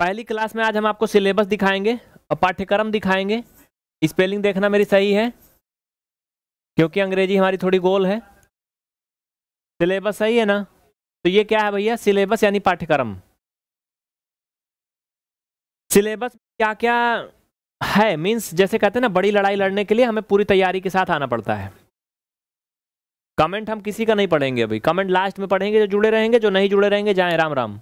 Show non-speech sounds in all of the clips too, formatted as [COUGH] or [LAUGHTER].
पहली क्लास में आज हम आपको सिलेबस दिखाएंगे और पाठ्यक्रम दिखाएंगे स्पेलिंग देखना मेरी सही है क्योंकि अंग्रेजी हमारी थोड़ी गोल है सिलेबस सही है ना तो ये क्या है भैया सिलेबस यानी पाठ्यक्रम सिलेबस क्या क्या है मीन्स जैसे कहते हैं ना बड़ी लड़ाई लड़ने के लिए हमें पूरी तैयारी के साथ आना पड़ता है कमेंट हम किसी का नहीं पढ़ेंगे अभी कमेंट लास्ट में पढ़ेंगे जो जुड़े रहेंगे जो नहीं जुड़े रहेंगे जाए राम राम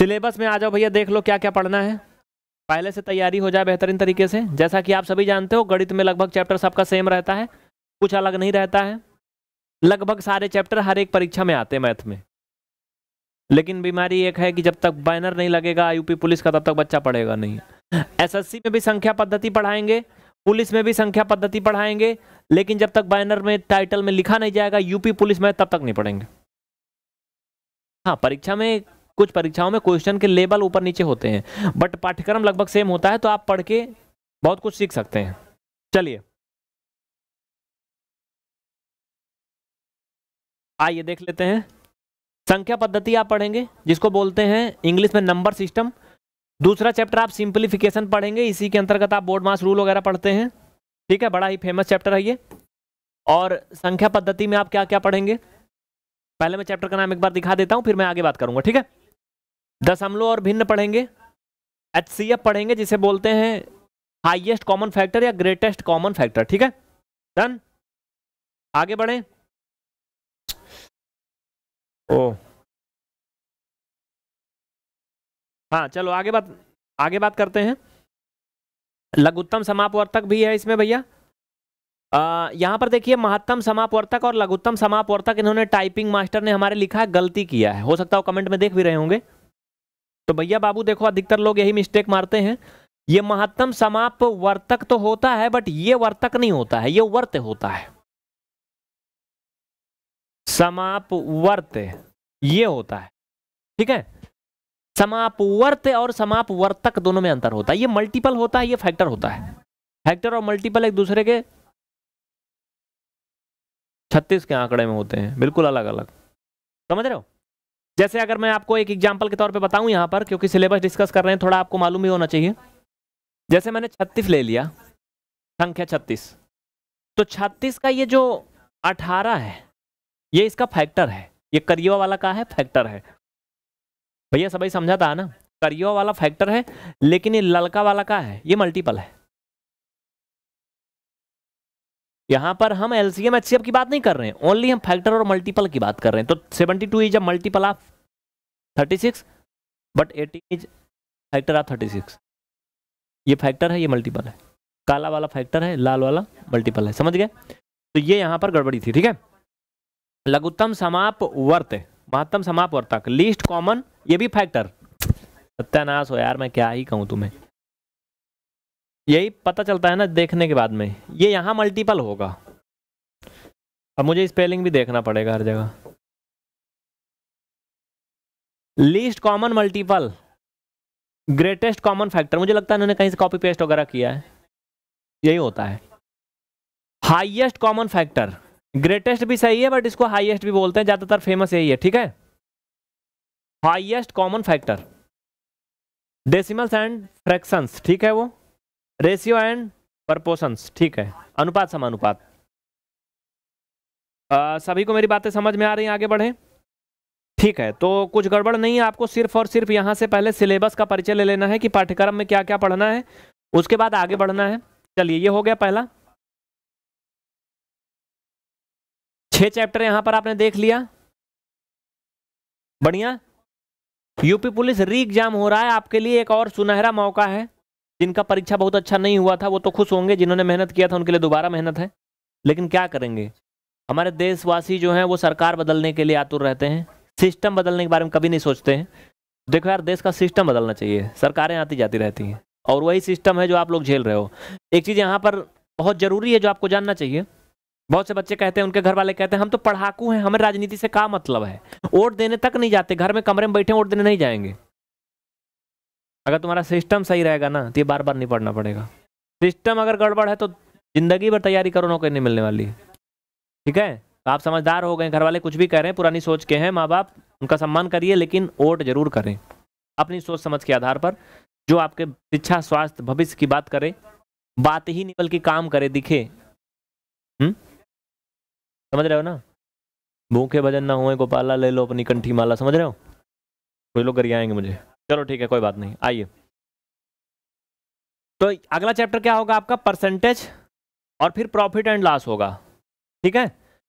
सिलेबस में आ जाओ भैया देख लो क्या क्या पढ़ना है पहले से तैयारी हो जाए बेहतरीन तरीके से जैसा कि आप सभी जानते हो गणित में लगभग चैप्टर सबका सेम रहता है कुछ अलग नहीं रहता है लगभग सारे चैप्टर हर एक परीक्षा में आते हैं मैथ में लेकिन बीमारी एक है कि जब तक बैनर नहीं लगेगा यूपी पुलिस का तब तक बच्चा पढ़ेगा नहीं एसएससी में भी संख्या पद्धति पढ़ाएंगे पुलिस में भी संख्या पद्धति पढ़ाएंगे लेकिन जब तक बैनर में टाइटल में लिखा नहीं जाएगा यूपी पुलिस में तब तक नहीं पढ़ेंगे हाँ परीक्षा में कुछ परीक्षाओं में क्वेश्चन के लेवल ऊपर नीचे होते हैं बट पाठ्यक्रम लगभग सेम होता है तो आप पढ़ के बहुत कुछ सीख सकते हैं चलिए आइए देख लेते हैं संख्या पद्धति आप पढ़ेंगे जिसको बोलते हैं इंग्लिश में नंबर सिस्टम दूसरा चैप्टर आप सिंप्लीफिकेशन पढ़ेंगे इसी के अंतर्गत आप बोर्ड मास रूल वगैरह पढ़ते हैं ठीक है बड़ा ही फेमस चैप्टर है ये और संख्या पद्धति में आप क्या क्या पढ़ेंगे पहले मैं चैप्टर का नाम एक बार दिखा देता हूँ फिर मैं आगे बात करूंगा ठीक है दशमलव और भिन्न पढ़ेंगे एच पढ़ेंगे जिसे बोलते हैं हाइएस्ट कॉमन फैक्टर या ग्रेटेस्ट कॉमन फैक्टर ठीक है डन आगे बढ़े ओ हाँ चलो आगे बात आगे बात करते हैं लघुत्तम समापवर्तक भी है इसमें भैया यहाँ पर देखिए महत्तम समापवर्तक और लघुत्तम समापवर्तक इन्होंने टाइपिंग मास्टर ने हमारे लिखा है गलती किया है हो सकता है कमेंट में देख भी रहे होंगे तो भैया बाबू देखो अधिकतर लोग यही मिस्टेक मारते हैं ये महत्तम समाप वर्तक तो होता है बट ये वर्तक नहीं होता है ये वर्त होता है समाप वर्त ये होता है ठीक है समाप वर्त और समाप वर्तक दोनों में अंतर होता है ये मल्टीपल होता है ये फैक्टर होता है फैक्टर और मल्टीपल एक दूसरे के छत्तीस के आंकड़े में होते हैं बिल्कुल अलग अलग समझ रहे हो जैसे अगर मैं आपको एक एग्जाम्पल के तौर पर बताऊँ यहाँ पर क्योंकि सिलेबस डिस्कस कर रहे हैं थोड़ा आपको मालूम भी होना चाहिए जैसे मैंने छत्तीस ले लिया संख्या छत्तीस तो छत्तीस का ये जो अठारह है ये इसका फैक्टर है ये करियो वाला का है फैक्टर है भैया सभी समझा था ना करियो वाला फैक्टर है लेकिन ये ललका वाला का है ये मल्टीपल है यहां पर हम एलसीएम एचसीएफ की बात नहीं कर रहे हैं ओनली हम फैक्टर और मल्टीपल की बात कर रहे हैं तो two is a multiple of six but eighteen is factor of six ये फैक्टर है ये मल्टीपल है काला वाला फैक्टर है लाल वाला मल्टीपल है समझ गए तो ये यहाँ पर गड़बड़ी थी ठीक है लघुत्तम समाप वर्त महत्तम समाप वर्तक लीस्ट कॉमन ये भी फैक्टर सत्यानाश हो यार मैं क्या ही कहूँ तुम्हें यही पता चलता है ना देखने के बाद में ये यहाँ मल्टीपल होगा अब मुझे स्पेलिंग भी देखना पड़ेगा हर जगह least common multiple greatest common factor मुझे लगता है इन्होंने कहीं से कॉपी पेस्ट वगैरह किया है यही होता है हाइएस्ट कॉमन फैक्टर ग्रेटेस्ट भी सही है बट इसको हाइएस्ट भी बोलते हैं ज़्यादातर फेमस यही है ठीक है highest common factor decimals and fractions ठीक है वो रेशियो एंड परपोशंस ठीक है अनुपात समानुपात सभी को मेरी बातें समझ में आ रही हैं आगे बढ़े ठीक है तो कुछ गड़बड़ नहीं है आपको सिर्फ और सिर्फ यहां से पहले सिलेबस का परिचय ले लेना है कि पाठ्यक्रम में क्या क्या पढ़ना है उसके बाद आगे बढ़ना है चलिए ये हो गया पहला छह चैप्टर यहां पर आपने देख लिया बढ़िया यूपी पुलिस री एग्जाम हो रहा है आपके लिए एक और सुनहरा मौका है जिनका परीक्षा बहुत अच्छा नहीं हुआ था वो तो खुश होंगे जिन्होंने मेहनत किया था उनके लिए दोबारा मेहनत है लेकिन क्या करेंगे हमारे देशवासी जो हैं वो सरकार बदलने के लिए आतुर रहते हैं सिस्टम बदलने के बारे में कभी नहीं सोचते हैं देखो यार देश का सिस्टम बदलना चाहिए सरकारें आती जाती रहती हैं और वही सिस्टम है जो आप लोग झेल रहे हो एक चीज़ यहाँ पर बहुत ज़रूरी है जो आपको जानना चाहिए बहुत से बच्चे कहते हैं उनके घर वाले कहते हैं हम तो पढ़ाकू हैं हमें राजनीति से क्या मतलब है वोट देने तक नहीं जाते घर में कमरे में बैठे वोट देने नहीं जाएंगे अगर तुम्हारा सिस्टम सही रहेगा ना तो ये बार बार नहीं पढ़ना पड़ेगा सिस्टम अगर गड़बड़ है तो ज़िंदगी भर तैयारी करो नौकरी नहीं मिलने वाली ठीक है तो आप समझदार हो गए घर वाले कुछ भी कह रहे हैं पुरानी सोच के हैं माँ बाप उनका सम्मान करिए लेकिन वोट जरूर करें अपनी सोच समझ के आधार पर जो आपके शिक्षा स्वास्थ्य भविष्य की बात करे बात ही नहीं बल्कि काम करे दिखे हुँ? हम्म? समझ रहे हो ना भूखे भजन ना हुए गोपाला ले लो अपनी कंठी माला समझ रहे हो कोई लोग गरियाएंगे मुझे चलो ठीक है कोई बात नहीं आइए तो अगला चैप्टर क्या होगा आपका परसेंटेज और फिर प्रॉफिट एंड लॉस होगा ठीक है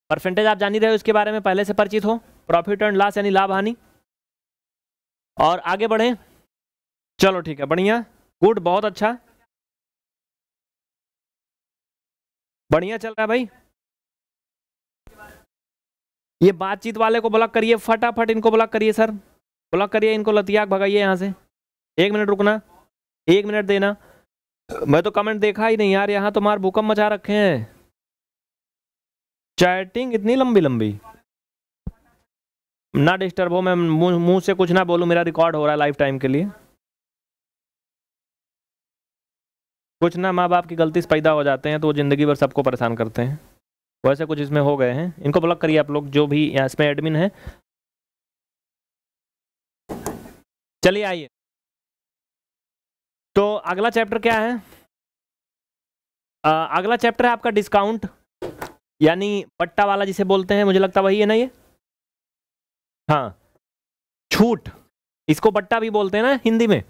परसेंटेज आप जान ही रहे हो इसके बारे में पहले से परिचित हो प्रॉफिट एंड लॉस यानी लाभ हानि और आगे बढ़े चलो ठीक है बढ़िया गुड बहुत अच्छा बढ़िया चल रहा है भाई ये बातचीत वाले को ब्लॉक करिए फटाफट इनको ब्लॉक करिए सर ब्लॉक करिए इनको लतियाक भगाइए यहाँ से एक मिनट रुकना एक मिनट देना मैं तो कमेंट देखा ही नहीं यार यहाँ तो मार भूकंप मचा रखे हैं चैटिंग इतनी लंबी लंबी ना डिस्टर्ब हो मैं मुंह से कुछ ना बोलूं मेरा रिकॉर्ड हो रहा है लाइफ टाइम के लिए कुछ ना माँ बाप की गलती से पैदा हो जाते हैं तो वो ज़िंदगी भर सबको परेशान करते हैं वैसे कुछ इसमें हो गए हैं इनको ब्लॉक करिए आप लोग जो भी इसमें एडमिन है चलिए आइए तो अगला चैप्टर क्या है आ, अगला चैप्टर है आपका डिस्काउंट यानी पट्टा वाला जिसे बोलते हैं मुझे लगता वही है ना ये हाँ छूट इसको पट्टा भी बोलते हैं ना हिंदी में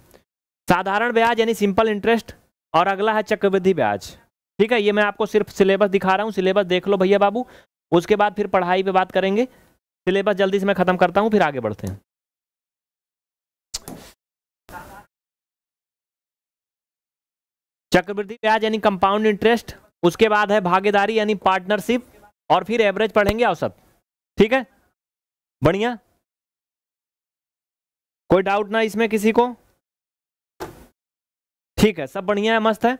साधारण ब्याज यानी सिंपल इंटरेस्ट और अगला है चक्रवृद्धि ब्याज ठीक है ये मैं आपको सिर्फ सिलेबस दिखा रहा हूँ सिलेबस देख लो भैया बाबू उसके बाद फिर पढ़ाई पे बात करेंगे सिलेबस जल्दी से मैं ख़त्म करता हूँ फिर आगे बढ़ते हैं चक्रवृद्धि ब्याज यानी कंपाउंड इंटरेस्ट उसके बाद है भागीदारी यानी पार्टनरशिप और फिर एवरेज पढ़ेंगे औसत ठीक है बढ़िया कोई डाउट ना इसमें किसी को ठीक है सब बढ़िया है मस्त है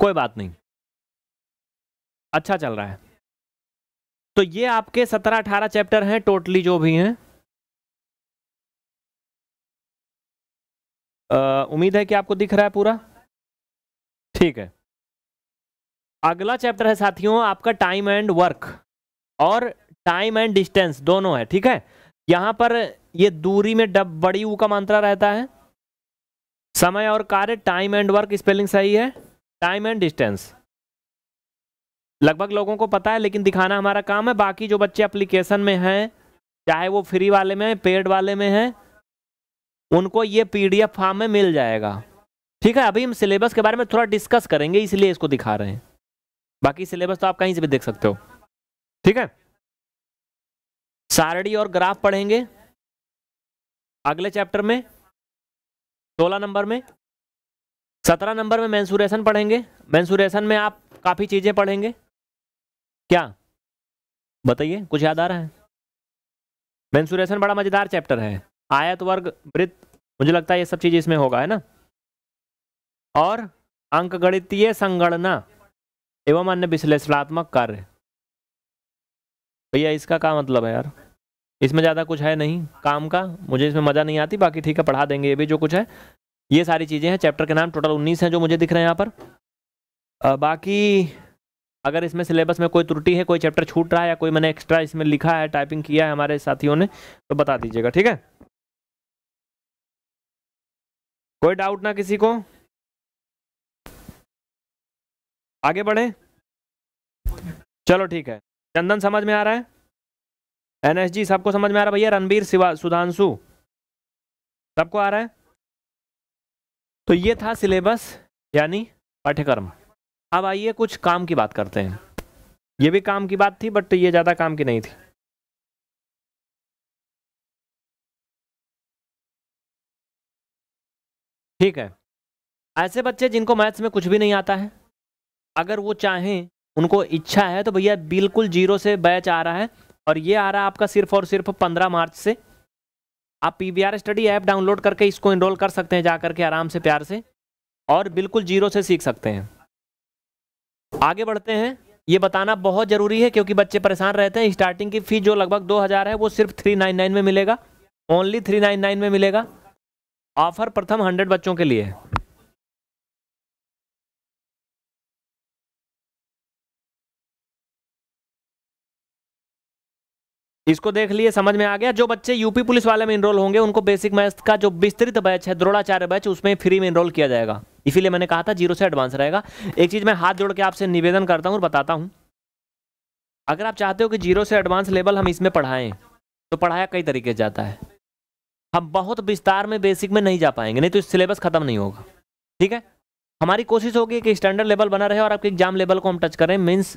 कोई बात नहीं अच्छा चल रहा है तो ये आपके सत्रह अठारह चैप्टर हैं टोटली जो भी हैं उम्मीद है कि आपको दिख रहा है पूरा ठीक है अगला चैप्टर है साथियों आपका टाइम एंड वर्क और टाइम एंड डिस्टेंस दोनों है ठीक है यहां पर ये दूरी में डब बड़ी ऊ का मात्रा रहता है समय और कार्य टाइम एंड वर्क स्पेलिंग सही है टाइम एंड डिस्टेंस लगभग लोगों को पता है लेकिन दिखाना हमारा काम है बाकी जो बच्चे एप्लीकेशन में हैं चाहे वो फ्री वाले में पेड वाले में हैं उनको ये पीडीएफ फॉर्म में मिल जाएगा ठीक है अभी हम सिलेबस के बारे में थोड़ा डिस्कस करेंगे इसलिए इसको दिखा रहे हैं बाकी सिलेबस तो आप कहीं से भी देख सकते हो ठीक है सारणी और ग्राफ पढ़ेंगे अगले चैप्टर में सोलह नंबर में सत्रह नंबर में मैंसुरेशन पढ़ेंगे मैंसूरेशन में आप काफ़ी चीज़ें पढ़ेंगे क्या बताइए कुछ याद आ रहा है मैंसूरेशन बड़ा मज़ेदार चैप्टर है आयत वर्ग वृत्त मुझे लगता है ये सब चीज़ इसमें होगा है ना और अंकगणितीय संगणना एवं अन्य विश्लेषणात्मक कार्य भैया इसका क्या मतलब है यार इसमें ज़्यादा कुछ है नहीं काम का मुझे इसमें मज़ा नहीं आती बाकी ठीक है पढ़ा देंगे ये भी जो कुछ है ये सारी चीज़ें हैं चैप्टर के नाम टोटल उन्नीस हैं जो मुझे दिख रहे हैं यहाँ पर आ, बाकी अगर इसमें सिलेबस में कोई त्रुटि है कोई चैप्टर छूट रहा है या कोई मैंने एक्स्ट्रा इसमें लिखा है टाइपिंग किया है हमारे साथियों ने तो बता दीजिएगा ठीक है कोई डाउट ना किसी को आगे बढ़े चलो ठीक है चंदन समझ में आ रहा है एनएसजी सबको समझ में आ रहा है भैया रणबीर शिवा सुधांशु सबको आ रहा है तो ये था सिलेबस यानी पाठ्यक्रम अब आइए कुछ काम की बात करते हैं ये भी काम की बात थी बट ये ज़्यादा काम की नहीं थी ठीक है ऐसे बच्चे जिनको मैथ्स में कुछ भी नहीं आता है अगर वो चाहें उनको इच्छा है तो भैया बिल्कुल जीरो से बैच आ रहा है और ये आ रहा है आपका सिर्फ और सिर्फ पंद्रह मार्च से आप P V R study app download करके इसको इनरोल कर सकते हैं जा करके आराम से प्यार से और बिल्कुल जीरो से सीख सकते हैं आगे बढ़ते हैं ये बताना बहुत ज़रूरी है क्योंकि बच्चे परेशान रहते हैं स्टार्टिंग की फ़ीस जो लगभग दो हज़ार है वो सिर्फ थ्री नाइन नाइन में मिलेगा ओनली थ्री नाइन नाइन में मिलेगा ऑफर प्रथम हंड्रेड बच्चों के लिए है इसको देख लिए समझ में आ गया जो बच्चे यूपी पुलिस वाले में इनरोल होंगे उनको बेसिक मैथ का जो विस्तृत बैच है द्रोणाचार्य बैच उसमें फ्री में इनरोल किया जाएगा इसीलिए मैंने कहा था जीरो से एडवांस रहेगा एक चीज़ मैं हाथ जोड़ के आपसे निवेदन करता हूँ और बताता हूँ अगर आप चाहते हो कि जीरो से एडवांस लेवल हम इसमें पढ़ाएं तो पढ़ाया कई तरीके से जाता है हम बहुत विस्तार में बेसिक में नहीं जा पाएंगे नहीं तो सिलेबस खत्म नहीं होगा ठीक है हमारी कोशिश होगी कि स्टैंडर्ड लेवल बना रहे और आपके एग्जाम लेवल को हम टच करें मीन्स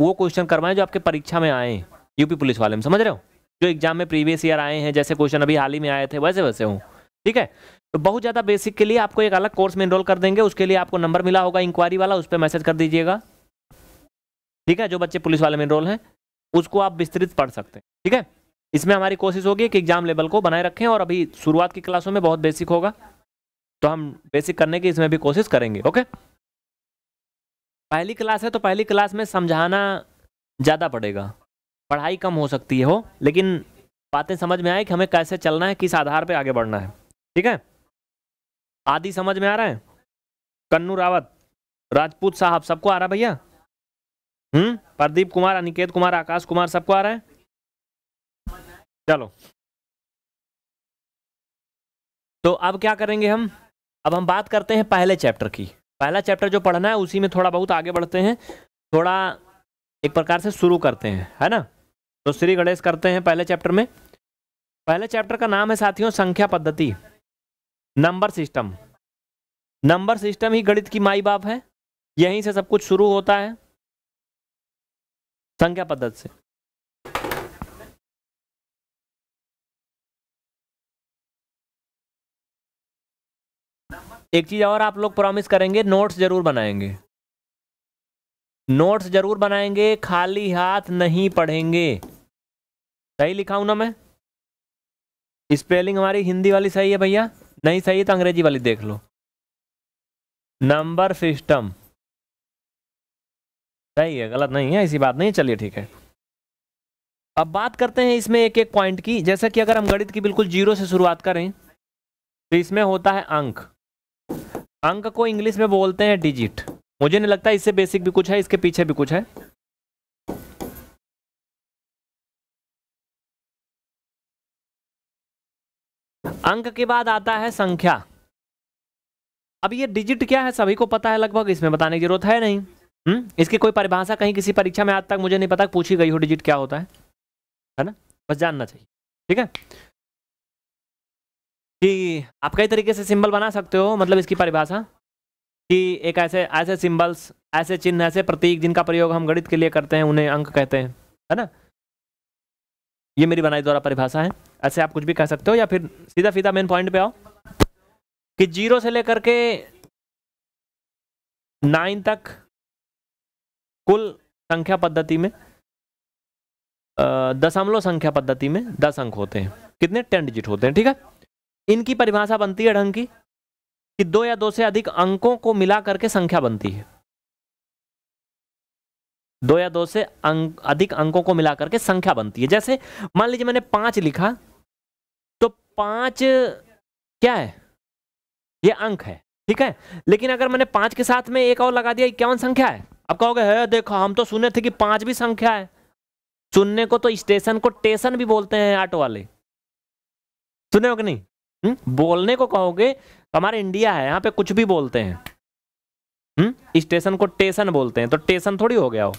वो क्वेश्चन करवाएं जो आपके परीक्षा में आएँ यूपी पुलिस वाले में समझ रहे हो जो एग्जाम में प्रीवियस ईयर आए हैं जैसे क्वेश्चन अभी हाल ही में आए थे वैसे वैसे हूँ ठीक है तो बहुत ज़्यादा बेसिक के लिए आपको एक अलग कोर्स में इनरोल कर देंगे उसके लिए आपको नंबर मिला होगा इंक्वायरी वाला उस पर मैसेज कर दीजिएगा ठीक है जो बच्चे पुलिस वाले में इनरोल हैं उसको आप विस्तृत पढ़ सकते हैं ठीक है इसमें हमारी कोशिश होगी कि एग्जाम लेवल को बनाए रखें और अभी शुरुआत की क्लासों में बहुत बेसिक होगा तो हम बेसिक करने की इसमें भी कोशिश करेंगे ओके पहली क्लास है तो पहली क्लास में समझाना ज़्यादा पड़ेगा पढ़ाई कम हो सकती है हो लेकिन बातें समझ में आए कि हमें कैसे चलना है किस आधार पर आगे बढ़ना है ठीक है आदि समझ में आ रहा है कन्नू रावत राजपूत साहब सबको आ रहा है भैया हम्म प्रदीप कुमार अनिकेत कुमार आकाश कुमार सबको आ रहा है चलो तो अब क्या करेंगे हम अब हम बात करते हैं पहले चैप्टर की पहला चैप्टर जो पढ़ना है उसी में थोड़ा बहुत आगे बढ़ते हैं थोड़ा एक प्रकार से शुरू करते हैं है ना तो श्री गणेश करते हैं पहले चैप्टर में पहले चैप्टर का नाम है साथियों संख्या पद्धति नंबर सिस्टम नंबर सिस्टम ही गणित की माई बाप है यहीं से सब कुछ शुरू होता है संख्या पद्धति से एक चीज और आप लोग प्रॉमिस करेंगे नोट्स जरूर बनाएंगे नोट्स जरूर बनाएंगे खाली हाथ नहीं पढ़ेंगे सही लिखा हूँ ना मैं स्पेलिंग हमारी हिंदी वाली सही है भैया नहीं सही है तो अंग्रेजी वाली देख लो नंबर सिस्टम सही है गलत नहीं है ऐसी बात नहीं चलिए ठीक है अब बात करते हैं इसमें एक एक पॉइंट की जैसा कि अगर हम गणित की बिल्कुल जीरो से शुरुआत करें तो इसमें होता है अंक अंक को इंग्लिश में बोलते हैं डिजिट मुझे नहीं लगता इससे बेसिक भी कुछ है इसके पीछे भी कुछ है अंक के बाद आता है संख्या अब ये डिजिट क्या है सभी को पता है लगभग इसमें बताने की जरूरत है नहीं हुँ? हम्म? इसकी कोई परिभाषा कहीं किसी परीक्षा में आज तक मुझे नहीं पता पूछी गई हो डिजिट क्या होता है है ना बस जानना चाहिए ठीक है कि आप कई तरीके से सिंबल बना सकते हो मतलब इसकी परिभाषा कि एक ऐसे ऐसे सिंबल्स ऐसे चिन्ह ऐसे प्रतीक जिनका प्रयोग हम गणित के लिए करते हैं उन्हें अंक कहते हैं है ना ये मेरी बनाई द्वारा परिभाषा है ऐसे आप कुछ भी कह सकते हो या फिर सीधा सीधा मेन पॉइंट पे आओ कि जीरो से लेकर के नाइन तक कुल संख्या पद्धति में दशमलव संख्या पद्धति में दस अंक होते हैं कितने टेन डिजिट होते हैं ठीक है इनकी परिभाषा बनती है ढंग की कि दो या दो से अधिक अंकों को मिला करके संख्या बनती है दो या दो से अंक अधिक अंकों को मिला करके संख्या बनती है जैसे मान लीजिए मैंने पांच लिखा पांच क्या है ये अंक है ठीक है लेकिन अगर मैंने पांच के साथ में एक और लगा दिया इक्यावन संख्या है अब कहोगे है देखो हम तो सुने थे कि पांच भी संख्या है सुनने को तो स्टेशन को टेशन भी बोलते हैं ऑटो वाले सुने हो कि नहीं हुँ? हम्म? बोलने को कहोगे हमारे इंडिया है यहाँ पे कुछ भी बोलते हैं हम्म? स्टेशन को टेशन बोलते हैं तो टेशन थोड़ी हो गया हो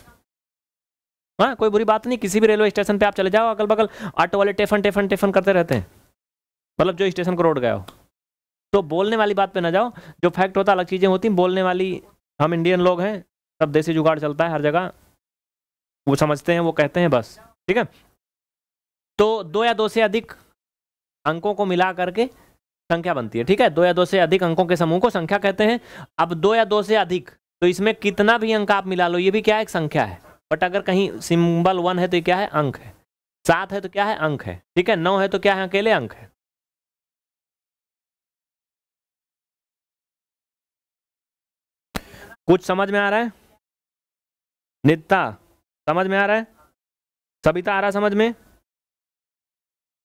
हाँ कोई बुरी बात नहीं किसी भी रेलवे स्टेशन पे आप चले जाओ अगल बगल ऑटो वाले टेफन टेफन टेफन करते रहते हैं मतलब जो स्टेशन को रोड गए हो तो बोलने वाली बात पे ना जाओ जो फैक्ट होता अलग चीज़ें होती बोलने वाली हम इंडियन लोग हैं सब देसी जुगाड़ चलता है हर जगह वो समझते हैं वो कहते हैं बस ठीक है तो दो या दो से अधिक अंकों को मिला करके संख्या बनती है ठीक है दो या दो से अधिक अंकों के समूह को संख्या कहते हैं अब दो या दो से अधिक तो इसमें कितना भी अंक आप मिला लो ये भी क्या है एक संख्या है बट अगर कहीं सिंबल वन है तो क्या है अंक है सात है तो क्या है अंक है ठीक है नौ है तो क्या है अकेले अंक है कुछ समझ में आ रहा है नित्ता समझ में आ रहा है सविता आ रहा समझ में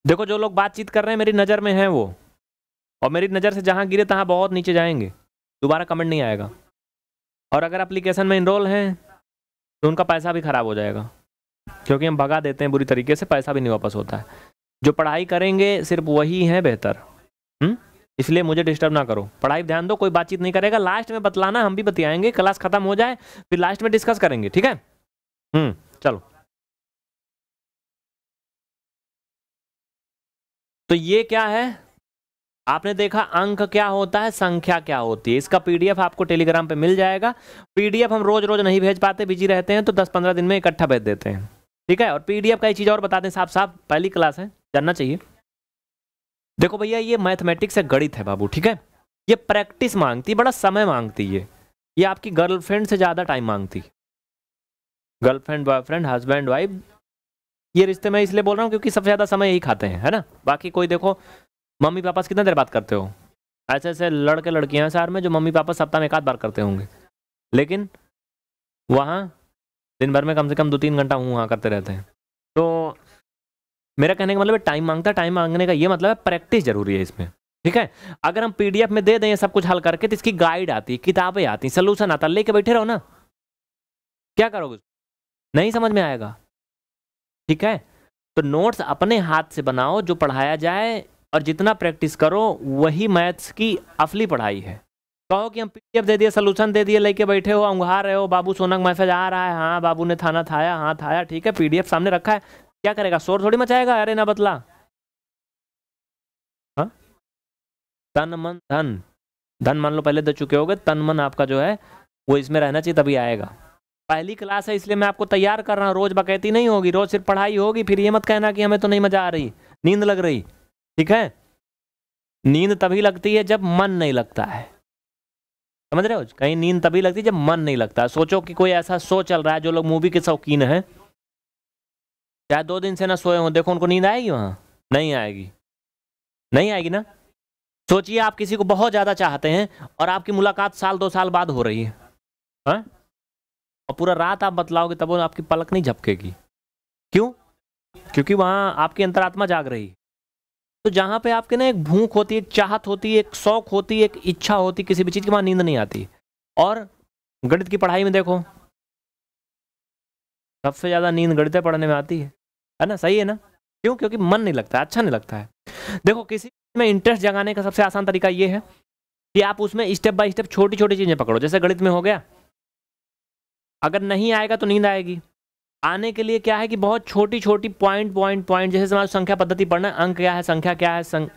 देखो जो लोग बातचीत कर रहे हैं मेरी नज़र में हैं वो और मेरी नज़र से जहाँ गिरे तहाँ बहुत नीचे जाएंगे दोबारा कमेंट नहीं आएगा और अगर एप्लीकेशन में इनरोल हैं तो उनका पैसा भी ख़राब हो जाएगा क्योंकि हम भगा देते हैं बुरी तरीके से पैसा भी नहीं वापस होता है जो पढ़ाई करेंगे सिर्फ वही है बेहतर हुँ? हम्म? इसलिए मुझे डिस्टर्ब ना करो पढ़ाई ध्यान दो कोई बातचीत नहीं करेगा लास्ट में बतलाना हम भी बतियाएंगे क्लास खत्म हो जाए फिर लास्ट में डिस्कस करेंगे ठीक है हम्म चलो तो ये क्या है आपने देखा अंक क्या होता है संख्या क्या होती है इसका पीडीएफ आपको टेलीग्राम पे मिल जाएगा पीडीएफ हम रोज रोज नहीं भेज पाते बिजी रहते हैं तो 10-15 दिन में इकट्ठा भेज देते हैं ठीक है और पीडीएफ का एक चीज़ और बता दें साफ साफ पहली क्लास है जानना चाहिए देखो भैया ये मैथमेटिक्स से गणित है बाबू ठीक है ये प्रैक्टिस मांगती बड़ा समय मांगती है ये आपकी गर्लफ्रेंड से ज़्यादा टाइम मांगती गर्लफ्रेंड बॉयफ्रेंड हस्बैंड वाइफ ये रिश्ते मैं इसलिए बोल रहा हूँ क्योंकि सबसे ज़्यादा समय यही खाते हैं है ना बाकी कोई देखो मम्मी पापा से कितना देर बात करते हो ऐसे ऐसे लड़के लड़कियाँ हैं शहर में जो मम्मी पापा सप्ताह में एक आध बार करते होंगे लेकिन वहाँ दिन भर में कम से कम दो तीन घंटा हूँ वहाँ करते रहते हैं तो मेरा कहने का मतलब टाइम मांगता है टाइम मांगने का ये मतलब है प्रैक्टिस जरूरी है इसमें ठीक है अगर हम पीडीएफ में दे दें सब कुछ हल करके तो इसकी गाइड आती है किताबें आती सोल्यूशन आता लेके बैठे रहो ना क्या करोगे नहीं समझ में आएगा ठीक है तो नोट्स अपने हाथ से बनाओ जो पढ़ाया जाए और जितना प्रैक्टिस करो वही मैथ्स की असली पढ़ाई है कहो कि हम पीडीएफ दे दिए सोल्यूशन दे दिए लेके बैठे हो अंगार रहे हो बाबू सोनक मैसेज आ रहा है हाँ बाबू ने थाना थाया हाँ थाया ठीक है पीडीएफ सामने रखा है क्या करेगा शोर थोड़ी मचाएगा अरे ना बतला हाँ? तन मन धन धन मान लो पहले दे तो चुके हो तन मन आपका जो है वो इसमें रहना चाहिए तभी आएगा पहली क्लास है इसलिए मैं आपको तैयार कर रहा हूँ रोज बकैती नहीं होगी रोज सिर्फ पढ़ाई होगी फिर ये मत कहना कि हमें तो नहीं मजा आ रही नींद लग रही ठीक है नींद तभी लगती है जब मन नहीं लगता है समझ रहे हो कहीं नींद तभी लगती है जब मन नहीं लगता सोचो कि कोई ऐसा शो चल रहा है जो लोग मूवी के शौकीन हैं चाहे दो दिन से ना सोए हों देखो उनको नींद आएगी वहाँ नहीं आएगी नहीं आएगी ना सोचिए आप किसी को बहुत ज़्यादा चाहते हैं और आपकी मुलाकात साल दो साल बाद हो रही है हा? और पूरा रात आप बतलाओगे तब आपकी पलक नहीं झपकेगी क्यों क्योंकि वहाँ आपकी अंतरात्मा जाग रही है तो जहाँ पे आपके ना एक भूख होती है एक चाहत होती है एक शौक होती है एक इच्छा होती किसी भी चीज़ की वहाँ नींद नहीं आती और गणित की पढ़ाई में देखो सबसे ज़्यादा नींद गणित पढ़ने में आती है है ना सही है ना क्यों क्योंकि मन नहीं लगता अच्छा नहीं लगता है देखो किसी में इंटरेस्ट जगाने का सबसे आसान तरीका ये है कि आप उसमें स्टेप बाय स्टेप छोटी छोटी चीज़ें पकड़ो जैसे गणित में हो गया अगर नहीं आएगा तो नींद आएगी आने के लिए क्या है कि बहुत छोटी छोटी पॉइंट पॉइंट पॉइंट जैसे समाज संख्या पद्धति पढ़ना अंक क्या है संख्या क्या है संख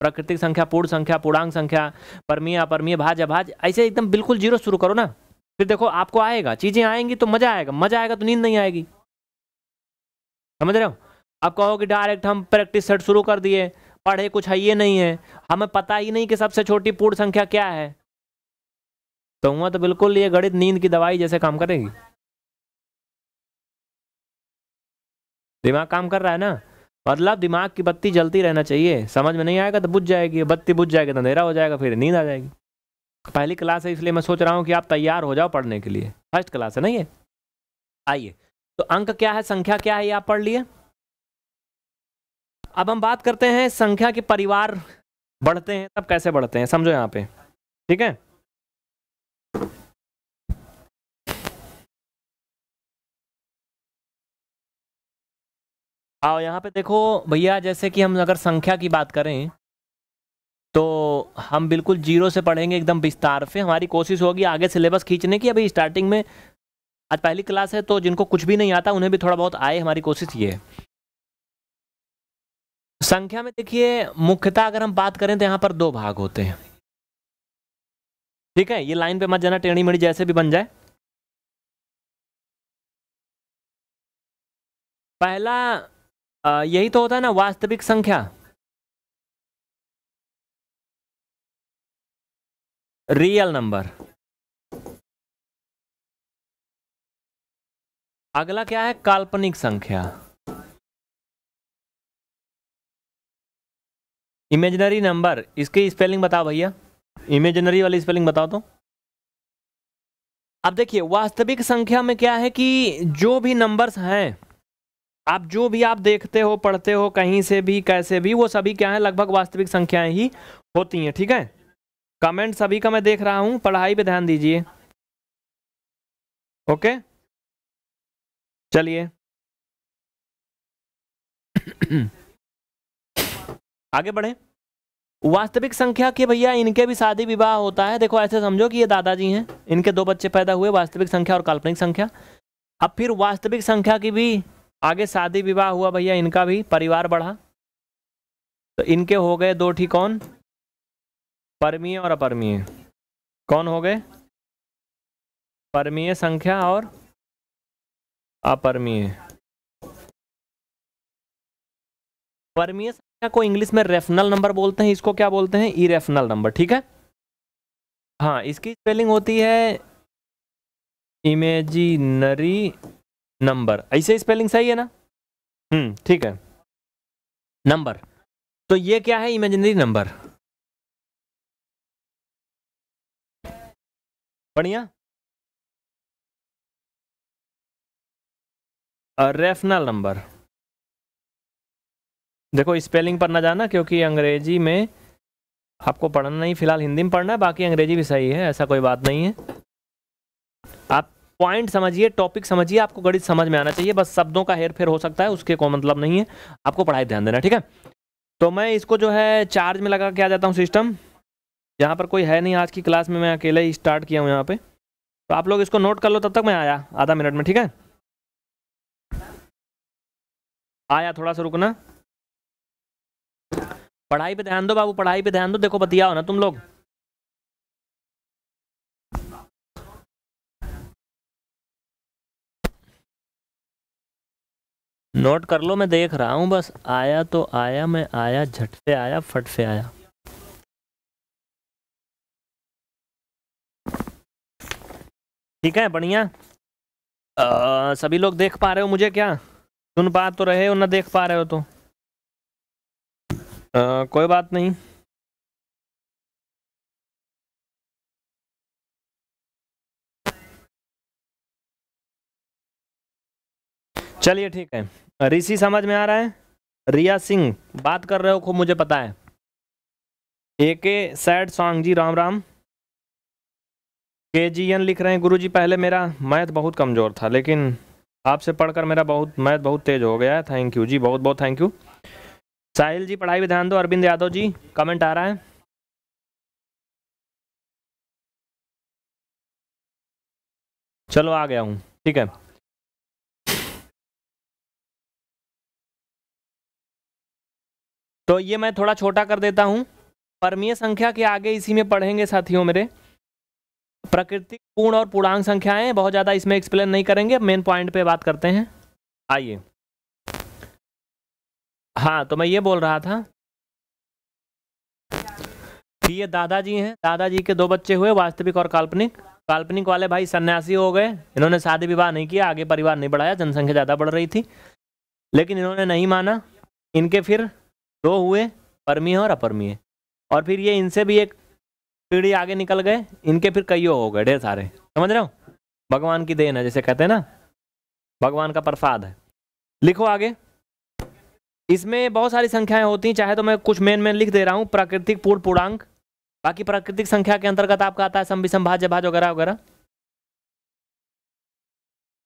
प्राकृतिक संख्या पूर्ण संख्या पूर्णांग संख्या परमीय अपरमीय भाज अभाज ऐसे एकदम बिल्कुल जीरो शुरू करो ना फिर देखो आपको आएगा चीज़ें आएंगी तो मज़ा आएगा मज़ा आएगा तो नींद नहीं आएगी समझ रहे हो आप कि डायरेक्ट हम प्रैक्टिस सेट शुरू कर दिए पढ़े कुछ है ये नहीं है हमें पता ही नहीं कि सबसे छोटी पूर्ण संख्या क्या है तो हुआ तो बिल्कुल ये गणित नींद की दवाई जैसे काम करेगी दिमाग काम कर रहा है ना मतलब दिमाग की बत्ती जलती रहना चाहिए समझ में नहीं आएगा तो बुझ जाएगी बत्ती बुझ जाएगी तो अंधेरा हो जाएगा फिर नींद आ जाएगी पहली क्लास है इसलिए मैं सोच रहा हूँ कि आप तैयार हो जाओ पढ़ने के लिए फर्स्ट क्लास है ना ये आइए तो अंक क्या है संख्या क्या है ये आप पढ़ लिए अब हम बात करते हैं संख्या के परिवार बढ़ते हैं तब कैसे बढ़ते हैं समझो यहां पे ठीक है आओ यहां पे देखो भैया जैसे कि हम अगर संख्या की बात करें तो हम बिल्कुल जीरो से पढ़ेंगे एकदम विस्तार से हमारी कोशिश होगी आगे सिलेबस खींचने की अभी स्टार्टिंग में आज पहली क्लास है तो जिनको कुछ भी नहीं आता उन्हें भी थोड़ा बहुत आए हमारी कोशिश ये है संख्या में देखिए मुख्यतः अगर हम बात करें तो यहाँ पर दो भाग होते हैं ठीक है ये लाइन पे मत जाना टेढ़ी मेढ़ी जैसे भी बन जाए पहला यही तो होता है ना वास्तविक संख्या रियल नंबर अगला क्या है काल्पनिक संख्या इमेजनरी नंबर इसकी स्पेलिंग बताओ भैया इमेजनरी वाली स्पेलिंग बताओ तो अब देखिए वास्तविक संख्या में क्या है कि जो भी नंबर्स हैं आप जो भी आप देखते हो पढ़ते हो कहीं से भी कैसे भी वो सभी क्या है लगभग वास्तविक संख्याएं ही होती हैं ठीक है कमेंट सभी का मैं देख रहा हूं पढ़ाई पे ध्यान दीजिए ओके okay? चलिए आगे बढ़े वास्तविक संख्या के भैया इनके भी शादी विवाह होता है देखो ऐसे समझो कि ये दादाजी हैं इनके दो बच्चे पैदा हुए वास्तविक संख्या और काल्पनिक संख्या अब फिर वास्तविक संख्या की भी आगे शादी विवाह हुआ भैया इनका भी परिवार बढ़ा तो इनके हो गए दो ठीक कौन परमीय और अपरमीय कौन हो गए परमीय संख्या और अपरमीय परमीय संख्या को इंग्लिश में रेफनल नंबर बोलते हैं इसको क्या बोलते हैं इरेफनल नंबर ठीक है हाँ इसकी स्पेलिंग होती है इमेजिनरी नंबर ऐसे स्पेलिंग सही है ना हम्म ठीक है नंबर तो ये क्या है इमेजिनरी नंबर बढ़िया रेफनल नंबर देखो स्पेलिंग पर ना जाना क्योंकि अंग्रेजी में आपको पढ़ना नहीं फिलहाल हिंदी में पढ़ना है बाकी अंग्रेजी भी सही है ऐसा कोई बात नहीं है आप पॉइंट समझिए टॉपिक समझिए आपको गणित समझ में आना चाहिए बस शब्दों का हेर फेर हो सकता है उसके कोई मतलब नहीं है आपको पढ़ाई ध्यान देना ठीक है तो मैं इसको जो है चार्ज में लगा के आ जाता हूँ सिस्टम यहाँ पर कोई है नहीं आज की क्लास में मैं अकेले ही स्टार्ट किया हूँ यहाँ पे तो आप लोग इसको नोट कर लो तब तक मैं आया आधा मिनट में ठीक है आया थोड़ा सा रुकना पढ़ाई पे ध्यान दो बाबू पढ़ाई पे ध्यान दो देखो बतिया हो ना तुम लोग नोट कर लो मैं देख रहा हूँ बस आया तो आया मैं आया झट से आया फट से आया ठीक है बढ़िया सभी लोग देख पा रहे हो मुझे क्या सुन पा तो रहे हो ना देख पा रहे हो तो आ, कोई बात नहीं चलिए ठीक है ऋषि समझ में आ रहा है रिया सिंह बात कर रहे हो खूब मुझे पता है ए के सैड सॉन्ग जी राम राम के जी एन लिख रहे हैं गुरु जी पहले मेरा मैथ बहुत कमज़ोर था लेकिन आपसे पढ़कर मेरा बहुत मैथ बहुत तेज हो गया है थैंक यू जी बहुत बहुत थैंक यू साहिल जी पढ़ाई पे ध्यान दो अरविंद यादव जी कमेंट आ रहा है चलो आ गया हूँ ठीक है तो ये मैं थोड़ा छोटा कर देता हूँ परमीय संख्या के आगे इसी में पढ़ेंगे साथियों मेरे प्राकृतिक पूर्ण और पूर्णांक संख्याएं बहुत ज़्यादा इसमें एक्सप्लेन नहीं करेंगे मेन पॉइंट पे बात करते हैं आइए हाँ तो मैं ये बोल रहा था कि ये दादाजी हैं दादाजी के दो बच्चे हुए वास्तविक और काल्पनिक काल्पनिक वाले भाई सन्यासी हो गए इन्होंने शादी विवाह नहीं किया आगे परिवार नहीं बढ़ाया जनसंख्या ज़्यादा बढ़ रही थी लेकिन इन्होंने नहीं माना इनके फिर दो हुए परमीय और अपरमीय और फिर ये इनसे भी एक पीढ़ी आगे निकल गए इनके फिर कईयों हो गए ढेर सारे समझ रहे हो भगवान की देन है जैसे कहते हैं ना भगवान का प्रसाद है लिखो आगे इसमें बहुत सारी संख्याएं होती हैं चाहे तो मैं कुछ मेन मेन लिख दे रहा हूँ प्राकृतिक पूर्ण पूर्णांक बाकी प्राकृतिक संख्या के अंतर्गत आपका आता है संभिसम भाज्य भाज वगैरह वगैरह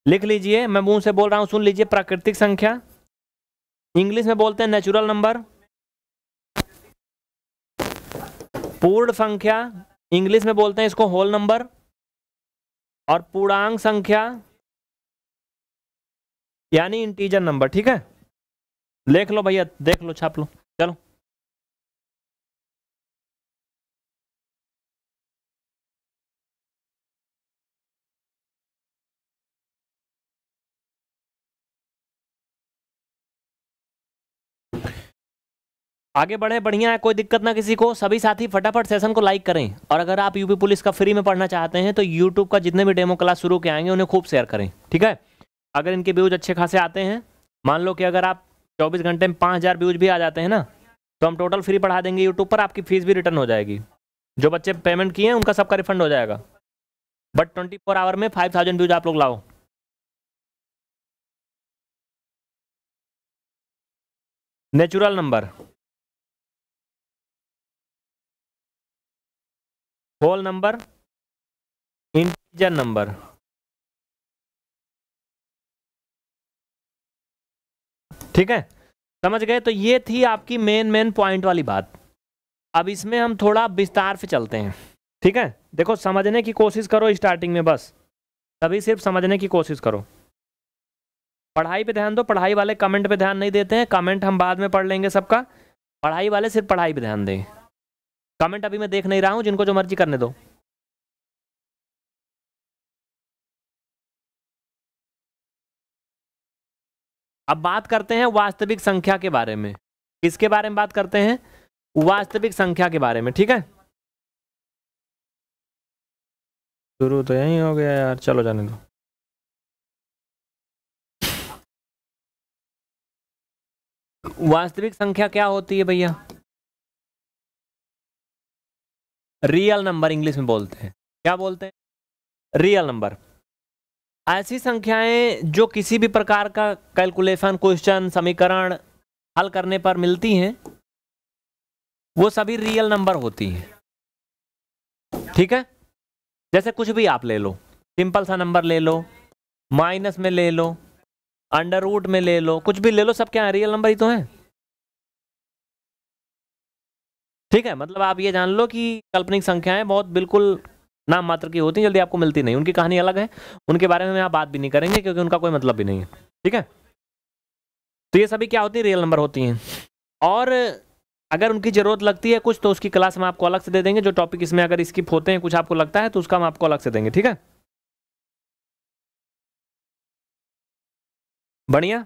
लिख लीजिए मैं मुंह से बोल रहा हूँ सुन लीजिए प्राकृतिक संख्या इंग्लिश में बोलते हैं नेचुरल नंबर पूर्ण संख्या इंग्लिश में बोलते हैं इसको होल नंबर और पूर्णांक संख्या यानी इंटीजर नंबर ठीक है लिख लो भैया देख लो छाप लो आगे बढ़े बढ़िया है कोई दिक्कत ना किसी को सभी साथी फटाफट सेशन को लाइक करें और अगर आप यूपी पुलिस का फ्री में पढ़ना चाहते हैं तो यूट्यूब का जितने भी डेमो क्लास शुरू के आएंगे उन्हें खूब शेयर करें ठीक है अगर इनके व्यूज अच्छे खासे आते हैं मान लो कि अगर आप चौबीस घंटे में पाँच हज़ार व्यूज भी आ जाते हैं ना तो हम टोटल फ्री पढ़ा देंगे यूट्यूब पर आपकी फीस भी रिटर्न हो जाएगी जो बच्चे पेमेंट किए हैं उनका सबका रिफंड हो जाएगा बट ट्वेंटी फोर आवर में फाइव थाउजेंड व्यूज आप लोग लाओ natural number whole number integer number ठीक है समझ गए तो ये थी आपकी मेन मेन पॉइंट वाली बात अब इसमें हम थोड़ा विस्तार से चलते हैं ठीक है देखो समझने की कोशिश करो स्टार्टिंग में बस तभी सिर्फ समझने की कोशिश करो पढ़ाई पे ध्यान दो पढ़ाई वाले कमेंट पे ध्यान नहीं देते हैं कमेंट हम बाद में पढ़ लेंगे सबका पढ़ाई वाले सिर्फ पढ़ाई पे ध्यान दें कमेंट अभी मैं देख नहीं रहा हूं जिनको जो मर्जी करने दो अब बात करते हैं वास्तविक संख्या के बारे में किसके बारे में बात करते हैं वास्तविक संख्या के बारे में ठीक है शुरू तो यही हो गया यार चलो जाने दो वास्तविक संख्या क्या होती है भैया रियल नंबर इंग्लिश में बोलते हैं क्या बोलते हैं रियल नंबर ऐसी संख्याएं जो किसी भी प्रकार का कैलकुलेशन क्वेश्चन समीकरण हल करने पर मिलती हैं वो सभी रियल नंबर होती हैं ठीक है जैसे कुछ भी आप ले लो सिंपल सा नंबर ले लो माइनस में ले लो अंडर रूट में ले लो कुछ भी ले लो सब क्या है रियल नंबर ही तो हैं ठीक है मतलब आप ये जान लो कि काल्पनिक संख्याएं बहुत बिल्कुल नाम मात्र की होती हैं जल्दी आपको मिलती नहीं उनकी कहानी अलग है उनके बारे में आप यहाँ बात भी नहीं करेंगे क्योंकि उनका कोई मतलब भी नहीं है ठीक है तो ये सभी क्या होती हैं रियल नंबर होती हैं और अगर उनकी ज़रूरत लगती है कुछ तो उसकी क्लास हम आपको अलग से दे देंगे जो टॉपिक इसमें अगर स्किप होते हैं कुछ आपको लगता है तो उसका हम आपको अलग से देंगे ठीक है बढ़िया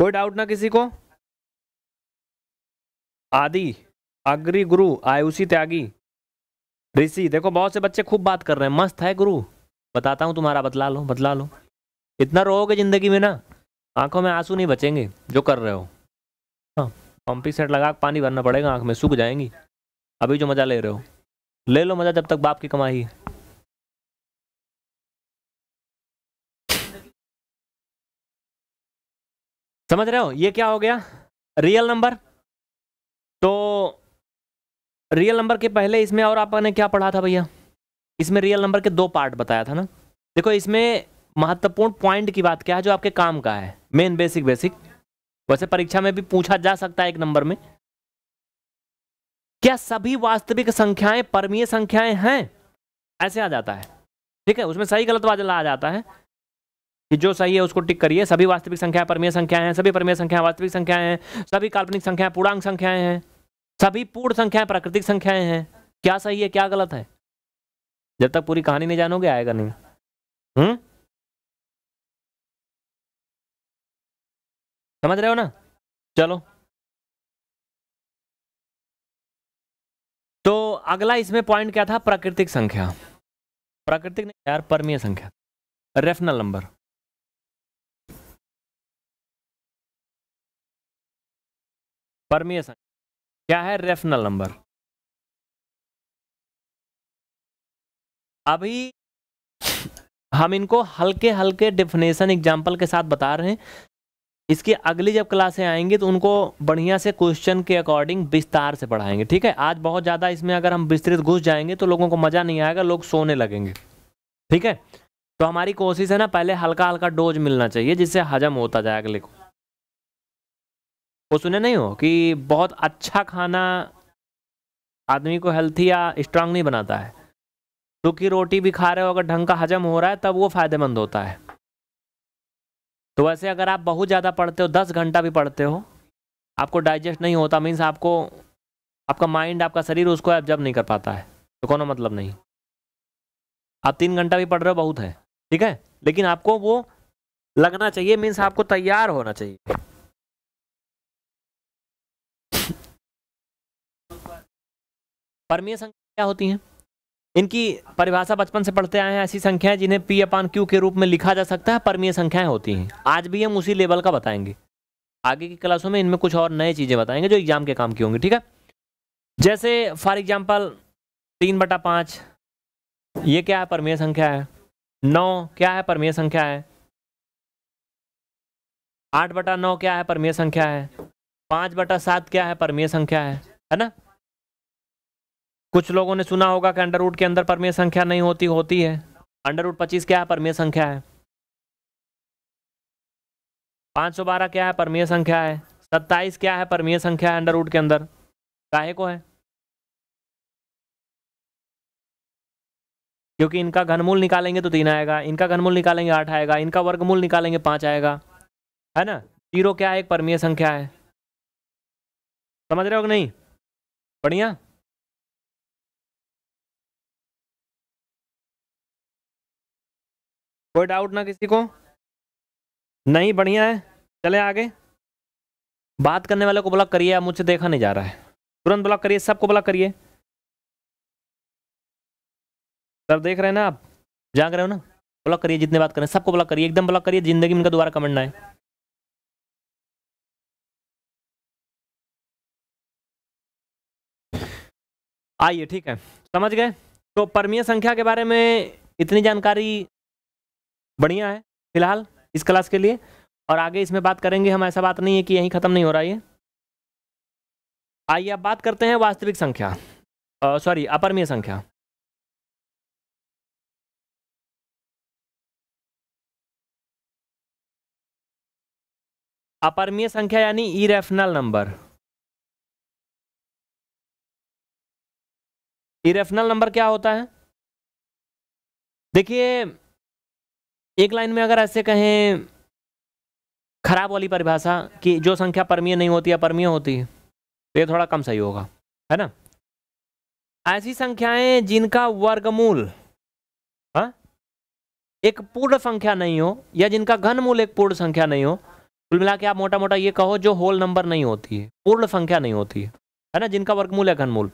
कोई डाउट ना किसी को आदि अग्री गुरु आयुषी त्यागी ऋषि देखो बहुत से बच्चे खूब बात कर रहे हैं मस्त है गुरु बताता हूँ तुम्हारा बतला लो बतला लो इतना रोगे ज़िंदगी में ना आंखों में आंसू नहीं बचेंगे जो कर रहे हो हाँ पम्पिंग सेट लगा पानी भरना पड़ेगा आंख में सूख जाएंगी अभी जो मज़ा ले रहे हो ले लो मज़ा जब तक बाप की कमाई समझ रहे हो ये क्या हो गया रियल नंबर तो रियल नंबर के पहले इसमें और आपने क्या पढ़ा था भैया इसमें रियल नंबर के दो पार्ट बताया था ना देखो इसमें महत्वपूर्ण पॉइंट की बात क्या है जो आपके काम का है मेन बेसिक बेसिक वैसे परीक्षा में भी पूछा जा सकता है एक नंबर में क्या सभी वास्तविक संख्याएं परमीय संख्याएं हैं ऐसे आ जाता है ठीक है उसमें सही गलत वाजला आ जाता है कि जो सही है उसको टिक करिए सभी वास्तविक संख्याएं परमीय संख्याएं हैं सभी परमीय संख्याएं वास्तविक संख्याएं हैं सभी काल्पनिक संख्याएं पूर्णांक संख्याएं हैं सभी पूर्ण संख्याएं प्राकृतिक संख्याएं हैं क्या सही है क्या गलत है जब तक पूरी कहानी नहीं जानोगे आएगा नहीं हम्म समझ रहे हो ना चलो तो अगला इसमें पॉइंट क्या था प्राकृतिक संख्या प्राकृतिक नहीं यार परमीय संख्या रेफनल नंबर परमीय संख्या क्या है रेफनल नंबर अभी हम इनको हल्के हल्के डेफिनेशन एग्जाम्पल के साथ बता रहे हैं इसकी अगली जब क्लासें आएंगी तो उनको बढ़िया से क्वेश्चन के अकॉर्डिंग विस्तार से पढ़ाएंगे ठीक है आज बहुत ज़्यादा इसमें अगर हम विस्तृत घुस जाएंगे तो लोगों को मज़ा नहीं आएगा लोग सोने लगेंगे ठीक है तो हमारी कोशिश है ना पहले हल्का हल्का डोज मिलना चाहिए जिससे हजम होता जाए अगले को वो सुने नहीं हो कि बहुत अच्छा खाना आदमी को हेल्थी या स्ट्रांग नहीं बनाता है सूखी रोटी भी खा रहे हो अगर ढंग का हजम हो रहा है तब वो फ़ायदेमंद होता है तो वैसे अगर आप बहुत ज़्यादा पढ़ते हो दस घंटा भी पढ़ते हो आपको डाइजेस्ट नहीं होता मीन्स आपको आपका माइंड आपका शरीर उसको एब्जर्व नहीं कर पाता है तो कोनो मतलब नहीं आप तीन घंटा भी पढ़ रहे हो बहुत है ठीक है लेकिन आपको वो लगना चाहिए मीन्स आपको तैयार होना चाहिए परमीय संख्या क्या होती हैं इनकी परिभाषा बचपन से पढ़ते आए हैं ऐसी संख्याएं जिन्हें पी अपान क्यू के रूप में लिखा जा सकता है परमीय संख्याएं होती हैं आज भी हम उसी लेवल का बताएंगे आगे की क्लासों में इनमें कुछ और नए चीज़ें बताएंगे जो एग्जाम के काम की होंगी ठीक है जैसे फॉर एग्जाम्पल तीन बटा पाँच ये क्या है परमेय संख्या है नौ क्या है परमेय संख्या है आठ बटा नौ क्या है परमेय संख्या है पाँच बटा सात क्या है परमेय संख्या है है ना कुछ लोगों ने सुना होगा कि अंडर के अंदर परमेय संख्या नहीं होती होती है अंडर रूट पच्चीस क्या है परमेय संख्या है पांच सौ बारह क्या है परमेय संख्या है सत्ताईस क्या है परमेय संख्या है अंडर के अंदर काहे को है क्योंकि इनका घनमूल निकालेंगे तो तीन आएगा इनका घनमूल निकालेंगे आठ आएगा इनका वर्गमूल निकालेंगे पाँच आएगा है ना जीरो क्या है एक परमीय संख्या है समझ रहे हो नहीं बढ़िया कोई डाउट ना किसी को नहीं बढ़िया है चले आगे बात करने वाले को ब्लॉक करिए आप मुझसे देखा नहीं जा रहा है तुरंत ब्लॉक करिए सबको ब्लॉक करिए सर देख रहे हैं ना आप जाग रहे हो ना ब्लॉक करिए जितने बात करें सबको ब्लॉक करिए एकदम ब्लॉक करिए जिंदगी में दोबारा कमेंट ना है आइए ठीक है समझ गए तो परमीय संख्या के बारे में इतनी जानकारी बढ़िया है फिलहाल इस क्लास के लिए और आगे इसमें बात करेंगे हम ऐसा बात नहीं है कि यहीं ख़त्म नहीं हो रहा ये आइए अब बात करते हैं वास्तविक संख्या सॉरी अपरमीय संख्या अपरमीय संख्या यानी इरेफनल नंबर इरेफनल नंबर क्या होता है देखिए एक लाइन में अगर ऐसे कहें खराब वाली परिभाषा कि जो संख्या परमीय नहीं होती है परमीय होती है तो ये थोड़ा कम सही होगा है ना ऐसी संख्याएं जिनका वर्गमूल हा? एक पूर्ण संख्या नहीं हो या जिनका घनमूल एक पूर्ण संख्या नहीं हो कुल मिला के आप मोटा मोटा ये कहो जो होल नंबर नहीं होती है पूर्ण संख्या नहीं होती है है ना जिनका वर्गमूल है घनमूल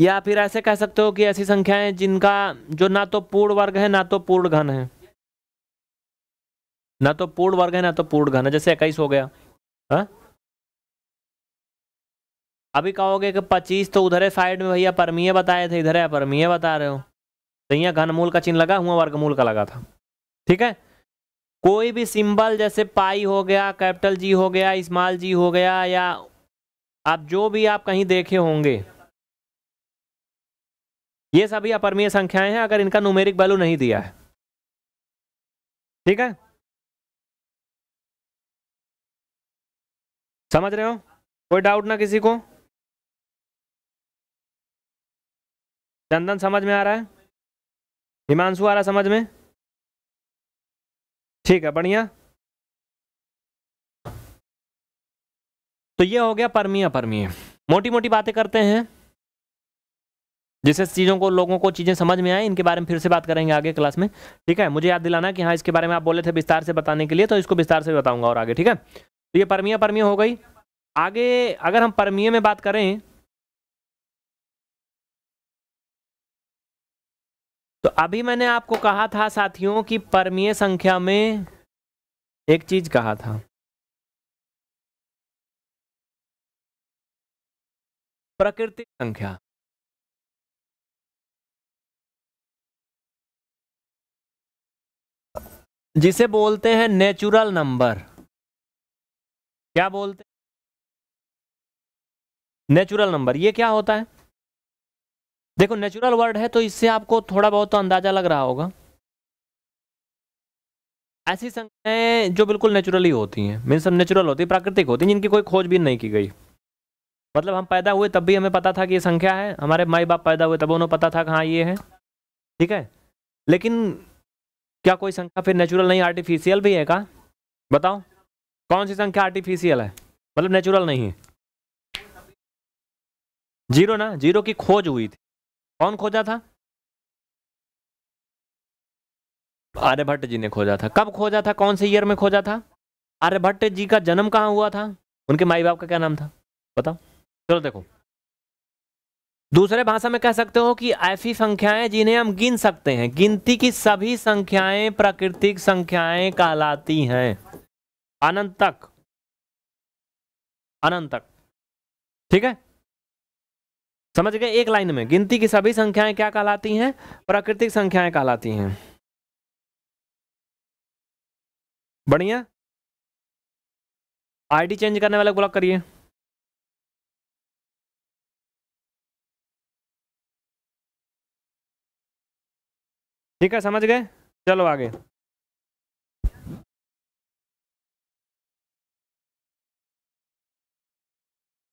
या फिर ऐसे कह सकते हो कि ऐसी संख्याएं जिनका जो ना तो पूर्ण वर्ग है ना तो पूर्ण घन है ना तो पूर्ण वर्ग है ना तो पूर्ण घन जैसे इक्कीस हो गया है हाँ? अभी कहोगे कि पच्चीस तो उधर है साइड में भैया परमीय बताए थे इधर है परमीय बता रहे हो तो यहाँ घनमूल का चिन्ह लगा हुआ वर्गमूल का लगा था ठीक है कोई भी सिंबल जैसे पाई हो गया कैपिटल जी हो गया स्मॉल जी हो गया या आप जो भी आप कहीं देखे होंगे ये सभी अपरमीय संख्याएं हैं अगर इनका न्यूमेरिक वैल्यू नहीं दिया है ठीक है समझ रहे हो कोई डाउट ना किसी को चंदन समझ में आ रहा है हिमांशु आ रहा समझ में ठीक है बढ़िया तो ये हो गया परमिया परमीय मोटी मोटी बातें करते हैं जिससे चीज़ों को लोगों को चीज़ें समझ में आए इनके बारे में फिर से बात करेंगे आगे क्लास में ठीक है मुझे याद दिलाना कि हाँ इसके बारे में आप बोले थे विस्तार से बताने के लिए तो इसको विस्तार से बताऊंगा और आगे ठीक है तो ये परमिया परमिया हो गई आगे अगर हम परमीय में बात करें तो अभी मैंने आपको कहा था साथियों कि परमीय संख्या में एक चीज कहा था प्रकृतिक संख्या जिसे बोलते हैं नेचुरल नंबर क्या बोलते नेचुरल नंबर ये क्या होता है देखो नेचुरल वर्ड है तो इससे आपको थोड़ा बहुत तो अंदाजा लग रहा होगा ऐसी संख्याएं जो बिल्कुल नेचुरली होती हैं मीन सब नेचुरल होती है प्राकृतिक होती है जिनकी कोई खोजबीन नहीं की गई मतलब हम पैदा हुए तब भी हमें पता था कि ये संख्या है हमारे माई बाप पैदा हुए तब उन्हें पता था कि हाँ ये है ठीक है लेकिन क्या कोई संख्या फिर नेचुरल नहीं आर्टिफिशियल भी है का बताओ कौन सी संख्या आर्टिफिशियल है मतलब नेचुरल नहीं है जीरो ना जीरो की खोज हुई थी कौन खोजा था आर्यभट्ट जी ने खोजा था कब खोजा था कौन से ईयर में खोजा था आर्यभट्ट जी का जन्म कहाँ हुआ था उनके माई बाप का क्या नाम था बताओ चलो देखो दूसरे भाषा में कह सकते हो कि ऐसी संख्याएं जिन्हें हम गिन सकते हैं गिनती की सभी संख्याएं प्राकृतिक संख्याएं कहलाती हैं अनंत तक अनंत तक ठीक है समझ गए एक लाइन में गिनती की सभी संख्याएं क्या कहलाती हैं प्राकृतिक संख्याएं कहलाती हैं बढ़िया आईडी चेंज करने वाले ब्लॉक करिए ठीक है समझ गए चलो आगे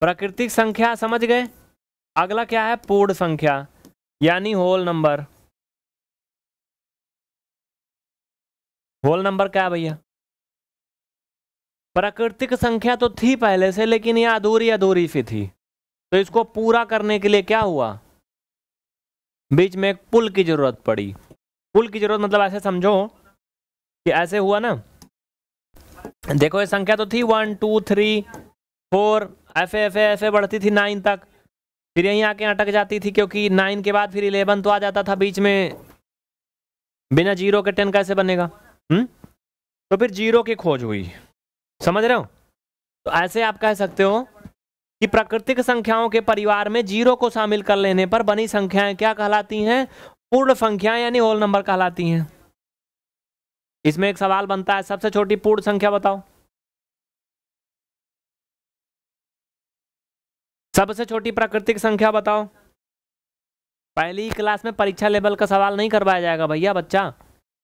प्राकृतिक संख्या समझ गए अगला क्या है पूर्ण संख्या यानी होल नंबर होल नंबर क्या है भैया प्राकृतिक संख्या तो थी पहले से लेकिन यह अधूरी अधूरी सी थी तो इसको पूरा करने के लिए क्या हुआ बीच में एक पुल की जरूरत पड़ी पुल की जरूरत मतलब ऐसे समझो कि ऐसे हुआ ना देखो ये संख्या तो थी one two three four F F F A बढ़ती थी नाइन तक फिर यहीं आके अटक जाती थी क्योंकि नाइन के बाद फिर इलेवन तो आ जाता था बीच में बिना जीरो के टेन कैसे बनेगा हम्म तो फिर जीरो की खोज हुई समझ रहे हो तो ऐसे आप कह सकते हो कि प्राकृतिक संख्याओं के परिवार में जीरो को शामिल कर लेने पर बनी संख्याएं क्या कहलाती हैं पूर्ण संख्याएं यानी होल नंबर कहलाती हैं इसमें एक सवाल बनता है सबसे छोटी पूर्ण संख्या बताओ सबसे छोटी प्राकृतिक संख्या बताओ पहली क्लास में परीक्षा लेवल का सवाल नहीं करवाया जाएगा भैया बच्चा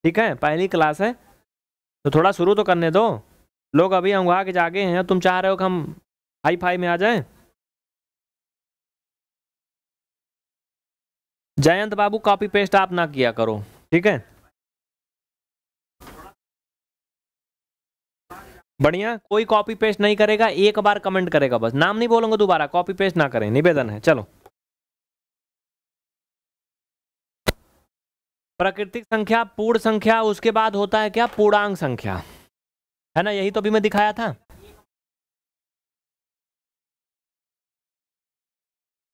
ठीक है पहली क्लास है तो थोड़ा शुरू तो करने दो लोग अभी अंगा के जागे हैं तुम चाह रहे हो कि हम हाई फाई में आ जाएं जयंत बाबू कॉपी पेस्ट आप ना किया करो ठीक है बढ़िया कोई कॉपी पेस्ट नहीं करेगा एक बार कमेंट करेगा बस नाम नहीं बोलूंगा दोबारा कॉपी पेस्ट ना करें निवेदन है चलो प्राकृतिक संख्या पूर्ण संख्या उसके बाद होता है क्या पूर्णांग संख्या है ना यही तो अभी मैं दिखाया था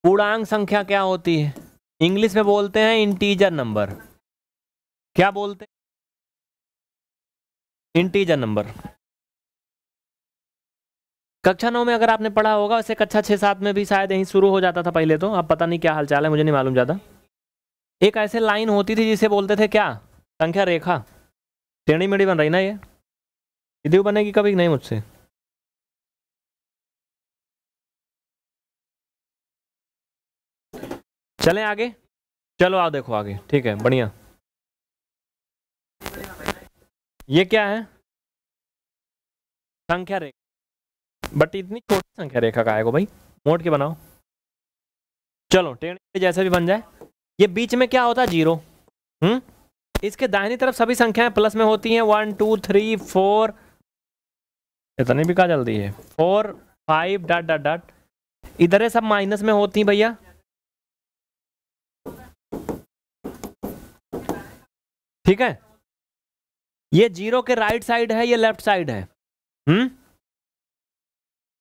पूर्णांग संख्या क्या होती है इंग्लिश में बोलते हैं इंटीजर नंबर क्या बोलते हैं इंटीजर नंबर कक्षा नौ में अगर आपने पढ़ा होगा वैसे कक्षा छः सात में भी शायद यहीं शुरू हो जाता था पहले तो अब पता नहीं क्या हालचाल है मुझे नहीं मालूम ज़्यादा एक ऐसे लाइन होती थी जिसे बोलते थे क्या संख्या रेखा टेढ़ी मेढ़ी बन रही ना ये सीधी बनेगी कभी नहीं मुझसे चलें आगे चलो आओ देखो आगे ठीक है बढ़िया ये क्या है संख्या रेखा बट इतनी छोटी संख्या रेखा का आएगा भाई मोड़ के बनाओ चलो टेढ़ी जैसे भी बन जाए ये बीच में क्या होता है जीरो हुँ? हम्म? इसके दाहिनी तरफ सभी संख्याएं प्लस में होती हैं वन टू थ्री फोर इतनी भी कहा जल्दी है four five dot dot dot इधर सब माइनस में होती भैया ठीक है ये जीरो के राइट साइड है ये लेफ्ट साइड है हम्म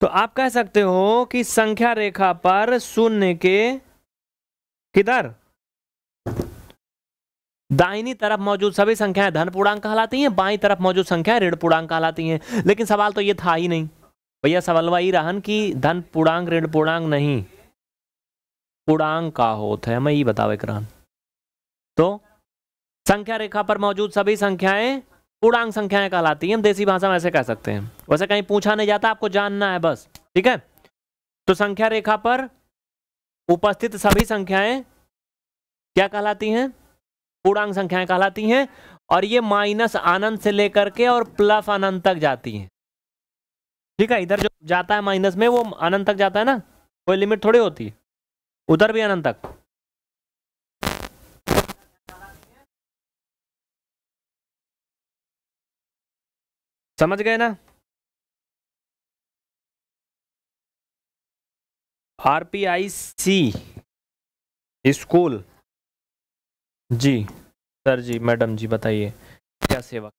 तो आप कह सकते हो कि संख्या रेखा पर शून्य के किधर दाहिनी तरफ मौजूद सभी संख्याएं धन पूर्णांक कहलाती हैं बाई तरफ मौजूद संख्याएं ऋण पूर्णांक कहलाती हैं लेकिन सवाल तो ये था ही नहीं भैया सवाल वही रहन कि धन पूर्णांक ऋण पूर्णांक नहीं पूर्णांक का होता है मैं ये बतावे करान तो संख्या रेखा पर मौजूद सभी संख्याएं पूर्णांक संख्याएं कहलाती हैं हम देसी भाषा में ऐसे कह सकते हैं वैसे कहीं पूछा नहीं जाता आपको जानना है बस ठीक है तो संख्या रेखा पर उपस्थित सभी संख्याएं क्या कहलाती हैं पूर्णांक संख्याएं कहलाती हैं और ये माइनस आनंद से लेकर के और प्लस अनंत तक जाती हैं ठीक है इधर जो जाता है माइनस में वो अनंत तक जाता है ना कोई लिमिट थोड़ी होती है उधर भी अनंत तक समझ गए ना R P I C school जी सर जी मैडम जी बताइए क्या सेवा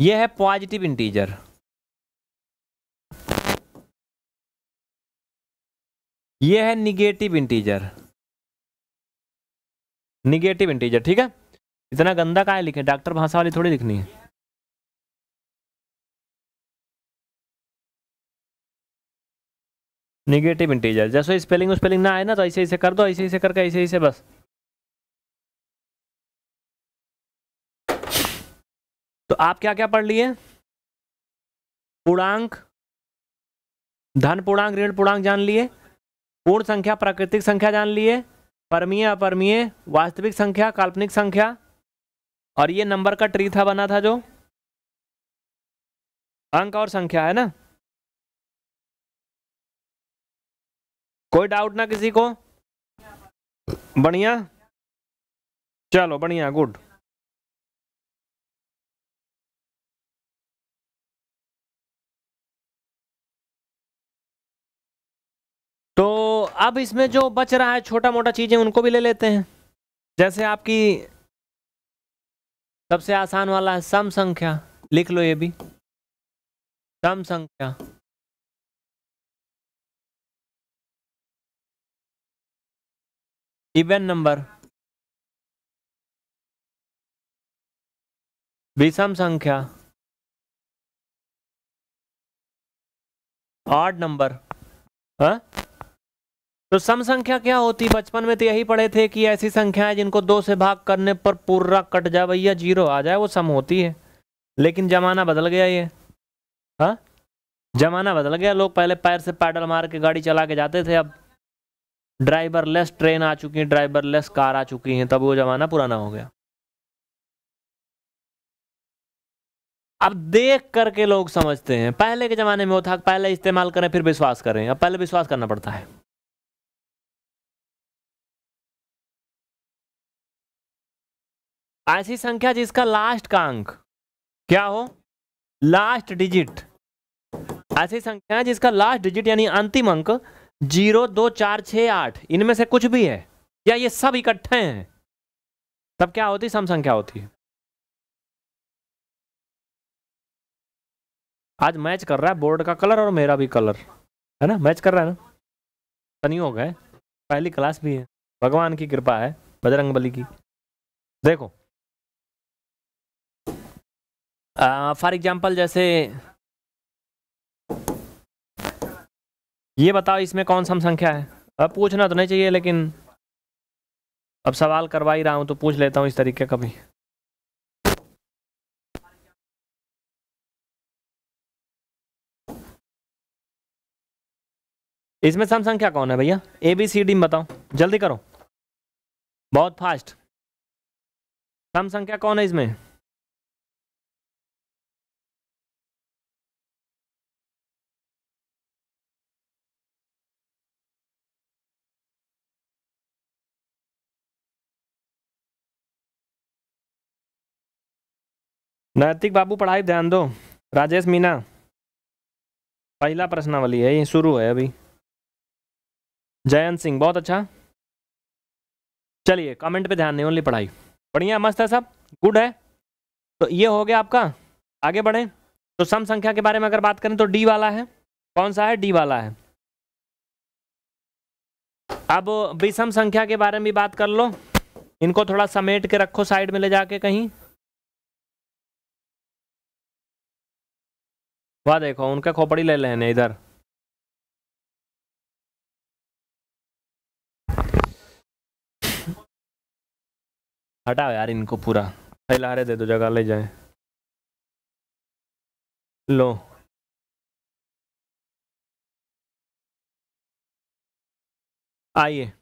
यह है पॉजिटिव इंटीजर यह है निगेटिव इंटीजर निगेटिव इंटीजर ठीक है इतना गंदा कहा है लिखे डॉक्टर भाषा वाली थोड़ी लिखनी है निगेटिव इंटीजर जैसे स्पेलिंग स्पेलिंग ना आए ना तो ऐसे ऐसे कर दो ऐसे ऐसे करके ऐसे ऐसे बस तो आप क्या क्या पढ़ लिए पूर्णांक धन पूर्णांक ऋण पूर्णांक जान लिए पूर्ण संख्या प्राकृतिक संख्या जान लिए परमीय अपरमीय वास्तविक संख्या काल्पनिक संख्या और ये नंबर का ट्री था बना था जो अंक और संख्या है ना कोई डाउट ना किसी को बढ़िया चलो बढ़िया गुड तो अब इसमें जो बच रहा है छोटा मोटा चीज़ें उनको भी ले लेते हैं जैसे आपकी सबसे आसान वाला है सम संख्या लिख लो ये भी सम संख्या इवन नंबर विषम संख्या आठ नंबर तो सम संख्या क्या होती बचपन में तो यही पढ़े थे कि ऐसी संख्याएं जिनको दो से भाग करने पर पूरा कट जा भैया जीरो आ जाए वो सम होती है लेकिन जमाना बदल गया ये हाँ जमाना बदल गया लोग पहले पैर से पैडल मार के गाड़ी चला के जाते थे अब ड्राइवरलेस ट्रेन आ चुकी है ड्राइवर लेस कार आ चुकी हैं तब वो ज़माना पुराना हो गया अब देख करके लोग समझते हैं पहले के ज़माने में वो था पहले इस्तेमाल करें फिर विश्वास करें अब पहले विश्वास करना पड़ता है ऐसी संख्या जिसका लास्ट का अंक क्या हो लास्ट डिजिट ऐसी संख्या जिसका लास्ट डिजिट यानी अंतिम अंक जीरो दो चार छ आठ इनमें से कुछ भी है या ये सब इकट्ठे हैं तब क्या होती सम संख्या होती है आज मैच कर रहा है बोर्ड का कलर और मेरा भी कलर है ना मैच कर रहा है ना सनी हो गए पहली क्लास भी है भगवान की कृपा है बजरंग बली की देखो फॉर एग्जाम्पल जैसे ये बताओ इसमें कौन सम संख्या है अब पूछना तो नहीं चाहिए लेकिन अब सवाल करवा ही रहा हूँ तो पूछ लेता हूँ इस तरीके का भी इसमें सम संख्या कौन है भैया ए बी सी डी में बताओ जल्दी करो बहुत फास्ट सम संख्या कौन है इसमें नैतिक बाबू पढ़ाई ध्यान दो राजेश मीना पहला प्रश्नावली है ये शुरू है अभी जयंत सिंह बहुत अच्छा चलिए कमेंट पे ध्यान नहीं ओनली पढ़ाई बढ़िया मस्त है सब गुड है तो ये हो गया आपका आगे बढ़ें तो सम संख्या के बारे में अगर बात करें तो डी वाला है कौन सा है डी वाला है अब विषम संख्या के बारे में भी बात कर लो इनको थोड़ा समेट के रखो साइड में ले जाके कहीं वहाँ देखो उनका खोपड़ी ले लेने इधर हटाओ यार इनको पूरा रहे दे दो जगह ले जाए लो आइए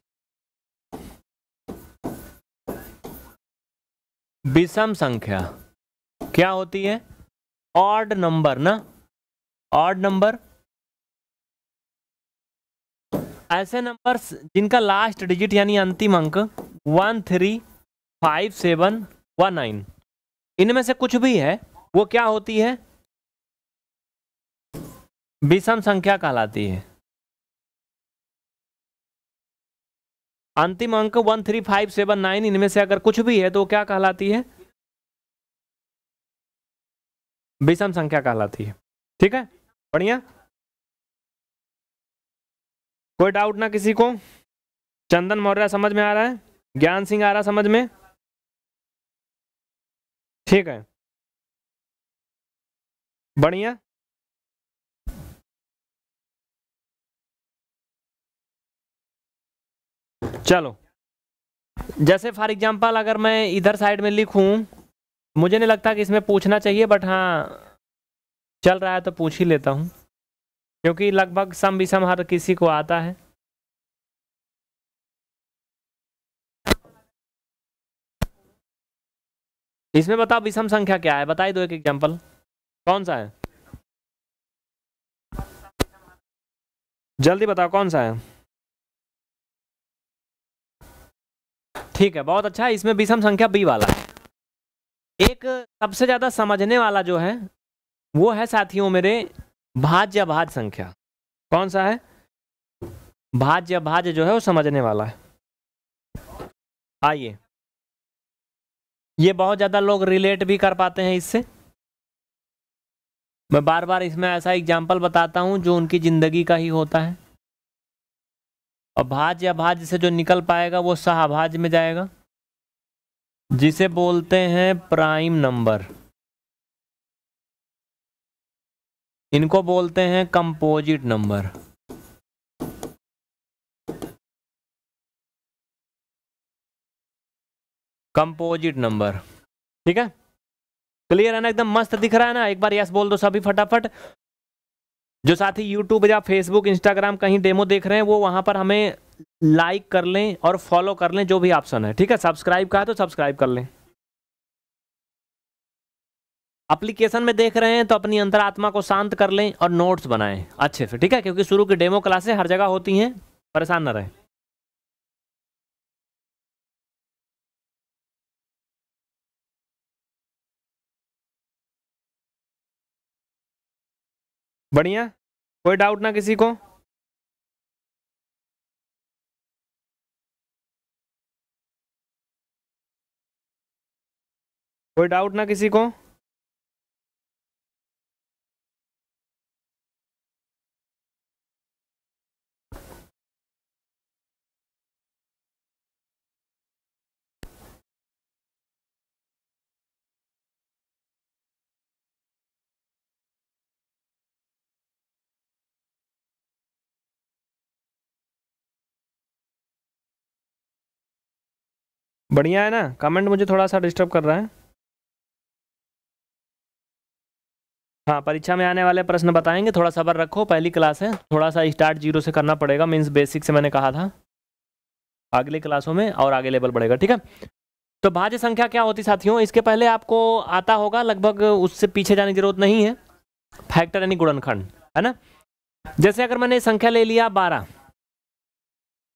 विषम संख्या क्या होती है ऑर्ड नंबर ना ऑड नंबर ऐसे नंबर जिनका लास्ट डिजिट यानी अंतिम अंक one three five seven one nine इनमें से कुछ भी है वो क्या होती है विषम संख्या कहलाती है अंतिम अंक one three five seven nine इनमें से अगर कुछ भी है तो क्या कहलाती है विषम संख्या कहलाती है ठीक है बढ़िया कोई डाउट ना किसी को चंदन मौर्य समझ में आ रहा है ज्ञान सिंह आ रहा समझ में ठीक है बढ़िया चलो जैसे फॉर एग्जांपल अगर मैं इधर साइड में लिखूं मुझे नहीं लगता कि इसमें पूछना चाहिए बट हाँ चल रहा है तो पूछ ही लेता हूँ क्योंकि लगभग सम विषम हर किसी को आता है इसमें बताओ विषम संख्या क्या है बताई दो एक एग्जांपल कौन सा है जल्दी बताओ कौन सा है ठीक है बहुत अच्छा है इसमें विषम संख्या बी वाला है एक सबसे ज़्यादा समझने वाला जो है वो है साथियों मेरे भाज्य भाज संख्या कौन सा है भाज्य भाज जो है वो समझने वाला है आइए ये बहुत ज़्यादा लोग रिलेट भी कर पाते हैं इससे मैं बार बार इसमें ऐसा एग्जाम्पल बताता हूं जो उनकी ज़िंदगी का ही होता है और भाज या भाज से जो निकल पाएगा वो शाहभाज में जाएगा जिसे बोलते हैं प्राइम नंबर इनको बोलते हैं कंपोजिट नंबर कंपोजिट नंबर ठीक है क्लियर है ना एकदम मस्त दिख रहा है ना एक बार यस बोल दो सभी फटाफट जो साथी यूट्यूब या फेसबुक इंस्टाग्राम कहीं डेमो देख रहे हैं वो वहां पर हमें लाइक कर लें और फॉलो कर लें जो भी ऑप्शन है ठीक है सब्सक्राइब का है तो सब्सक्राइब कर लें अप्लीकेशन में देख रहे हैं तो अपनी अंतरात्मा को शांत कर लें और नोट्स बनाएं अच्छे से ठीक है क्योंकि शुरू की डेमो क्लासे हर जगह होती हैं परेशान ना रहें बढ़िया कोई डाउट ना किसी को कोई डाउट ना किसी को बढ़िया है ना कमेंट मुझे थोड़ा सा डिस्टर्ब कर रहा है हाँ परीक्षा में आने वाले प्रश्न बताएंगे थोड़ा सबर रखो पहली क्लास है थोड़ा सा स्टार्ट जीरो से करना पड़ेगा मीन्स बेसिक से मैंने कहा था अगले क्लासों में और आगे लेवल बढ़ेगा ठीक है तो भाज्य संख्या क्या होती साथियों इसके पहले आपको आता होगा लगभग उससे पीछे जाने की जरूरत नहीं है फैक्टर यानी गुणनखंड है ना जैसे अगर मैंने संख्या ले लिया बारह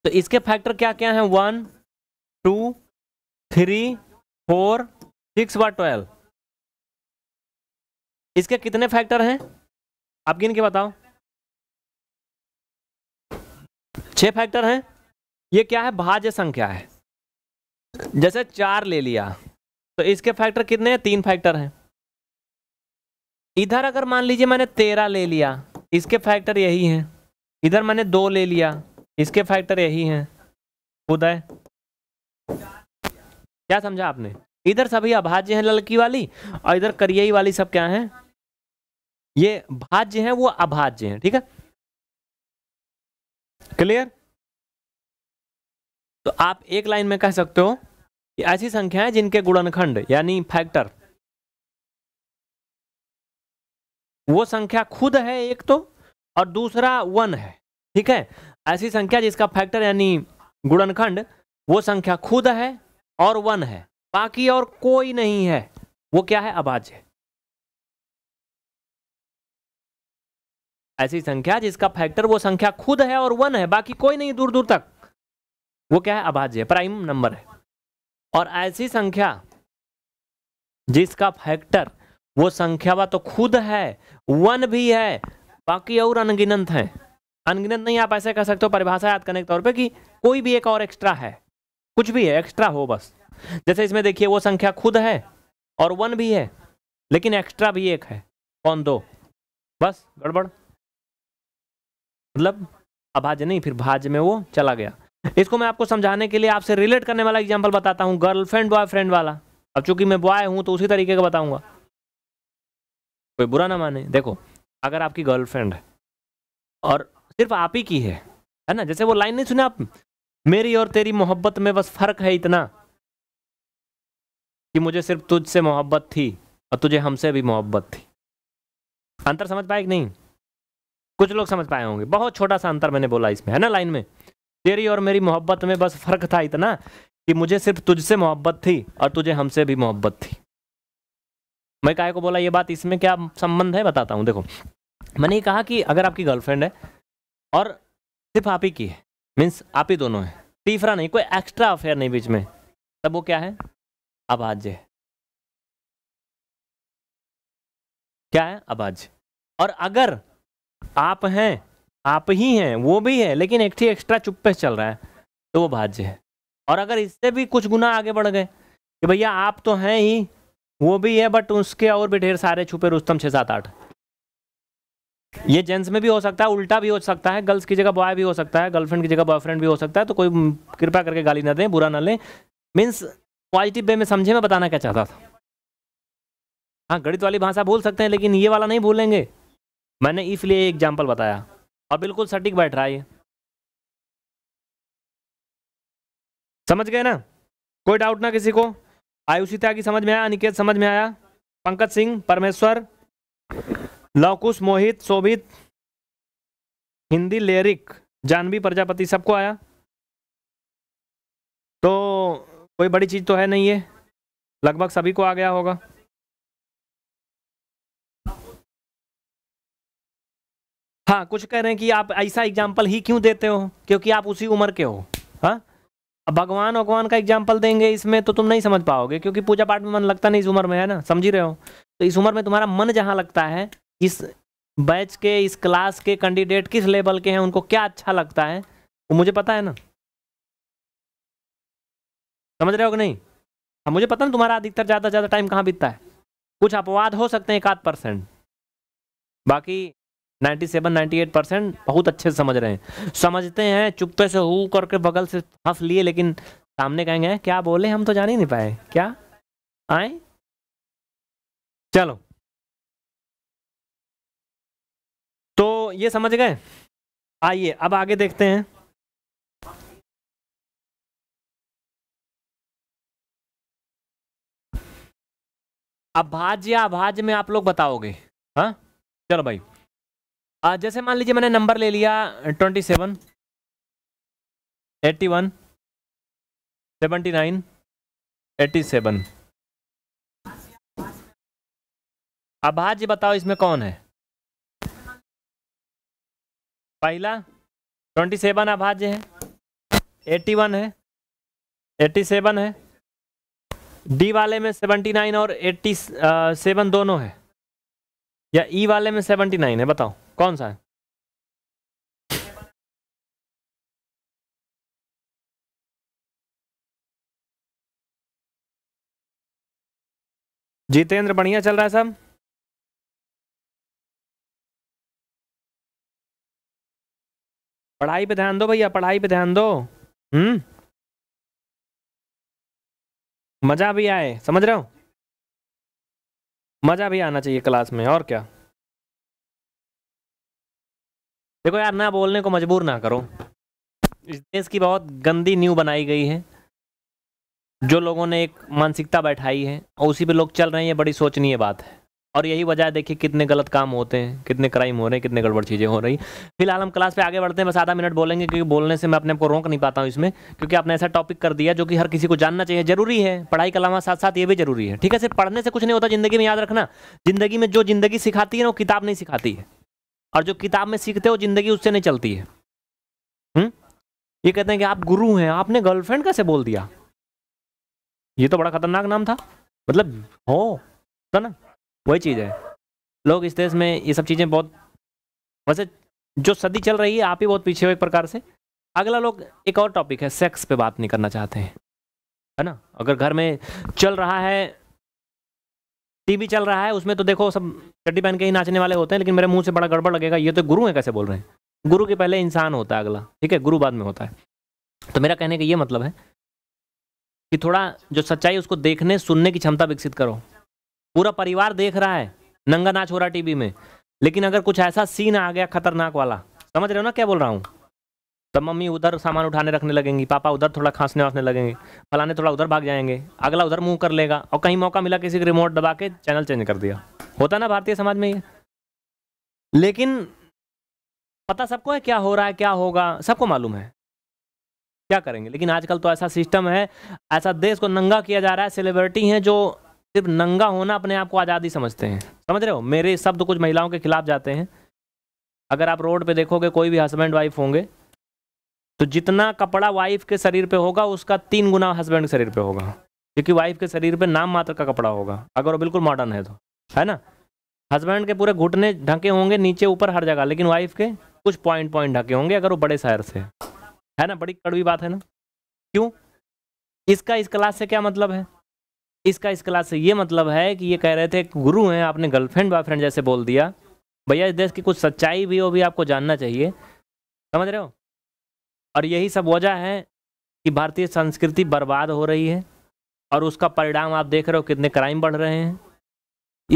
तो इसके फैक्टर क्या क्या है one two three four six व ट्वेल्व इसके कितने फैक्टर हैं आप गिन के बताओ छह फैक्टर हैं ये क्या है भाज्य संख्या है जैसे चार ले लिया तो इसके फैक्टर कितने हैं तीन फैक्टर हैं इधर अगर मान लीजिए मैंने तेरह ले लिया इसके फैक्टर यही हैं इधर मैंने दो ले लिया इसके फैक्टर यही हैं उदय क्या समझा आपने इधर सभी अभाज्य हैं ललकी वाली और इधर करिय वाली सब क्या है ये भाज्य हैं वो अभाज्य हैं ठीक है क्लियर तो आप एक लाइन में कह सकते हो कि ऐसी संख्याएं जिनके गुणनखंड यानी फैक्टर वो संख्या खुद है एक तो और दूसरा वन है ठीक है ऐसी संख्या जिसका फैक्टर यानी गुणनखंड वो संख्या खुद है और वन है बाकी और कोई नहीं है वो क्या है अभाज्य ऐसी संख्या जिसका फैक्टर वो संख्या खुद है और वन है बाकी कोई नहीं दूर दूर तक वो क्या है अभाज्य प्राइम नंबर है और ऐसी संख्या जिसका फैक्टर वो संख्या तो खुद है वन भी है बाकी और अनगिनत हैं अनगिनत नहीं आप ऐसे कह सकते हो परिभाषा याद करने के तौर पे कि कोई भी एक और एक्स्ट्रा है कुछ भी है एक्स्ट्रा हो बस जैसे इसमें देखिए वो संख्या खुद है और वन भी है लेकिन एक्स्ट्रा भी एक है कौन दो बस गड़बड़ मतलब अभाज नहीं फिर भाज में वो चला गया इसको मैं आपको समझाने के लिए आपसे रिलेट करने वाला एग्जाम्पल बताता हूँ गर्लफ्रेंड बॉयफ्रेंड वाला अब चूंकि मैं बॉय हूँ तो उसी तरीके का बताऊंगा कोई बुरा ना माने देखो अगर आपकी गर्लफ्रेंड है और सिर्फ आप ही की है है ना जैसे वो लाइन नहीं सुना आप मेरी और तेरी मोहब्बत में बस फर्क है इतना कि मुझे सिर्फ तुझसे मोहब्बत थी और तुझे हमसे भी मोहब्बत थी अंतर समझ पाए कि नहीं कुछ लोग समझ पाए होंगे बहुत छोटा सा अंतर मैंने बोला इसमें है ना लाइन में तेरी और मेरी मोहब्बत में बस फर्क था इतना कि मुझे सिर्फ तुझसे मोहब्बत थी और तुझे हमसे भी मोहब्बत थी मैं काय को बोला ये बात इसमें क्या संबंध है बताता हूँ देखो मैंने ये कहा कि अगर आपकी गर्लफ्रेंड है और सिर्फ आप ही की है मीन्स आप ही दोनों हैं तीसरा नहीं कोई एक्स्ट्रा अफेयर नहीं बीच में तब वो क्या है अभाज्य है क्या है अभाज्य और अगर आप हैं आप ही हैं वो भी है लेकिन एक ही एक्स्ट्रा चुप पे चल रहा है तो वो भाज्य है और अगर इससे भी कुछ गुना आगे बढ़ गए कि भैया आप तो हैं ही वो भी है बट उसके और भी ढेर सारे छुपे रुस्तम छः सात आठ ये जेंट्स में भी हो सकता है उल्टा भी हो सकता है गर्ल्स की जगह बॉय भी हो सकता है गर्लफ्रेंड की जगह बॉयफ्रेंड भी हो सकता है तो कोई कृपया करके गाली ना दें बुरा ना लें मीन्स पॉजिटिव वे में समझे मैं बताना क्या चाहता था हाँ गणित वाली भाषा बोल सकते हैं लेकिन ये वाला नहीं भूलेंगे मैंने इसलिए एग्जाम्पल बताया और बिल्कुल सटीक बैठ रहा है ये समझ गए ना कोई डाउट ना किसी को आयुषिता की समझ में आया अनिकेत समझ में आया पंकज सिंह परमेश्वर लवकुश मोहित शोभित हिंदी लेरिक जानवी प्रजापति सबको आया तो कोई बड़ी चीज़ तो है नहीं है लगभग सभी को आ गया होगा हाँ कुछ कह रहे हैं कि आप ऐसा एग्जाम्पल ही क्यों देते हो क्योंकि आप उसी उम्र के हो हाँ भगवान भगवान का एग्जाम्पल देंगे इसमें तो तुम नहीं समझ पाओगे क्योंकि पूजा पाठ में मन लगता नहीं इस उम्र में है ना समझी रहे हो तो इस उम्र में तुम्हारा मन जहाँ लगता है इस बैच के इस क्लास के कैंडिडेट किस लेवल के हैं उनको क्या अच्छा लगता है वो मुझे पता है ना समझ रहे हो कि नहीं हाँ मुझे पता ना तुम्हारा अधिकतर ज़्यादा ज़्यादा टाइम कहाँ बीतता है कुछ अपवाद हो सकते हैं एक आध परसेंट बाकी 97 98 परसेंट बहुत अच्छे से समझ रहे हैं समझते हैं चुप्पे से हु करके बगल से हंस लिए लेकिन सामने कहेंगे क्या बोले हम तो जान ही नहीं पाए क्या आए चलो तो ये समझ गए आइए अब आगे देखते हैं अभाज्य अभाज्य में आप लोग बताओगे हाँ चलो भाई आ, जैसे मान लीजिए मैंने नंबर ले लिया twenty seven eighty one seventy nine eighty seven अभाज्य बताओ इसमें कौन है पहला ट्वेंटी सेवन अभाज्य है एट्टी वन है एट्टी सेवन है डी वाले में सेवनटी नाइन और एट्टी सेवन दोनों है या ई e वाले में सेवेंटी नाइन है बताओ कौन सा है जितेंद्र बढ़िया चल रहा है सब पढ़ाई पे ध्यान दो भैया पढ़ाई पे ध्यान दो हम्म मज़ा भी आए समझ रहे हो मज़ा भी आना चाहिए क्लास में और क्या देखो यार ना बोलने को मजबूर ना करो इस देश की बहुत गंदी न्यू बनाई गई है जो लोगों ने एक मानसिकता बैठाई है और उसी पे लोग चल रहे हैं ये बड़ी सोचनीय बात है और यही वजह है देखिए कितने गलत काम होते हैं कितने क्राइम हो रहे हैं कितने गड़बड़ चीज़ें हो रही फिलहाल हम क्लास पे आगे बढ़ते हैं बस आधा मिनट बोलेंगे क्योंकि बोलने से मैं अपने आपको रोक नहीं पाता हूँ इसमें क्योंकि आपने ऐसा टॉपिक कर दिया जो कि हर किसी को जानना चाहिए जरूरी है पढ़ाई के अलावा साथ साथ ये भी जरूरी है ठीक है सिर्फ पढ़ने से कुछ नहीं होता जिंदगी में याद रखना जिंदगी में जो जिंदगी सिखाती है ना वो किताब नहीं सिखाती है और जो किताब में सीखते हो जिंदगी उससे नहीं चलती है ये कहते हैं कि आप गुरु हैं आपने गर्लफ्रेंड कैसे बोल दिया ये तो बड़ा खतरनाक नाम था मतलब हो तो ना वही चीज़ है लोग इस देश में ये सब चीज़ें बहुत वैसे जो सदी चल रही है आप ही बहुत पीछे हो एक प्रकार से अगला लोग एक और टॉपिक है सेक्स पे बात नहीं करना चाहते हैं है ना अगर घर में चल रहा है टीवी चल रहा है उसमें तो देखो सब चड्डी पहन के ही नाचने वाले होते हैं लेकिन मेरे मुंह से बड़ा गड़बड़ लगेगा ये तो गुरु हैं कैसे बोल रहे हैं गुरु के पहले इंसान होता है अगला ठीक है गुरु बाद में होता है तो मेरा कहने का ये मतलब है कि थोड़ा जो सच्चाई उसको देखने सुनने की क्षमता विकसित करो पूरा परिवार देख रहा है नंगा नाच हो रहा टीवी में लेकिन अगर कुछ ऐसा सीन आ गया खतरनाक वाला समझ रहे हो ना क्या बोल रहा हूँ तब तो मम्मी उधर सामान उठाने रखने लगेंगी पापा उधर थोड़ा खांसने वाँसने लगेंगे फलाने थोड़ा उधर भाग जाएंगे अगला उधर मुंह कर लेगा और कहीं मौका मिला किसी को रिमोट दबा के चैनल चेंज कर दिया होता ना भारतीय समाज में ये लेकिन पता सबको है क्या हो रहा है क्या होगा सबको मालूम है क्या करेंगे लेकिन आजकल तो ऐसा सिस्टम है ऐसा देश को नंगा किया जा रहा है सेलिब्रिटी हैं जो सिर्फ नंगा होना अपने आप को आज़ादी समझते हैं समझ रहे हो मेरे शब्द कुछ महिलाओं के खिलाफ जाते हैं अगर आप रोड पे देखोगे कोई भी हस्बैंड वाइफ होंगे तो जितना कपड़ा वाइफ के शरीर पे होगा उसका तीन गुना हस्बैंड के शरीर पे होगा क्योंकि वाइफ के शरीर पे नाम मात्र का कपड़ा होगा अगर वो बिल्कुल मॉडर्न है तो है ना हस्बैंड के पूरे घुटने ढके होंगे नीचे ऊपर हर जगह लेकिन वाइफ के कुछ पॉइंट पॉइंट ढके होंगे अगर वो बड़े शहर से है ना बड़ी कड़वी बात है ना क्यों इसका इस क्लास से क्या मतलब है इसका इस क्लास से ये मतलब है कि ये कह रहे थे गुरु हैं आपने गर्लफ्रेंड बॉयफ्रेंड जैसे बोल दिया भैया इस देश की कुछ सच्चाई भी हो भी आपको जानना चाहिए समझ रहे हो और यही सब वजह है कि भारतीय संस्कृति बर्बाद हो रही है और उसका परिणाम आप देख रहे हो कितने क्राइम बढ़ रहे हैं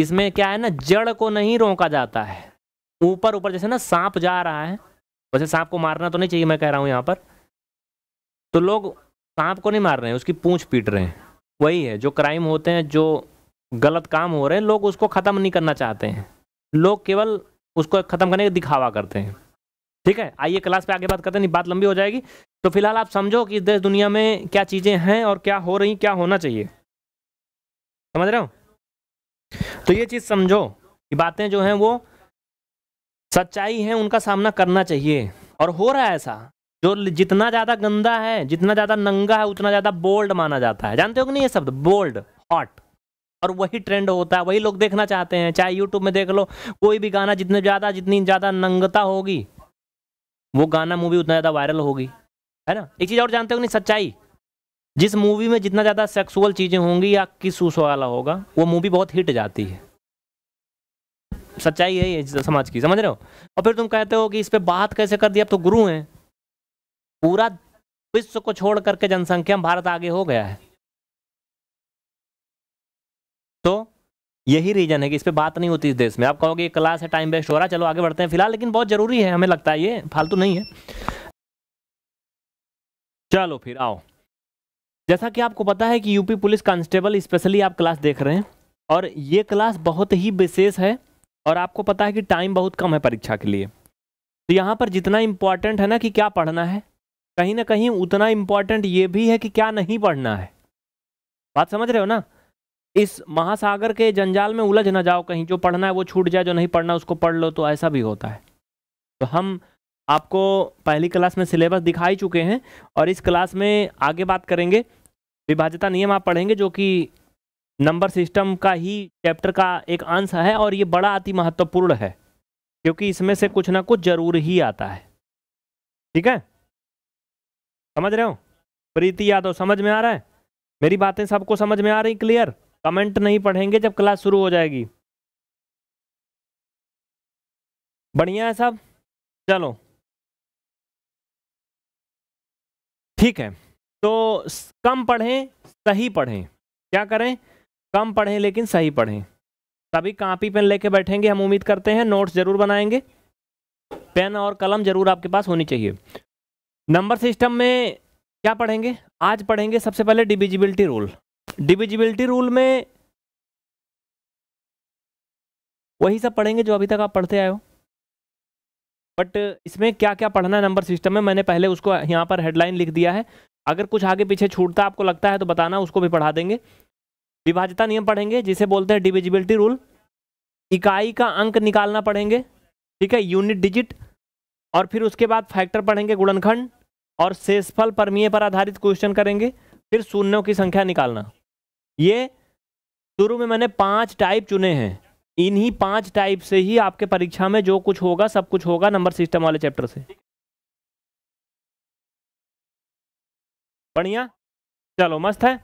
इसमें क्या है ना जड़ को नहीं रोका जाता है ऊपर ऊपर जैसे ना सांप जा रहा है वैसे सांप को मारना तो नहीं चाहिए मैं कह रहा हूँ यहाँ पर तो लोग सांप को नहीं मार रहे हैं उसकी पूँछ पीट रहे हैं वही है जो क्राइम होते हैं जो गलत काम हो रहे हैं लोग उसको ख़त्म नहीं करना चाहते हैं लोग केवल उसको ख़त्म करने का दिखावा करते हैं ठीक है आइए क्लास पे आगे बात करते हैं नहीं बात लंबी हो जाएगी तो फिलहाल आप समझो कि इस देश दुनिया में क्या चीज़ें हैं और क्या हो रही क्या होना चाहिए समझ रहे हो तो ये चीज़ समझो कि बातें जो हैं वो सच्चाई हैं उनका सामना करना चाहिए और हो रहा है ऐसा जो जितना ज़्यादा गंदा है जितना ज़्यादा नंगा है उतना ज़्यादा बोल्ड माना जाता है जानते हो कि नहीं ये शब्द बोल्ड हॉट और वही ट्रेंड होता है वही लोग देखना चाहते हैं चाहे यूट्यूब में देख लो कोई भी गाना जितने ज़्यादा जितनी ज़्यादा नंगता होगी वो गाना मूवी उतना ज़्यादा वायरल होगी है ना एक चीज़ और जानते हो नहीं सच्चाई जिस मूवी में जितना ज़्यादा सेक्सुअल चीज़ें होंगी या किस उस वाला होगा वो मूवी बहुत हिट जाती है सच्चाई है ये समाज की समझ रहे हो और फिर तुम कहते हो कि इस पर बात कैसे कर दी अब तो गुरु हैं पूरा विश्व को छोड़ करके जनसंख्या में भारत आगे हो गया है तो यही रीजन है कि इस पर बात नहीं होती इस देश में आप कहोगे ये क्लास है टाइम वेस्ट हो रहा है चलो आगे बढ़ते हैं फिलहाल लेकिन बहुत ज़रूरी है हमें लगता है ये फालतू नहीं है चलो फिर आओ जैसा कि आपको पता है कि यूपी पुलिस कांस्टेबल स्पेशली आप क्लास देख रहे हैं और ये क्लास बहुत ही विशेष है और आपको पता है कि टाइम बहुत कम है परीक्षा के लिए तो यहाँ पर जितना इम्पॉर्टेंट है ना कि क्या पढ़ना है कहीं ना कहीं उतना इम्पॉर्टेंट ये भी है कि क्या नहीं पढ़ना है बात समझ रहे हो ना इस महासागर के जंजाल में उलझ ना जाओ कहीं जो पढ़ना है वो छूट जाए जो नहीं पढ़ना उसको पढ़ लो तो ऐसा भी होता है तो हम आपको पहली क्लास में सिलेबस दिखा ही चुके हैं और इस क्लास में आगे बात करेंगे विभाज्यता नियम आप पढ़ेंगे जो कि नंबर सिस्टम का ही चैप्टर का एक अंश है और ये बड़ा अति महत्वपूर्ण है क्योंकि इसमें से कुछ ना कुछ जरूर ही आता है ठीक है समझ रहे हो प्रीति यादव समझ में आ रहा है मेरी बातें सबको समझ में आ रही क्लियर कमेंट नहीं पढ़ेंगे जब क्लास शुरू हो जाएगी बढ़िया है सब चलो ठीक है तो कम पढ़ें सही पढ़ें क्या करें कम पढ़ें लेकिन सही पढ़ें तभी कापी पेन लेके बैठेंगे हम उम्मीद करते हैं नोट्स जरूर बनाएंगे पेन और कलम जरूर आपके पास होनी चाहिए नंबर सिस्टम में क्या पढ़ेंगे आज पढ़ेंगे सबसे पहले डिविजिबिलिटी रूल डिविजिबिलिटी रूल में वही सब पढ़ेंगे जो अभी तक आप पढ़ते आए हो बट इसमें क्या क्या पढ़ना है नंबर सिस्टम में मैंने पहले उसको यहाँ पर हेडलाइन लिख दिया है अगर कुछ आगे पीछे छूटता आपको लगता है तो बताना उसको भी पढ़ा देंगे विभाजता नियम पढ़ेंगे जिसे बोलते हैं डिविजिबिलिटी रूल इकाई का अंक निकालना पढ़ेंगे ठीक है यूनिट डिजिट और फिर उसके बाद फैक्टर पढ़ेंगे गुणनखंड और शेषफल परमीय पर आधारित क्वेश्चन करेंगे फिर शून्यों की संख्या निकालना ये शुरू में मैंने पांच टाइप चुने हैं इन्हीं पांच टाइप से ही आपके परीक्षा में जो कुछ होगा सब कुछ होगा नंबर सिस्टम वाले चैप्टर से बढ़िया चलो मस्त है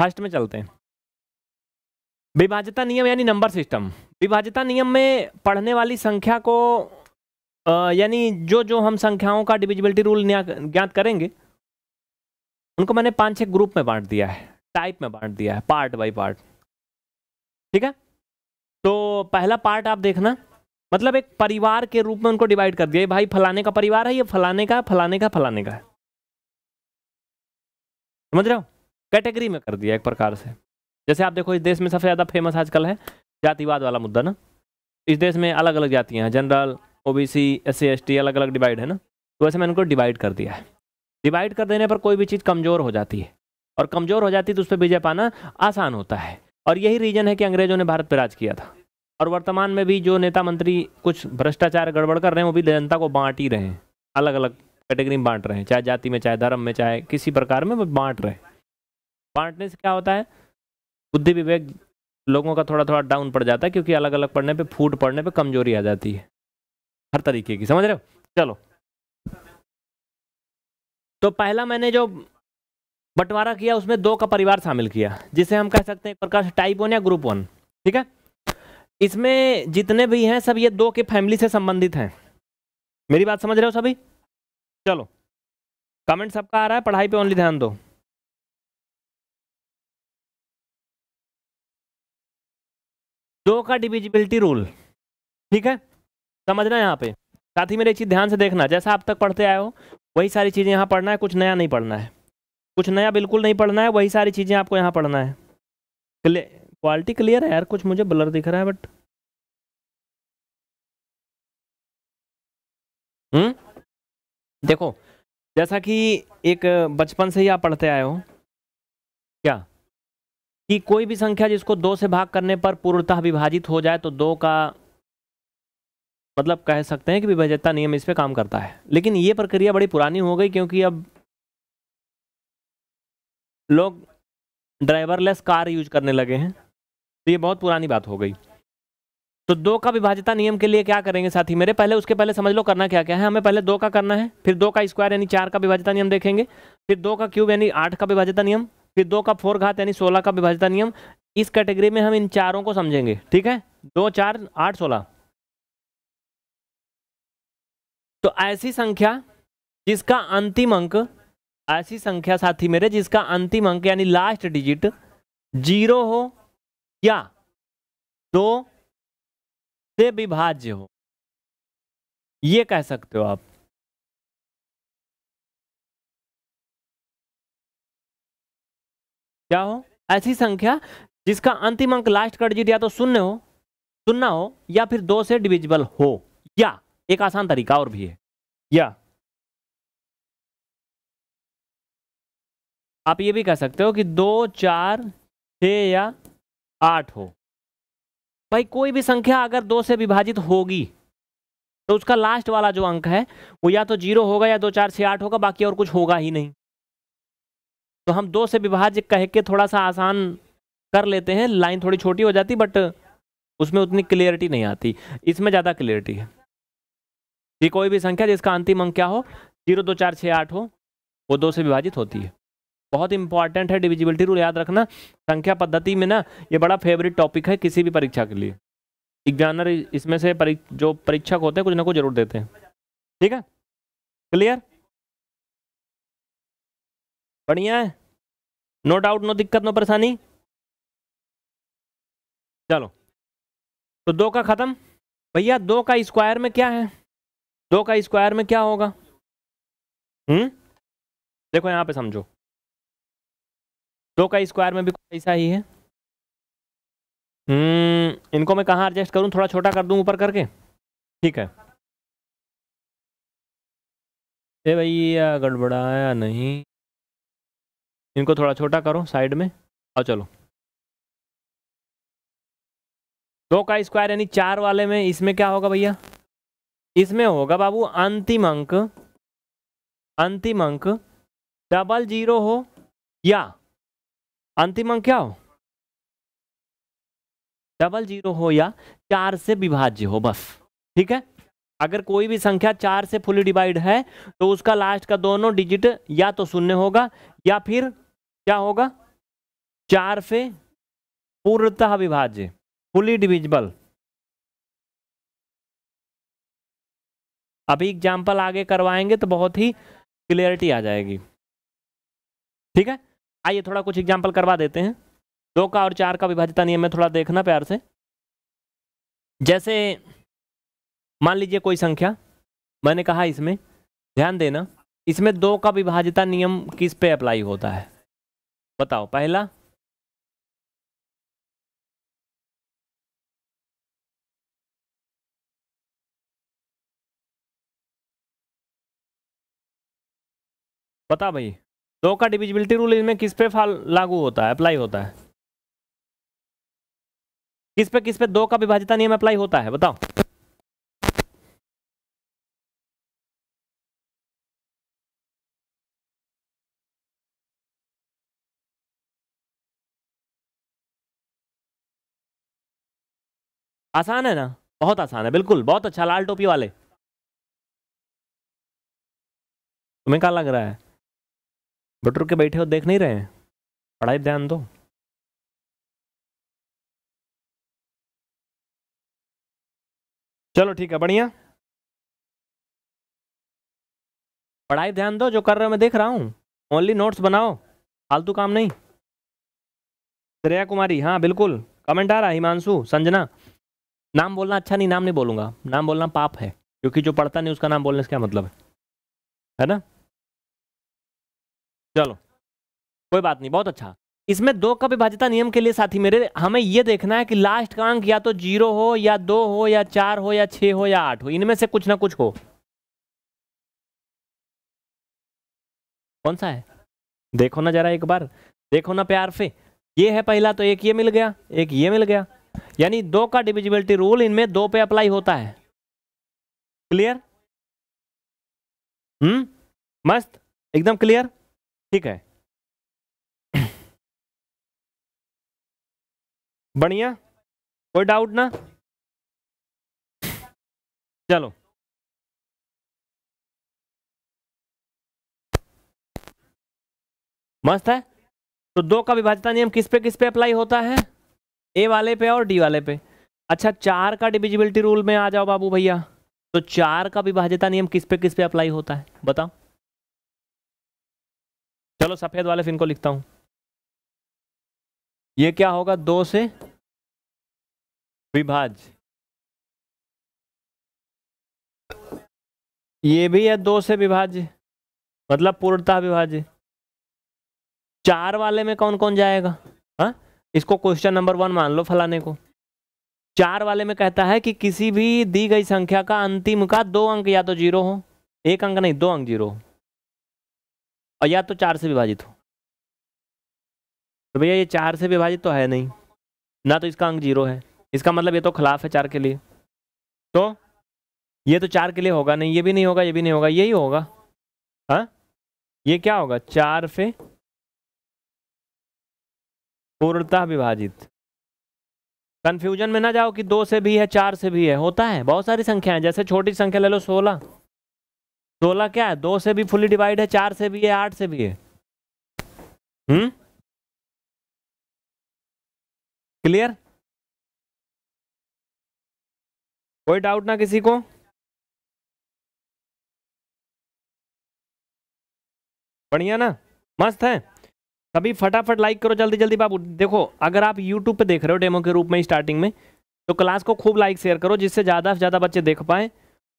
फर्स्ट में चलते हैं विभाजता नियम यानी नंबर सिस्टम विभाजता नियम में पढ़ने वाली संख्या को यानी जो जो हम संख्याओं का डिविजिबिलिटी रूल ज्ञात करेंगे उनको मैंने पांच छः ग्रुप में बांट दिया है टाइप में बांट दिया है पार्ट बाय पार्ट ठीक है तो पहला पार्ट आप देखना मतलब एक परिवार के रूप में उनको डिवाइड कर दिया भाई फलाने का परिवार है ये फलाने का फलाने का फलाने का है समझ रहे हो कैटेगरी में कर दिया एक प्रकार से जैसे आप देखो इस देश में सबसे ज़्यादा फेमस आजकल है जातिवाद वाला मुद्दा ना इस देश में अलग अलग जातियाँ हैं general O B C S C S T अलग अलग डिवाइड है ना तो वैसे मैंने उनको डिवाइड कर दिया है डिवाइड कर देने पर कोई भी चीज़ कमज़ोर हो जाती है और कमज़ोर हो जाती है तो उस पर विजय पाना आसान होता है और यही रीज़न है कि अंग्रेज़ों ने भारत पर राज किया था और वर्तमान में भी जो नेता मंत्री कुछ भ्रष्टाचार गड़बड़ कर रहे हैं वो भी जनता को बांट ही रहे हैं अलग अलग कैटेगरी में बांट रहे हैं चाहे जाति में चाहे धर्म में चाहे किसी प्रकार में वो बांट रहे हैं बांटने से क्या होता है बुद्धि विवेक लोगों का थोड़ा थोड़ा डाउन पड़ जाता है क्योंकि अलग अलग पढ़ने पे फूट पड़ने पे कमजोरी आ जाती है हर तरीके की समझ रहे हो चलो तो पहला मैंने जो बंटवारा किया उसमें दो का परिवार शामिल किया जिसे हम कह सकते हैं एक प्रकार से टाइप वन या ग्रुप वन ठीक है इसमें जितने भी हैं सब ये दो के फैमिली से संबंधित हैं मेरी बात समझ रहे हो सभी चलो कमेंट सबका आ रहा है पढ़ाई पे ओनली ध्यान दो दो का डिविजिबिलिटी रूल ठीक है समझना यहाँ पे साथ ही मेरे चीज़ ध्यान से देखना जैसा आप तक पढ़ते आए हो वही सारी चीज़ें यहाँ पढ़ना है कुछ नया नहीं पढ़ना है कुछ नया बिल्कुल नहीं पढ़ना है वही सारी चीज़ें आपको यहाँ पढ़ना है क्लियर क्वालिटी क्लियर है यार कुछ मुझे ब्लर दिख रहा है बट हम्म देखो जैसा कि एक बचपन से ही आप पढ़ते आए हो कि कोई भी संख्या जिसको दो से भाग करने पर पूर्णतः विभाजित हो जाए तो दो का मतलब कह सकते हैं कि विभाजता नियम इस पर काम करता है लेकिन ये प्रक्रिया बड़ी पुरानी हो गई क्योंकि अब लोग ड्राइवरलेस कार यूज करने लगे हैं तो ये बहुत पुरानी बात हो गई तो दो का विभाजता नियम के लिए क्या करेंगे साथी मेरे पहले उसके पहले समझ लो करना क्या क्या है हमें पहले दो का करना है फिर दो का स्क्वायर यानी चार का विभाजता नियम देखेंगे फिर दो का क्यूब यानी आठ का विभाज्यता नियम फिर दो का फोर घात यानी सोलह का विभाजता नियम इस कैटेगरी में हम इन चारों को समझेंगे ठीक है दो चार आठ सोलह तो ऐसी संख्या जिसका अंतिम अंक ऐसी संख्या साथी मेरे जिसका अंतिम अंक यानी लास्ट डिजिट जीरो हो या दो से विभाज्य हो ये कह सकते हो आप क्या हो ऐसी संख्या जिसका अंतिम अंक लास्ट कर डिजिट या तो शून्य हो शून्य हो या फिर दो से डिविजिबल हो या एक आसान तरीका और भी है या आप ये भी कह सकते हो कि दो चार छ या आठ हो भाई कोई भी संख्या अगर दो से विभाजित होगी तो उसका लास्ट वाला जो अंक है वो या तो जीरो होगा या दो चार छः आठ होगा बाकी और कुछ होगा ही नहीं तो हम दो से विभाज्य कह के थोड़ा सा आसान कर लेते हैं लाइन थोड़ी छोटी हो जाती बट उसमें उतनी क्लियरिटी नहीं आती इसमें ज़्यादा क्लियरिटी है कि कोई भी संख्या जिसका अंतिम अंक क्या हो जीरो दो चार छः आठ हो वो दो से विभाजित होती है बहुत इंपॉर्टेंट है डिविजिबिलिटी रूल याद रखना संख्या पद्धति में ना ये बड़ा फेवरेट टॉपिक है किसी भी परीक्षा के लिए एग्जामर इसमें से परी, जो परीक्षक होते हैं कुछ ना कुछ जरूर देते हैं ठीक है क्लियर बढ़िया है नो डाउट नो दिक्कत नो परेशानी चलो तो दो का ख़त्म भैया दो का स्क्वायर में क्या है दो का स्क्वायर में क्या होगा हम्म देखो यहाँ पे समझो दो का स्क्वायर में भी ऐसा ही है हम्म इनको मैं कहाँ एडजस्ट करूँ थोड़ा छोटा कर दूँ ऊपर करके ठीक है ए भैया गड़बड़ाया नहीं इनको थोड़ा छोटा करो साइड में और चलो दो का स्क्वायर यानी चार वाले में इसमें क्या होगा भैया इसमें होगा बाबू अंतिम अंक अंतिम अंक डबल जीरो हो या अंतिम अंक क्या हो डबल जीरो हो या चार से विभाज्य हो बस ठीक है अगर कोई भी संख्या चार से फुली डिवाइड है तो उसका लास्ट का दोनों डिजिट या तो शून्य होगा या फिर क्या होगा चार से पूर्णतः विभाज्य फुली डिविजिबल अभी एग्जाम्पल आगे करवाएंगे तो बहुत ही क्लियरिटी आ जाएगी ठीक है आइए थोड़ा कुछ एग्जाम्पल करवा देते हैं दो का और चार का विभाजता नियम है थोड़ा देखना प्यार से जैसे मान लीजिए कोई संख्या मैंने कहा इसमें ध्यान देना इसमें दो का विभाजता नियम किस पे अप्लाई होता है बताओ पहला बता भाई दो का डिविजिबिलिटी रूल इनमें किस पे लागू होता है अप्लाई होता है किस पे किस पे दो का विभाजिता नियम अप्लाई होता है बताओ आसान है ना बहुत आसान है बिल्कुल बहुत अच्छा लाल टोपी वाले तुम्हें क्या लग रहा है बटर के बैठे हो देख नहीं रहे हैं पढ़ाई ध्यान दो चलो ठीक है बढ़िया पढ़ाई ध्यान दो जो कर रहे हो मैं देख रहा हूँ ओनली नोट्स बनाओ फालतू काम नहीं श्रेया कुमारी हाँ बिल्कुल कमेंट आ रहा है हिमांशु संजना नाम बोलना अच्छा नहीं नाम नहीं बोलूंगा नाम बोलना पाप है क्योंकि जो पढ़ता नहीं उसका नाम बोलने से क्या मतलब है है ना चलो कोई बात नहीं बहुत अच्छा इसमें दो का विभाज्यता नियम के लिए साथी मेरे हमें यह देखना है कि लास्ट का अंक या तो जीरो हो या दो हो या चार हो या छः हो या आठ हो इनमें से कुछ ना कुछ हो कौन सा है देखो ना जरा एक बार देखो ना प्यार से ये है पहला तो एक ये मिल गया एक ये मिल गया यानी दो का डिविजिबिलिटी रूल इनमें दो पे अप्लाई होता है क्लियर हम्म मस्त एकदम क्लियर ठीक है बढ़िया कोई डाउट ना चलो मस्त है तो दो का विभाजता नियम किस पे किस पे अप्लाई होता है ए वाले पे और डी वाले पे अच्छा चार का डिविजिबिलिटी रूल में आ जाओ बाबू भैया तो चार का विभाज्यता नियम किस पे किस पे अप्लाई होता है बताओ चलो सफेद वाले फिन को लिखता हूं ये क्या होगा दो से विभाज ये भी है दो से विभाज्य मतलब पूर्णता विभाज्य चार वाले में कौन कौन जाएगा इसको क्वेश्चन नंबर वन मान लो फलाने को चार वाले में कहता है कि किसी भी दी गई संख्या का अंतिम का दो अंक या तो जीरो हो एक अंक नहीं दो अंक जीरो हो और या तो चार से विभाजित हो तो भैया ये चार से विभाजित तो है नहीं ना तो इसका अंक जीरो है इसका मतलब ये तो खिलाफ है चार के लिए तो ये तो चार के लिए होगा नहीं ये भी नहीं होगा ये भी नहीं होगा यही होगा हाँ ये क्या होगा चार से पूर्णतः विभाजित कन्फ्यूजन में ना जाओ कि दो से भी है चार से भी है होता है बहुत सारी संख्याएं जैसे छोटी संख्या ले लो सोलह सोलह क्या है दो से भी फुली डिवाइड है चार से भी है आठ से भी है हम्म क्लियर कोई डाउट ना किसी को बढ़िया ना मस्त है सभी फटाफट लाइक करो जल्दी जल्दी बाबू देखो अगर आप यूट्यूब पे देख रहे हो डेमो के रूप में स्टार्टिंग में तो क्लास को खूब लाइक शेयर करो जिससे ज़्यादा से ज़्यादा बच्चे देख पाएँ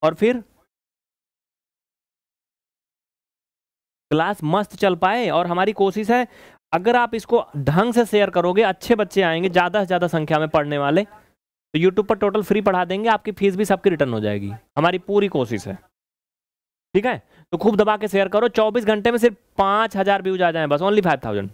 और फिर क्लास मस्त चल पाए और हमारी कोशिश है अगर आप इसको ढंग से शेयर करोगे अच्छे बच्चे आएंगे ज़्यादा से ज़्यादा संख्या में पढ़ने वाले तो यूट्यूब पर टोटल फ्री पढ़ा देंगे आपकी फीस भी सबकी रिटर्न हो जाएगी हमारी पूरी कोशिश है ठीक है तो खूब दबा के शेयर करो 24 घंटे में सिर्फ पाँच हज़ार व्यूज आ जाए बस ओनली फाइव थाउजेंड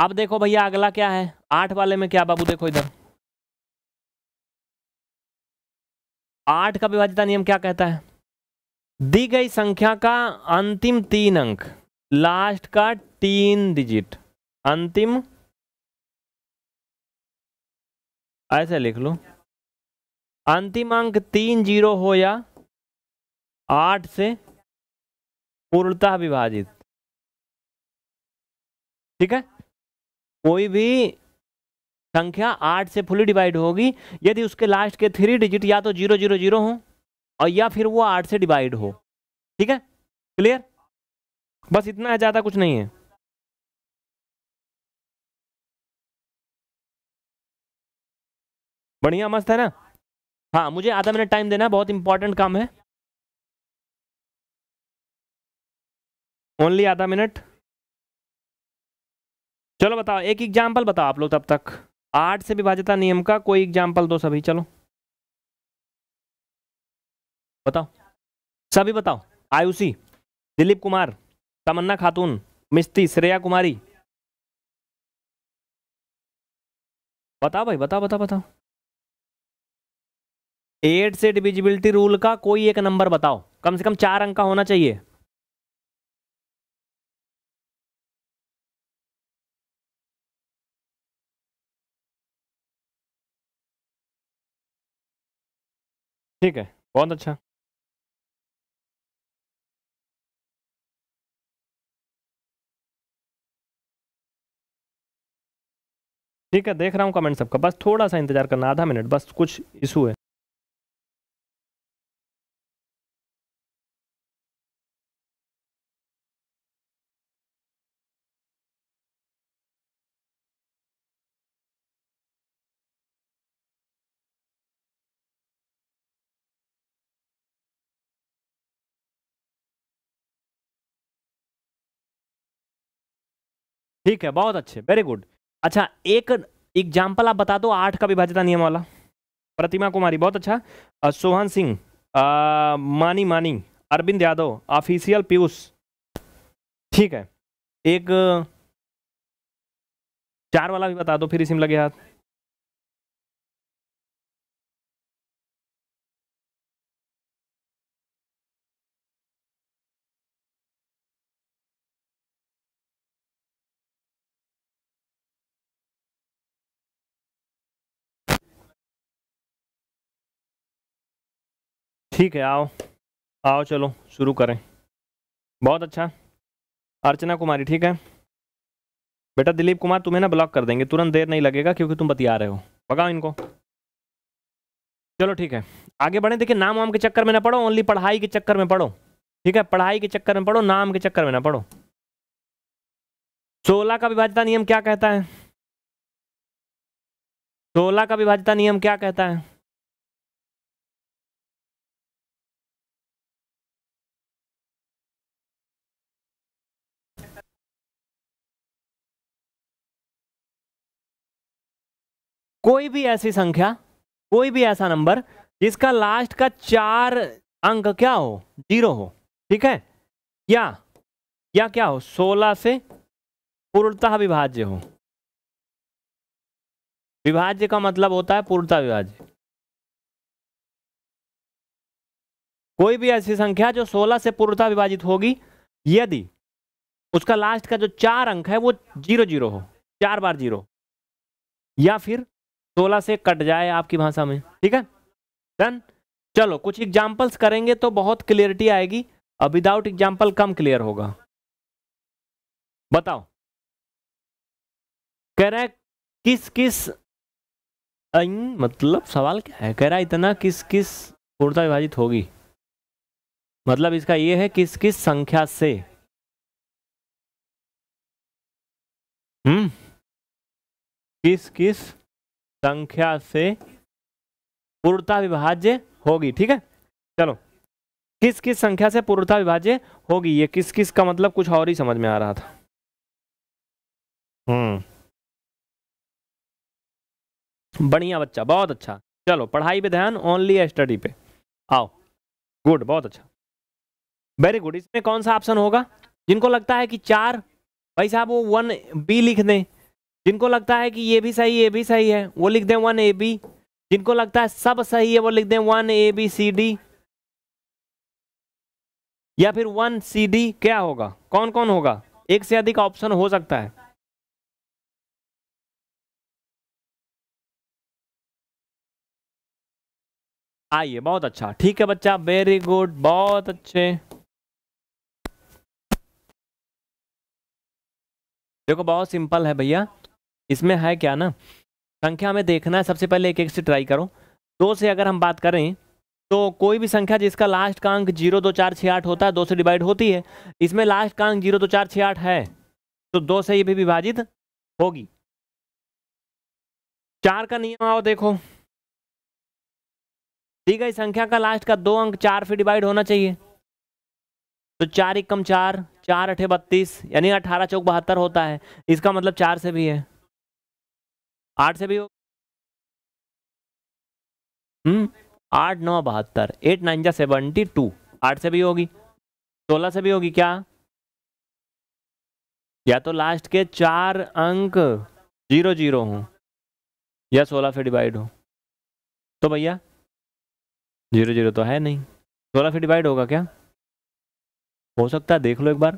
अब देखो भैया अगला क्या है आठ वाले में क्या बाबू देखो इधर आठ का विभाजिता नियम क्या कहता है दी गई संख्या का अंतिम तीन अंक लास्ट का तीन डिजिट अंतिम ऐसे लिख लो अंतिम अंक तीन जीरो हो या आठ से पूर्णतः विभाजित ठीक है कोई भी संख्या आठ से फुली डिवाइड होगी यदि उसके लास्ट के थ्री डिजिट या तो जीरो जीरो जीरो हो और या फिर वो आठ से डिवाइड हो ठीक है क्लियर बस इतना है ज़्यादा कुछ नहीं है बढ़िया मस्त है ना हाँ मुझे आधा मिनट टाइम देना बहुत इंपॉर्टेंट काम है ओनली आधा मिनट चलो बताओ एक एग्जाम्पल बताओ आप लोग तब तक आठ से विभाजता नियम का कोई एग्जाम्पल दो सभी चलो बताओ सभी बताओ आयुषी दिलीप कुमार तमन्ना खातून मिस्ती श्रेया कुमारी बताओ भाई बताओ बताओ बताओ एट से डिविजिबिलिटी रूल का कोई एक नंबर बताओ कम से कम चार अंक का होना चाहिए ठीक है बहुत अच्छा ठीक है देख रहा हूँ कमेंट सबका बस थोड़ा सा इंतजार करना आधा मिनट बस कुछ इशू है ठीक है बहुत अच्छे वेरी गुड अच्छा एक एग्जाम्पल आप बता दो आठ का विभाज्यता नियम वाला प्रतिमा कुमारी बहुत अच्छा सोहन सिंह मानी मानी अरविंद यादव ऑफिशियल पीयूष ठीक है एक चार वाला भी बता दो फिर इसी में लगे हाथ ठीक है आओ आओ चलो शुरू करें बहुत अच्छा अर्चना कुमारी ठीक है बेटा दिलीप कुमार तुम्हें ना ब्लॉक कर देंगे तुरंत देर नहीं लगेगा क्योंकि तुम बतिया रहे हो पकाओ इनको चलो ठीक है आगे बढ़े देखिए नाम वाम के चक्कर में ना पढ़ो ओनली पढ़ाई के चक्कर में पढ़ो ठीक है पढ़ाई के चक्कर में पढ़ो नाम के चक्कर में ना पढ़ो सोलह का विभाजता नियम क्या कहता है सोलह का विभाजता नियम क्या कहता है कोई भी ऐसी संख्या कोई भी ऐसा नंबर जिसका लास्ट का चार अंक क्या हो जीरो हो ठीक है या या क्या हो सोलह से पूर्णतः विभाज्य हो विभाज्य का मतलब होता है पूर्णता विभाज्य कोई भी ऐसी संख्या जो 16 से पूर्णता विभाजित होगी यदि उसका लास्ट का जो चार अंक है वो जीरो जीरो हो चार बार जीरो या फिर सोलह से कट जाए आपकी भाषा में ठीक है डन चलो कुछ एग्जाम्पल्स करेंगे तो बहुत क्लियरिटी आएगी और विदाउट एग्जाम्पल कम क्लियर होगा बताओ कह रहा है किस किस अं, मतलब सवाल क्या है कह रहा है इतना किस किस पूर्णता विभाजित होगी मतलब इसका यह है किस किस संख्या से हम्म किस किस संख्या से पूर्णता विभाज्य होगी ठीक है चलो किस किस संख्या से पूर्णता विभाज्य होगी ये किस किस का मतलब कुछ और ही समझ में आ रहा था हम्म बढ़िया बच्चा बहुत अच्छा चलो पढ़ाई पे ध्यान ओनली स्टडी पे आओ गुड बहुत अच्छा वेरी गुड इसमें कौन सा ऑप्शन होगा जिनको लगता है कि चार भाई साहब वो वन बी लिख दें जिनको लगता है कि ये भी सही ये भी सही है वो लिख दें वन ए बी जिनको लगता है सब सही है वो लिख दें one A B C D या फिर वन सी डी क्या होगा कौन कौन होगा एक से अधिक ऑप्शन हो सकता है आइए बहुत अच्छा ठीक है बच्चा वेरी गुड बहुत अच्छे देखो बहुत सिंपल है भैया इसमें है क्या ना संख्या में देखना है सबसे पहले एक एक से ट्राई करो दो से अगर हम बात करें तो कोई भी संख्या जिसका लास्ट का अंक जीरो दो चार छः आठ होता है दो से डिवाइड होती है इसमें लास्ट का अंक जीरो दो चार छः आठ है तो दो से ये भी विभाजित होगी चार का नियम आओ देखो दी गई संख्या का लास्ट का दो अंक चार से डिवाइड होना चाहिए तो चार एक कम चार चार अठे बत्तीस यानी अठारह चौक बहत्तर होता है इसका मतलब चार से भी है आठ से भी हो हम्म आठ नौ बहत्तर एट नाइन जा सेवेंटी टू आठ से भी होगी सोलह से भी होगी क्या या तो लास्ट के चार अंक जीरो जीरो हों या सोलह से डिवाइड हो तो भैया जीरो जीरो तो है नहीं सोलह से डिवाइड होगा क्या हो सकता है देख लो एक बार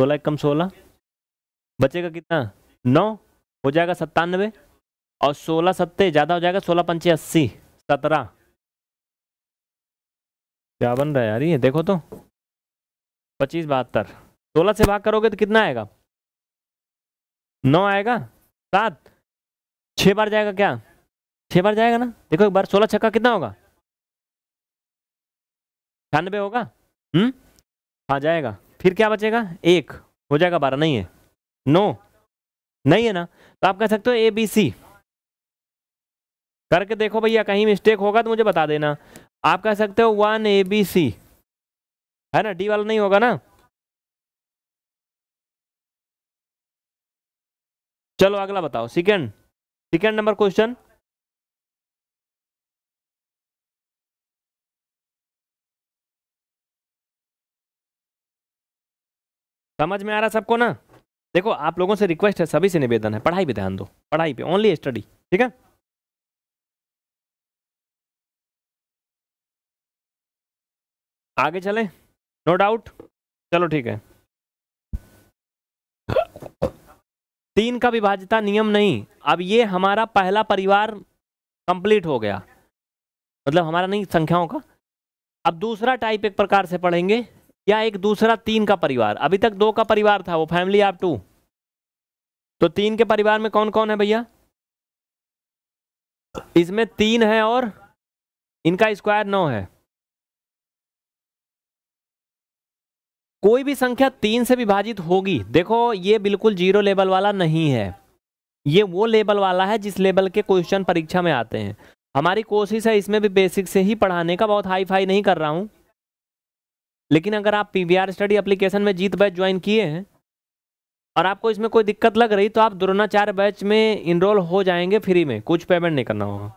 सोलह एक कम सोलह बचेगा कितना नौ हो जाएगा सत्तानवे और सोलह सत्ते ज़्यादा हो जाएगा सोलह पंचे अस्सी सत्रह क्या बन रहा है यार ये देखो तो पच्चीस बहत्तर सोलह से भाग करोगे तो कितना आएगा नौ आएगा सात छः बार जाएगा क्या छः बार जाएगा ना देखो एक बार सोलह छक्का कितना होगा छानबे होगा हम्म हाँ जाएगा फिर क्या बचेगा एक हो जाएगा बारह नहीं है नो no. नहीं है ना तो आप कह सकते हो ए बी सी करके देखो भैया कहीं मिस्टेक होगा तो मुझे बता देना आप कह सकते हो वन ए बी सी है ना डी वाला नहीं होगा ना चलो अगला बताओ सेकंड सेकंड नंबर क्वेश्चन समझ में आ रहा सबको ना देखो आप लोगों से रिक्वेस्ट है सभी से निवेदन है पढ़ाई पे ध्यान दो पढ़ाई पे ओनली स्टडी ठीक है आगे चले नो डाउट चलो ठीक है तीन का विभाजता नियम नहीं अब ये हमारा पहला परिवार कंप्लीट हो गया मतलब हमारा नहीं संख्याओं का अब दूसरा टाइप एक प्रकार से पढ़ेंगे या एक दूसरा तीन का परिवार अभी तक दो का परिवार था वो फैमिली आप टू तो तीन के परिवार में कौन कौन है भैया इसमें तीन है और इनका स्क्वायर नौ है कोई भी संख्या तीन से विभाजित होगी देखो ये बिल्कुल जीरो लेवल वाला नहीं है ये वो लेवल वाला है जिस लेवल के क्वेश्चन परीक्षा में आते हैं हमारी कोशिश है इसमें भी बेसिक से ही पढ़ाने का बहुत हाई फाई नहीं कर रहा हूं लेकिन अगर आप पी स्टडी एप्लीकेशन में जीत बैच ज्वाइन किए हैं और आपको इसमें कोई दिक्कत लग रही तो आप द्रोणाचार्य बैच में इनरोल हो जाएंगे फ्री में कुछ पेमेंट नहीं करना होगा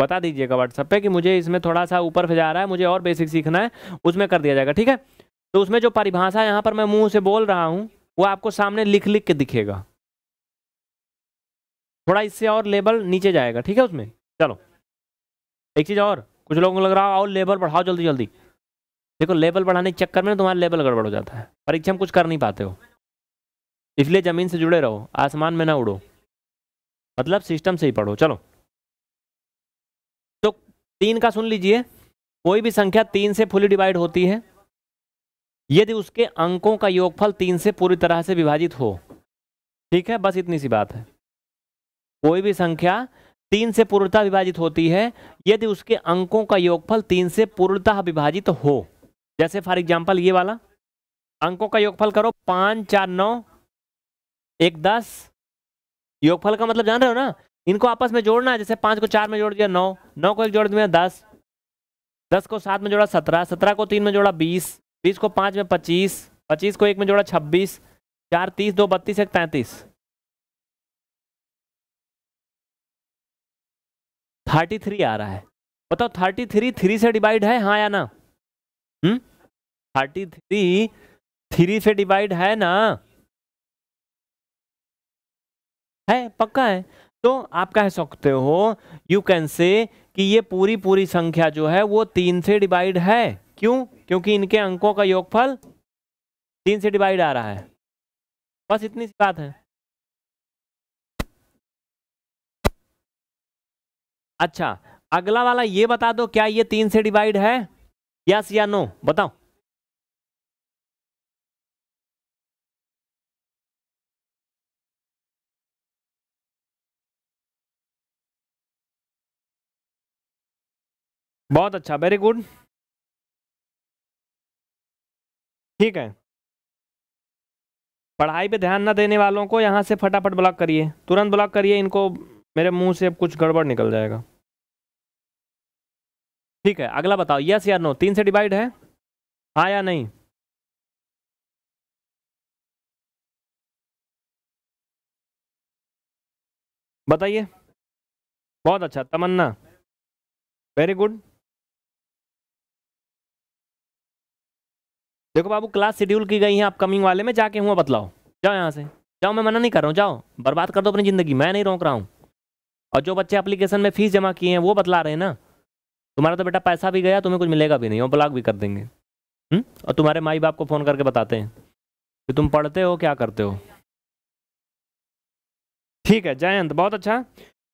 बता दीजिएगा व्हाट्सएप पे कि मुझे इसमें थोड़ा सा ऊपर जा रहा है मुझे और बेसिक सीखना है उसमें कर दिया जाएगा ठीक है तो उसमें जो परिभाषा यहाँ पर मैं मुंह से बोल रहा हूँ वो आपको सामने लिख लिख के दिखेगा थोड़ा इससे और लेबल नीचे जाएगा ठीक है उसमें चलो एक चीज़ और कुछ लोगों को लग रहा है और लेबल बढ़ाओ जल्दी जल्दी देखो लेबल बढ़ाने के चक्कर में तुम्हारा लेबल गड़बड़ हो जाता है परीक्षा में कुछ कर नहीं पाते हो इसलिए ज़मीन से जुड़े रहो आसमान में ना उड़ो मतलब सिस्टम से ही पढ़ो चलो तो तीन का सुन लीजिए कोई भी संख्या तीन से फुली डिवाइड होती है यदि उसके अंकों का योगफल तीन से पूरी तरह से विभाजित हो ठीक है बस इतनी सी बात है कोई भी संख्या तीन से पूर्णता विभाजित होती है यदि उसके अंकों का योगफल तीन से पूर्णतः विभाजित हो जैसे फॉर एग्जाम्पल ये वाला अंकों का योगफल करो पाँच चार नौ एक दस योगफल का मतलब जान रहे हो ना इनको आपस में जोड़ना है जैसे पांच को चार में जोड़ दिया नौ नौ को एक जोड़ दिया दस दस को सात में जोड़ा सत्रह सत्रह को तीन में जोड़ा बीस बीस को पांच में पच्चीस पच्चीस को एक में जोड़ा छब्बीस चार तीस दो बत्तीस एक पैंतीस थर्टी थ्री आ रहा है बताओ थर्टी थ्री थ्री से डिवाइड है हाँ या ना हम्म थर्टी थ्री थ्री से डिवाइड है ना है पक्का है तो आप कह सकते हो यू कैन से कि ये पूरी पूरी संख्या जो है वो तीन से डिवाइड है क्यों क्योंकि इनके अंकों का योगफल तीन से डिवाइड आ रहा है बस इतनी सी बात है अच्छा अगला वाला ये बता दो क्या ये तीन से डिवाइड है यस या नो बताओ बहुत अच्छा वेरी गुड ठीक है पढ़ाई पे ध्यान ना देने वालों को यहाँ से फटाफट ब्लॉक करिए तुरंत ब्लॉक करिए इनको मेरे मुंह से कुछ गड़बड़ निकल जाएगा ठीक है अगला बताओ यस या नो तीन से डिवाइड है हाँ या नहीं बताइए बहुत अच्छा तमन्ना वेरी गुड देखो बाबू क्लास शेड्यूल की गई है अपकमिंग वाले में जाके हुआ बतलाओ जाओ यहाँ से जाओ मैं मना नहीं कर रहा हूँ जाओ बर्बाद कर दो अपनी ज़िंदगी मैं नहीं रोक रहा हूँ और जो बच्चे अपलीकेशन में फ़ीस जमा किए हैं वो बतला रहे हैं ना तुम्हारा तो बेटा पैसा भी गया तुम्हें कुछ मिलेगा भी नहीं और ब्लॉक भी कर देंगे हुँ? हम्म? और तुम्हारे माई बाप को फ़ोन करके बताते हैं कि तुम पढ़ते हो क्या करते हो ठीक है जयंत बहुत अच्छा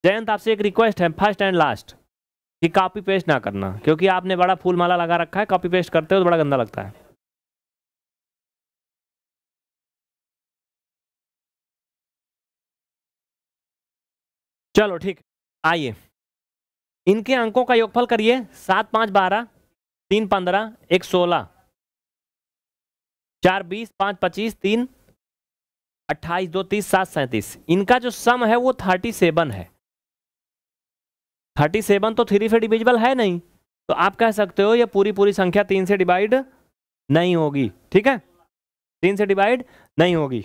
जयंत आपसे एक रिक्वेस्ट है फर्स्ट एंड लास्ट कि कॉपी पेस्ट ना करना क्योंकि आपने बड़ा फूल माला लगा रखा है कॉपी पेस्ट करते हो तो बड़ा गंदा लगता है चलो ठीक आइए इनके अंकों का योगफल करिए सात पाँच बारह तीन पंद्रह एक सोलह चार बीस पाँच पच्चीस तीन अट्ठाईस दो तीस सात सैंतीस इनका जो सम है वो थर्टी सेवन है थर्टी सेवन तो थ्री से डिविजिबल है नहीं तो आप कह सकते हो ये पूरी पूरी संख्या तीन से डिवाइड नहीं होगी ठीक है तीन से डिवाइड नहीं होगी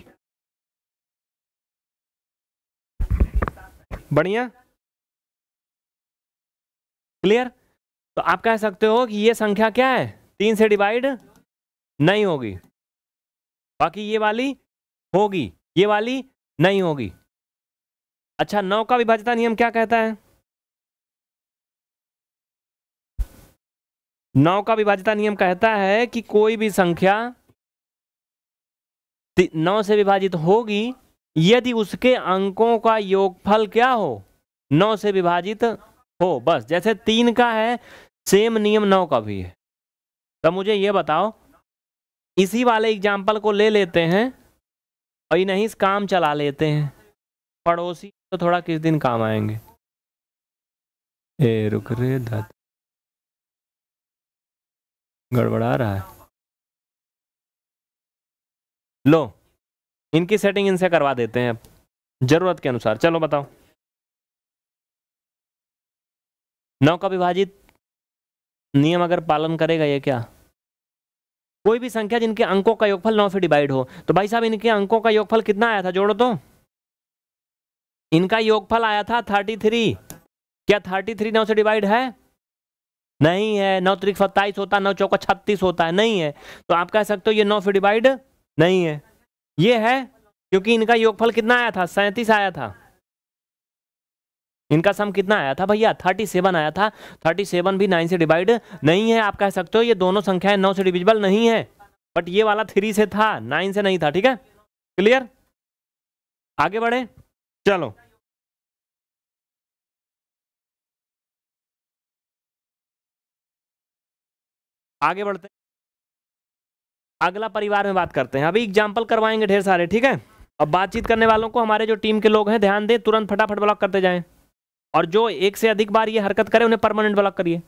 बढ़िया क्लियर तो आप कह सकते हो कि ये संख्या क्या है तीन से डिवाइड नहीं होगी बाकी ये वाली होगी ये वाली नहीं होगी अच्छा नौ का विभाजता नियम क्या कहता है नौ का विभाजता नियम कहता है कि कोई भी संख्या नौ से विभाजित होगी यदि उसके अंकों का योगफल क्या हो नौ से विभाजित हो बस जैसे तीन का है सेम नियम नौ का भी है तो मुझे ये बताओ इसी वाले एग्जाम्पल को ले लेते हैं और ये नहीं काम चला लेते हैं पड़ोसी तो थोड़ा किस दिन काम आएंगे ए रुक रे गड़बड़ा रहा है लो इनकी सेटिंग इनसे करवा देते हैं अब जरूरत के अनुसार चलो बताओ नौ का विभाजित नियम अगर पालन करेगा ये क्या कोई भी संख्या जिनके अंकों का योगफल नौ से डिवाइड हो तो भाई साहब इनके अंकों का योगफल कितना आया था जोड़ो तो इनका योगफल आया था थर्टी थ्री क्या थर्टी थ्री नौ से डिवाइड है नहीं है नौ त्रिक सत्ताईस होता है नौ चौका छत्तीस होता है नहीं है तो आप कह सकते हो ये नौ से डिवाइड नहीं है ये है क्योंकि इनका योगफल कितना आया था सैंतीस आया था इनका सम कितना आया था भैया थर्टी सेवन आया था थर्टी सेवन भी नाइन से डिवाइड नहीं है आप कह सकते हो ये दोनों संख्याएं नौ से डिविजिबल नहीं है बट ये वाला थ्री से था नाइन से नहीं था ठीक है क्लियर आगे बढ़े चलो आगे बढ़ते अगला परिवार में बात करते हैं अभी एग्जाम्पल करवाएंगे ढेर सारे ठीक है अब बातचीत करने वालों को हमारे जो टीम के लोग हैं ध्यान दें तुरंत फटाफट ब्लॉक करते जाएं और जो एक से अधिक बार ये हरकत करे उन्हें परमानेंट ब्लॉक करिए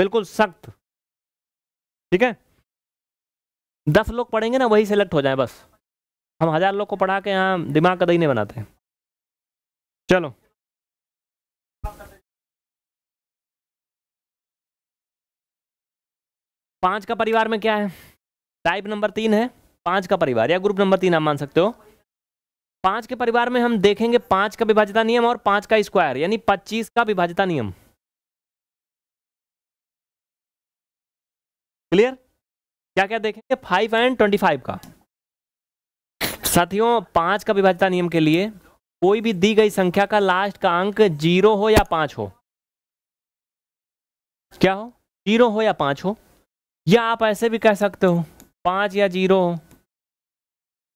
बिल्कुल सख्त ठीक है दस लोग पढ़ेंगे ना वही सेलेक्ट हो जाए बस हम हजार लोग को पढ़ा के यहाँ दिमाग का दही नहीं बनाते हैं चलो पांच का परिवार में क्या है टाइप नंबर तीन है पांच का परिवार या ग्रुप नंबर तीन आप मान सकते हो पांच के परिवार में हम देखेंगे पांच का विभाजिता नियम और पांच का स्क्वायर यानी पच्चीस का विभाजिता नियम क्लियर क्या क्या देखेंगे फाइव एंड ट्वेंटी फाइव का साथियों पांच का विभाजिता नियम के लिए कोई भी दी गई संख्या का लास्ट का अंक जीरो हो या पांच हो क्या हो जीरो हो या पांच हो या आप ऐसे भी कह सकते हो पाँच या जीरो हो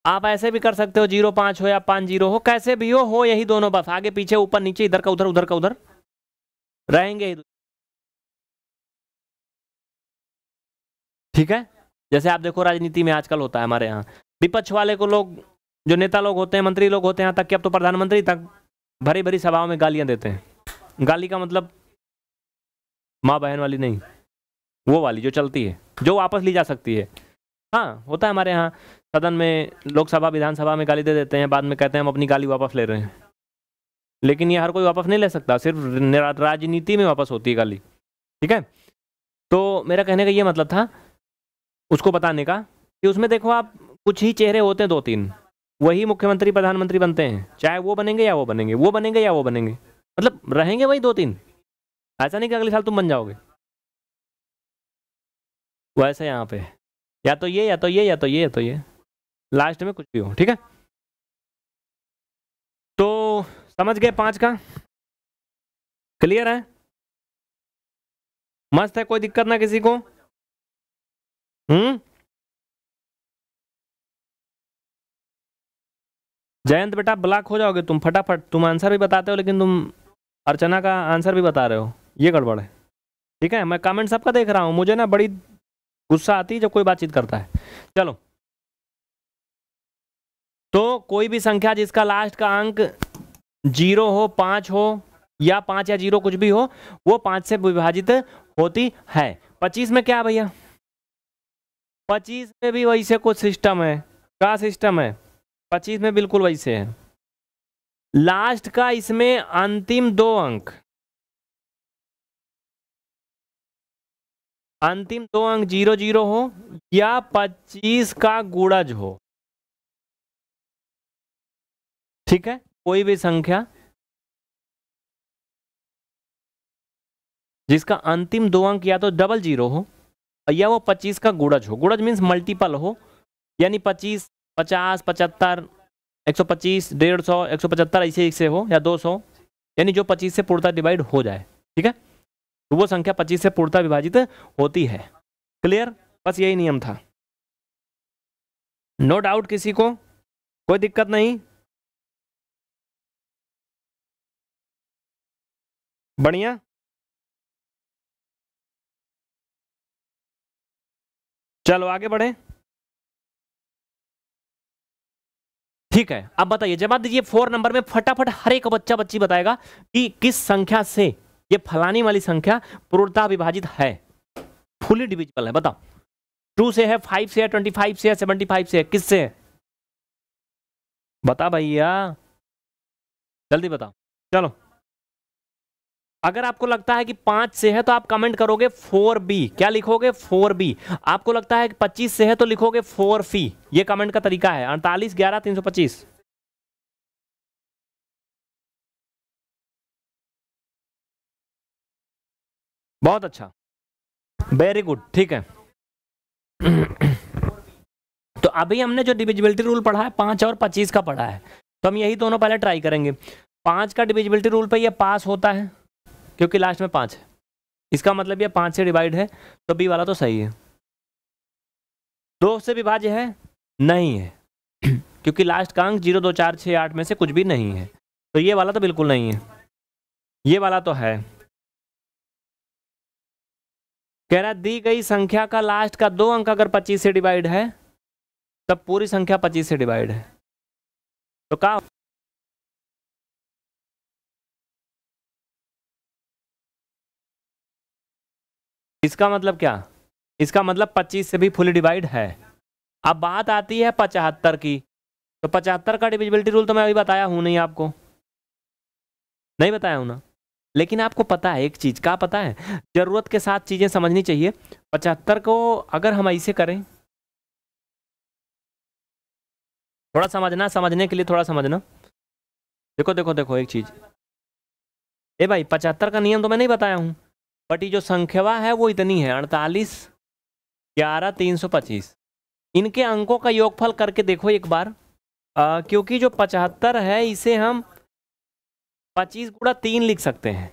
आप ऐसे भी कर सकते हो जीरो पाँच हो या पाँच जीरो हो कैसे भी हो हो यही दोनों बस आगे पीछे ऊपर नीचे इधर का उधर उधर का उधर रहेंगे ही ठीक है जैसे आप देखो राजनीति में आजकल होता है हमारे यहाँ विपक्ष वाले को लोग जो नेता लोग होते हैं मंत्री लोग होते हैं तक कि अब तो प्रधानमंत्री तक भरी भरी सभाओं में गालियाँ देते हैं गाली का मतलब माँ बहन वाली नहीं वो वाली जो चलती है जो वापस ली जा सकती है हाँ होता है हमारे यहाँ सदन में लोकसभा विधानसभा में गाली दे देते हैं बाद में कहते हैं हम अपनी गाली वापस ले रहे हैं लेकिन ये हर कोई वापस नहीं ले सकता सिर्फ राजनीति में वापस होती है गाली ठीक है तो मेरा कहने का ये मतलब था उसको बताने का कि उसमें देखो आप कुछ ही चेहरे होते हैं दो तीन वही मुख्यमंत्री प्रधानमंत्री बनते हैं चाहे वो बनेंगे या वो बनेंगे वो बनेंगे या वो बनेंगे मतलब रहेंगे वही दो तीन ऐसा नहीं कि अगले साल तुम बन जाओगे वैसे यहाँ पे या तो ये या तो ये या तो ये या तो ये लास्ट में कुछ भी हो ठीक है तो समझ गए पांच का क्लियर है मस्त है कोई दिक्कत ना किसी को हम्म जयंत बेटा ब्लॉक हो जाओगे तुम फटाफट तुम आंसर भी बताते हो लेकिन तुम अर्चना का आंसर भी बता रहे हो ये गड़बड़ है ठीक है मैं कमेंट सबका देख रहा हूँ मुझे ना बड़ी गुस्सा आती है जब कोई बातचीत करता है चलो तो कोई भी संख्या जिसका लास्ट का अंक जीरो हो पांच हो या पांच या जीरो कुछ भी हो वो पांच से विभाजित होती है पच्चीस में क्या भैया पच्चीस में भी वैसे कुछ सिस्टम है क्या सिस्टम है पच्चीस में बिल्कुल वैसे है लास्ट का इसमें अंतिम दो अंक अंतिम दो अंक जीरो जीरो हो या पच्चीस का गुड़ज हो ठीक है कोई भी संख्या जिसका अंतिम दो अंक या तो डबल जीरो हो या वो पच्चीस का गुड़ज हो गुड़ज मीन्स मल्टीपल हो यानी पच्चीस पचास पचहत्तर एक सौ पच्चीस डेढ़ सौ एक सौ पचहत्तर ऐसे ऐसे हो या दो सौ यानी जो पच्चीस से पूर्णता डिवाइड हो जाए ठीक है तो वो संख्या पच्चीस से पूर्णता विभाजित होती है क्लियर बस यही नियम था नो no डाउट किसी को कोई दिक्कत नहीं बढ़िया चलो आगे बढ़े ठीक है अब बताइए जवाब दीजिए फोर नंबर में फटाफट हर एक बच्चा बच्ची बताएगा कि किस संख्या से ये फलानी वाली संख्या पूर्णता विभाजित है फुली डिविजिबल है बताओ टू से है फाइव से है ट्वेंटी फाइव से है सेवेंटी फाइव से है किस से है बता भैया जल्दी बताओ चलो अगर आपको लगता है कि पांच से है तो आप कमेंट करोगे फोर बी क्या लिखोगे फोर बी आपको लगता है कि पच्चीस से है तो लिखोगे फोर फी e। ये कमेंट का तरीका है अड़तालीस ग्यारह तीन सौ पच्चीस बहुत अच्छा वेरी गुड ठीक है तो अभी हमने जो डिविजिबिलिटी रूल पढ़ा है पाँच और पच्चीस का पढ़ा है तो हम यही दोनों पहले ट्राई करेंगे पाँच का डिविजिबिलिटी रूल पे ये पास होता है क्योंकि लास्ट में पाँच है इसका मतलब ये पाँच से डिवाइड है तो बी वाला तो सही है दो से विभाज्य है नहीं है क्योंकि लास्ट का अंक जीरो दो चार छः आठ में से कुछ भी नहीं है तो ये वाला तो बिल्कुल नहीं है ये वाला तो है कह रहा दी गई संख्या का लास्ट का दो अंक अगर पच्चीस से डिवाइड है तब पूरी संख्या पच्चीस से डिवाइड है तो कहा इसका मतलब क्या इसका मतलब 25 से भी फुल डिवाइड है अब बात आती है पचहत्तर की तो पचहत्तर का डिविजिबिलिटी रूल तो मैं अभी बताया हूं नहीं आपको नहीं बताया हूं ना लेकिन आपको पता है एक चीज़ का पता है ज़रूरत के साथ चीज़ें समझनी चाहिए पचहत्तर को अगर हम ऐसे करें थोड़ा समझना समझने के लिए थोड़ा समझना देखो देखो देखो एक चीज़ ए भाई पचहत्तर का नियम तो मैं नहीं बताया हूं बट ये जो संख्या है वो इतनी है अड़तालीस ग्यारह तीन सौ पच्चीस इनके अंकों का योगफल करके देखो एक बार आ, क्योंकि जो पचहत्तर है इसे हम पच्चीस गुड़ा तीन लिख सकते हैं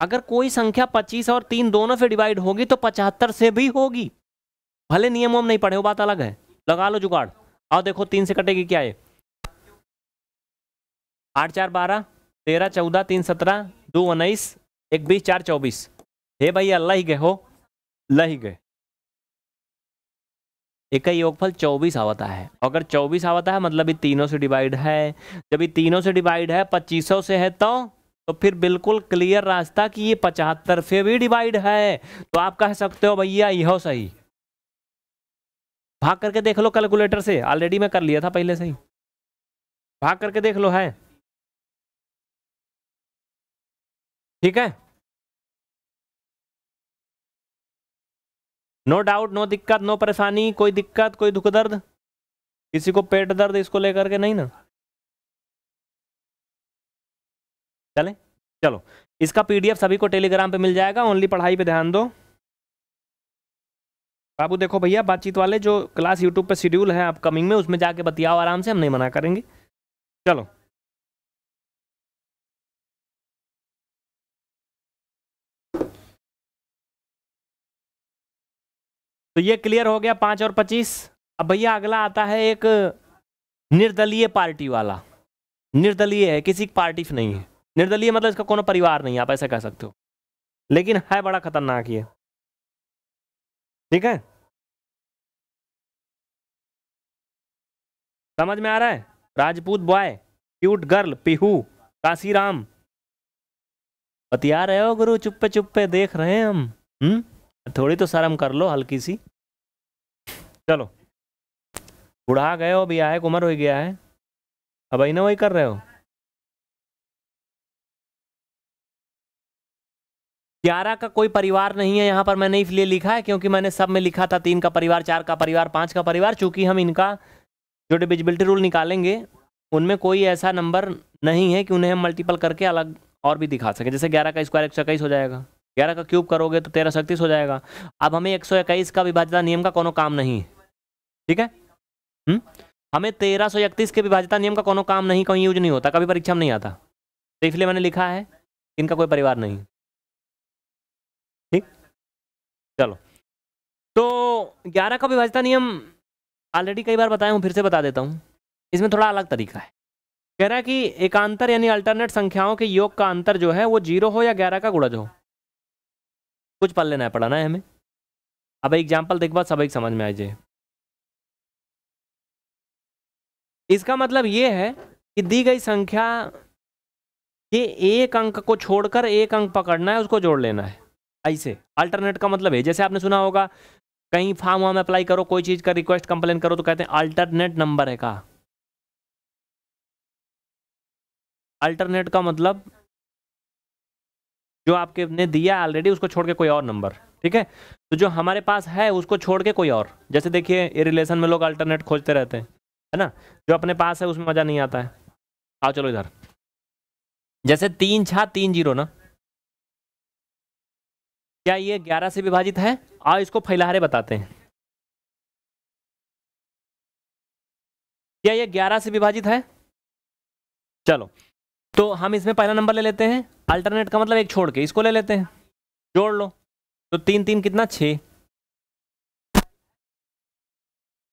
अगर कोई संख्या पच्चीस और तीन दोनों से डिवाइड होगी तो पचहत्तर से भी होगी भले नियम वम नहीं पढ़े वो बात अलग है लगा लो जुगाड़ आओ देखो तीन से कटेगी क्या ये आठ चार बारह तेरह चौदह तीन सत्रह दो उन्नीस एक बीस चार चौबीस हे भाई अल्लाह ही गए हो लही ही गए एक का योगफल चौबीस आवता है अगर चौबीस आवता है मतलब ये तीनों से डिवाइड है जब ये तीनों से डिवाइड है पच्चीसों से है तो तो फिर बिल्कुल क्लियर रास्ता कि ये पचहत्तर से भी डिवाइड है तो आप कह सकते हो भैया यह सही भाग करके देख लो कैलकुलेटर से ऑलरेडी मैं कर लिया था पहले से ही भाग करके देख लो है ठीक है नो डाउट नो दिक्कत नो परेशानी कोई दिक्कत कोई दुख दर्द किसी को पेट दर्द इसको लेकर के नहीं ना चले चलो इसका पीडीएफ सभी को टेलीग्राम पे मिल जाएगा ओनली पढ़ाई पे ध्यान दो बाबू देखो भैया बातचीत वाले जो क्लास यूट्यूब पे शेड्यूल है अपकमिंग में उसमें जाके बतियाओ आराम से हम नहीं मना करेंगे चलो तो ये क्लियर हो गया पाँच और पच्चीस अब भैया अगला आता है एक निर्दलीय पार्टी वाला निर्दलीय है किसी की पार्टी नहीं है निर्दलीय मतलब इसका कोनो परिवार नहीं है आप ऐसा कह सकते हो लेकिन है बड़ा खतरनाक ये ठीक है समझ में आ रहा है Rajput boy cute girl Pihu Kashiram बतिया रहे हो गुरु चुप्पे चुप्पे देख रहे हैं हम हम्म थोड़ी तो शर्म कर लो हल्की सी चलो बुढ़ा गए हो अभी आए उम्र हो गया है अब वही ना वही कर रहे हो ग्यारह का कोई परिवार नहीं है यहाँ पर मैंने इसलिए लिखा है क्योंकि मैंने सब में लिखा था तीन का परिवार चार का परिवार पांच का परिवार चूंकि हम इनका जो डिविजिबिलिटी रूल निकालेंगे उनमें कोई ऐसा नंबर नहीं है कि उन्हें हम मल्टीपल करके अलग और भी दिखा सकें जैसे ग्यारह का स्क्वायर एक सौ इक्कीस हो जाएगा ग्यारह का क्यूब करोगे तो तेरह सौ हो जाएगा अब हमें एक सौ इक्कीस का विभाजता नियम का कोनो काम नहीं ठीक है हुँ? हम्म? हमें तेरह सौ इकतीस के विभाजता नियम का कोनो काम नहीं कहीं यूज नहीं होता कभी परीक्षा में नहीं आता तो इसलिए मैंने लिखा है इनका कोई परिवार नहीं ठीक चलो तो ग्यारह का विभाजता नियम ऑलरेडी कई बार बताया हूँ फिर से बता देता हूँ इसमें थोड़ा अलग तरीका है कह रहा है कि एकांतर यानी अल्टरनेट संख्याओं के योग का अंतर जो है वो जीरो हो या ग्यारह का गुणज हो कुछ पढ़ लेना है पढ़ाना है हमें अब एग्जाम्पल देख बात सब एक समझ में आ जाए इसका मतलब ये है कि दी गई संख्या के एक अंक को छोड़कर एक अंक पकड़ना है उसको जोड़ लेना है ऐसे अल्टरनेट का मतलब है जैसे आपने सुना होगा कहीं फॉर्म वार्म अप्लाई करो कोई चीज़ का रिक्वेस्ट कंप्लेन करो तो कहते हैं अल्टरनेट नंबर है का अल्टरनेट का मतलब जो आपके ने दिया ऑलरेडी उसको छोड़ के कोई और नंबर ठीक है तो जो हमारे पास है उसको छोड़ के कोई और जैसे देखिए ये रिलेशन में लोग अल्टरनेट खोजते रहते हैं है ना जो अपने पास है उसमें मज़ा नहीं आता है आओ चलो इधर जैसे तीन छा तीन जीरो ना क्या ये ग्यारह से विभाजित है और इसको फैलाहारे बताते हैं क्या ये ग्यारह से विभाजित है चलो तो हम इसमें पहला नंबर ले लेते हैं अल्टरनेट का मतलब एक छोड़ के इसको ले लेते हैं जोड़ लो तो तीन तीन कितना छः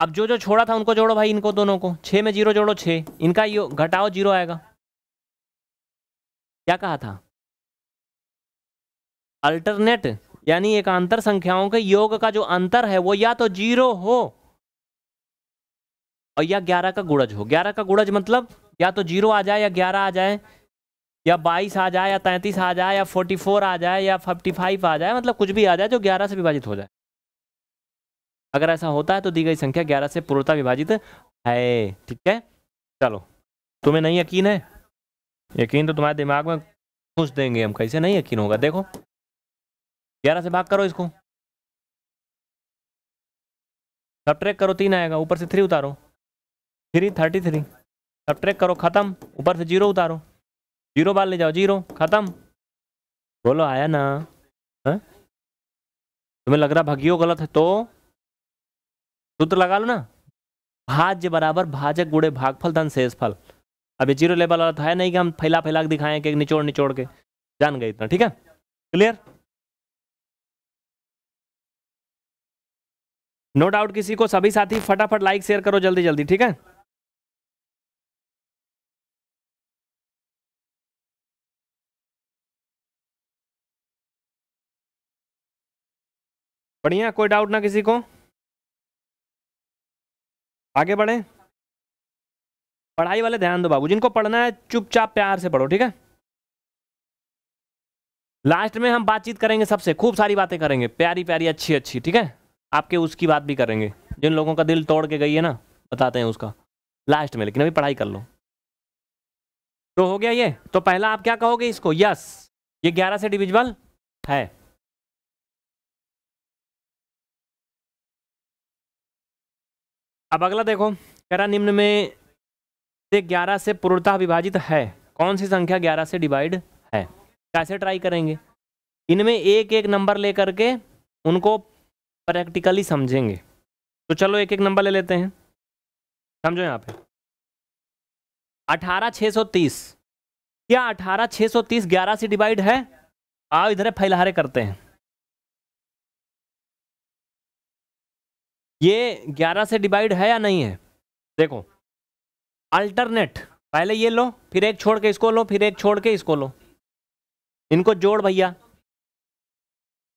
अब जो जो छोड़ा था उनको जोड़ो भाई इनको दोनों को छः में जीरो जोड़ो छः इनका यो घटाओ जीरो आएगा क्या कहा था अल्टरनेट यानी एक अंतर संख्याओं के योग का जो अंतर है वो या तो जीरो हो और या ग्यारह का गुड़ज हो ग्यारह का गुड़ज मतलब या तो जीरो आ जाए या ग्यारह आ जाए या बाईस आ जाए या तैंतीस आ जाए या फोर्टी फोर आ जाए या फिफ्टी फाइव आ जाए मतलब कुछ भी आ जाए जो ग्यारह से विभाजित हो जाए अगर ऐसा होता है तो दी गई संख्या ग्यारह से पूर्णता विभाजित है ठीक है चलो तुम्हें नहीं यकीन है यकीन तो तुम्हारे दिमाग में खुश देंगे हम कैसे नहीं यकीन होगा देखो ग्यारह से भाग करो इसको सब ट्रैक करो तीन आएगा ऊपर से थ्री उतारो थ्री थर्टी थ्री सब ट्रैक करो खत्म ऊपर से जीरो उतारो जीरो बाल ले जाओ जीरो खत्म बोलो आया ना है? हाँ? तुम्हें लग रहा भगियो गलत है तो सूत्र लगा लो ना भाज्य बराबर भाजक गुड़े भागफल धन शेषफल अब ये जीरो लेवल वाला था तो नहीं कि हम फैला फैला के दिखाएं कि निचोड़ निचोड़ के जान गए इतना ठीक है क्लियर नो डाउट किसी को सभी साथी फटाफट लाइक शेयर करो जल्दी जल्दी ठीक है बढ़िया कोई डाउट ना किसी को आगे बढ़े पढ़ाई वाले ध्यान दो बाबू जिनको पढ़ना है चुपचाप प्यार से पढ़ो ठीक है लास्ट में हम बातचीत करेंगे सबसे खूब सारी बातें करेंगे प्यारी प्यारी अच्छी अच्छी ठीक है आपके उसकी बात भी करेंगे जिन लोगों का दिल तोड़ के गई है ना बताते हैं उसका लास्ट में लेकिन अभी पढ़ाई कर लो तो हो गया ये तो पहला आप क्या कहोगे इसको यस ये ग्यारह से डिविजल है अब अगला देखो कह रहा निम्न में से ग्यारह से पूर्णतः विभाजित है कौन सी संख्या ग्यारह से डिवाइड है कैसे ट्राई करेंगे इनमें एक एक नंबर ले करके उनको प्रैक्टिकली समझेंगे तो चलो एक एक नंबर ले लेते हैं समझो यहाँ पे अठारह छः सौ तीस क्या अठारह छः सौ तीस ग्यारह से डिवाइड है आओ इधर फैलहारे करते हैं ये ग्यारह से डिवाइड है या नहीं है देखो अल्टरनेट पहले ये लो फिर एक छोड़ के इसको लो फिर एक छोड़ के इसको लो इनको जोड़ भैया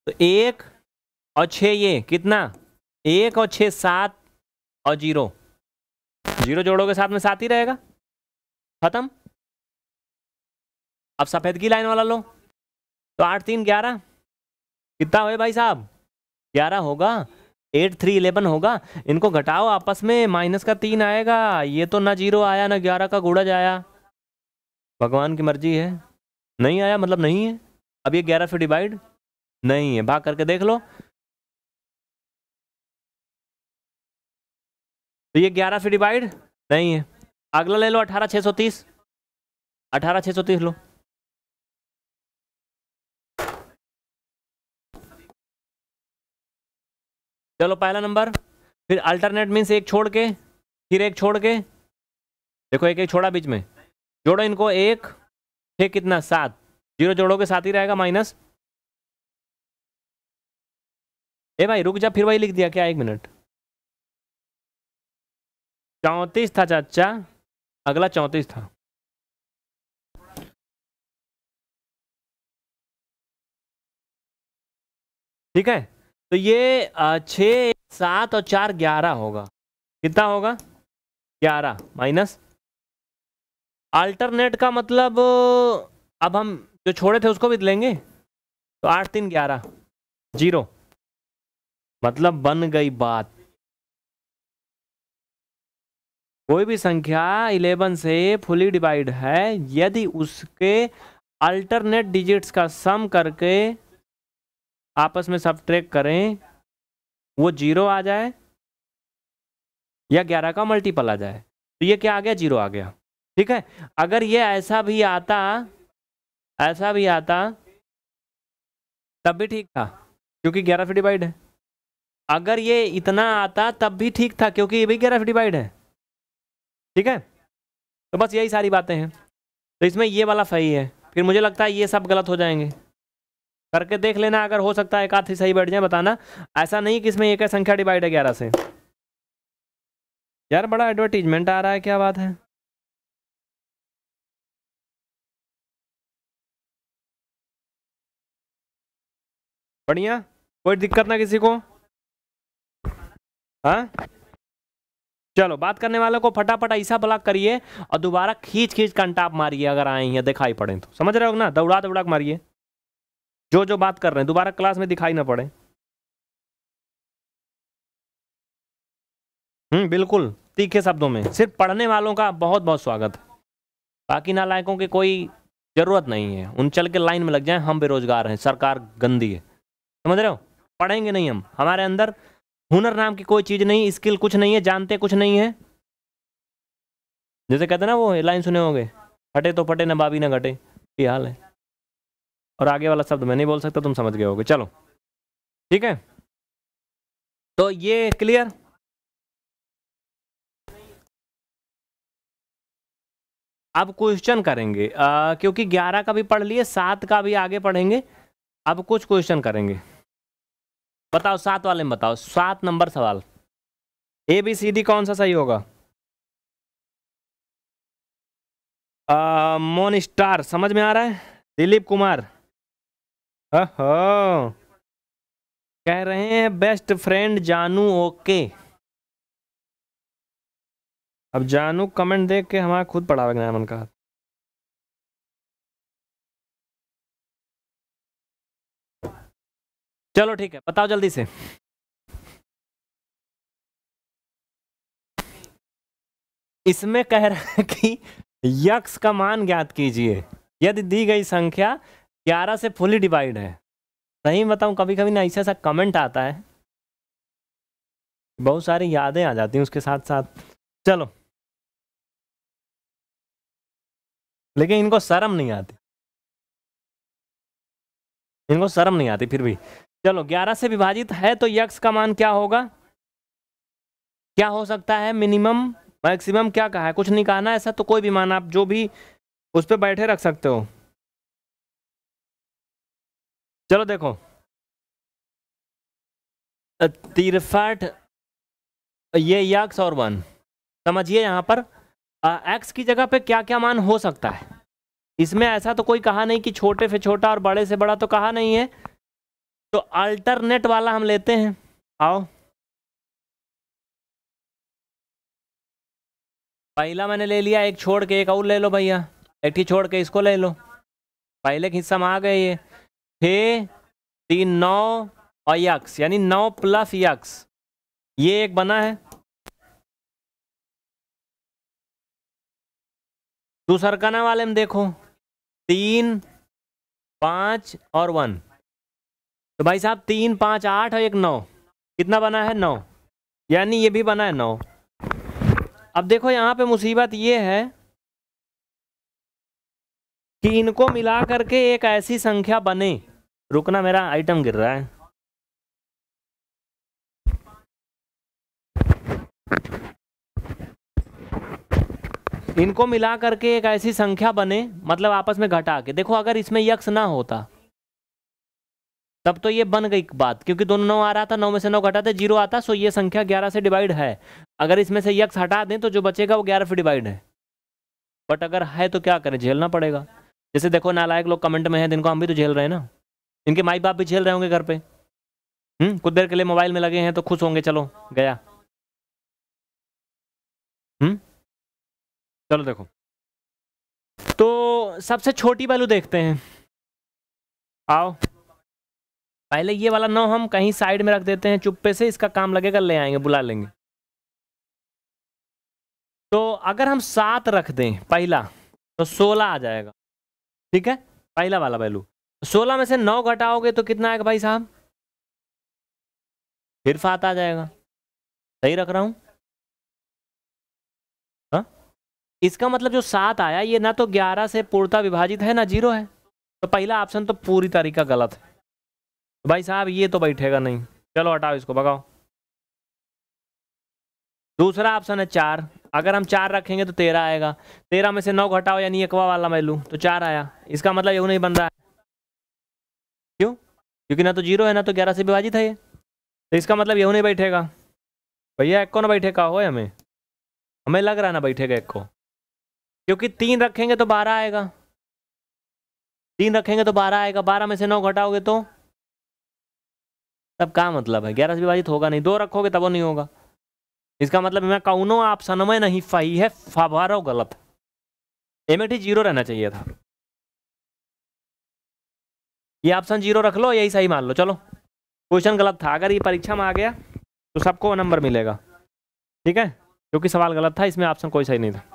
तो एक और छ ये कितना एक और छ सात और जीरो जीरो के साथ में सात ही रहेगा खत्म अब सफ़ेद की लाइन वाला लो तो आठ तीन ग्यारह कितना हो भाई साहब ग्यारह होगा एट थ्री इलेवन होगा इनको घटाओ आपस में माइनस का तीन आएगा ये तो ना जीरो आया ना ग्यारह का गुड़ज आया भगवान की मर्जी है नहीं आया मतलब नहीं है अब ये ग्यारह से डिवाइड नहीं है भाग करके देख लो तो ये ग्यारह से डिवाइड नहीं है अगला ले लो अठारह छः सौ तीस अठारह छः सौ तीस लो चलो पहला नंबर फिर अल्टरनेट मीन्स एक छोड़ के फिर एक छोड़ के देखो एक एक छोड़ा बीच में जोड़ो इनको एक छः कितना सात जीरो जोड़ोगे सात ही रहेगा माइनस ए भाई रुक जा फिर वही लिख दिया क्या एक मिनट चौंतीस था चाचा अगला चौंतीस था ठीक है तो ये छः सात और चार ग्यारह होगा कितना होगा ग्यारह माइनस अल्टरनेट का मतलब अब हम जो छोड़े थे उसको भी लेंगे तो आठ तीन ग्यारह जीरो मतलब बन गई बात कोई भी संख्या इलेवन से फुली डिवाइड है यदि उसके अल्टरनेट डिजिट्स का सम करके आपस में सब करें वो जीरो आ जाए या ग्यारह का मल्टीपल आ जाए तो ये क्या आ गया जीरो आ गया ठीक है अगर ये ऐसा भी आता ऐसा भी आता तब भी ठीक था क्योंकि ग्यारह से डिवाइड है अगर ये इतना आता तब भी ठीक था क्योंकि ये भी ग्यारह से डिवाइड है ठीक है तो बस यही सारी बातें हैं तो इसमें ये वाला सही है फिर मुझे लगता है ये सब गलत हो जाएंगे करके देख लेना अगर हो सकता है एक आधी सही बैठ जाए बताना ऐसा नहीं कि इसमें एक है संख्या डिवाइड है ग्यारह से यार बड़ा एडवर्टीजमेंट आ रहा है क्या बात है बढ़िया कोई दिक्कत ना किसी को हा? चलो बात करने वालों को फटाफट ऐसा ब्लॉक करिए और दोबारा खींच खींच कंटाप मारिए अगर आए हैं दिखाई पड़े तो समझ रहे हो ना दौड़ा दौड़ा मारिए जो जो बात कर रहे हैं दोबारा क्लास में दिखाई ना पड़े हम्म बिल्कुल तीखे शब्दों में सिर्फ पढ़ने वालों का बहुत बहुत स्वागत है बाकी नालायकों की कोई ज़रूरत नहीं है उन चल के लाइन में लग जाएं हम बेरोजगार हैं सरकार गंदी है समझ रहे हो पढ़ेंगे नहीं हम हमारे अंदर हुनर नाम की कोई चीज़ नहीं स्किल कुछ नहीं है जानते कुछ नहीं है जैसे कहते ना वो लाइन सुने होंगे फटे तो फटे ना बाबी ना घटे ये हाल है और आगे वाला शब्द मैं नहीं बोल सकता तुम समझ गए होगे चलो ठीक है तो ये क्लियर अब क्वेश्चन करेंगे आ, क्योंकि ग्यारह का भी पढ़ लिए सात का भी आगे पढ़ेंगे अब कुछ क्वेश्चन करेंगे बताओ सात वाले में बताओ सात नंबर सवाल ए बी सी डी कौन सा सही होगा मोन स्टार समझ में आ रहा है दिलीप कुमार ओहो कह रहे हैं बेस्ट फ्रेंड जानू ओके अब जानू कमेंट देख के हमारा खुद गया मन का चलो ठीक है बताओ जल्दी से इसमें कह रहा है कि यक्ष का मान ज्ञात कीजिए यदि दी गई संख्या ग्यारह से फुली डिवाइड है सही बताऊँ कभी कभी ना ऐसा ऐसा कमेंट आता है बहुत सारी यादें आ जाती हैं उसके साथ साथ चलो लेकिन इनको शर्म नहीं आती इनको शर्म नहीं आती फिर भी चलो ग्यारह से विभाजित है तो यक्स का मान क्या होगा क्या हो सकता है मिनिमम मैक्सिमम क्या कहा है कुछ नहीं कहा ना ऐसा तो कोई भी मान आप जो भी उस पर बैठे रख सकते हो चलो देखो तिरसठ ये यक्स और वन समझिए यहाँ पर एक्स की जगह पे क्या क्या मान हो सकता है इसमें ऐसा तो कोई कहा नहीं कि छोटे से छोटा और बड़े से बड़ा तो कहा नहीं है तो अल्टरनेट वाला हम लेते हैं आओ पहला मैंने ले लिया एक छोड़ के एक और ले लो भैया एक ही छोड़ के इसको ले लो पहले के हिस्सा में आ गए ये छः तीन नौ और यक्स यानी नौ प्लस यक्स ये एक बना है दूसरकाना वाले में देखो तीन पाँच और वन तो भाई साहब तीन पाँच आठ और एक नौ कितना बना है नौ यानी ये भी बना है नौ अब देखो यहाँ पे मुसीबत ये है कि इनको मिला करके एक ऐसी संख्या बने रुकना मेरा आइटम गिर रहा है इनको मिला करके एक ऐसी संख्या बने मतलब आपस में घटा के देखो अगर इसमें यक्ष ना होता तब तो ये बन गई बात क्योंकि दोनों नौ आ रहा था नौ में से नौ घटा था जीरो आता सो ये संख्या ग्यारह से डिवाइड है अगर इसमें से यक्स हटा दें तो जो बचेगा वो ग्यारह से डिवाइड है बट अगर है तो क्या करें झेलना पड़ेगा जैसे देखो नालायक लोग कमेंट में हैं जिनको हम भी तो झेल रहे हैं ना इनके माई बाप भी झेल रहे होंगे घर पे हम्म कुछ देर के लिए मोबाइल में लगे हैं तो खुश होंगे चलो गया हम्म चलो देखो तो सबसे छोटी वैल्यू देखते हैं आओ पहले ये वाला नौ हम कहीं साइड में रख देते हैं चुप्पे से इसका काम लगेगा ले आएंगे बुला लेंगे तो अगर हम सात रख दें पहला तो सोलह आ जाएगा ठीक है पहला वाला वैल्यू सोलह में से नौ घटाओगे तो कितना आएगा भाई साहब फिर फात आ जाएगा सही रख रहा हा? इसका मतलब जो सात आया ये ना तो ग्यारह से पूर्णता विभाजित है ना जीरो है तो पहला ऑप्शन तो पूरी तरीका गलत है तो भाई साहब ये तो बैठेगा नहीं चलो हटाओ इसको बगाओ दूसरा ऑप्शन है चार अगर हम चार रखेंगे तो तेरह आएगा तेरह में से नौ घटाओ यानी एकवा वाला मैं लूँ तो चार आया इसका मतलब यू नहीं बन रहा है क्योंकि ना तो जीरो है ना तो ग्यारह से विभाजित है ये तो इसका मतलब यू नहीं बैठेगा भैया एक को ना बैठेगा हो हमें हमें लग रहा ना बैठेगा एक को क्योंकि तीन रखेंगे तो बारह आएगा तीन रखेंगे तो बारह आएगा बारह में से नौ घटाओगे तो तब क्या मतलब है ग्यारह से विभाजित होगा नहीं दो रखोगे तब वो नहीं होगा इसका मतलब मैं कहूँ आप सनमय नहीं फही है फाभारो गलत एम जीरो रहना चाहिए था ये ऑप्शन जीरो रख लो यही सही मान लो चलो क्वेश्चन गलत था अगर ये परीक्षा में आ गया तो सबको नंबर मिलेगा ठीक है क्योंकि सवाल गलत था इसमें ऑप्शन कोई सही नहीं था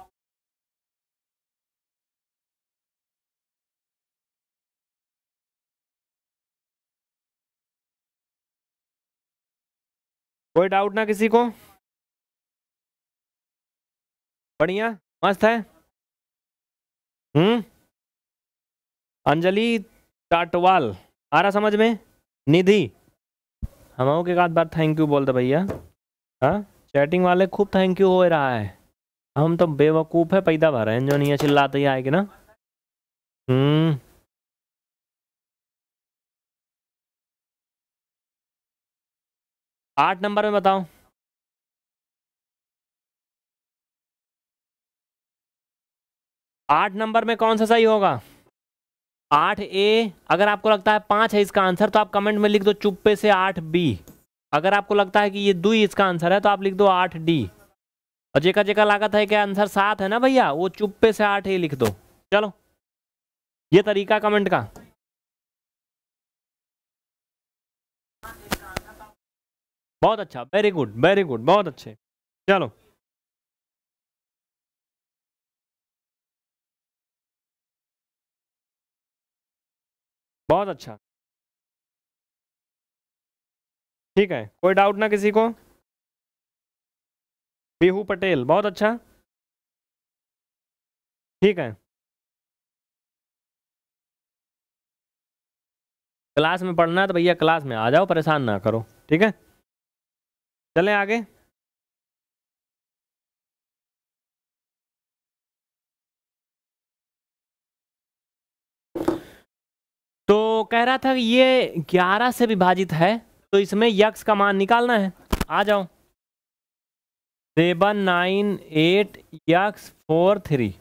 कोई डाउट ना किसी को बढ़िया मस्त है हम्म अंजलि काटवाल आ रहा समझ में निधि हम के बाद बार थैंक यू बोलते भैया हाँ चैटिंग वाले खूब थैंक यू हो रहा है हम तो बेवकूफ़ है पैदा भर हैं जो नहीं चिल्लाते ही आएगी ना हम्म आठ नंबर में बताओ आठ नंबर में कौन सा सही होगा आठ ए अगर आपको लगता है पाँच है इसका आंसर तो आप कमेंट में लिख दो चुप्पे से आठ बी अगर आपको लगता है कि ये दुई इसका आंसर है तो आप लिख दो आठ डी और जेका जेका लागत है क्या आंसर सात है ना भैया वो चुप्पे से आठ ए लिख दो चलो ये तरीका कमेंट का बहुत अच्छा वेरी गुड वेरी गुड बहुत अच्छे चलो बहुत अच्छा ठीक है कोई डाउट ना किसी को बिहू पटेल बहुत अच्छा ठीक है क्लास में पढ़ना है तो भैया क्लास में आ जाओ परेशान ना करो ठीक है चलें आगे कह रहा था कि ये ग्यारह से विभाजित है तो इसमें यक्स का मान निकालना है आ जाओ seven nine eight x four three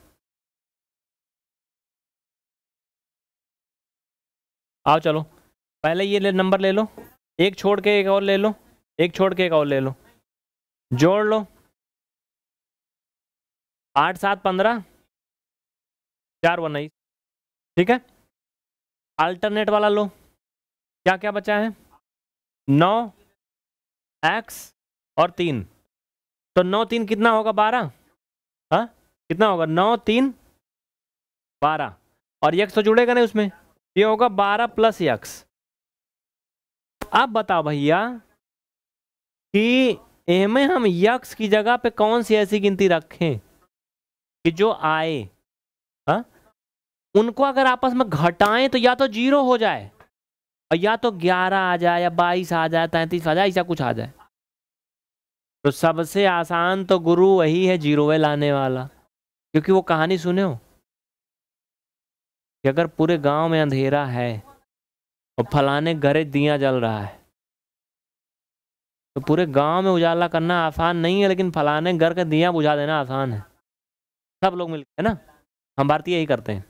आओ चलो पहले ये ले नंबर ले लो एक छोड़ के एक और ले लो एक छोड़ के एक और ले लो जोड़ लो आठ सात पंद्रह चार उन्नीस ठीक है अल्टरनेट वाला लो क्या क्या बचा है नौ एक्स और तीन तो नौ तीन कितना होगा बारह हाँ कितना होगा नौ तीन बारह और यक्स तो जुड़ेगा नहीं उसमें ये होगा बारह प्लस यक्स आप बताओ भैया कि इसमें हम यक्स की जगह पे कौन सी ऐसी गिनती रखें कि जो आए उनको अगर आपस में घटाएं तो या तो जीरो हो जाए और या तो ग्यारह आ जाए या बाईस आ जाए तैंतीस आ जाए ऐसा कुछ आ जाए तो सबसे आसान तो गुरु वही है वे लाने वाला क्योंकि वो कहानी सुने हो कि अगर पूरे गांव में अंधेरा है और फलाने घरे दिया जल रहा है तो पूरे गांव में उजाला करना आसान नहीं है लेकिन फलाने घर का दिया बुझा देना आसान है सब लोग मिलकर है ना हम भारतीय यही करते हैं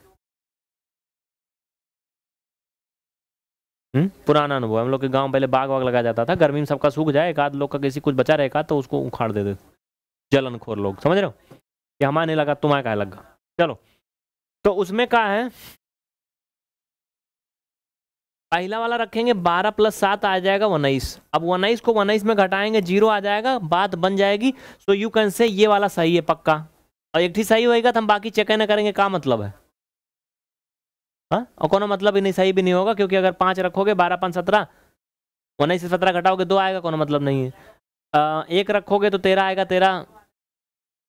हम्म? पुराना अनुभव हम लोग के गांव पहले बाग वाग लगा जाता था गर्मी में सबका सूख जाए एक आध लोग का किसी कुछ बचा रहेगा तो उसको उखाड़ दे दे जलन खोर लोग समझ रहे हो कि हमारा नहीं लगा तुम्हारे का लगा चलो तो उसमें क्या है पहला वाला रखेंगे बारह प्लस सात आ जाएगा उन्नीस अब उन्नीस को उन्नीस में घटाएंगे जीरो आ जाएगा बात बन जाएगी सो यू कैन से ये वाला सही है पक्का और एक ठीक सही होएगा तो हम बाकी चेक ना करेंगे क्या मतलब है हाँ और कोनो मतलब ही नहीं सही भी नहीं होगा क्योंकि अगर पाँच रखोगे बारह पाँच सत्रह उन्नीस से सत्रह घटाओगे दो आएगा कोनो मतलब नहीं है आ, एक रखोगे तो तेरह आएगा तेरह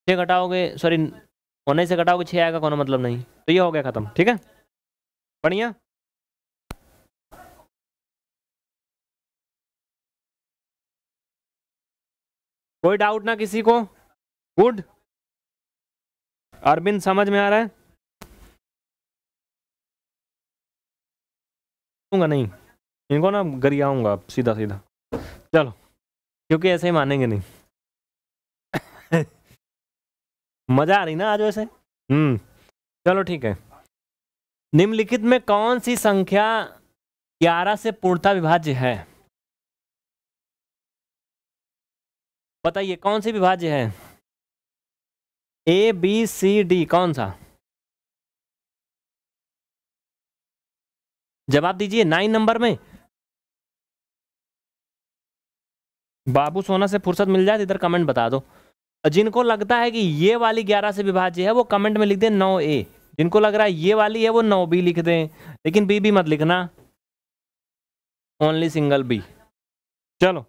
छः घटाओगे सॉरी उन्नीस से घटाओगे छः आएगा कोनो मतलब नहीं तो ये हो गया ख़त्म ठीक है बढ़िया कोई डाउट ना किसी को गुड अरविंद समझ में आ रहा है दूंगा नहीं इनको ना गरियाऊंगा सीधा सीधा चलो क्योंकि ऐसे ही मानेंगे नहीं [LAUGHS] मज़ा आ रही ना आज वैसे हम्म चलो ठीक है निम्नलिखित में कौन सी संख्या ग्यारह से पूर्णता विभाज्य है बताइए कौन सी विभाज्य है ए बी सी डी कौन सा जवाब दीजिए नाइन नंबर में बाबू सोना से फुर्सत मिल जाए तो इधर कमेंट बता दो जिनको लगता है कि ये वाली ग्यारह से विभाज्य है वो कमेंट में लिख दें नौ ए जिनको लग रहा है ये वाली है वो नौ बी लिख दें लेकिन बी भी मत लिखना ओनली सिंगल बी चलो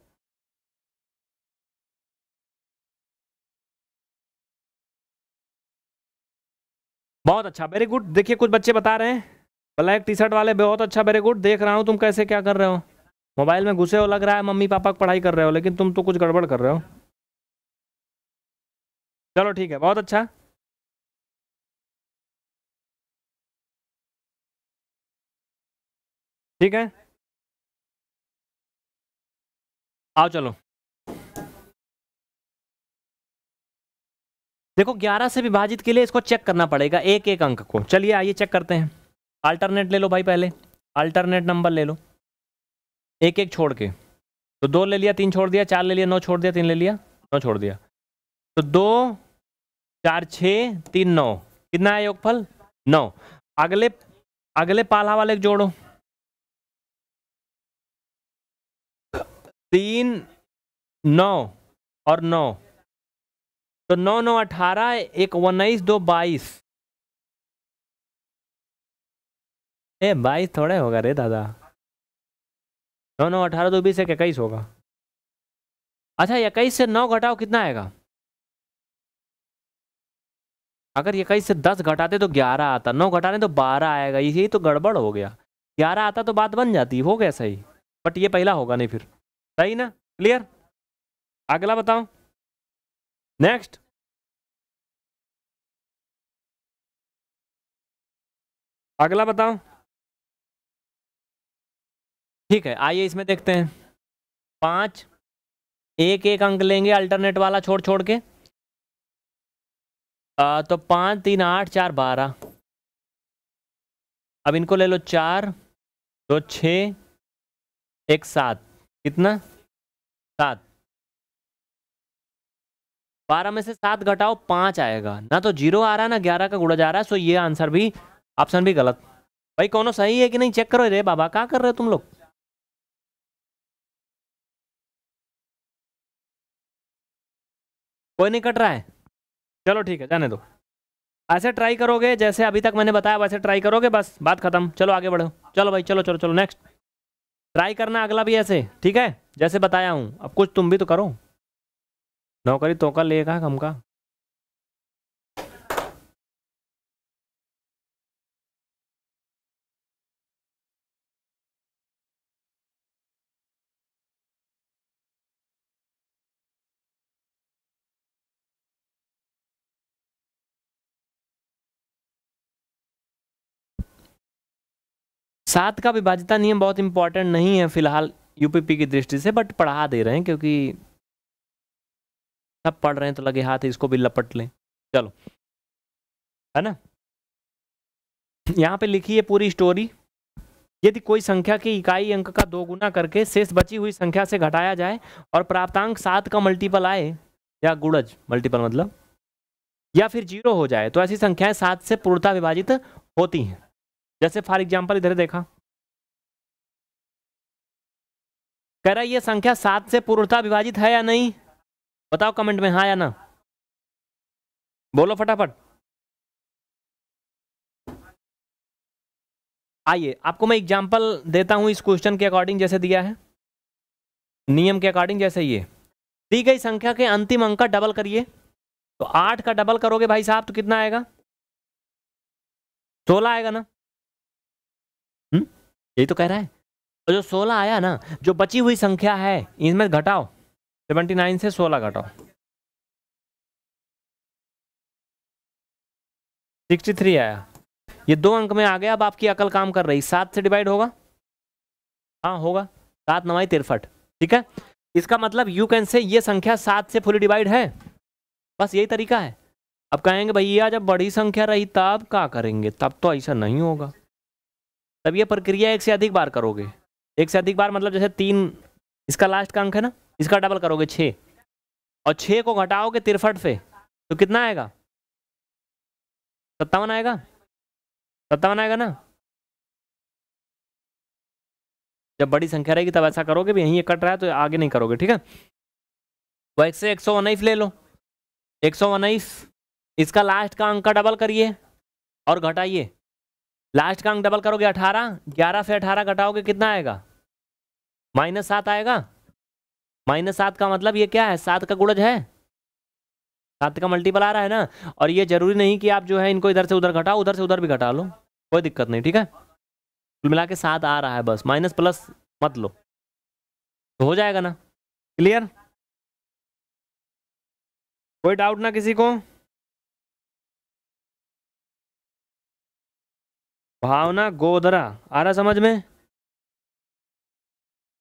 बहुत अच्छा वेरी गुड देखिए कुछ बच्चे बता रहे हैं ब्लैक टी शर्ट वाले बहुत अच्छा वेरी गुड देख रहा हूँ तुम कैसे क्या कर रहे हो मोबाइल में घुसे हो लग रहा है मम्मी पापा की पढ़ाई कर रहे हो लेकिन तुम तो कुछ गड़बड़ कर रहे हो चलो ठीक है बहुत अच्छा ठीक है आओ चलो देखो 11 से विभाजित के लिए इसको चेक करना पड़ेगा एक एक अंक को चलिए आइए चेक करते हैं अल्टरनेट ले लो भाई पहले अल्टरनेट नंबर ले लो एक एक छोड़ के तो दो ले लिया तीन छोड़ दिया चार ले लिया नौ छोड़ दिया तीन ले लिया नौ छोड़ दिया तो दो चार छ तीन नौ कितना है योगफल नौ अगले अगले पाला वाले जोड़ो तीन नौ और नौ तो नौ नौ अठारह एक उन्नीस दो बाईस ए बाईस थोड़े होगा रे दादा नौ नौ अठारह दो तो बीस एक इक्कीस होगा अच्छा इक्कीस से नौ घटाओ कितना आएगा अगर इक्कीस से दस घटाते तो ग्यारह आता नौ घटाने तो बारह आएगा यही तो गड़बड़ हो गया ग्यारह आता तो बात बन जाती हो गया सही बट ये पहला होगा नहीं फिर सही ना क्लियर अगला बताओ नेक्स्ट अगला बताओ ठीक है आइए इसमें देखते हैं पाँच एक एक अंक लेंगे अल्टरनेट वाला छोड़ छोड़ के आ, तो पाँच तीन आठ चार बारह अब इनको ले लो चार दो छ एक सात कितना सात बारह में से सात घटाओ पाँच आएगा ना तो जीरो आ रहा है ना ग्यारह का गुड़ा जा रहा है सो ये आंसर भी ऑप्शन भी गलत भाई कौनो सही है कि नहीं चेक करो रे बाबा क्या कर रहे हो तुम लोग कोई नहीं कट रहा है चलो ठीक है जाने दो ऐसे ट्राई करोगे जैसे अभी तक मैंने बताया वैसे ट्राई करोगे बस बात खत्म चलो आगे बढ़ो चलो भाई चलो चलो चलो नेक्स्ट ट्राई करना अगला भी ऐसे ठीक है जैसे बताया हूँ अब कुछ तुम भी तो करो नौकरी तो कर लेगा कम का सात का विभाजिता नियम बहुत इंपॉर्टेंट नहीं है फिलहाल यूपीपी की दृष्टि से बट पढ़ा दे रहे हैं क्योंकि सब पढ़ रहे हैं तो लगे हाथ इसको भी लपट लें चलो है ना यहाँ पे लिखी है पूरी स्टोरी यदि कोई संख्या की इकाई अंक का दो गुना करके शेष बची हुई संख्या से घटाया जाए और प्राप्तांक सात का मल्टीपल आए या गुड़ज मल्टीपल मतलब या फिर जीरो हो जाए तो ऐसी संख्याएं सात से पूर्णता विभाजित होती हैं जैसे फॉर एग्जाम्पल इधर देखा कह रहा यह संख्या सात से पूर्णता विभाजित है या नहीं बताओ कमेंट में हाँ या ना बोलो फटाफट आइए आपको मैं एग्जाम्पल देता हूं इस क्वेश्चन के अकॉर्डिंग जैसे दिया है नियम के अकॉर्डिंग जैसे ये दी गई संख्या के अंतिम अंक का डबल करिए तो आठ का डबल करोगे भाई साहब तो कितना आएगा सोलह आएगा ना यही तो कह रहा है और जो सोलह आया ना जो बची हुई संख्या है इनमें घटाओ सेवेंटी नाइन से सोलह घटाओ सिक्सटी थ्री आया ये दो अंक में आ गया अब आपकी अकल काम कर रही सात से डिवाइड होगा हाँ होगा सात नवाई तिरफट ठीक है इसका मतलब यू कैन से ये संख्या सात से फुली डिवाइड है बस यही तरीका है अब कहेंगे भैया जब बड़ी संख्या रही तब क्या करेंगे तब तो ऐसा नहीं होगा तब ये प्रक्रिया एक से अधिक बार करोगे एक से अधिक बार मतलब जैसे तीन इसका लास्ट का अंक है ना इसका डबल करोगे छः और छः को घटाओगे तिरफट से तो कितना आएगा सत्तावन आएगा सत्तावन आएगा ना जब बड़ी संख्या रहेगी तब ऐसा करोगे भी यहीं कट रहा है तो आगे नहीं करोगे ठीक है वह तो एक से एक सौ उन्नीस ले लो एक सौ उन्नीस इसका लास्ट का अंक का डबल करिए और घटाइए लास्ट का अंक डबल करोगे अठारह ग्यारह से अठारह घटाओगे कितना आएगा माइनस सात आएगा माइनस सात का मतलब ये क्या है सात का गुड़ज है सात का मल्टीपल आ रहा है ना और ये जरूरी नहीं कि आप जो है इनको इधर से उधर घटाओ उधर से उधर भी घटा लो कोई दिक्कत नहीं ठीक है कुल मिला के सात आ रहा है बस माइनस प्लस मत लो तो हो जाएगा ना क्लियर कोई डाउट ना किसी को भावना गोदरा आ रहा समझ में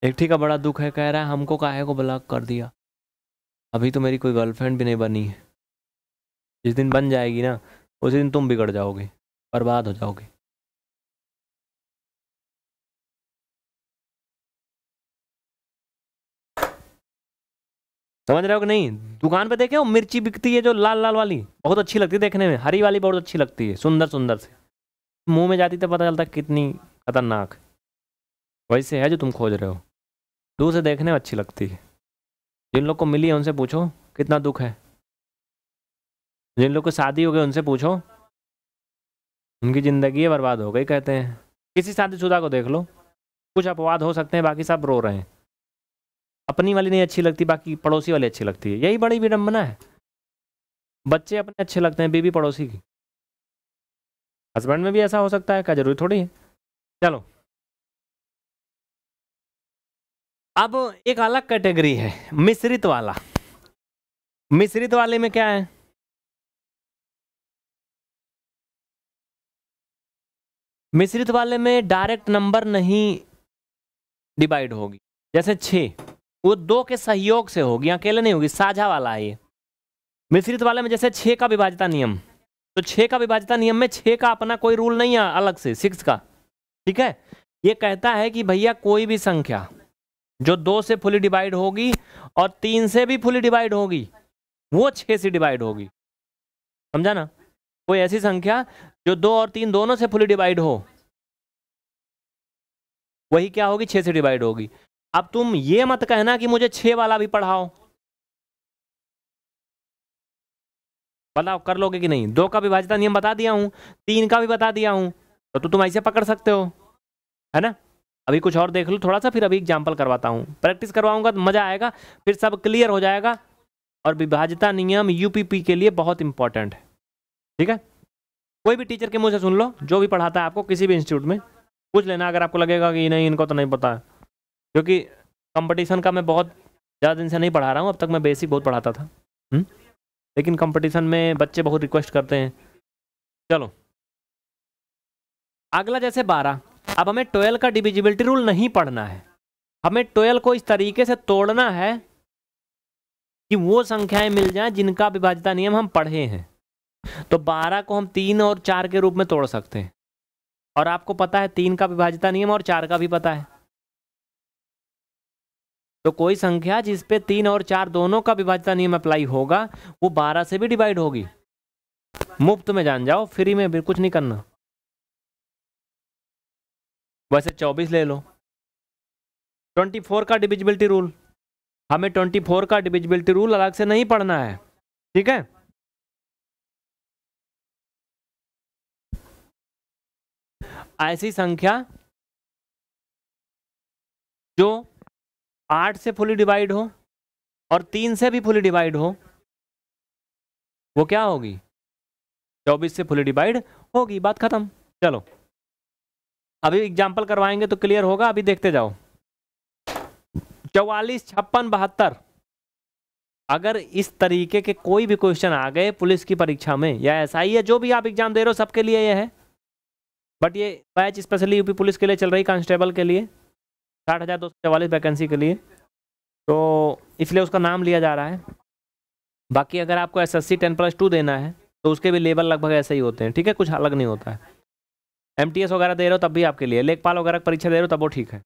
एक ठीक का बड़ा दुख है कह रहा है हमको काहे को ब्लॉक कर दिया अभी तो मेरी कोई गर्लफ्रेंड भी नहीं बनी है जिस दिन बन जाएगी ना उस दिन तुम बिगड़ जाओगे बर्बाद हो जाओगे समझ रहे हो कि नहीं दुकान पे देखे हो मिर्ची बिकती है जो लाल लाल वाली बहुत अच्छी लगती है देखने में हरी वाली बहुत अच्छी लगती है सुंदर सुंदर से मुंह में जाती तो पता चलता कितनी खतरनाक वैसे है जो तुम खोज रहे हो दूर से देखने में अच्छी लगती है जिन लोग को मिली है उनसे पूछो कितना दुख है जिन लोग को शादी हो गई उनसे पूछो उनकी ज़िंदगी बर्बाद हो गई कहते हैं किसी शादीशुदा को देख लो कुछ अपवाद हो सकते हैं बाकी सब रो रहे हैं अपनी वाली नहीं अच्छी लगती बाकी पड़ोसी वाली अच्छी लगती है यही बड़ी विडम्बना है बच्चे अपने अच्छे लगते हैं बीबी पड़ोसी की हस्बैंड में भी ऐसा हो सकता है क्या जरूरी थोड़ी है चलो अब एक अलग कैटेगरी है मिश्रित वाला मिश्रित वाले में क्या है मिश्रित वाले में डायरेक्ट नंबर नहीं डिवाइड होगी जैसे छ वो दो के सहयोग से होगी अकेले नहीं होगी साझा वाला है ये मिश्रित वाले में जैसे छ का विभाजता नियम तो छः का विभाज्यता नियम में छः का अपना कोई रूल नहीं है अलग से सिक्स का ठीक है ये कहता है कि भैया कोई भी संख्या जो दो से फुली डिवाइड होगी और तीन से भी फुली डिवाइड होगी वो छः से डिवाइड होगी समझा ना कोई ऐसी संख्या जो दो और तीन दोनों से फुली डिवाइड हो वही क्या होगी छः से डिवाइड होगी अब तुम ये मत कहना कि मुझे छः वाला भी पढ़ाओ बताओ कर लोगे कि नहीं दो का विभाजता नियम बता दिया हूँ तीन का भी बता दिया हूँ तो, तो तुम ऐसे पकड़ सकते हो है ना अभी कुछ और देख लो थोड़ा सा फिर अभी एग्जाम्पल करवाता हूँ प्रैक्टिस करवाऊंगा तो मज़ा आएगा फिर सब क्लियर हो जाएगा और विभाजता नियम यूपीपी के लिए बहुत इंपॉर्टेंट है ठीक है कोई भी टीचर के मुँह से सुन लो जो भी पढ़ाता है आपको किसी भी इंस्टीट्यूट में पूछ लेना अगर आपको लगेगा कि नहीं इनको तो नहीं पता क्योंकि कंपटीशन का मैं बहुत ज़्यादा दिन से नहीं पढ़ा रहा हूँ अब तक मैं बेसिक बहुत पढ़ाता था हुँ? हम्म? लेकिन कंपटीशन में बच्चे बहुत रिक्वेस्ट करते हैं चलो अगला जैसे बारह अब हमें ट्वेल्व का डिविजिबिलिटी रूल नहीं पढ़ना है हमें ट्वेल्व को इस तरीके से तोड़ना है कि वो संख्याएं मिल जाएं जिनका विभाजिता नियम हम पढ़े हैं तो बारह को हम तीन और चार के रूप में तोड़ सकते हैं और आपको पता है तीन का विभाजिता नियम और चार का भी पता है तो कोई संख्या जिस पे तीन और चार दोनों का विभाजता नियम अप्लाई होगा वो बारह से भी डिवाइड होगी मुफ्त में जान जाओ फ्री में भी कुछ नहीं करना वैसे चौबीस ले लो ट्वेंटी फोर का डिविजिबिलिटी रूल हमें ट्वेंटी फोर का डिविजिबिलिटी रूल अलग से नहीं पढ़ना है ठीक है ऐसी संख्या जो आठ से फुली डिवाइड हो और तीन से भी फुली डिवाइड हो वो क्या होगी चौबीस से फुली डिवाइड होगी बात खत्म चलो अभी एग्जाम्पल करवाएंगे तो क्लियर होगा अभी देखते जाओ चौवालीस छप्पन बहत्तर अगर इस तरीके के कोई भी क्वेश्चन आ गए पुलिस की परीक्षा में या ऐसा ही है जो भी आप एग्जाम दे रहे हो सबके लिए यह है बट ये बैच स्पेशली यूपी पुलिस के लिए चल रही कांस्टेबल के लिए साठ हज़ार दो सौ चवालीस वैकेंसी के लिए तो इसलिए उसका नाम लिया जा रहा है बाकी अगर आपको S S C ten plus two देना है तो उसके भी लेवल लगभग ऐसे ही होते हैं ठीक है कुछ अलग नहीं होता है एम टी एस वगैरह दे रहे हो तब भी आपके लिए लेखपाल वगैरह परीक्षा दे रहे हो तब वो ठीक है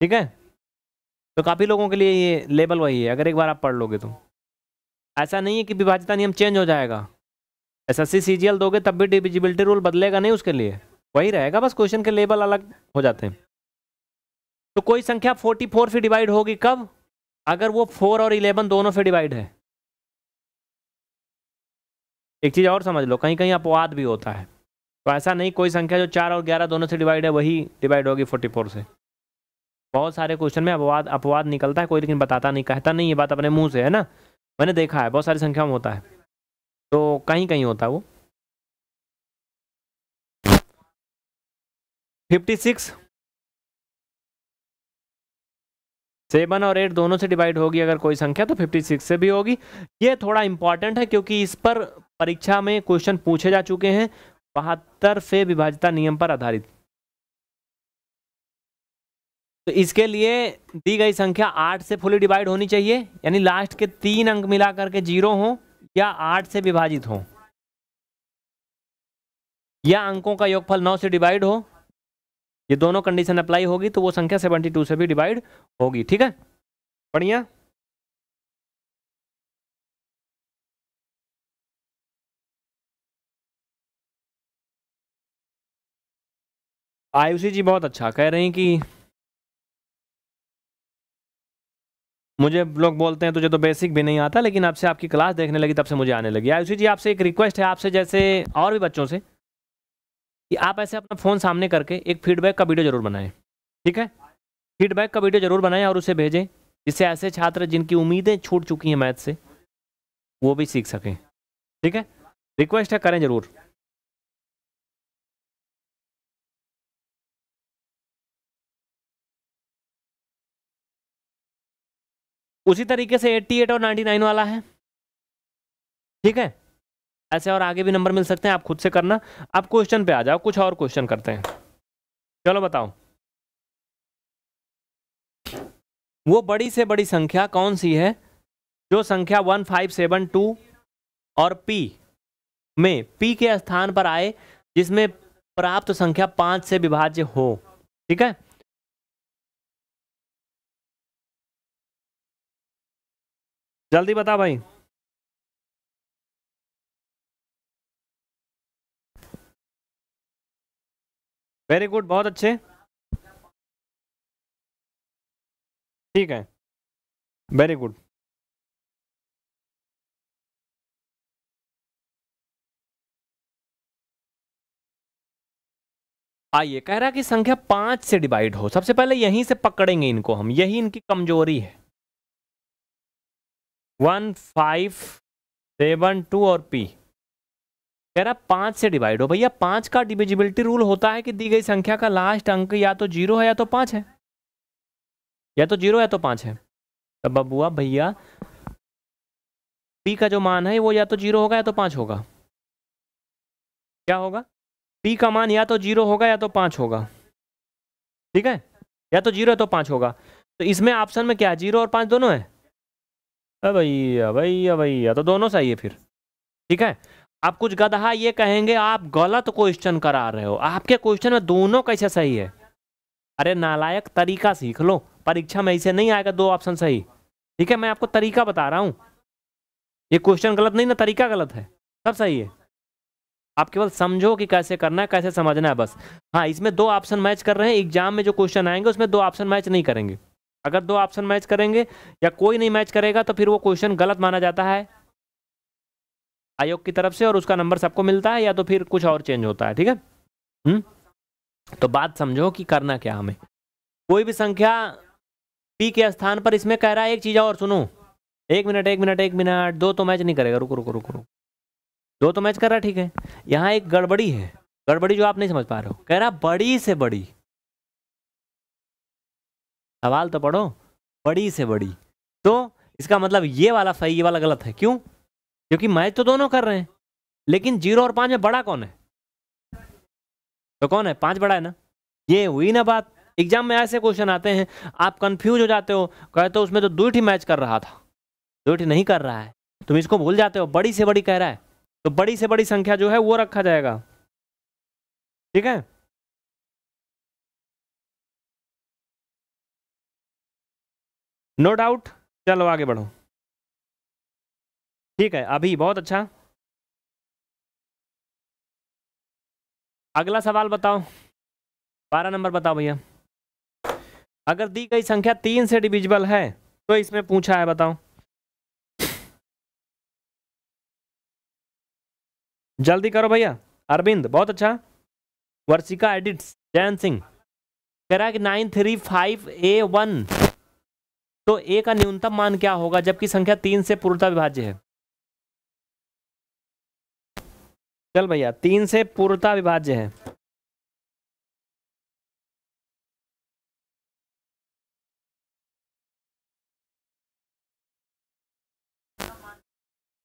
ठीक है तो काफ़ी लोगों के लिए ये लेवल वही है अगर एक बार आप पढ़ लोगे तो ऐसा नहीं है कि विभाजिता नियम चेंज हो जाएगा S S C C G L दोगे तब भी डिविजिबिलिटी रूल बदलेगा नहीं उसके लिए वही रहेगा बस क्वेश्चन के लेवल अलग हो जाते हैं तो कोई संख्या फोर्टी फोर से डिवाइड होगी कब अगर वो फोर और इलेवन दोनों से डिवाइड है एक चीज़ और समझ लो कहीं कहीं अपवाद भी होता है तो ऐसा नहीं कोई संख्या जो चार और ग्यारह दोनों से डिवाइड है वही डिवाइड होगी फोर्टी फोर से बहुत सारे क्वेश्चन में अपवाद अपवाद निकलता है कोई लेकिन बताता नहीं कहता नहीं ये बात अपने मुंह से है ना मैंने देखा है बहुत सारी संख्या में होता है तो कहीं कहीं होता है वो फिफ्टी सिक्स सेवन और एट दोनों से डिवाइड होगी अगर कोई संख्या तो फिफ्टी सिक्स से भी होगी ये थोड़ा इंपॉर्टेंट है क्योंकि इस पर परीक्षा में क्वेश्चन पूछे जा चुके हैं बहत्तर से विभाजिता नियम पर आधारित तो इसके लिए दी गई संख्या आठ से फुली डिवाइड होनी चाहिए यानी लास्ट के तीन अंक मिला करके जीरो हो या आठ से विभाजित हो या अंकों का योगफल नौ से डिवाइड हो ये दोनों कंडीशन अप्लाई होगी तो वो संख्या टू से भी डिवाइड होगी ठीक है बढ़िया आयुषी जी बहुत अच्छा कह रहे हैं कि मुझे लोग बोलते हैं तुझे तो बेसिक भी नहीं आता लेकिन आपसे आपकी क्लास देखने लगी तब से मुझे आने लगी आयुषी जी आपसे एक रिक्वेस्ट है आपसे जैसे और भी बच्चों से कि आप ऐसे अपना फ़ोन सामने करके एक फीडबैक का वीडियो जरूर बनाएं ठीक है फीडबैक का वीडियो जरूर बनाएं और उसे भेजें जिससे ऐसे छात्र जिनकी उम्मीदें छूट चुकी हैं मैथ से वो भी सीख सकें ठीक है रिक्वेस्ट है करें ज़रूर उसी तरीके से 88 और 99 वाला है ठीक है ऐसे और आगे भी नंबर मिल सकते हैं आप खुद से करना आप क्वेश्चन पे आ जाओ कुछ और क्वेश्चन करते हैं चलो बताओ वो बड़ी से बड़ी संख्या कौन सी है जो संख्या वन फाइव सेवन टू और पी में पी के स्थान पर आए जिसमें प्राप्त संख्या पांच से विभाज्य हो ठीक है जल्दी बता भाई वेरी गुड बहुत अच्छे ठीक है वेरी गुड आइए कह रहा कि संख्या पांच से डिवाइड हो सबसे पहले यहीं से पकड़ेंगे इनको हम यही इनकी कमजोरी है वन फाइव सेवन टू और पी कह रहा पाँच से डिवाइड हो भैया पाँच का डिविजिबिलिटी रूल होता है कि दी गई संख्या का लास्ट अंक या तो जीरो है या तो पाँच है या तो जीरो या तो पाँच है तब बबुआ भैया पी का जो मान है वो या तो जीरो होगा या तो पाँच होगा क्या होगा पी का मान या तो जीरो होगा या तो पाँच होगा ठीक है या तो जीरो या तो पाँच होगा तो इसमें ऑप्शन में क्या जीरो और पाँच दोनों है भैया भैया भैया तो दोनों सही है फिर ठीक है अब कुछ गदहा ये कहेंगे आप गलत क्वेश्चन करा रहे हो आपके क्वेश्चन में दोनों कैसे सही है अरे नालायक तरीका सीख लो परीक्षा में इसे नहीं आएगा दो ऑप्शन सही ठीक है मैं आपको तरीका बता रहा हूँ ये क्वेश्चन गलत नहीं ना तरीका गलत है सब सही है आप केवल समझो कि कैसे करना है कैसे समझना है बस हाँ इसमें दो ऑप्शन मैच कर रहे हैं एग्जाम में जो क्वेश्चन आएंगे उसमें दो ऑप्शन मैच नहीं करेंगे अगर दो ऑप्शन मैच करेंगे या कोई नहीं मैच करेगा तो फिर वो क्वेश्चन गलत माना जाता है आयोग की तरफ से और उसका नंबर सबको मिलता है या तो फिर कुछ और चेंज होता है ठीक है हुँ? हम्म? तो बात समझो कि करना क्या हमें कोई भी संख्या पी के स्थान पर इसमें कह रहा है एक चीज़ और सुनो एक मिनट एक मिनट एक मिनट दो तो मैच नहीं करेगा रुको रुको रुको रुको दो तो मैच कर रहा ठीक है यहाँ एक गड़बड़ी है गड़बड़ी जो आप नहीं समझ पा रहे हो कह रहा बड़ी से बड़ी सवाल तो पढ़ो बड़ी से बड़ी तो इसका मतलब ये वाला सही ये वाला गलत है क्यों क्योंकि मैच तो दोनों कर रहे हैं लेकिन जीरो और पांच में बड़ा कौन है तो कौन है पांच बड़ा है ना ये हुई ना बात एग्जाम में ऐसे क्वेश्चन आते हैं आप कंफ्यूज हो जाते हो कहते हो तो उसमें तो दो ही मैच कर रहा था ही नहीं कर रहा है तुम इसको भूल जाते हो बड़ी से बड़ी कह रहा है तो बड़ी से बड़ी संख्या जो है वो रखा जाएगा ठीक है नो no डाउट चलो आगे बढ़ो ठीक है अभी बहुत अच्छा अगला सवाल बताओ बारह नंबर बताओ भैया अगर दी गई संख्या तीन से डिविजिबल है तो इसमें पूछा है बताओ जल्दी करो भैया अरविंद बहुत अच्छा वर्षिका एडिट्स जयंत सिंह कह रहा है कि nine three five A one तो ए का न्यूनतम मान क्या होगा जबकि संख्या तीन से पूर्णता विभाज्य है चल भैया तीन से पूर्णता विभाज्य है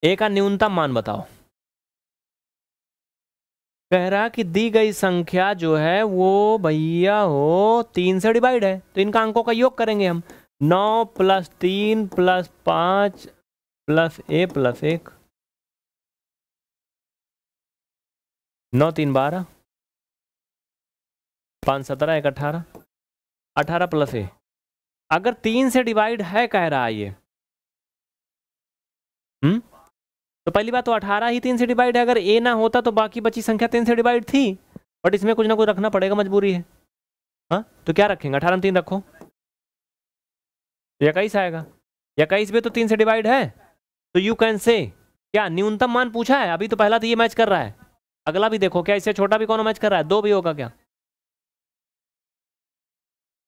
ए का न्यूनतम मान बताओ कह रहा कि दी गई संख्या जो है वो भैया हो तीन से डिवाइड है तो इनका अंकों का योग करेंगे हम नौ प्लस तीन प्लस पांच प्लस ए प्लस एक नौ तीन बारह पाँच सत्रह एक अठारह अठारह प्लस ए अगर तीन से डिवाइड है कह रहा है ये हम्म तो पहली बात तो अठारह ही तीन से डिवाइड है अगर ए ना होता तो बाकी बची संख्या तीन से डिवाइड थी बट इसमें कुछ ना कुछ रखना पड़ेगा मजबूरी है हाँ तो क्या रखेंगे अठारह में तीन रखो इक्कीस आएगा इक्कीस में तो तीन से डिवाइड है तो यू कैन से क्या न्यूनतम मान पूछा है अभी तो पहला तो ये मैच कर रहा है अगला भी देखो क्या इससे छोटा भी कौन मैच कर रहा है दो भी होगा क्या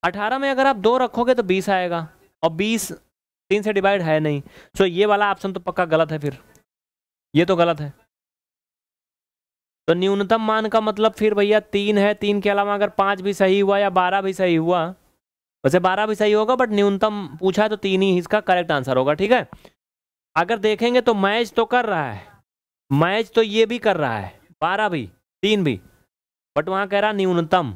अठारह में अगर आप दो रखोगे तो बीस आएगा और बीस तीन से डिवाइड है नहीं सो ये वाला ऑप्शन तो पक्का गलत है फिर ये तो गलत है तो न्यूनतम मान का मतलब फिर भैया तीन है तीन के अलावा अगर पांच भी सही हुआ या बारह भी सही हुआ वैसे बारह भी सही होगा बट न्यूनतम पूछा है तो तीन ही इसका करेक्ट आंसर होगा ठीक है अगर देखेंगे तो मैच तो कर रहा है मैच तो ये भी कर रहा है बारह भी तीन भी बट वहां कह रहा न्यूनतम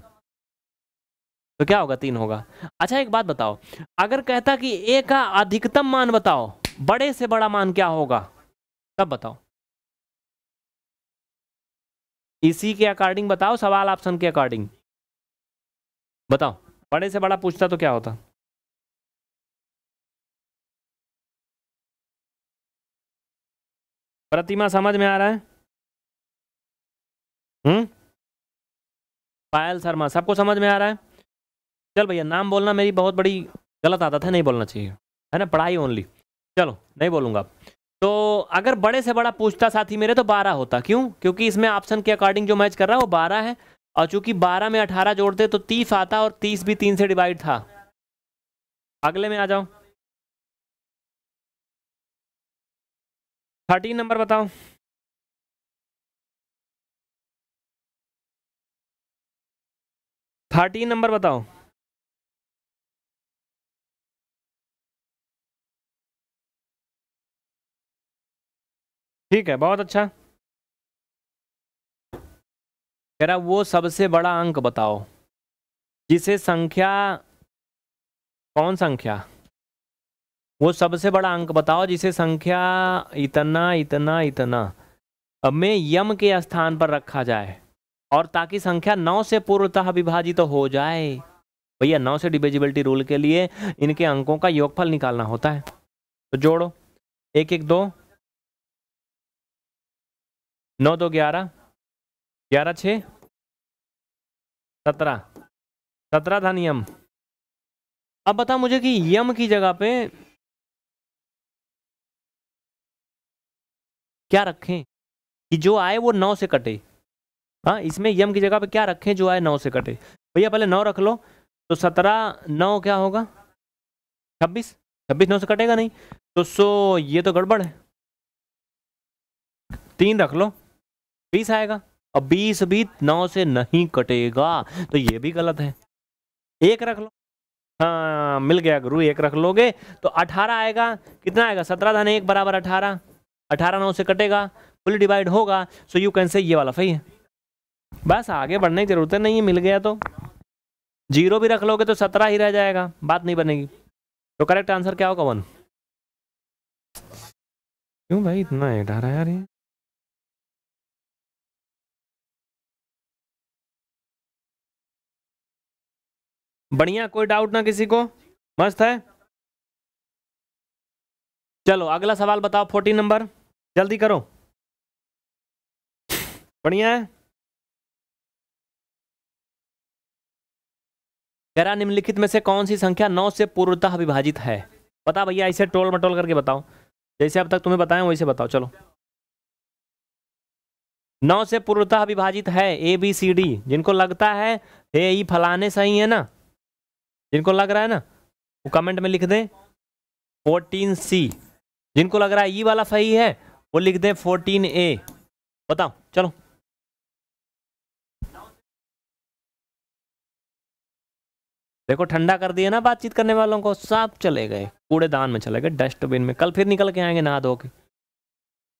तो क्या होगा तीन होगा अच्छा एक बात बताओ अगर कहता कि ए का अधिकतम मान बताओ बड़े से बड़ा मान क्या होगा तब बताओ इसी के अकॉर्डिंग बताओ सवाल ऑप्शन के अकॉर्डिंग बताओ बड़े से बड़ा पूछता तो क्या होता प्रतिमा समझ में आ रहा है हम्म पायल शर्मा सबको समझ में आ रहा है चल भैया नाम बोलना मेरी बहुत बड़ी गलत आता था नहीं बोलना चाहिए है ना पढ़ाई ओनली चलो नहीं बोलूँगा तो अगर बड़े से बड़ा पूछता साथी मेरे तो बारह होता क्यों क्योंकि इसमें ऑप्शन के अकॉर्डिंग जो मैच कर रहा है वो बारह है और चूंकि बारह में अठारह जोड़ते तो तीस आता और तीस भी तीन से डिवाइड था अगले में आ जाओ थर्टीन नंबर बताओ थर्टीन नंबर बताओ ठीक है बहुत अच्छा कह रहा वो सबसे बड़ा अंक बताओ जिसे संख्या कौन संख्या वो सबसे बड़ा अंक बताओ जिसे संख्या इतना इतना इतना में यम के स्थान पर रखा जाए और ताकि संख्या नौ से पूर्वतः विभाजित तो हो जाए भैया नौ से डिविजिबिलिटी रूल के लिए इनके अंकों का योगफल निकालना होता है तो जोड़ो एक एक दो नौ दो ग्यारह ग्यारह छ सत्रह सत्रह धन यम अब बता मुझे कि यम की जगह पे क्या रखें कि जो आए वो नौ से कटे हाँ इसमें यम की जगह पे क्या रखें जो आए नौ से कटे भैया पहले नौ रख लो तो सत्रह नौ क्या होगा छब्बीस छब्बीस नौ से कटेगा नहीं तो सो ये तो गड़बड़ है तीन रख लो बीस आएगा और बीस भी नौ से नहीं कटेगा तो ये भी गलत है एक रख लो हाँ मिल गया गुरु एक रख लोगे तो अठारह आएगा कितना आएगा सत्रह धन एक बराबर अठारह अठारह नौ से कटेगा फुल डिवाइड होगा सो यू कैन से ये वाला सही है बस आगे बढ़ने की ज़रूरत है नहीं है मिल गया तो जीरो भी रख लोगे तो सत्रह ही रह जाएगा बात नहीं बनेगी तो करेक्ट आंसर क्या होगा वन क्यों भाई इतना एट आ रहा है यार ये बढ़िया कोई डाउट ना किसी को मस्त है चलो अगला सवाल बताओ फोर्टीन नंबर जल्दी करो बढ़िया है करा निम्नलिखित में से कौन सी संख्या नौ से पूर्वतः विभाजित है बता भैया ऐसे टोल मटोल करके बताओ जैसे अब तक तुम्हें बताएं वैसे बताओ चलो नौ से पूर्वतः विभाजित है ए बी सी डी जिनको लगता है हे ई फलाने सही है ना जिनको लग रहा है ना वो कमेंट में लिख दें फोर्टीन सी जिनको लग रहा है ई वाला सही है वो लिख दें फोर्टीन ए बताओ चलो देखो ठंडा कर दिया ना बातचीत करने वालों को सब चले गए कूड़ेदान में चले गए डस्टबिन में कल फिर निकल के आएंगे नहा धो के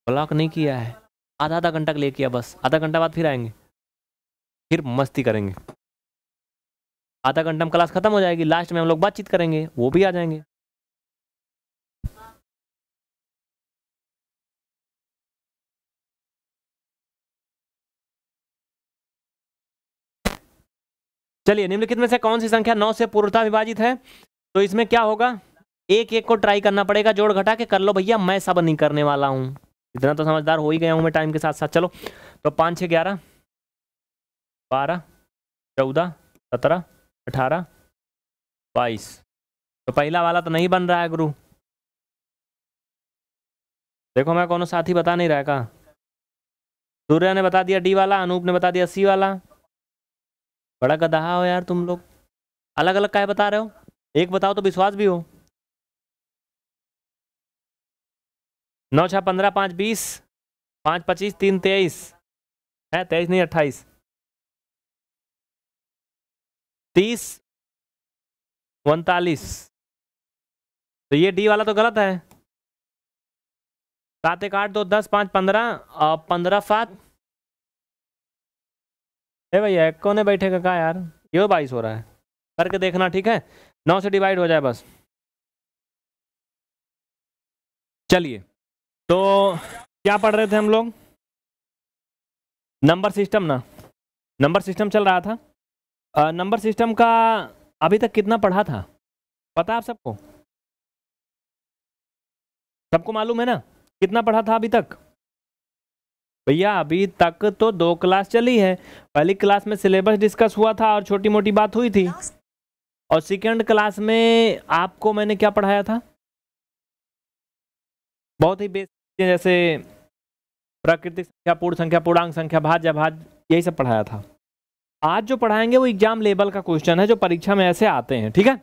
ब्लॉक नहीं किया है आधा आधा घंटा ले किया बस आधा घंटा बाद फिर आएंगे फिर मस्ती करेंगे आधा घंटा में क्लास खत्म हो जाएगी लास्ट में हम लोग बातचीत करेंगे वो भी आ जाएंगे चलिए निम्नलिखित में से कौन सी संख्या नौ से पूर्णता विभाजित है तो इसमें क्या होगा एक एक को ट्राई करना पड़ेगा जोड़ घटा के कर लो भैया मैं सब नहीं करने वाला हूँ इतना तो समझदार हो ही गया हूँ मैं टाइम के साथ साथ चलो तो पाँच छः ग्यारह बारह चौदह सत्रह अठारह बाईस तो पहला वाला तो नहीं बन रहा है गुरु देखो मैं कोनो साथी बता नहीं रहा का सूर्या ने बता दिया डी वाला अनूप ने बता दिया सी वाला बड़ा गदहा हो यार तुम लोग अलग अलग काय बता रहे हो एक बताओ तो विश्वास भी हो नौ छः पंद्रह पाँच बीस पाँच पच्चीस तीन तेईस है तेईस नहीं अट्ठाईस तीस उनतालीस तो ये डी वाला तो गलत है सात एक आठ दो दस पाँच पंद्रह और पंद्रह सात है भैया कोने बैठेगा कहा यार ये बाईस हो रहा है करके देखना ठीक है नौ से डिवाइड हो जाए बस चलिए तो क्या पढ़ रहे थे हम लोग नंबर सिस्टम ना नंबर सिस्टम चल रहा था नंबर सिस्टम का अभी तक कितना पढ़ा था पता आप सबको सबको मालूम है ना कितना पढ़ा था अभी तक भैया अभी तक तो दो क्लास चली है पहली क्लास में सिलेबस डिस्कस हुआ था और छोटी मोटी बात हुई थी और सेकेंड क्लास में आपको मैंने क्या पढ़ाया था बहुत ही बेसिक जैसे प्राकृतिक संख्या पूर्ण संख्या पूर्णांग संख्या भाज्य भाज यही सब पढ़ाया था आज जो पढ़ाएंगे वो एग्जाम लेवल का क्वेश्चन है जो परीक्षा में ऐसे आते हैं ठीक है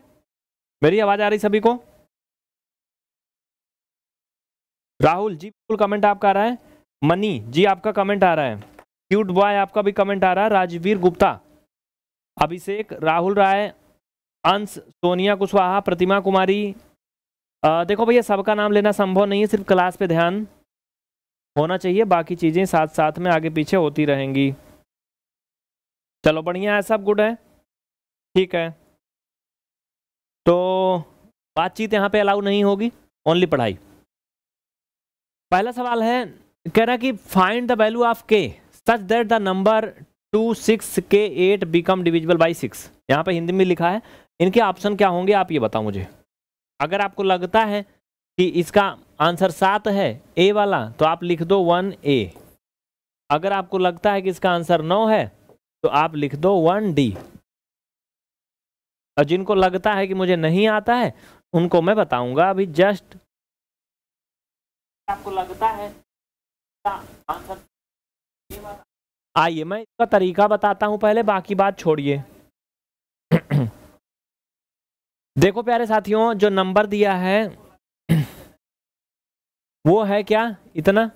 मेरी आवाज आ रही सभी को राहुल जी बिल्कुल कमेंट आपका आ रहा है मनी जी आपका कमेंट आ रहा है क्यूट बॉय आपका भी कमेंट आ रहा है राजवीर गुप्ता अभिषेक राहुल राय अंश सोनिया कुशवाहा प्रतिमा कुमारी आ, देखो भैया सबका नाम लेना संभव नहीं है सिर्फ क्लास पे ध्यान होना चाहिए बाकी चीज़ें साथ साथ में आगे पीछे होती रहेंगी चलो बढ़िया है सब गुड है ठीक है तो बातचीत यहाँ पे अलाउ नहीं होगी ओनली पढ़ाई पहला सवाल है कह रहा कि find the value of K such that the number two six K eight become divisible by six यहाँ पे हिंदी में लिखा है इनके ऑप्शन क्या होंगे आप ये बताओ मुझे अगर आपको लगता है कि इसका आंसर सात है ए वाला तो आप लिख दो वन ए अगर आपको लगता है कि इसका आंसर नौ है तो आप लिख दो वन डी और जिनको लगता है कि मुझे नहीं आता है उनको मैं बताऊंगा अभी जस्ट आपको लगता है आइए मैं इसका तरीका बताता हूं पहले बाकी बात छोड़िए [CLEARS THROAT] देखो प्यारे साथियों जो नंबर दिया है [CLEARS THROAT] वो है क्या इतना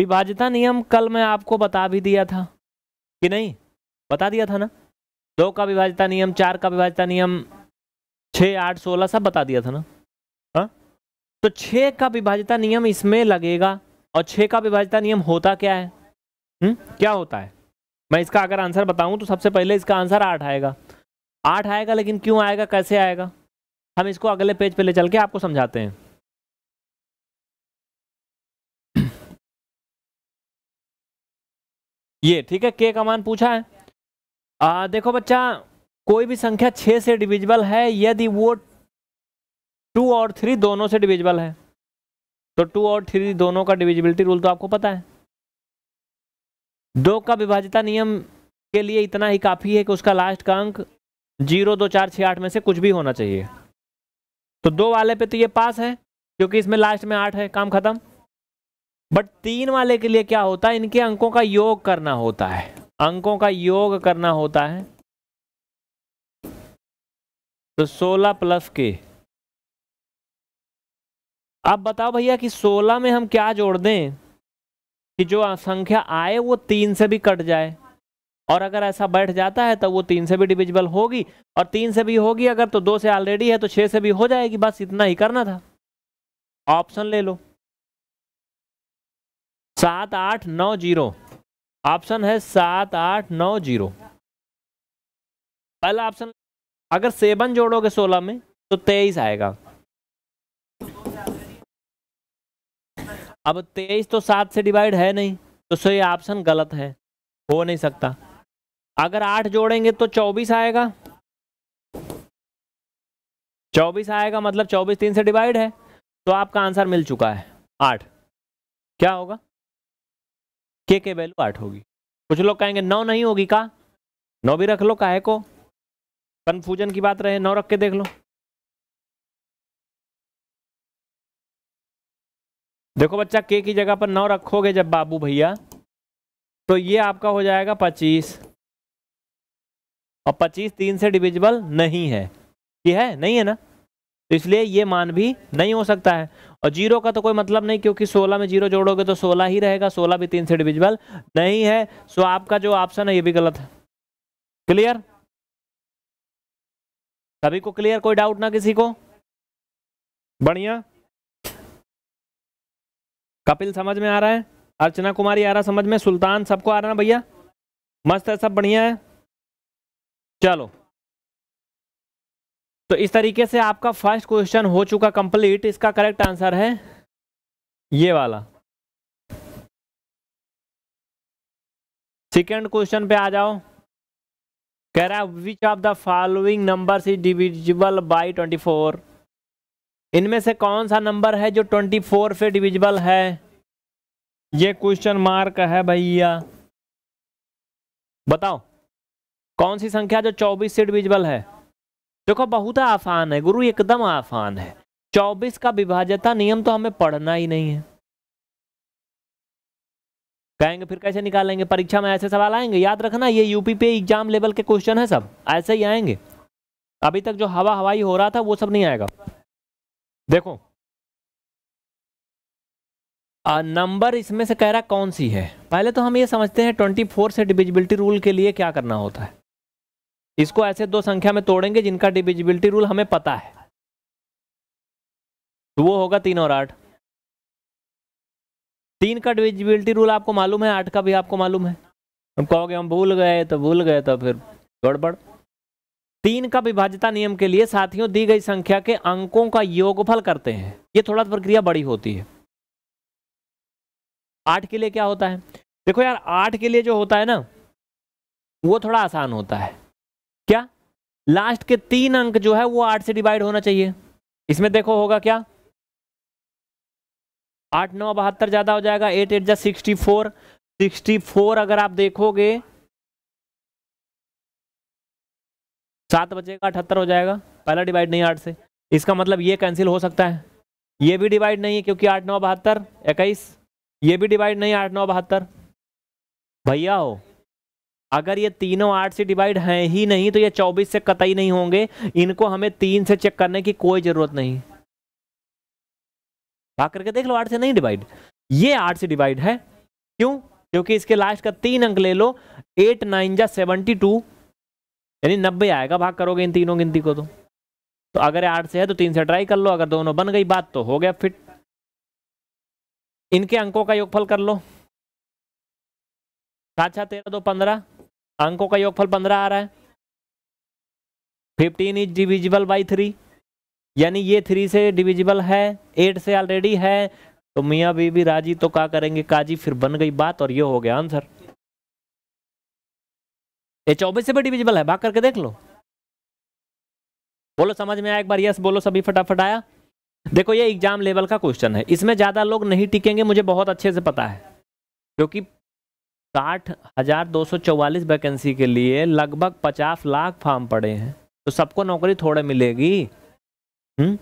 विभाजता नियम कल मैं आपको बता भी दिया था कि नहीं बता दिया था ना दो का विभाजता नियम चार का विभाजता नियम छ आठ सोलह सब बता दिया था ना हा? तो छ का विभाजता नियम इसमें लगेगा और छः का विभाजता नियम होता क्या है हुँ? हम्म, क्या होता है मैं इसका अगर आंसर बताऊं तो सबसे पहले इसका आंसर आठ आएगा आठ आएगा लेकिन क्यों आएगा कैसे आएगा हम इसको अगले पेज पे ले चल के आपको समझाते हैं ये ठीक है के कमान पूछा है आ, देखो बच्चा कोई भी संख्या छः से डिविजिबल है यदि वो टू और थ्री दोनों से डिविजिबल है तो टू और थ्री दोनों का डिविजिबिलिटी रूल तो आपको पता है दो का विभाजिता नियम के लिए इतना ही काफ़ी है कि उसका लास्ट का अंक जीरो दो चार छः आठ में से कुछ भी होना चाहिए तो दो वाले पे तो ये पास है क्योंकि इसमें लास्ट में आठ है काम खत्म बट तीन वाले के लिए क्या होता है इनके अंकों का योग करना होता है अंकों का योग करना होता है तो सोलह प्लस के आप बताओ भैया कि 16 में हम क्या जोड़ दें कि जो संख्या आए वो तीन से भी कट जाए और अगर ऐसा बैठ जाता है तो वो तीन से भी डिविजिबल होगी और तीन से भी होगी अगर तो दो से ऑलरेडी है तो छः से भी हो जाएगी बस इतना ही करना था ऑप्शन ले लो सात आठ नौ जीरो ऑप्शन है सात आठ नौ जीरो पहला ऑप्शन अगर सेवन जोड़ोगे सोलह में तो तेईस आएगा अब तेईस तो सात से डिवाइड है नहीं तो सही ऑप्शन गलत है हो नहीं सकता अगर आठ जोड़ेंगे तो चौबीस आएगा चौबीस आएगा मतलब चौबीस तीन से डिवाइड है तो आपका आंसर मिल चुका है आठ क्या होगा के के वैल्यू आठ होगी कुछ लोग कहेंगे नौ नहीं होगी का नौ भी रख लो काहे को कन्फ्यूजन की बात रहे नौ रख के देख लो देखो बच्चा के की जगह पर नौ रखोगे जब बाबू भैया तो ये आपका हो जाएगा पच्चीस और पच्चीस तीन से डिविजिबल नहीं है ये है नहीं है ना तो इसलिए ये मान भी नहीं हो सकता है और जीरो का तो कोई मतलब नहीं क्योंकि सोलह में जीरो जोड़ोगे तो सोलह ही रहेगा सोलह भी तीन से डिविजिबल नहीं है सो आपका जो ऑप्शन है ये भी गलत है क्लियर सभी को क्लियर कोई डाउट ना किसी को बढ़िया कपिल समझ में आ रहा है अर्चना कुमारी आ रहा समझ में सुल्तान सबको आ रहा ना भैया मस्त है सब बढ़िया है चलो तो इस तरीके से आपका फर्स्ट क्वेश्चन हो चुका कंप्लीट इसका करेक्ट आंसर है ये वाला सेकेंड क्वेश्चन पे आ जाओ कह रहा है which of the following numbers is divisible by 24 इनमें से कौन सा नंबर है जो 24 से डिविजिबल है ये क्वेश्चन मार्क है भैया बताओ कौन सी संख्या जो 24 से डिविजिबल है देखो बहुत आसान है गुरु एकदम आसान है 24 का विभाजता नियम तो हमें पढ़ना ही नहीं है कहेंगे फिर कैसे निकालेंगे परीक्षा में ऐसे सवाल आएंगे याद रखना ये यूपी पे एग्जाम लेवल के क्वेश्चन है सब ऐसे ही आएंगे अभी तक जो हवा हवाई हो रहा था वो सब नहीं आएगा देखो नंबर इसमें से कह रहा कौन सी है पहले तो हम ये समझते हैं 24 से डिविजिबिलिटी रूल के लिए क्या करना होता है इसको ऐसे दो संख्या में तोड़ेंगे जिनका डिविजिबिलिटी रूल हमें पता है तो वो होगा तीन और आठ तीन का डिविजिबिलिटी रूल आपको मालूम है आठ का भी आपको मालूम है हम कहोगे हम भूल गए तो भूल गए तो फिर गड़बड़ तीन का विभाज्यता नियम के लिए साथियों दी गई संख्या के अंकों का योगफल करते हैं ये थोड़ा प्रक्रिया बड़ी होती है आठ के लिए क्या होता है देखो यार आठ के लिए जो होता है ना वो थोड़ा आसान होता है क्या लास्ट के तीन अंक जो है वो आठ से डिवाइड होना चाहिए इसमें देखो होगा क्या आठ नौ बहत्तर ज़्यादा हो जाएगा एट एट जा सिक्सटी फोर सिक्सटी फोर अगर आप देखोगे सात का अठहत्तर हो जाएगा पहला डिवाइड नहीं आठ से इसका मतलब ये कैंसिल हो सकता है ये भी डिवाइड नहीं है क्योंकि आठ नौ बहत्तर इक्कीस ये भी डिवाइड नहीं आठ नौ बहत्तर भैया हो अगर ये तीनों आठ से डिवाइड हैं ही नहीं तो ये चौबीस से कतई नहीं होंगे इनको हमें तीन से चेक करने की कोई ज़रूरत नहीं भाग करके देख लो आठ से नहीं डिवाइड ये आठ से डिवाइड है क्यों क्योंकि इसके लास्ट का तीन अंक ले लो एट नाइन जा सेवेंटी टू यानी नब्बे आएगा भाग करोगे इन तीनों गिनती को तो तो अगर आठ से है तो तीन से ट्राई कर लो अगर दोनों बन गई बात तो हो गया फिट इनके अंकों का योगफल कर लो सात तेरह दो पंद्रह अंकों का योगफल पंद्रह आ रहा है fifteen is divisible by three यानी ये थ्री से डिविजिबल है एट से ऑलरेडी है तो मियाँ बीबी राजी तो क्या करेंगे काजी फिर बन गई बात और ये हो गया आंसर ये चौबीस से भी डिविजिबल है भाग करके देख लो बोलो समझ में आया एक बार यस बोलो सभी फटाफट आया देखो ये एग्जाम लेवल का क्वेश्चन है इसमें ज़्यादा लोग नहीं टिकेंगे मुझे बहुत अच्छे से पता है क्योंकि साठ हज़ार दो सौ चौवालीस वैकेंसी के लिए लगभग पचास लाख फॉर्म पड़े हैं तो सबको नौकरी थोड़े मिलेगी हुँ? हम्म?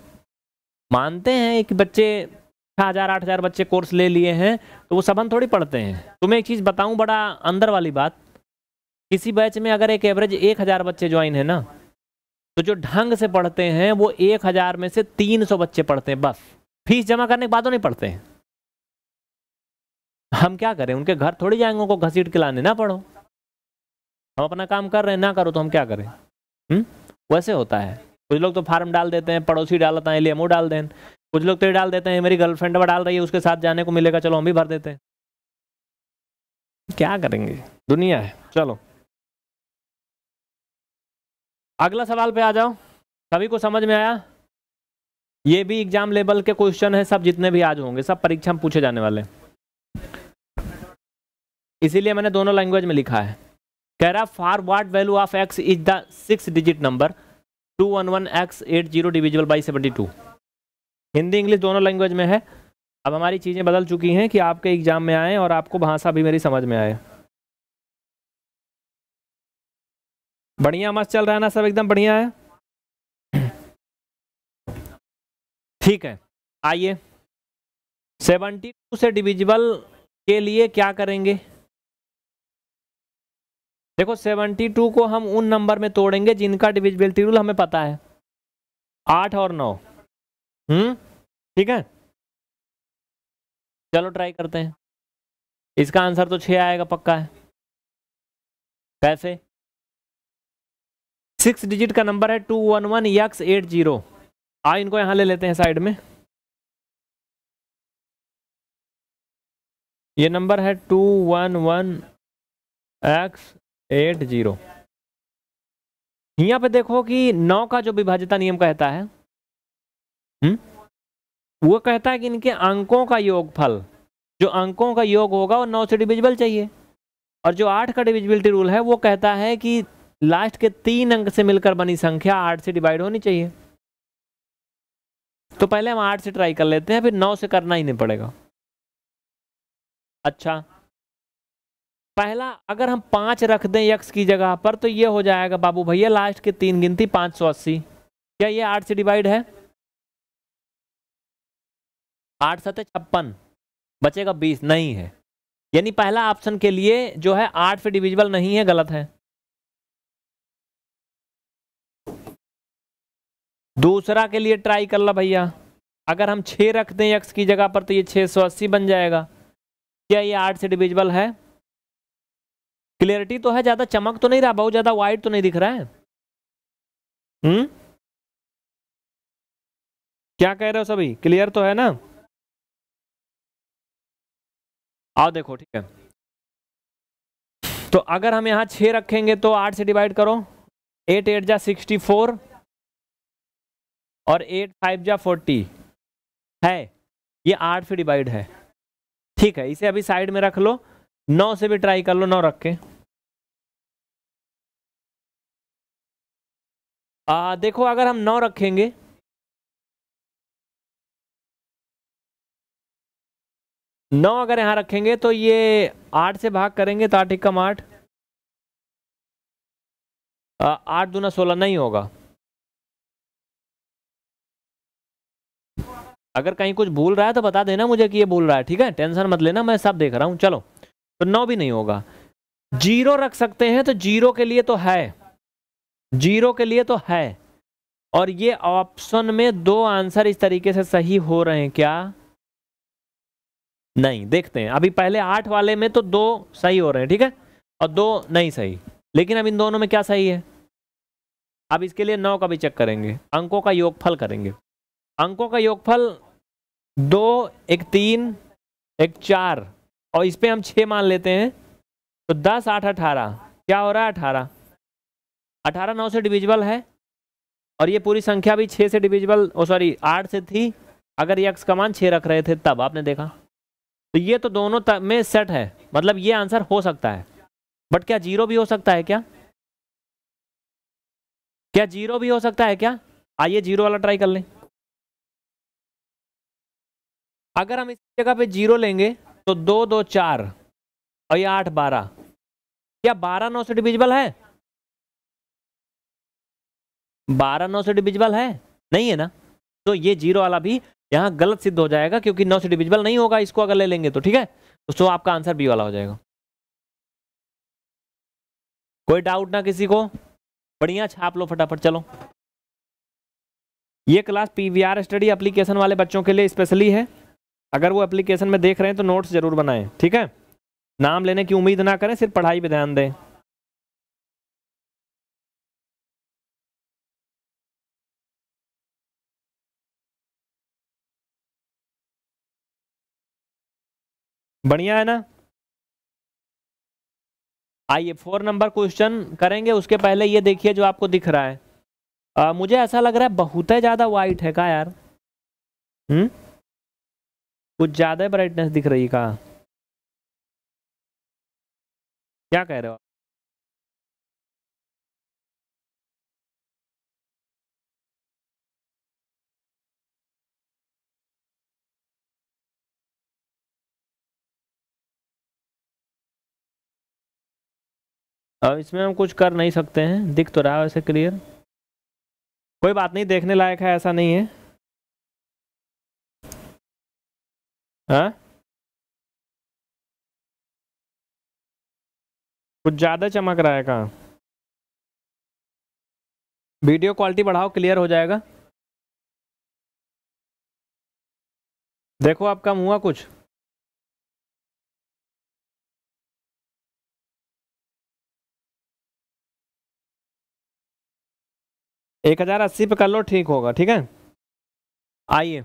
मानते हैं कि बच्चे छः हज़ार आठ हज़ार बच्चे कोर्स ले लिए हैं तो वो सबन थोड़ी पढ़ते हैं तुम्हें एक चीज़ बताऊं बड़ा अंदर वाली बात किसी बैच में अगर एक एवरेज एक हज़ार बच्चे ज्वाइन है ना तो जो ढंग से पढ़ते हैं वो एक हज़ार में से तीन सौ बच्चे पढ़ते हैं बस फीस जमा करने के बाद नहीं पढ़ते हैं हम क्या करें उनके घर थोड़ी जाएंगे उनको घसीट के लाने ना पढ़ो हम अपना काम कर रहे हैं ना करो तो हम क्या करें हुँ? हम्म? वैसे होता है कुछ लोग तो फार्म डाल देते हैं पड़ोसी डालता है लेमो डाल दें कुछ लोग तो डाल देते हैं मेरी गर्लफ्रेंड वह डाल रही है उसके साथ जाने को मिलेगा चलो हम भी भर देते हैं क्या करेंगे दुनिया है चलो अगला सवाल पे आ जाओ सभी को समझ में आया ये भी एग्जाम लेवल के क्वेश्चन है सब जितने भी आज होंगे सब परीक्षा में पूछे जाने वाले इसीलिए मैंने दोनों लैंग्वेज में लिखा है कह रहा what value of x is the six digit number two one one x eight zero divisible by seventy two Hindi English दोनों लैंग्वेज में है अब हमारी चीज़ें बदल चुकी हैं कि आपके एग्जाम में आएँ और आपको भाषा भी मेरी समझ में आए बढ़िया मस्त चल रहा है ना सब एकदम बढ़िया है ठीक है आइए सेवेंटी टू से डिविजिबल के लिए क्या करेंगे देखो सेवेंटी टू को हम उन नंबर में तोड़ेंगे जिनका डिविजिबिलिटी रूल हमें पता है आठ और नौ हम्म ठीक है चलो ट्राई करते हैं इसका आंसर तो छः आएगा पक्का है कैसे सिक्स डिजिट का नंबर है two one one x eight zero आ इनको यहां ले लेते हैं साइड में ये नंबर है two one one x eight zero यहां पे देखो कि नौ का जो विभाज्यता नियम कहता है हुँ? हम्म, वो कहता है कि इनके अंकों का योगफल जो अंकों का योग होगा वो नौ से डिविजिबल चाहिए और जो आठ का डिविजिबिलिटी रूल है वो कहता है कि लास्ट के तीन अंक से मिलकर बनी संख्या आठ से डिवाइड होनी चाहिए तो पहले हम आठ से ट्राई कर लेते हैं फिर नौ से करना ही नहीं पड़ेगा अच्छा पहला अगर हम पांच रख दें यक्स की जगह पर तो ये हो जाएगा बाबू भैया लास्ट के तीन गिनती पांच सौ अस्सी क्या ये आठ से डिवाइड है आठ सत छप्पन बचेगा बीस नहीं है यानी पहला ऑप्शन के लिए जो है आठ से डिविजिबल नहीं है गलत है दूसरा के लिए ट्राई कर लो भैया अगर हम छः रख दें यक्स की जगह पर तो ये छः सौ अस्सी बन जाएगा क्या ये आठ से डिविजिबल है क्लियरिटी तो है ज़्यादा चमक तो नहीं रहा बहुत ज़्यादा वाइट तो नहीं दिख रहा है हुँ? हम्म? क्या कह रहे हो सभी क्लियर तो है ना आओ देखो ठीक है तो अगर हम यहाँ छः रखेंगे तो आठ से डिवाइड करो एट एट जा सिक्सटी फोर और एट फाइव जा फोर्टी है ये आठ से डिवाइड है ठीक है इसे अभी साइड में रख लो नौ से भी ट्राई कर लो नौ रख के आ, देखो अगर हम नौ रखेंगे नौ अगर यहां रखेंगे तो ये आठ से भाग करेंगे तो आठ एक कम आठ आठ दूना सोलह नहीं होगा अगर कहीं कुछ भूल रहा है तो बता देना मुझे कि ये भूल रहा है ठीक है टेंशन मत लेना मैं सब देख रहा हूँ चलो तो नौ भी नहीं होगा जीरो रख सकते हैं तो जीरो के लिए तो है जीरो के लिए तो है और ये ऑप्शन में दो आंसर इस तरीके से सही हो रहे हैं क्या नहीं देखते हैं अभी पहले आठ वाले में तो दो सही हो रहे हैं ठीक है और दो नहीं सही लेकिन अब इन दोनों में क्या सही है अब इसके लिए नौ का भी चेक करेंगे अंकों का योगफल करेंगे अंकों का योगफल दो एक तीन एक चार और इस पर हम छः मान लेते हैं तो दस आठ अठारह क्या हो रहा है अठारह अठारह नौ से डिविजिबल है और ये पूरी संख्या भी छः से डिविजिबल ओ सॉरी आठ से थी अगर ये कमान का मान छः रख रहे थे तब आपने देखा तो ये तो दोनों में सेट है मतलब ये आंसर हो सकता है बट क्या जीरो भी हो सकता है क्या क्या जीरो भी हो सकता है क्या आइए जीरो वाला ट्राई कर लें अगर हम इस जगह पे जीरो लेंगे तो दो दो चार और ये आठ बारह क्या बारह नौ से डिविजिबल है बारह नौ से डिविजिबल है नहीं है ना तो ये जीरो वाला भी यहाँ गलत सिद्ध हो जाएगा क्योंकि नौ से डिविजिबल नहीं होगा इसको अगर ले लेंगे तो ठीक है तो आपका आंसर बी वाला हो जाएगा कोई डाउट ना किसी को बढ़िया छाप लो फटाफट चलो ये क्लास पीवीआर स्टडी एप्लीकेशन वाले बच्चों के लिए स्पेशली है अगर वो एप्लीकेशन में देख रहे हैं तो नोट्स जरूर बनाएं ठीक है नाम लेने की उम्मीद ना करें सिर्फ पढ़ाई पर ध्यान दें बढ़िया है ना आइए फोर नंबर क्वेश्चन करेंगे उसके पहले ये देखिए जो आपको दिख रहा है आ, मुझे ऐसा लग रहा है बहुत ज़्यादा वाइट है का यार हम्म कुछ ज़्यादा ब्राइटनेस दिख रही का क्या कह रहे हो अब इसमें हम कुछ कर नहीं सकते हैं दिख तो रहा है वैसे क्लियर कोई बात नहीं देखने लायक है ऐसा नहीं है हाँ? कुछ ज़्यादा चमक रहा है कहा वीडियो क्वालिटी बढ़ाओ क्लियर हो जाएगा देखो आप कम हुआ कुछ एक हज़ार अस्सी पे कर लो ठीक होगा ठीक है आइए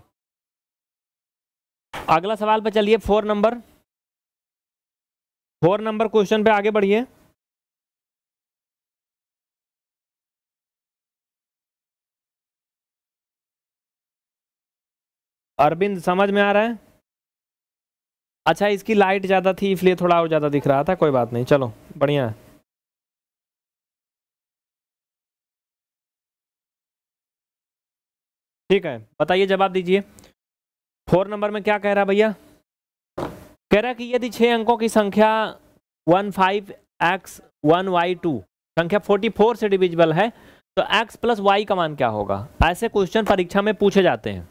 अगला सवाल पर चलिए four number four number question पे आगे बढ़िए अरविंद समझ में आ रहा है अच्छा इसकी लाइट ज़्यादा थी इसलिए थोड़ा और ज़्यादा दिख रहा था कोई बात नहीं चलो बढ़िया है ठीक है बताइए जवाब दीजिए फोर नंबर में क्या कह रहा भैया कह रहा कि यदि छः अंकों की संख्या one five x one y two संख्या फोर्टी फोर से डिविजिबल है तो एक्स प्लस वाई का मान क्या होगा ऐसे क्वेश्चन परीक्षा में पूछे जाते हैं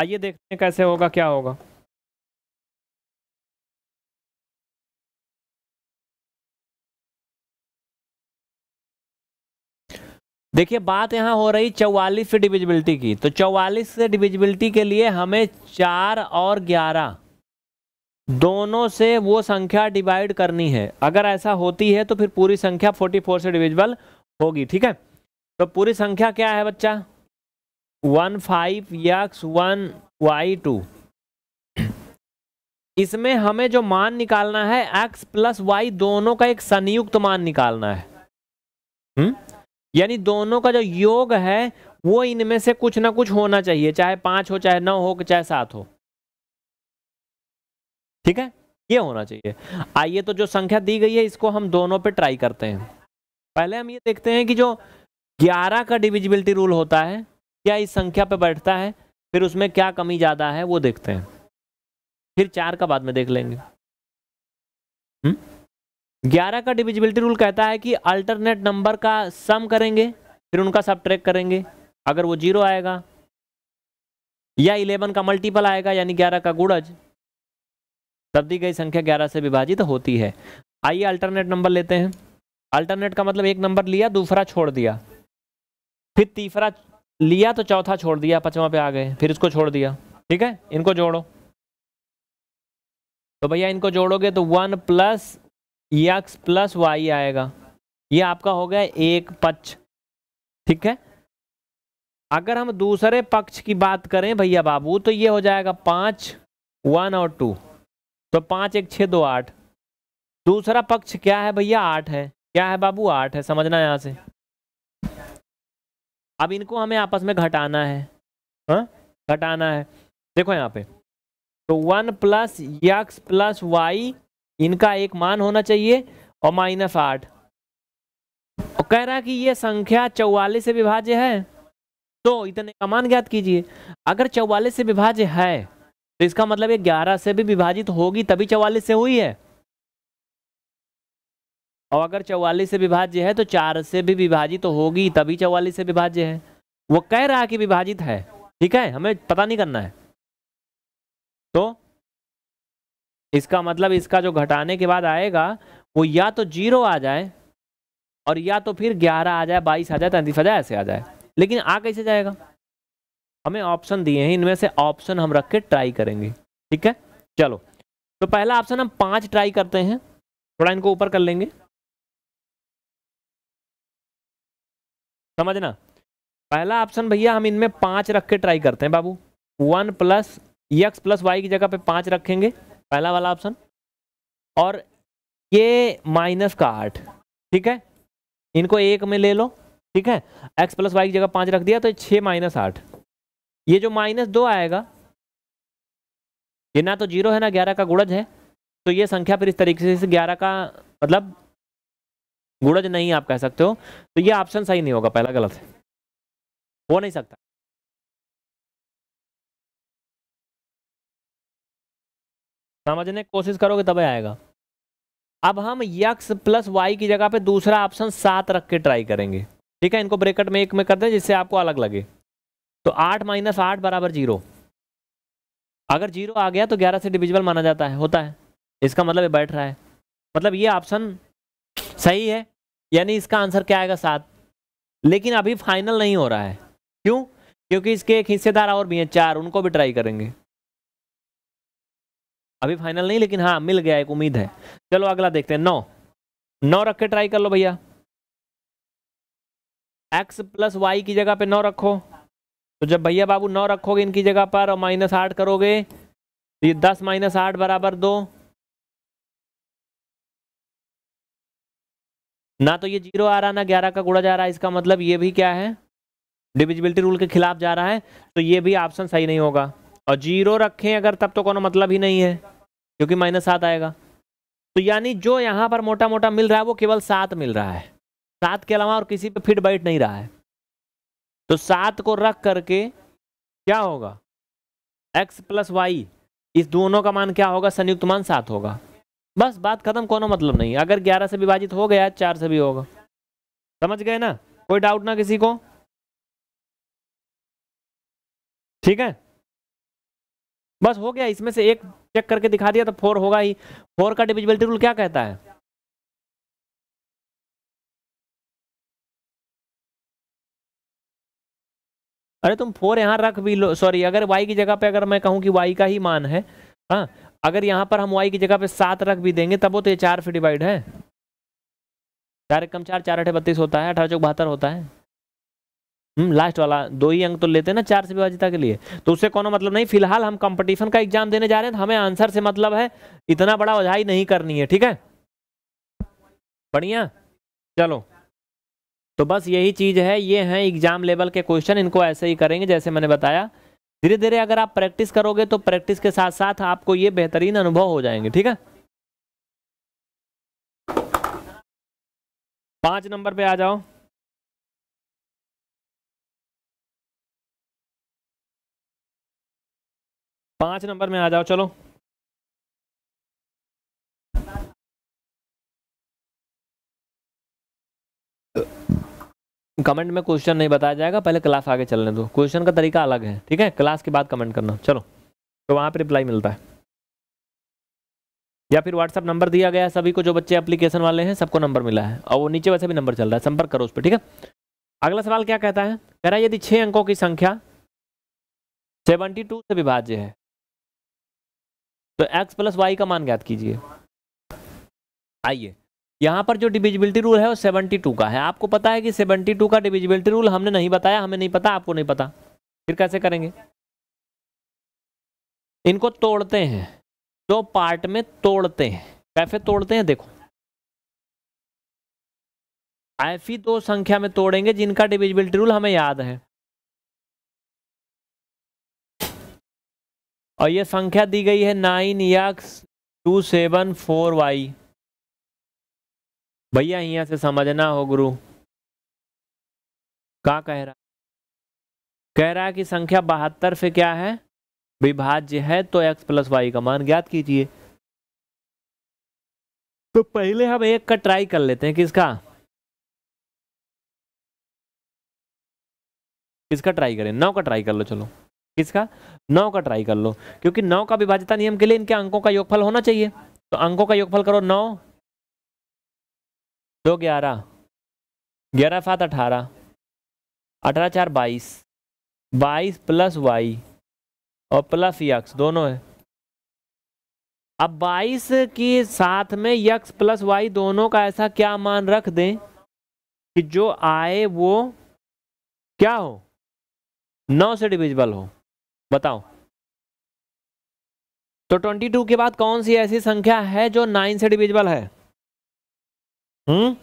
आइए देखते हैं कैसे होगा क्या होगा देखिए बात यहाँ हो रही चौवालीस से डिविजिबिलिटी की तो चौवालीस से डिविजिबिलिटी के लिए हमें चार और ग्यारह दोनों से वो संख्या डिवाइड करनी है अगर ऐसा होती है तो फिर पूरी संख्या 44 से डिविजिबल होगी ठीक है तो पूरी संख्या क्या है बच्चा one five x one y two इसमें हमें जो मान निकालना है एक्स प्लस वाई दोनों का एक संयुक्त मान निकालना है हुँ? हम्म? यानी दोनों का जो योग है वो इनमें से कुछ ना कुछ होना चाहिए चाहे पांच हो चाहे नौ हो चाहे सात हो ठीक है ये होना चाहिए आइए तो जो संख्या दी गई है इसको हम दोनों पे ट्राई करते हैं पहले हम ये देखते हैं कि जो 11 का डिविजिबिलिटी रूल होता है क्या इस संख्या पे बैठता है फिर उसमें क्या कमी ज़्यादा है वो देखते हैं फिर चार का बाद में देख लेंगे हुँ? हम्म? ग्यारह का डिविजिबिलिटी रूल कहता है कि अल्टरनेट नंबर का सम करेंगे फिर उनका सब ट्रैक करेंगे अगर वो जीरो आएगा या इलेवन का मल्टीपल आएगा यानी ग्यारह का गुड़ज तब दी गई संख्या ग्यारह से विभाजित होती है आइए अल्टरनेट नंबर लेते हैं अल्टरनेट का मतलब एक नंबर लिया दूसरा छोड़ दिया फिर तीसरा लिया तो चौथा छोड़ दिया पचवा पे आ गए फिर इसको छोड़ दिया ठीक है इनको जोड़ो तो भैया इनको जोड़ोगे तो one plus x plus y आएगा ये आपका हो गया एक पक्ष ठीक है अगर हम दूसरे पक्ष की बात करें भैया बाबू तो ये हो जाएगा पाँच वन और टू तो पाँच एक छः दो आठ दूसरा पक्ष क्या है भैया आठ है क्या है बाबू आठ है समझना यहाँ से अब इनको हमें आपस में घटाना है हाँ घटाना है देखो यहाँ पे तो one plus x plus y इनका एक मान होना चाहिए और माइनस आठ कह रहा कि ये संख्या चौवालीस से विभाज्य है तो इतने का मान ज्ञात कीजिए अगर चौवालीस से विभाज्य है तो इसका मतलब ये ग्यारह से भी विभाजित होगी तभी चौवालीस से हुई है और अगर चौवालीस से विभाज्य है तो चार से भी विभाजित तो होगी तभी चौवालीस से विभाज्य है वो कह रहा कि विभाजित है ठीक है हमें पता नहीं करना है तो इसका मतलब इसका जो घटाने के बाद आएगा वो या तो जीरो आ जाए और या तो फिर ग्यारह आ जाए बाईस आ जाए तैंतीस आ जाए ऐसे आ जाए लेकिन आ कैसे जाएगा हमें ऑप्शन दिए हैं इनमें से ऑप्शन हम रख के ट्राई करेंगे ठीक है चलो तो पहला ऑप्शन हम पांच ट्राई करते हैं थोड़ा इनको ऊपर कर लेंगे समझना पहला ऑप्शन भैया हम इनमें पांच रख के ट्राई करते हैं बाबू one plus x plus y की जगह पे पांच रखेंगे पहला वाला ऑप्शन और ये माइनस का आठ ठीक है इनको एक में ले लो ठीक है एक्स प्लस वाई की जगह पाँच रख दिया तो छः माइनस आठ ये जो माइनस दो आएगा ये ना तो जीरो है ना ग्यारह का गुड़ज है तो ये संख्या फिर इस तरीके से ग्यारह का मतलब गुड़ज नहीं आप कह सकते हो तो ये ऑप्शन सही नहीं होगा पहला गलत है हो नहीं सकता समझने की कोशिश करोगे तभी आएगा अब हम यक्स प्लस वाई की जगह पे दूसरा ऑप्शन सात रख के ट्राई करेंगे ठीक है इनको ब्रेकट में एक में कर दें जिससे आपको अलग लगे तो आठ माइनस आठ बराबर जीरो अगर जीरो आ गया तो ग्यारह से डिविजिबल माना जाता है होता है इसका मतलब बैठ रहा है मतलब ये ऑप्शन सही है यानी इसका आंसर क्या आएगा सात लेकिन अभी फाइनल नहीं हो रहा है क्यों क्योंकि इसके एक हिस्सेदार और भी हैं चार उनको भी ट्राई करेंगे अभी फाइनल नहीं लेकिन हाँ मिल गया एक उम्मीद है चलो अगला देखते हैं नौ नौ रख के ट्राई कर लो भैया एक्स प्लस वाई की जगह पे नौ रखो तो जब भैया बाबू नौ रखोगे इनकी जगह पर और माइनस आठ करोगे तो ये दस माइनस आठ बराबर दो ना तो ये जीरो आ रहा ना ग्यारह का गुड़ा जा रहा है इसका मतलब ये भी क्या है डिविजिबिलिटी रूल के खिलाफ जा रहा है तो ये भी ऑप्शन सही नहीं होगा और जीरो रखें अगर तब तो कोनो मतलब ही नहीं है क्योंकि माइनस सात आएगा तो यानी जो यहाँ पर मोटा मोटा मिल रहा है वो केवल सात मिल रहा है सात के अलावा और किसी पे फिट बैठ नहीं रहा है तो सात को रख करके क्या होगा x प्लस वाई इस दोनों का मान क्या होगा संयुक्त मान सात होगा बस बात खत्म कोनो मतलब नहीं अगर ग्यारह से विभाजित हो गया चार से भी होगा समझ गए ना कोई डाउट ना किसी को ठीक है बस हो गया इसमें से एक चेक करके दिखा दिया तो फोर होगा ही फोर का डिविजिबिलिटी रूल क्या कहता है अरे तुम फोर यहाँ रख भी लो सॉरी अगर वाई की जगह पे अगर मैं कहूँ कि वाई का ही मान है हाँ अगर यहाँ पर हम वाई की जगह पे सात रख भी देंगे तब वो तो ये चार फिर डिवाइड है चार एक कम चार चार अठे बत्तीस होता है अठारह चौक बहत्तर होता है लास्ट हम्म, वाला दो ही अंक तो लेते हैं ना चार से विभाजिता के लिए तो उससे कोनो मतलब नहीं फिलहाल हम कंपटीशन का एग्जाम देने जा रहे हैं तो हमें आंसर से मतलब है इतना बड़ा ओझाई नहीं करनी है ठीक है बढ़िया चलो तो बस यही चीज़ है ये है एग्जाम लेवल के क्वेश्चन इनको ऐसे ही करेंगे जैसे मैंने बताया धीरे धीरे अगर आप प्रैक्टिस करोगे तो प्रैक्टिस के साथ साथ आपको ये बेहतरीन अनुभव हो जाएंगे ठीक है पांच नंबर पे आ जाओ पाँच नंबर में आ जाओ चलो कमेंट में क्वेश्चन नहीं बताया जाएगा पहले क्लास आगे चलने दो क्वेश्चन का तरीका अलग है ठीक है क्लास के बाद कमेंट करना चलो तो वहाँ पर रिप्लाई मिलता है या फिर व्हाट्सअप नंबर दिया गया सभी को जो बच्चे एप्लीकेशन वाले हैं सबको नंबर मिला है और वो नीचे वैसे भी नंबर चल रहा है संपर्क करो उस पर ठीक है अगला सवाल क्या कहता है कह रहा है यदि छः अंकों की संख्या सेवेंटी टू से विभाज्य है तो एक्स प्लस वाई का मान ज्ञात कीजिए आइए यहाँ पर जो डिविजिबिलिटी रूल है वो सेवेंटी टू का है आपको पता है कि सेवेंटी टू का डिविजिबिलिटी रूल हमने नहीं बताया हमें नहीं पता आपको नहीं पता फिर कैसे करेंगे इनको तोड़ते हैं दो पार्ट में तोड़ते हैं कैफे तोड़ते हैं देखो ऐसी दो संख्या में तोड़ेंगे जिनका डिविजिबिलिटी रूल हमें याद है और ये संख्या दी गई है nine x two seven four y भैया यहाँ से समझना हो गुरु का कह रहा कह रहा कि संख्या बहत्तर से क्या है विभाज्य है तो एक्स प्लस वाई का मान ज्ञात कीजिए तो पहले हम एक का ट्राई कर लेते हैं किसका किसका ट्राई करें नौ का ट्राई कर लो चलो किसका नौ का ट्राई कर लो क्योंकि नौ का विभाजता नियम के लिए इनके अंकों का योगफल होना चाहिए तो अंकों का योगफल करो नौ दो ग्यारह ग्यारह सात अठारह अठारह चार बाईस बाईस प्लस वाई और प्लस यक्स दोनों है अब बाईस के साथ में यक्स प्लस वाई दोनों का ऐसा क्या मान रख दें कि जो आए वो क्या हो नौ से डिविजिबल हो बताओ तो 22 के बाद कौन सी ऐसी संख्या है जो 9 से डिविजिबल है हम्म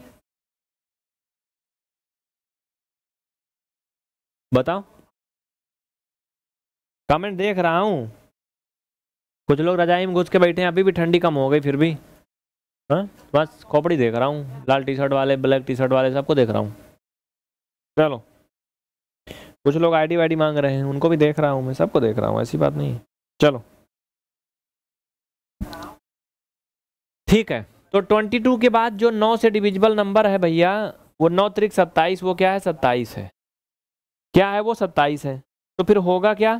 बताओ कमेंट देख रहा हूं कुछ लोग रजाई में घुस के बैठे हैं अभी भी ठंडी कम हो गई फिर भी हाँ बस खोपड़ी देख रहा हूँ लाल टी शर्ट वाले ब्लैक टी शर्ट वाले सबको देख रहा हूँ चलो कुछ लोग आईडी वाईडी मांग रहे हैं उनको भी देख रहा हूँ मैं सबको देख रहा हूँ ऐसी बात नहीं चलो ठीक है तो 22 के बाद जो 9 से डिविजिबल नंबर है भैया वो नौ तरीक सत्ताईस वो क्या है सत्ताईस है क्या है वो सत्ताईस है तो फिर होगा क्या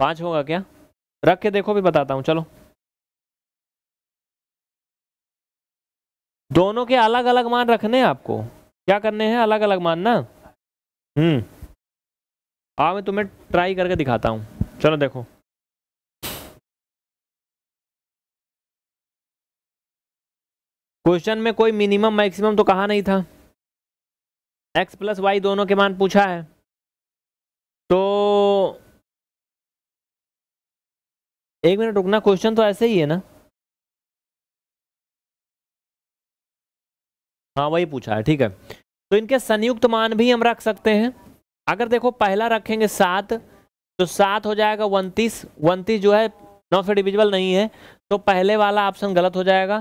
पांच होगा क्या रख के देखो भी बताता हूँ चलो दोनों के अलग अलग मान रखने हैं आपको क्या करने हैं अलग अलग मानना हम्म हाँ मैं तुम्हें ट्राई करके दिखाता हूँ चलो देखो क्वेश्चन में कोई मिनिमम मैक्सिमम तो कहा नहीं था एक्स प्लस वाई दोनों के मान पूछा है तो एक मिनट रुकना क्वेश्चन तो ऐसे ही है ना हाँ वही पूछा है ठीक है तो इनके संयुक्त मान भी हम रख सकते हैं अगर देखो पहला रखेंगे सात तो सात हो जाएगा उनतीस उनतीस जो है नौ से डिविजिबल नहीं है तो पहले वाला ऑप्शन गलत हो जाएगा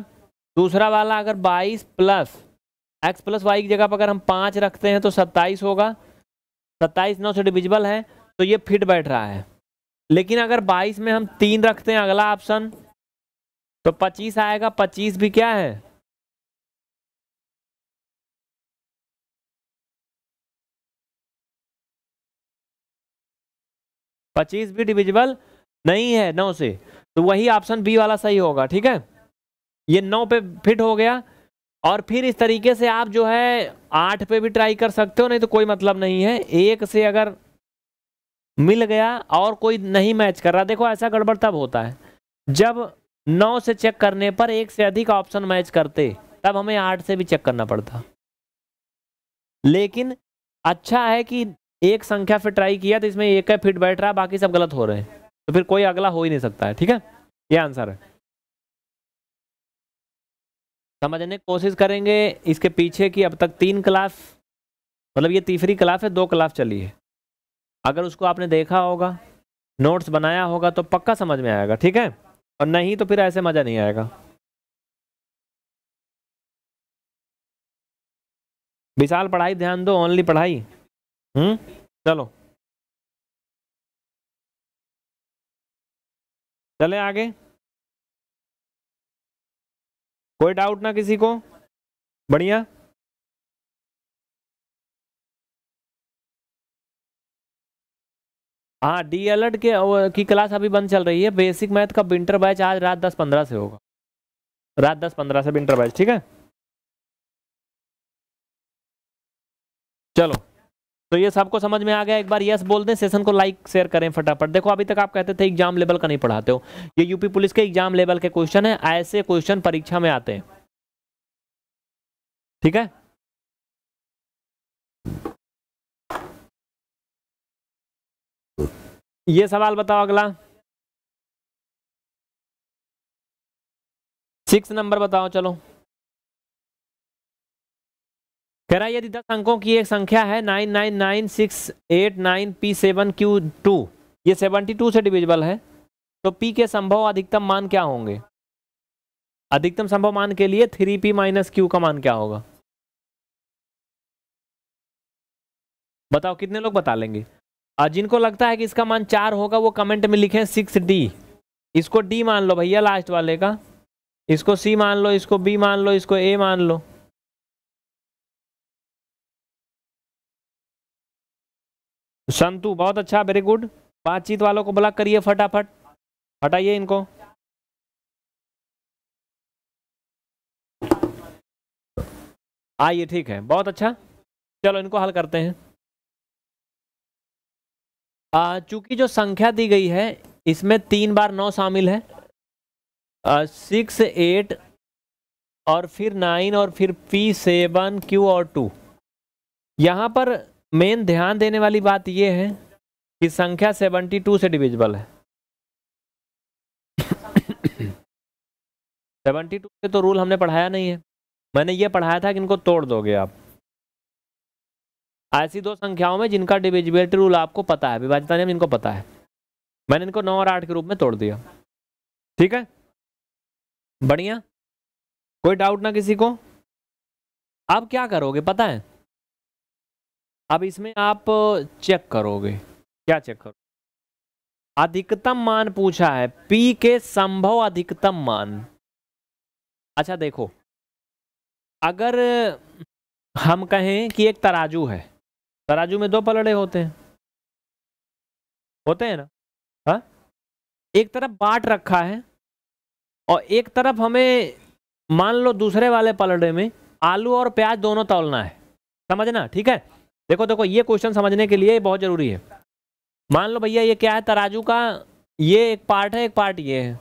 दूसरा वाला अगर बाईस प्लस एक्स प्लस वाई की जगह पर अगर हम पाँच रखते हैं तो सत्ताईस होगा सत्ताईस नौ से डिविजिबल है तो ये फिट बैठ रहा है लेकिन अगर बाईस में हम तीन रखते हैं अगला ऑप्शन तो पच्चीस आएगा पच्चीस भी क्या है पच्चीस भी डिविजिबल नहीं है नौ से तो वही ऑप्शन बी वाला सही होगा ठीक है ये नौ पे फिट हो गया और फिर इस तरीके से आप जो है आठ पे भी ट्राई कर सकते हो नहीं तो कोई मतलब नहीं है एक से अगर मिल गया और कोई नहीं मैच कर रहा देखो ऐसा गड़बड़ तब होता है जब नौ से चेक करने पर एक से अधिक ऑप्शन मैच करते तब हमें आठ से भी चेक करना पड़ता लेकिन अच्छा है कि एक संख्या फिर ट्राई किया तो इसमें एक का फिट बैठ रहा है बाकी सब गलत हो रहे हैं तो फिर कोई अगला हो ही नहीं सकता है ठीक है ये आंसर है समझने की कोशिश करेंगे इसके पीछे की अब तक तीन क्लास मतलब ये तीसरी क्लास है दो क्लास चली है अगर उसको आपने देखा होगा नोट्स बनाया होगा तो पक्का समझ में आएगा ठीक है और नहीं तो फिर ऐसे मज़ा नहीं आएगा विशाल पढ़ाई ध्यान दो ओनली पढ़ाई हम्म चलो चले आगे कोई डाउट ना किसी को बढ़िया हाँ डी अलर्ट के की क्लास अभी बंद चल रही है बेसिक मैथ का विंटर बैच आज रात दस पंद्रह से होगा रात दस पंद्रह से विंटर बैच ठीक है चलो तो ये सबको समझ में आ गया एक बार यस बोल दें सेशन को लाइक शेयर करें फटाफट देखो अभी तक आप कहते थे एग्जाम लेवल का नहीं पढ़ाते हो ये यूपी पुलिस के एग्जाम लेवल के क्वेश्चन है ऐसे क्वेश्चन परीक्षा में आते हैं ठीक है ये सवाल बताओ अगला सिक्स नंबर बताओ चलो कह रहा है यदि दस अंकों की एक संख्या है nine nine nine six eight nine P seven Q two ये सेवनटी टू से डिविजिबल है तो पी के संभव अधिकतम मान क्या होंगे अधिकतम संभव मान के लिए थ्री पी माइनस क्यू का मान क्या होगा बताओ कितने लोग बता लेंगे और जिनको लगता है कि इसका मान चार होगा वो कमेंट में लिखें सिक्स डी इसको डी मान लो भैया लास्ट वाले का इसको सी मान लो इसको बी मान लो इसको ए मान लो संतु बहुत अच्छा वेरी गुड बातचीत वालों को ब्लॉक करिए फटाफट हटाइए इनको आइए ठीक है बहुत अच्छा चलो इनको हल करते हैं चूंकि जो संख्या दी गई है इसमें तीन बार नौ शामिल है सिक्स एट और फिर नाइन और फिर पी सेवन क्यू और टू यहाँ पर मेन ध्यान देने वाली बात यह है कि संख्या 72 से डिविजिबल है 72 [COUGHS] से तो रूल हमने पढ़ाया नहीं है मैंने ये पढ़ाया था कि इनको तोड़ दोगे आप ऐसी दो संख्याओं में जिनका डिविजिबिलिटी रूल आपको पता है विभाजिता नियम इनको पता है मैंने इनको नौ और आठ के रूप में तोड़ दिया ठीक है बढ़िया कोई डाउट ना किसी को आप क्या करोगे पता है अब इसमें आप चेक करोगे क्या चेक करो अधिकतम मान पूछा है पी के संभव अधिकतम मान अच्छा देखो अगर हम कहें कि एक तराजू है तराजू में दो पलड़े होते हैं होते हैं ना हा? एक तरफ बाट रखा है और एक तरफ हमें मान लो दूसरे वाले पलड़े में आलू और प्याज दोनों तौलना है समझना ठीक है देखो देखो ये क्वेश्चन समझने के लिए बहुत ज़रूरी है मान लो भैया ये क्या है तराजू का ये एक पार्ट है एक पार्ट ये है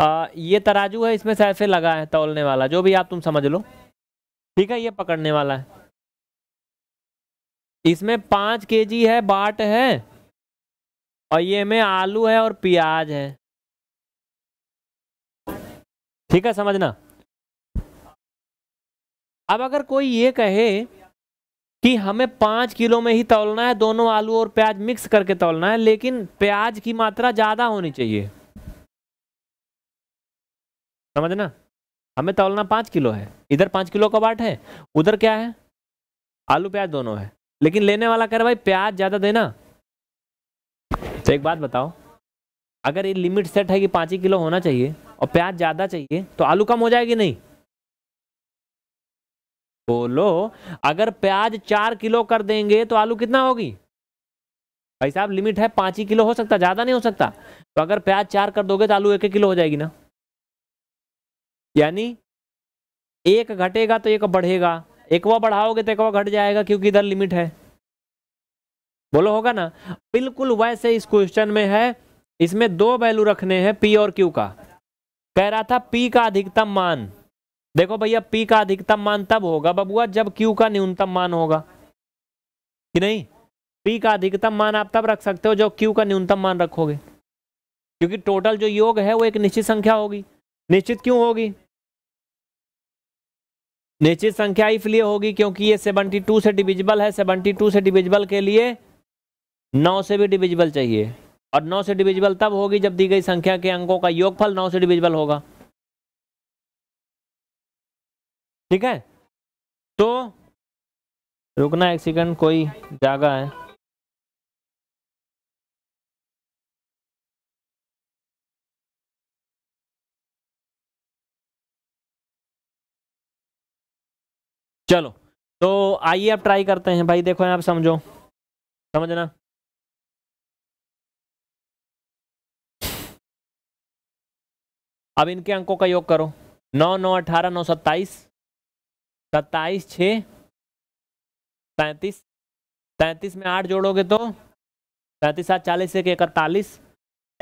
आ, ये तराजू है इसमें सैफे लगा है तोलने वाला जो भी आप तुम समझ लो ठीक है ये पकड़ने वाला है इसमें पांच के जी है बाट है और ये में आलू है और प्याज है ठीक है समझना अब अगर कोई ये कहे कि हमें पाँच किलो में ही तौलना है दोनों आलू और प्याज मिक्स करके तौलना है लेकिन प्याज की मात्रा ज़्यादा होनी चाहिए समझना हमें तौलना पाँच किलो है इधर पाँच किलो का बाट है उधर क्या है आलू प्याज दोनों है लेकिन लेने वाला कह रहा भाई प्याज ज़्यादा देना तो एक बात बताओ अगर ये लिमिट सेट है कि पाँच ही किलो होना चाहिए और प्याज ज़्यादा चाहिए तो आलू कम हो जाएगी नहीं बोलो अगर प्याज चार किलो कर देंगे तो आलू कितना होगी भाई साहब लिमिट है पाँच ही किलो हो सकता ज़्यादा नहीं हो सकता तो अगर प्याज चार कर दोगे तो आलू एक एक किलो हो जाएगी ना यानी एक घटेगा तो एक बढ़ेगा एकवा बढ़ाओगे तो एकवा घट जाएगा क्योंकि इधर लिमिट है बोलो होगा ना बिल्कुल वैसे इस क्वेश्चन में है इसमें दो वैल्यू रखने हैं पी और क्यू का कह रहा था पी का अधिकतम मान देखो भैया पी का अधिकतम मान तब होगा बबुआ जब क्यू का न्यूनतम मान होगा कि नहीं पी का अधिकतम मान आप तब रख सकते हो जो क्यू का न्यूनतम मान रखोगे क्योंकि टोटल जो योग है वो एक निश्चित संख्या होगी निश्चित क्यों होगी निश्चित संख्या इसलिए होगी क्योंकि ये 72 से डिविजिबल है 72 से डिविजिबल के लिए 9 से भी डिविजिबल चाहिए और 9 से डिविजिबल तब होगी जब दी गई संख्या के अंकों का योगफल 9 से डिविजिबल होगा ठीक है तो रुकना एक सेकंड कोई जागा है चलो तो आइए आप ट्राई करते हैं भाई देखो आप समझो समझना अब इनके अंकों का योग करो नौ नौ अठारह नौ सत्ताईस सत्ताईस छः सैंतीस सैंतीस में आठ जोड़ोगे तो सैंतीस सात चालीस एक इकतालीस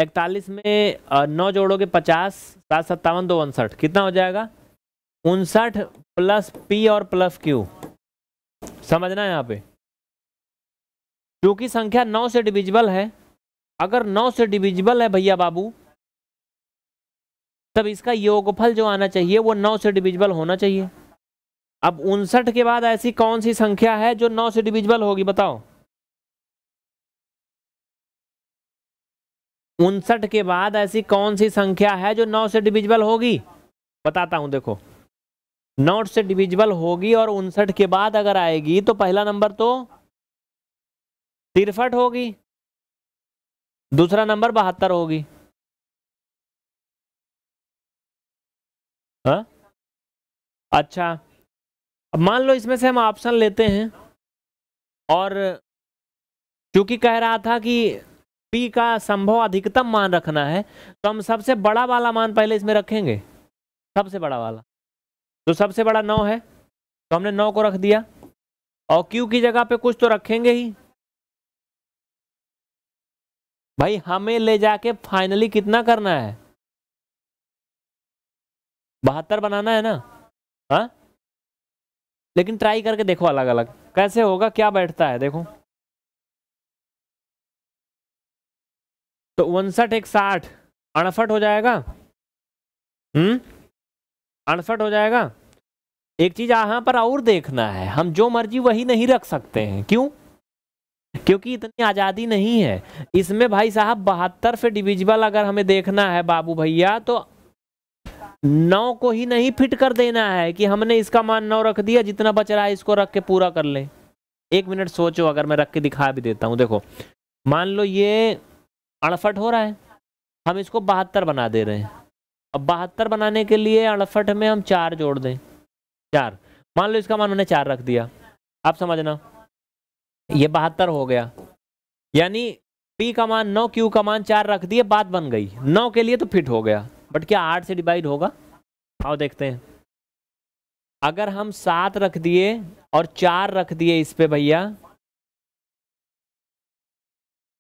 इकतालीस में नौ जोड़ोगे पचास सात सत्तावन दो उनसठ कितना हो जाएगा उनसठ प्लस पी और प्लस क्यू समझना है यहाँ पे क्योंकि संख्या नौ से डिविजिबल है अगर नौ से डिविजिबल है भैया बाबू तब इसका योगफल जो आना चाहिए वो नौ से डिविजिबल होना चाहिए अब उनसठ के बाद ऐसी कौन सी संख्या है जो नौ से डिविजिबल होगी बताओ उनसठ के बाद ऐसी कौन सी संख्या है जो नौ से डिविजिबल होगी बताता हूं देखो नौ से डिविजिबल होगी और उनसठ के बाद अगर आएगी तो पहला नंबर तो तिरसठ होगी दूसरा नंबर बहत्तर होगी हा? अच्छा अब मान लो इसमें से हम ऑप्शन लेते हैं और चूंकि कह रहा था कि पी का संभव अधिकतम मान रखना है तो हम सबसे बड़ा वाला मान पहले इसमें रखेंगे सबसे बड़ा वाला तो सबसे बड़ा नौ है तो हमने नौ को रख दिया और क्यू की जगह पे कुछ तो रखेंगे ही भाई हमें ले जाके फाइनली कितना करना है बहत्तर बनाना है ना हाँ लेकिन ट्राई करके देखो अलग अलग कैसे होगा क्या बैठता है देखो तो उनसठ एक साठ अड़सठ हो जाएगा हम्म अड़सठ हो जाएगा एक चीज यहां पर और देखना है हम जो मर्जी वही नहीं रख सकते हैं क्यों क्योंकि इतनी आज़ादी नहीं है इसमें भाई साहब बहत्तर से डिविजिबल अगर हमें देखना है बाबू भैया तो नौ को ही नहीं फिट कर देना है कि हमने इसका मान नौ रख दिया जितना बच रहा है इसको रख के पूरा कर ले एक मिनट सोचो अगर मैं रख के दिखा भी देता हूँ देखो मान लो ये अड़फट हो रहा है हम इसको बहत्तर बना दे रहे हैं अब बहत्तर बनाने के लिए अड़फट में हम चार जोड़ दें चार मान लो इसका मान मैंने चार रख दिया आप समझना ये बहत्तर हो गया यानी पी का मान नौ क्यू का मान चार रख दिए बात बन गई नौ के लिए तो फिट हो गया बट क्या आठ से डिवाइड होगा आओ देखते हैं अगर हम सात रख दिए और चार रख दिए इस पे भैया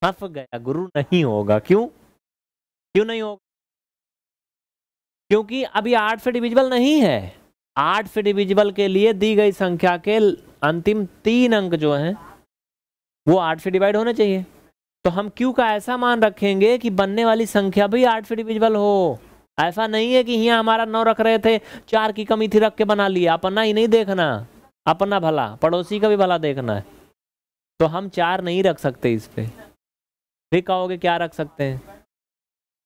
फंस गया गुरु नहीं होगा क्यों क्यों नहीं होगा क्योंकि अभी आठ से डिविजिबल नहीं है आठ से डिविजिबल के लिए दी गई संख्या के अंतिम तीन अंक जो हैं वो आठ से डिवाइड होने चाहिए तो हम क्यू का ऐसा मान रखेंगे कि बनने वाली संख्या भी आठ से डिविजिबल हो ऐसा नहीं है कि यहाँ हमारा नौ रख रहे थे चार की कमी थी रख के बना लिया अपना ही नहीं देखना अपना भला पड़ोसी का भी भला देखना है तो हम चार नहीं रख सकते इस पर फिर कहोगे क्या रख सकते हैं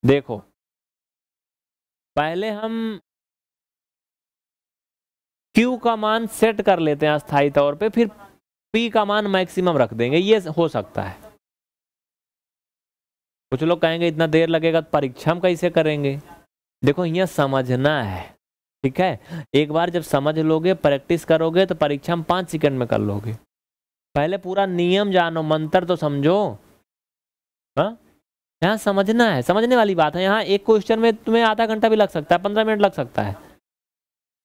देखो पहले हम Q का मान सेट कर लेते हैं अस्थायी तौर पे फिर P का मान मैक्सिमम रख देंगे ये हो सकता है कुछ लोग कहेंगे इतना देर लगेगा तो परीक्षा हम कैसे करेंगे देखो यह समझना है ठीक है एक बार जब समझ लोगे प्रैक्टिस करोगे तो परीक्षा हम पाँच सेकंड में कर लोगे पहले पूरा नियम जानो मंत्र तो समझो हाँ यहाँ समझना है समझने वाली बात है यहाँ एक क्वेश्चन में तुम्हें आधा घंटा भी लग सकता है पंद्रह मिनट लग सकता है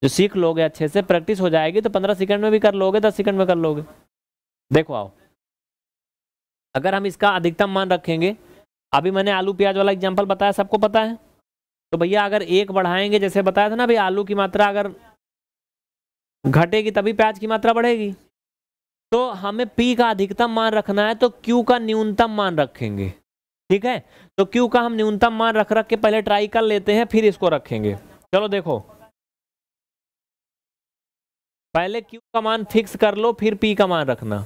जो सीख लोगे अच्छे से प्रैक्टिस हो जाएगी तो पंद्रह सेकंड में भी कर लोगे दस सेकंड में कर लोगे देखो आओ अगर हम इसका अधिकतम मान रखेंगे अभी मैंने आलू प्याज वाला एग्जाम्पल बताया सबको पता है तो भैया अगर एक बढ़ाएंगे जैसे बताया था ना भाई आलू की मात्रा अगर घटेगी तभी प्याज की मात्रा बढ़ेगी तो हमें पी का अधिकतम मान रखना है तो क्यू का न्यूनतम मान रखेंगे ठीक है तो क्यू का हम न्यूनतम मान रख रख के पहले ट्राई कर लेते हैं फिर इसको रखेंगे चलो देखो पहले क्यू का मान फिक्स कर लो फिर पी का मान रखना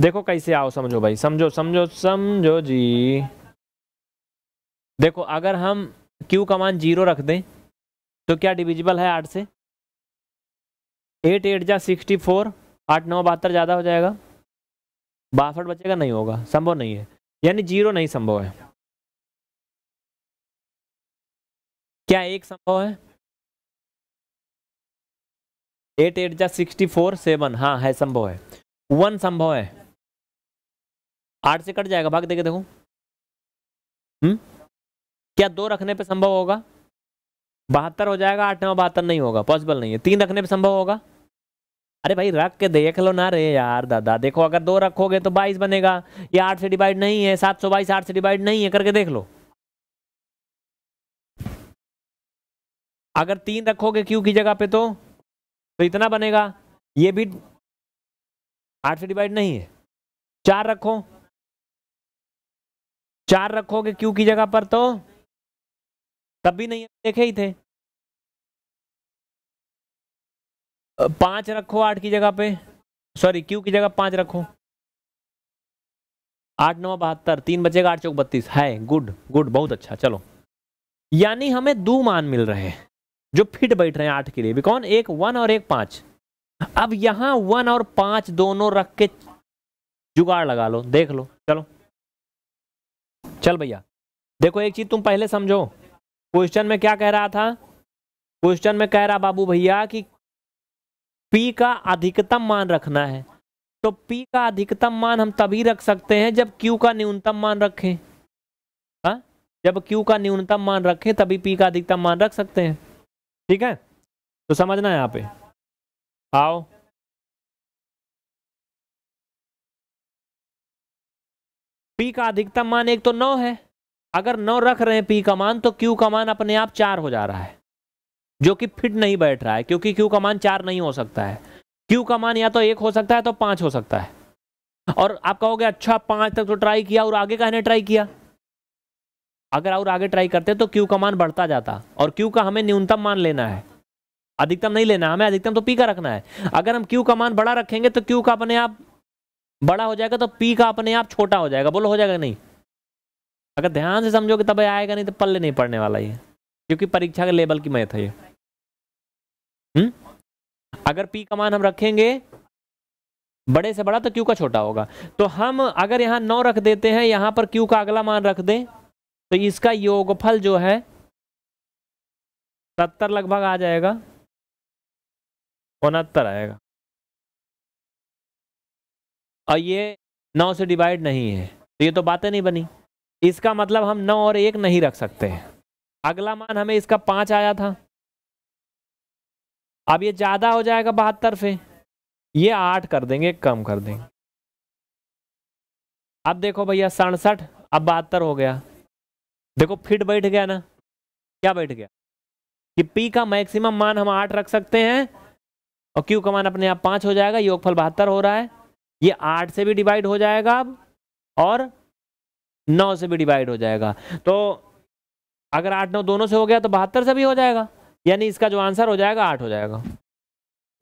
देखो कैसे आओ समझो भाई समझो समझो समझो जी देखो अगर हम क्यू कमान जीरो रख दें तो क्या डिविजिबल है आठ से एट एट जा सिक्सटी फोर आठ नौ बहत्तर ज़्यादा हो जाएगा बासठ बचेगा नहीं होगा संभव नहीं है यानी जीरो नहीं संभव है क्या एक संभव है एट एट जा सिक्सटी फोर सेवन हाँ है संभव है वन संभव है आठ से कट जाएगा भाग देके देखो हम्म क्या दो रखने पे संभव होगा बहत्तर हो जाएगा आठ नौ बहत्तर नहीं होगा पॉसिबल नहीं है तीन रखने पे संभव होगा अरे भाई रख के देख लो ना रे यार दादा देखो अगर दो रखोगे तो बाईस बनेगा ये आठ से डिवाइड नहीं है सात सौ बाईस आठ से डिवाइड नहीं है करके देख लो अगर तीन रखोगे क्यू की जगह पे तो तो इतना बनेगा ये भी आठ से डिवाइड नहीं है चार रखो चार रखोगे क्यू की जगह पर तो तब भी नहीं देखे ही थे पांच रखो आठ की जगह पे सॉरी क्यू की जगह पांच रखो आठ नौ बहत्तर तीन बचेगा आठ चौक बत्तीस है गुड गुड बहुत अच्छा चलो यानी हमें दो मान मिल रहे हैं जो फिट बैठ रहे हैं आठ के लिए बिकॉन एक वन और एक पांच अब यहां वन और पांच दोनों रख के जुगाड़ लगा लो देख लो चलो चल भैया देखो एक चीज़ तुम पहले समझो क्वेश्चन में क्या कह रहा था क्वेश्चन में कह रहा बाबू भैया कि P का अधिकतम मान रखना है तो पी का अधिकतम मान हम तभी रख सकते हैं जब क्यू का न्यूनतम मान रखें हाँ जब क्यू का न्यूनतम मान रखें तभी पी का अधिकतम मान रख सकते हैं ठीक है तो समझना यहाँ पे आओ पी का अधिकतम मान एक तो नौ है अगर नौ रख रहे हैं पी का मान तो क्यू का मान अपने आप चार हो जा रहा है जो कि फिट नहीं बैठ रहा है क्योंकि क्यू का मान चार नहीं हो सकता है क्यू का मान या तो एक हो सकता है तो पाँच हो सकता है और आप कहोगे अच्छा पाँच तक तो ट्राई किया और आगे कहने ट्राई किया अगर और आगे ट्राई करते तो क्यू का मान बढ़ता जाता और क्यू का हमें न्यूनतम मान लेना है अधिकतम नहीं लेना हमें अधिकतम तो पी का रखना है अगर हम क्यू का मान बड़ा रखेंगे तो क्यू का अपने आप बड़ा हो जाएगा तो पी का अपने आप छोटा हो जाएगा बोलो हो जाएगा नहीं अगर ध्यान से समझोगे तब आएगा नहीं तो पल्ले नहीं पड़ने वाला ये क्योंकि परीक्षा के लेवल की मैथ है ये हम्म अगर पी का मान हम रखेंगे बड़े से बड़ा तो क्यू का छोटा होगा तो हम अगर यहाँ नौ रख देते हैं यहाँ पर क्यू का अगला मान रख दें तो इसका योगफल जो है सत्तर लगभग आ जाएगा उनहत्तर आएगा और ये नौ से डिवाइड नहीं है तो ये तो बातें नहीं बनी इसका मतलब हम नौ और एक नहीं रख सकते अगला मान हमें इसका पाँच आया था अब ये ज़्यादा हो जाएगा बहत्तर से ये आठ कर देंगे कम कर देंगे अब देखो भैया सड़सठ अब बहत्तर हो गया देखो फिट बैठ गया ना क्या बैठ गया कि पी का मैक्सिमम मान हम आठ रख सकते हैं और क्यू का मान अपने आप पाँच हो जाएगा योगफल बहत्तर हो रहा है ये आठ से भी डिवाइड हो जाएगा अब और नौ से भी डिवाइड हो जाएगा तो अगर आठ नौ दोनों से हो गया तो बहत्तर से भी हो जाएगा यानी इसका जो आंसर हो जाएगा आठ हो जाएगा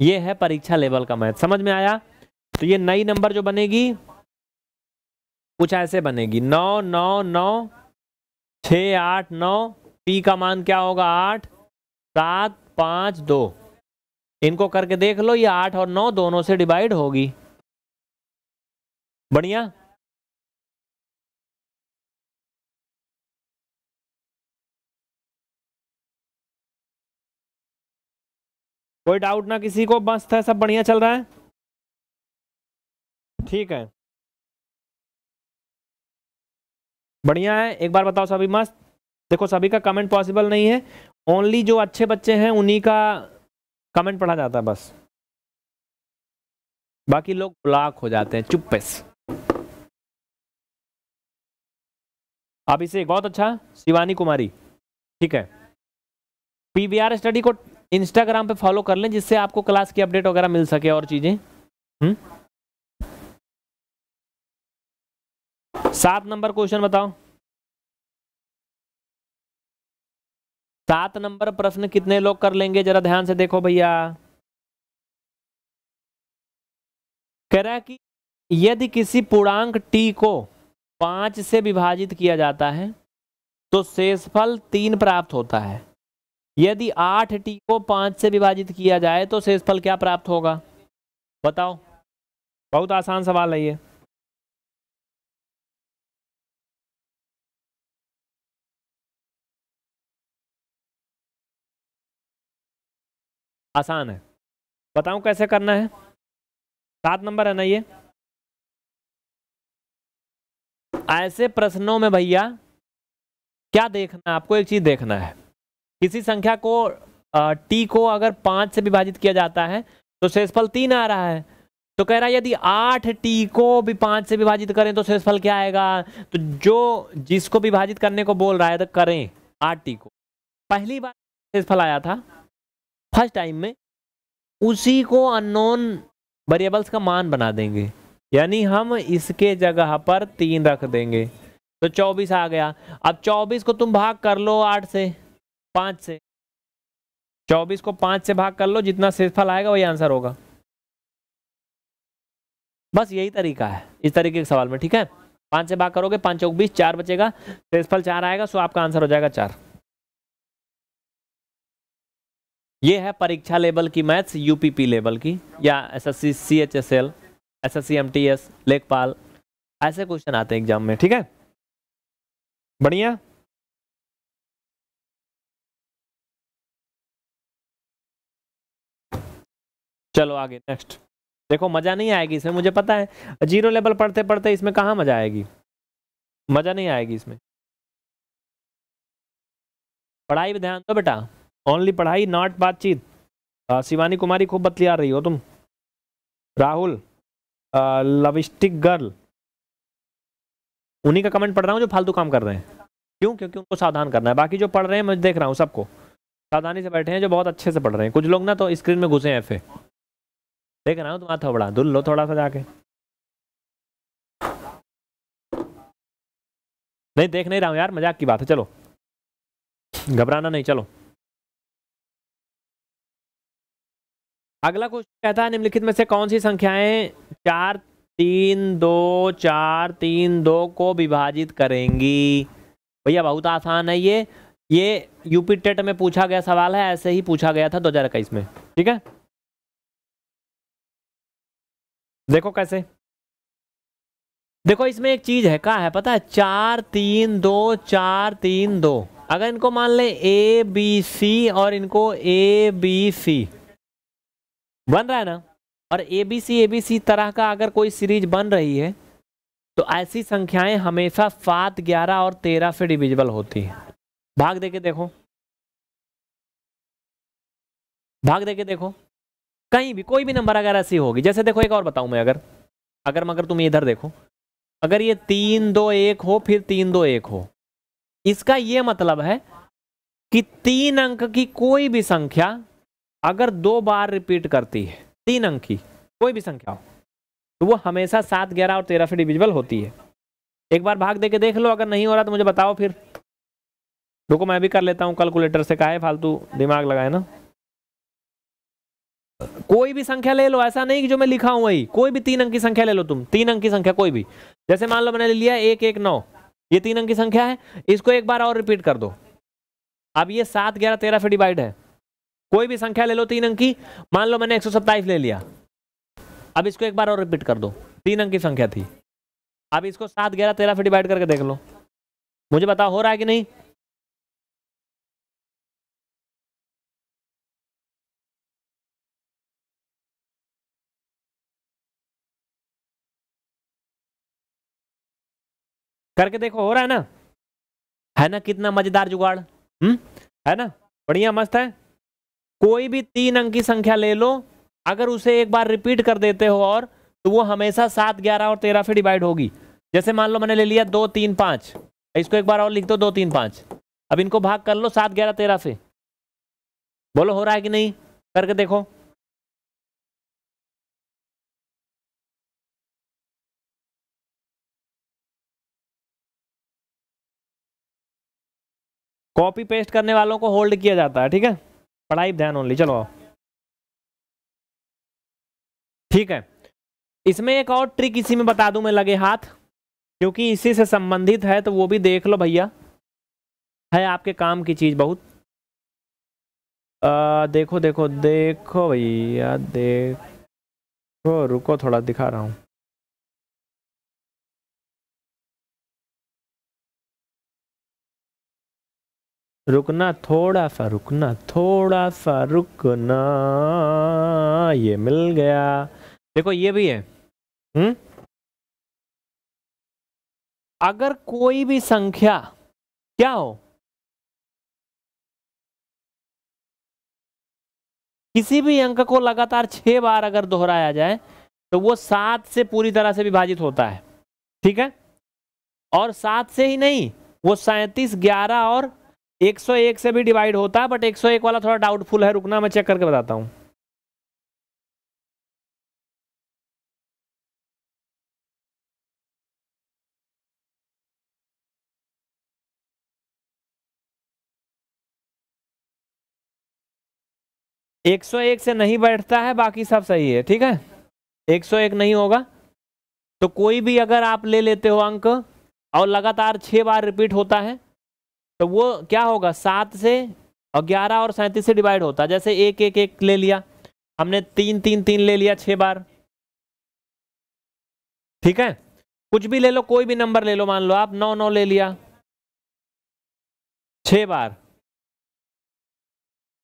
ये है परीक्षा लेवल का मैथ समझ में आया तो ये नई नंबर जो बनेगी कुछ ऐसे बनेगी नौ नौ नौ छ आठ नौ पी का मान क्या होगा आठ सात पाँच दो इनको करके देख लो ये आठ और नौ दोनों से डिवाइड होगी बढ़िया कोई डाउट ना किसी को मस्त है सब बढ़िया चल रहा है ठीक है बढ़िया है एक बार बताओ सभी मस्त देखो सभी का कमेंट पॉसिबल नहीं है ओनली जो अच्छे बच्चे हैं उन्हीं का कमेंट पढ़ा जाता है बस बाकी लोग ब्लॉक हो जाते हैं चुप्पे अब इसे बहुत अच्छा शिवानी कुमारी ठीक है पी आर स्टडी को इंस्टाग्राम पे फॉलो कर लें जिससे आपको क्लास की अपडेट वगैरह मिल सके और चीज़ें हम्म? सात नंबर क्वेश्चन बताओ सात नंबर प्रश्न कितने लोग कर लेंगे जरा ध्यान से देखो भैया कह रहा है कि यदि किसी पूर्णांक टी को पाँच से विभाजित किया जाता है तो शेषफल तीन प्राप्त होता है यदि आठ टी को पाँच से विभाजित किया जाए तो शेषफल क्या प्राप्त होगा बताओ बहुत आसान सवाल है ये आसान है बताऊं कैसे करना है सात नंबर है ना ये ऐसे प्रश्नों में भैया क्या देखना आपको एक चीज़ देखना है किसी संख्या को टी को अगर पांच से विभाजित किया जाता है तो शेषफल तीन आ रहा है तो कह रहा है यदि आठ टी को भी पांच से विभाजित करें तो शेषफल क्या आएगा तो जो जिसको विभाजित करने को बोल रहा है तो करें आठ टी को पहली बार शेषफल आया था फर्स्ट टाइम में उसी को अननोन वेरिएबल्स का मान बना देंगे यानी हम इसके जगह पर तीन रख देंगे तो चौबीस आ गया अब चौबीस को तुम भाग कर लो आठ से पाँच से चौबीस को पाँच से भाग कर लो जितना सेफल आएगा वही आंसर होगा बस यही तरीका है इस तरीके के सवाल में ठीक है पाँच से भाग करोगे पाँच चौक बीस चार बचेगा शेषफल चार आएगा सो आपका आंसर हो जाएगा चार ये है परीक्षा लेवल की मैथ्स यूपीपी लेवल की या S S C C H S L S S C M T S लेखपाल ऐसे क्वेश्चन आते हैं एग्जाम में ठीक है बढ़िया चलो आगे नेक्स्ट देखो मज़ा नहीं आएगी इसमें मुझे पता है जीरो लेवल पढ़ते पढ़ते इसमें कहाँ मज़ा आएगी मज़ा नहीं आएगी इसमें पढ़ाई पे ध्यान दो बेटा ओनली पढ़ाई नॉट बातचीत शिवानी कुमारी खूब बतली आ रही हो तुम राहुल लविस्टिक गर्ल उन्हीं का कमेंट पढ़ रहा हूँ जो फालतू काम कर रहे हैं क्यों क्योंकि उनको सावधान करना है बाकी जो पढ़ रहे हैं मैं देख रहा हूँ सबको सावधानी से बैठे हैं जो बहुत अच्छे से पढ़ रहे हैं कुछ लोग ना तो स्क्रीन में घुसे हैं एफ देख रहा हूँ तुम्हारा थोड़ा धुल लो थोड़ा सा जाके नहीं देख नहीं रहा हूँ यार मजाक की बात है चलो घबराना नहीं चलो अगला क्वेश्चन कहता है निम्नलिखित में से कौन सी संख्याएं चार तीन दो चार तीन दो को विभाजित करेंगी भैया बहुत आसान है ये ये यूपी टेट में पूछा गया सवाल है ऐसे ही पूछा गया था दो हजार इक्कीस में ठीक है देखो कैसे देखो इसमें एक चीज है क्या है पता है चार तीन दो चार तीन दो अगर इनको मान ले ए बी सी और इनको ए बी सी बन रहा है ना और ए बी सी ए बी सी तरह का अगर कोई सीरीज बन रही है तो ऐसी संख्याएं हमेशा सात ग्यारह और तेरह से डिविजिबल होती है भाग देके देखो भाग देके देखो कहीं भी कोई भी नंबर अगर ऐसी होगी जैसे देखो एक और बताऊं मैं अगर अगर मगर तुम इधर देखो अगर ये तीन दो एक हो फिर तीन दो एक हो इसका ये मतलब है कि तीन अंक की कोई भी संख्या अगर दो बार रिपीट करती है तीन अंक की कोई भी संख्या हो तो वो हमेशा सात ग्यारह और तेरह से डिविजिबल होती है एक बार भाग दे के देख लो अगर नहीं हो रहा तो मुझे बताओ फिर रुको मैं भी कर लेता हूँ कैलकुलेटर से कहा है फालतू दिमाग लगाए ना कोई भी संख्या ले लो ऐसा नहीं कि जो मैं लिखा हूं वही कोई भी तीन अंक की संख्या ले लो तुम तीन अंक की संख्या कोई भी जैसे मान लो मैंने ले लिया एक एक नौ ये तीन अंक की संख्या है इसको एक बार और रिपीट कर दो अब ये सात ग्यारह तेरह से डिवाइड है कोई भी संख्या ले लो तीन अंक की मान लो मैंने एक ले लिया अब इसको एक बार और रिपीट कर दो तीन अंक की संख्या थी अब इसको सात ग्यारह तेरह फिर डिवाइड करके देख लो मुझे बताओ हो रहा है कि नहीं करके देखो हो रहा है ना है ना कितना मजेदार जुगाड़ हम्म है ना बढ़िया मस्त है कोई भी तीन अंक की संख्या ले लो अगर उसे एक बार रिपीट कर देते हो और तो वो हमेशा सात ग्यारह और तेरह से डिवाइड होगी जैसे मान लो मैंने ले लिया दो तीन पाँच इसको एक बार और लिख दो दो तीन पाँच अब इनको भाग कर लो सात ग्यारह तेरह से बोलो हो रहा है कि नहीं करके देखो कॉपी पेस्ट करने वालों को होल्ड किया जाता है ठीक है पढ़ाई ध्यान ओनली चलो ठीक है इसमें एक और ट्रिक इसी में बता दूं मैं लगे हाथ क्योंकि इसी से संबंधित है तो वो भी देख लो भैया है आपके काम की चीज बहुत आ, देखो देखो देखो भैया देखो रुको थोड़ा दिखा रहा हूँ रुकना थोड़ा सा रुकना थोड़ा सा रुकना ये मिल गया देखो ये भी है हुँ? हम्म? अगर कोई भी संख्या क्या हो किसी भी अंक को लगातार छह बार अगर दोहराया जाए तो वो सात से पूरी तरह से विभाजित होता है ठीक है और सात से ही नहीं वो सैतीस ग्यारह और 101 से भी डिवाइड होता है बट 101 वाला थोड़ा डाउटफुल है रुकना मैं चेक करके बताता हूँ एक सौ एक से नहीं बैठता है बाकी सब सही है ठीक है एक सौ एक नहीं होगा तो कोई भी अगर आप ले लेते हो अंक और लगातार छह बार रिपीट होता है तो वो क्या होगा सात से और ग्यारह और सैंतीस से डिवाइड होता है जैसे एक एक एक ले लिया हमने तीन तीन तीन ले लिया छः बार ठीक है कुछ भी ले लो कोई भी नंबर ले लो मान लो आप नौ नौ ले लिया छ बार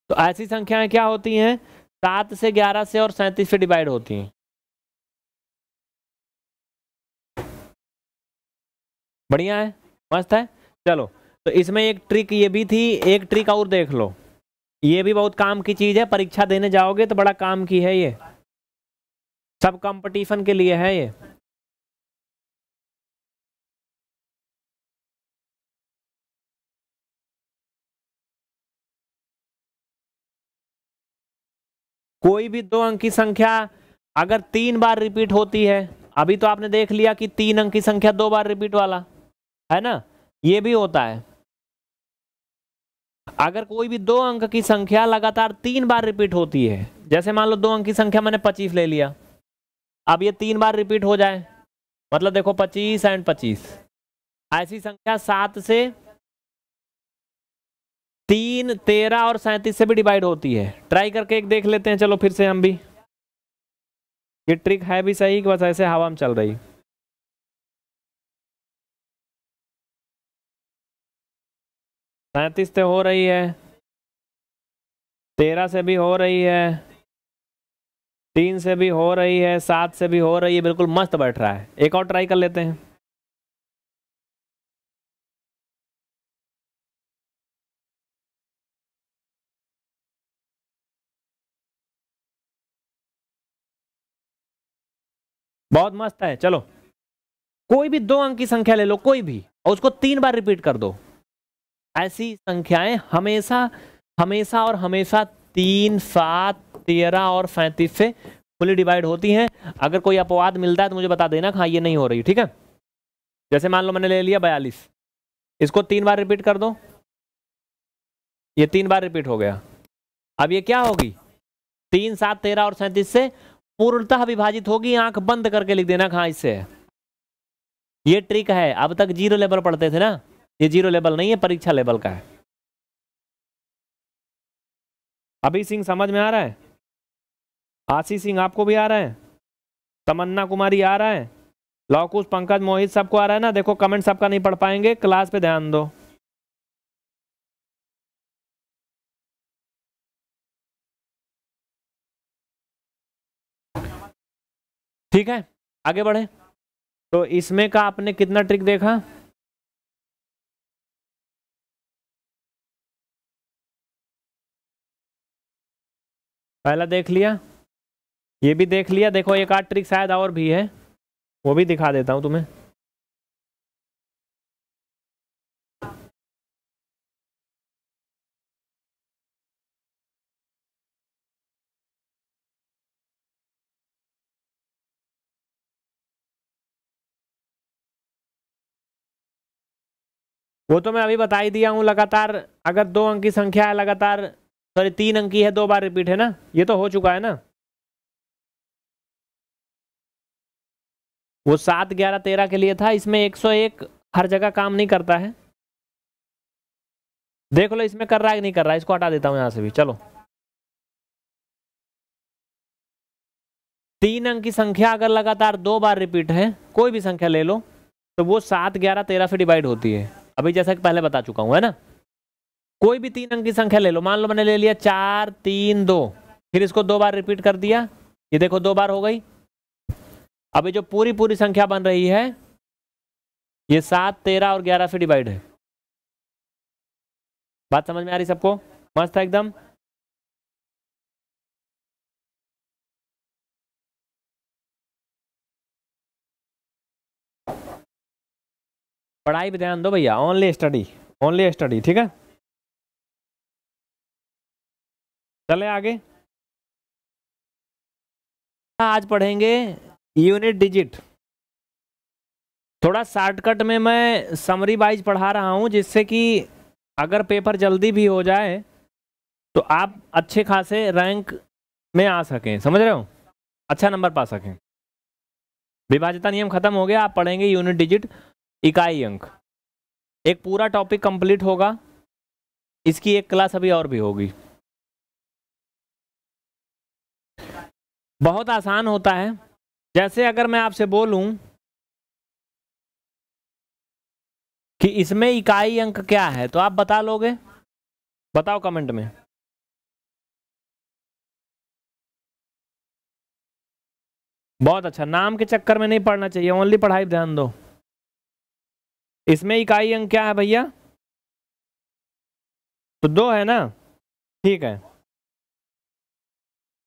तो ऐसी संख्याएं क्या होती हैं सात से ग्यारह से और सैंतीस से डिवाइड होती हैं बढ़िया है मस्त है चलो तो इसमें एक ट्रिक ये भी थी एक ट्रिक और देख लो ये भी बहुत काम की चीज़ है परीक्षा देने जाओगे तो बड़ा काम की है ये सब कंपटीशन के लिए है ये कोई भी दो अंक की संख्या अगर तीन बार रिपीट होती है अभी तो आपने देख लिया कि तीन अंक की संख्या दो बार रिपीट वाला है ना ये भी होता है अगर कोई भी दो अंक की संख्या लगातार तीन बार रिपीट होती है जैसे मान लो दो अंक की संख्या मैंने पच्चीस ले लिया अब ये तीन बार रिपीट हो जाए मतलब देखो पच्चीस एंड पच्चीस ऐसी संख्या सात से तीन तेरह और सैंतीस से भी डिवाइड होती है ट्राई करके एक देख लेते हैं चलो फिर से हम भी ये ट्रिक है भी सही कि बस ऐसे हवा में चल रही सैंतीस से तो हो रही है तेरह से भी हो रही है तीन से भी हो रही है सात से भी हो रही है बिल्कुल मस्त बैठ रहा है एक और ट्राई कर लेते हैं बहुत मस्त है चलो कोई भी दो अंक की संख्या ले लो कोई भी और उसको तीन बार रिपीट कर दो ऐसी संख्याएं हमेशा हमेशा और हमेशा तीन सात तेरह और सैंतीस से फुली डिवाइड होती हैं अगर कोई अपवाद मिलता है तो मुझे बता देना हाँ ये नहीं हो रही ठीक है जैसे मान लो मैंने ले लिया बयालीस इसको तीन बार रिपीट कर दो ये तीन बार रिपीट हो गया अब ये क्या होगी तीन सात तेरह और सैंतीस से पूर्णतः विभाजित होगी आंख बंद करके लिख देना कहा इससे ये ट्रिक है अब तक जीरो लेवल पढ़ते थे ना ये जीरो लेवल नहीं है परीक्षा लेवल का है अभी सिंह समझ में आ रहा है आशीष सिंह आपको भी आ रहा है तमन्ना कुमारी आ रहा है लौकुश पंकज मोहित सबको आ रहा है ना देखो कमेंट सबका नहीं पढ़ पाएंगे क्लास पे ध्यान दो ठीक है आगे बढ़े तो इसमें का आपने कितना ट्रिक देखा पहला देख लिया ये भी देख लिया देखो एक आठ ट्रिक शायद और भी है वो भी दिखा देता हूँ तुम्हें वो तो मैं अभी बता ही दिया हूँ लगातार अगर दो अंक की संख्या है लगातार सॉरी तीन अंक की है दो बार रिपीट है ना ये तो हो चुका है ना वो सात ग्यारह तेरह के लिए था इसमें एक सौ एक हर जगह काम नहीं करता है देख लो इसमें कर रहा है कि नहीं कर रहा है इसको हटा देता हूं यहां से भी चलो तीन अंक की संख्या अगर लगातार दो बार रिपीट है कोई भी संख्या ले लो तो वो सात ग्यारह तेरह से डिवाइड होती है अभी जैसा कि पहले बता चुका हूं है ना कोई भी तीन अंक की संख्या ले लो मान लो मैंने ले लिया चार तीन दो फिर इसको दो बार रिपीट कर दिया ये देखो दो बार हो गई अभी जो पूरी पूरी संख्या बन रही है ये सात तेरह और ग्यारह से डिवाइड है बात समझ में आ रही सबको मस्त है एकदम पढ़ाई पे ध्यान दो भैया ओनली स्टडी ओनली स्टडी ठीक है चले आगे हाँ, आज पढ़ेंगे यूनिट डिजिट थोड़ा शॉर्टकट में मैं समरी वाइज पढ़ा रहा हूँ जिससे कि अगर पेपर जल्दी भी हो जाए तो आप अच्छे खासे रैंक में आ सकें समझ रहे हो अच्छा नंबर पा सकें विभाजता नियम खत्म हो गया आप पढ़ेंगे यूनिट डिजिट इकाई अंक एक पूरा टॉपिक कंप्लीट होगा इसकी एक क्लास अभी और भी होगी बहुत आसान होता है जैसे अगर मैं आपसे बोलूं कि इसमें इकाई अंक क्या है तो आप बता लोगे बताओ कमेंट में बहुत अच्छा नाम के चक्कर में नहीं पढ़ना चाहिए ओनली पढ़ाई ध्यान दो इसमें इकाई अंक क्या है भैया तो दो है ना ठीक है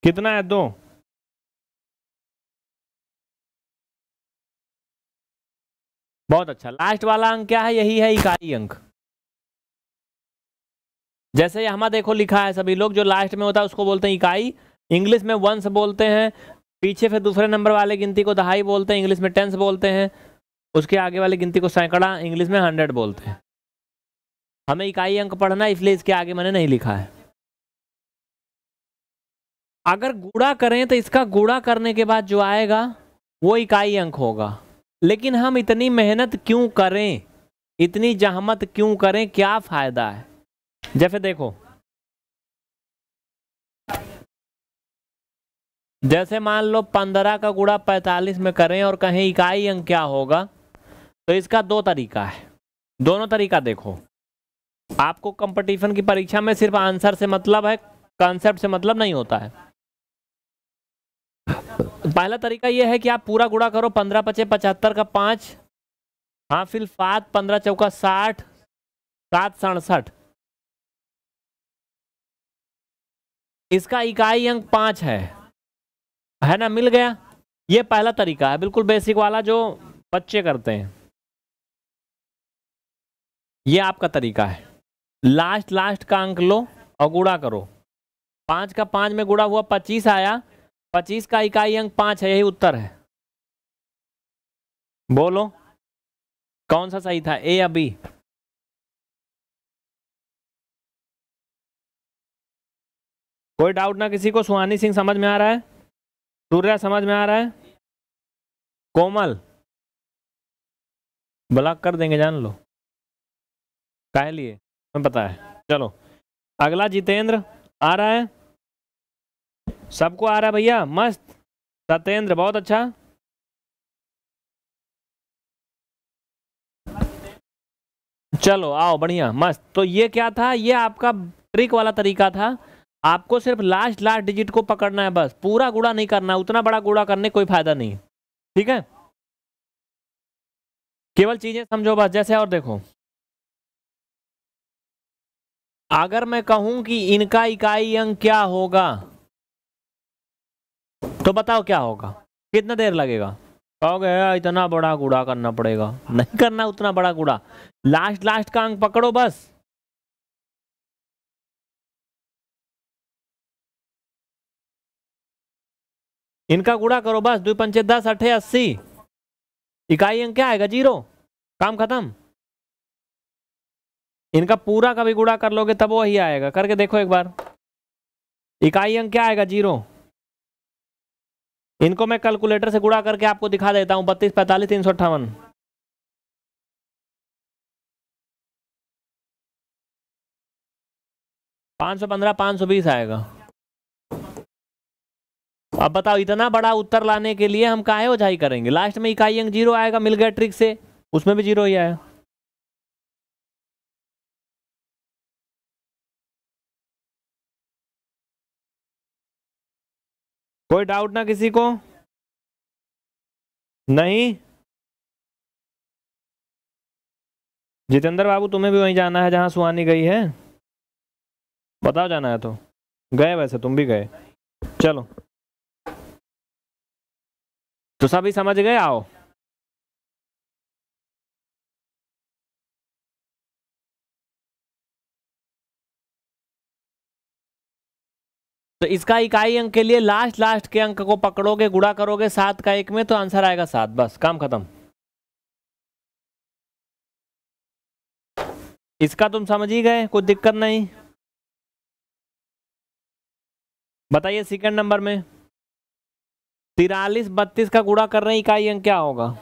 कितना है दो बहुत अच्छा लास्ट वाला अंक क्या है यही है इकाई अंक जैसे यहां देखो लिखा है सभी लोग जो लास्ट में होता है उसको बोलते हैं इकाई इंग्लिश में वंस बोलते हैं पीछे फिर दूसरे नंबर वाले गिनती को दहाई बोलते हैं इंग्लिश में टेंस बोलते हैं उसके आगे वाली गिनती को सैकड़ा इंग्लिश में हंड्रेड बोलते हैं हमें इकाई अंक पढ़ना इसलिए इसके आगे मैंने नहीं लिखा है अगर गुड़ा करें तो इसका गुड़ा करने के बाद जो आएगा वो इकाई अंक होगा लेकिन हम इतनी मेहनत क्यों करें इतनी जहमत क्यों करें क्या फ़ायदा है जैसे देखो जैसे मान लो पंद्रह का गुड़ा पैंतालीस में करें और कहें इकाई अंक क्या होगा तो इसका दो तरीका है दोनों तरीका देखो आपको कंपटीशन की परीक्षा में सिर्फ आंसर से मतलब है कॉन्सेप्ट से मतलब नहीं होता है पहला तरीका यह है कि आप पूरा गुड़ा करो पंद्रह पचे पचहत्तर का पाँच हाँ फिर सात पंद्रह चौका साठ सात सड़सठ इसका इकाई अंक पाँच है है ना मिल गया ये पहला तरीका है बिल्कुल बेसिक वाला जो बच्चे करते हैं ये आपका तरीका है लास्ट लास्ट का अंक लो और गुड़ा करो पाँच का पाँच में गुड़ा हुआ पच्चीस आया पच्चीस का इकाई अंक पांच है यही उत्तर है बोलो कौन सा सही था ए या बी कोई डाउट ना किसी को सुहानी सिंह समझ में आ रहा है सूर्या समझ में आ रहा है कोमल ब्लॉक कर देंगे जान लो कह लिए पता है चलो अगला जितेंद्र आ रहा है सबको आ रहा है भैया मस्त सत्येंद्र बहुत अच्छा चलो आओ बढ़िया मस्त तो ये क्या था ये आपका ट्रिक वाला तरीका था आपको सिर्फ लास्ट लास्ट डिजिट को पकड़ना है बस पूरा गुड़ा नहीं करना उतना बड़ा गुड़ा करने कोई फायदा नहीं ठीक है केवल चीजें समझो बस जैसे और देखो अगर मैं कहूं कि इनका इकाई अंक क्या होगा तो बताओ क्या होगा कितना देर लगेगा कहोगे इतना बड़ा कूड़ा करना पड़ेगा नहीं करना उतना बड़ा कूड़ा लास्ट लास्ट का अंक पकड़ो बस इनका गुड़ा करो बस दो पंचे दस अठे अस्सी इकाई अंक क्या आएगा जीरो काम खत्म इनका पूरा का भी गुड़ा कर लोगे तब वही आएगा करके देखो एक बार इकाई अंक क्या आएगा जीरो इनको मैं कैलकुलेटर से गुड़ा करके आपको दिखा देता हूँ बत्तीस पैंतालीस तीन सौ अट्ठावन पाँच सौ पंद्रह पाँच सौ बीस आएगा अब बताओ इतना बड़ा उत्तर लाने के लिए हम काहे ओझाई करेंगे लास्ट में इकाई अंक जीरो आएगा मिल गया ट्रिक से उसमें भी जीरो ही आया कोई डाउट ना किसी को नहीं जितेंद्र बाबू तुम्हें भी वहीं जाना है जहां सुहानी गई है बताओ जाना है तो गए वैसे तुम भी गए चलो तो सभी समझ गए आओ तो इसका इकाई अंक के लिए लास्ट लास्ट के अंक को पकड़ोगे गुड़ा करोगे सात का एक में तो आंसर आएगा सात बस काम खत्म इसका तुम समझ ही गए कोई दिक्कत नहीं बताइए सेकंड नंबर में तिरालीस बत्तीस का गुड़ा कर रहे इकाई अंक क्या होगा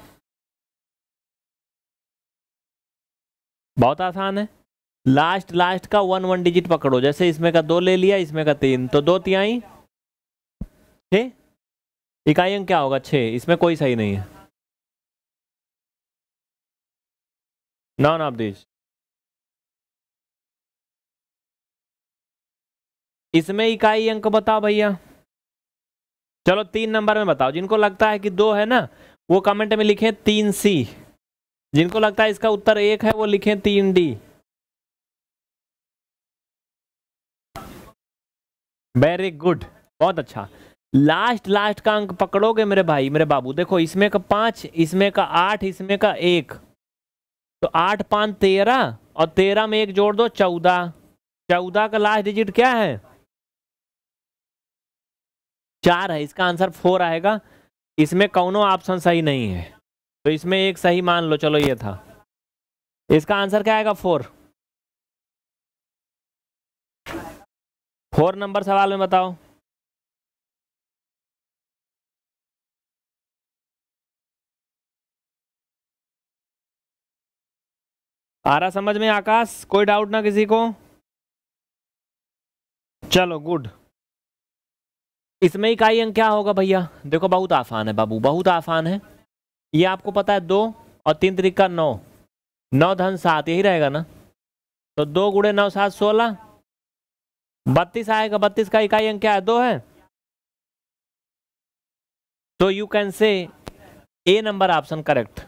बहुत आसान है लास्ट लास्ट का वन वन डिजिट पकड़ो जैसे इसमें का दो ले लिया इसमें का तीन तो दो तिहाई छ इकाई अंक क्या होगा छ इसमें कोई सही नहीं है नॉन ऑफ दिस इसमें इकाई अंक बताओ भैया चलो तीन नंबर में बताओ जिनको लगता है कि दो है ना वो कमेंट में लिखें तीन सी जिनको लगता है इसका उत्तर एक है वो लिखें तीन डी वेरी गुड बहुत अच्छा लास्ट लास्ट का अंक पकड़ोगे मेरे भाई मेरे बाबू देखो इसमें का पांच इसमें का आठ इसमें का एक तो आठ पाँच तेरह और तेरह में एक जोड़ दो चौदह चौदह का लास्ट डिजिट क्या है चार है इसका आंसर फोर आएगा इसमें कौनो ऑप्शन सही नहीं है तो इसमें एक सही मान लो चलो ये था इसका आंसर क्या आएगा फोर फोर नंबर सवाल में बताओ आ रहा समझ में आकाश कोई डाउट ना किसी को चलो गुड इसमें इकाई अंक क्या होगा भैया देखो बहुत आसान है बाबू बहुत आसान है ये आपको पता है दो और तीन तरीका नौ नौ धन सात यही रहेगा ना तो दो गुड़े नौ सात सोलह बत्तीस आएगा बत्तीस का इकाई अंक क्या है दो है तो you can say A number option correct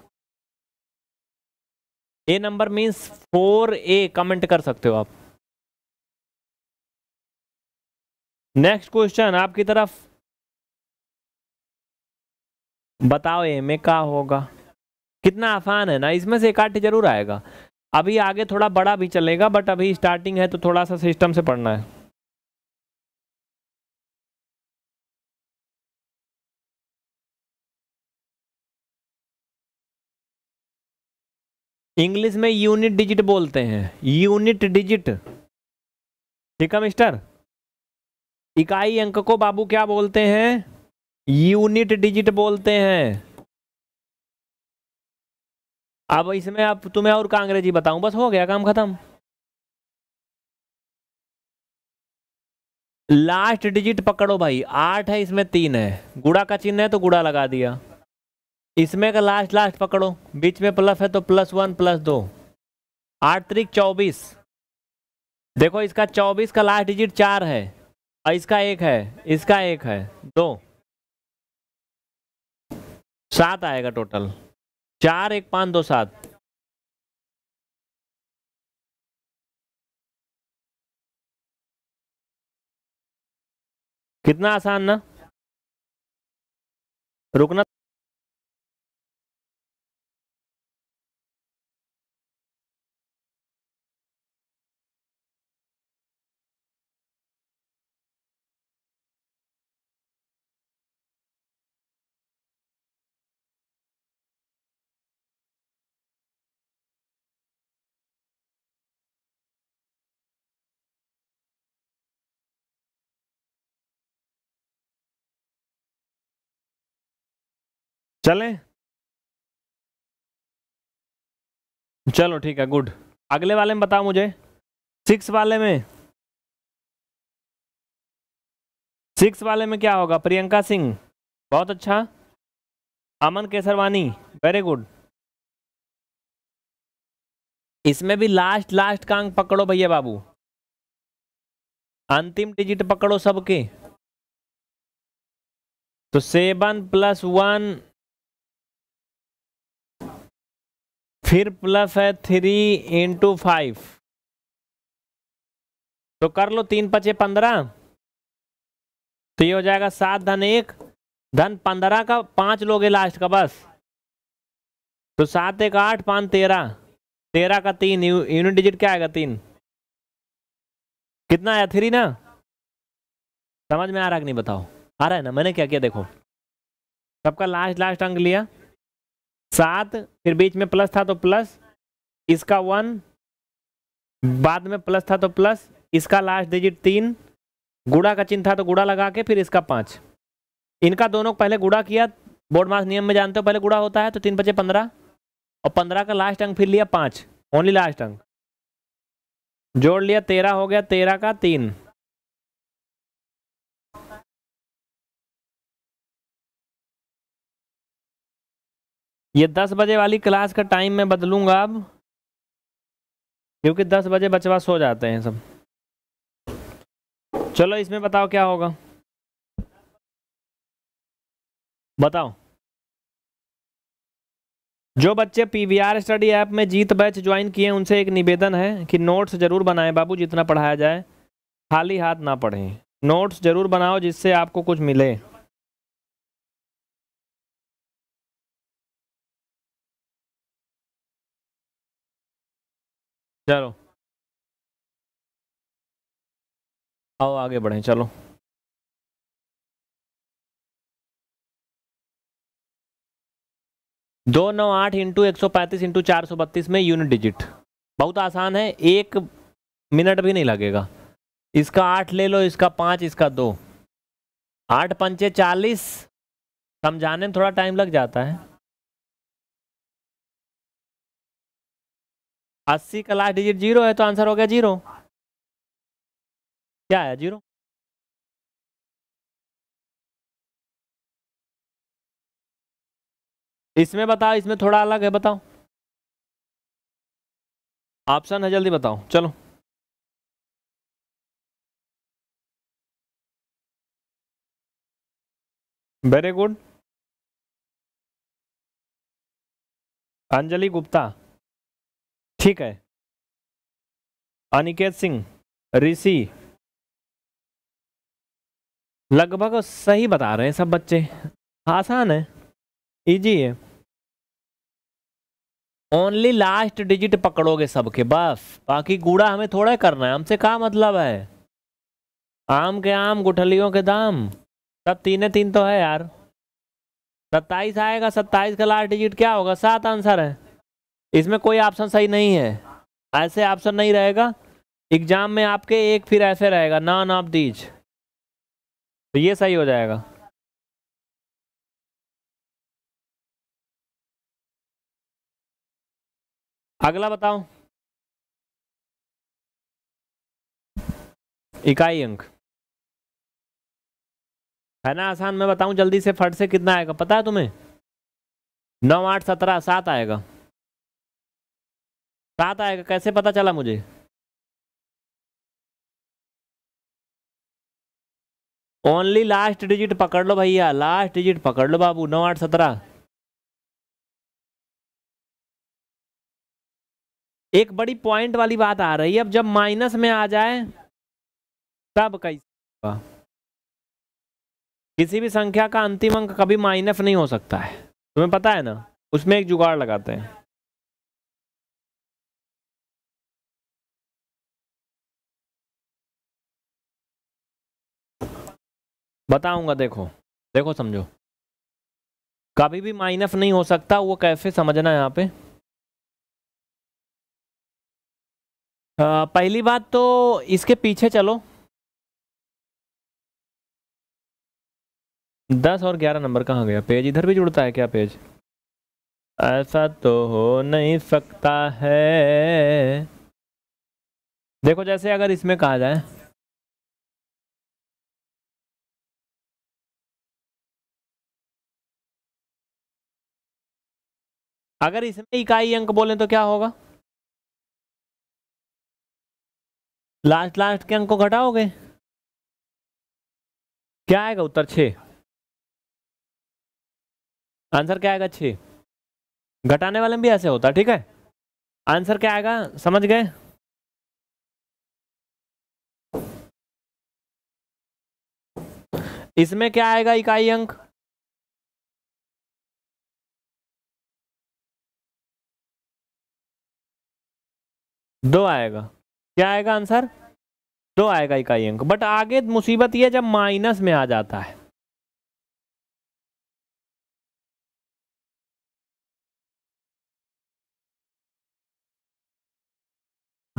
A number means four A comment कर सकते हो आप नेक्स्ट क्वेश्चन आपकी तरफ बताओ ए में क्या होगा कितना आसान है ना इसमें से एक आठ जरूर आएगा अभी आगे थोड़ा बड़ा भी चलेगा बट अभी स्टार्टिंग है तो थोड़ा सा सिस्टम से पढ़ना है इंग्लिश में यूनिट डिजिट बोलते हैं यूनिट डिजिट ठीक है मिस्टर इकाई अंक को बाबू क्या बोलते हैं यूनिट डिजिट बोलते हैं अब इसमें अब तुम्हें और का अंग्रेजी बताऊं बस हो गया काम खत्म लास्ट डिजिट पकड़ो भाई आठ है इसमें तीन है गुड़ा का चिन्ह है तो गुड़ा लगा दिया इसमें का लास्ट लास्ट पकड़ो बीच में प्लस है तो प्लस वन प्लस दो आठ तरीक चौबीस देखो इसका चौबीस का लास्ट डिजिट चार है और इसका एक है इसका एक है दो सात आएगा टोटल चार एक पाँच दो सात कितना आसान ना रुकना चलें चलो ठीक है गुड अगले वाले में बताओ मुझे सिक्स वाले में सिक्स वाले में क्या होगा प्रियंका सिंह बहुत अच्छा अमन केसरवानी वेरी गुड इसमें भी लास्ट लास्ट कांग पकड़ो भैया बाबू अंतिम डिजिट पकड़ो सबके तो सेवन प्लस वन फिर प्लस है थ्री इंटू फाइव तो कर लो तीन पचे पंद्रह तो ये हो जाएगा सात धन एक धन पंद्रह का पांच लोगे लास्ट का बस तो सात एक आठ पाँच तेरह तेरह का तीन यूनिट डिजिट क्या आएगा तीन कितना आया थ्री ना समझ में आ रहा कि नहीं बताओ आ रहा है ना मैंने क्या किया देखो सबका लास्ट लास्ट अंक लिया सात फिर बीच में प्लस था तो प्लस इसका वन बाद में प्लस था तो प्लस इसका लास्ट डिजिट तीन गुड़ा का चिन्ह था तो गुड़ा लगा के फिर इसका पाँच इनका दोनों पहले गुड़ा किया बोर्ड मार्क्स नियम में जानते हो पहले गुड़ा होता है तो तीन बचे पंद्रह और पंद्रह का लास्ट अंक फिर लिया पाँच ओनली लास्ट अंक जोड़ लिया तेरह हो गया तेरह का तीन ये दस बजे वाली क्लास का टाइम मैं बदलूंगा अब क्योंकि दस बजे बचवा सो जाते हैं सब चलो इसमें बताओ क्या होगा बताओ जो बच्चे पीवीआर स्टडी ऐप में जीत बैच ज्वाइन किए उनसे एक निवेदन है कि नोट्स जरूर बनाएं बाबू जितना पढ़ाया जाए खाली हाथ ना पढ़ें नोट्स जरूर बनाओ जिससे आपको कुछ मिले चलो आओ आगे बढ़ें चलो दो नौ आठ इंटू एक सौ पैंतीस इंटू चार सौ बत्तीस में यूनिट डिजिट बहुत आसान है एक मिनट भी नहीं लगेगा इसका आठ ले लो इसका पाँच इसका दो आठ पंचे चालीस समझाने में थोड़ा टाइम लग जाता है अस्सी का लास्ट डिजिट जीरो है तो आंसर हो गया जीरो क्या है जीरो इसमें बताओ इसमें थोड़ा अलग है बताओ ऑप्शन है जल्दी बताओ चलो वेरी गुड अंजलि गुप्ता ठीक है अनिकेत सिंह ऋषि लगभग सही बता रहे हैं सब बच्चे आसान है इजी है ओनली लास्ट डिजिट पकड़ोगे सबके बस बाकी गूढ़ा हमें थोड़ा करना है हमसे क्या मतलब है आम के आम गुठलियों के दाम सब तीने तीन तो है यार सत्ताईस आएगा सत्ताईस का लास्ट डिजिट क्या होगा सात आंसर है इसमें कोई ऑप्शन सही नहीं है ऐसे ऑप्शन नहीं रहेगा एग्जाम में आपके एक फिर ऐसे रहेगा नॉन ऑफ दीज तो ये सही हो जाएगा अगला बताओ इकाई अंक है ना आसान मैं बताऊं जल्दी से फट से कितना आएगा पता है तुम्हें नौ आठ सत्रह सात आएगा रात आएगा कैसे पता चला मुझे ओनली लास्ट डिजिट पकड़ लो भैया लास्ट डिजिट पकड़ लो बाबू नौ आठ सत्रह एक बड़ी पॉइंट वाली बात आ रही है अब जब माइनस में आ जाए तब कैसे किसी भी संख्या का अंतिम अंक कभी माइनस नहीं हो सकता है तुम्हें पता है ना उसमें एक जुगाड़ लगाते हैं बताऊंगा देखो देखो समझो कभी भी माइनस नहीं हो सकता वो कैसे समझना यहाँ पे आ, पहली बात तो इसके पीछे चलो दस और ग्यारह नंबर कहाँ गया पेज इधर भी जुड़ता है क्या पेज ऐसा तो हो नहीं सकता है देखो जैसे अगर इसमें कहा जाए अगर इसमें इकाई अंक बोले तो क्या होगा लास्ट लास्ट के अंक को घटाओगे क्या आएगा उत्तर छ आंसर क्या आएगा छ घटाने वाले में भी ऐसे होता ठीक है आंसर क्या आएगा समझ गए इसमें क्या आएगा इकाई अंक दो आएगा क्या आएगा आंसर दो आएगा इकाई अंक बट आगे मुसीबत यह जब माइनस में आ जाता है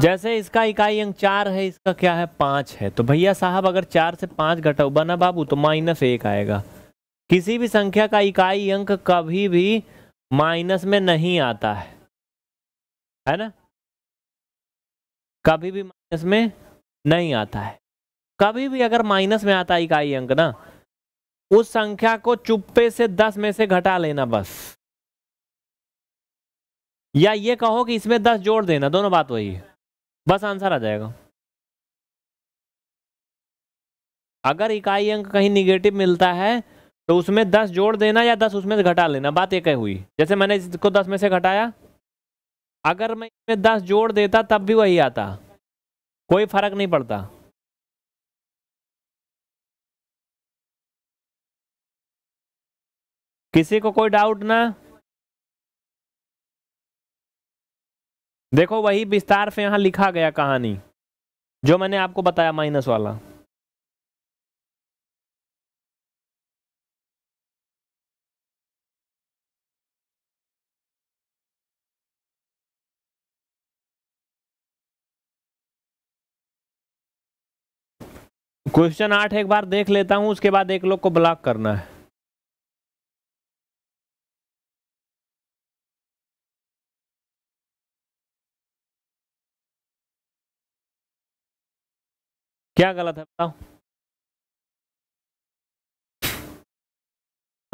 जैसे इसका इकाई अंक चार है इसका क्या है पांच है तो भैया साहब अगर चार से पांच घटाओ बना बाबू तो माइनस एक आएगा किसी भी संख्या का इकाई अंक कभी भी माइनस में नहीं आता है है ना कभी भी माइनस में नहीं आता है कभी भी अगर माइनस में आता है इकाई अंक ना उस संख्या को चुप्पे से दस में से घटा लेना बस या ये कहो कि इसमें दस जोड़ देना दोनों बात वही है बस आंसर आ जाएगा अगर इकाई अंक कहीं निगेटिव मिलता है तो उसमें दस जोड़ देना या दस उसमें से घटा लेना बात एक हुई जैसे मैंने इसको दस में से घटाया अगर मैं इसमें दस जोड़ देता तब भी वही आता कोई फर्क नहीं पड़ता किसी को कोई डाउट ना देखो वही विस्तार से यहां लिखा गया कहानी जो मैंने आपको बताया माइनस वाला क्वेश्चन आठ एक बार देख लेता हूं उसके बाद एक लोग को ब्लॉक करना है क्या गलत है बताओ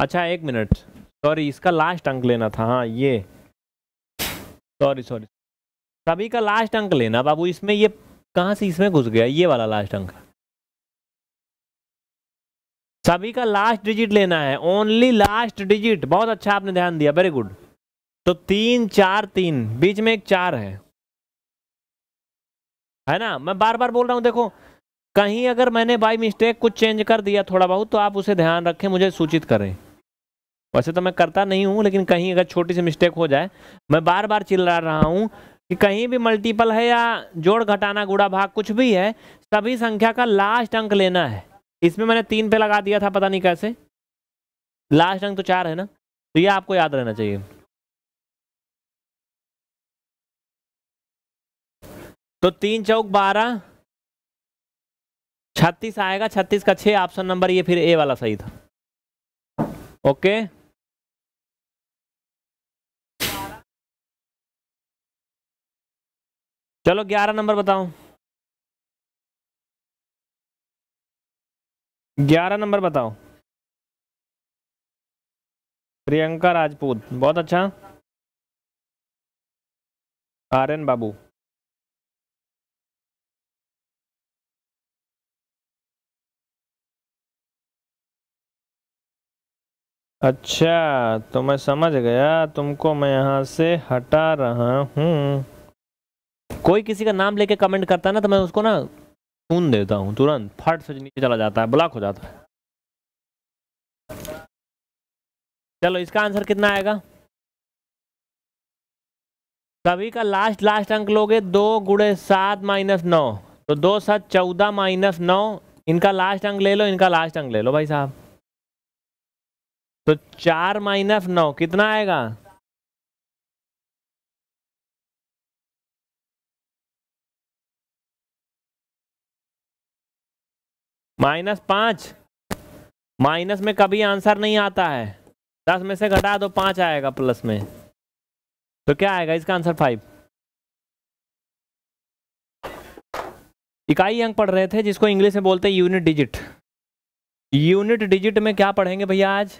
अच्छा एक मिनट सॉरी इसका लास्ट अंक लेना था हाँ ये सॉरी सॉरी सभी का लास्ट अंक लेना बाबू इसमें ये कहाँ से इसमें घुस गया ये वाला लास्ट अंक सभी का लास्ट डिजिट लेना है ओनली लास्ट डिजिट बहुत अच्छा आपने ध्यान दिया वेरी गुड तो तीन चार तीन बीच में एक चार है है ना मैं बार बार बोल रहा हूं देखो कहीं अगर मैंने बाई मिस्टेक कुछ चेंज कर दिया थोड़ा बहुत तो आप उसे ध्यान रखें मुझे सूचित करें वैसे तो मैं करता नहीं हूं लेकिन कहीं अगर छोटी सी मिस्टेक हो जाए मैं बार बार चिल्ला रहा हूं कि कहीं भी मल्टीपल है या जोड़ घटाना गुड़ा भाग कुछ भी है सभी संख्या का लास्ट अंक लेना है इसमें मैंने तीन पे लगा दिया था पता नहीं कैसे लास्ट रंग तो चार है ना तो ये आपको याद रहना चाहिए तो तीन चौक बारह छत्तीस आएगा छत्तीस का छह ऑप्शन नंबर ये फिर ए वाला सही था ओके चलो ग्यारह नंबर बताऊं ग्यारह नंबर बताओ प्रियंका राजपूत बहुत अच्छा आर्यन बाबू अच्छा तो मैं समझ गया तुमको मैं यहाँ से हटा रहा हूँ कोई किसी का नाम लेके कमेंट करता है ना तो मैं उसको ना खून देता हूँ तुरंत फट से नीचे चला जाता है ब्लॉक हो जाता है चलो इसका आंसर कितना आएगा सभी का लास्ट लास्ट अंक लोगे दो गुड़े सात माइनस नौ तो दो सात चौदह माइनस नौ इनका लास्ट अंक ले लो इनका लास्ट अंक ले लो भाई साहब तो चार माइनस नौ कितना आएगा माइनस पाँच माइनस में कभी आंसर नहीं आता है दस में से घटा दो पाँच आएगा प्लस में तो क्या आएगा इसका आंसर फाइव इकाई अंक पढ़ रहे थे जिसको इंग्लिश में बोलते हैं यूनिट डिजिट यूनिट डिजिट में क्या पढ़ेंगे भैया आज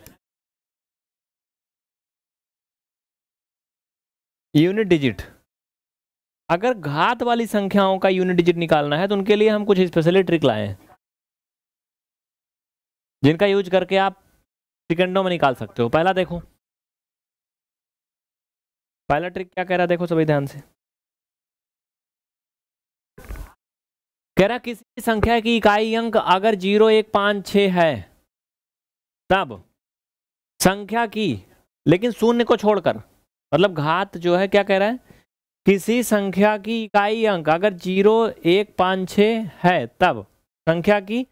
यूनिट डिजिट अगर घात वाली संख्याओं का यूनिट डिजिट निकालना है तो उनके लिए हम कुछ स्पेशली ट्रिक लाए हैं जिनका यूज करके आप सेकेंडों में निकाल सकते हो पहला देखो पहला ट्रिक क्या कह रहा देखो सभी ध्यान से कह रहा किसी संख्या की इकाई अंक अगर जीरो एक पांच छ है तब संख्या की लेकिन शून्य को छोड़कर मतलब घात जो है क्या कह रहा है किसी संख्या की इकाई अंक अगर जीरो एक पांच छ है तब संख्या की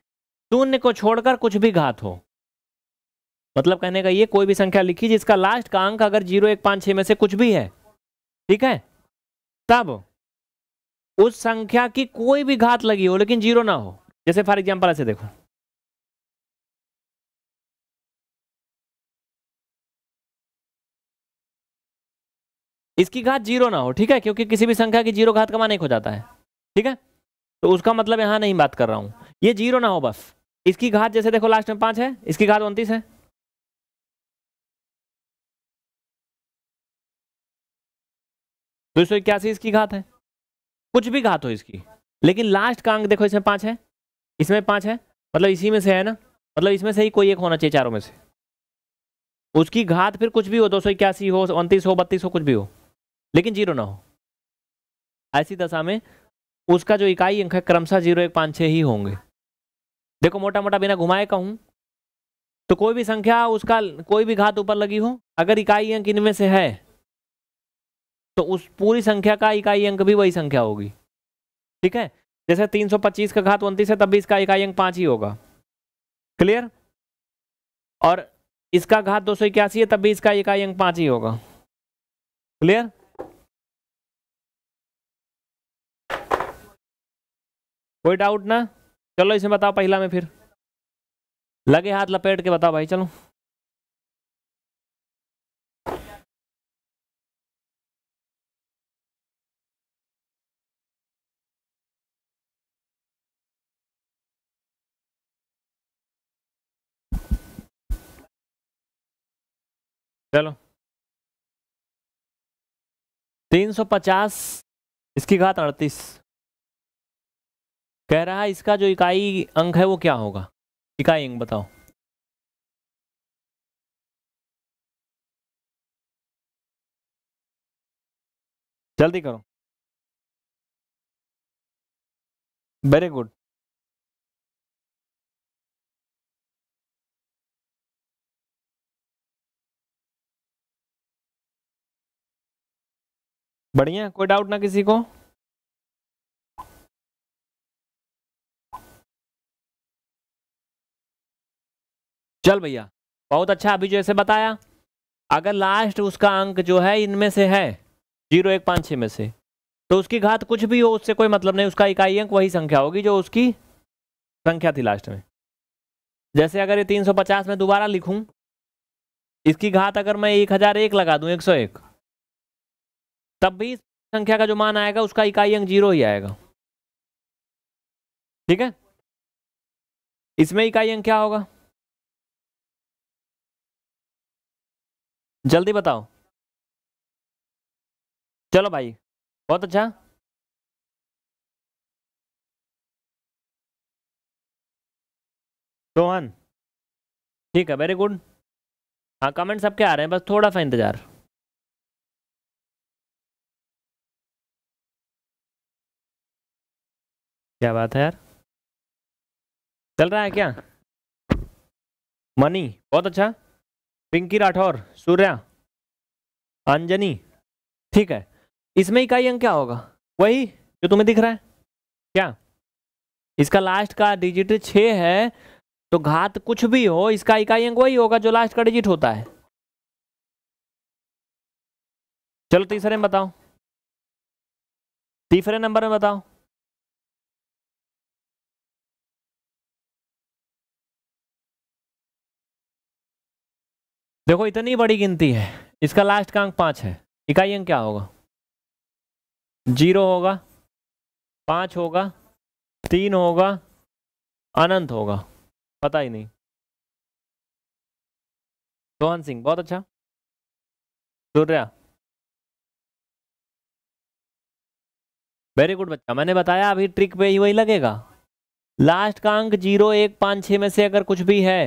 शून्य को छोड़कर कुछ भी घात हो मतलब कहने का ये कोई भी संख्या लिखी जिसका लास्ट का अंक अगर जीरो एक पाँच छः में से कुछ भी है ठीक है तब उस संख्या की कोई भी घात लगी हो लेकिन जीरो ना हो जैसे फॉर एग्जाम्पल ऐसे देखो इसकी घात जीरो ना हो ठीक है क्योंकि किसी भी संख्या की जीरो घात का मान एक हो जाता है ठीक है तो उसका मतलब यहां नहीं बात कर रहा हूं ये जीरो ना हो बस इसकी घात जैसे देखो लास्ट में पांच है इसकी घात उन्तीस है दो तो सौ इक्यासी इसकी घात है कुछ भी घात हो इसकी लेकिन लास्ट का अंक देखो इसमें पांच है इसमें पांच है मतलब इसी में से है ना मतलब इसमें से ही कोई एक होना चाहिए चारों में से उसकी घात फिर कुछ भी हो दो सौ इक्यासी हो उनतीस हो बत्तीस हो कुछ भी हो लेकिन जीरो ना हो ऐसी दशा में उसका जो इकाई अंक है क्रमशः जीरो एक पाँच छः ही होंगे देखो मोटा मोटा बिना घुमाए कहूँ तो कोई भी संख्या उसका कोई भी घात ऊपर लगी हो अगर इकाई अंक इनमें से है तो उस पूरी संख्या का इकाई अंक भी वही संख्या होगी ठीक है जैसे 325 का घात उन्तीस है तब भी इसका इकाई अंक पाँच ही होगा क्लियर और इसका घात दो है तब भी इसका इकाई अंक पाँच ही होगा क्लियर कोई डाउट ना चलो इसमें बताओ पहला में फिर लगे हाथ लपेट के बताओ भाई चलो चलो 350 इसकी घात अड़तीस कह रहा है इसका जो इकाई अंक है वो क्या होगा इकाई अंक बताओ जल्दी करो वेरी गुड बढ़िया कोई डाउट ना किसी को चल भैया बहुत अच्छा अभी जैसे बताया अगर लास्ट उसका अंक जो है इनमें से है जीरो एक पाँच छः में से तो उसकी घात कुछ भी हो उससे कोई मतलब नहीं उसका इकाई अंक वही संख्या होगी जो उसकी संख्या थी लास्ट में जैसे अगर ये तीन सौ पचास में दोबारा लिखूं इसकी घात अगर मैं एक हज़ार एक लगा दूं एक सौ एक तब भी संख्या का जो मान आएगा उसका इकाई अंक जीरो ही आएगा ठीक है इसमें इकाई अंक क्या होगा जल्दी बताओ चलो भाई बहुत अच्छा रोहन ठीक है वेरी गुड हाँ कमेंट सबके आ रहे हैं बस थोड़ा सा इंतज़ार क्या बात है यार चल रहा है क्या मनी बहुत अच्छा पिंकी राठौर सूर्या अंजनी ठीक है इसमें इकाई अंक क्या होगा वही जो तुम्हें दिख रहा है क्या इसका लास्ट का डिजिट छ है तो घात कुछ भी हो इसका इकाई अंक वही होगा जो लास्ट का डिजिट होता है चलो तीसरे में बताओ तीसरे नंबर में बताओ देखो इतनी बड़ी गिनती है इसका लास्ट का अंक पाँच है इकाई अंक क्या होगा जीरो होगा पाँच होगा तीन होगा अनंत होगा पता ही नहीं रोहन सिंह बहुत अच्छा सूर्या वेरी गुड बच्चा मैंने बताया अभी ट्रिक पे ही वही लगेगा लास्ट का अंक जीरो एक पाँच छः में से अगर कुछ भी है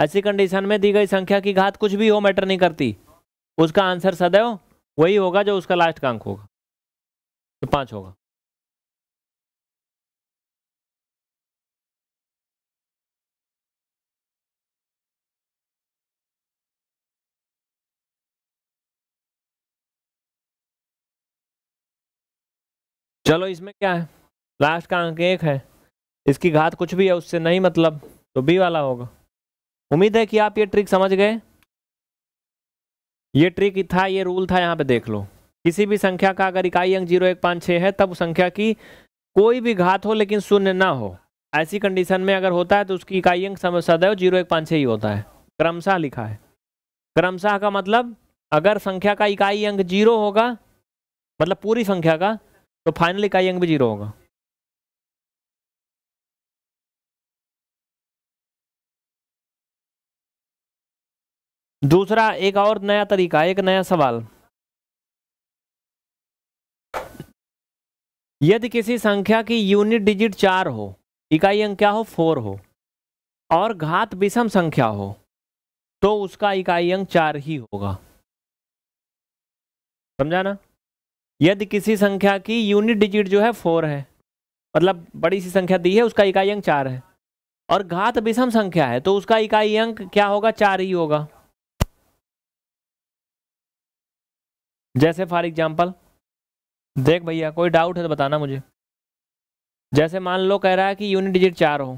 ऐसी कंडीशन में दी गई संख्या की घात कुछ भी हो मैटर नहीं करती उसका आंसर सदैव वही होगा जो उसका लास्ट का अंक होगा तो पांच होगा चलो इसमें क्या है लास्ट का अंक एक है इसकी घात कुछ भी है उससे नहीं मतलब तो बी वाला होगा उम्मीद है कि आप ये ट्रिक समझ गए ये ट्रिक था ये रूल था यहाँ पे देख लो किसी भी संख्या का अगर इकाई अंक जीरो एक पाँच छः है तब संख्या की कोई भी घात हो लेकिन शून्य ना हो ऐसी कंडीशन में अगर होता है तो उसकी इकाई अंक सदैव जीरो एक पाँच छः ही होता है क्रमशः लिखा है क्रमशः का मतलब अगर संख्या का इकाई अंक जीरो होगा मतलब पूरी संख्या का तो फाइनल इकाई अंक भी जीरो होगा दूसरा एक और नया तरीका एक नया सवाल यदि किसी संख्या की यूनिट डिजिट चार हो इकाई अंक क्या हो फोर हो और घात विषम संख्या हो तो उसका इकाई अंक चार ही होगा समझा ना यदि किसी संख्या की यूनिट डिजिट जो है फोर है मतलब बड़ी सी संख्या दी है उसका इकाई अंक चार है और घात विषम संख्या है तो उसका इकाई अंक क्या होगा चार ही होगा जैसे फॉर एग्जाम्पल देख भैया कोई डाउट है तो बताना मुझे जैसे मान लो कह रहा है कि यूनिट डिजिट चार हो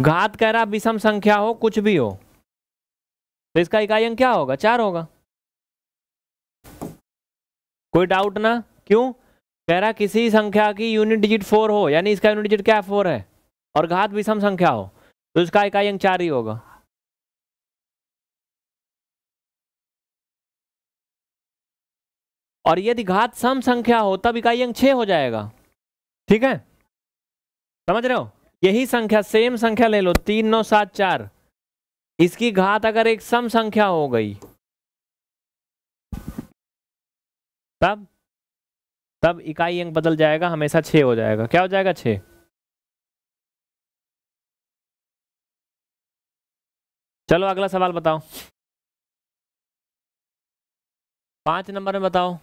घात कह रहा विषम संख्या हो कुछ भी हो तो इसका इकाई अंक क्या होगा चार होगा कोई डाउट ना क्यों कह रहा किसी संख्या की यूनिट डिजिट फोर हो यानी इसका यूनिट डिजिट क्या फोर है और घात विषम संख्या हो तो इसका इकाई अंक चार ही होगा और यदि घात सम संख्या हो तब इकाई अंक छ हो जाएगा ठीक है समझ रहे हो यही संख्या सेम संख्या ले लो तीन नौ सात चार इसकी घात अगर एक सम संख्या हो गई तब तब इकाई अंक बदल जाएगा हमेशा छ हो जाएगा क्या हो जाएगा छ चलो अगला सवाल बताओ पांच नंबर में बताओ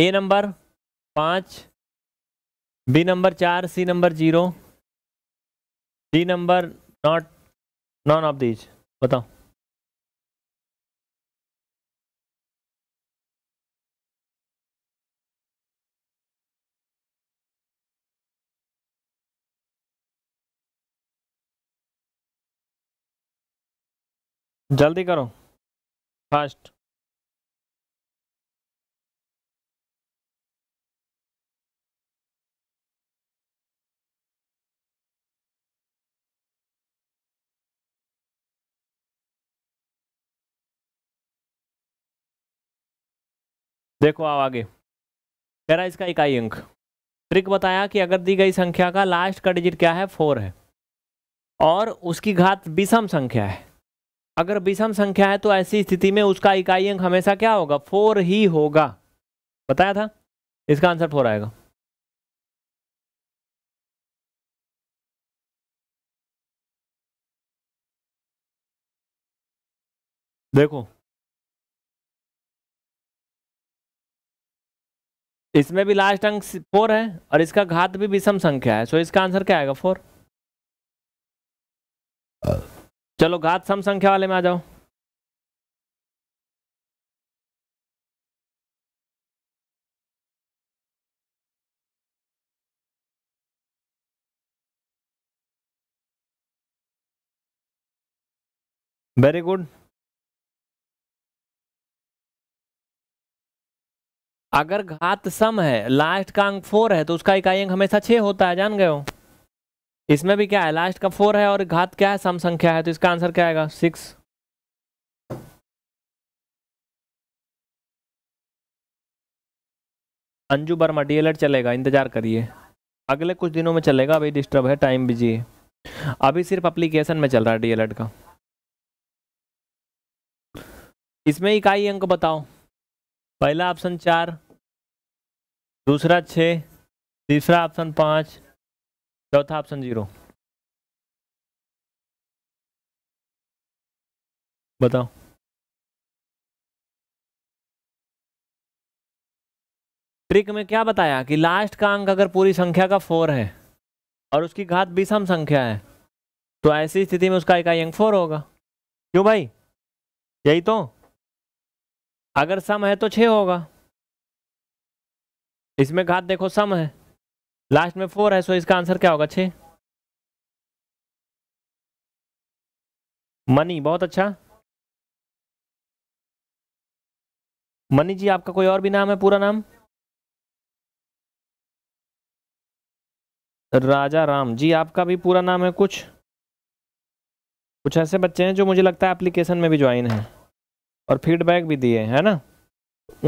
ए नंबर पाँच बी नंबर चार C number zero D number not none of these बताओ जल्दी करो फास्ट देखो आओ आगे कह रहा इसका इकाई अंक ट्रिक बताया कि अगर दी गई संख्या का लास्ट का डिजिट क्या है फोर है और उसकी घात विषम संख्या है अगर विषम संख्या है तो ऐसी स्थिति में उसका इकाई अंक हमेशा क्या होगा फोर ही होगा बताया था इसका आंसर फोर आएगा देखो इसमें भी लास्ट अंक फोर है और इसका घात भी विषम संख्या है सो इसका आंसर क्या आएगा फोर चलो घात सम संख्या वाले में आ जाओ वेरी गुड अगर घात सम है लास्ट का अंक फोर है तो उसका इकाई अंक हमेशा छः होता है जान गए हो इसमें भी क्या है लास्ट का फोर है और घात क्या है सम संख्या है तो इसका आंसर क्या आएगा सिक्स अंजू वर्मा डीएलएड चलेगा इंतजार करिए अगले कुछ दिनों में चलेगा अभी डिस्टर्ब है टाइम बिजी है अभी सिर्फ अप्लीकेशन में चल रहा है डीएलएड का इसमें इकाई अंक बताओ पहला ऑप्शन चार दूसरा छः तीसरा ऑप्शन पाँच चौथा ऑप्शन जीरो बताओ ट्रिक में क्या बताया कि लास्ट का अंक अगर पूरी संख्या का फोर है और उसकी घात विषम संख्या है तो ऐसी स्थिति में उसका इकाई अंक फोर होगा क्यों भाई यही तो अगर सम है तो छ होगा इसमें घात देखो सम है लास्ट में फोर है सो इसका आंसर क्या होगा छ मनी बहुत अच्छा मनी जी आपका कोई और भी नाम है पूरा नाम राजा राम जी आपका भी पूरा नाम है कुछ कुछ ऐसे बच्चे हैं जो मुझे लगता है एप्लीकेशन में भी ज्वाइन है और फीडबैक भी दिए है ना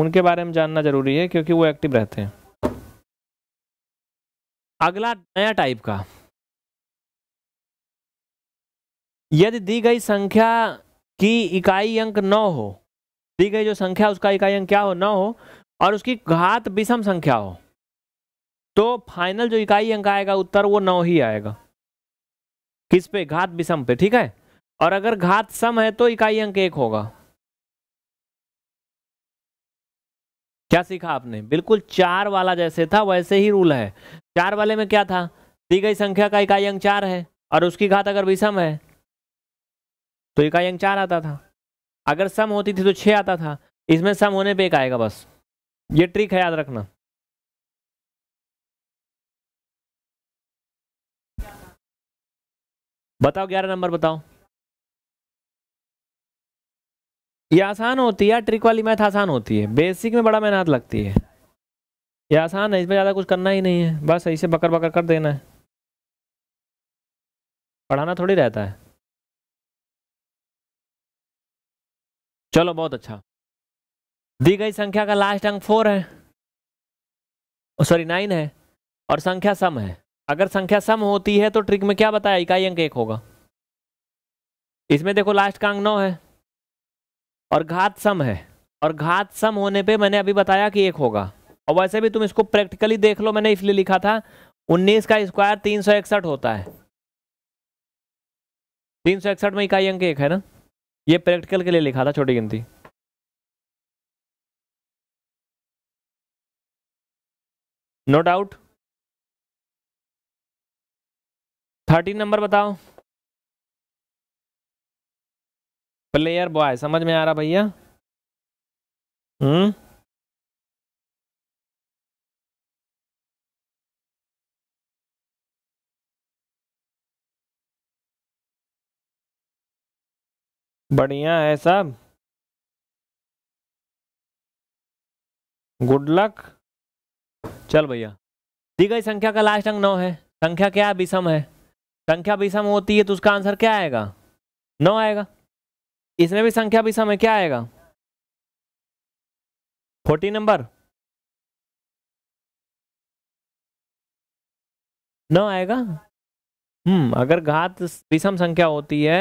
उनके बारे में जानना जरूरी है क्योंकि वो एक्टिव रहते हैं अगला नया टाइप का यदि दी गई संख्या की इकाई अंक नौ हो दी गई जो संख्या उसका इकाई अंक क्या हो नौ हो और उसकी घात विषम संख्या हो तो फाइनल जो इकाई अंक आएगा उत्तर वो नौ ही आएगा किस पे घात विषम पे ठीक है और अगर घात सम है तो इकाई अंक एक होगा क्या सीखा आपने बिल्कुल चार वाला जैसे था वैसे ही रूल है चार वाले में क्या था दी गई संख्या का इकाई अंक चार है और उसकी घात अगर विषम है तो इकाई अंक चार आता था अगर सम होती थी तो छः आता था इसमें सम होने पे एक आएगा बस ये ट्रिक है याद रखना बताओ ग्यारह नंबर बताओ ये आसान होती है ट्रिक वाली मैथ आसान होती है बेसिक में बड़ा मेहनत लगती है ये आसान है इसमें ज़्यादा कुछ करना ही नहीं है बस ऐसे बकर बकर कर देना है पढ़ाना थोड़ी रहता है चलो बहुत अच्छा दी गई संख्या का लास्ट अंक फोर है सॉरी नाइन है और संख्या सम है अगर संख्या सम होती है तो ट्रिक में क्या बताया इकाई अंक एक होगा इसमें देखो लास्ट का अंक नौ है और घात सम है और घात सम होने पे मैंने अभी बताया कि एक होगा और वैसे भी तुम इसको प्रैक्टिकली देख लो मैंने इसलिए लिखा था उन्नीस का स्क्वायर तीन सौ इकसठ होता है तीन सौ इकसठ में इकाई अंक एक है ना ये प्रैक्टिकल के लिए लिखा था छोटी गिनती नो डाउट थर्टीन नंबर बताओ प्लेयर बॉय समझ में आ रहा भैया हम्म बढ़िया है सब गुड लक चल भैया दी गई संख्या का लास्ट अंक नौ है संख्या क्या है विषम है संख्या विषम होती है तो उसका आंसर क्या आएगा नौ आएगा इसमें भी संख्या भी समय क्या आएगा फोर्टी नंबर नौ आएगा हम्म अगर घात विषम संख्या होती है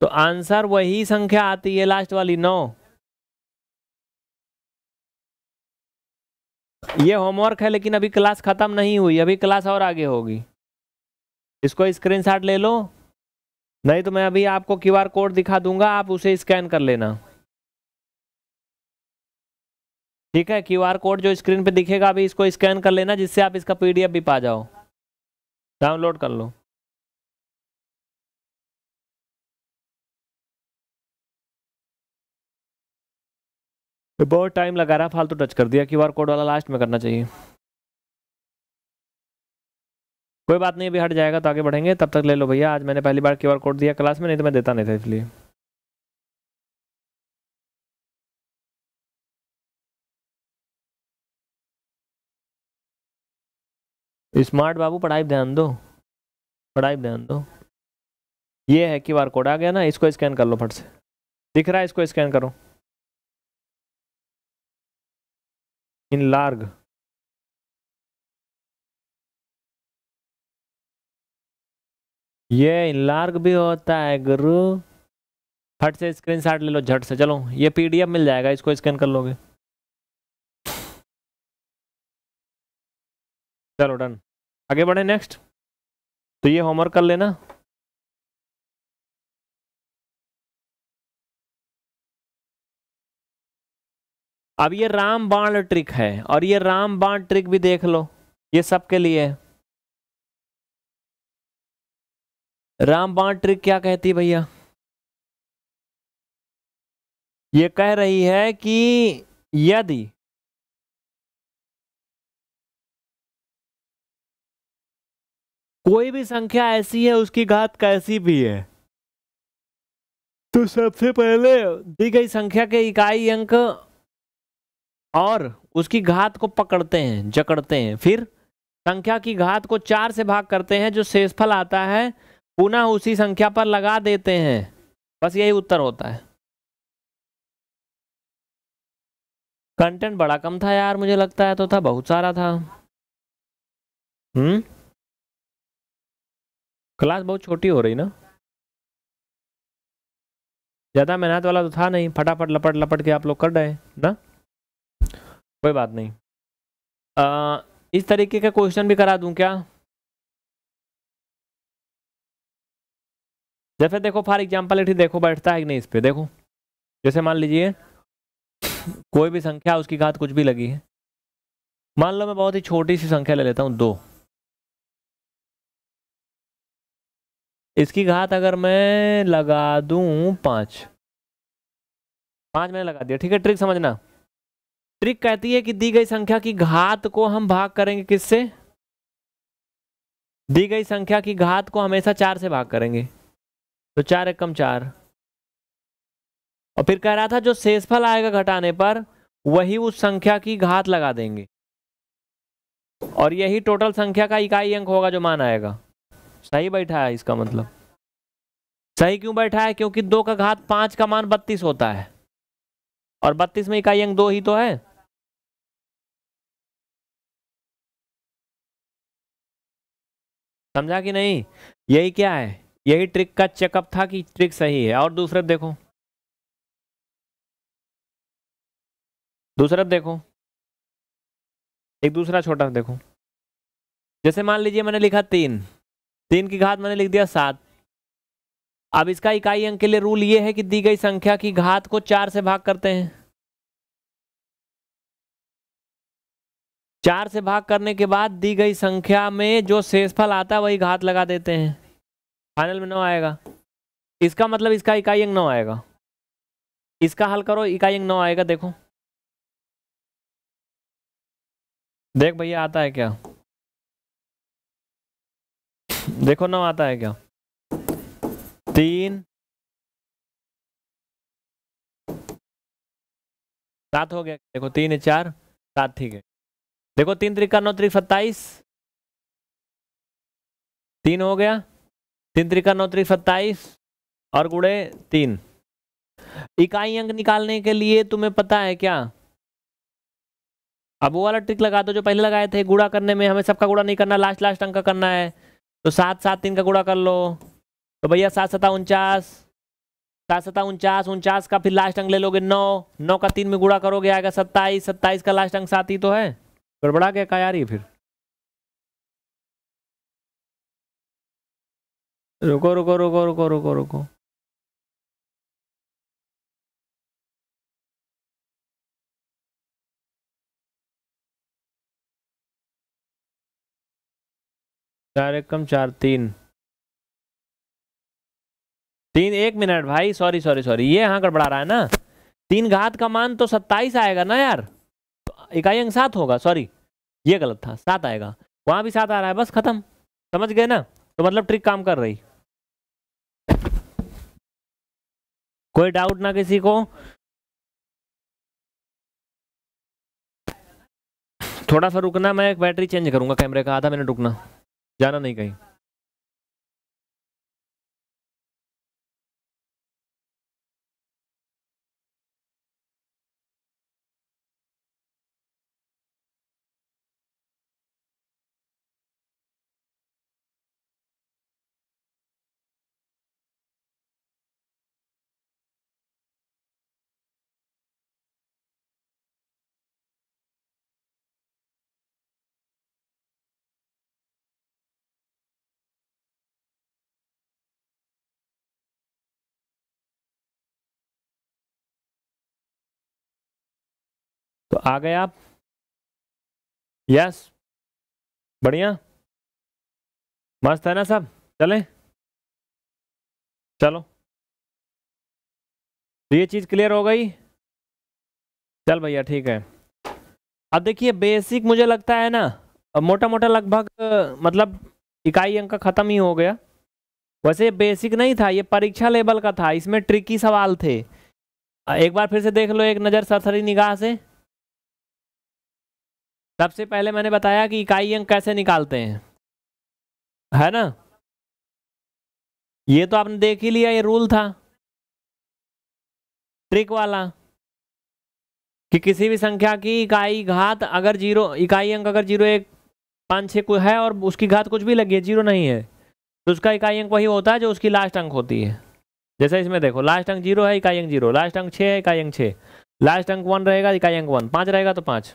तो आंसर वही संख्या आती है लास्ट वाली नौ ये होमवर्क है लेकिन अभी क्लास खत्म नहीं हुई अभी क्लास और आगे होगी इसको स्क्रीनशॉट ले लो नहीं तो मैं अभी आपको क्यूआर कोड दिखा दूंगा आप उसे स्कैन कर लेना ठीक है क्यूआर कोड जो स्क्रीन पे दिखेगा अभी इसको स्कैन कर लेना जिससे आप इसका पीडीएफ भी पा जाओ डाउनलोड कर लो बहुत टाइम लगा रहा फालतू टच कर दिया क्यूआर कोड वाला लास्ट में करना चाहिए कोई बात नहीं अभी हट जाएगा तो आगे बढ़ेंगे तब तक ले लो भैया आज मैंने पहली बार क्यू कोड दिया क्लास में नहीं तो मैं देता नहीं था इसलिए स्मार्ट बाबू पढ़ाई ध्यान दो पढ़ाई ध्यान दो ये है क्यू कोड आ गया ना इसको स्कैन कर लो फट से दिख रहा है इसको स्कैन करो इन लार्ग ये इनलार्क भी होता है गुरु फट से स्क्रीन शॉट ले लो झट से चलो ये पीडीएफ मिल जाएगा इसको स्कैन कर लोगे चलो डन आगे बढ़े नेक्स्ट तो ये होमवर्क कर लेना अब ये राम बाण ट्रिक है और ये राम बाण ट्रिक भी देख लो ये सबके लिए है रामबाण ट्रिक क्या कहती भैया ये कह रही है कि यदि कोई भी संख्या ऐसी है उसकी घात कैसी भी है तो सबसे पहले दी गई संख्या के इकाई अंक और उसकी घात को पकड़ते हैं जकड़ते हैं फिर संख्या की घात को चार से भाग करते हैं जो शेषफल आता है पुनः उसी संख्या पर लगा देते हैं बस यही उत्तर होता है कंटेंट बड़ा कम था यार मुझे लगता है तो था बहुत सारा था हम्म क्लास बहुत छोटी हो रही ना ज़्यादा मेहनत वाला तो था नहीं फटाफट लपट लपट के आप लोग कर रहे ना कोई बात नहीं आ, इस तरीके का क्वेश्चन भी करा दूं क्या जैसे देखो फॉर एग्जाम्पल इठी देखो बैठता है कि नहीं इस पर देखो जैसे मान लीजिए कोई भी संख्या उसकी घात कुछ भी लगी है मान लो मैं बहुत ही छोटी सी संख्या ले लेता हूँ दो इसकी घात अगर मैं लगा दू पाँच पाँच मैंने लगा दिया ठीक है ट्रिक समझना ट्रिक कहती है कि दी गई संख्या की घात को हम भाग करेंगे किससे दी गई संख्या की घात को हमेशा चार से भाग करेंगे तो चार एकम चार और फिर कह रहा था जो शेषफल आएगा घटाने पर वही उस संख्या की घात लगा देंगे और यही टोटल संख्या का इकाई अंक होगा जो मान आएगा सही बैठा है इसका मतलब सही क्यों बैठा है क्योंकि दो का घात पांच का मान बत्तीस होता है और बत्तीस में इकाई अंक दो ही तो है समझा कि नहीं यही क्या है यही ट्रिक का चेकअप था कि ट्रिक सही है और दूसरा देखो दूसरा देखो एक दूसरा छोटा देखो जैसे मान लीजिए मैंने लिखा तीन तीन की घात मैंने लिख दिया सात अब इसका इकाई अंक के लिए रूल ये है कि दी गई संख्या की घात को चार से भाग करते हैं चार से भाग करने के बाद दी गई संख्या में जो शेषफल आता है वही घात लगा देते हैं फाइनल में नौ आएगा इसका मतलब इसका इकाई अंग नौ आएगा इसका हल करो इकाई अंग नौ आएगा देखो देख भैया आता है क्या देखो नौ आता है क्या तीन सात हो गया देखो तीन चार सात ठीक है देखो तीन त्रिका नौ त्रिक सत्ताईस तीन हो गया तीन त्रिका नौ त्रिक सत्ताईस और गुड़े तीन इकाई अंक निकालने के लिए तुम्हें पता है क्या अब वो वाला ट्रिक लगा दो जो पहले लगाए थे गुड़ा करने में हमें सबका गुड़ा नहीं करना लास्ट लास्ट अंक का करना है तो सात सात तीन का गुड़ा कर लो तो भैया सात सता उनचास सात सता उनचास उनचास का फिर लास्ट अंक ले लोगे नौ नौ का तीन में गुड़ा करोगे आएगा सत्ताईस सत्ताईस का लास्ट अंक सात ही तो है गड़बड़ा गया का यार ये फिर रुको रुको रुको रुको रुको रुको चार एक कम चार तीन तीन एक मिनट भाई सॉरी सॉरी सॉरी ये यहाँ गड़बड़ा रहा है ना तीन घात का मान तो सत्ताईस आएगा ना यार तो इकाई अंक सात होगा सॉरी ये गलत था सात आएगा वहां भी सात आ रहा है बस खत्म समझ गए ना तो मतलब ट्रिक काम कर रही कोई डाउट ना किसी को थोड़ा सा रुकना मैं एक बैटरी चेंज करूंगा कैमरे का आधा मिनट रुकना जाना नहीं कहीं तो आ गए आप यस बढ़िया मस्त है ना सब चलें चलो तो ये चीज़ क्लियर हो गई चल भैया ठीक है अब देखिए बेसिक मुझे लगता है ना मोटा मोटा लगभग मतलब इकाई अंक का ख़त्म ही हो गया वैसे बेसिक नहीं था ये परीक्षा लेवल का था इसमें ट्रिकी सवाल थे एक बार फिर से देख लो एक नज़र सरसरी निगाह से सबसे पहले मैंने बताया कि इकाई अंक कैसे निकालते हैं है ना ये तो आपने देख ही लिया ये रूल था ट्रिक वाला कि किसी भी संख्या की इकाई घात अगर जीरो इकाई अंक अगर जीरो एक पाँच छः कोई है और उसकी घात कुछ भी लगी है जीरो नहीं है तो उसका इकाई अंक वही होता है जो उसकी लास्ट अंक होती है जैसे इसमें देखो लास्ट अंक जीरो है इकाई अंक जीरो लास्ट अंक छः है इकाई अंक छः लास्ट अंक वन रहेगा इकाई अंक वन पाँच रहेगा तो पाँच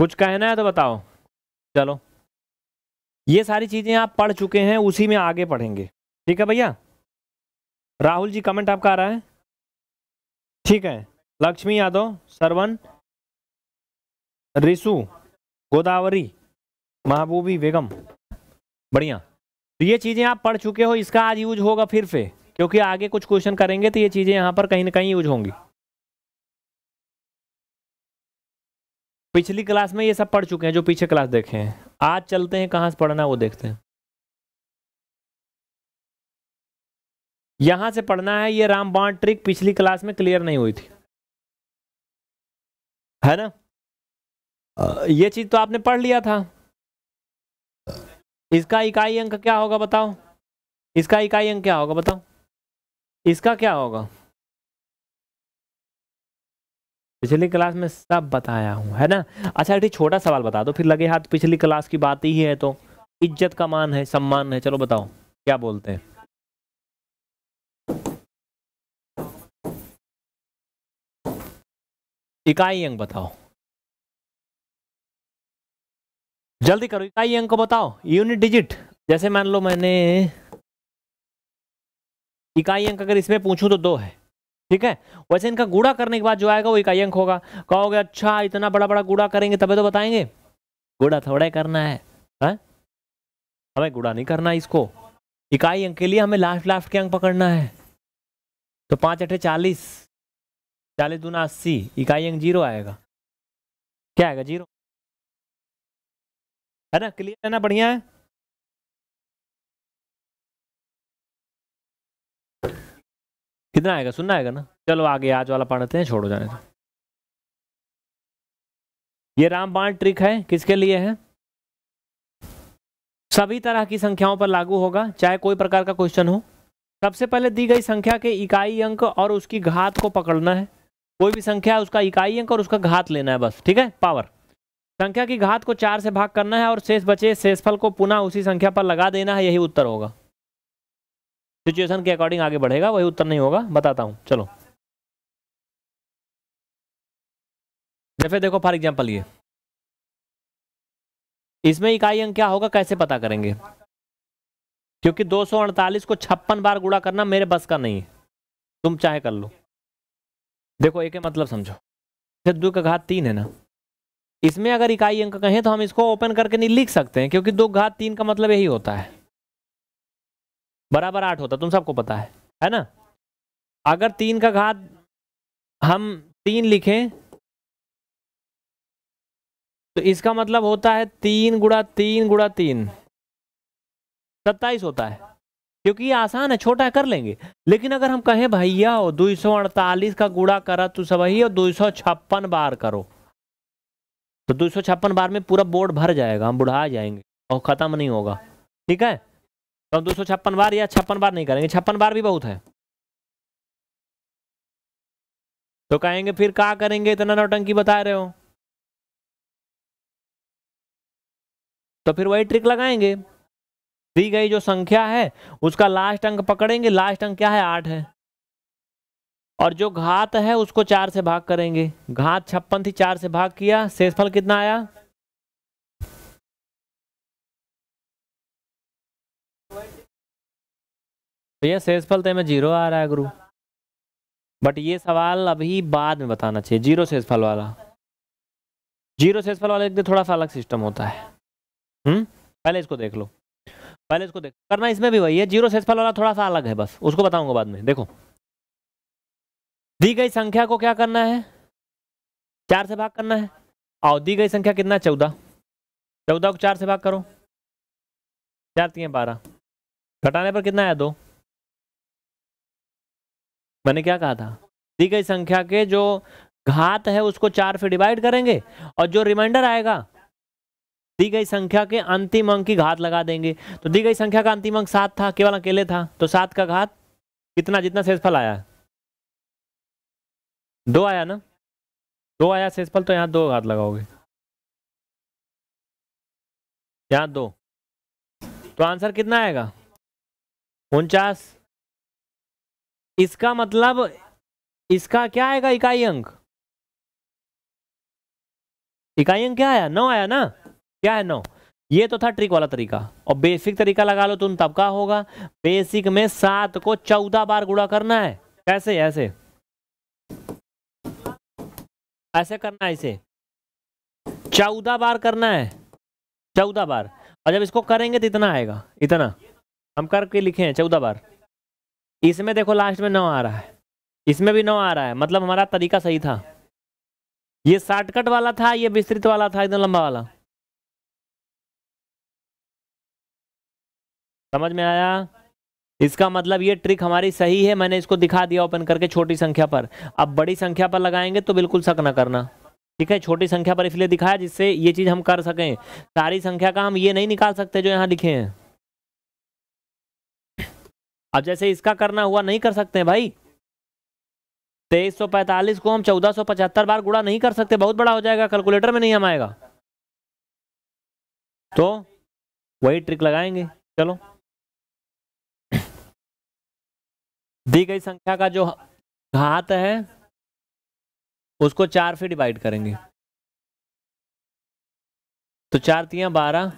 कुछ कहना है तो बताओ चलो ये सारी चीज़ें आप पढ़ चुके हैं उसी में आगे पढ़ेंगे ठीक है भैया राहुल जी कमेंट आपका आ रहा है ठीक है लक्ष्मी यादव सरवन रिसु गोदावरी महबूबी बेगम बढ़िया तो ये चीज़ें आप पढ़ चुके हो इसका आज यूज होगा फिर से क्योंकि आगे कुछ क्वेश्चन करेंगे तो ये चीज़ें यहाँ पर कहीं ना कहीं यूज होंगी पिछली क्लास में ये सब पढ़ चुके हैं जो पीछे क्लास देखे हैं आज चलते हैं कहाँ से पढ़ना वो देखते हैं यहां से पढ़ना है ये रामबाण ट्रिक पिछली क्लास में क्लियर नहीं हुई थी है ना ये चीज़ तो आपने पढ़ लिया था इसका इकाई अंक क्या होगा बताओ इसका इकाई अंक क्या होगा बताओ इसका क्या होगा पिछली क्लास में सब बताया हूँ है ना अच्छा ठीक छोटा सवाल बता दो फिर लगे हाथ पिछली क्लास की बात ही है तो इज्जत का मान है सम्मान है चलो बताओ क्या बोलते हैं इकाई अंक बताओ जल्दी करो इकाई अंक को बताओ यूनिट डिजिट जैसे मान लो मैंने इकाई अंक अगर इसमें पूछूं तो दो है ठीक है वैसे इनका गुड़ा करने के बाद जो आएगा वो इकाई अंक होगा कहोगे अच्छा इतना बड़ा बड़ा गुड़ा करेंगे तभी तो बताएंगे गुड़ा थोड़ा करना है हमें हाँ? गुड़ा नहीं करना इसको इकाई अंक के लिए हमें लास्ट लास्ट के अंक पकड़ना है तो पांच अठे चालीस चालीस दूना अस्सी इकाई अंक जीरो आएगा क्या आएगा जीरो है ना क्लियर है ना बढ़िया है कितना आएगा सुनना आएगा ना चलो आगे आज वाला पढ़ते हैं छोड़ो जाने का ये रामबाण ट्रिक है किसके लिए है सभी तरह की संख्याओं पर लागू होगा चाहे कोई प्रकार का क्वेश्चन हो सबसे पहले दी गई संख्या के इकाई अंक और उसकी घात को पकड़ना है कोई भी संख्या है उसका इकाई अंक और उसका घात लेना है बस ठीक है पावर संख्या की घात को चार से भाग करना है और शेष बचे शेषफल को पुनः उसी संख्या पर लगा देना है यही उत्तर होगा सिचुएशन के अकॉर्डिंग आगे बढ़ेगा वही उत्तर नहीं होगा बताता हूँ चलो जैसे देखो फॉर एग्जाम्पल ये इसमें इकाई अंक क्या होगा कैसे पता करेंगे क्योंकि 248 को छप्पन बार गुड़ा करना मेरे बस का नहीं है तुम चाहे कर लो देखो एक मतलब समझो दो का घात तीन है ना इसमें अगर इकाई अंक कहें तो हम इसको ओपन करके नहीं लिख सकते हैं क्योंकि दो घात तीन का मतलब यही होता है बराबर आठ होता तुम सबको पता है है ना अगर तीन का घात हम तीन लिखें तो इसका मतलब होता है तीन गुड़ा तीन गुड़ा तीन सत्ताईस होता है क्योंकि ये आसान है छोटा है कर लेंगे लेकिन अगर हम कहें भैया हो दो सौ अड़तालीस का गुड़ा करा तो सब और दो सौ छप्पन बार करो तो दो सौ छप्पन बार में पूरा बोर्ड भर जाएगा हम बुढ़ा जाएंगे और ख़त्म नहीं होगा ठीक है तो हम दो बार या छप्पन बार नहीं करेंगे छप्पन बार भी बहुत है तो कहेंगे फिर क्या करेंगे इतना नौटंकी बता रहे हो तो फिर वही ट्रिक लगाएंगे दी गई जो संख्या है उसका लास्ट अंक पकड़ेंगे लास्ट अंक क्या है आठ है और जो घात है उसको चार से भाग करेंगे घात छप्पन थी चार से भाग किया शेषफल कितना आया भैया शेषफल तो में जीरो आ रहा है गुरु बट ये सवाल अभी बाद में बताना चाहिए जीरो शेषफल वाला जीरो शेषफल वाला एक थोड़ा सा अलग सिस्टम होता है हम्म पहले इसको देख लो पहले इसको देख करना इसमें भी वही है जीरो शेषफल वाला थोड़ा सा अलग है बस उसको बताऊंगा बाद में देखो दी गई संख्या को क्या करना है चार से भाग करना है और दी गई संख्या कितना है चौदह चौदह को चार से भाग करो चार तीन बारह घटाने पर कितना है दो मैंने क्या कहा था दी गई संख्या के जो घात है उसको चार से डिवाइड करेंगे और जो रिमाइंडर आएगा दी गई संख्या के अंतिम अंक की घात लगा देंगे तो दी गई संख्या का अंतिम अंक सात था केवल अकेले था तो सात का घात कितना जितना शेषफल आया दो आया ना दो आया शेषफल तो यहाँ दो घात लगाओगे यहाँ दो तो आंसर कितना आएगा उनचास इसका मतलब इसका क्या आएगा इकाई अंक इकाई अंक क्या आया नौ आया ना क्या है नौ ये तो था ट्रिक वाला तरीका और बेसिक तरीका लगा लो तुम तब का होगा बेसिक में सात को चौदह बार गुड़ा करना है कैसे ऐसे ऐसे करना है इसे चौदह बार करना है चौदह बार और जब इसको करेंगे तो इतना आएगा इतना हम करके लिखे हैं चौदह बार इसमें देखो लास्ट में नौ आ रहा है इसमें भी नौ आ रहा है मतलब हमारा तरीका सही था ये शॉर्टकट वाला था ये विस्तृत वाला था एकदम लंबा वाला समझ में आया इसका मतलब ये ट्रिक हमारी सही है मैंने इसको दिखा दिया ओपन करके छोटी संख्या पर अब बड़ी संख्या पर लगाएंगे तो बिल्कुल शक ना करना ठीक है छोटी संख्या पर इसलिए दिखाया जिससे ये चीज़ हम कर सकें सारी संख्या का हम ये नहीं निकाल सकते जो यहाँ लिखे हैं अब जैसे इसका करना हुआ नहीं कर सकते भाई पैंतालीस को हम 1475 बार गुड़ा नहीं कर सकते बहुत बड़ा हो जाएगा कैलकुलेटर में नहीं हम आएगा तो वही ट्रिक लगाएंगे चलो दी गई संख्या का जो घात है उसको चार से डिवाइड करेंगे तो चार तिया बारह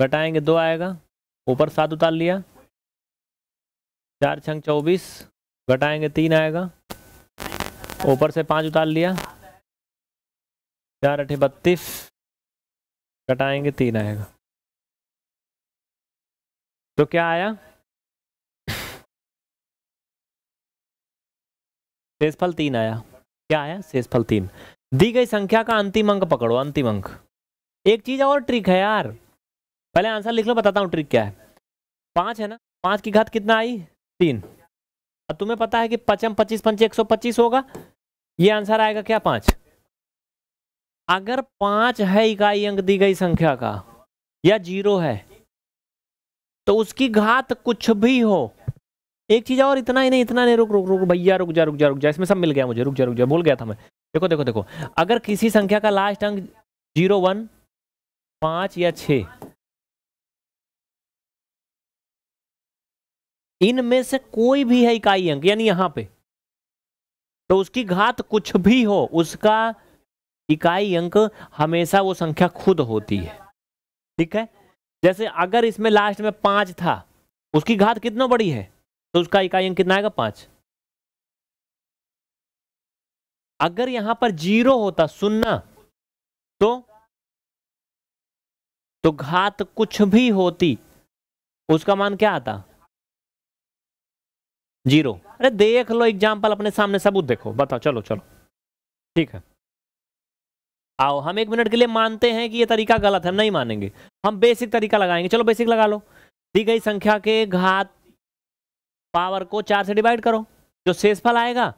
घटाएंगे दो आएगा ऊपर सात उतार लिया चार छंग चौबीस घटाएंगे तीन आएगा ऊपर से पाँच उतार लिया चार अठे बत्तीस घटाएंगे तीन आएगा तो क्या आया शेषफल तीन आया क्या आया शेषफल तीन दी गई संख्या का अंतिम अंक पकड़ो अंतिम अंक एक चीज और ट्रिक है यार पहले आंसर लिख लो बताता हूँ ट्रिक क्या है पांच है ना पांच की घात कितना आई तीन अब तुम्हें पता है कि पचम पच्चीस पंच एक सौ पच्चीस होगा ये आंसर आएगा क्या पांच अगर पांच है इकाई अंक दी गई संख्या का या जीरो है तो उसकी घात कुछ भी हो एक चीज और इतना ही नहीं इतना नहीं रुक रुक रुक भैया रुक जा रुक जा रुक जा इसमें सब मिल गया मुझे रुक जा रुक जा बोल गया था मैं देखो देखो देखो अगर किसी संख्या का लास्ट अंक जीरो वन पांच या छ इनमें से कोई भी है इकाई अंक यानी यहां पे तो उसकी घात कुछ भी हो उसका इकाई अंक हमेशा वो संख्या खुद होती है ठीक है जैसे अगर इसमें लास्ट में पांच था उसकी घात कितना बड़ी है तो उसका इकाई अंक कितना आएगा पांच अगर यहां पर जीरो होता सुनना तो तो घात कुछ भी होती उसका मान क्या आता जीरो अरे देख लो एग्जाम्पल अपने सामने सबूत देखो बताओ चलो चलो ठीक है आओ हम एक मिनट के लिए मानते हैं कि ये तरीका गलत है हम नहीं मानेंगे हम बेसिक तरीका लगाएंगे चलो बेसिक लगा लो दी गई संख्या के घात पावर को चार से डिवाइड करो जो शेषफल आएगा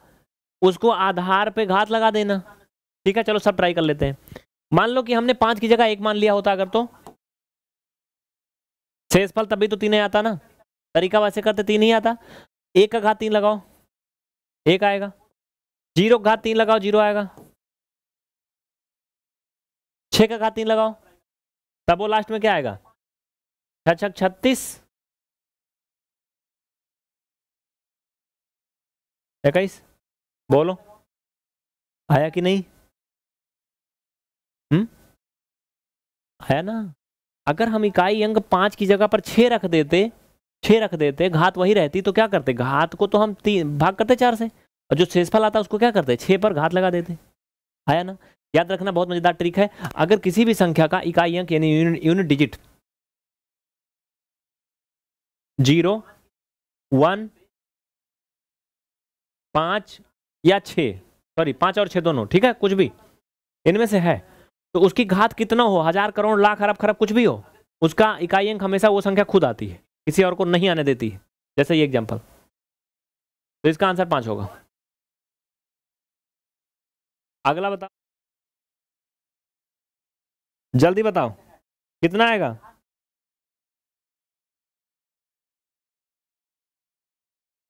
उसको आधार पे घात लगा देना ठीक है चलो सब ट्राई कर लेते हैं मान लो कि हमने पांच की जगह एक मान लिया होता अगर तो शेषफल तभी तो तीन ही आता ना तरीका वैसे करते तीन ही आता एक का घात तीन लगाओ एक आएगा जीरो का घात तीन लगाओ जीरो आएगा छः का घात तीन लगाओ तब वो लास्ट में क्या आएगा छः छः छत्तीस इक्कीस बोलो आया कि नहीं हम्म आया ना अगर हम इकाई अंक पाँच की जगह पर छः रख देते छः रख देते घात वही रहती तो क्या करते घात को तो हम तीन भाग करते चार से और जो शेषफल आता उसको क्या करते छः पर घात लगा देते आया ना याद रखना बहुत मजेदार ट्रिक है अगर किसी भी संख्या का इकाई अंक यानी यूनिट डिजिट जीरो वन पाँच या छः सॉरी पाँच और छः दोनों ठीक है कुछ भी इनमें से है तो उसकी घात कितना हो हजार करोड़ लाख अरब खरब कुछ भी हो उसका इकाई अंक हमेशा वो संख्या खुद आती है किसी और को नहीं आने देती जैसे ये एग्जाम्पल तो इसका आंसर पांच होगा अगला बताओ जल्दी बताओ कितना आएगा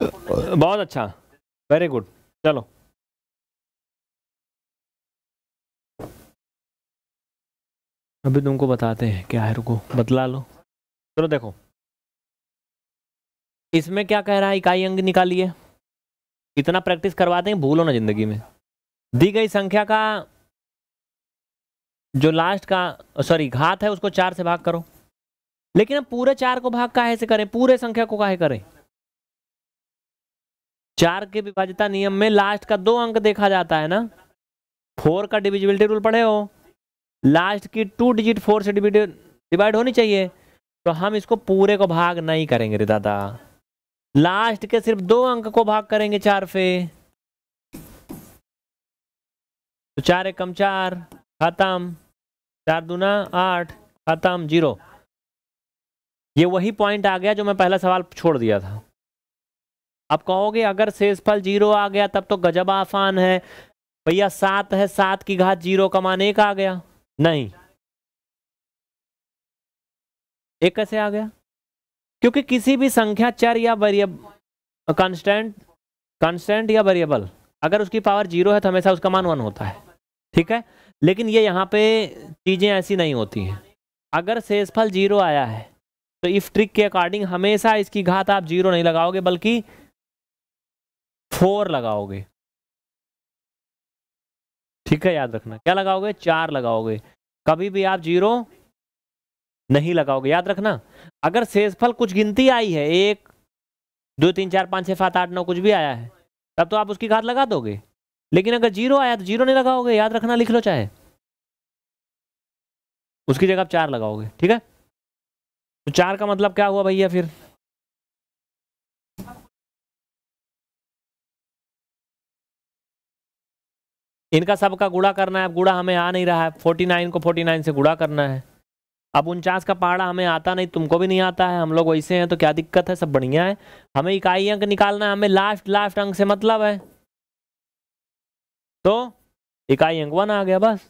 बहुत अच्छा वेरी गुड चलो अभी तुमको बताते हैं क्या है रुको बतला लो चलो देखो इसमें क्या कह रहा है इकाई अंग निकालिए इतना प्रैक्टिस करवा दें भूलो ना जिंदगी में दी गई संख्या का जो लास्ट का सॉरी घात है उसको चार से भाग करो लेकिन अब पूरे चार को भाग काहे से करें पूरे संख्या को काहे करें चार के विभाजता नियम में लास्ट का दो अंक देखा जाता है ना फोर का डिविजिबिलिटी रूल पढ़े हो लास्ट की टू डिजिट फोर से डिवाइड होनी चाहिए तो हम इसको पूरे को भाग नहीं करेंगे रे दादा लास्ट के सिर्फ दो अंक को भाग करेंगे चार पे तो चार एकम चार खत्म चार दूना आठ खत्म जीरो ये वही पॉइंट आ गया जो मैं पहला सवाल छोड़ दिया था आप कहोगे अगर शेषफल जीरो आ गया तब तो गजब आसान है भैया सात है सात की घात जीरो कमान एक आ गया नहीं एक कैसे आ गया क्योंकि किसी भी संख्या चर या वेरिएबल कांस्टेंट कांस्टेंट या वेरिएबल अगर उसकी पावर जीरो है तो हमेशा उसका मान वन होता है ठीक है लेकिन ये यहाँ पे चीज़ें ऐसी नहीं होती हैं अगर शेषफल जीरो आया है तो इफ ट्रिक के अकॉर्डिंग हमेशा इसकी घात आप जीरो नहीं लगाओगे बल्कि फोर लगाओगे ठीक है याद रखना क्या लगाओगे चार लगाओगे कभी भी आप जीरो नहीं लगाओगे याद रखना अगर शेषफल कुछ गिनती आई है एक दो तीन चार पाँच छः सात आठ नौ कुछ भी आया है तब तो आप उसकी घात लगा दोगे लेकिन अगर जीरो आया तो जीरो नहीं लगाओगे याद रखना लिख लो चाहे उसकी जगह आप चार लगाओगे ठीक है तो चार का मतलब क्या हुआ भैया फिर इनका सबका गुड़ा करना है अब गुड़ा हमें आ नहीं रहा है फोर्टी नाइन को फोर्टी नाइन से गुड़ा करना है अब उनचास का पहाड़ा हमें आता नहीं तुमको भी नहीं आता है हम लोग वैसे हैं तो क्या दिक्कत है सब बढ़िया है हमें इकाई अंक निकालना है हमें लास्ट लास्ट अंक से मतलब है तो इकाई अंक वन आ गया बस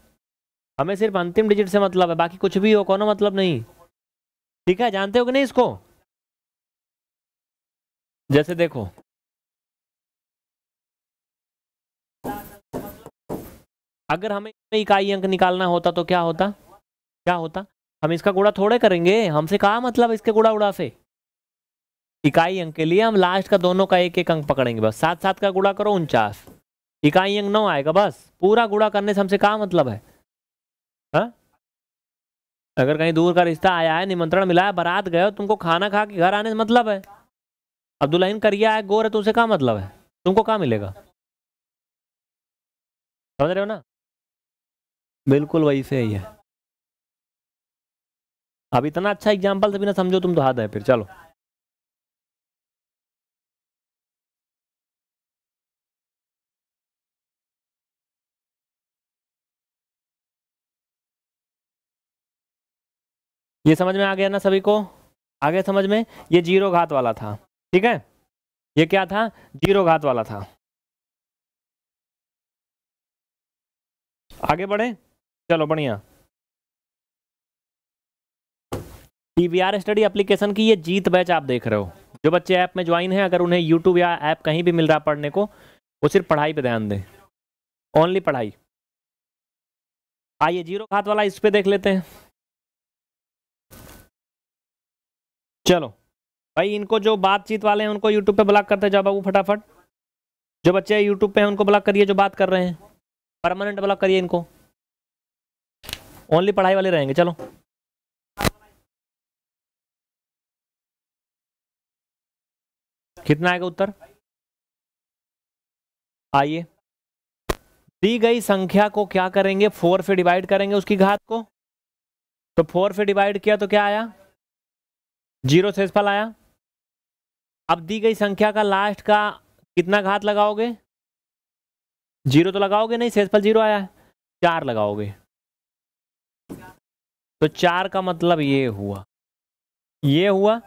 हमें सिर्फ अंतिम डिजिट से मतलब है बाकी कुछ भी हो कौन मतलब नहीं ठीक है जानते हो कि नहीं इसको जैसे देखो अगर हमें इकाई अंक निकालना होता तो क्या होता क्या होता हम इसका गुड़ा थोड़े करेंगे हमसे कहा मतलब इसके गुड़ा उड़ा से इकाई अंक के लिए हम लास्ट का दोनों का एक एक अंक पकड़ेंगे बस सात सात का गुड़ा करो उनचास इकाई अंक नौ आएगा बस पूरा गुड़ा करने से हमसे कहा मतलब है हा? अगर कहीं दूर का रिश्ता आया है निमंत्रण मिला है बारात गए तुमको खाना खा के घर आने से मतलब है अब दुल्हन करिया है गोर है तो उसे कहा मतलब है तुमको कहा मिलेगा समझ रहे हो ना बिल्कुल वही से ही है अब इतना अच्छा एग्जाम्पल तभी ना समझो तुम तो हाथ है फिर चलो ये समझ में आ गया ना सभी को आगे समझ में ये जीरो घात वाला था ठीक है ये क्या था जीरो घात वाला था आगे बढ़े चलो बढ़िया T V R study application की ये जीत बैच आप देख रहे हो जो बच्चे ऐप में ज्वाइन है अगर उन्हें यूट्यूब या ऐप कहीं भी मिल रहा पढ़ने को वो सिर्फ पढ़ाई पे ध्यान दें ओनली पढ़ाई आइए जीरो खात वाला इस पे देख लेते हैं चलो भाई इनको जो बातचीत वाले हैं उनको यूट्यूब पे ब्लॉक करते जाओ बाबू फटाफट जो बच्चे यूट्यूब पे हैं उनको ब्लॉक करिए जो बात कर रहे हैं परमानेंट ब्लॉक करिए इनको ओनली पढ़ाई वाले रहेंगे चलो कितना आएगा उत्तर आइए दी गई संख्या को क्या करेंगे फोर से डिवाइड करेंगे उसकी घात को तो फोर से डिवाइड किया तो क्या आया जीरो से आया अब दी गई संख्या का लास्ट का कितना घात लगाओगे जीरो तो लगाओगे नहीं शेषफल जीरो आया है चार लगाओगे तो चार का मतलब ये हुआ ये हुआ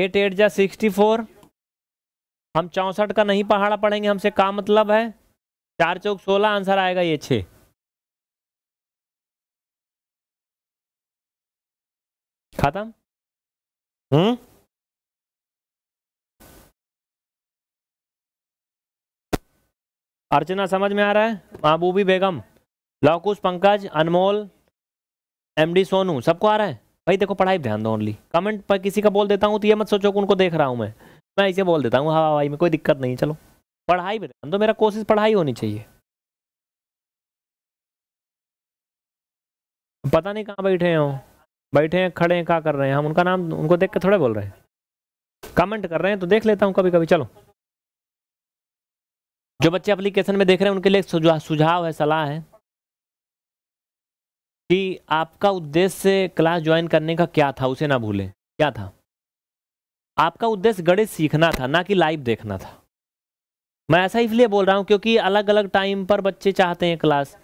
एट एट जा सिक्सटी फोर हम चौंसठ का नहीं पहाड़ा पढ़ेंगे हमसे का मतलब है चार चौक सोलह आंसर आएगा ये छः खत्म हम्म अर्चना समझ में आ रहा है महबूबी बेगम लौकुश पंकज अनमोल एमडी सोनू सबको आ रहा है भाई देखो पढ़ाई ध्यान दो ओनली कमेंट पर किसी का बोल देता हूँ तो ये मत सोचो कि उनको देख रहा हूँ मैं मैं इसे बोल देता हूँ हाँ भाई में कोई दिक्कत नहीं चलो पढ़ाई पे तो मेरा कोशिश पढ़ाई होनी चाहिए पता नहीं कहाँ बैठे हैं बैठे हैं खड़े हैं क्या कर रहे हैं हम उनका नाम उनको देख के थोड़े बोल रहे हैं कमेंट कर रहे हैं तो देख लेता हूँ कभी कभी चलो जो बच्चे एप्लीकेशन में देख रहे हैं उनके लिए सुझाव है सलाह है कि आपका उद्देश्य क्लास ज्वाइन करने का क्या था उसे ना भूलें क्या था आपका उद्देश्य गणित सीखना था ना कि लाइव देखना था मैं ऐसा इसलिए बोल रहा हूँ क्योंकि अलग अलग टाइम पर बच्चे चाहते हैं क्लास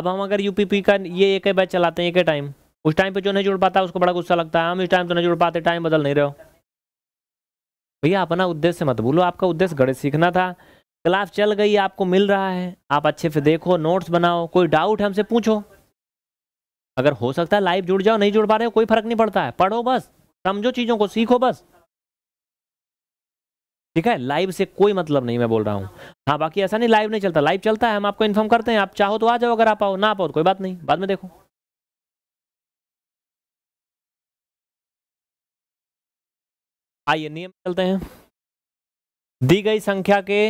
अब हम अगर यूपीपी का ये एक ही बैच चलाते हैं एक ही टाइम उस टाइम पे जो नहीं जुड़ पाता उसको बड़ा गुस्सा लगता है हम इस टाइम तो नहीं जुड़ पाते टाइम बदल नहीं रहे हो भैया अपना उद्देश्य मत भूलो आपका उद्देश्य गणित सीखना था क्लास चल गई आपको मिल रहा है आप अच्छे से देखो नोट्स बनाओ कोई डाउट हमसे पूछो अगर हो सकता है लाइव जुड़ जाओ नहीं जुड़ पा रहे हो कोई फर्क नहीं पड़ता है पढ़ो बस समझो चीज़ों को सीखो बस ठीक है लाइव से कोई मतलब नहीं मैं बोल रहा हूँ हाँ बाकी ऐसा नहीं लाइव नहीं चलता लाइव चलता है हम आपको इन्फॉर्म करते हैं आप चाहो तो आ जाओ अगर आप आओ ना पाओ तो कोई बात नहीं बाद में देखो आइए नियम चलते हैं दी गई संख्या के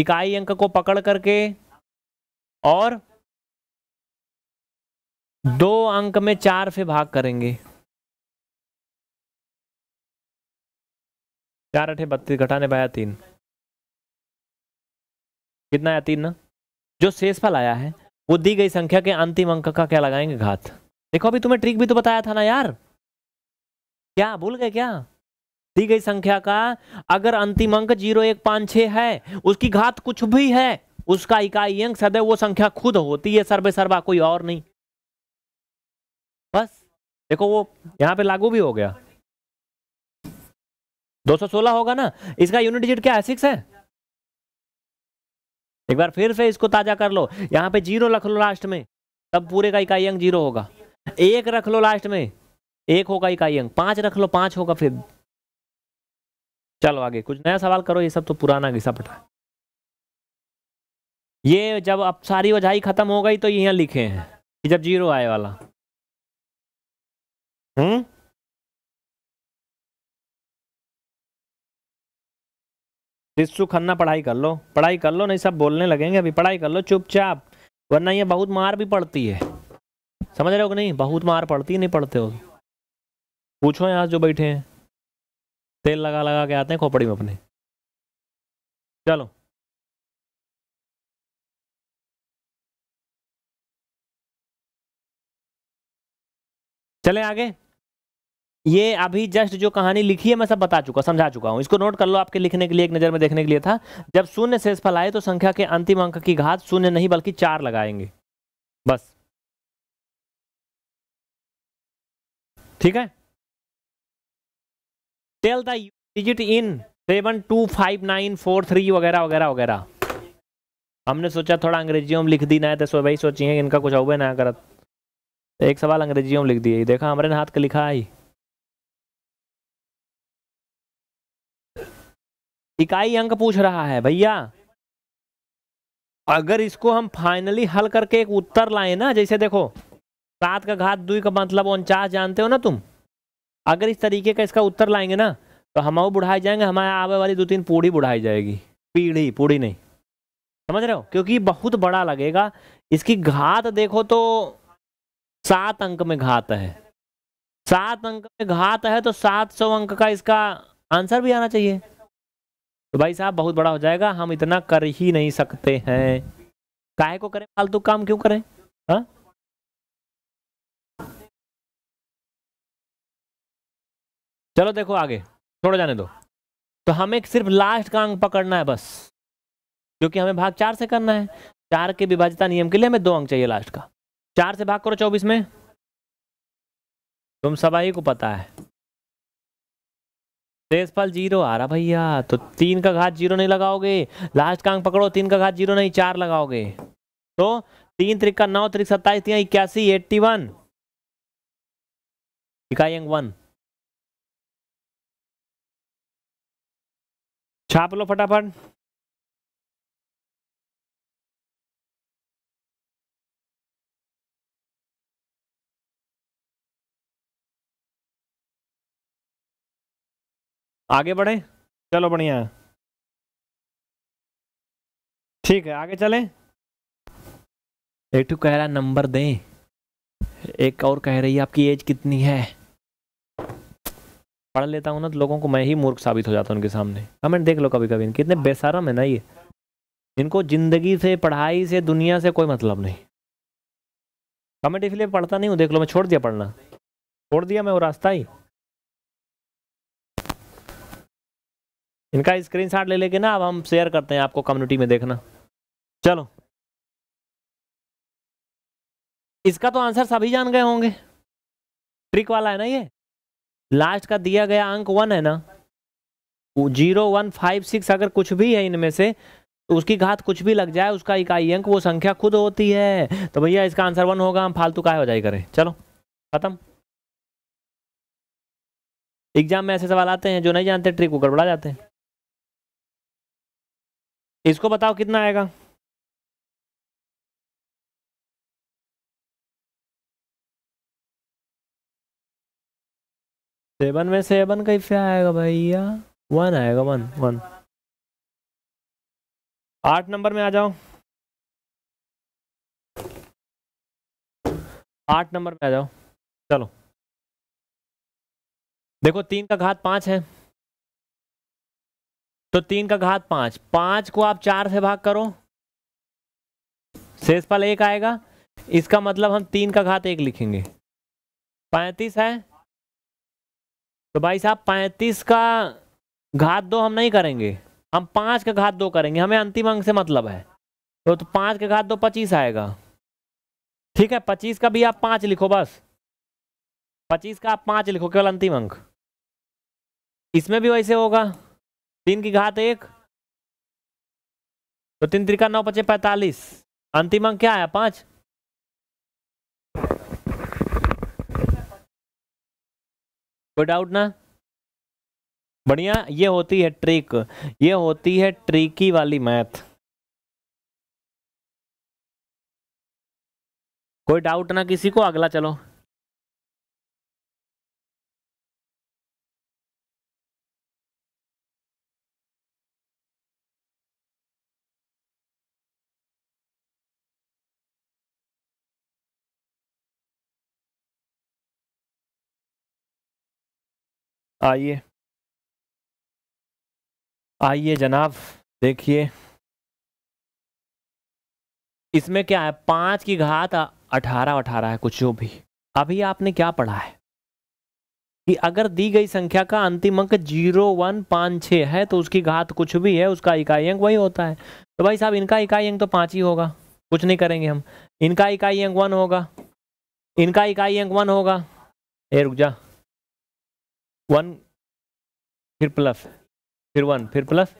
इकाई अंक को पकड़ करके और दो अंक में चार से भाग करेंगे चार अठे बत्तीस घटाने पाया तीन कितना आया तीन ना जो शेषफल आया है वो दी गई संख्या के अंतिम अंक का क्या लगाएंगे घात देखो अभी तुम्हें ट्रिक भी तो बताया था ना यार क्या भूल गए क्या दी गई संख्या का अगर अंतिम अंक जीरो एक पांच छः है उसकी घात कुछ भी है उसका इकाई अंक सदैव वो संख्या खुद होती है सर्वे सर्वा कोई और नहीं बस देखो वो यहां पे लागू भी हो गया 216 होगा ना इसका यूनिट डिजिट क्या है सिक्स है एक बार फिर से इसको ताजा कर लो यहाँ पे जीरो रख लो लास्ट में तब पूरे का इकाई अंक जीरो होगा एक रख लो लास्ट में एक होगा इकाई अंक पांच रख लो पांच होगा फिर चलो आगे कुछ नया सवाल करो ये सब तो पुराना घिसा पटा ये जब अब सारी वजहाई खत्म हो गई तो यहाँ लिखे हैं कि जब जीरो आए वाला हम्म रिस्सू खन्ना पढ़ाई कर लो पढ़ाई कर लो नहीं सब बोलने लगेंगे अभी पढ़ाई कर लो चुपचाप वरना ये बहुत मार भी पड़ती है समझ रहे हो कि नहीं बहुत मार पड़ती नहीं पढ़ते हो पूछो यहाँ जो बैठे हैं तेल लगा लगा के आते हैं खोपड़ी में अपने चलो चले आगे ये अभी जस्ट जो कहानी लिखी है मैं सब बता चुका समझा चुका हूँ इसको नोट कर लो आपके लिखने के लिए एक नज़र में देखने के लिए था जब शून्य शेषफल आए तो संख्या के अंतिम अंक की घात शून्य नहीं बल्कि चार लगाएंगे बस ठीक है tell the digit in seven two five nine four three वगैरह वगैरह वगैरह हमने सोचा थोड़ा अंग्रेजियों में लिख दी ना तो वही सोचिए इनका कुछ अवे ना करत एक सवाल अंग्रेजियों में लिख दिए देखा हमारे हाथ के लिखा आई इकाई अंक पूछ रहा है भैया अगर इसको हम फाइनली हल करके एक उत्तर लाए ना जैसे देखो सात का घात दुई का मतलब उनचास जानते हो ना तुम अगर इस तरीके का इसका उत्तर लाएंगे ना तो हम बुढ़ाए जाएंगे हमारे आवे वाली दो तीन पूड़ी बुढ़ाई जाएगी पीढ़ी पूड़ी नहीं समझ रहे हो क्योंकि बहुत बड़ा लगेगा इसकी घात देखो तो सात अंक में घात है सात अंक में घात है तो सात सौ अंक का इसका आंसर भी आना चाहिए तो भाई साहब बहुत बड़ा हो जाएगा हम इतना कर ही नहीं सकते हैं काहे को करें फालतू काम क्यों करें हा? चलो देखो आगे छोड़ जाने दो तो हमें सिर्फ लास्ट का अंक पकड़ना है बस जो कि हमें भाग चार से करना है चार के विभाजिता नियम के लिए हमें दो अंक चाहिए लास्ट का चार से भाग करो चौबीस में तुम सबाई को पता है शेषफल जीरो आ रहा भैया तो तीन का घात जीरो नहीं लगाओगे लास्ट का अंक पकड़ो तीन का घात जीरो नहीं चार लगाओगे तो तीन त्रिक का नौ त्रिक सत्ताईस तीन इक्यासी एट्टी वन इकाई अंक वन छाप लो फटाफट आगे बढ़े चलो बढ़िया ठीक है आगे चलें एक टू कह रहा नंबर दें एक और कह रही है आपकी एज कितनी है पढ़ लेता हूँ ना तो लोगों को मैं ही मूर्ख साबित हो जाता हूँ उनके सामने कमेंट देख लो कभी कभी कितने बेसारम है ना ये इनको ज़िंदगी से पढ़ाई से दुनिया से कोई मतलब नहीं कमेंट इसलिए पढ़ता नहीं हूँ देख लो मैं छोड़ दिया पढ़ना छोड़ दिया मैं वो रास्ता ही इनका स्क्रीनशॉट ले लेके ना अब हम शेयर करते हैं आपको कम्युनिटी में देखना चलो इसका तो आंसर सभी जान गए होंगे ट्रिक वाला है ना ये लास्ट का दिया गया अंक वन है ना जीरो वन फाइव सिक्स अगर कुछ भी है इनमें से तो उसकी घात कुछ भी लग जाए उसका इकाई अंक वो संख्या खुद होती है तो भैया इसका आंसर वन होगा हम फालतू का हो जाए करें चलो खत्म एग्जाम में ऐसे सवाल आते हैं जो नहीं जानते ट्रिक वो गड़बड़ा जाते हैं इसको बताओ कितना आएगा सेवन में सेवन कैसे आएगा भैया वन आएगा वन वन आठ नंबर में आ जाओ आठ नंबर में आ जाओ चलो देखो तीन का घात पांच है तो तीन का घात पांच पांच को आप चार से भाग करो शेषफल एक आएगा इसका मतलब हम तीन का घात एक लिखेंगे पैंतीस है तो भाई साहब पैंतीस का घात दो हम नहीं करेंगे हम पांच का घात दो करेंगे हमें अंतिम अंक से मतलब है तो, तो पाँच का घात दो पच्चीस आएगा ठीक है पच्चीस का भी आप पांच लिखो बस पच्चीस का आप पांच लिखो केवल अंतिम अंक इसमें भी वैसे होगा तीन की घात एक तो तीन त्रिका नौ पचे पैतालीस अंतिम अंक क्या है पांच कोई डाउट ना बढ़िया ये होती है ट्रिक ये होती है ट्रिकी वाली मैथ कोई डाउट ना किसी को अगला चलो आइए आइए जनाब देखिए इसमें क्या है पांच की घात अठारह अठारह है कुछ जो भी अभी आपने क्या पढ़ा है कि अगर दी गई संख्या का अंतिम अंक जीरो वन पाँच छ है तो उसकी घात कुछ भी है उसका इकाई अंक वही होता है तो भाई साहब इनका इकाई अंक तो पांच ही होगा कुछ नहीं करेंगे हम इनका इकाई अंक वन होगा इनका इकाई अंक वन होगा ए रुक जा वन फिर प्लस फिर वन फिर प्लस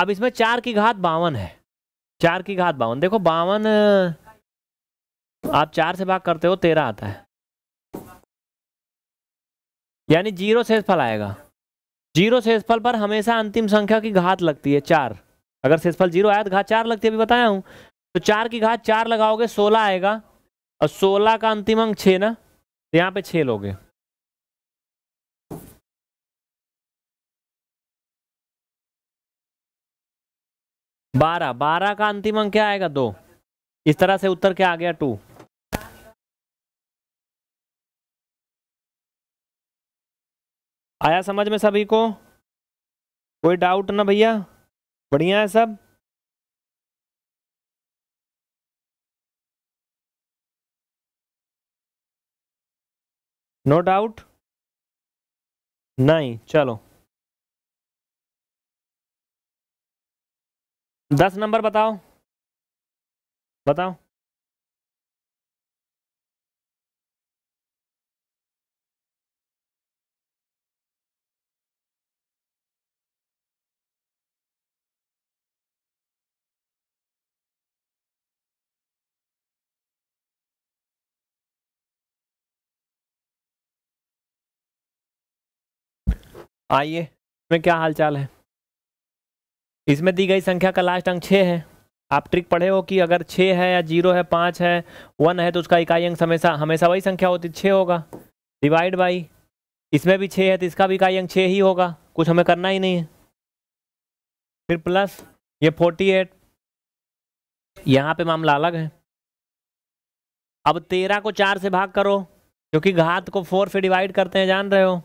अब इसमें चार की घात बावन है चार की घात बावन देखो बावन आप चार से भाग करते हो तेरह आता है यानी जीरो शेषफल आएगा जीरो शेषफल पर हमेशा अंतिम संख्या की घात लगती है चार अगर शेषफल जीरो आया तो घात चार लगती है अभी बताया हूँ तो चार की घात चार लगाओगे सोलह आएगा और सोलह का अंतिम अंक छः ना तो यहाँ पे छः लोगे बारह बारह का अंतिम अंक क्या आएगा दो इस तरह से उत्तर क्या आ गया टू आया समझ में सभी को कोई डाउट ना भैया बढ़िया है सब नो no डाउट नहीं चलो दस नंबर बताओ बताओ आइए में क्या हालचाल है इसमें दी गई संख्या का लास्ट अंक छः है आप ट्रिक पढ़े हो कि अगर छः है या जीरो है पाँच है वन है तो उसका इकाई अंक हमेशा हमेशा वही संख्या होती छः होगा डिवाइड बाई इसमें भी छः है तो इसका भी इकाई अंक छः ही होगा कुछ हमें करना ही नहीं है फिर प्लस ये फोर्टी एट यहाँ पे मामला अलग है अब तेरह को चार से भाग करो क्योंकि घात को फोर से डिवाइड करते हैं जान रहे हो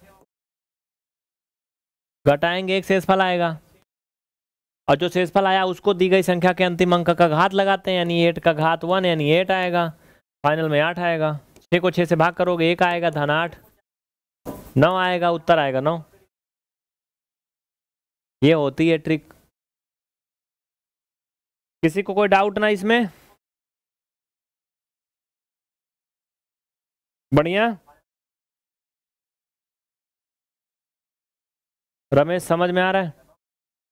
घटाएंगे एक फल आएगा और जो शेषफल आया उसको दी गई संख्या के अंतिम अंक का घात लगाते हैं यानी एट का घात वन यानी एट आएगा फाइनल में आठ आएगा छः को छः से भाग करोगे एक आएगा धन आठ नौ आएगा उत्तर आएगा नौ ये होती है ट्रिक किसी को कोई डाउट ना इसमें बढ़िया रमेश समझ में आ रहा है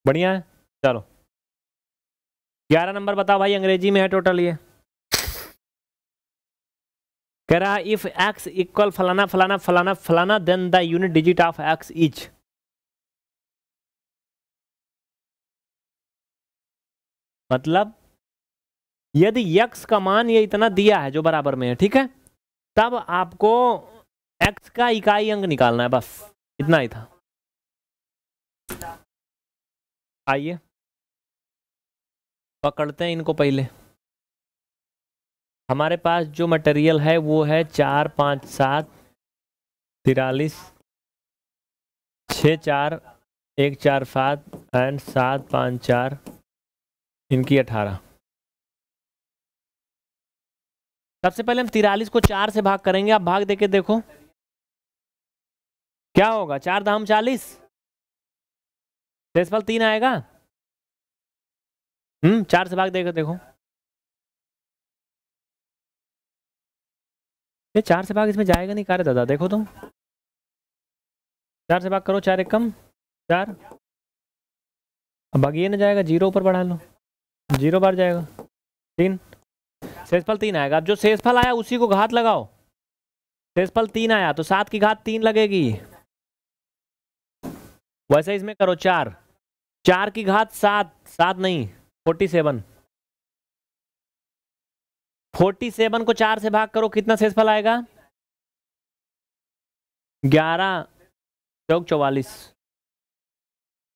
बढ़िया है चलो ग्यारह नंबर बताओ भाई अंग्रेजी में है टोटल ये कह रहा है इफ एक्स इक्वल फलाना फलाना फलाना फलाना then the unit digit of x each मतलब यदि यक्स का मान ये इतना दिया है जो बराबर में है ठीक है तब आपको एक्स का इकाई अंग निकालना है बस इतना ही था आइए पकड़ते हैं इनको पहले हमारे पास जो मटेरियल है वो है चार पाँच सात तिरालीस छ चार एक चार सात एंड सात पाँच चार इनकी अठारह सबसे पहले हम तिरालीस को चार से भाग करेंगे आप भाग देके देखो क्या होगा चार दाम चालीस शेषफल तीन आएगा हम्म चार से भाग देगा देखो ये चार से भाग इसमें जाएगा नहीं कार्य दादा देखो तुम चार से भाग करो चार एक कम चार अब भाग ये ना जाएगा जीरो ऊपर बढ़ा लो जीरो बार जाएगा तीन शेषफल तीन आएगा अब जो शेषफल आया उसी को घात लगाओ शेषफल तीन आया तो सात की घात तीन लगेगी वैसे इसमें करो चार चार की घात सात सात नहीं फोर्टी सेवन फोर्टी सेवन को चार से भाग करो कितना शेषफल आएगा ग्यारह चौक चौवालीस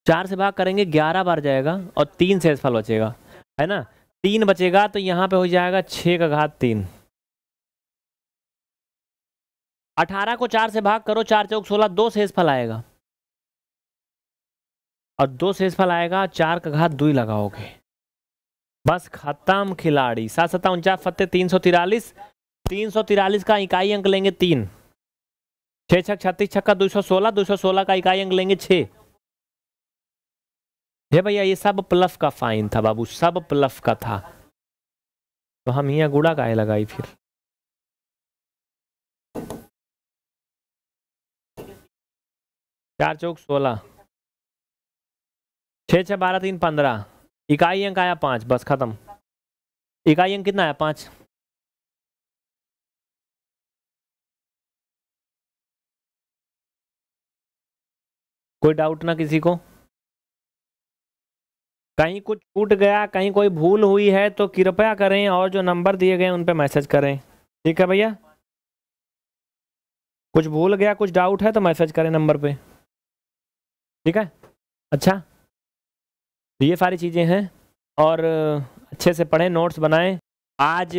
चार से भाग करेंगे ग्यारह बार जाएगा और तीन शेषफल बचेगा है ना तीन बचेगा तो यहां पे हो जाएगा छ का घात तीन अठारह को चार से भाग करो चार चौक सोलह दो शेषफल आएगा और दो शेषफल आएगा चार का घात दुई लगाओगे बस खत्म खिलाड़ी सात सत्ता उनचास फते तीन सौ तिरालीस तीन सौ तिरालीस का इकाई अंक लेंगे तीन छः छक छत्तीस छक्का दो सौ सोलह दो सौ सोलह का इकाई अंक लेंगे छः हे भैया ये सब प्लफ का फाइन था बाबू सब प्लफ का था तो हम यहाँ गुड़ा का लगाई फिर चार चौक सोलह छः छः बारह तीन पंद्रह इकाई अंक आया पांच बस खत्म इकाई अंक कितना आया पांच कोई डाउट ना किसी को कहीं कुछ छूट गया कहीं कोई भूल हुई है तो कृपया करें और जो नंबर दिए गए उन पर मैसेज करें ठीक है भैया कुछ भूल गया कुछ डाउट है तो मैसेज करें नंबर पे ठीक है अच्छा तो ये सारी चीज़ें हैं और अच्छे से पढ़ें नोट्स बनाएं आज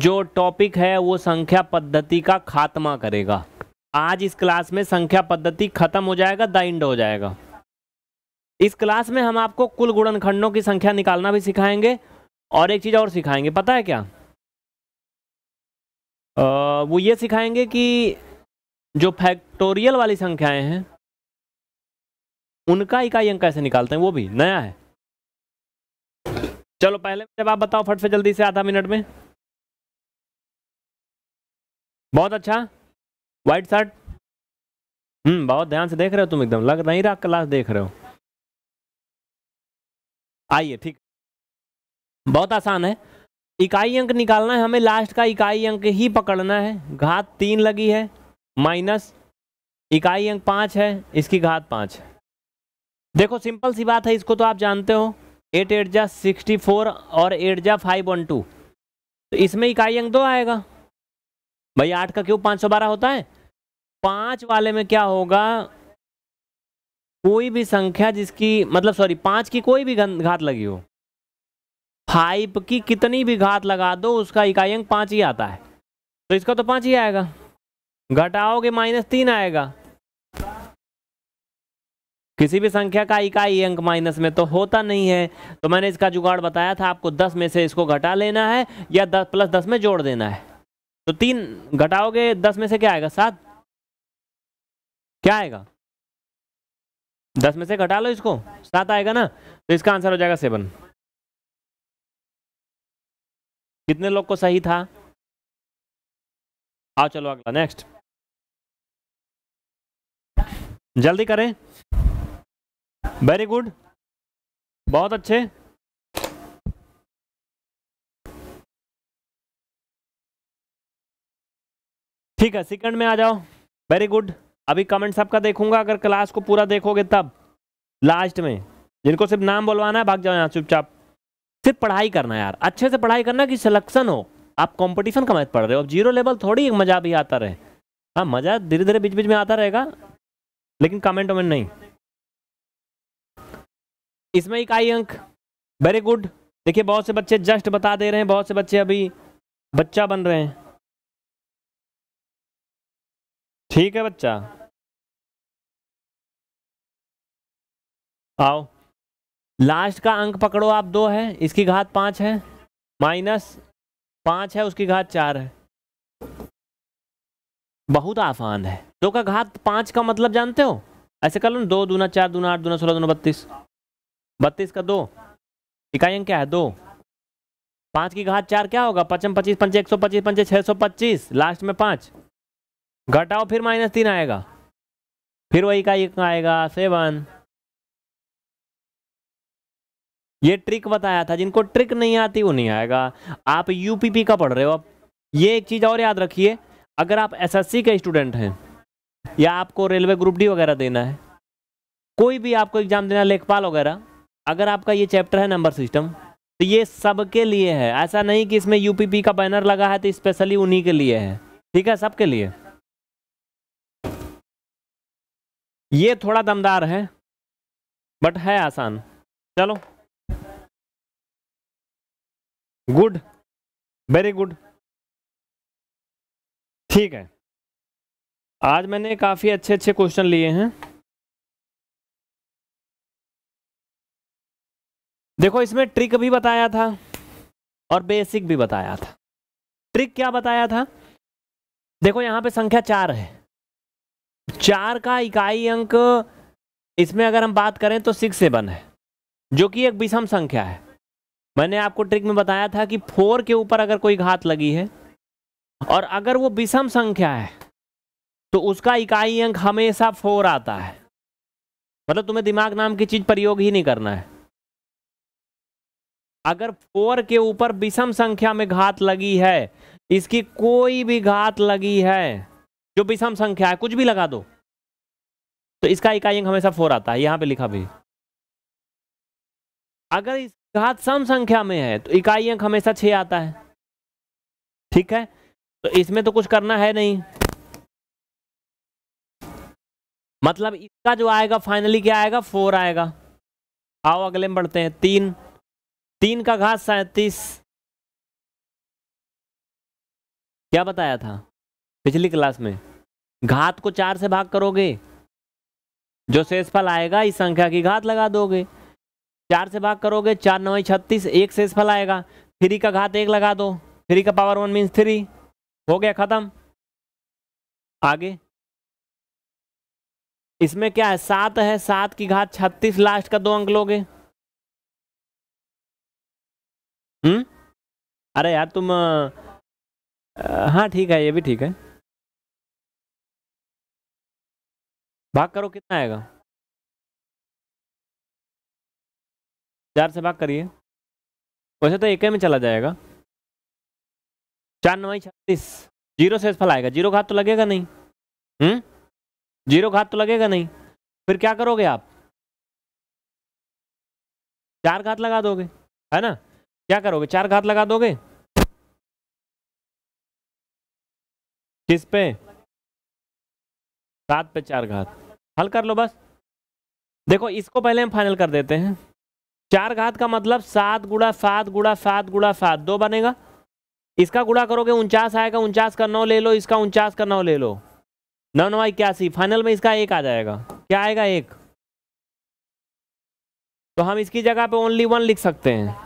जो टॉपिक है वो संख्या पद्धति का खात्मा करेगा आज इस क्लास में संख्या पद्धति खत्म हो जाएगा द इंड हो जाएगा इस क्लास में हम आपको कुल गुणनखंडों की संख्या निकालना भी सिखाएंगे और एक चीज़ और सिखाएंगे पता है क्या आ, वो ये सिखाएंगे कि जो फैक्टोरियल वाली संख्याएं हैं उनका इकाई अंक कैसे निकालते हैं वो भी नया है चलो पहले जब आप बताओ फट से जल्दी से आधा मिनट में बहुत अच्छा व्हाइट शर्ट हम्म बहुत ध्यान से देख रहे हो तुम एकदम लग नहीं रहा क्लास देख रहे हो आइए ठीक बहुत आसान है इकाई अंक निकालना है हमें लास्ट का इकाई अंक ही पकड़ना है घात तीन लगी है माइनस इकाई अंक पांच है इसकी घात पांच है देखो सिंपल सी बात है इसको तो आप जानते हो एट एट जा सिक्सटी फोर और एट जा फाइव वन टू तो इसमें इकाई अंक दो आएगा भाई आठ का क्यों पाँच सौ बारह होता है पाँच वाले में क्या होगा कोई भी संख्या जिसकी मतलब सॉरी पाँच की कोई भी घात लगी हो फाइव की कितनी भी घात लगा दो उसका इकाई अंक पाँच ही आता है तो इसका तो पाँच ही आएगा घटाओगे माइनस तीन आएगा किसी भी संख्या का इकाई अंक माइनस में तो होता नहीं है तो मैंने इसका जुगाड़ बताया था आपको दस में से इसको घटा लेना है या दस प्लस दस में जोड़ देना है तो तीन घटाओगे दस में से क्या आएगा सात क्या आएगा दस में से घटा लो इसको सात आएगा ना तो इसका आंसर हो जाएगा सेवन कितने लोग को सही था आओ चलो अगला नेक्स्ट जल्दी करें वेरी गुड बहुत अच्छे ठीक है सेकंड में आ जाओ वेरी गुड अभी कमेंट्स आपका देखूंगा अगर क्लास को पूरा देखोगे तब लास्ट में जिनको सिर्फ नाम बोलवाना है भाग जाओ यहाँ चुपचाप सिर्फ पढ़ाई करना यार अच्छे से पढ़ाई करना कि सिलेक्शन हो आप कंपटीशन का मैच पढ़ रहे हो अब जीरो लेवल थोड़ी मज़ा भी आता रहे हाँ मज़ा धीरे धीरे बीच बीच में आता रहेगा लेकिन कमेंट वमेंट नहीं इसमें इकाई अंक वेरी गुड देखिए बहुत से बच्चे जस्ट बता दे रहे हैं बहुत से बच्चे अभी बच्चा बन रहे हैं ठीक है बच्चा आओ लास्ट का अंक पकड़ो आप दो है इसकी घात पांच है माइनस पांच है उसकी घात चार है बहुत आसान है दो का घात पांच का मतलब जानते हो ऐसे कर लो दो दूना चार दूना आठ दूना सोलह दूना बत्तीस बत्तीस का दो इकाई अंक क्या है दो पांच की घात चार क्या होगा पचम पच्चीस पंचे एक सौ पच्चीस पंचे छः सौ पच्चीस लास्ट में पांच घटाओ फिर माइनस तीन आएगा फिर वही का एक आएगा सेवन ये ट्रिक बताया था जिनको ट्रिक नहीं आती वो नहीं आएगा आप यूपीपी का पढ़ रहे हो अब ये एक चीज़ और याद रखिए अगर आप एसएससी के स्टूडेंट हैं या आपको रेलवे ग्रुप डी वगैरह देना है कोई भी आपको एग्ज़ाम देना लेखपाल वगैरह अगर आपका ये चैप्टर है नंबर सिस्टम तो ये सबके लिए है ऐसा नहीं कि इसमें यूपीपी का बैनर लगा है तो स्पेशली उन्हीं के लिए है ठीक है सबके लिए ये थोड़ा दमदार है बट है आसान चलो गुड वेरी गुड ठीक है आज मैंने काफ़ी अच्छे अच्छे क्वेश्चन लिए हैं देखो इसमें ट्रिक भी बताया था और बेसिक भी बताया था ट्रिक क्या बताया था देखो यहाँ पे संख्या चार है चार का इकाई अंक इसमें अगर हम बात करें तो सिक्स सेवन है जो कि एक विषम संख्या है मैंने आपको ट्रिक में बताया था कि फोर के ऊपर अगर कोई घात लगी है और अगर वो विषम संख्या है तो उसका इकाई अंक हमेशा फोर आता है मतलब तुम्हें दिमाग नाम की चीज़ प्रयोग ही नहीं करना है अगर फोर के ऊपर विषम संख्या में घात लगी है इसकी कोई भी घात लगी है जो विषम संख्या है कुछ भी लगा दो तो इसका इकाई अंक हमेशा फोर आता है यहां पे लिखा भी अगर इस घात सम संख्या में है तो इकाई अंक हमेशा छह आता है ठीक है तो इसमें तो कुछ करना है नहीं मतलब इसका जो आएगा फाइनली क्या आएगा फोर आएगा आओ अगले में बढ़ते हैं तीन तीन का घात सैतीस क्या बताया था पिछली क्लास में घात को चार से भाग करोगे जो शेषफल आएगा इस संख्या की घात लगा दोगे चार से भाग करोगे चार नौ छत्तीस एक शेषफल आएगा थ्री का घात एक लगा दो थ्री का पावर वन मीन्स थ्री हो गया खत्म आगे इसमें क्या है सात है सात की घात छत्तीस लास्ट का दो अंक लोगे हम्म अरे यार तुम हाँ ठीक है ये भी ठीक है भाग करो कितना आएगा चार से भाग करिए वैसे तो एक में चला जाएगा चार नवाई छत्तीस जीरो से फल आएगा जीरो घात तो लगेगा नहीं हम्म जीरो घात तो लगेगा नहीं फिर क्या करोगे आप चार घात लगा दोगे है ना क्या करोगे चार घात लगा दोगे किस पे सात पे चार घात हल कर लो बस देखो इसको पहले हम फाइनल कर देते हैं चार घात का मतलब सात गुड़ा सात गुड़ा सात गुड़ा सात दो बनेगा इसका गुड़ा करोगे उनचास आएगा उनचास का नौ ले लो इसका उनचास का नौ ले लो नौ नौ इक्यासी फाइनल में इसका एक आ जाएगा क्या आएगा एक तो हम इसकी जगह पे ओनली वन लिख सकते हैं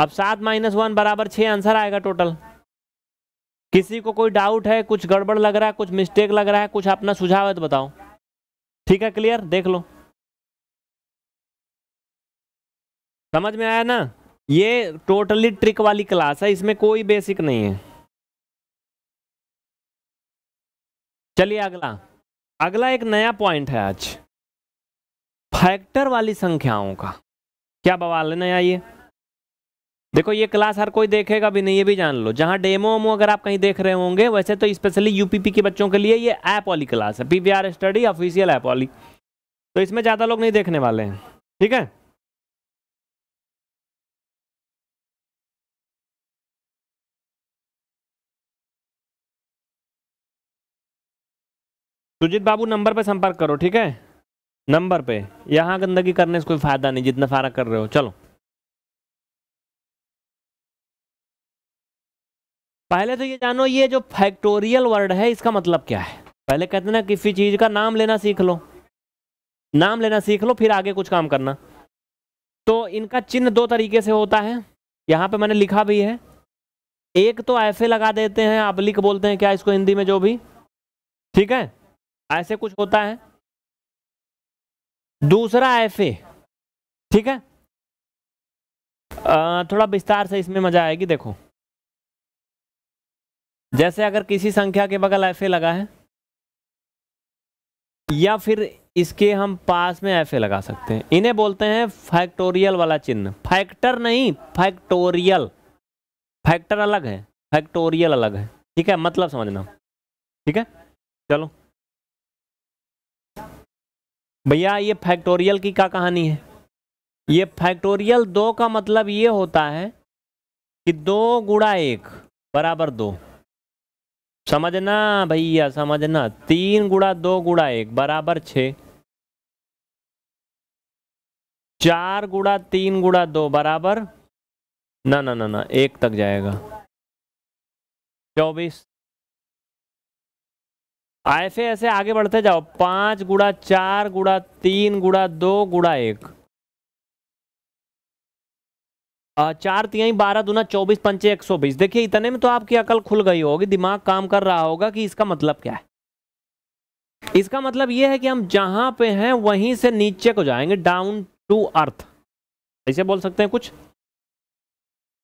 अब सात माइनस वन बराबर छः आंसर आएगा टोटल किसी को कोई डाउट है कुछ गड़बड़ लग रहा है कुछ मिस्टेक लग रहा है कुछ अपना सुझाव है तो बताओ ठीक है क्लियर देख लो समझ में आया ना ये टोटली ट्रिक वाली क्लास है इसमें कोई बेसिक नहीं है चलिए अगला अगला एक नया पॉइंट है आज फैक्टर वाली संख्याओं का क्या बवाल है नया ये देखो ये क्लास हर कोई देखेगा भी नहीं ये भी जान लो जहाँ डेमो वेमो अगर आप कहीं देख रहे होंगे वैसे तो स्पेशली यूपीपी के बच्चों के लिए ये ऐप वाली क्लास है पीवीआर स्टडी ऑफिशियल ऐप वाली तो इसमें ज़्यादा लोग नहीं देखने वाले हैं ठीक है सुजीत बाबू नंबर पे संपर्क करो ठीक है नंबर पे यहाँ गंदगी करने से कोई फ़ायदा नहीं जितना सारा कर रहे हो चलो पहले तो ये जानो ये जो फैक्टोरियल वर्ड है इसका मतलब क्या है पहले कहते ना किसी चीज़ का नाम लेना सीख लो नाम लेना सीख लो फिर आगे कुछ काम करना तो इनका चिन्ह दो तरीके से होता है यहाँ पे मैंने लिखा भी है एक तो ऐसे लगा देते हैं आप लिख बोलते हैं क्या इसको हिंदी में जो भी ठीक है ऐसे कुछ होता है दूसरा ऐसे ठीक है आ, थोड़ा विस्तार से इसमें मजा आएगी देखो जैसे अगर किसी संख्या के बगल एफ ए लगा है या फिर इसके हम पास में एफ ए लगा सकते हैं इन्हें बोलते हैं फैक्टोरियल वाला चिन्ह फैक्टर नहीं फैक्टोरियल फैक्टर अलग है फैक्टोरियल अलग है ठीक है मतलब समझना ठीक है चलो भैया ये फैक्टोरियल की क्या कहानी है ये फैक्टोरियल दो का मतलब ये होता है कि दो गुड़ा एक बराबर दो समझना भैया समझना तीन गुड़ा दो गुड़ा एक बराबर छ चार गुड़ा तीन गुड़ा दो बराबर ना ना ना ना एक तक जाएगा चौबीस ऐसे ऐसे आगे बढ़ते जाओ पांच गुड़ा चार गुड़ा तीन गुड़ा दो गुड़ा एक चार तिहाई बारह दुना चौबीस पंचे एक सौ बीस देखिए इतने में तो आपकी अकल खुल गई होगी दिमाग काम कर रहा होगा कि इसका मतलब क्या है इसका मतलब यह है कि हम जहां पे हैं वहीं से नीचे को जाएंगे डाउन टू अर्थ ऐसे बोल सकते हैं कुछ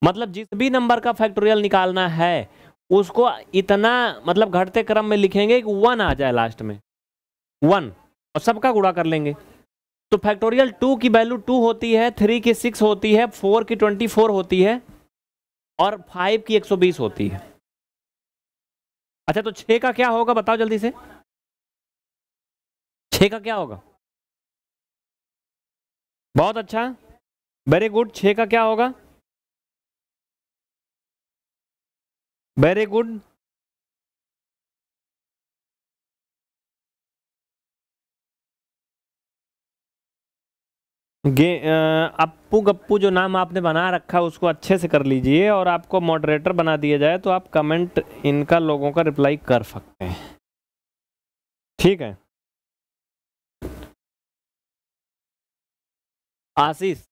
मतलब जिस भी नंबर का फैक्टोरियल निकालना है उसको इतना मतलब घटते क्रम में लिखेंगे कि वन आ जाए लास्ट में वन और सबका गुड़ा कर लेंगे तो फैक्टोरियल टू की वैल्यू टू होती है थ्री की सिक्स होती है फोर की ट्वेंटी फोर होती है और फाइव की एक सौ बीस होती है अच्छा तो छ का क्या होगा बताओ जल्दी से छ का क्या होगा बहुत अच्छा वेरी गुड छ का क्या होगा वेरी गुड गे अप्पू गप्पू जो नाम आपने बना रखा उसको अच्छे से कर लीजिए और आपको मॉडरेटर बना दिया जाए तो आप कमेंट इनका लोगों का रिप्लाई कर सकते हैं ठीक है आशीष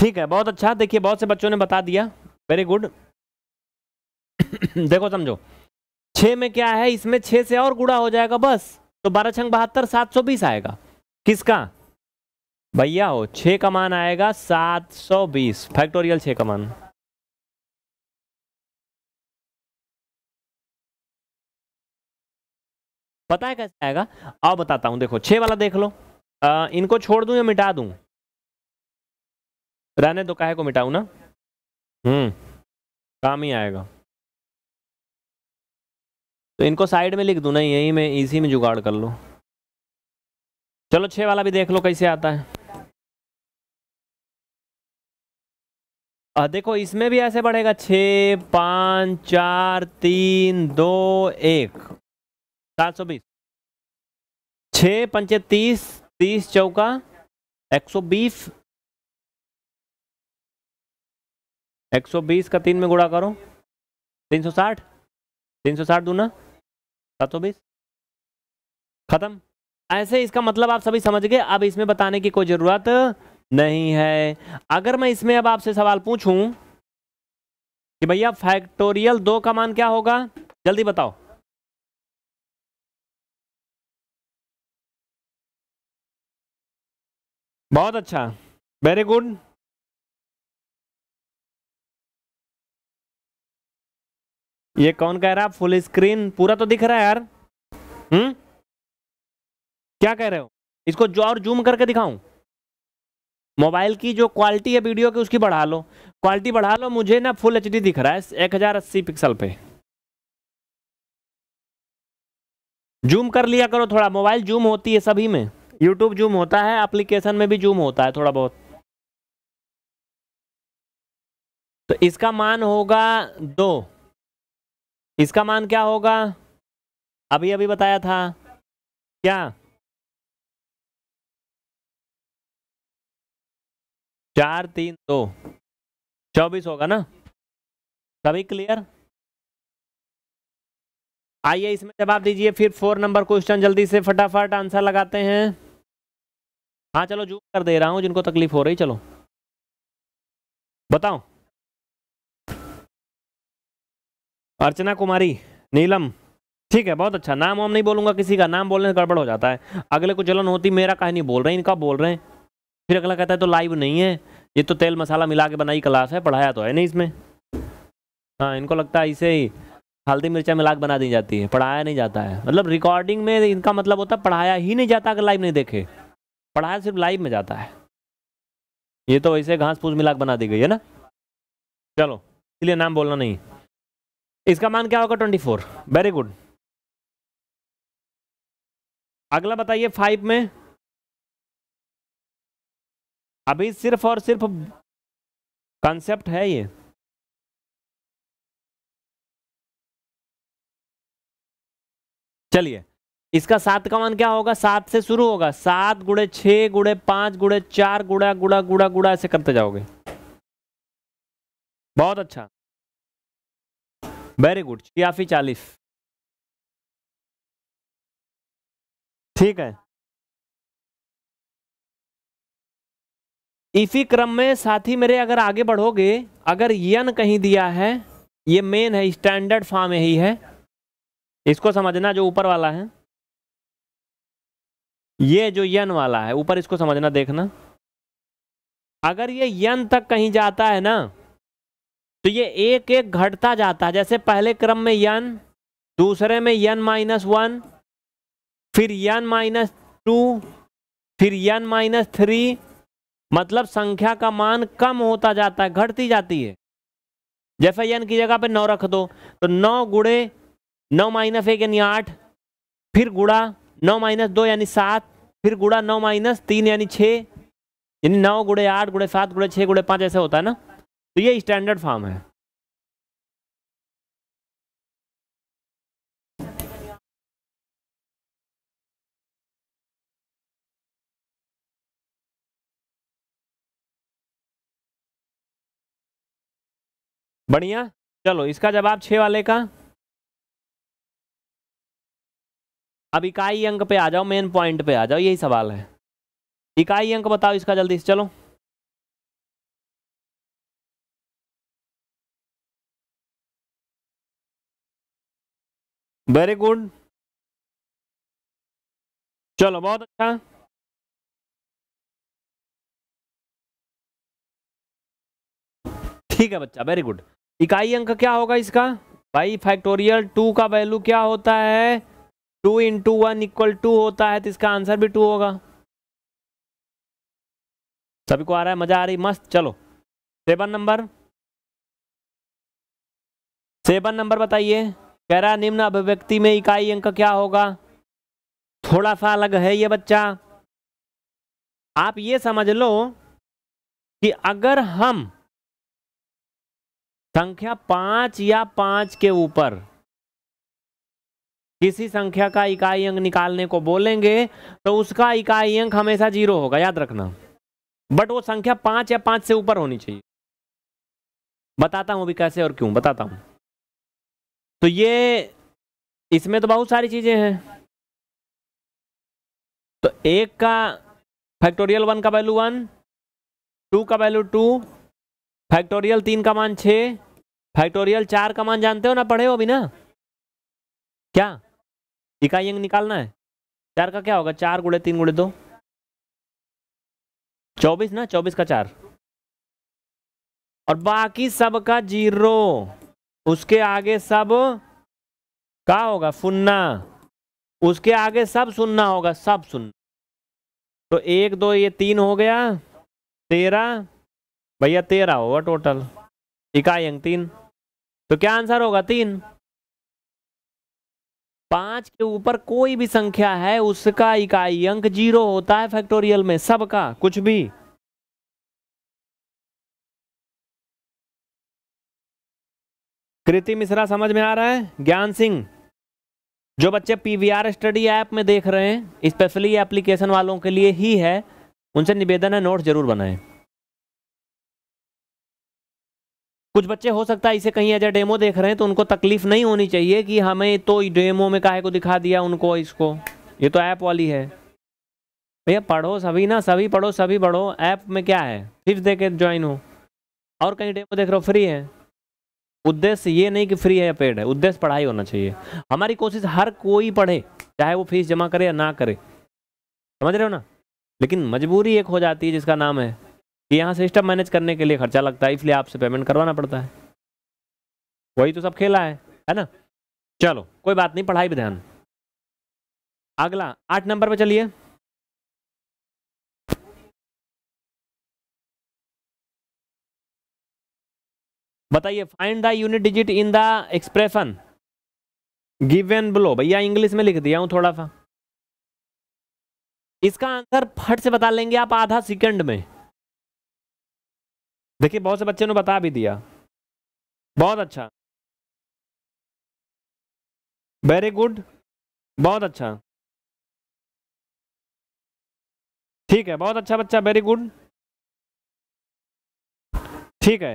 ठीक है बहुत अच्छा देखिए बहुत से बच्चों ने बता दिया वेरी गुड [COUGHS] देखो समझो छः में क्या है इसमें छः से और गुड़ा हो जाएगा बस तो बारह छंग बहत्तर सात सौ बीस आएगा किसका भैया हो छः का मान आएगा सात सौ बीस फैक्टोरियल छः का मान पता है कैसे आएगा आओ बताता हूँ देखो छः वाला देख लो आ, इनको छोड़ दूँ या मिटा दूँ रहने दो काहे को मिटाऊ ना हम्म काम ही आएगा तो इनको साइड में लिख दूँ ना यहीं में इसी में जुगाड़ कर लो चलो छः वाला भी देख लो कैसे आता है आ, देखो इसमें भी ऐसे बढ़ेगा छ पाँच चार तीन दो एक सात सौ बीस छ पंचे तीस तीस चौका एक सौ बीस एक सौ बीस का तीन में गुड़ा करो तीन सौ साठ तीन सौ साठ दूना बीस खत्म ऐसे इसका मतलब आप सभी समझ गए अब इसमें बताने की कोई ज़रूरत नहीं है अगर मैं इसमें अब आपसे सवाल पूछूं कि भैया फैक्टोरियल दो का मान क्या होगा जल्दी बताओ बहुत अच्छा वेरी गुड ये कौन कह रहा है फुल स्क्रीन पूरा तो दिख रहा है यार हम्म क्या कह रहे हो इसको जो और जूम करके दिखाऊं मोबाइल की जो क्वालिटी है वीडियो की उसकी बढ़ा लो क्वालिटी बढ़ा लो मुझे ना फुल एच दिख रहा है एक हजार अस्सी पिक्सल पे जूम कर लिया करो थोड़ा मोबाइल जूम होती है सभी में यूट्यूब जूम होता है एप्लीकेशन में भी जूम होता है थोड़ा बहुत तो इसका मान होगा दो इसका मान क्या होगा अभी अभी बताया था क्या चार तीन दो चौबीस होगा ना सभी क्लियर आइए इसमें जवाब दीजिए फिर फोर नंबर क्वेश्चन जल्दी से फटाफट आंसर लगाते हैं हाँ चलो जूम कर दे रहा हूँ जिनको तकलीफ हो रही चलो बताओ अर्चना कुमारी नीलम ठीक है बहुत अच्छा नाम वाम नहीं बोलूंगा किसी का नाम बोलने से गड़बड़ हो जाता है अगले को जलन होती मेरा कहा नहीं बोल रहे हैं इनका बोल रहे हैं फिर अगला कहता है तो लाइव नहीं है ये तो तेल मसाला मिला के बनाई क्लास है पढ़ाया तो है नहीं इसमें हाँ इनको लगता है इसे ही हल्दी मिर्चा मिला के बना दी जाती है पढ़ाया नहीं जाता है मतलब रिकॉर्डिंग में इनका मतलब होता है पढ़ाया ही नहीं जाता अगर लाइव नहीं देखे पढ़ाया सिर्फ लाइव में जाता है ये तो वैसे घास फूस मिला के बना दी गई है ना चलो इसलिए नाम बोलना नहीं इसका मान क्या होगा ट्वेंटी फोर वेरी गुड अगला बताइए फाइव में अभी सिर्फ और सिर्फ कंसेप्ट है ये चलिए इसका सात का मान क्या होगा सात से शुरू होगा सात गुड़े छ गुड़े पांच गुड़े चार गुड़ा गुड़ा गुड़ा गुड़ा ऐसे करते जाओगे बहुत अच्छा वेरी गुड छियासी चालीस ठीक है इसी क्रम में साथी मेरे अगर आगे बढ़ोगे अगर यन कहीं दिया है ये मेन है स्टैंडर्ड फॉर्म यही है इसको समझना जो ऊपर वाला है ये जो यन वाला है ऊपर इसको समझना देखना अगर ये यन तक कहीं जाता है ना तो ये एक एक घटता जाता है जैसे पहले क्रम में यन दूसरे में यन माइनस वन फिर यन माइनस टू फिर यन माइनस थ्री मतलब संख्या का मान कम होता जाता है घटती जाती है जैसे यन की जगह पे नौ रख दो तो नौ गुड़े नौ माइनस एक यानी आठ फिर गुड़ा नौ माइनस दो यानी सात फिर गुड़ा नौ माइनस तीन यानी छः यानी नौ गुड़े आठ गुड़े सात गुड़े छः गुड़े पाँच ऐसे होता है ना तो ये स्टैंडर्ड फॉर्म है बढ़िया चलो इसका जवाब छः वाले का अब इकाई अंक पे आ जाओ मेन पॉइंट पे आ जाओ यही सवाल है इकाई अंक बताओ इसका जल्दी से चलो वेरी गुड चलो बहुत अच्छा ठीक है बच्चा वेरी गुड इकाई अंक क्या होगा इसका भाई फैक्टोरियल टू का वैल्यू क्या होता है two into one equal to होता है तो इसका आंसर भी टू होगा सभी को आ रहा है मजा आ रही मस्त चलो सेवन नंबर सेवन नंबर बताइए कह रहा निम्न अभिव्यक्ति में इकाई अंक क्या होगा थोड़ा सा अलग है ये बच्चा आप ये समझ लो कि अगर हम संख्या पांच या पांच के ऊपर किसी संख्या का इकाई अंक निकालने को बोलेंगे तो उसका इकाई अंक हमेशा जीरो होगा याद रखना बट वो संख्या पांच या पांच से ऊपर होनी चाहिए बताता हूं अभी कैसे और क्यों बताता हूं तो ये इसमें तो बहुत सारी चीज़ें हैं तो एक का फैक्टोरियल वन का वैल्यू वन टू का वैल्यू टू फैक्टोरियल तीन का मान छ फैक्टोरियल चार का मान जानते हो ना पढ़े हो अभी ना क्या इकाई अंग निकालना है चार का क्या होगा चार गुड़े तीन गुड़े दो चौबीस ना चौबीस का चार और बाकी सबका जीरो उसके आगे सब का होगा फुन्ना उसके आगे सब सुनना होगा सब सुनना तो एक दो ये तीन हो गया तेरह भैया तेरह होगा टोटल इकाई अंक तीन तो क्या आंसर होगा तीन पांच के ऊपर कोई भी संख्या है उसका इकाई अंक जीरो होता है फैक्टोरियल में सबका कुछ भी कृति मिश्रा समझ में आ रहा है ज्ञान सिंह जो बच्चे पीवीआर स्टडी ऐप में देख रहे हैं स्पेशली एप्लीकेशन वालों के लिए ही है उनसे निवेदन है नोट जरूर बनाएं कुछ बच्चे हो सकता है इसे कहीं अजय डेमो देख रहे हैं तो उनको तकलीफ नहीं होनी चाहिए कि हमें तो डेमो में काहे को दिखा दिया उनको इसको ये तो ऐप वाली है भैया पढ़ो सभी ना सभी पढ़ो सभी पढ़ो ऐप में क्या है फिर दे के ज्वाइन हो और कहीं डेमो देख रहे हो फ्री है उद्देश्य ये नहीं कि फ्री है या पेड है उद्देश्य पढ़ाई होना चाहिए हमारी कोशिश हर कोई पढ़े चाहे वो फीस जमा करे या ना करे समझ रहे हो ना लेकिन मजबूरी एक हो जाती है जिसका नाम है कि यहाँ सिस्टम मैनेज करने के लिए खर्चा लगता है इसलिए आपसे पेमेंट करवाना पड़ता है वही तो सब खेला है है ना चलो कोई बात नहीं पढ़ाई पर ध्यान अगला आठ नंबर पर चलिए बताइए find the unit digit in the expression given below भैया इंग्लिश में लिख दिया हूं थोड़ा सा इसका आंसर फट से बता लेंगे आप आधा सेकंड में देखिए बहुत से बच्चों ने बता भी दिया बहुत अच्छा वेरी गुड बहुत अच्छा ठीक है बहुत अच्छा बच्चा वेरी गुड ठीक है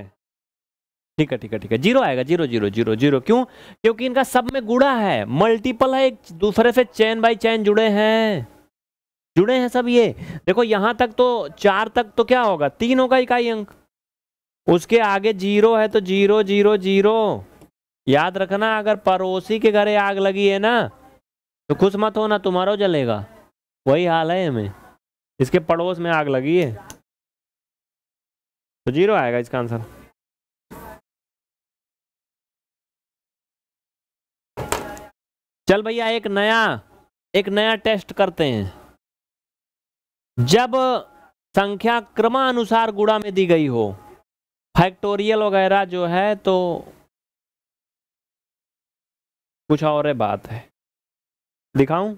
ठीक है ठीक है ठीक है जीरो आएगा जीरो जीरो जीरो जीरो क्यों क्योंकि इनका सब में गुड़ा है मल्टीपल है एक दूसरे से चैन बाई चैन जुड़े हैं जुड़े हैं सब ये देखो यहां तक तो चार तक तो क्या होगा तीन होगा इकाई अंक उसके आगे जीरो है तो जीरो जीरो जीरो याद रखना अगर पड़ोसी के घरे आग लगी है ना तो खुश मत होना तुम्हारा जलेगा वही हाल है हमें इसके पड़ोस में आग लगी है तो जीरो आएगा इसका आंसर चल भैया एक नया एक नया टेस्ट करते हैं जब संख्या क्रमानुसार गुणा में दी गई हो फैक्टोरियल वगैरह जो है तो कुछ और है बात है दिखाऊं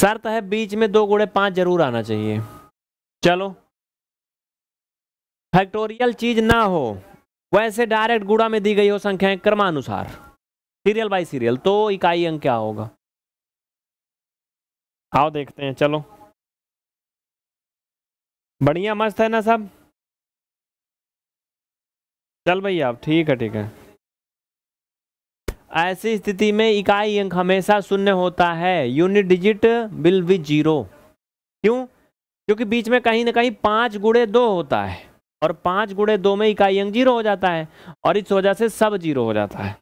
शर्त है बीच में दो गुड़े पांच जरूर आना चाहिए चलो फैक्टोरियल चीज ना हो वैसे डायरेक्ट गुड़ा में दी गई हो संख्याएं क्रमानुसार सीरियल बाई सीरियल तो इकाई अंक क्या होगा आओ देखते हैं चलो बढ़िया मस्त है ना सब चल भैया आप ठीक है ठीक है ऐसी स्थिति में इकाई अंक हमेशा शून्य होता है unit digit will be zero क्यों क्योंकि बीच में कहीं ना कहीं पांच गुड़े दो होता है और पांच गुड़े दो में इकाई अंक जीरो हो जाता है और इस वजह से सब जीरो हो जाता है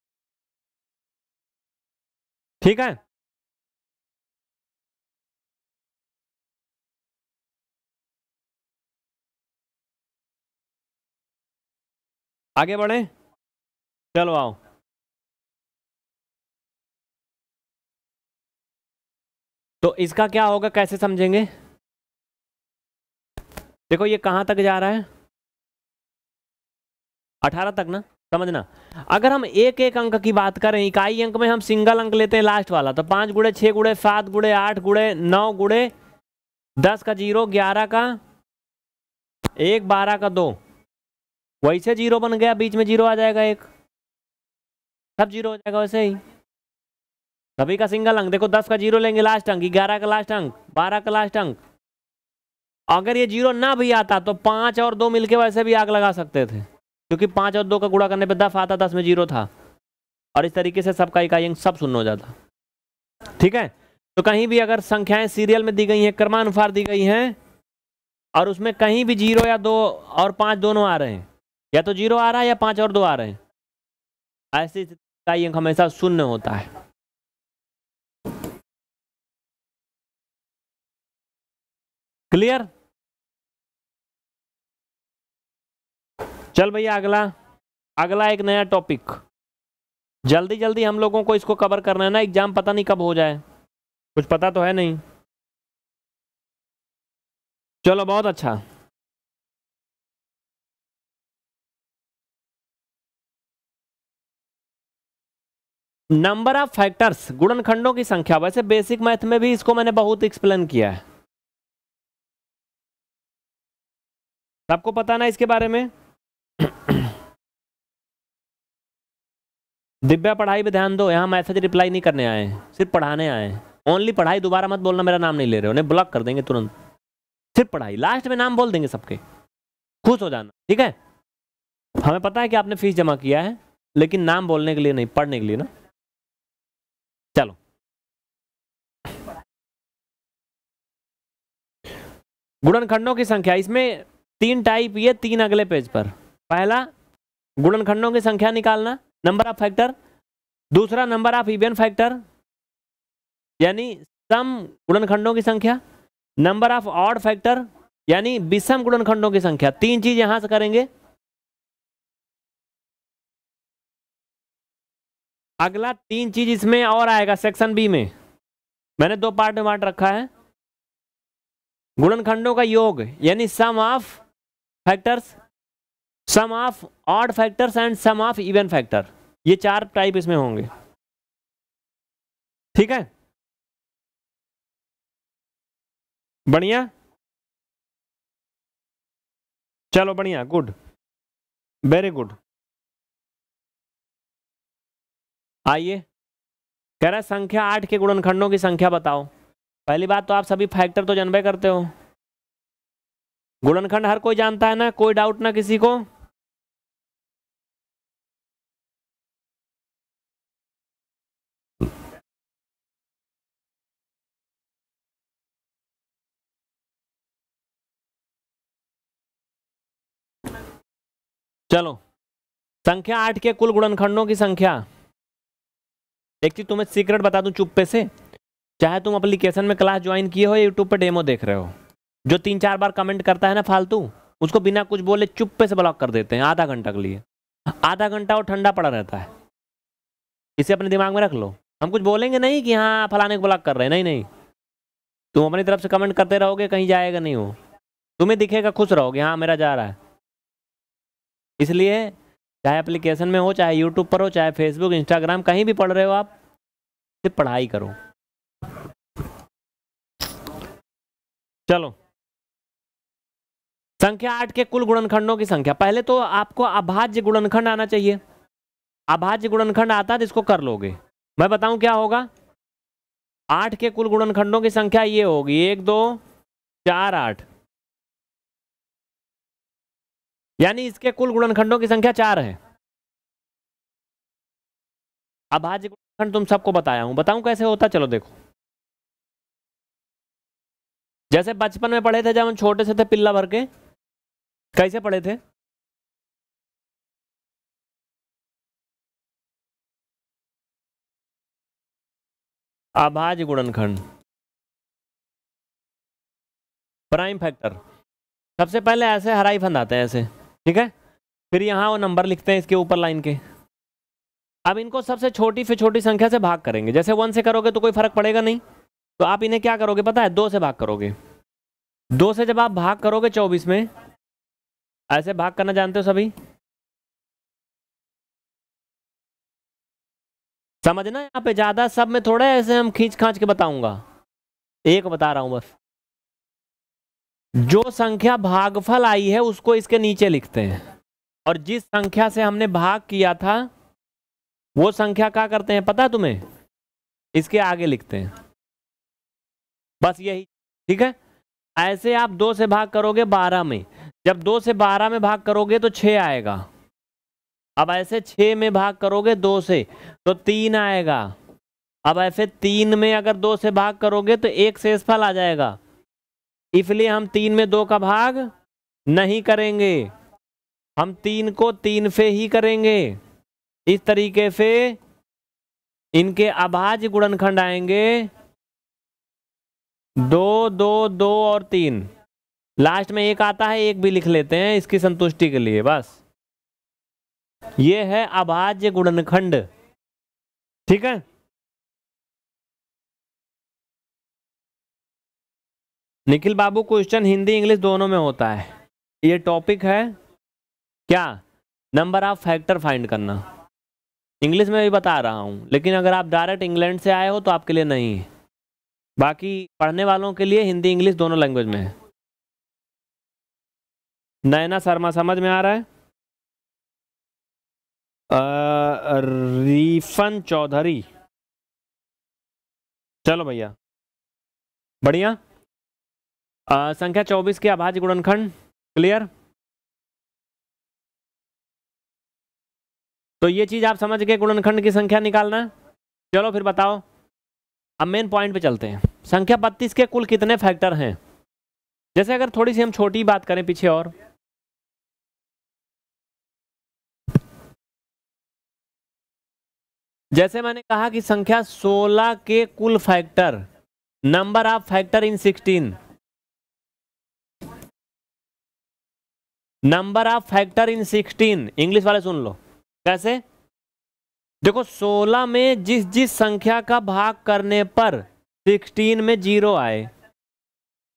ठीक है आगे बढ़े चलो आओ तो इसका क्या होगा कैसे समझेंगे देखो ये कहां तक जा रहा है अठारह तक ना समझना अगर हम एक एक अंक की बात करें इकाई अंक में हम सिंगल अंक लेते हैं लास्ट वाला तो पाँच गुड़े छः गुड़े सात गुड़े आठ गुड़े नौ गुड़े दस का जीरो ग्यारह का एक बारह का दो वैसे जीरो बन गया बीच में जीरो आ जाएगा एक सब जीरो हो जाएगा वैसे ही सभी का सिंगल अंक देखो दस का जीरो लेंगे लास्ट अंक ग्यारह का लास्ट अंक बारह का लास्ट अंक अगर ये जीरो ना भी आता तो पाँच और दो मिलके वैसे भी आग लगा सकते थे क्योंकि पाँच और दो का गुड़ा करने पे दस आता था उसमें जीरो था और इस तरीके से सबका इकाई अंक सब शून्य हो जाता ठीक है तो कहीं भी अगर संख्याएं सीरियल में दी गई हैं क्रमानुसार दी गई हैं और उसमें कहीं भी जीरो या दो और पाँच दोनों आ रहे हैं या तो जीरो आ रहा है या पाँच और दो आ रहे हैं ऐसी इकाई अंक हमेशा शून्य होता है क्लियर चल भैया अगला अगला एक नया टॉपिक जल्दी जल्दी हम लोगों को इसको कवर करना है ना एग्ज़ाम पता नहीं कब हो जाए कुछ पता तो है नहीं चलो बहुत अच्छा नंबर ऑफ फैक्टर्स गुणनखंडों की संख्या वैसे बेसिक मैथ में भी इसको मैंने बहुत एक्सप्लेन किया है सबको पता ना इसके बारे में [COUGHS] दिव्या पढ़ाई पे ध्यान दो यहाँ मैसेज रिप्लाई नहीं करने आए सिर्फ पढ़ाने आए ओनली पढ़ाई दोबारा मत बोलना मेरा नाम नहीं ले रहे उन्हें ब्लॉक कर देंगे तुरंत सिर्फ पढ़ाई लास्ट में नाम बोल देंगे सबके खुश हो जाना ठीक है हमें पता है कि आपने फीस जमा किया है लेकिन नाम बोलने के लिए नहीं पढ़ने के लिए ना चलो गुणनखंडों की संख्या इसमें तीन टाइप ये तीन अगले पेज पर पहला गुणनखंडों की संख्या निकालना नंबर ऑफ फैक्टर दूसरा नंबर ऑफ इवेंट फैक्टर यानी सम गुणनखंडों की संख्या नंबर ऑफ ऑड फैक्टर यानी विषम गुणनखंडों की संख्या तीन चीज यहां से करेंगे अगला तीन चीज इसमें और आएगा सेक्शन बी में मैंने दो पार्ट में बांट रखा है गुणनखंडों का योग यानी sum of factors sum of odd factors and sum of even factor ये चार टाइप इसमें होंगे ठीक है बढ़िया चलो बढ़िया गुड वेरी गुड आइए कह रहा है संख्या आठ के गुणनखंडों की संख्या बताओ पहली बात तो आप सभी फैक्टर तो जनबे करते हो गुणनखंड हर कोई जानता है ना कोई डाउट ना किसी को चलो संख्या आठ के कुल गुणनखंडों की संख्या एक चीज तुम्हें सीक्रेट बता दूं चुप्पे से चाहे तुम एप्लीकेशन में क्लास ज्वाइन किए हो या यूट्यूब पर डेमो देख रहे हो जो तीन चार बार कमेंट करता है ना फालतू उसको बिना कुछ बोले चुप्पे से ब्लॉक कर देते हैं आधा घंटा के लिए आधा घंटा वो ठंडा पड़ा रहता है इसे अपने दिमाग में रख लो हम कुछ बोलेंगे नहीं कि हाँ फलाने को ब्लॉक कर रहे हैं नहीं नहीं तुम अपनी तरफ से कमेंट करते रहोगे कहीं जाएगा नहीं वो तुम्हें दिखेगा खुश रहोगे हाँ मेरा जा रहा है इसलिए चाहे एप्लीकेशन में हो चाहे यूट्यूब पर हो चाहे फेसबुक इंस्टाग्राम कहीं भी पढ़ रहे हो आप सिर्फ पढ़ाई करो चलो संख्या आठ के कुल गुणनखंडों की संख्या पहले तो आपको अभाज्य गुणनखंड आना चाहिए अभाज्य गुणनखंड आता है जिसको तो कर लोगे मैं बताऊं क्या होगा आठ के कुल गुणनखंडों की संख्या ये होगी एक दो चार आठ यानी इसके कुल गुणनखंडों की संख्या चार है अभाज्य गुणनखंड तुम सबको बताया हूं बताऊं कैसे होता चलो देखो जैसे बचपन में पढ़े थे जब हम छोटे से थे पिल्ला भर के कैसे पढ़े थे आभाज गुणनखंड प्राइम फैक्टर सबसे पहले ऐसे हराई फंद आते हैं ऐसे ठीक है फिर यहां वो नंबर लिखते हैं इसके ऊपर लाइन के अब इनको सबसे छोटी फिर छोटी संख्या से भाग करेंगे जैसे वन से करोगे तो कोई फर्क पड़ेगा नहीं तो आप इन्हें क्या करोगे पता है दो से भाग करोगे दो से जब आप भाग करोगे चौबीस में ऐसे भाग करना जानते हो सभी समझना यहाँ पे ज़्यादा सब में थोड़ा ऐसे हम खींच खांच के बताऊंगा एक बता रहा हूं बस जो संख्या भागफल आई है उसको इसके नीचे लिखते हैं और जिस संख्या से हमने भाग किया था वो संख्या क्या करते हैं पता तुम्हें इसके आगे लिखते हैं बस यही ठीक है ऐसे आप दो से भाग करोगे बारह में जब दो से बारह में भाग करोगे तो छः आएगा अब ऐसे छः में भाग करोगे दो से तो तीन आएगा अब ऐसे तीन में अगर दो से भाग करोगे तो एक शेषफल आ जाएगा इसलिए हम तीन में दो का भाग नहीं करेंगे हम तीन को तीन से ही करेंगे इस तरीके से इनके अभाज्य गुणनखंड आएंगे दो दो दो और तीन लास्ट में एक आता है एक भी लिख लेते हैं इसकी संतुष्टि के लिए बस ये है अभाज्य गुणनखंड ठीक है निखिल बाबू क्वेश्चन हिंदी इंग्लिश दोनों में होता है ये टॉपिक है क्या नंबर ऑफ फैक्टर फाइंड करना इंग्लिश में भी बता रहा हूँ लेकिन अगर आप डायरेक्ट इंग्लैंड से आए हो तो आपके लिए नहीं बाकी पढ़ने वालों के लिए हिंदी इंग्लिश दोनों लैंग्वेज में है नैना शर्मा समझ में आ रहा है रीफन चौधरी चलो भैया बढ़िया आ, संख्या चौबीस के अभाज्य गुणनखंड क्लियर तो ये चीज आप समझ के गुणनखंड की संख्या निकालना चलो फिर बताओ अब मेन पॉइंट पे चलते हैं संख्या बत्तीस के कुल कितने फैक्टर हैं जैसे अगर थोड़ी सी हम छोटी बात करें पीछे और जैसे मैंने कहा कि संख्या 16 के कुल factor number of factor in 16 number of factor in 16 English वाले सुन लो कैसे देखो 16 में जिस जिस संख्या का भाग करने पर 16 में जीरो आए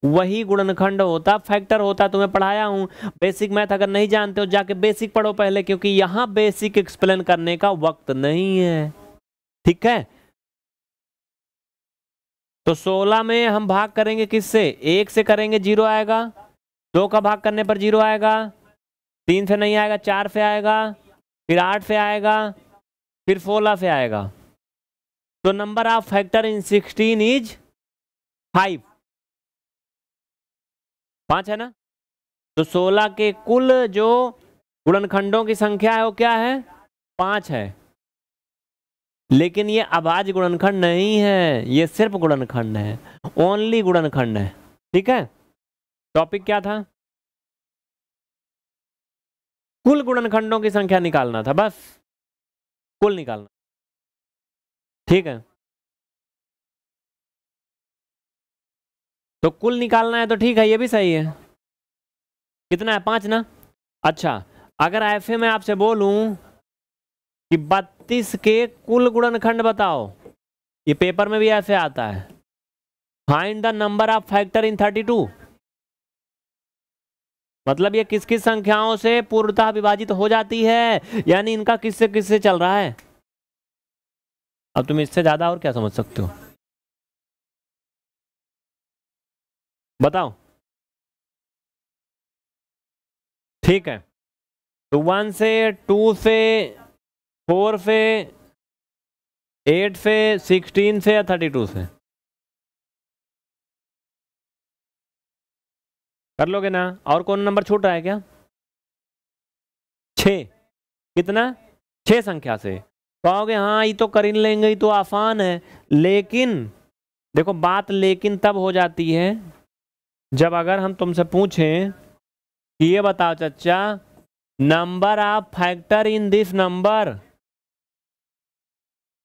वही गुणनखंड होता फैक्टर होता तुम्हें पढ़ाया हूं बेसिक मैथ अगर नहीं जानते हो जाके बेसिक पढ़ो पहले क्योंकि यहां बेसिक एक्सप्लेन करने का वक्त नहीं है ठीक है तो 16 में हम भाग करेंगे किससे एक से करेंगे जीरो आएगा दो का भाग करने पर जीरो आएगा तीन से नहीं आएगा चार से आएगा फिर आठ से आएगा फिर सोलह से आएगा तो number of factor in sixteen is five पांच है ना तो सोलह के कुल जो गुणनखंडों की संख्या है वो क्या है पांच है लेकिन ये अभाज्य गुणनखंड नहीं है ये सिर्फ गुणनखंड है ओनली गुणनखंड है ठीक है टॉपिक क्या था कुल गुणनखंडों की संख्या निकालना था बस कुल निकालना ठीक है तो कुल निकालना है तो ठीक है ये भी सही है कितना है पांच ना अच्छा अगर एफ में आपसे बोलूं कि बत्तीस के कुल गुणनखंड बताओ ये पेपर में भी ऐसे आता है find the number of factor in thirty two मतलब ये किस किस संख्याओं से पूर्णतः विभाजित हो जाती है यानी इनका किससे किससे चल रहा है अब तुम इससे ज्यादा और क्या समझ सकते हो बताओ ठीक है तो वन से टू से फोर से एट से सिक्सटीन से या थर्टी टू से कर लोगे ना और कौन नंबर छूट रहा है क्या छ कितना छः संख्या से कहोगे हाँ ये तो कर ही लेंगे तो आसान है लेकिन देखो बात लेकिन तब हो जाती है जब अगर हम तुमसे पूछें कि ये बताओ चचा number of factor in this number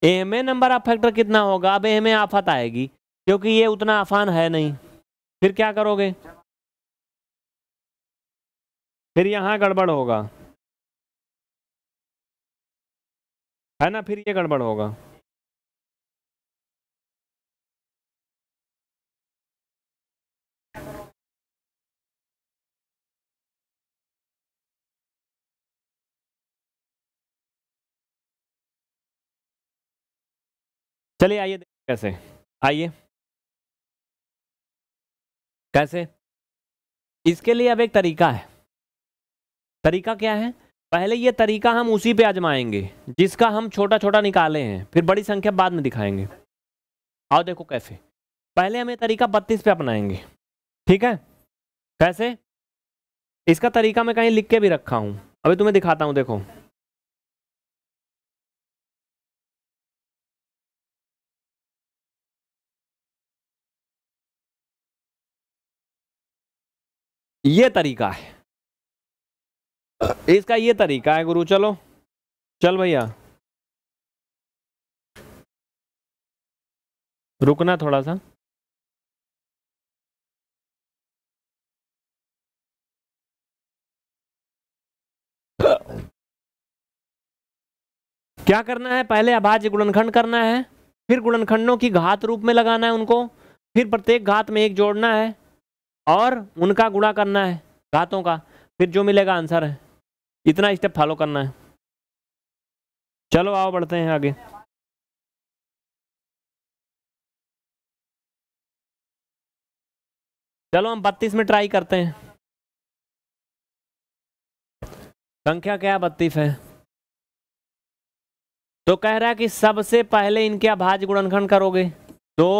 M A number of factor कितना होगा अब एम ए आफत आएगी क्योंकि ये उतना आसान है नहीं फिर क्या करोगे फिर यहाँ गड़बड़ होगा है ना फिर ये गड़बड़ होगा चलिए आइए कैसे आइए कैसे इसके लिए अब एक तरीका है तरीका क्या है पहले ये तरीका हम उसी पे आजमाएंगे जिसका हम छोटा छोटा निकाले हैं फिर बड़ी संख्या बाद में दिखाएंगे आओ देखो कैसे पहले हम ये तरीका बत्तीस पे अपनाएंगे ठीक है कैसे इसका तरीका मैं कहीं लिख के भी रखा हूँ अभी तुम्हें दिखाता हूँ देखो ये तरीका है इसका ये तरीका है गुरु चलो चल भैया रुकना थोड़ा सा क्या करना है पहले अभाज्य गुणनखंड करना है फिर गुणनखंडों की घात रूप में लगाना है उनको फिर प्रत्येक घात में एक जोड़ना है और उनका गुणा करना है घातों का फिर जो मिलेगा आंसर है इतना स्टेप फॉलो करना है चलो आओ बढ़ते हैं आगे चलो हम बत्तीस में ट्राई करते हैं संख्या क्या बत्तीस है तो कह रहा है कि सबसे पहले इनके अभाज गुणनखंड करोगे दो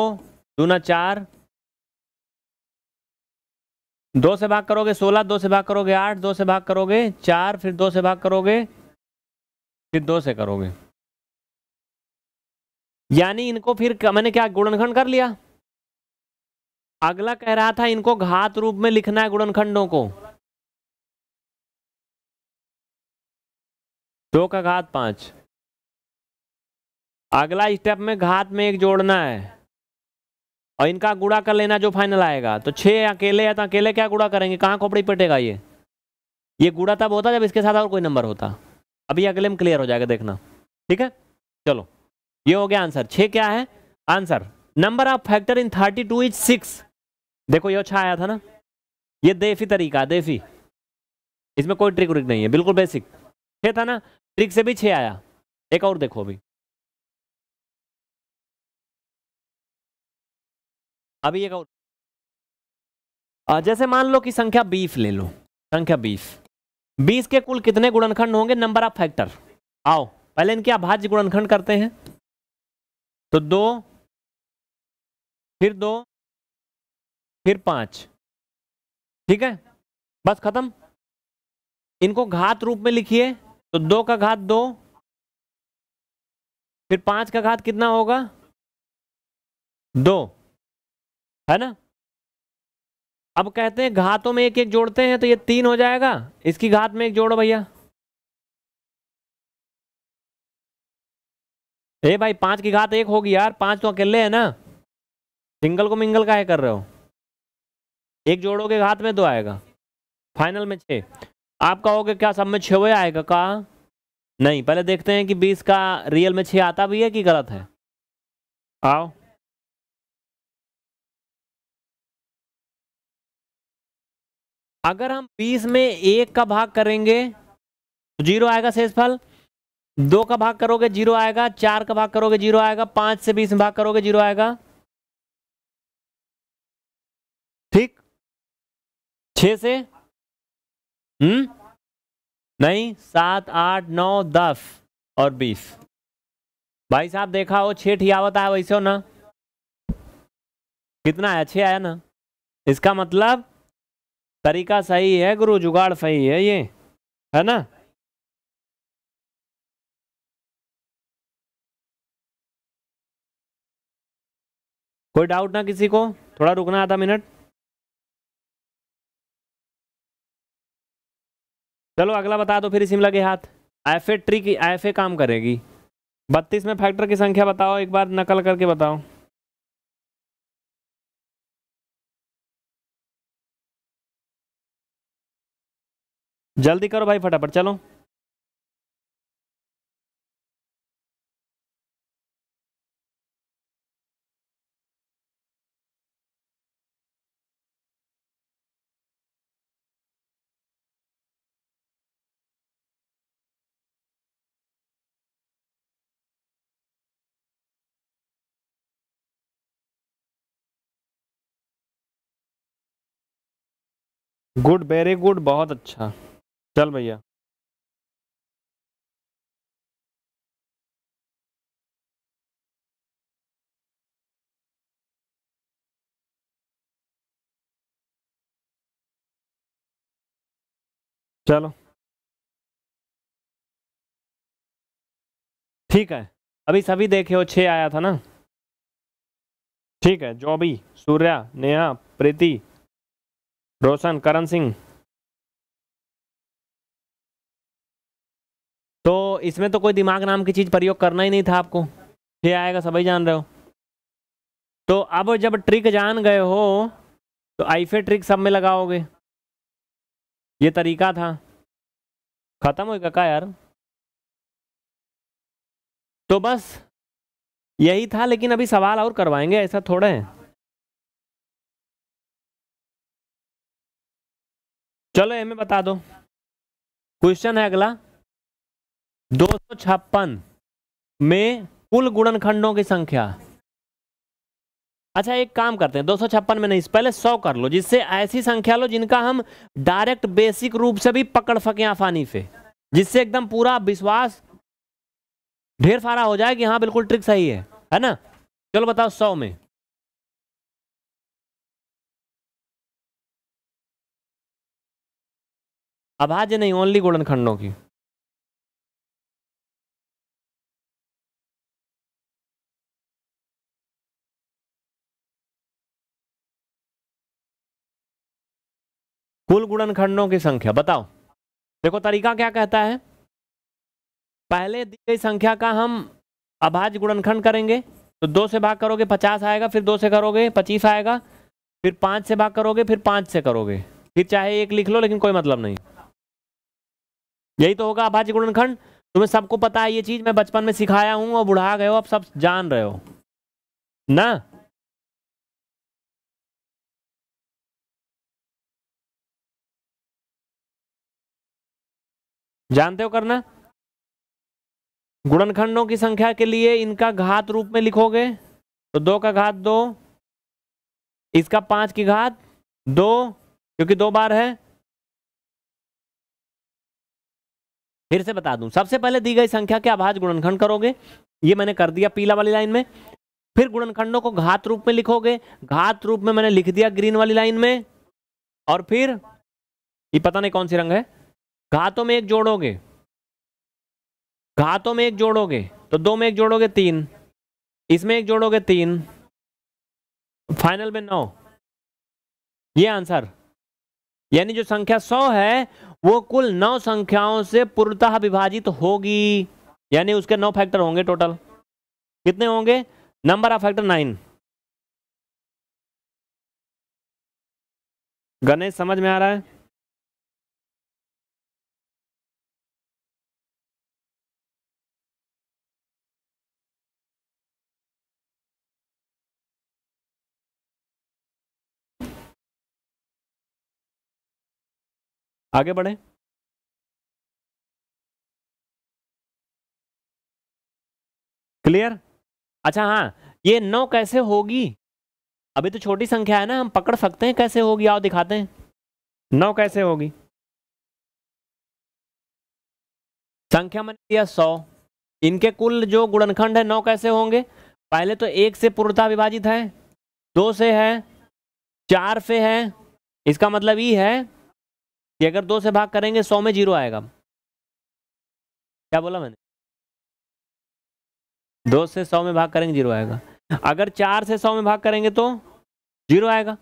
दूना चार दो से भाग करोगे सोलह दो से भाग करोगे आठ दो से भाग करोगे चार फिर दो से भाग करोगे फिर दो से करोगे यानी इनको फिर मैंने क्या गुणनखंड कर लिया अगला कह रहा था इनको घात रूप में लिखना है गुणनखंडों को दो का घात पांच अगला स्टेप में घात में एक जोड़ना है और इनका गुड़ा कर लेना जो फाइनल आएगा तो छः अकेले है तो अकेले क्या गुड़ा करेंगे कहाँ खोपड़ी पेटेगा ये ये गुड़ा तब होता जब इसके साथ और कोई नंबर होता अभी अगले में क्लियर हो जाएगा देखना ठीक है चलो ये हो गया आंसर छः क्या है answer number of factor in thirty two is six देखो ये अच्छा आया था ना ये देफी तरीका देफी इसमें कोई ट्रिक व्रिक नहीं है बिल्कुल बेसिक छः था ना ट्रिक से भी छः आया एक और देखो अभी अभी ये जैसे मान लो कि संख्या बीस ले लो संख्या बीस बीस के कुल कितने गुणनखंड होंगे नंबर ऑफ फैक्टर आओ पहले इनके अभाज्य गुणनखंड करते हैं तो दो फिर दो फिर पांच ठीक है बस खत्म इनको घात रूप में लिखिए तो दो का घात दो फिर पांच का घात कितना होगा दो है ना अब कहते हैं घातों में एक एक जोड़ते हैं तो ये तीन हो जाएगा इसकी घात में एक जोड़ो भैया ए भाई पांच की घात एक होगी यार पांच तो अकेले है ना सिंगल को मिंगल का है कर रहे हो एक जोड़ोगे घात में दो तो आएगा फाइनल में छे आप कहोगे क्या सब में छः आएगा कहा नहीं पहले देखते हैं कि बीस का रियल में छ आता भी है कि गलत है आओ अगर हम बीस में एक का भाग करेंगे तो जीरो आएगा शेषफल दो का भाग करोगे जीरो आएगा चार का भाग करोगे जीरो आएगा पांच से बीस में भाग करोगे जीरो आएगा ठीक छ से हम्म नहीं सात आठ नौ दस और बीस भाई साहब देखा हो छः ठियावत आया वैसे हो ना कितना आया छः आया ना इसका मतलब तरीका सही है गुरु जुगाड़ सही है ये है ना कोई डाउट ना किसी को थोड़ा रुकना आधा मिनट चलो अगला बता दो फिर हाथ एफ ए हाथ आईफे ट्रिक आईफे काम करेगी बत्तीस में फैक्टर की संख्या बताओ एक बार नकल करके बताओ जल्दी करो भाई फटाफट चलो गुड वेरी गुड बहुत अच्छा चल भैया चलो ठीक है अभी सभी देखे हो छ आया था ना ठीक है जॉबी सूर्या नेहा प्रीति रोशन करण सिंह तो इसमें तो कोई दिमाग नाम की चीज़ प्रयोग करना ही नहीं था आपको ये आएगा सभी जान रहे हो तो अब जब ट्रिक जान गए हो तो आईफे ट्रिक सब में लगाओगे ये तरीका था ख़त्म हो कका यार तो बस यही था लेकिन अभी सवाल और करवाएंगे ऐसा थोड़ा है चलो मैं बता दो क्वेश्चन है अगला दो सौ छप्पन में कुल गुणनखंडों की संख्या अच्छा एक काम करते हैं दो सौ छप्पन में नहीं पहले सौ कर लो जिससे ऐसी संख्या लो जिनका हम डायरेक्ट बेसिक रूप से भी पकड़ सकें आसानी से जिससे एकदम पूरा विश्वास ढेर सारा हो जाए कि हाँ बिल्कुल ट्रिक सही है है ना चलो बताओ सौ में अभाज्य नहीं ओनली गुणनखंडों की कुल गुणनखंडों की संख्या बताओ देखो तरीका क्या कहता है पहले दी गई संख्या का हम अभाज्य गुणनखंड करेंगे तो दो से भाग करोगे पचास आएगा फिर दो से करोगे पच्चीस आएगा फिर पाँच से भाग करोगे फिर पाँच से करोगे फिर चाहे एक लिख लो लेकिन कोई मतलब नहीं यही तो होगा अभाज्य गुणनखंड तुम्हें सबको पता है ये चीज़ मैं बचपन में सिखाया हूँ और बुढ़ा गए हो अब सब जान रहे हो ना जानते हो करना गुणनखंडों की संख्या के लिए इनका घात रूप में लिखोगे तो दो का घात दो इसका पांच की घात दो क्योंकि दो बार है फिर से बता दूं सबसे पहले दी गई संख्या के आभाज गुणनखंड करोगे ये मैंने कर दिया पीला वाली लाइन में फिर गुणनखंडों को घात रूप में लिखोगे घात रूप में मैंने लिख दिया ग्रीन वाली लाइन में और फिर ये पता नहीं कौन सी रंग है घातों में एक जोड़ोगे घातों में एक जोड़ोगे तो दो में एक जोड़ोगे तीन इसमें एक जोड़ोगे तीन फाइनल में नौ ये आंसर यानी जो संख्या सौ है वो कुल नौ संख्याओं से पूर्णतः विभाजित होगी यानी उसके नौ फैक्टर होंगे टोटल कितने होंगे number of factor nine Ganesh समझ में आ रहा है आगे बढ़ें क्लियर अच्छा हाँ ये नौ कैसे होगी अभी तो छोटी संख्या है ना हम पकड़ सकते हैं कैसे होगी आओ दिखाते हैं नौ कैसे होगी संख्या मैंने दिया सौ इनके कुल जो गुणनखंड है नौ कैसे होंगे पहले तो एक से पूर्णता विभाजित है दो से है चार से है इसका मतलब ये है ये अगर दो से भाग करेंगे सौ में जीरो आएगा क्या बोला मैंने दो से सौ में भाग करेंगे जीरो आएगा अगर चार से सौ में भाग करेंगे तो जीरो आएगा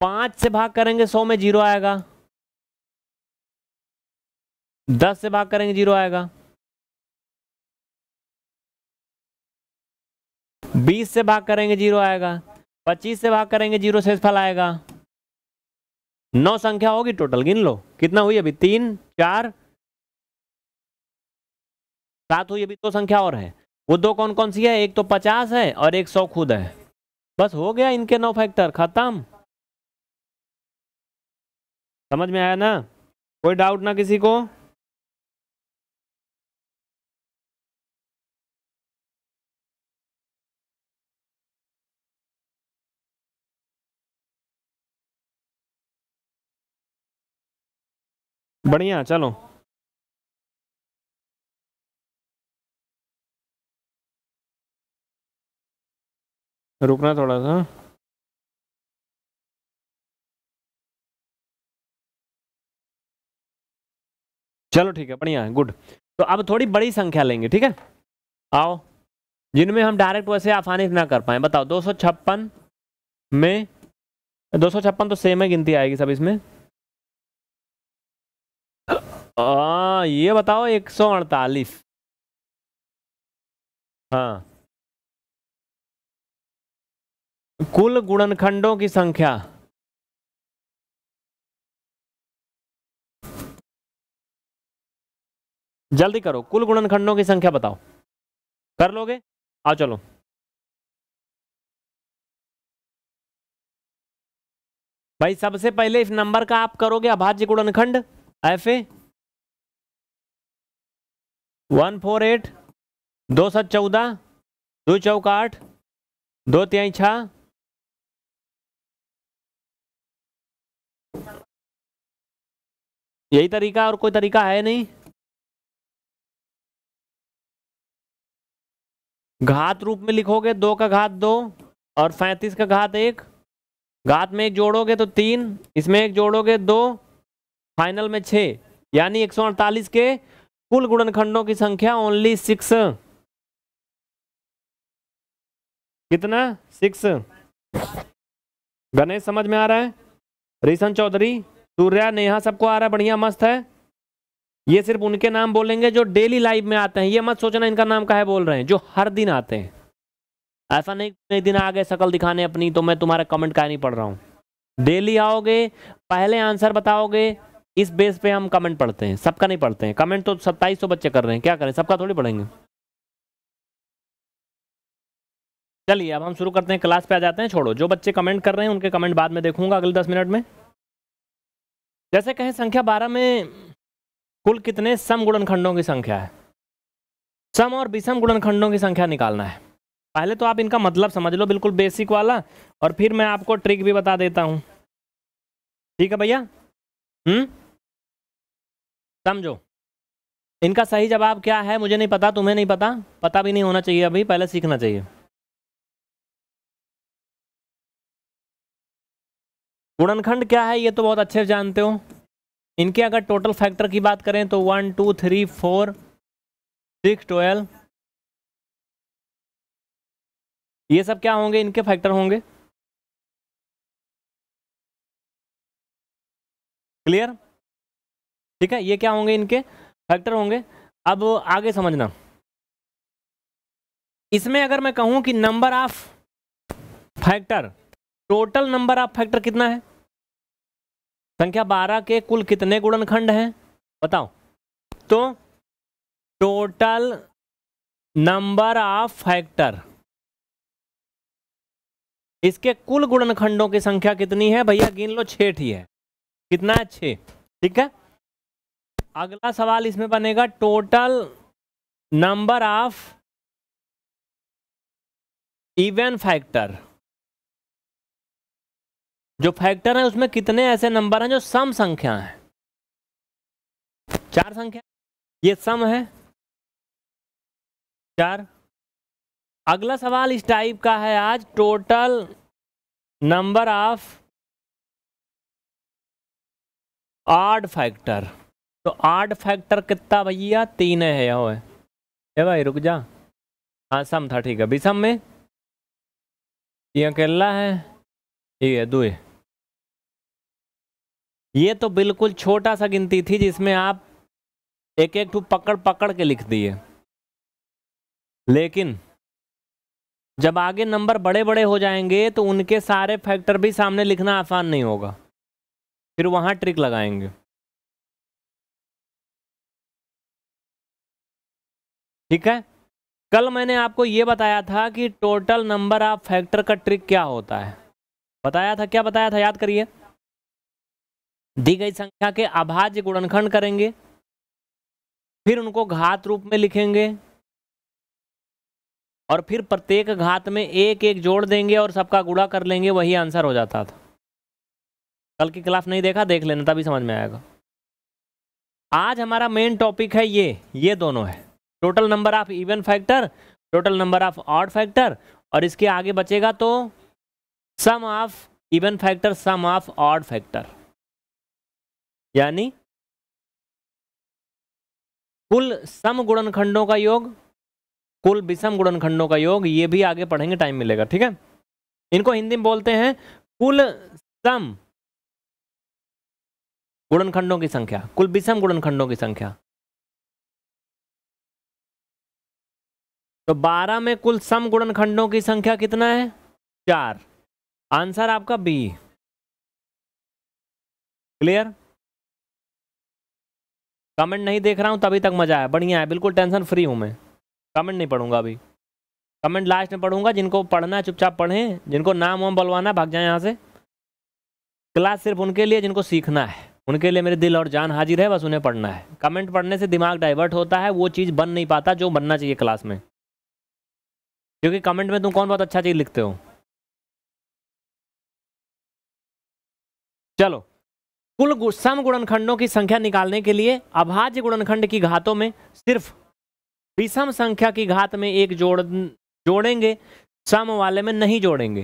पांच से भाग करेंगे सौ में जीरो आएगा दस से भाग करेंगे जीरो आएगा बीस से भाग करेंगे जीरो आएगा पच्चीस से भाग करेंगे जीरो से फल आएगा नौ संख्या होगी टोटल गिन लो कितना हुई अभी तीन चार सात हुई अभी दो तो संख्या और है वो दो कौन कौन सी है एक तो पचास है और एक सौ खुद है बस हो गया इनके नौ फैक्टर खत्म समझ में आया ना कोई डाउट ना किसी को बढ़िया चलो रुकना थोड़ा सा चलो ठीक है बढ़िया है गुड तो अब थोड़ी बड़ी संख्या लेंगे ठीक है आओ जिनमें हम डायरेक्ट वैसे आसानी से ना कर पाए बताओ दो में दो तो सेम है गिनती आएगी सब इसमें आ, हाँ, ये बताओ एक सौ अड़तालीस हाँ कुल गुणनखंडों की संख्या जल्दी करो कुल गुणनखंडों की संख्या बताओ कर लोगे आओ चलो भाई सबसे पहले इस नंबर का आप करोगे अभाज्य गुणनखंड F A one four eight दो सत चौदह दो चौक आठ दो त्याई छ यही तरीका और कोई तरीका है नहीं घात रूप में लिखोगे दो का घात दो और सैतीस का घात एक घात में एक जोड़ोगे तो तीन इसमें एक जोड़ोगे दो फाइनल में छः यानी एक सौ अड़तालीस के कुल गुणनखंडों की संख्या ओनली सिक्स कितना सिक्स गणेश समझ में आ रहा है रिशन चौधरी सूर्या नेहा सबको आ रहा है बढ़िया मस्त है ये सिर्फ उनके नाम बोलेंगे जो डेली लाइफ में आते हैं ये मत सोचना इनका नाम का है बोल रहे हैं जो हर दिन आते हैं ऐसा नहीं एक दिन आ गए शकल दिखाने अपनी तो मैं तुम्हारा कमेंट का नहीं पढ़ रहा हूँ डेली आओगे पहले आंसर बताओगे इस बेस पे हम कमेंट पढ़ते हैं सबका नहीं पढ़ते हैं कमेंट तो सत्ताईस सौ बच्चे कर रहे हैं क्या करें सबका थोड़ी पढ़ेंगे चलिए अब हम शुरू करते हैं क्लास पे आ जाते हैं छोड़ो जो बच्चे कमेंट कर रहे हैं उनके कमेंट बाद में देखूंगा अगले दस मिनट में जैसे कहें संख्या बारह में कुल कितने सम गुणनखंडों की संख्या है सम और विषम गुणनखंडों की संख्या निकालना है पहले तो आप इनका मतलब समझ लो बिल्कुल बेसिक वाला और फिर मैं आपको ट्रिक भी बता देता हूँ ठीक है भैया हम्म समझो इनका सही जवाब क्या है मुझे नहीं पता तुम्हें नहीं पता पता भी नहीं होना चाहिए अभी पहले सीखना चाहिए गुणनखंड क्या है ये तो बहुत अच्छे से जानते हो इनके अगर टोटल फैक्टर की बात करें तो one two three four six twelve ये सब क्या होंगे इनके फैक्टर होंगे क्लियर ठीक है ये क्या होंगे इनके फैक्टर होंगे अब आगे समझना इसमें अगर मैं कहूं कि number of factor total number of factor कितना है संख्या बारह के कुल कितने गुणनखंड हैं बताओ तो टोटल नंबर ऑफ फैक्टर इसके कुल गुणनखंडों की संख्या कितनी है भैया गिन लो छठ ही है कितना है छः ठीक है अगला सवाल इसमें बनेगा total number of even factor जो फैक्टर है उसमें कितने ऐसे नंबर हैं जो सम संख्या है चार संख्या ये सम है चार अगला सवाल इस टाइप का है आज total number of odd factor तो आठ फैक्टर कितना भैया तीन है यह है भाई रुक जा हाँ सम था ठीक है विषम में ये अकेला है ये है दो ये तो बिल्कुल छोटा सा गिनती थी जिसमें आप एक एक टू पकड़ पकड़ के लिख दिए लेकिन जब आगे नंबर बड़े बड़े हो जाएंगे तो उनके सारे फैक्टर भी सामने लिखना आसान नहीं होगा फिर वहाँ ट्रिक लगाएंगे ठीक है कल मैंने आपको ये बताया था कि टोटल नंबर ऑफ फैक्टर का ट्रिक क्या होता है बताया था क्या बताया था याद करिए दी गई संख्या के अभाज्य गुणनखंड करेंगे फिर उनको घात रूप में लिखेंगे और फिर प्रत्येक घात में एक एक जोड़ देंगे और सबका गुड़ा कर लेंगे वही आंसर हो जाता था कल की क्लास नहीं देखा देख लेना तभी समझ में आएगा आज हमारा मेन टॉपिक है ये ये दोनों है total number of even factor total number of odd factor और इसके आगे बचेगा तो sum of even factor sum of odd factor यानी कुल सम गुणनखंडों का योग कुल विषम गुणनखंडों का योग ये भी आगे पढ़ेंगे टाइम मिलेगा ठीक है इनको हिंदी में बोलते हैं कुल सम गुणनखंडों की संख्या कुल विषम गुणनखंडों की संख्या तो 12 में कुल सम गुणन खंडों की संख्या कितना है चार आंसर आपका बी क्लियर कमेंट नहीं देख रहा हूं तभी तक मजा आया बढ़िया है बिल्कुल टेंशन फ्री हूं मैं कमेंट नहीं पढ़ूंगा अभी कमेंट लास्ट में पढ़ूंगा जिनको पढ़ना है चुपचाप पढ़ें जिनको नाम वाम बलवाना भाग जाए यहाँ से क्लास सिर्फ उनके लिए जिनको सीखना है उनके लिए मेरे दिल और जान हाजिर है बस उन्हें पढ़ना है कमेंट पढ़ने से दिमाग डाइवर्ट होता है वो चीज़ बन नहीं पाता जो बनना चाहिए क्लास में क्योंकि कमेंट में तुम कौन बहुत अच्छा चीज़ लिखते हो चलो कुल सम गुणनखंडों की संख्या निकालने के लिए अभाज्य गुणनखंड की घातों में सिर्फ विषम संख्या की घात में एक जोड़ जोड़ेंगे सम वाले में नहीं जोड़ेंगे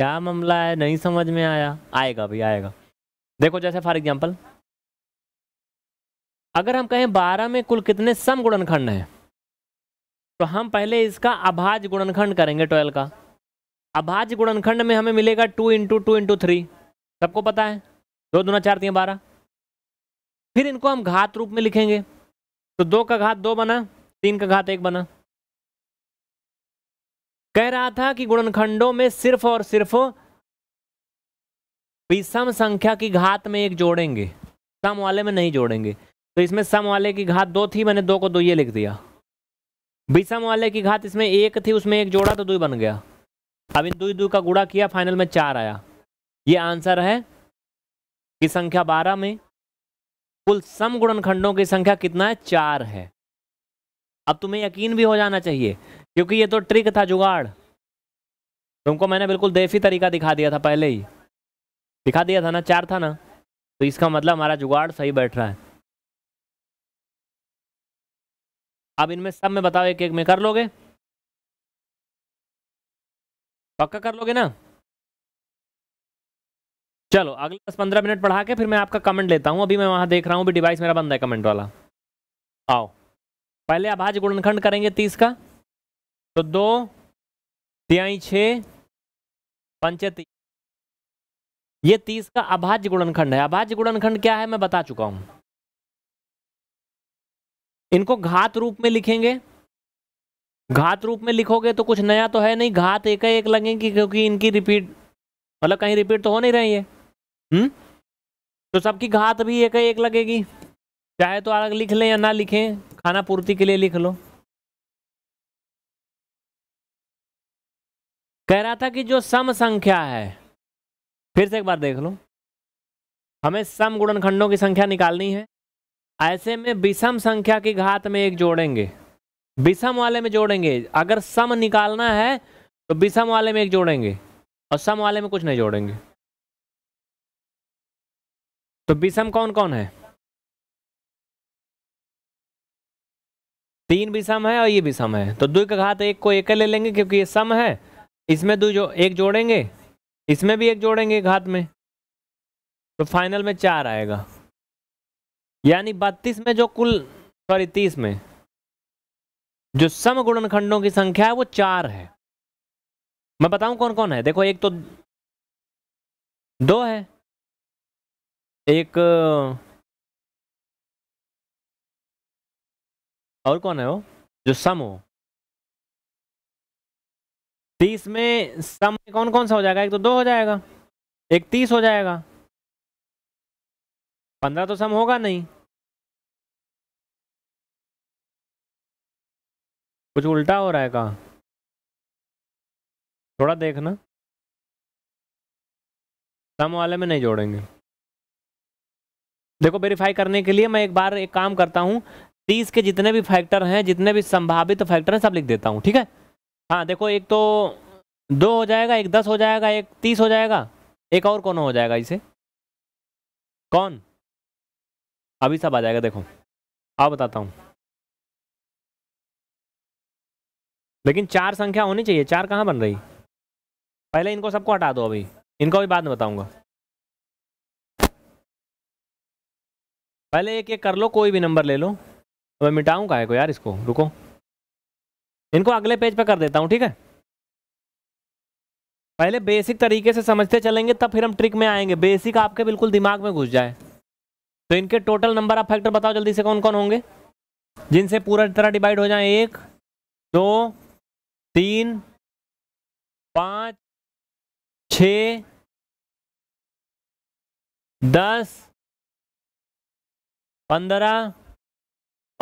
क्या मामला है नहीं समझ में आया आएगा भी आएगा देखो जैसे फॉर एग्जाम्पल अगर हम कहें बारह में कुल कितने सम गुणनखंड हैं तो हम पहले इसका अभाज्य गुणनखंड करेंगे ट्वेल्व का अभाज्य गुणनखंड में हमें मिलेगा two into two into three सबको पता है दो दूना चार तीन बारह फिर इनको हम घात रूप में लिखेंगे तो दो का घात दो बना तीन का घात एक बना कह रहा था कि गुणनखंडों में सिर्फ और सिर्फ विषम संख्या की घात में एक जोड़ेंगे सम वाले में नहीं जोड़ेंगे तो इसमें सम वाले की घात दो थी मैंने दो को दो ये लिख दिया बीसम वाले की घात इसमें एक थी उसमें एक जोड़ा तो दो बन गया अब इन दुई दू का गुड़ा किया फाइनल में चार आया ये आंसर है कि संख्या बारह में कुल सम गुणनखंडों की संख्या कितना है चार है अब तुम्हें यकीन भी हो जाना चाहिए क्योंकि ये तो ट्रिक था जुगाड़ तुमको मैंने बिल्कुल देसी तरीका दिखा दिया था पहले ही दिखा दिया था ना चार था ना तो इसका मतलब हमारा जुगाड़ सही बैठ रहा है अब इनमें सब में बताओ एक एक में कर लोगे पक्का कर लोगे ना चलो अगले दस पंद्रह मिनट पढ़ा के फिर मैं आपका कमेंट लेता हूँ अभी मैं वहाँ देख रहा हूँ भी डिवाइस मेरा बंद है कमेंट वाला आओ पहले आप आज गुणनखंड करेंगे तीस का तो दो तिहाई छ पंचती ये तीस का अभाज्य गुणनखंड है अभाज्य गुणनखंड क्या है मैं बता चुका हूँ इनको घात रूप में लिखेंगे घात रूप में लिखोगे तो कुछ नया तो है नहीं घात एक एक लगेंगी क्योंकि इनकी रिपीट मतलब कहीं रिपीट तो हो नहीं रही है हुँ? हम्म? तो सबकी घात भी एक एक लगेगी चाहे तो अलग लिख लें या ना लिखें खाना पूर्ति के लिए लिख लो कह रहा था कि जो सम संख्या है फिर से एक बार देख लो हमें सम गुणनखंडों की संख्या निकालनी है ऐसे में विषम संख्या की घात में एक जोड़ेंगे विषम वाले में जोड़ेंगे अगर सम निकालना है तो विषम वाले में एक जोड़ेंगे और सम वाले में कुछ नहीं जोड़ेंगे तो विषम कौन कौन है तीन विषम है और ये विषम है तो दो का घात एक को एक ले लेंगे क्योंकि ये सम है इसमें दो जो एक जोड़ेंगे इसमें भी एक जोड़ेंगे घात में तो फाइनल में चार आएगा यानी बत्तीस में जो कुल सॉरी तीस में जो सम गुणनखंडों की संख्या है वो चार है मैं बताऊं कौन कौन है देखो एक तो दो है एक और कौन है वो जो सम हो तीस में सम में कौन कौन सा हो जाएगा एक तो दो हो जाएगा एक तीस हो जाएगा पंद्रह तो सम होगा नहीं कुछ उल्टा हो रहा है कहा थोड़ा देखना सम वाले में नहीं जोड़ेंगे देखो वेरीफाई करने के लिए मैं एक बार एक काम करता हूँ तीस के जितने भी फैक्टर हैं जितने भी संभावित फैक्टर हैं सब लिख देता हूँ ठीक है हाँ देखो एक तो दो हो जाएगा एक दस हो जाएगा एक तीस हो जाएगा एक और कौन हो जाएगा इसे कौन अभी सब आ जाएगा देखो आप बताता हूँ लेकिन चार संख्या होनी चाहिए चार कहाँ बन रही पहले इनको सबको हटा दो अभी इनको भी बाद में बताऊंगा पहले एक एक कर लो कोई भी नंबर ले लो तो मैं मिटाऊँ का को यार इसको रुको इनको अगले पेज पे कर देता हूँ ठीक है पहले बेसिक तरीके से समझते चलेंगे तब फिर हम ट्रिक में आएंगे बेसिक आपके बिल्कुल दिमाग में घुस जाए तो इनके टोटल नंबर ऑफ फैक्टर बताओ जल्दी से कौन कौन होंगे जिनसे पूरा तरह डिवाइड हो जाए एक दो तीन पाँच छ दस पंद्रह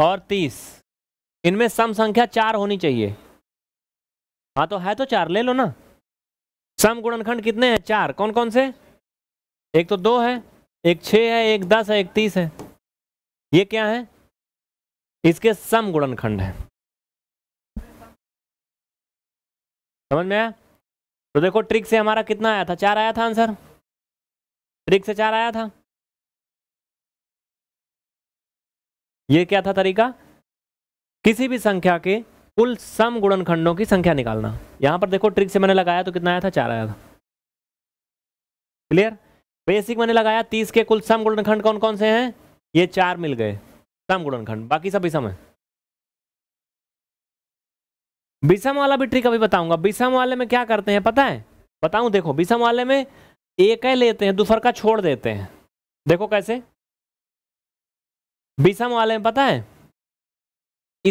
और तीस इनमें सम संख्या चार होनी चाहिए हाँ तो है तो चार ले लो ना सम गुणनखंड कितने हैं चार कौन कौन से एक तो दो है एक छः है एक दस है एक तीस है ये क्या है इसके सम गुणनखंड है समझ में आया तो देखो ट्रिक से हमारा कितना आया था चार आया था आंसर ट्रिक से चार आया था ये क्या था तरीका किसी भी संख्या के कुल सम गुणनखंडों की संख्या निकालना यहां पर देखो ट्रिक से मैंने लगाया तो कितना आया था चार आया था क्लियर बेसिक मैंने लगाया तीस के कुल सम गुणनखंड कौन कौन से हैं ये चार मिल गए सम गुणनखंड बाकी सब विषम है विषम वाला भी ट्रिक अभी बताऊंगा विषम वाले में क्या करते हैं पता है बताऊं देखो विषम वाले में एक है लेते हैं दूसर का छोड़ देते हैं देखो कैसे विषम वाले में पता है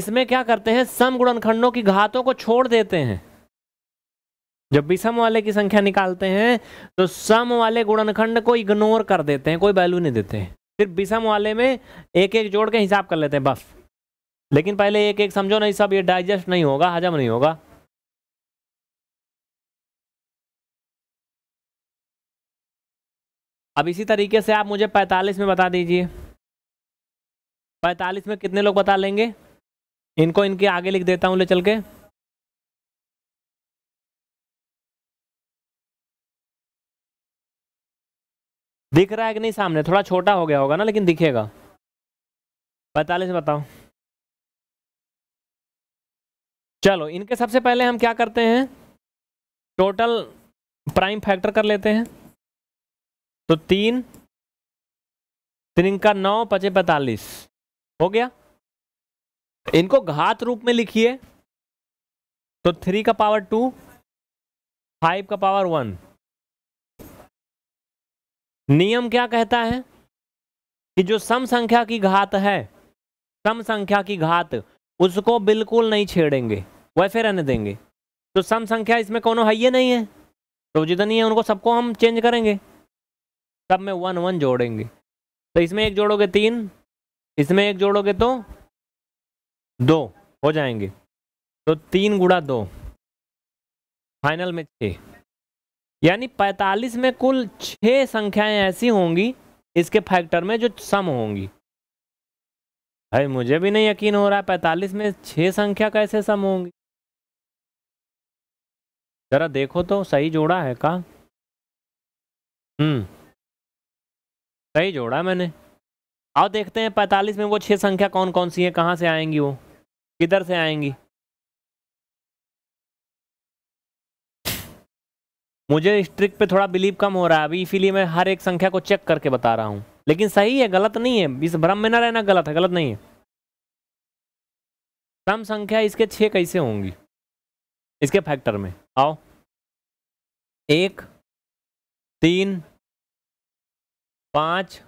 इसमें क्या करते हैं सम गुणनखंडों की घातों को छोड़ देते हैं जब भी सम वाले की संख्या निकालते हैं तो सम वाले गुणनखंड को इग्नोर कर देते हैं कोई वैल्यू नहीं देते हैं फिर विषम वाले में एक एक जोड़ के हिसाब कर लेते हैं बस लेकिन पहले एक एक समझो नहीं सब ये डाइजेस्ट नहीं होगा हजम नहीं होगा अब इसी तरीके से आप मुझे 45 में बता दीजिए 45 में कितने लोग बता लेंगे इनको इनके आगे लिख देता हूं ले चल के दिख रहा है कि नहीं सामने थोड़ा छोटा हो गया होगा ना लेकिन दिखेगा पैंतालीस बताओ चलो इनके सबसे पहले हम क्या करते हैं टोटल प्राइम फैक्टर कर लेते हैं तो तीन तीन का नौ पचे पैतालीस हो गया इनको घात रूप में लिखिए तो थ्री का पावर टू फाइव का पावर वन नियम क्या कहता है कि जो सम संख्या की घात है सम संख्या की घात उसको बिल्कुल नहीं छेड़ेंगे वैसे रहने देंगे तो सम संख्या इसमें कोनो है ये नहीं है तो जितनी है उनको सबको हम चेंज करेंगे सब में वन वन जोड़ेंगे तो इसमें एक जोड़ोगे तीन इसमें एक जोड़ोगे तो दो हो जाएंगे तो तीन गुड़ा दो फाइनल में छः यानी 45 में कुल छः संख्याएं ऐसी होंगी इसके फैक्टर में जो सम होंगी भाई मुझे भी नहीं यकीन हो रहा है पैंतालीस में छह संख्या कैसे सम होंगी ज़रा देखो तो सही जोड़ा है का हम्म सही जोड़ा मैंने आओ देखते हैं पैंतालीस में वो छः संख्या कौन कौन सी है कहाँ से आएंगी वो किधर से आएंगी मुझे इस ट्रिक पे थोड़ा बिलीव कम हो रहा है अभी इसीलिए मैं हर एक संख्या को चेक करके बता रहा हूँ लेकिन सही है गलत नहीं है इस भ्रम में ना रहना गलत है गलत नहीं है सम संख्या इसके छः कैसे होंगी इसके फैक्टर में आओ एक तीन पाँच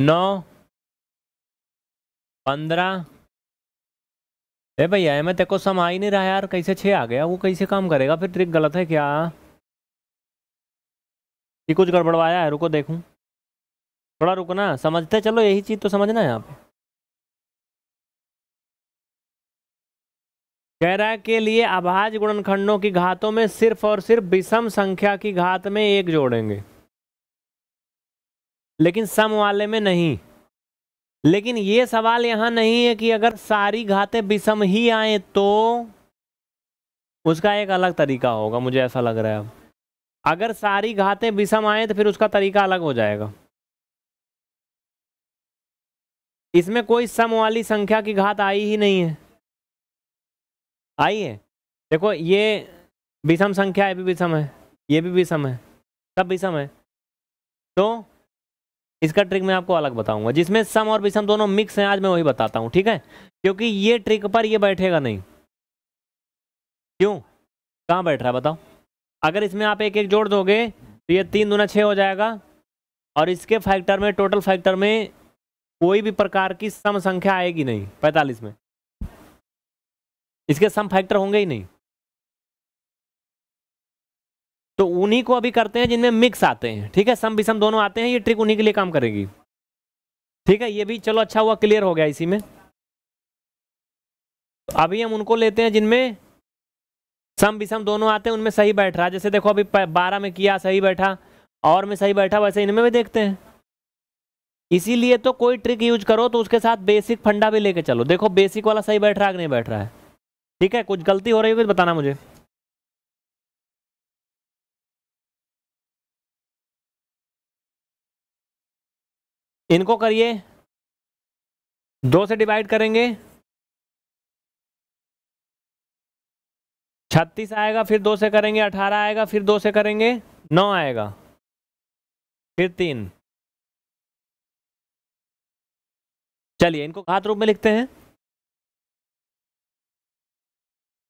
नौ पंद्रह ए भैया मैं तेको समा ही नहीं रहा यार कैसे छे आ गया वो कैसे काम करेगा फिर ट्रिक गलत है क्या ये कुछ गड़बड़वाया है रुको देखूं थोड़ा रुकना समझते चलो यही चीज़ तो समझना है यहाँ पे कह रहा के लिए अभाज गुणनखंडों की घातों में सिर्फ और सिर्फ विषम संख्या की घात में एक जोड़ेंगे लेकिन सम वाले में नहीं लेकिन ये सवाल यहाँ नहीं है कि अगर सारी घातें विषम ही आए तो उसका एक अलग तरीका होगा मुझे ऐसा लग रहा है अब अगर सारी घातें विषम आए तो फिर उसका तरीका अलग हो जाएगा इसमें कोई सम वाली संख्या की घात आई ही नहीं है आई है देखो ये विषम संख्या है भी विषम है ये भी विषम है सब विषम है तो इसका ट्रिक मैं आपको अलग बताऊंगा जिसमें सम और विषम दोनों मिक्स हैं आज मैं वही बताता हूँ ठीक है क्योंकि ये ट्रिक पर ये बैठेगा नहीं क्यों कहाँ बैठ रहा है बताओ अगर इसमें आप एक एक जोड़ दोगे तो ये तीन दूना छः हो जाएगा और इसके फैक्टर में टोटल फैक्टर में कोई भी प्रकार की सम संख्या आएगी नहीं पैंतालीस में इसके सम फैक्टर होंगे ही नहीं तो उन्हीं को अभी करते हैं जिनमें मिक्स आते हैं ठीक है सम विषम दोनों आते हैं ये ट्रिक उन्हीं के लिए काम करेगी ठीक है ये भी चलो अच्छा हुआ क्लियर हो गया इसी में अभी हम उनको लेते हैं जिनमें सम विषम दोनों आते हैं उनमें सही बैठ रहा जैसे देखो अभी बारह में किया सही बैठा और में सही बैठा वैसे इनमें भी देखते हैं इसीलिए तो कोई ट्रिक यूज करो तो उसके साथ बेसिक फंडा भी लेके चलो देखो बेसिक वाला सही बैठ रहा है कि नहीं बैठ रहा है ठीक है कुछ गलती हो रही होगी तो बताना मुझे इनको करिए दो से डिवाइड करेंगे छत्तीस आएगा फिर दो से करेंगे अठारह आएगा फिर दो से करेंगे नौ आएगा फिर तीन चलिए इनको घात रूप में लिखते हैं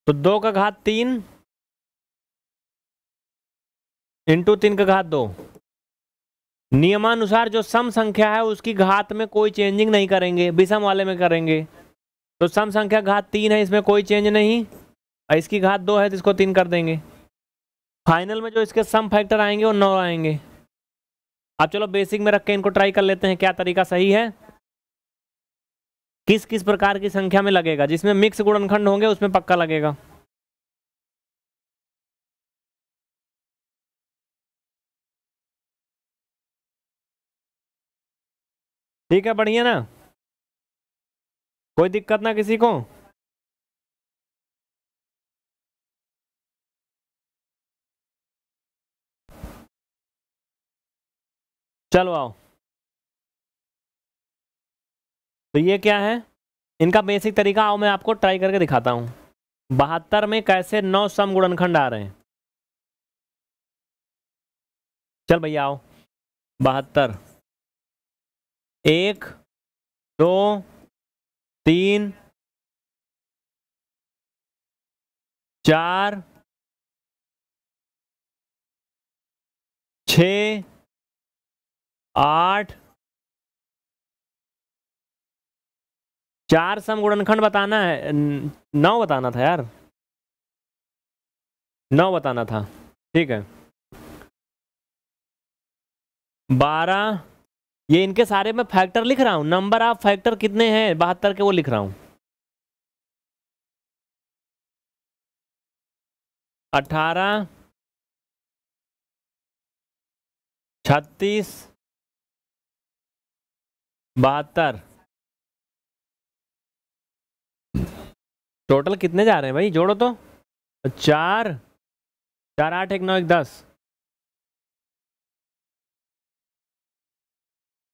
तो दो का घात तीन इंटू तीन का घात दो नियमानुसार जो सम संख्या है उसकी घात में कोई चेंजिंग नहीं करेंगे विषम वाले में करेंगे तो सम संख्या घात तीन है इसमें कोई चेंज नहीं और इसकी घात दो है तो इसको तीन कर देंगे फाइनल में जो इसके सम फैक्टर आएंगे वो नौ आएंगे अब चलो बेसिक में रख के इनको ट्राई कर लेते हैं क्या तरीका सही है किस किस प्रकार की संख्या में लगेगा जिसमें मिक्स गुणनखंड होंगे उसमें पक्का लगेगा ठीक है बढ़िया ना कोई दिक्कत ना किसी को चलो आओ तो ये क्या है इनका बेसिक तरीका आओ मैं आपको ट्राई करके दिखाता हूं बहत्तर में कैसे नौ सम गुणनखंड आ रहे हैं चल भैया आओ बहत्तर एक दो तीन चार छ आठ चार सम गुणनखंड बताना है नौ बताना था यार नौ बताना था ठीक है बारह ये इनके सारे में फैक्टर लिख रहा हूँ नंबर ऑफ फैक्टर कितने हैं बहत्तर के वो लिख रहा हूं अठारह छत्तीस बहत्तर टोटल कितने जा रहे हैं भाई जोड़ो तो चार चार आठ एक नौ एक दस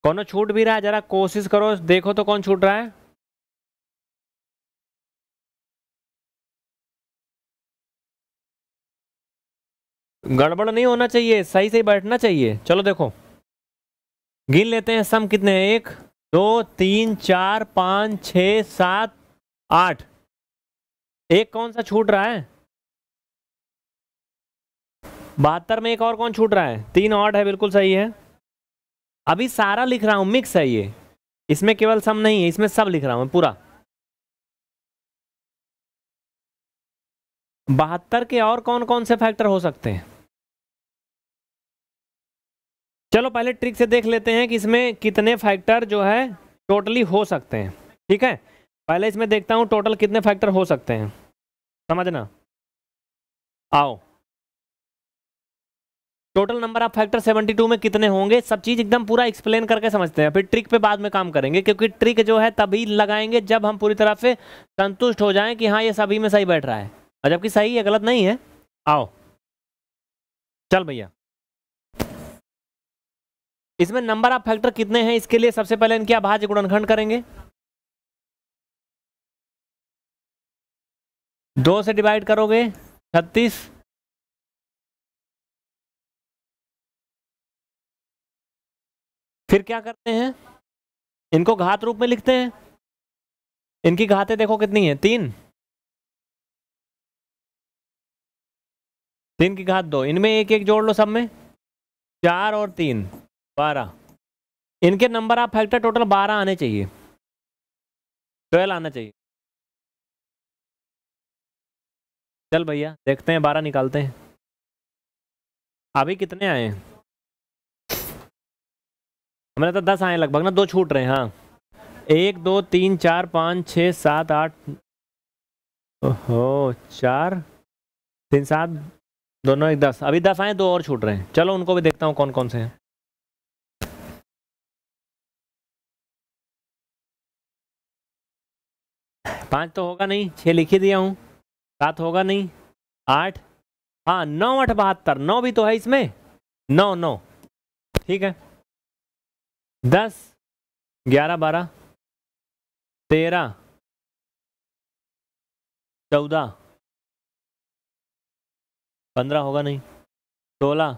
कौन तो छूट भी रहा है जरा कोशिश करो देखो तो कौन छूट रहा है गड़बड़ नहीं होना चाहिए सही सही बैठना चाहिए चलो देखो गिन लेते हैं सम कितने हैं एक दो तीन चार पाँच छ सात आठ एक कौन सा छूट रहा है बहत्तर में एक और कौन छूट रहा है तीन ऑड है बिल्कुल सही है अभी सारा लिख रहा हूँ मिक्स है ये इसमें केवल सम नहीं है इसमें सब लिख रहा हूँ पूरा बहत्तर के और कौन कौन से फैक्टर हो सकते हैं चलो पहले ट्रिक से देख लेते हैं कि इसमें कितने फैक्टर जो है टोटली हो सकते हैं ठीक है पहले इसमें देखता हूँ टोटल कितने फैक्टर हो सकते हैं समझना आओ टोटल नंबर ऑफ फैक्टर 72 में कितने होंगे सब चीज एकदम पूरा एक्सप्लेन करके समझते हैं फिर ट्रिक पे बाद में काम करेंगे क्योंकि ट्रिक जो है तभी लगाएंगे जब हम पूरी तरह से संतुष्ट हो जाएं कि हाँ ये सभी में सही बैठ रहा है और जबकि सही है गलत नहीं है आओ चल भैया इसमें नंबर ऑफ फैक्टर कितने हैं इसके लिए सबसे पहले इनकी अभाज्य गुणनखंड करेंगे दो से डिवाइड करोगे छत्तीस फिर क्या करते हैं इनको घात रूप में लिखते हैं इनकी घातें देखो कितनी है तीन तीन की घात दो इनमें एक एक जोड़ लो सब में चार और तीन बारह इनके नंबर आप फैक्टर टोटल बारह आने चाहिए ट्वेल्व आना चाहिए चल भैया देखते हैं बारह निकालते हैं अभी कितने आए हैं हमारे तो दस आए लगभग ना दो छूट रहे हैं हाँ एक दो तीन चार पाँच छः सात आठ ओहो चार तीन सात दोनों एक दस अभी दस आए दो और छूट रहे हैं चलो उनको भी देखता हूँ कौन कौन से हैं पाँच तो होगा नहीं छः लिख ही दिया हूँ सात होगा नहीं आठ हाँ नौ आठ बहत्तर नौ भी तो है इसमें नौ नौ ठीक है दस ग्यारह बारह तेरह चौदह पंद्रह होगा नहीं सोलह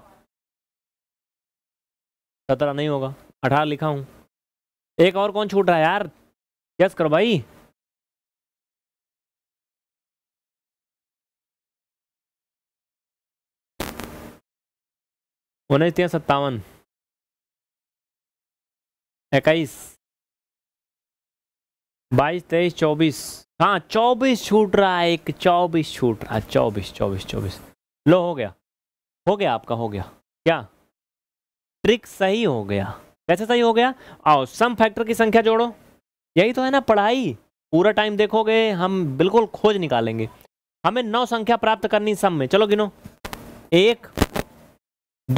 सत्रह नहीं होगा अठारह लिखा हूँ एक और कौन छूट रहा है यार यस करो भाई उन्नीस सत्तावन इक्कीस बाईस तेईस चौबीस हाँ चौबीस छूट रहा है एक चौबीस छूट रहा है चौबीस चौबीस चौबीस लो हो गया हो गया आपका हो गया क्या ट्रिक सही हो गया कैसे सही हो गया आओ सम फैक्टर की संख्या जोड़ो यही तो है ना पढ़ाई पूरा टाइम देखोगे हम बिल्कुल खोज निकालेंगे हमें नौ संख्या प्राप्त करनी सम में चलो गिनो एक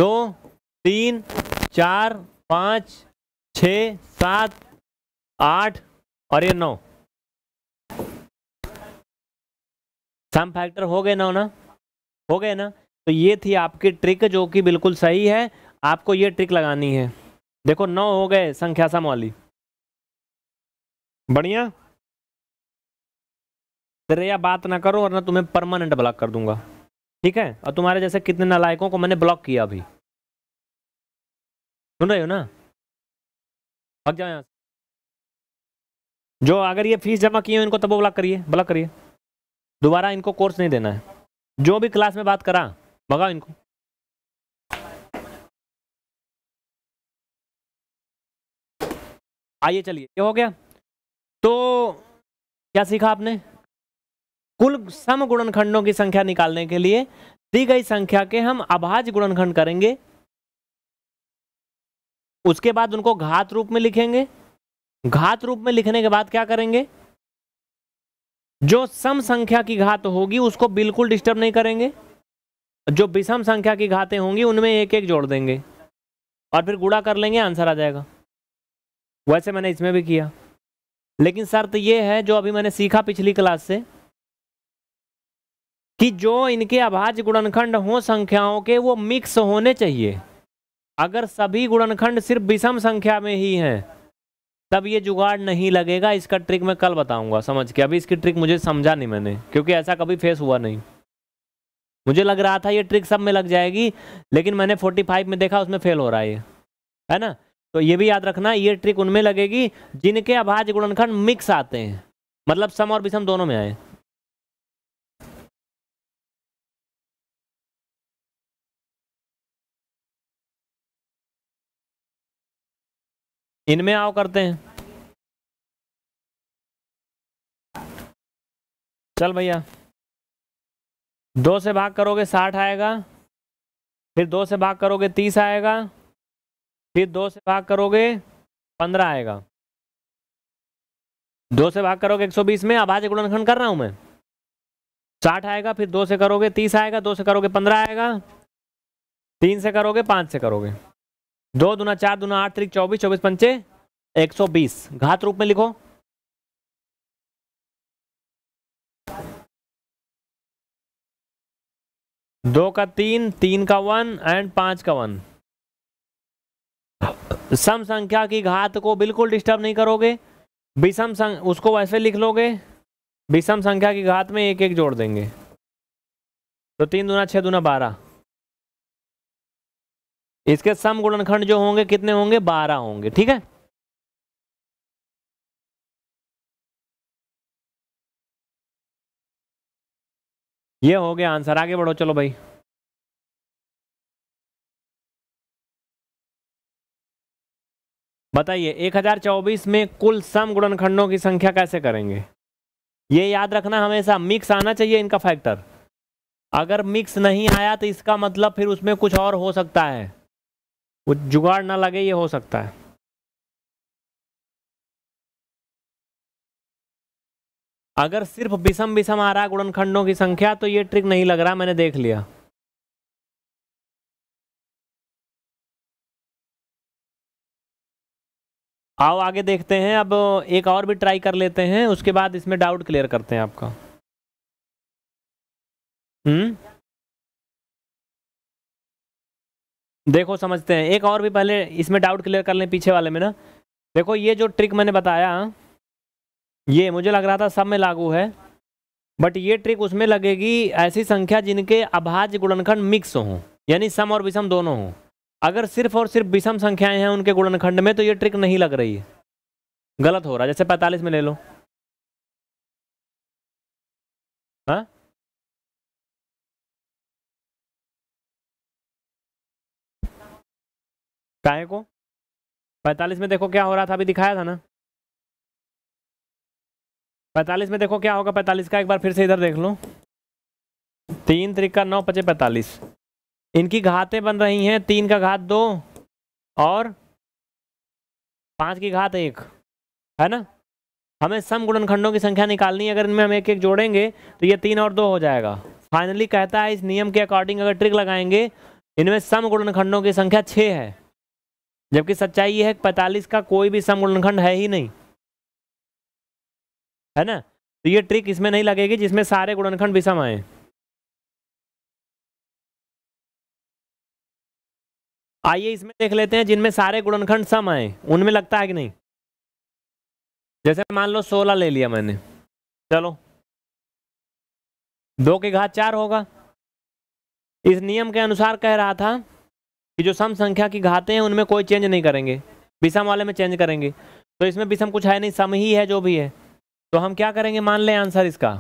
दो तीन चार पाँच छ सात आठ और ये नौ सम फैक्टर हो गए नौ ना हो गए ना तो ये थी आपकी ट्रिक जो कि बिल्कुल सही है आपको ये ट्रिक लगानी है देखो नौ हो गए संख्या सम वाली बढ़िया या बात ना करो वरना तुम्हें परमानेंट ब्लॉक कर दूंगा ठीक है और तुम्हारे जैसे कितने नालायकों को मैंने ब्लॉक किया अभी सुन रहे हो ना भाग जाओ यहाँ जो अगर ये फीस जमा किए इनको तब वो ब्लॉक करिए ब्लॉक करिए दोबारा इनको कोर्स नहीं देना है जो भी क्लास में बात करा भगाओ इनको आइए चलिए ये हो गया तो क्या सीखा आपने कुल सम गुणनखंडों की संख्या निकालने के लिए दी गई संख्या के हम अभाज्य गुणनखंड करेंगे उसके बाद उनको घात रूप में लिखेंगे घात रूप में लिखने के बाद क्या करेंगे जो सम संख्या की घात होगी उसको बिल्कुल डिस्टर्ब नहीं करेंगे जो विषम संख्या की घातें होंगी उनमें एक एक जोड़ देंगे और फिर गुड़ा कर लेंगे आंसर आ जाएगा वैसे मैंने इसमें भी किया लेकिन शर्त यह है जो अभी मैंने सीखा पिछली क्लास से कि जो इनके अभाज्य गुणनखंड हों संख्याओं के वो मिक्स होने चाहिए अगर सभी गुणनखंड सिर्फ विषम संख्या में ही हैं तब ये जुगाड़ नहीं लगेगा इसका ट्रिक मैं कल बताऊंगा समझ के अभी इसकी ट्रिक मुझे समझा नहीं मैंने क्योंकि ऐसा कभी फेस हुआ नहीं मुझे लग रहा था ये ट्रिक सब में लग जाएगी लेकिन मैंने 45 में देखा उसमें फेल हो रहा है ये है ना तो ये भी याद रखना ये ट्रिक उनमें लगेगी जिनके अभाज्य गुणनखंड मिक्स आते हैं मतलब सम और विषम दोनों में आए इनमें आओ करते हैं चल भैया दो से भाग करोगे साठ आएगा फिर दो से भाग करोगे तीस आएगा फिर दो से भाग करोगे पंद्रह आएगा दो से भाग करोगे एक सौ बीस में एक गुणनखंड कर रहा हूं मैं साठ आएगा फिर दो से करोगे तीस आएगा दो से करोगे पंद्रह आएगा तीन से करोगे पांच से करोगे दो दुना चार दुना आठ त्रिक चौबीस चौबीस पंचे एक सौ बीस घात रूप में लिखो दो का तीन तीन का वन एंड पांच का वन सम संख्या की घात को बिल्कुल डिस्टर्ब नहीं करोगे विषम उसको वैसे लिख लोगे विषम संख्या की घात में एक एक जोड़ देंगे तो तीन दुना छः दुना बारह इसके सम गुणनखंड जो होंगे कितने होंगे बारह होंगे ठीक है ये हो गया आंसर आगे बढ़ो चलो भाई बताइए 1024 में कुल सम गुणनखंडों की संख्या कैसे करेंगे ये याद रखना हमेशा मिक्स आना चाहिए इनका फैक्टर अगर मिक्स नहीं आया तो इसका मतलब फिर उसमें कुछ और हो सकता है वो जुगाड़ ना लगे ये हो सकता है अगर सिर्फ विषम विषम आ रहा गुणनखंडों की संख्या तो ये ट्रिक नहीं लग रहा मैंने देख लिया आओ आगे देखते हैं अब एक और भी ट्राई कर लेते हैं उसके बाद इसमें डाउट क्लियर करते हैं आपका हम्म देखो समझते हैं एक और भी पहले इसमें डाउट क्लियर कर लें पीछे वाले में ना देखो ये जो ट्रिक मैंने बताया ये मुझे लग रहा था सब में लागू है बट ये ट्रिक उसमें लगेगी ऐसी संख्या जिनके अभाज्य गुणनखंड मिक्स हों यानी सम और विषम दोनों हों अगर सिर्फ और सिर्फ विषम संख्याएं हैं उनके गुणनखंड में तो ये ट्रिक नहीं लग रही है गलत हो रहा है जैसे पैंतालीस में ले लो हाँ काहे को 45 में देखो क्या हो रहा था अभी दिखाया था ना 45 में देखो क्या होगा 45 का एक बार फिर से इधर देख लो तीन त्रिका नौ पचे पैंतालीस इनकी घातें बन रही हैं तीन का घात दो और पाँच की घात एक है ना हमें सम गुणनखंडों की संख्या निकालनी है अगर इनमें हम एक एक जोड़ेंगे तो ये तीन और दो हो जाएगा फाइनली कहता है इस नियम के अकॉर्डिंग अगर ट्रिक लगाएंगे इनमें सम गुणनखंडों की संख्या छः है जबकि सच्चाई ये है कि पैंतालीस का कोई भी समगुणनखंड है ही नहीं है ना तो ये ट्रिक इसमें नहीं लगेगी जिसमें सारे गुणनखंड विषम आए आइए इसमें देख लेते हैं जिनमें सारे गुणनखंड सम आए उनमें लगता है कि नहीं जैसे मान लो सोलह ले लिया मैंने चलो दो के घात चार होगा इस नियम के अनुसार कह रहा था कि जो सम संख्या की घाते हैं उनमें कोई चेंज नहीं करेंगे विषम वाले में चेंज करेंगे तो इसमें विषम कुछ है नहीं सम ही है जो भी है तो हम क्या करेंगे मान लें आंसर इसका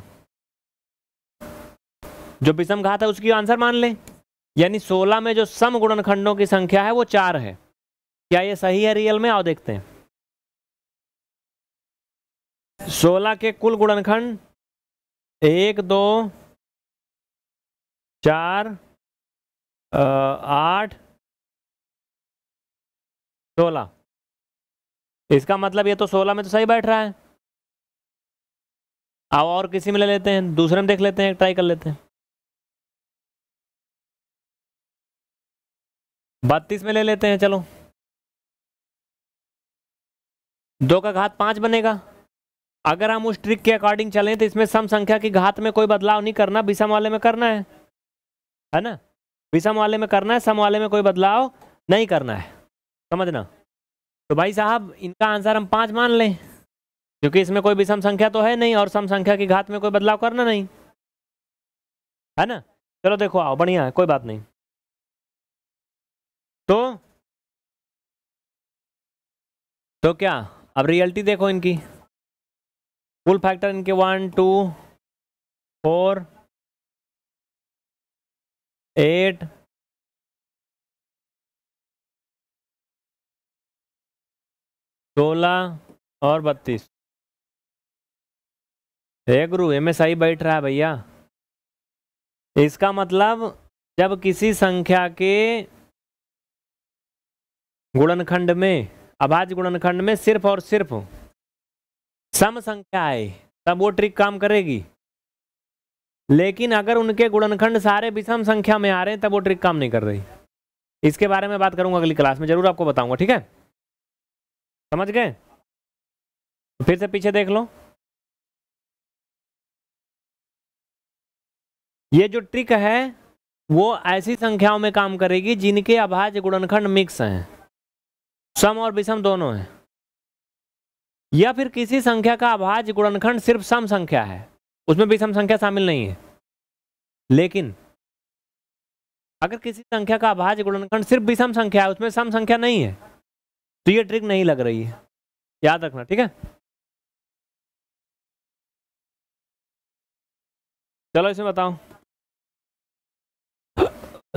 जो विषम घात है उसकी आंसर मान लें यानी 16 में जो सम गुणनखंडों की संख्या है वो चार है क्या ये सही है रियल में आओ देखते हैं 16 के कुल गुणनखंड एक दो चार आठ सोलह इसका मतलब ये तो सोलह में तो सही बैठ रहा है अब और किसी में ले लेते हैं दूसरे में देख लेते हैं ट्राई कर लेते हैं बत्तीस में ले लेते हैं चलो दो का घात पांच बनेगा अगर हम उस ट्रिक के अकॉर्डिंग चलें तो इसमें सम संख्या की घात में कोई बदलाव नहीं करना विषम वाले में करना है है ना विषम वाले में करना है सम वाले में कोई बदलाव नहीं करना है समझना तो भाई साहब इनका आंसर हम पाँच मान लें क्योंकि इसमें कोई विषम संख्या तो है नहीं और सम संख्या की घात में कोई बदलाव करना नहीं है ना चलो देखो आओ बढ़िया है कोई बात नहीं तो तो क्या अब रियलिटी देखो इनकी कुल फैक्टर इनके वन टू फोर एट सोलह और बत्तीस हे गुरु एम एस आई बैठ रहा है भैया इसका मतलब जब किसी संख्या के गुणनखंड में अभाज्य गुणनखंड में सिर्फ और सिर्फ सम संख्या आए तब वो ट्रिक काम करेगी लेकिन अगर उनके गुणनखंड सारे विषम संख्या में आ रहे हैं तब वो ट्रिक काम नहीं कर रही इसके बारे में बात करूंगा अगली क्लास में जरूर आपको बताऊंगा ठीक है समझ गए फिर से पीछे देख लो ये जो ट्रिक है वो ऐसी संख्याओं में काम करेगी जिनके अभाज्य गुणनखंड मिक्स हैं सम और विषम दोनों हैं या फिर किसी संख्या का अभाज्य गुणनखंड सिर्फ सम संख्या है उसमें विषम संख्या शामिल नहीं है लेकिन अगर किसी संख्या का अभाज्य गुणनखंड सिर्फ विषम संख्या है उसमें सम संख्या नहीं है तो ये ट्रिक नहीं लग रही है याद रखना ठीक है चलो इसमें बताओ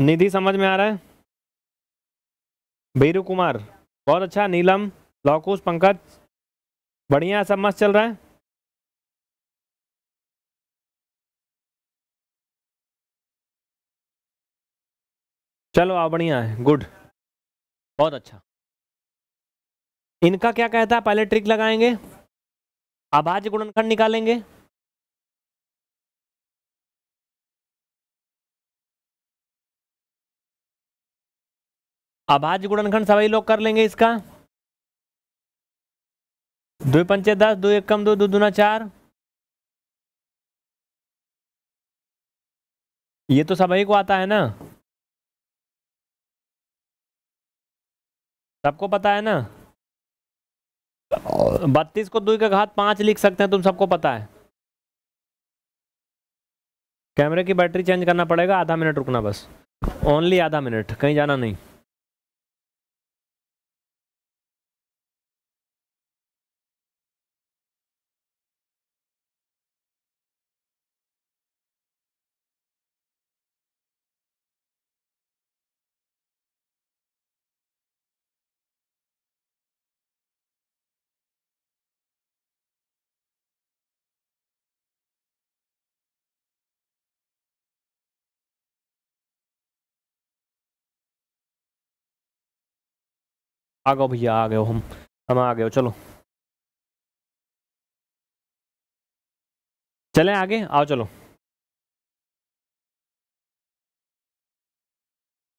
निधि समझ में आ रहा है भीरू कुमार बहुत अच्छा नीलम लौकुश पंकज बढ़िया सब मस्त चल रहा है चलो आओ बढ़िया है गुड बहुत अच्छा इनका क्या कहता है पहले ट्रिक लगाएंगे अभाज्य गुणनखंड निकालेंगे अभाज्य गुणनखंड सभी लोग कर लेंगे इसका दो पंचे दस दो एक कम दो दो दूना चार ये तो सभी को आता है ना सबको पता है ना बत्तीस को दुई का घात पाँच लिख सकते हैं तुम सबको पता है कैमरे की बैटरी चेंज करना पड़ेगा आधा मिनट रुकना बस ओनली आधा मिनट कहीं जाना नहीं आ गए भैया आ गए हम हम आ गए चलो चलें आगे आओ चलो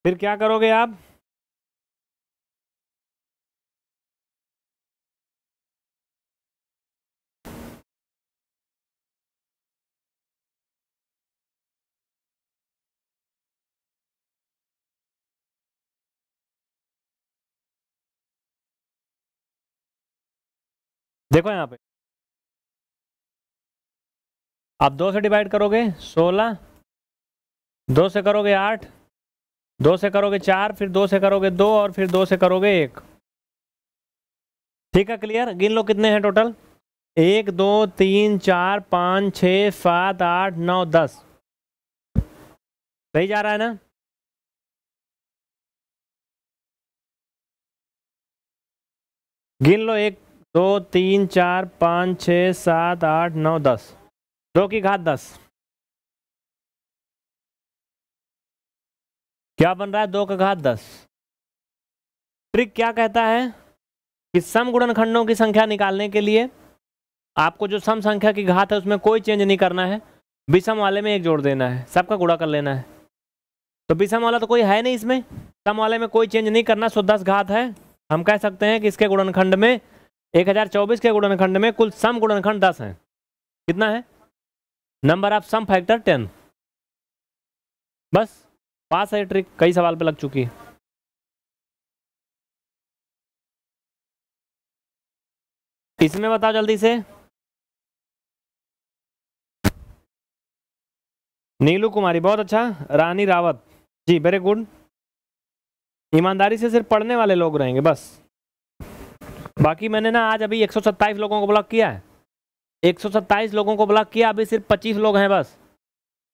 फिर क्या करोगे आप देखो यहाँ पे आप दो से डिवाइड करोगे सोलह दो से करोगे आठ दो से करोगे चार फिर दो से करोगे दो और फिर दो से करोगे एक ठीक है क्लियर गिन लो कितने हैं टोटल एक दो तीन चार पाँच छ सात आठ नौ दस सही जा रहा है ना गिन लो एक दो तीन चार पाँच छ सात आठ नौ दस दो की घात दस क्या बन रहा है दो का घात दस ट्रिक क्या कहता है कि सम गुणनखंडों की संख्या निकालने के लिए आपको जो सम संख्या की घात है उसमें कोई चेंज नहीं करना है विषम वाले में एक जोड़ देना है सबका गुड़ा कर लेना है तो विषम वाला तो कोई है नहीं इसमें सम वाले में कोई चेंज नहीं करना सो दस घात है हम कह सकते हैं कि इसके गुणनखंड में एक हजार चौबीस के गुणनखंड में कुल सम गुणनखंड दस हैं कितना है number of sum factor ten बस पास है ट्रिक कई सवाल पे लग चुकी है इसमें बताओ जल्दी से नीलू कुमारी बहुत अच्छा रानी रावत जी वेरी गुड ईमानदारी से सिर्फ पढ़ने वाले लोग रहेंगे बस बाकी मैंने ना आज अभी एक लोगों को ब्लॉक किया है एक लोगों को ब्लॉक किया अभी सिर्फ पच्चीस लोग हैं बस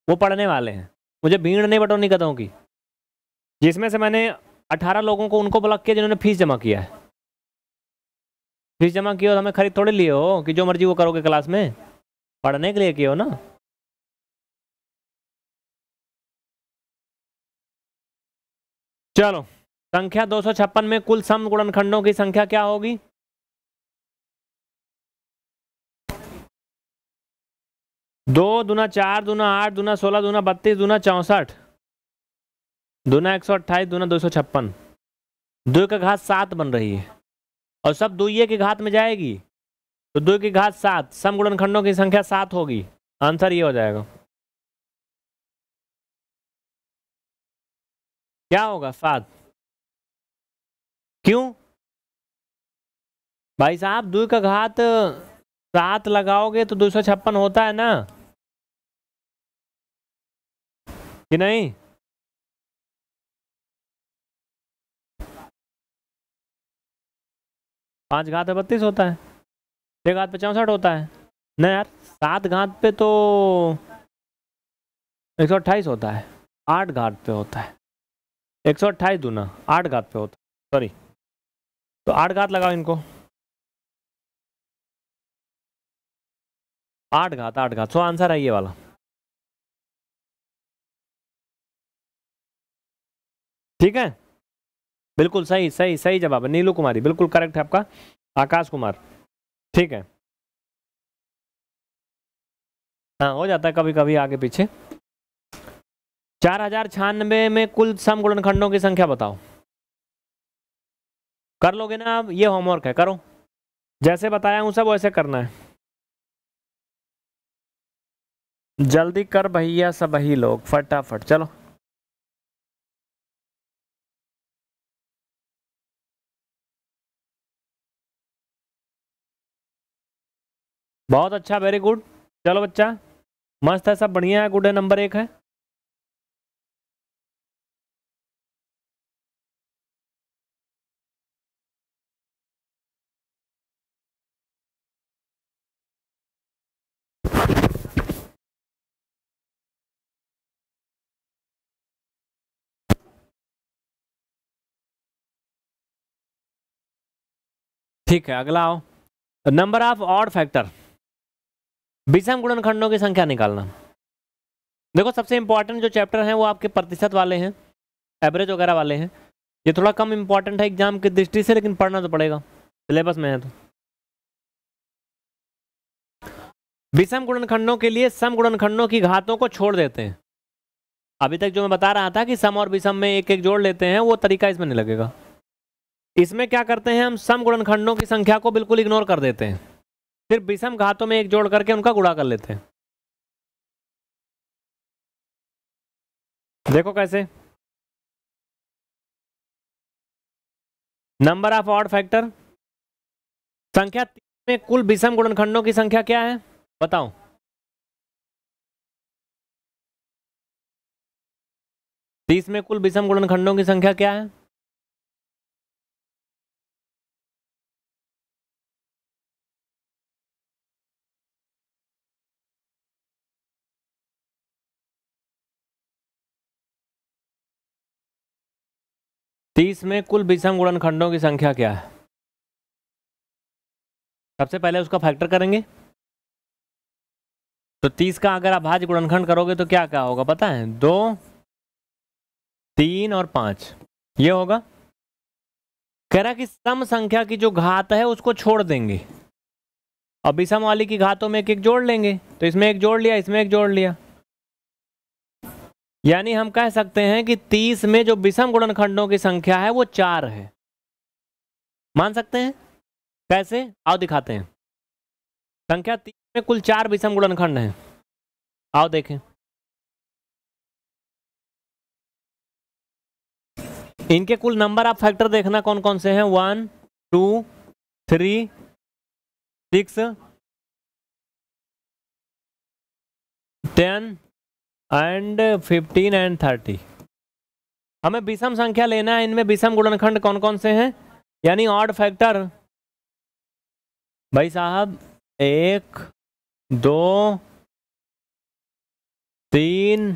वो पढ़ने वाले हैं मुझे भीड़ नहीं बटोनी कदों की जिसमें से मैंने 18 लोगों को उनको ब्लॉक किया जिन्होंने फीस जमा किया है फीस जमा किया हमें खरीद थोड़े लिए हो कि जो मर्जी वो करोगे क्लास में पढ़ने के लिए किए हो ना चलो संख्या दो में कुल सम गुणनखंडों की संख्या क्या होगी दो दूना चार दूना आठ दूना सोलह दूना बत्तीस दूना चौंसठ दूना एक सौ अट्ठाईस दूना दो सौ छप्पन दो का घात सात बन रही है और सब दुइये की घात में जाएगी तो दो की घात सात सम गुणनखंडों की संख्या सात होगी आंसर ये हो जाएगा क्या होगा सात क्यों भाई साहब दो का घात सात लगाओगे तो दो सौ छप्पन होता है ना कि नहीं पांच घात बत्तीस होता है छः घात पे चौसठ होता है ना यार सात घात पे तो एक सौ अट्ठाईस होता है आठ घाट पे होता है एक सौ अट्ठाईस दूना आठ घात पे होता है सॉरी तो आठ घात लगाओ इनको आठ घात आठ घात सो आंसर है ये वाला ठीक है बिल्कुल सही सही सही जवाब है नीलू कुमारी बिल्कुल करेक्ट है आपका आकाश कुमार ठीक है हाँ हो जाता है कभी कभी आगे पीछे चार हजार छियानबे में कुल सम गुणनखंडों की संख्या बताओ कर लोगे ना आप ये होमवर्क है करो जैसे बताया हूँ सब वैसे करना है जल्दी कर भैया सभी लोग फटाफट चलो बहुत अच्छा वेरी गुड चलो बच्चा मस्त है सब बढ़िया है गुड है नंबर एक है ठीक है अगला आओ नंबर ऑफ ऑड फैक्टर विषम गुणनखंडों की संख्या निकालना देखो सबसे इंपॉर्टेंट जो चैप्टर हैं वो आपके प्रतिशत वाले हैं एवरेज वगैरह वाले हैं ये थोड़ा कम इंपॉर्टेंट है एग्जाम की दृष्टि से लेकिन पढ़ना तो पड़ेगा सिलेबस में है तो विषम गुणनखंडों के लिए सम गुणनखंडों की घातों को छोड़ देते हैं अभी तक जो मैं बता रहा था कि सम और विषम में एक एक जोड़ लेते हैं वो तरीका इसमें नहीं लगेगा इसमें क्या करते हैं हम सम गुणनखंडों की संख्या को बिल्कुल इग्नोर कर देते हैं फिर विषम घातों में एक जोड़ करके उनका गुणा कर लेते हैं देखो कैसे नंबर ऑफ ऑड फैक्टर संख्या तीन में कुल विषम गुणनखंडों की संख्या क्या है बताओ तीस में कुल विषम गुणनखंडों की संख्या क्या है में कुल विषम गुणन खंडों की संख्या क्या है सबसे पहले उसका फैक्टर करेंगे तो तीस का अगर आप गुणनखंड करोगे तो क्या क्या होगा पता है दो तीन और पांच ये होगा कह रहा कि सम संख्या की जो घात है उसको छोड़ देंगे और विषम वाली की घातों में एक एक जोड़ लेंगे तो इसमें एक जोड़ लिया इसमें एक जोड़ लिया यानी हम कह सकते हैं कि तीस में जो विषम गुणनखंडों की संख्या है वो चार है मान सकते हैं कैसे आओ दिखाते हैं संख्या तीस में कुल चार विषम गुणनखंड हैं आओ देखें इनके कुल नंबर आप फैक्टर देखना कौन कौन से हैं one two three six ten and fifteen and thirty हमें विषम संख्या लेना है इनमें विषम गुणनखंड कौन कौन से हैं यानी ऑड फैक्टर भाई साहब एक दो तीन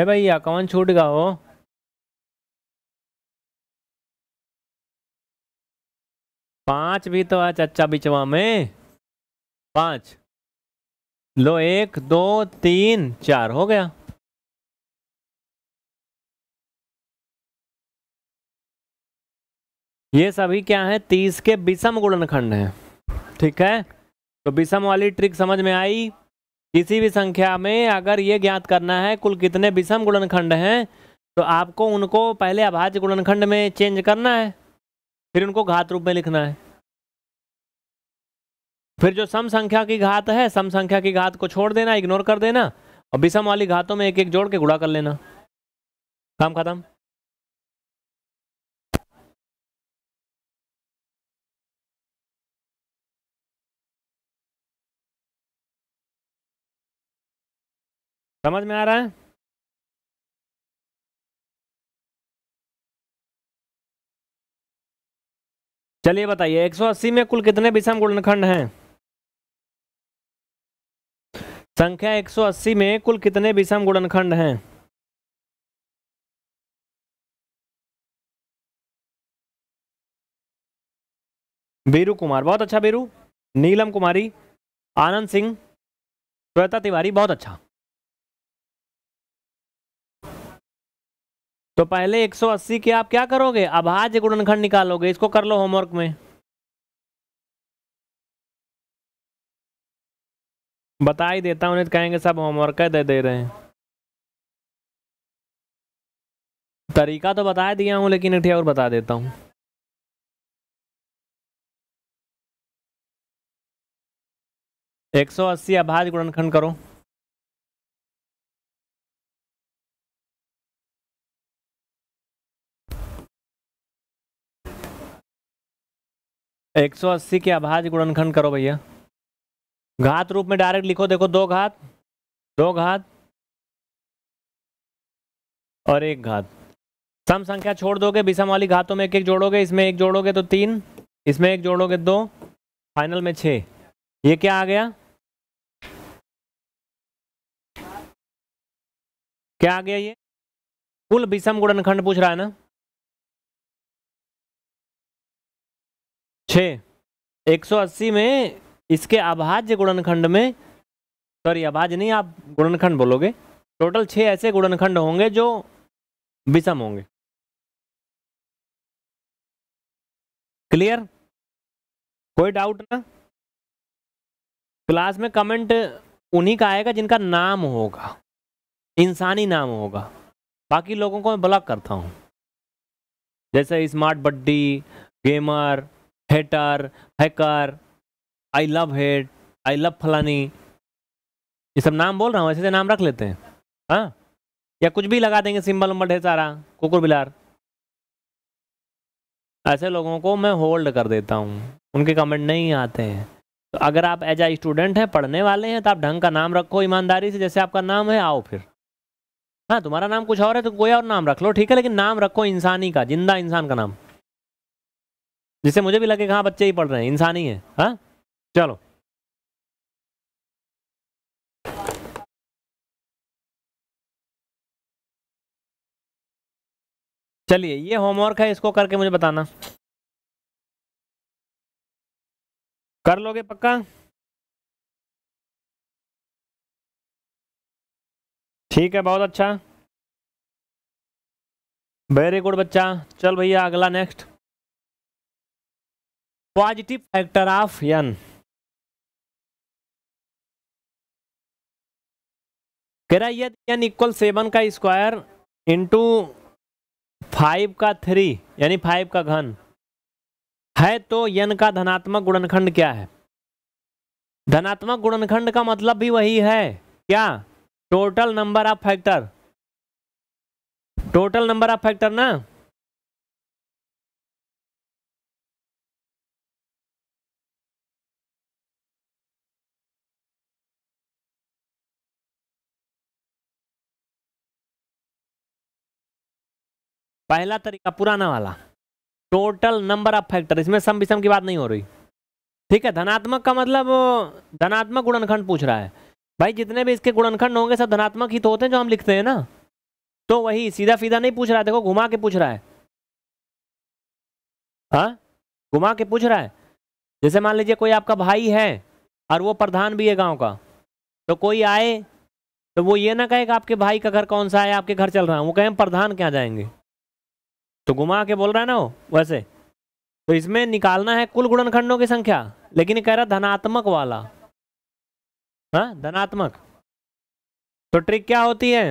ए भैया कौन छूट गया हो पांच भी तो है चच्चा बिचवा में पांच लो एक दो तीन चार हो गया ये सभी क्या है तीस के विषम गुणनखंड हैं ठीक है तो विषम वाली ट्रिक समझ में आई किसी भी संख्या में अगर ये ज्ञात करना है कुल कितने विषम गुणनखंड हैं तो आपको उनको पहले अभाज्य गुणनखंड में चेंज करना है फिर उनको घात रूप में लिखना है फिर जो सम संख्या की घात है सम संख्या की घात को छोड़ देना इग्नोर कर देना और विषम वाली घातों में एक एक जोड़ के गुड़ा कर लेना काम खत्म समझ में आ रहा है चलिए बताइए 180 में कुल कितने विषम गुणनखंड हैं संख्या 180 में कुल कितने विषम गुणनखंड हैं बीरू कुमार बहुत अच्छा बीरू नीलम कुमारी आनंद सिंह श्वेता तिवारी बहुत अच्छा तो पहले 180 के आप क्या करोगे अभाज्य गुणनखंड निकालोगे इसको कर लो होमवर्क में बता ही देता हूँ उन्हें तो कहेंगे सब होमवर्क दे दे रहे हैं तरीका तो बता दिया हूँ लेकिन उठिया और बता देता हूँ एक सौ अस्सी आभाज गुणनखंड करो एक सौ अस्सी के आभाज गुणनखंड करो भैया घात रूप में डायरेक्ट लिखो देखो दो घात दो घात और एक घात सम संख्या छोड़ दोगे विषम वाली घातों में एक एक जोड़ोगे इसमें एक जोड़ोगे तो तीन इसमें एक जोड़ोगे दो फाइनल में छः ये क्या आ गया क्या आ गया ये कुल विषम गुणनखंड पूछ रहा है ना छ 180 में इसके अभाज्य गुणनखंड में सॉरी अभाज्य नहीं आप गुणनखंड बोलोगे टोटल छः ऐसे गुणनखंड होंगे जो विषम होंगे क्लियर कोई डाउट ना क्लास में कमेंट उन्हीं का आएगा जिनका नाम होगा इंसानी नाम होगा बाकी लोगों को मैं ब्लॉक करता हूँ जैसे smart buddy gamer hater hacker I love hate I love फलानी ये सब नाम बोल रहा हूँ ऐसे नाम रख लेते हैं हाँ या कुछ भी लगा देंगे सिंबल उम्बल ढेर सारा कुकुर बिलार ऐसे लोगों को मैं होल्ड कर देता हूँ उनके कमेंट नहीं आते हैं तो अगर आप एज आ स्टूडेंट हैं पढ़ने वाले हैं तो आप ढंग का नाम रखो ईमानदारी से जैसे आपका नाम है आओ फिर हाँ तुम्हारा नाम कुछ और है तो कोई और नाम रख लो ठीक है लेकिन नाम रखो इंसानी का जिंदा इंसान का नाम जिससे मुझे भी लगे हाँ बच्चे ही पढ़ रहे हैं इंसानी है हाँ चलो चलिए ये होमवर्क है इसको करके मुझे बताना कर लोगे पक्का ठीक है बहुत अच्छा वेरी गुड बच्चा चल भैया अगला next positive factor of N कह रहा यदि एन इक्वल सेवन का स्क्वायर इंटू फाइव का थ्री यानी फाइव का घन है तो यन का धनात्मक गुणनखंड क्या है धनात्मक गुणनखंड का मतलब भी वही है क्या total number of factor total number of factor ना पहला तरीका पुराना वाला टोटल नंबर ऑफ फैक्टर इसमें सम विषम की बात नहीं हो रही ठीक है धनात्मक का मतलब धनात्मक गुणनखंड पूछ रहा है भाई जितने भी इसके गुणनखंड होंगे सब धनात्मक ही तो होते हैं जो हम लिखते हैं ना तो वही सीधा सीधा नहीं पूछ रहा है देखो घुमा के पूछ रहा है हाँ घुमा के पूछ रहा है जैसे मान लीजिए कोई आपका भाई है और वो प्रधान भी है गांव का तो कोई आए तो वो ये ना कहे कि आपके भाई का घर कौन सा है आपके घर चल रहा है वो कहें प्रधान क्या जाएंगे तो घुमा के बोल रहा है ना वो वैसे तो इसमें निकालना है कुल गुणनखंडों की संख्या लेकिन कह रहा धनात्मक वाला हाँ धनात्मक तो ट्रिक क्या होती है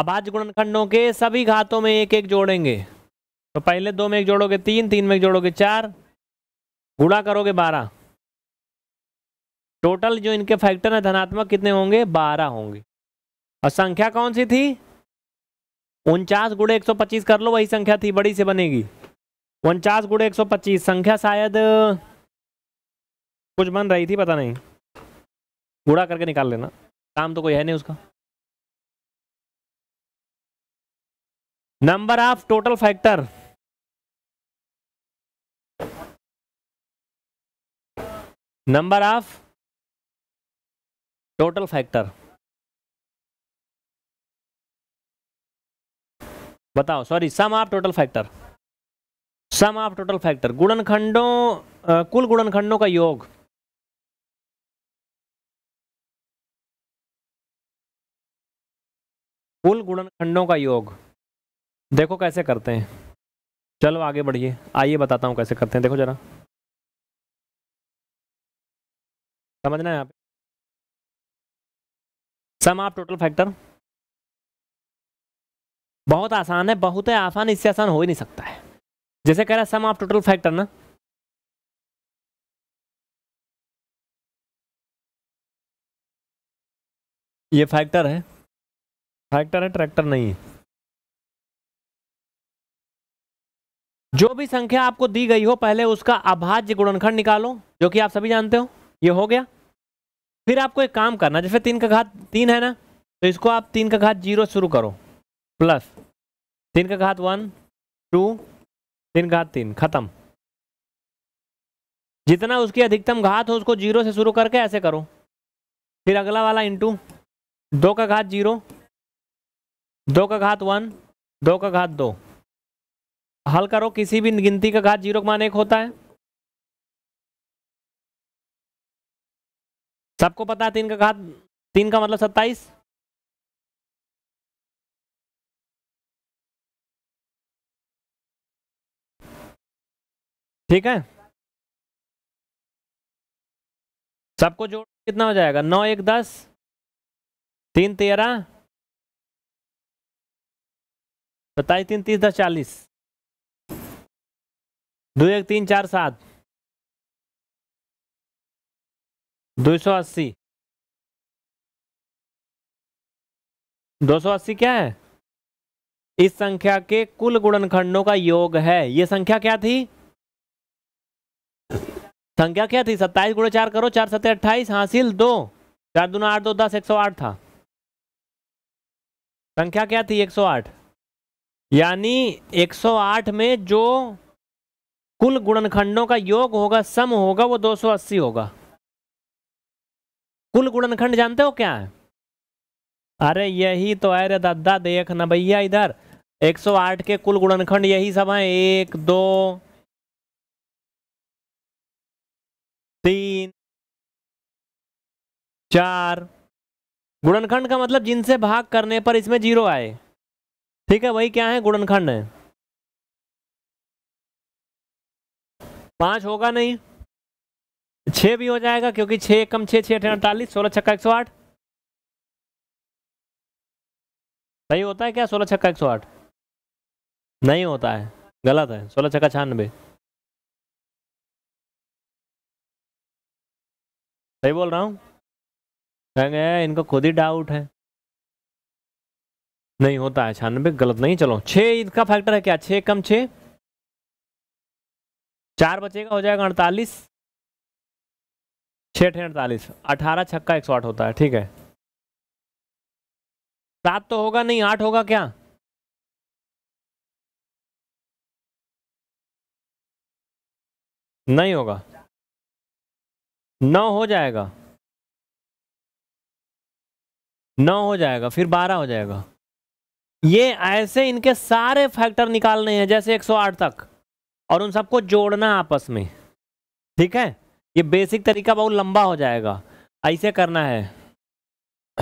अभाज्य गुणनखंडों के सभी घातों में एक एक जोड़ेंगे तो पहले दो में एक जोड़ोगे तीन तीन में एक जोड़ोगे चार गुड़ा करोगे बारह टोटल जो इनके फैक्टर हैं धनात्मक कितने होंगे बारह होंगे और संख्या कौन सी थी उनचास गुड़े एक सौ पच्चीस कर लो वही संख्या थी बड़ी से बनेगी उनचास गुड़े एक सौ पच्चीस संख्या शायद कुछ बन रही थी पता नहीं गुड़ा करके निकाल लेना काम तो कोई है नहीं उसका number of total factor number of total factor बताओ sorry sum of total factor sum of total factor गुणनखंडों कुल गुणनखंडों का योग कुल गुणनखंडों का योग देखो कैसे करते हैं चलो आगे बढ़िए आइए बताता हूँ कैसे करते हैं देखो जरा समझना है यहाँ पे सम ऑफ टोटल फैक्टर बहुत आसान है बहुत है आसान इससे आसान हो ही नहीं सकता है जैसे कह रहा सम ऑफ टोटल फैक्टर ना ये फैक्टर है फैक्टर है ट्रैक्टर नहीं है जो भी संख्या आपको दी गई हो पहले उसका अभाज्य गुणनखंड निकालो जो कि आप सभी जानते हो ये हो गया फिर आपको एक काम करना जैसे तीन का घात तीन है ना तो इसको आप तीन का घात जीरो शुरू करो प्लस तीन का घात वन टू तीन घात तीन खत्म जितना उसकी अधिकतम घात हो उसको जीरो से शुरू करके ऐसे करो फिर अगला वाला इंटू दो का घात जीरो दो का घात वन दो का घात दो हल करो किसी भी गिनती का घात जीरो मान एक होता है सबको पता है तीन का घात तीन का मतलब सत्ताईस ठीक है सबको जोड़ कितना हो जाएगा नौ एक दस तीन तेरह सत्ताईस तीन तीस दस चालीस दो एक तीन चार सात दो सौ अस्सी दो सौ अस्सी क्या है इस संख्या के कुल गुणनखंडों का योग है यह संख्या क्या थी संख्या क्या थी सत्ताईस गुड़े चार करो चार सत्तर अट्ठाईस हासिल दो चार दूना आठ दो दस एक सौ आठ था संख्या क्या थी एक सौ आठ यानी एक सौ आठ में जो कुल गुणनखंडों का योग होगा सम होगा वो दो सौ अस्सी होगा कुल गुणनखंड जानते हो क्या है अरे यही तो है रे दादा देख भैया इधर 108 के कुल गुणनखंड यही सब हैं एक दो चार गुणनखंड का मतलब जिनसे भाग करने पर इसमें जीरो आए ठीक है वही क्या है गुणनखंड है पांच होगा नहीं छ भी हो जाएगा क्योंकि छह कम छः छह अड़तालीस सोलह छक्का एक सौ आठ सही होता है क्या सोलह छक्का एक सौ आठ नहीं होता है गलत है सोलह छक्का छियानबे सही बोल रहा हूं कहेंगे इनको खुद ही डाउट है नहीं होता है छानबे गलत नहीं चलो छः इसका फैक्टर है क्या छः कम छः चार बचेगा हो जाएगा अड़तालीस छः अड़तालीस अठारह छक्का एक सौ आठ होता है ठीक है सात तो होगा नहीं आठ होगा क्या नहीं होगा नौ हो जाएगा नौ हो जाएगा फिर बारह हो जाएगा ये ऐसे इनके सारे फैक्टर निकालने हैं जैसे 108 तक और उन सबको जोड़ना आपस में ठीक है ये बेसिक तरीका बहुत लंबा हो जाएगा ऐसे करना है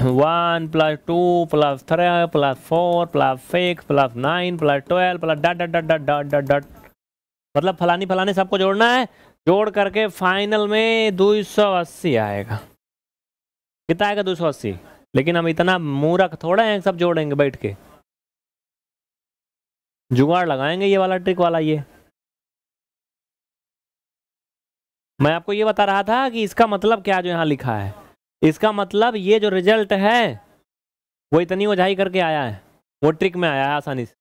one plus two plus three plus four plus six plus nine plus twelve plus dot dot dot dot dot dot dot मतलब फलानी फलानी सबको जोड़ना है जोड़ करके फाइनल में अस्सी आएगा कितना आएगा अस्सी लेकिन हम इतना मूरख थोड़ा हैं सब जोड़ेंगे बैठ के जुगाड़ लगाएंगे ये वाला ट्रिक वाला ये मैं आपको ये बता रहा था कि इसका मतलब क्या जो यहाँ लिखा है इसका मतलब ये जो रिजल्ट है वो इतनी ओझाई करके आया है वो ट्रिक में आया है आसानी से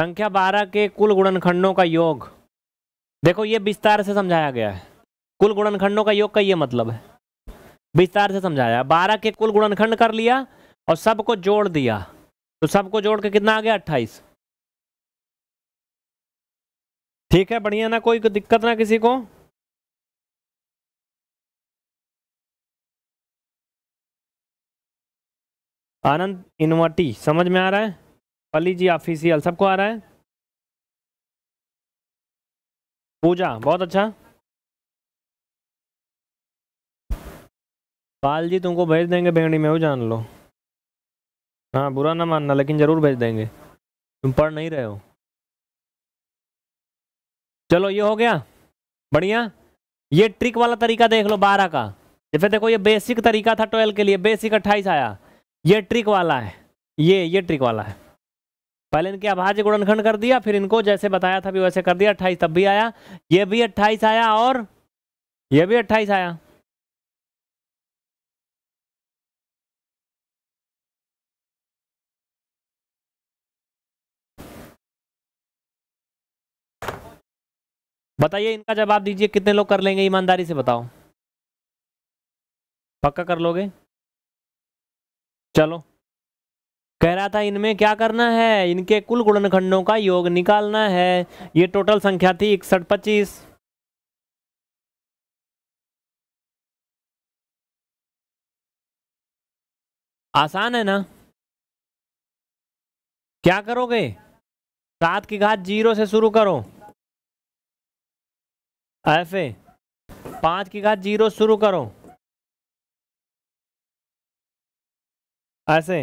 संख्या बारह के कुल गुणनखंडों का योग देखो ये विस्तार से समझाया गया है कुल गुणनखंडों का योग का ये मतलब है विस्तार से समझाया बारह के कुल गुणनखंड कर लिया और सबको जोड़ दिया तो सबको जोड़ के कितना आ गया अट्ठाईस ठीक है बढ़िया ना कोई दिक्कत ना किसी को आनंद इनवर्टी समझ में आ रहा है पली जी ऑफिसियल सबको आ रहा है पूजा बहुत अच्छा पाल जी तुमको भेज देंगे भेड़ी में वो जान लो हाँ बुरा ना मानना लेकिन ज़रूर भेज देंगे तुम पढ़ नहीं रहे हो चलो ये हो गया बढ़िया ये ट्रिक वाला तरीका देख लो बारह का जैसे देखो ये बेसिक तरीका था ट्वेल्व के लिए बेसिक अट्ठाईस आया ये ट्रिक वाला है ये ये ट्रिक वाला है पहले इनके अभाज्य गुणनखंड कर दिया फिर इनको जैसे बताया था भी वैसे कर दिया अट्ठाईस तब भी आया ये भी अट्ठाईस आया और ये भी अट्ठाईस आया बताइए इनका जवाब दीजिए कितने लोग कर लेंगे ईमानदारी से बताओ पक्का कर लोगे चलो कह रहा था इनमें क्या करना है इनके कुल गुणनखंडों का योग निकालना है ये टोटल संख्या थी इकसठ पच्चीस आसान है ना क्या करोगे सात की घात जीरो से शुरू करो एफ ए पाँच की घात जीरो शुरू करो ऐसे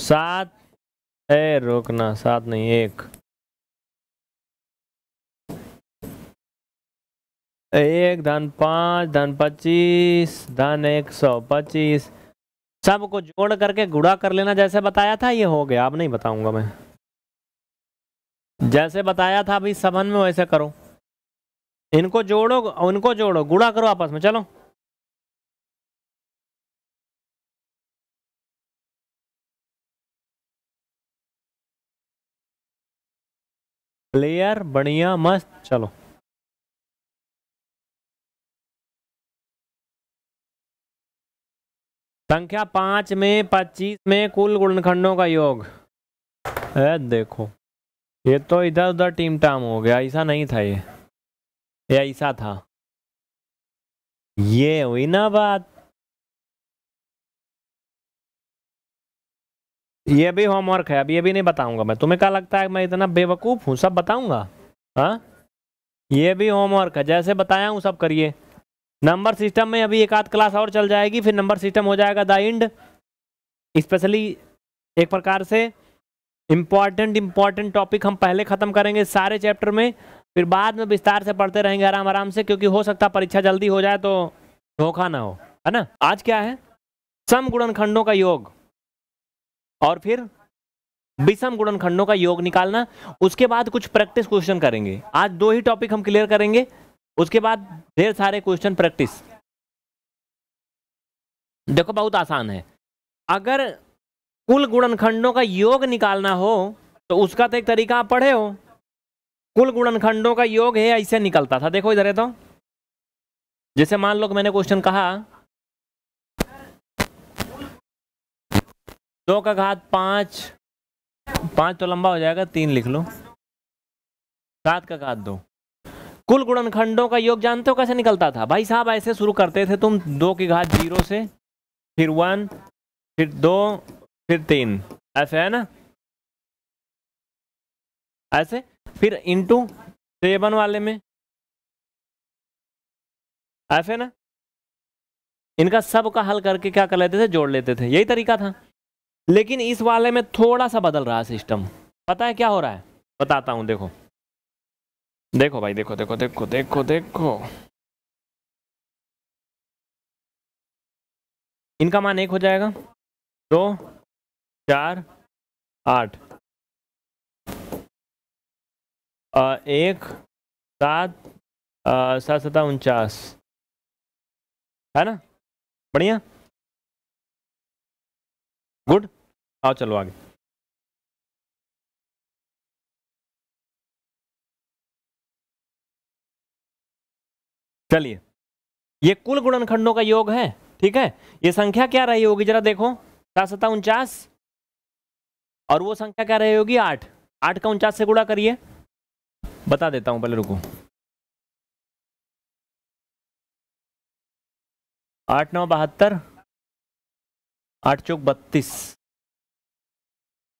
सात है रोकना सात नहीं एक एक धन पाँच धन पच्चीस धन एक सौ पच्चीस सब को जोड़ करके गुड़ा कर लेना जैसे बताया था ये हो गया अब नहीं बताऊंगा मैं जैसे बताया था अभी सबन में वैसे करो इनको जोड़ो उनको जोड़ो गुड़ा करो आपस में चलो क्लियर बढ़िया मस्त चलो संख्या पाँच में पच्चीस में कुल गुणखंडों का योग है देखो ये तो इधर उधर टीम टाम हो गया ऐसा नहीं था ये ये ऐसा था ये हुई ना बात ये भी होमवर्क है अब ये भी नहीं बताऊंगा मैं तुम्हें क्या लगता है मैं इतना बेवकूफ़ हूँ सब बताऊंगा हाँ ये भी होमवर्क है जैसे बताया हूँ सब करिए नंबर सिस्टम में अभी एक आध क्लास और चल जाएगी फिर नंबर सिस्टम हो जाएगा द इंड स्पेशली एक प्रकार से इम्पॉर्टेंट इम्पॉर्टेंट टॉपिक हम पहले ख़त्म करेंगे सारे चैप्टर में फिर बाद में विस्तार से पढ़ते रहेंगे आराम आराम से क्योंकि हो सकता परीक्षा जल्दी हो जाए तो धोखा ना हो है ना आज क्या है सम गुणनखंडों का योग और फिर विषम गुणनखंडों का योग निकालना उसके बाद कुछ प्रैक्टिस क्वेश्चन करेंगे आज दो ही टॉपिक हम क्लियर करेंगे उसके बाद ढेर सारे क्वेश्चन प्रैक्टिस देखो बहुत आसान है अगर कुल गुणनखंडों का योग निकालना हो तो उसका तो एक तरीका आप पढ़े हो कुल गुणनखंडों का योग है ऐसे निकलता था देखो इधर है तो जैसे मान लो कि मैंने क्वेश्चन कहा दो का घात पांच पांच तो लंबा हो जाएगा तीन लिख लो सात का घात दो कुल गुणनखंडों का योग जानते हो कैसे निकलता था भाई साहब ऐसे शुरू करते थे तुम दो की घात जीरो से फिर वन फिर दो फिर तीन ऐसे है ना ऐसे फिर इंटू सेवन वाले में ऐसे ना इनका सब का हल करके क्या कर लेते थे जोड़ लेते थे यही तरीका था लेकिन इस वाले में थोड़ा सा बदल रहा है सिस्टम पता है क्या हो रहा है बताता हूं देखो देखो भाई देखो देखो देखो देखो देखो इनका मान एक हो जाएगा दो चार आठ एक सात सात सता उनचास है ना बढ़िया गुड आओ चलो आगे चलिए ये कुल गुणनखंडों का योग है ठीक है ये संख्या क्या रही होगी जरा देखो सात सत्ता उनचास और वो संख्या क्या रही होगी आठ आठ का उनचास से गुणा करिए बता देता हूं पहले रुको आठ नौ बहत्तर आठ चौक बत्तीस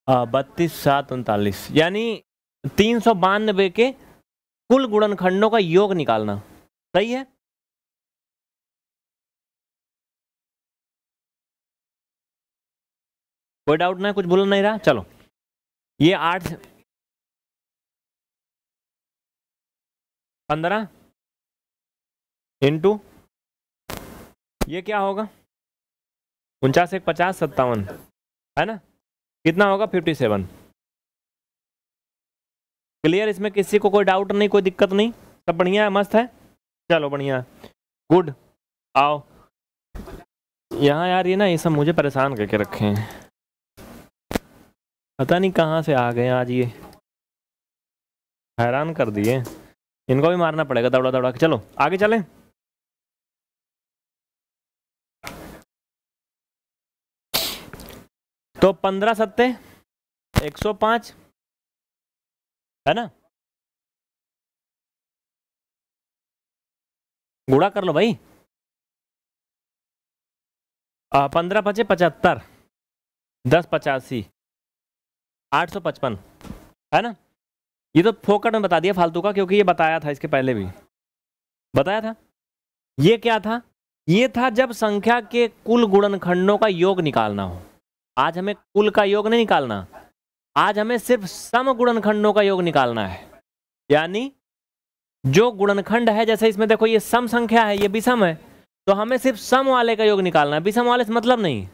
हाँ, बत्तीस सात उनतालीस यानी तीन सौ बानवे के कुल गुणनखंडों का योग निकालना सही है कोई डाउट ना कुछ भूल नहीं रहा चलो ये आठ पंद्रह इंटू ये क्या होगा उनचास एक पचास सत्तावन है ना कितना होगा फिफ्टी सेवन क्लियर इसमें किसी को कोई डाउट नहीं कोई दिक्कत नहीं सब बढ़िया है मस्त है चलो बढ़िया गुड आओ यहाँ यार ये ना ये सब मुझे परेशान करके रखे हैं पता नहीं कहाँ से आ गए आज ये हैरान कर दिए इनको भी मारना पड़ेगा दौड़ा दौड़ा के चलो आगे चलें तो पंद्रह सत्ते एक सौ पांच है ना गुड़ा कर लो भाई पंद्रह पचे पचहत्तर दस पचासी आठ सौ पचपन है ना ये तो फोकट में बता दिया फालतू का क्योंकि ये बताया था इसके पहले भी बताया था ये क्या था ये था जब संख्या के कुल गुणनखंडों का योग निकालना हो आज हमें कुल का योग नहीं निकालना आज हमें सिर्फ सम गुणनखंडों का योग निकालना है यानी जो गुणनखंड है जैसे इसमें देखो ये सम संख्या है ये विषम है तो हमें सिर्फ सम वाले का योग निकालना है विषम वाले से मतलब नहीं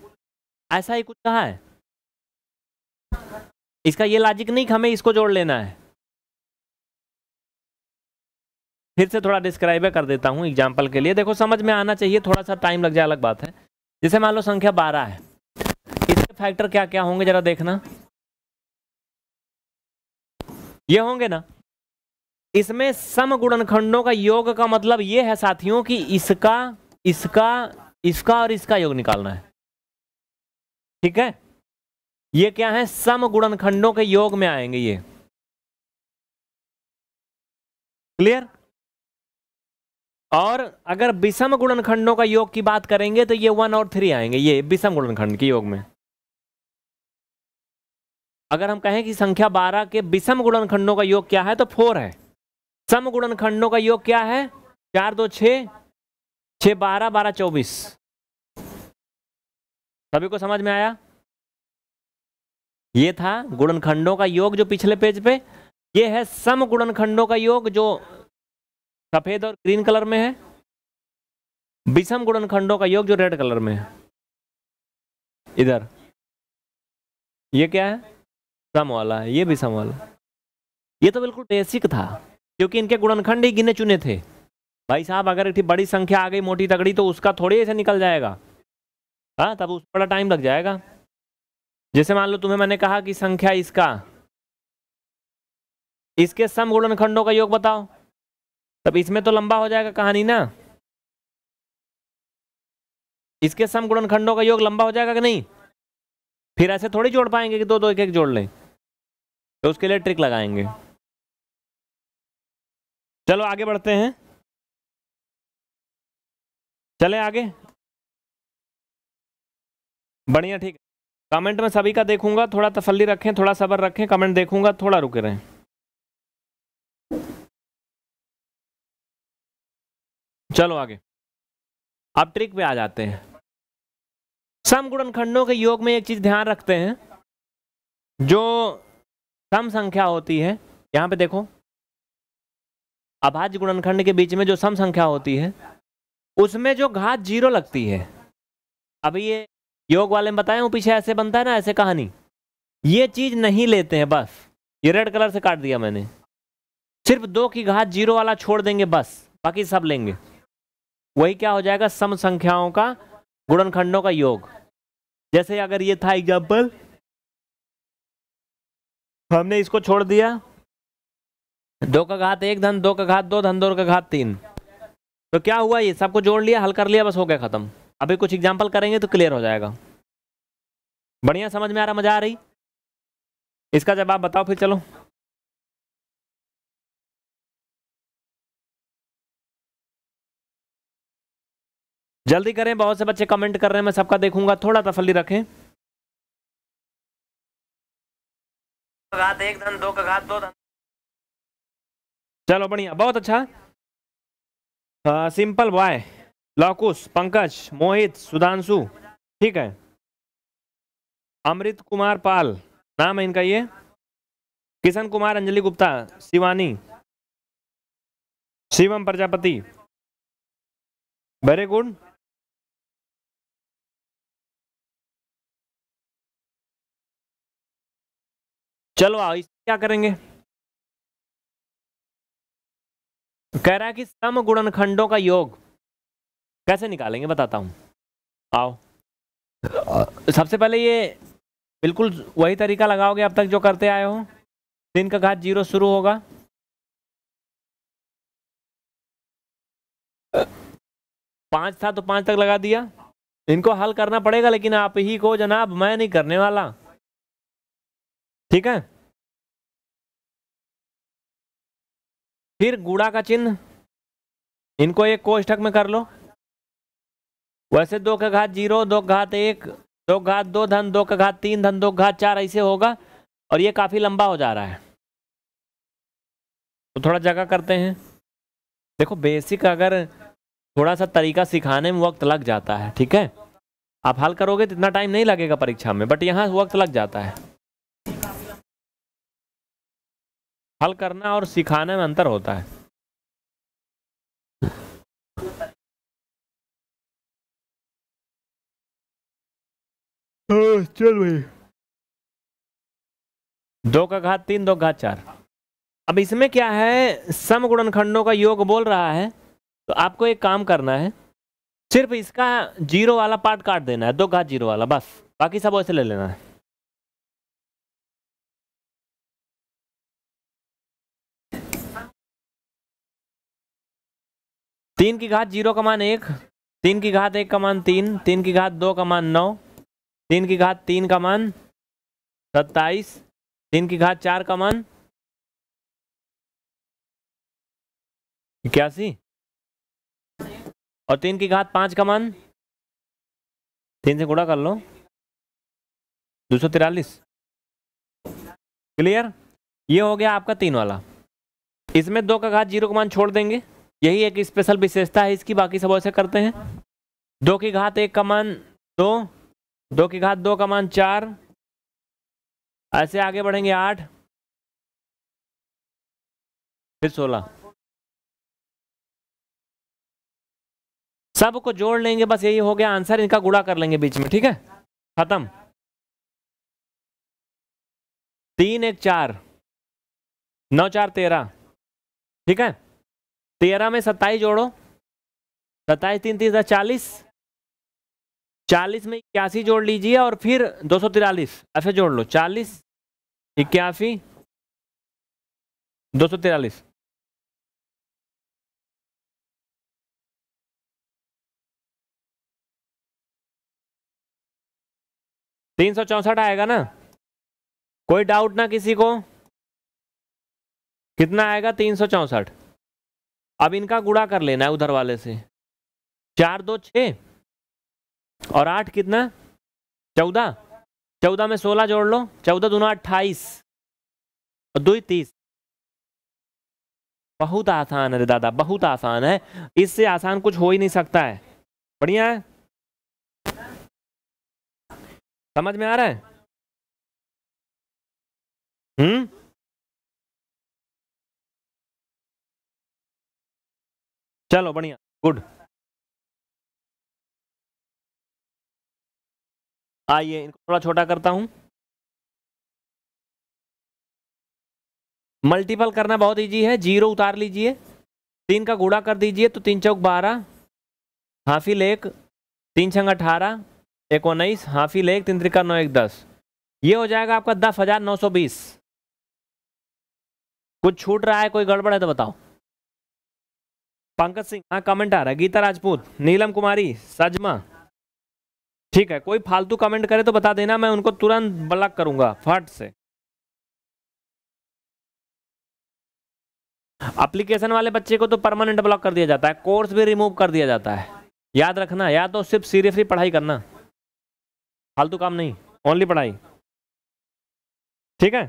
ऐसा ही कुछ कहा है इसका ये लॉजिक नहीं हमें इसको जोड़ लेना है फिर से थोड़ा डिस्क्राइब कर देता हूँ एग्जाम्पल के लिए देखो समझ में आना चाहिए थोड़ा सा टाइम लग जाए अलग बात है जैसे मान लो संख्या बारह है इसके फैक्टर क्या क्या होंगे जरा देखना ये होंगे ना इसमें सम गुणनखंडों का योग का मतलब यह है साथियों कि इसका इसका इसका और इसका योग निकालना है ठीक है ये क्या है सम गुणनखंडों के योग में आएंगे ये क्लियर और अगर विषम गुणनखंडों का योग की बात करेंगे तो ये वन और थ्री आएंगे ये विषम गुणनखंड के योग में अगर हम कहें कि संख्या बारह के विषम गुणनखंडों का योग क्या है तो फोर है समगुणन खंडों का योग क्या है चार दो छ छ बारह बारह चौबीस सभी को समझ में आया ये था गुणनखंडों का योग जो पिछले पेज पे ये है सम गुणनखंडों का योग जो सफेद और ग्रीन कलर में है विषम गुणनखंडों का योग जो रेड कलर में है इधर ये क्या है सम वाला है ये विषम वाला ये तो बिल्कुल बेसिक था क्योंकि इनके गुणनखंड ही गिने चुने थे भाई साहब अगर इतनी बड़ी संख्या आ गई मोटी तगड़ी तो उसका थोड़ी ऐसे निकल जाएगा हाँ तब उस बड़ा टाइम लग जाएगा जैसे मान लो तुम्हें मैंने कहा कि संख्या इसका इसके सम गुणनखंडों का योग बताओ तब इसमें तो लंबा हो जाएगा कहानी ना इसके सम गुणनखंडों का योग लंबा हो जाएगा कि नहीं फिर ऐसे थोड़ी जोड़ पाएंगे कि दो दो एक एक जोड़ लें तो उसके लिए ट्रिक लगाएंगे चलो आगे बढ़ते हैं चले आगे बढ़िया ठीक कमेंट में सभी का देखूंगा थोड़ा तसल्ली रखें थोड़ा सबर रखें कमेंट देखूंगा थोड़ा रुके रहें चलो आगे अब ट्रिक पे आ जाते हैं गुणन खंडों के योग में एक चीज ध्यान रखते हैं जो सम संख्या होती है यहाँ पे देखो अभाज्य गुणनखंड के बीच में जो सम संख्या होती है उसमें जो घात जीरो लगती है अभी ये योग वाले में बताए हूँ पीछे ऐसे बनता है ना ऐसे कहानी ये चीज़ नहीं लेते हैं बस ये रेड कलर से काट दिया मैंने सिर्फ दो की घात जीरो वाला छोड़ देंगे बस बाकी सब लेंगे वही क्या हो जाएगा सम संख्याओं का गुणनखंडों का योग जैसे अगर ये था एग्जाम्पल हमने इसको छोड़ दिया दो का घात एक धन दो का घात दो धन दो का घात तीन तो क्या हुआ ये सबको जोड़ लिया हल कर लिया बस हो गया ख़त्म अभी कुछ एग्जाम्पल करेंगे तो क्लियर हो जाएगा बढ़िया समझ में आ रहा मज़ा आ रही इसका जवाब बताओ फिर चलो जल्दी करें बहुत से बच्चे कमेंट कर रहे हैं मैं सबका देखूंगा थोड़ा तफली रखें घात एक धन दो का घात दो धन चलो बढ़िया बहुत अच्छा आ, सिंपल बॉय लॉकुश पंकज मोहित सुधांशु ठीक है अमृत कुमार पाल नाम है इनका ये किशन कुमार अंजलि गुप्ता शिवानी शिवम प्रजापति वेरी गुड चलो आओ इस क्या करेंगे कह रहा है कि सम गुणनखंडों का योग कैसे निकालेंगे बताता हूं आओ सबसे पहले ये बिल्कुल वही तरीका लगाओगे अब तक जो करते आए हो तीन का घात जीरो शुरू होगा पांच था तो पांच तक लगा दिया इनको हल करना पड़ेगा लेकिन आप ही को जनाब मैं नहीं करने वाला ठीक है फिर गुड़ा का चिन्ह इनको एक कोष्ठक में कर लो वैसे दो का घात जीरो दो घात एक दो घात दो धन दो का घात तीन धन दो घात चार ऐसे होगा और ये काफ़ी लंबा हो जा रहा है तो थोड़ा जगह करते हैं देखो बेसिक अगर थोड़ा सा तरीका सिखाने में वक्त लग जाता है ठीक है आप हल करोगे तो इतना टाइम नहीं लगेगा परीक्षा में बट यहाँ वक्त लग जाता है हल करना और सिखाने में अंतर होता है तो चल भाई दो का घात तीन दो घात चार अब इसमें क्या है सम गुणनखंडों का योग बोल रहा है तो आपको एक काम करना है सिर्फ इसका जीरो वाला पार्ट काट देना है दो घात जीरो वाला बस बाकी सब ऐसे ले लेना है तीन की घात जीरो कमान एक तीन की घात एक कमान तीन तीन की घात दो कमान नौ तीन की घात तीन कमान सत्ताईस तीन की घात चार कमान इक्यासी और तीन की घात पाँच कमान तीन से गुणा कर लो दो सौ तिरालीस क्लियर ये हो गया आपका तीन वाला इसमें दो का घात जीरो कमान छोड़ देंगे यही एक स्पेशल विशेषता है इसकी बाकी सब ऐसे करते हैं दो की घात एक कमान दो दो की घात दो कमान चार ऐसे आगे बढ़ेंगे आठ फिर सोलह सब को जोड़ लेंगे बस यही हो गया आंसर इनका गुड़ा कर लेंगे बीच में ठीक है खत्म तीन एक चार नौ चार तेरह ठीक है तेरह में सत्ताईस जोड़ो सत्ताईस तीन तीस चालीस चालीस में इक्यासी जोड़ लीजिए और फिर दो सौ तिरालीस ऐसे अच्छा, जोड़ लो चालीस इक्यासी दो सौ तिरालीस तीन सौ चौंसठ आएगा ना कोई डाउट ना किसी को कितना आएगा तीन सौ चौसठ अब इनका गुड़ा कर लेना है उधर वाले से चार दो छ और आठ कितना चौदह चौदह में सोलह जोड़ लो चौदह दोनों अट्ठाईस और दो तीस बहुत आसान है दादा बहुत आसान है इससे आसान कुछ हो ही नहीं सकता है बढ़िया है समझ में आ रहा है हम्म चलो बढ़िया गुड आइए इनको थोड़ा छोटा करता हूं मल्टीपल करना बहुत इजी है जीरो उतार लीजिए तीन का गुड़ा कर दीजिए तो तीन चौक बारह हाफी लेक तीन छंग अठारह एक उन्नीस हाफिल एक तीन त्रिका नौ एक दस ये हो जाएगा आपका दस हज़ार नौ सौ बीस कुछ छूट रहा है कोई गड़बड़ है तो बताओ पंकज सिंह हाँ कमेंट आ रहा है गीता राजपूत नीलम कुमारी सजमा ठीक है कोई फालतू कमेंट करे तो बता देना मैं उनको तुरंत ब्लॉक करूंगा फट से एप्लीकेशन वाले बच्चे को तो परमानेंट ब्लॉक कर दिया जाता है कोर्स भी रिमूव कर दिया जाता है याद रखना या तो सिर्फ सीरियसली पढ़ाई करना फालतू काम नहीं ओनली पढ़ाई ठीक है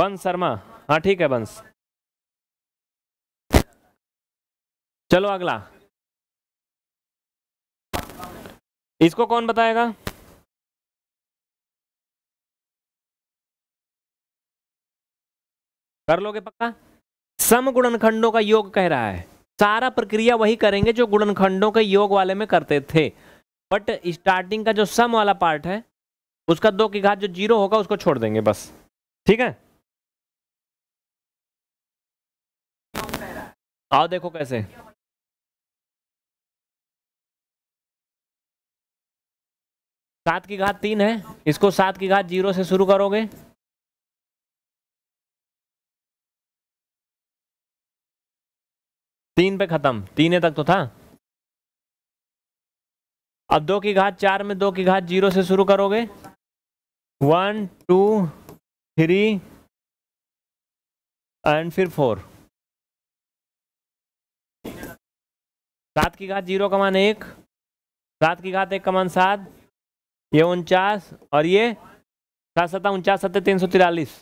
बंस शर्मा हाँ ठीक है बंस चलो अगला इसको कौन बताएगा कर लोगे पक्का सम गुणनखंडों का योग कह रहा है सारा प्रक्रिया वही करेंगे जो गुणनखंडों के योग वाले में करते थे बट स्टार्टिंग का जो सम वाला पार्ट है उसका दो की घात जो जीरो होगा उसको छोड़ देंगे बस ठीक है आओ देखो कैसे सात की घात तीन है इसको सात की घात जीरो से शुरू करोगे तीन पे खत्म तीन तक तो था अब दो की घात चार में दो की घात जीरो से शुरू करोगे वन टू थ्री एंड फिर फोर सात की घात जीरो कमान एक सात की घात एक कमान सात ये उनचास और ये सात सत्ता उनचास सत्तर तीन सौ तिरालीस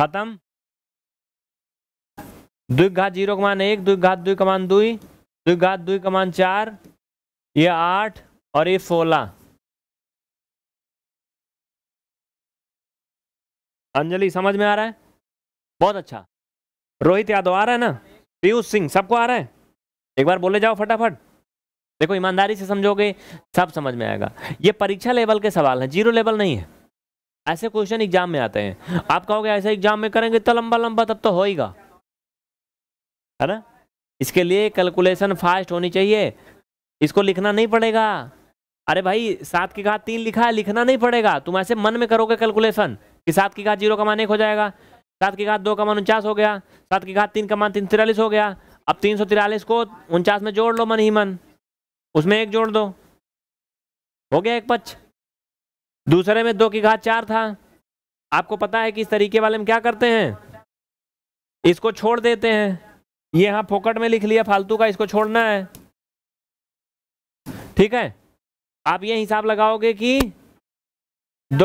खत्म दुई घात जीरो कमान एक दुई घात दुई कमान दुई दुई घात दुई कमान चार ये आठ और ये सोलह अंजलि समझ में आ रहा है बहुत अच्छा रोहित यादव आ रहा है ना पीयूष सिंह सबको आ रहा है एक बार बोले जाओ फटाफट देखो ईमानदारी से समझोगे सब समझ में आएगा ये परीक्षा लेवल के सवाल हैं जीरो लेवल नहीं है ऐसे क्वेश्चन एग्जाम में आते हैं आप कहोगे ऐसे एग्जाम में करेंगे तो लंबा लंबा तब तो होएगा है ना इसके लिए कैलकुलेशन फास्ट होनी चाहिए इसको लिखना नहीं पड़ेगा अरे भाई सात की घात तीन लिखा है लिखना नहीं पड़ेगा तुम ऐसे मन में करोगे कैलकुलेशन कि सात की घात जीरो का मान एक हो जाएगा सात की घात दो का मान उनचास हो गया सात की घात तीन का मान तीन तिरालीस हो गया अब तीन सौ तिरालीस को उनचास में जोड़ लो मन ही मन उसमें एक जोड़ दो हो गया एक पक्ष दूसरे में दो की घात चार था आपको पता है कि इस तरीके वाले में क्या करते हैं इसको छोड़ देते हैं ये यहाँ फोकट में लिख लिया फालतू का इसको छोड़ना है ठीक है आप ये हिसाब लगाओगे कि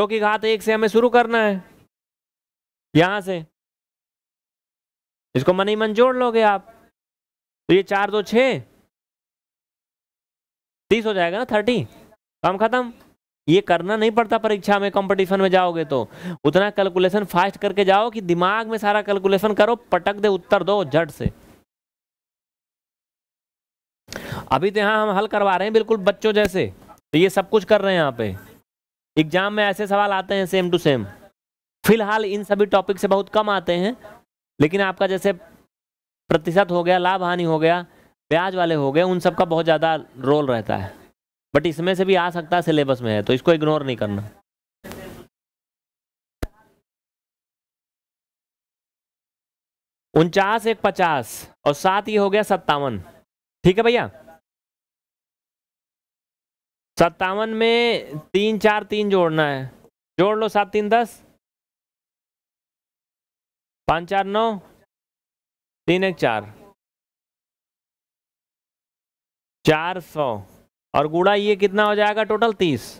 दो की घात एक से हमें शुरू करना है यहां से इसको मन ही मन जोड़ लोगे आप तो ये चार दो छ तीस हो जाएगा ना थर्टी काम खत्म ये करना नहीं पड़ता परीक्षा में कंपटीशन में जाओगे तो उतना कैलकुलेशन फास्ट करके जाओ कि दिमाग में सारा कैलकुलेशन करो पटक दे उत्तर दो झट से अभी तो यहां हम हल करवा रहे हैं बिल्कुल बच्चों जैसे तो ये सब कुछ कर रहे हैं यहाँ पे एग्जाम में ऐसे सवाल आते हैं सेम टू सेम फिलहाल इन सभी टॉपिक से बहुत कम आते हैं लेकिन आपका जैसे प्रतिशत हो गया लाभ हानि हो गया ब्याज वाले हो गए उन सब का बहुत ज़्यादा रोल रहता है बट इसमें से भी आ सकता है सिलेबस में है तो इसको इग्नोर नहीं करना उनचास एक पचास और सात ये हो गया सत्तावन ठीक है भैया सत्तावन में तीन चार तीन जोड़ना है जोड़ लो सात तीन दस पाँच चार नौ तीन एक चार चार सौ और गुड़ा ये कितना हो जाएगा टोटल तीस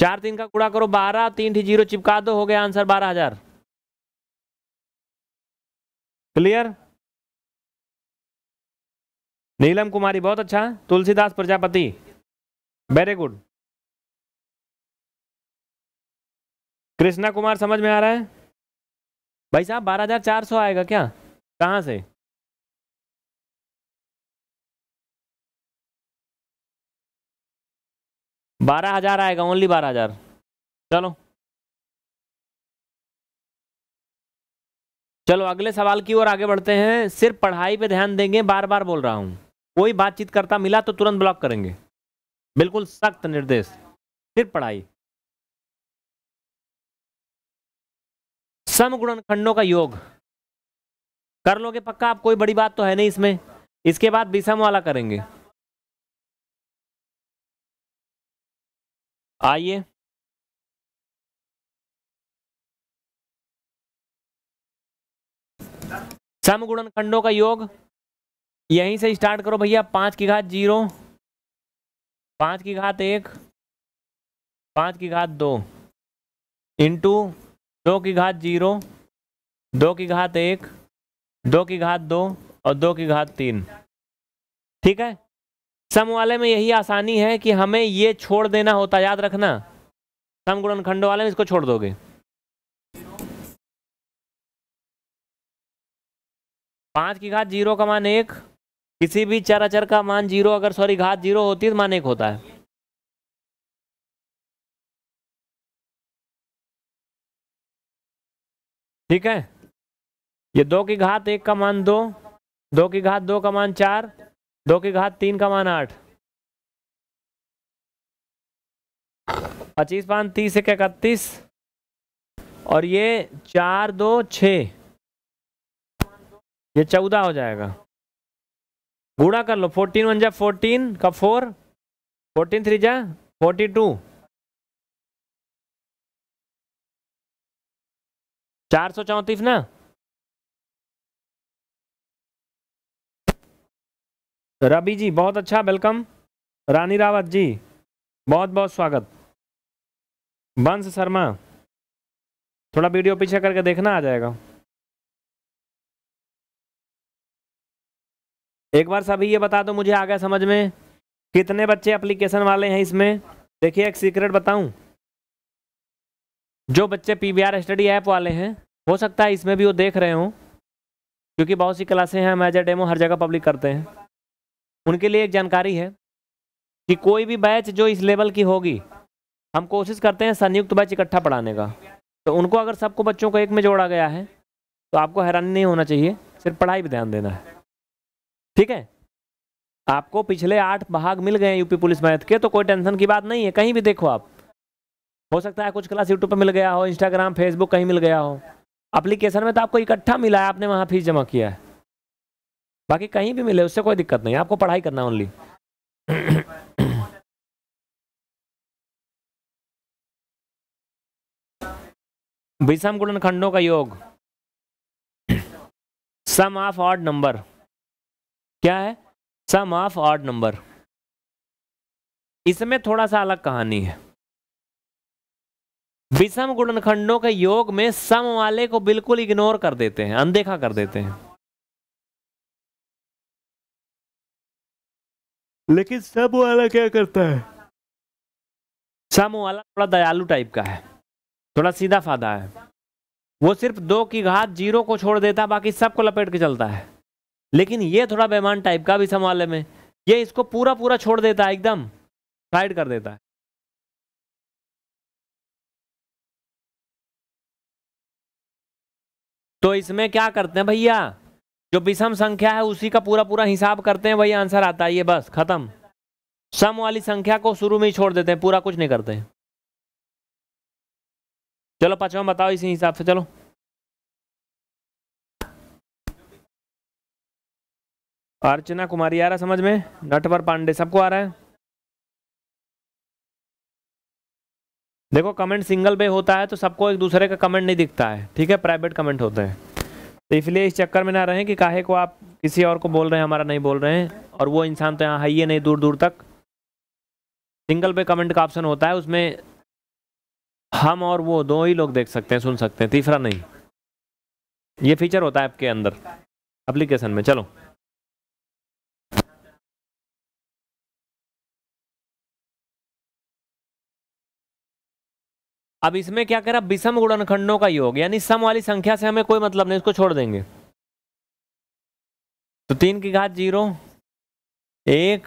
चार तीन का गुड़ा करो बारह तीन ठीक जीरो चिपका दो हो गया आंसर बारह हजार क्लियर नीलम कुमारी बहुत अच्छा तुलसीदास प्रजापति वेरी गुड कृष्णा कुमार समझ में आ रहा है भाई साहब बारह हज़ार चार सौ आएगा क्या कहाँ से बारह हज़ार आएगा ओनली बारह हज़ार चलो चलो अगले सवाल की ओर आगे बढ़ते हैं सिर्फ पढ़ाई पे ध्यान देंगे बार बार बोल रहा हूँ कोई बातचीत करता मिला तो तुरंत ब्लॉक करेंगे बिल्कुल सख्त निर्देश सिर्फ पढ़ाई सम गुणनखंडों का योग कर लोगे पक्का आप कोई बड़ी बात तो है नहीं इसमें इसके बाद विषम वाला करेंगे आइए सम गुणनखंडों का योग यहीं से स्टार्ट करो भैया पांच की घात जीरो पांच की घात एक पांच की घात दो इंटू दो की घात जीरो दो की घात एक दो की घात दो और दो की घात तीन ठीक है सम वाले में यही आसानी है कि हमें ये छोड़ देना होता याद रखना सम गुणन खंडो वाले में इसको छोड़ दोगे पांच की घात जीरो का मान एक किसी भी चर अचर का मान जीरो अगर सॉरी घात जीरो होती है तो मान एक होता है ठीक है ये दो की घात एक का मान दो दो की घात दो का मान चार दो की घात तीन का मान आठ पच्चीस पान तीस एक इकतीस और ये चार दो छ ये चौदह हो जाएगा गुणा कर लो फोर्टीन वन जा फोर्टीन का फोर फोर्टीन थ्री जा फोर्टी टू चार सौ चौंतीस ना रवि जी बहुत अच्छा वेलकम रानी रावत जी बहुत बहुत स्वागत वंश शर्मा थोड़ा वीडियो पीछे करके देखना आ जाएगा एक बार सभी ये बता दो मुझे आ गया समझ में कितने बच्चे एप्लीकेशन वाले हैं इसमें देखिए एक सीक्रेट बताऊं जो बच्चे P V R study app वाले हैं हो सकता है इसमें भी वो देख रहे हों क्योंकि बहुत सी क्लासें हैं हम एज ए डेमो हर जगह पब्लिक करते हैं उनके लिए एक जानकारी है कि कोई भी बैच जो इस लेवल की होगी हम कोशिश करते हैं संयुक्त बैच इकट्ठा पढ़ाने का तो उनको अगर सबको बच्चों को एक में जोड़ा गया है तो आपको हैरानी नहीं होना चाहिए सिर्फ पढ़ाई पर ध्यान देना है ठीक है आपको पिछले आठ भाग मिल गए यूपी पुलिस मैथ के तो कोई टेंशन की बात नहीं है कहीं भी देखो आप हो सकता है कुछ क्लास यूट्यूब पर मिल गया हो इंस्टाग्राम फेसबुक कहीं मिल गया हो अप्लीकेशन में तो आपको इकट्ठा मिला है आपने वहाँ फीस जमा किया है बाकी कहीं भी मिले उससे कोई दिक्कत नहीं आपको पढ़ाई करना ओनली विषम खंडों का योग सम ऑफ ऑड नंबर क्या है सम ऑफ ऑड नंबर इसमें थोड़ा सा अलग कहानी है विषम गुणनखंडों के योग में सम वाले को बिल्कुल इग्नोर कर देते हैं अनदेखा कर देते हैं लेकिन सब वाला क्या करता है सम वाला थोड़ा दयालु टाइप का है थोड़ा सीधा फादा है वो सिर्फ दो की घात जीरो को छोड़ देता बाकी सबको लपेट के चलता है लेकिन ये थोड़ा बेमान टाइप का भी समाले वाले में ये इसको पूरा पूरा छोड़ देता है एकदम फ्राइड कर देता है तो इसमें क्या करते हैं भैया जो विषम संख्या है उसी का पूरा पूरा हिसाब करते हैं वही आंसर आता है ये बस खत्म सम वाली संख्या को शुरू में ही छोड़ देते हैं पूरा कुछ नहीं करते चलो पचवा बताओ इसी हिसाब से चलो अर्चना कुमारी आ रहा समझ में नटवर पांडे सबको आ रहा है देखो कमेंट सिंगल पे होता है तो सबको एक दूसरे का कमेंट नहीं दिखता है ठीक है प्राइवेट कमेंट होते हैं तो इसलिए इस चक्कर में ना रहें कि काहे को आप किसी और को बोल रहे हैं हमारा नहीं बोल रहे हैं और वो इंसान तो यहाँ है ही नहीं दूर दूर तक सिंगल पे कमेंट का ऑप्शन होता है उसमें हम और वो दो ही लोग देख सकते हैं सुन सकते हैं तीसरा नहीं ये फीचर होता है आपके अंदर अप्लीकेशन में चलो अब इसमें क्या करा विषम गुणनखंडों का योग यानी सम वाली संख्या से हमें कोई मतलब नहीं इसको छोड़ देंगे तो तीन की घात जीरो एक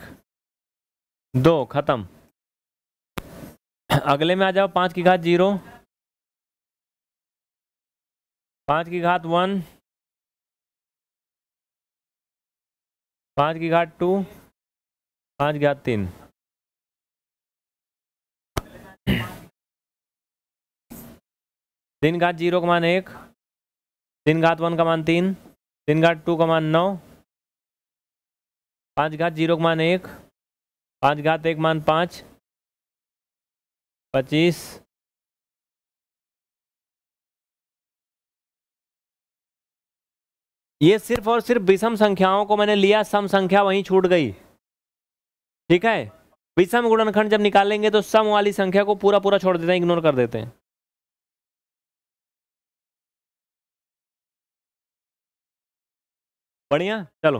दो खत्म अगले में आ जाओ पांच की घात जीरो पांच की घात वन पांच की घाट टू पांच की घात तीन दिन घात जीरो का मान एक दिन घात वन का मान तीन दिन घात टू का मान नौ पाँच घात जीरो का मान एक पाँच घात एक मान पाँच पच्चीस ये सिर्फ और सिर्फ विषम संख्याओं को मैंने लिया सम संख्या वहीं छूट गई ठीक है विषम गुणनखंड जब निकालेंगे तो सम वाली संख्या को पूरा पूरा छोड़ देते हैं इग्नोर कर देते हैं बढ़िया चलो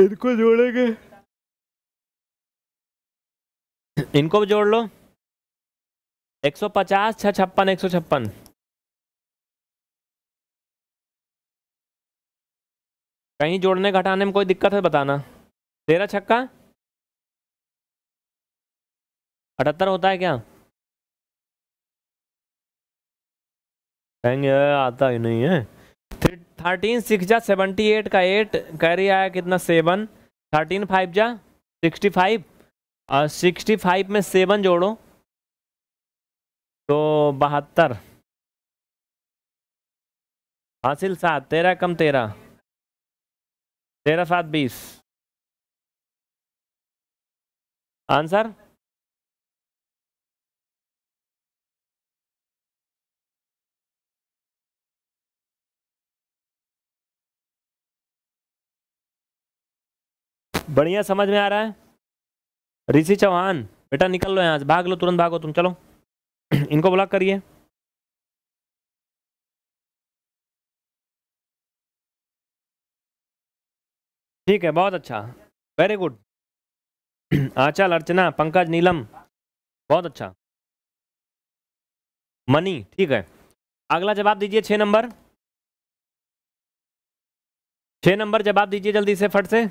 इनको जोड़ेंगे इनको भी जोड़ लो 150 छः छप्पन एक सौ छप्पन कहीं जोड़ने घटाने में कोई दिक्कत है बताना तेरह छक्का अठहत्तर होता है क्या कहेंगे आता ही नहीं है थर्टीन सिक्स जा सेवेंटी एट का एट कैरी आया कितना सेवन थर्टीन फाइव जा सिक्सटी फाइव और सिक्सटी फाइव में सेवन जोड़ो तो बहत्तर हासिल सात तेरह कम तेरह तेरह सात बीस आंसर बढ़िया समझ में आ रहा है ऋषि चौहान बेटा निकल लो यहाँ से भाग लो तुरंत भागो तुम चलो [CLEARS THROAT] इनको ब्लॉक करिए ठीक है बहुत अच्छा वेरी गुड आंचल अर्चना पंकज नीलम बहुत अच्छा मनी ठीक है अगला जवाब दीजिए छः नंबर छः नंबर जवाब दीजिए जल्दी से फट से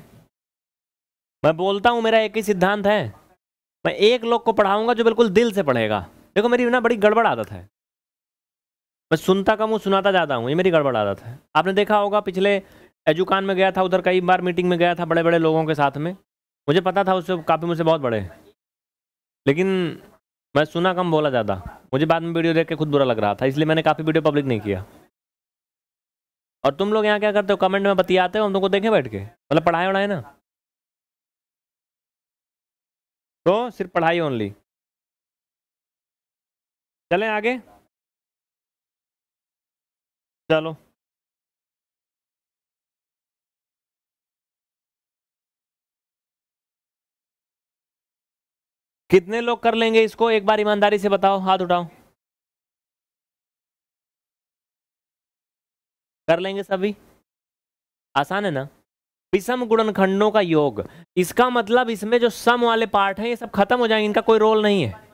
मैं बोलता हूँ मेरा एक ही सिद्धांत है मैं एक लोग को पढ़ाऊंगा जो बिल्कुल दिल से पढ़ेगा देखो मेरी ना बड़ी गड़बड़ आदत है मैं सुनता कम हूँ सुनाता ज़्यादा हूँ ये मेरी गड़बड़ आदत है आपने देखा होगा पिछले एजुकान में गया था उधर कई बार मीटिंग में गया था बड़े बड़े लोगों के साथ में मुझे पता था उससे काफ़ी मुझसे बहुत बड़े लेकिन मैं सुना कम बोला ज़्यादा मुझे बाद में वीडियो देख के खुद बुरा लग रहा था इसलिए मैंने काफ़ी वीडियो पब्लिक नहीं किया और तुम लोग यहाँ क्या करते हो कमेंट में बतियाते हो हम तुमको देखें बैठ के मतलब पढ़ाए वढ़ाए ना तो सिर्फ पढ़ाई ओनली चलें आगे चलो कितने लोग कर लेंगे इसको एक बार ईमानदारी से बताओ हाथ उठाओ कर लेंगे सभी आसान है ना विषम गुणनखंडों का योग इसका मतलब इसमें जो सम वाले पार्ट हैं ये सब खत्म हो जाएंगे इनका कोई रोल नहीं है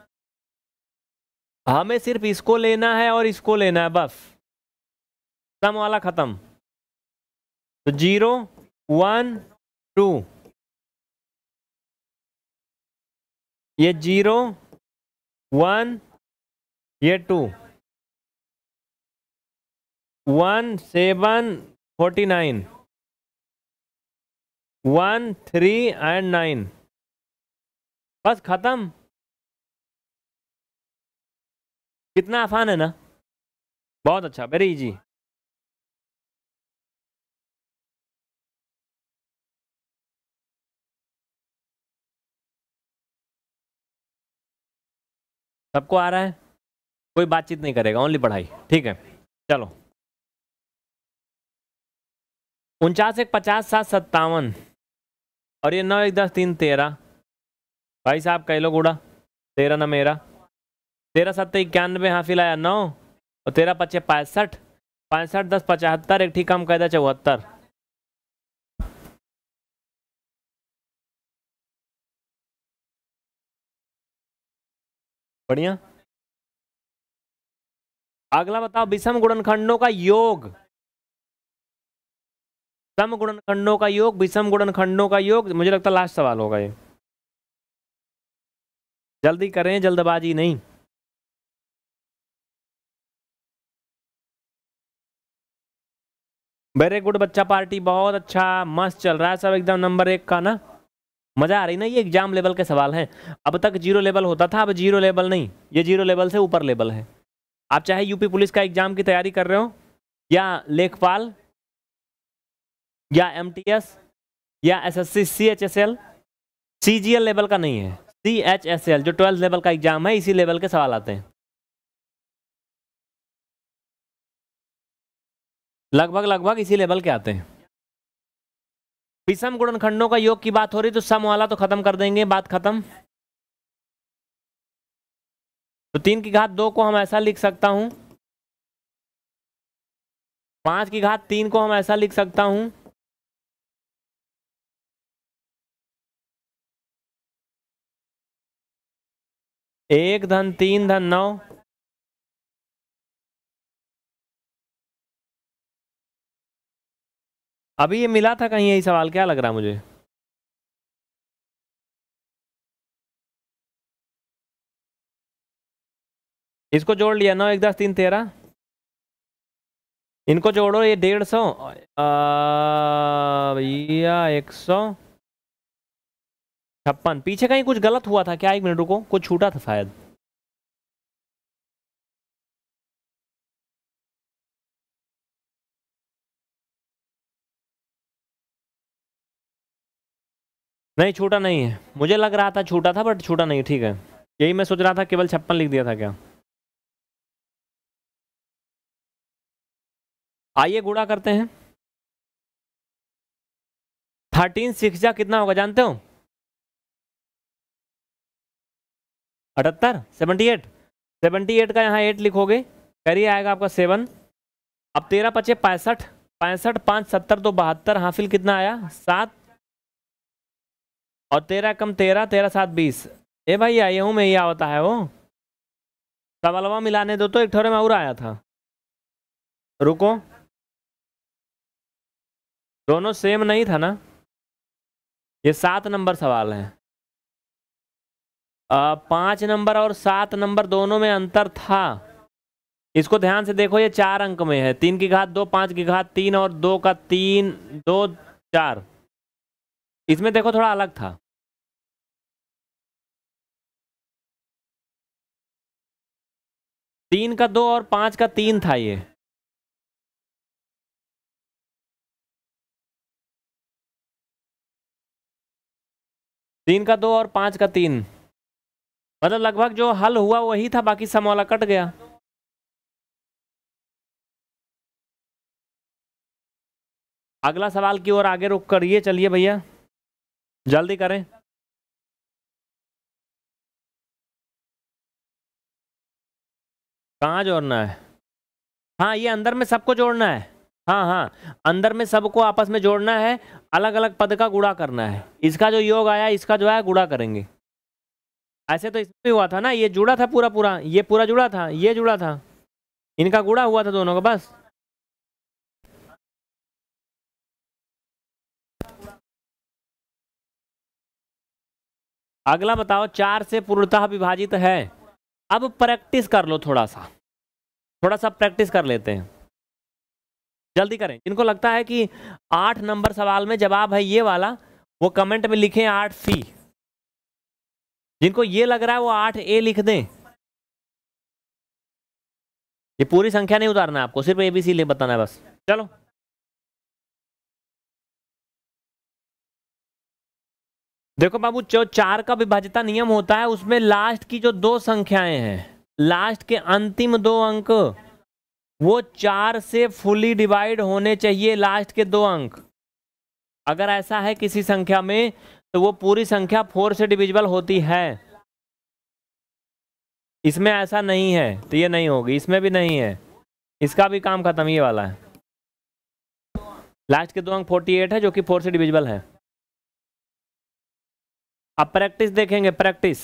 हमें सिर्फ इसको लेना है और इसको लेना है बस सम वाला खत्म तो जीरो वन टू ये जीरो वन ये two one seven forty nine one three and nine बस ख़त्म कितना आसान है ना बहुत अच्छा वेरी इजी सबको आ रहा है कोई बातचीत नहीं करेगा ओनली पढ़ाई ठीक है चलो उनचास एक पचास सात सत्तावन और ये नौ एक दस तीन तेरह भाई साहब कह लो गुड़ा तेरह न मेरा तेरह सत्तर इक्यानवे हाफिल आया नौ और तेरह पच्चीस पैंसठ पैंसठ दस पचहत्तर एक ठीक कम दिया चौहत्तर बढ़िया अगला बताओ विषम गुणनखंडों का योग सम गुणनखंडों का योग विषम गुणनखंडों का योग मुझे लगता है लास्ट सवाल होगा ये जल्दी करें जल्दबाजी नहीं वेरी गुड बच्चा पार्टी बहुत अच्छा मस्त चल रहा है सब एकदम नंबर एक का ना मज़ा आ रही ना ये एग्जाम लेवल के सवाल हैं अब तक जीरो लेवल होता था अब जीरो लेवल नहीं ये जीरो लेवल से ऊपर लेवल है आप चाहे यूपी पुलिस का एग्जाम की तैयारी कर रहे हो या लेखपाल या एम या S S C C H S L C G L level का नहीं है सी एच एस एल जो ट्वेल्थ लेवल का एग्जाम है इसी लेवल के सवाल आते हैं लगभग लगभग इसी लेवल के आते हैं विषम गुणनखंडों का योग की बात हो रही तो सम वाला तो खत्म कर देंगे बात खत्म तो तीन की घात दो को हम ऐसा लिख सकता हूं पांच की घात तीन को हम ऐसा लिख सकता हूं एक धन तीन धन नौ अभी ये मिला था कहीं यही सवाल क्या लग रहा मुझे इसको जोड़ लिया नौ एक दस तीन तेरह इनको जोड़ो ये डेढ़ सौ भैया एक सौ छप्पन पीछे कहीं कुछ गलत हुआ था क्या एक मिनट रुको कुछ छूटा था शायद नहीं छूटा नहीं है मुझे लग रहा था छूटा था बट छूटा नहीं ठीक है यही मैं सोच रहा था केवल छप्पन लिख दिया था क्या आइए गुड़ा करते हैं थर्टीन सिक्स जा कितना होगा जानते हो अठहत्तर सेवेंटी एट सेवेंटी एट का यहाँ एट लिखोगे करिए आएगा आपका सेवन अब तेरह पचे पैंसठ पैंसठ पाँच सत्तर दो बहत्तर हाफिल कितना आया सात और तेरह कम तेरह तेरह सात बीस ए भाई आई हूँ मैं यह होता है वो सवालवा मिलाने दो तो एक ठोरे में और आया था रुको दोनों सेम नहीं था ना ये सात नंबर सवाल है पाँच नंबर और सात नंबर दोनों में अंतर था इसको ध्यान से देखो ये चार अंक में है तीन की घात दो पाँच की घात तीन और दो का तीन दो चार इसमें देखो थोड़ा अलग था तीन का दो और पाँच का तीन था ये तीन का दो और पाँच का तीन मतलब लगभग जो हल हुआ वही था बाकी सब कट गया अगला सवाल की ओर आगे रुक करिए चलिए भैया जल्दी करें कहाँ जोड़ना है हाँ ये अंदर में सबको जोड़ना है हाँ हाँ अंदर में सबको आपस में जोड़ना है अलग अलग पद का गुड़ा करना है इसका जो योग आया इसका जो है गुड़ा करेंगे ऐसे तो इसमें भी हुआ था ना ये जुड़ा था पूरा पूरा ये पूरा जुड़ा था ये जुड़ा था इनका गुड़ा हुआ था दोनों का बस अगला बताओ चार से पूर्णतः विभाजित है अब प्रैक्टिस कर लो थोड़ा सा थोड़ा सा प्रैक्टिस कर लेते हैं जल्दी करें जिनको लगता है कि आठ नंबर सवाल में जवाब है ये वाला वो कमेंट में लिखें आठ सी जिनको ये लग रहा है वो आठ ए लिख दें ये पूरी संख्या नहीं उतारना आपको सिर्फ ए बी सी ले बताना है बस चलो देखो बाबू जो चार का विभाज्यता नियम होता है उसमें लास्ट की जो दो संख्याएं हैं लास्ट के अंतिम दो अंक वो चार से फुली डिवाइड होने चाहिए लास्ट के दो अंक अगर ऐसा है किसी संख्या में तो वो पूरी संख्या फोर से डिविजिबल होती है इसमें ऐसा नहीं है तो ये नहीं होगी इसमें भी नहीं है इसका भी काम खत्म ये वाला है लास्ट के दो अंक 48 है जो कि फोर से डिविजिबल है अब प्रैक्टिस देखेंगे प्रैक्टिस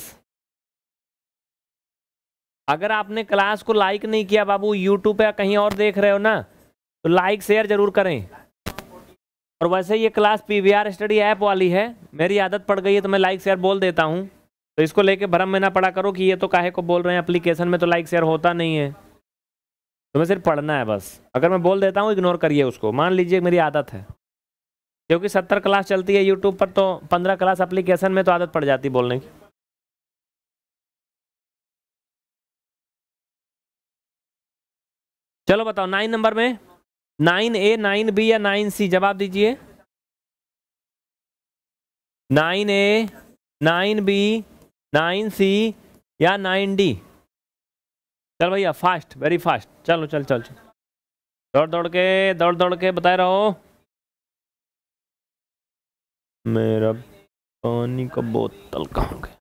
अगर आपने क्लास को लाइक नहीं किया बाबू यूट्यूब पे कहीं और देख रहे हो ना तो लाइक शेयर जरूर करें और वैसे ये class P V R study app वाली है मेरी आदत पड़ गई है तो मैं लाइक शेयर बोल देता हूँ तो इसको लेके भरम में ना पड़ा करो कि ये तो काहे को बोल रहे हैं अप्लीकेशन में तो लाइक शेयर होता नहीं है तुम्हें सिर्फ पढ़ना है बस अगर मैं बोल देता हूँ इग्नोर करिए उसको मान लीजिए मेरी आदत है क्योंकि सत्तर क्लास चलती है यूट्यूब पर तो पंद्रह क्लास अप्लीकेशन में तो आदत पड़ जाती बोलने की चलो बताओ नाइन नंबर में नाइन ए नाइन बी या नाइन सी जवाब दीजिए nine A nine B nine C या नाइन डी चल भैया फास्ट वेरी फास्ट चलो चल चल चल दौड़ दौड़ के दौड़ दौड़ के बता रहो मेरा पानी का बोतल कहाँ गए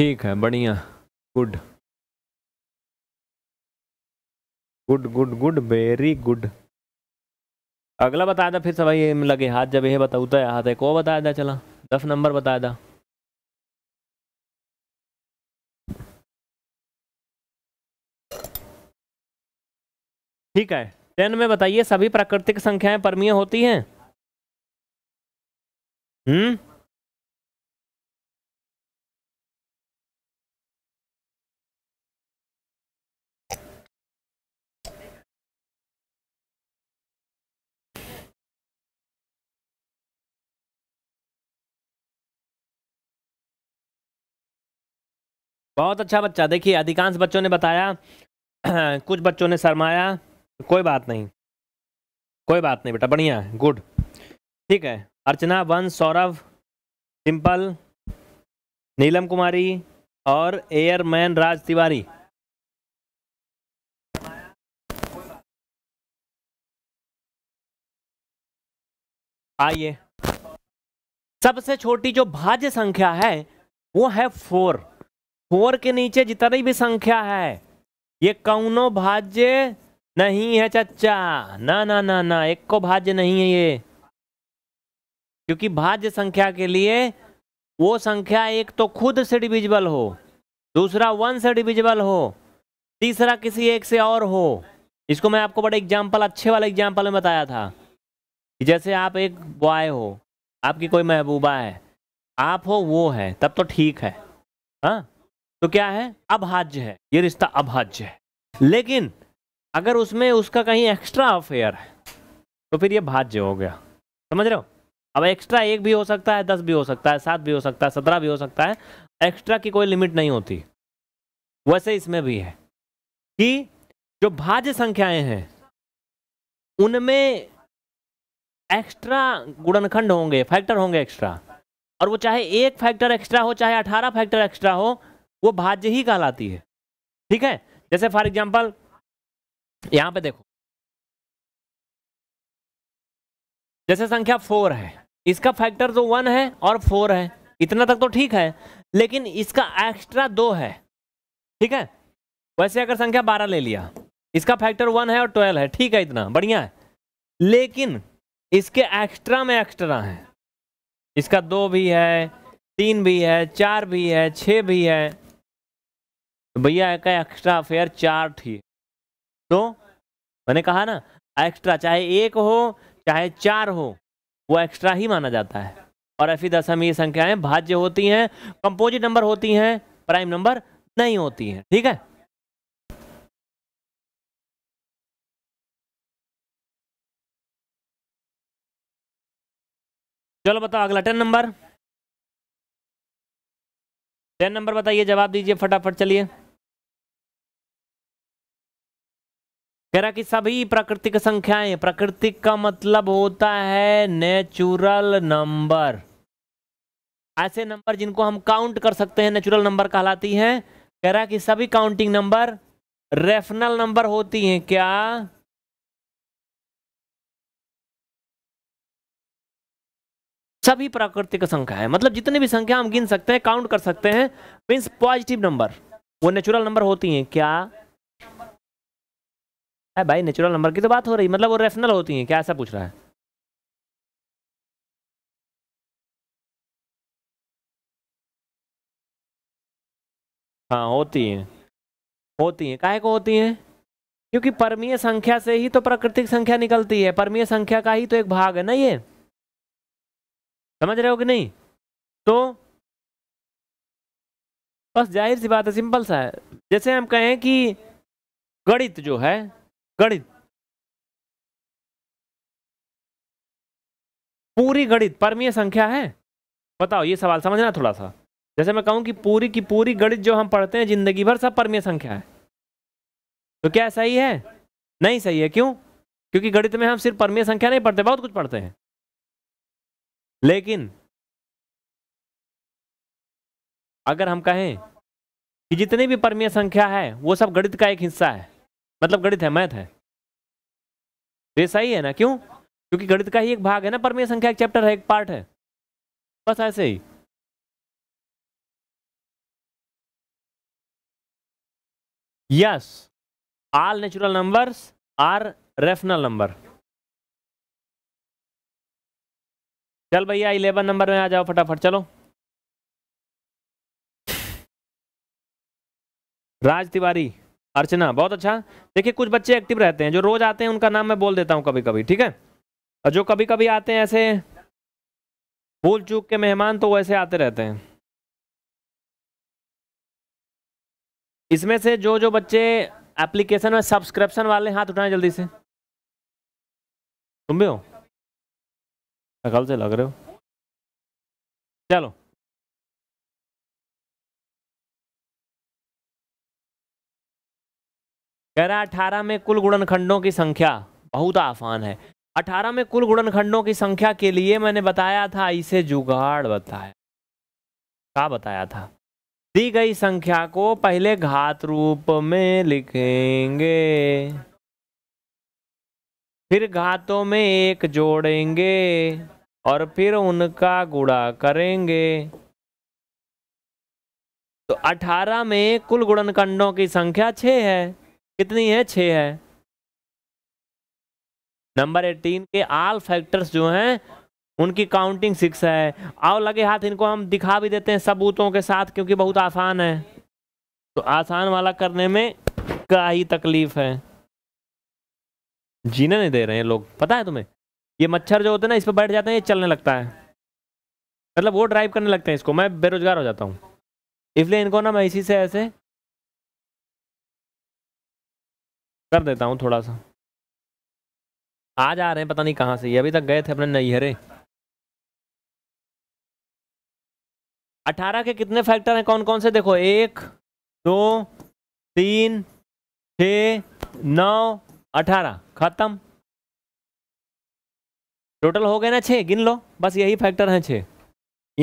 ठीक है बढ़िया good good good good very good अगला बताया था फिर सब ये लगे हाथ जब यह बताऊ तो हाथ है को बताया था चला दस नंबर बताया था ठीक है टेन में बताइए सभी प्राकृतिक संख्याएं परमीय होती हैं हम्म बहुत अच्छा बच्चा देखिए अधिकांश बच्चों ने बताया [CLEARS THROAT] कुछ बच्चों ने शरमाया कोई बात नहीं कोई बात नहीं बेटा बढ़िया गुड ठीक है अर्चना वंश सौरभ सिंपल नीलम कुमारी और एयरमैन राज तिवारी आइए सबसे छोटी जो भाज्य संख्या है वो है फोर फोर के नीचे जितनी भी संख्या है ये कौनो भाज्य नहीं है चच्चा ना ना ना ना एक को भाज्य नहीं है ये क्योंकि भाज्य संख्या के लिए वो संख्या एक तो खुद से डिविजिबल हो दूसरा वन से डिविजिबल हो तीसरा किसी एक से और हो इसको मैं आपको बड़े एग्जाम्पल अच्छे वाले एग्जाम्पल में बताया था कि जैसे आप एक बॉय हो आपकी कोई महबूबा है आप हो वो है तब तो ठीक है हाँ तो क्या है अभाज्य है ये रिश्ता अभाज्य है लेकिन अगर उसमें उसका कहीं एक्स्ट्रा अफेयर है तो फिर ये भाज्य हो गया समझ रहे हो अब एक्स्ट्रा एक भी हो सकता है दस भी हो सकता है सात भी हो सकता है सत्रह भी हो सकता है एक्स्ट्रा की कोई लिमिट नहीं होती वैसे इसमें भी है कि जो भाज्य संख्याएं हैं उनमें एक्स्ट्रा गुणनखंड होंगे फैक्टर होंगे एक्स्ट्रा और वो चाहे एक फैक्टर एक्स्ट्रा हो चाहे अठारह फैक्टर एक्स्ट्रा हो वो भाज्य ही कहलाती है ठीक है जैसे फॉर एग्जाम्पल यहां पे देखो जैसे संख्या फोर है इसका फैक्टर तो वन है और फोर है इतना तक तो ठीक है लेकिन इसका एक्स्ट्रा दो है ठीक है वैसे अगर संख्या बारह ले लिया इसका फैक्टर वन है और ट्वेल्व है ठीक है इतना बढ़िया है लेकिन इसके एक्स्ट्रा में एक्स्ट्रा है इसका दो भी है तीन भी है चार भी है छः भी है तो भैया का एक्स्ट्रा अफेयर चार थी तो मैंने कहा ना एक्स्ट्रा चाहे एक हो चाहे चार हो वो एक्स्ट्रा ही माना जाता है और ऐसी दशम ये संख्याएं भाज्य होती हैं कंपोजिट नंबर होती हैं प्राइम नंबर नहीं होती हैं ठीक है चलो बताओ अगला टेन नंबर टेन नंबर बताइए जवाब दीजिए फटाफट चलिए कह रहा कि सभी प्राकृतिक संख्याएं प्राकृतिक का मतलब होता है नेचुरल नंबर ऐसे नंबर जिनको हम काउंट कर सकते हैं नेचुरल नंबर कहलाती हैं कह रहा कि सभी काउंटिंग नंबर रेफनल नंबर होती हैं क्या सभी प्राकृतिक संख्या है मतलब जितने भी संख्या हम गिन सकते हैं काउंट कर सकते हैं मीन्स पॉजिटिव नंबर वो नेचुरल नंबर होती हैं क्या है भाई नेचुरल नंबर की तो बात हो रही मतलब वो रेशनल होती हैं क्या ऐसा पूछ रहा है हाँ होती हैं होती हैं काहे को होती हैं क्योंकि परमीय संख्या से ही तो प्राकृतिक संख्या निकलती है परमीय संख्या का ही तो एक भाग है ना ये समझ रहे हो कि नहीं तो बस जाहिर सी बात है सिंपल सा है जैसे हम कहें कि गणित जो है गणित पूरी गणित परमीय संख्या है बताओ ये सवाल समझना थोड़ा सा जैसे मैं कहूँ कि पूरी की पूरी गणित जो हम पढ़ते हैं जिंदगी भर सब परमीय संख्या है तो क्या सही है नहीं सही है क्यों क्योंकि गणित में हम सिर्फ परमीय संख्या नहीं पढ़ते बहुत कुछ पढ़ते हैं लेकिन अगर हम कहें कि जितनी भी परमीय संख्या है वो सब गणित का एक हिस्सा है मतलब गणित है मैथ है तो ये सही है ना क्यों क्योंकि गणित का ही एक भाग है ना परमीय संख्या एक चैप्टर है एक पार्ट है बस ऐसे ही yes all natural numbers are rational number चल भैया इलेवन नंबर में आ जाओ फटाफट चलो राज तिवारी अर्चना बहुत अच्छा देखिए कुछ बच्चे एक्टिव रहते हैं जो रोज आते हैं उनका नाम मैं बोल देता हूँ कभी कभी ठीक है और जो कभी कभी आते हैं ऐसे भूल चूक के मेहमान तो वैसे आते रहते हैं इसमें से जो जो बच्चे एप्लीकेशन में सब्सक्रिप्शन वाले हाथ उठाएं जल्दी से तुम भी हो कल से लग रहे हो चलो कह रहा अठारह में कुल गुणनखंडों की संख्या बहुत आसान है अठारह में कुल गुणनखंडों की संख्या के लिए मैंने बताया था इसे जुगाड़ बताया क्या बताया था दी गई संख्या को पहले घात रूप में लिखेंगे फिर घातों में एक जोड़ेंगे और फिर उनका गुड़ा करेंगे तो 18 में कुल गुणनखंडों की संख्या 6 है कितनी है 6 है नंबर 18 के आल फैक्टर्स जो हैं उनकी काउंटिंग सिक्स है आओ लगे हाथ इनको हम दिखा भी देते हैं सबूतों के साथ क्योंकि बहुत आसान है तो आसान वाला करने में का ही तकलीफ है जीने नहीं दे रहे हैं लोग पता है तुम्हें ये मच्छर जो होते हैं ना इस पर बैठ जाते हैं ये चलने लगता है मतलब वो ड्राइव करने लगते हैं इसको मैं बेरोजगार हो जाता हूँ इसलिए इनको ना मैं इसी से ऐसे कर देता हूँ थोड़ा सा आज आ रहे हैं पता नहीं कहाँ से ये अभी तक गए थे अपने नैहरे अठारह के कितने फैक्टर हैं कौन कौन से देखो एक दो तीन छ नौ अठारह खत्म टोटल हो गए ना छः गिन लो बस यही फैक्टर हैं छः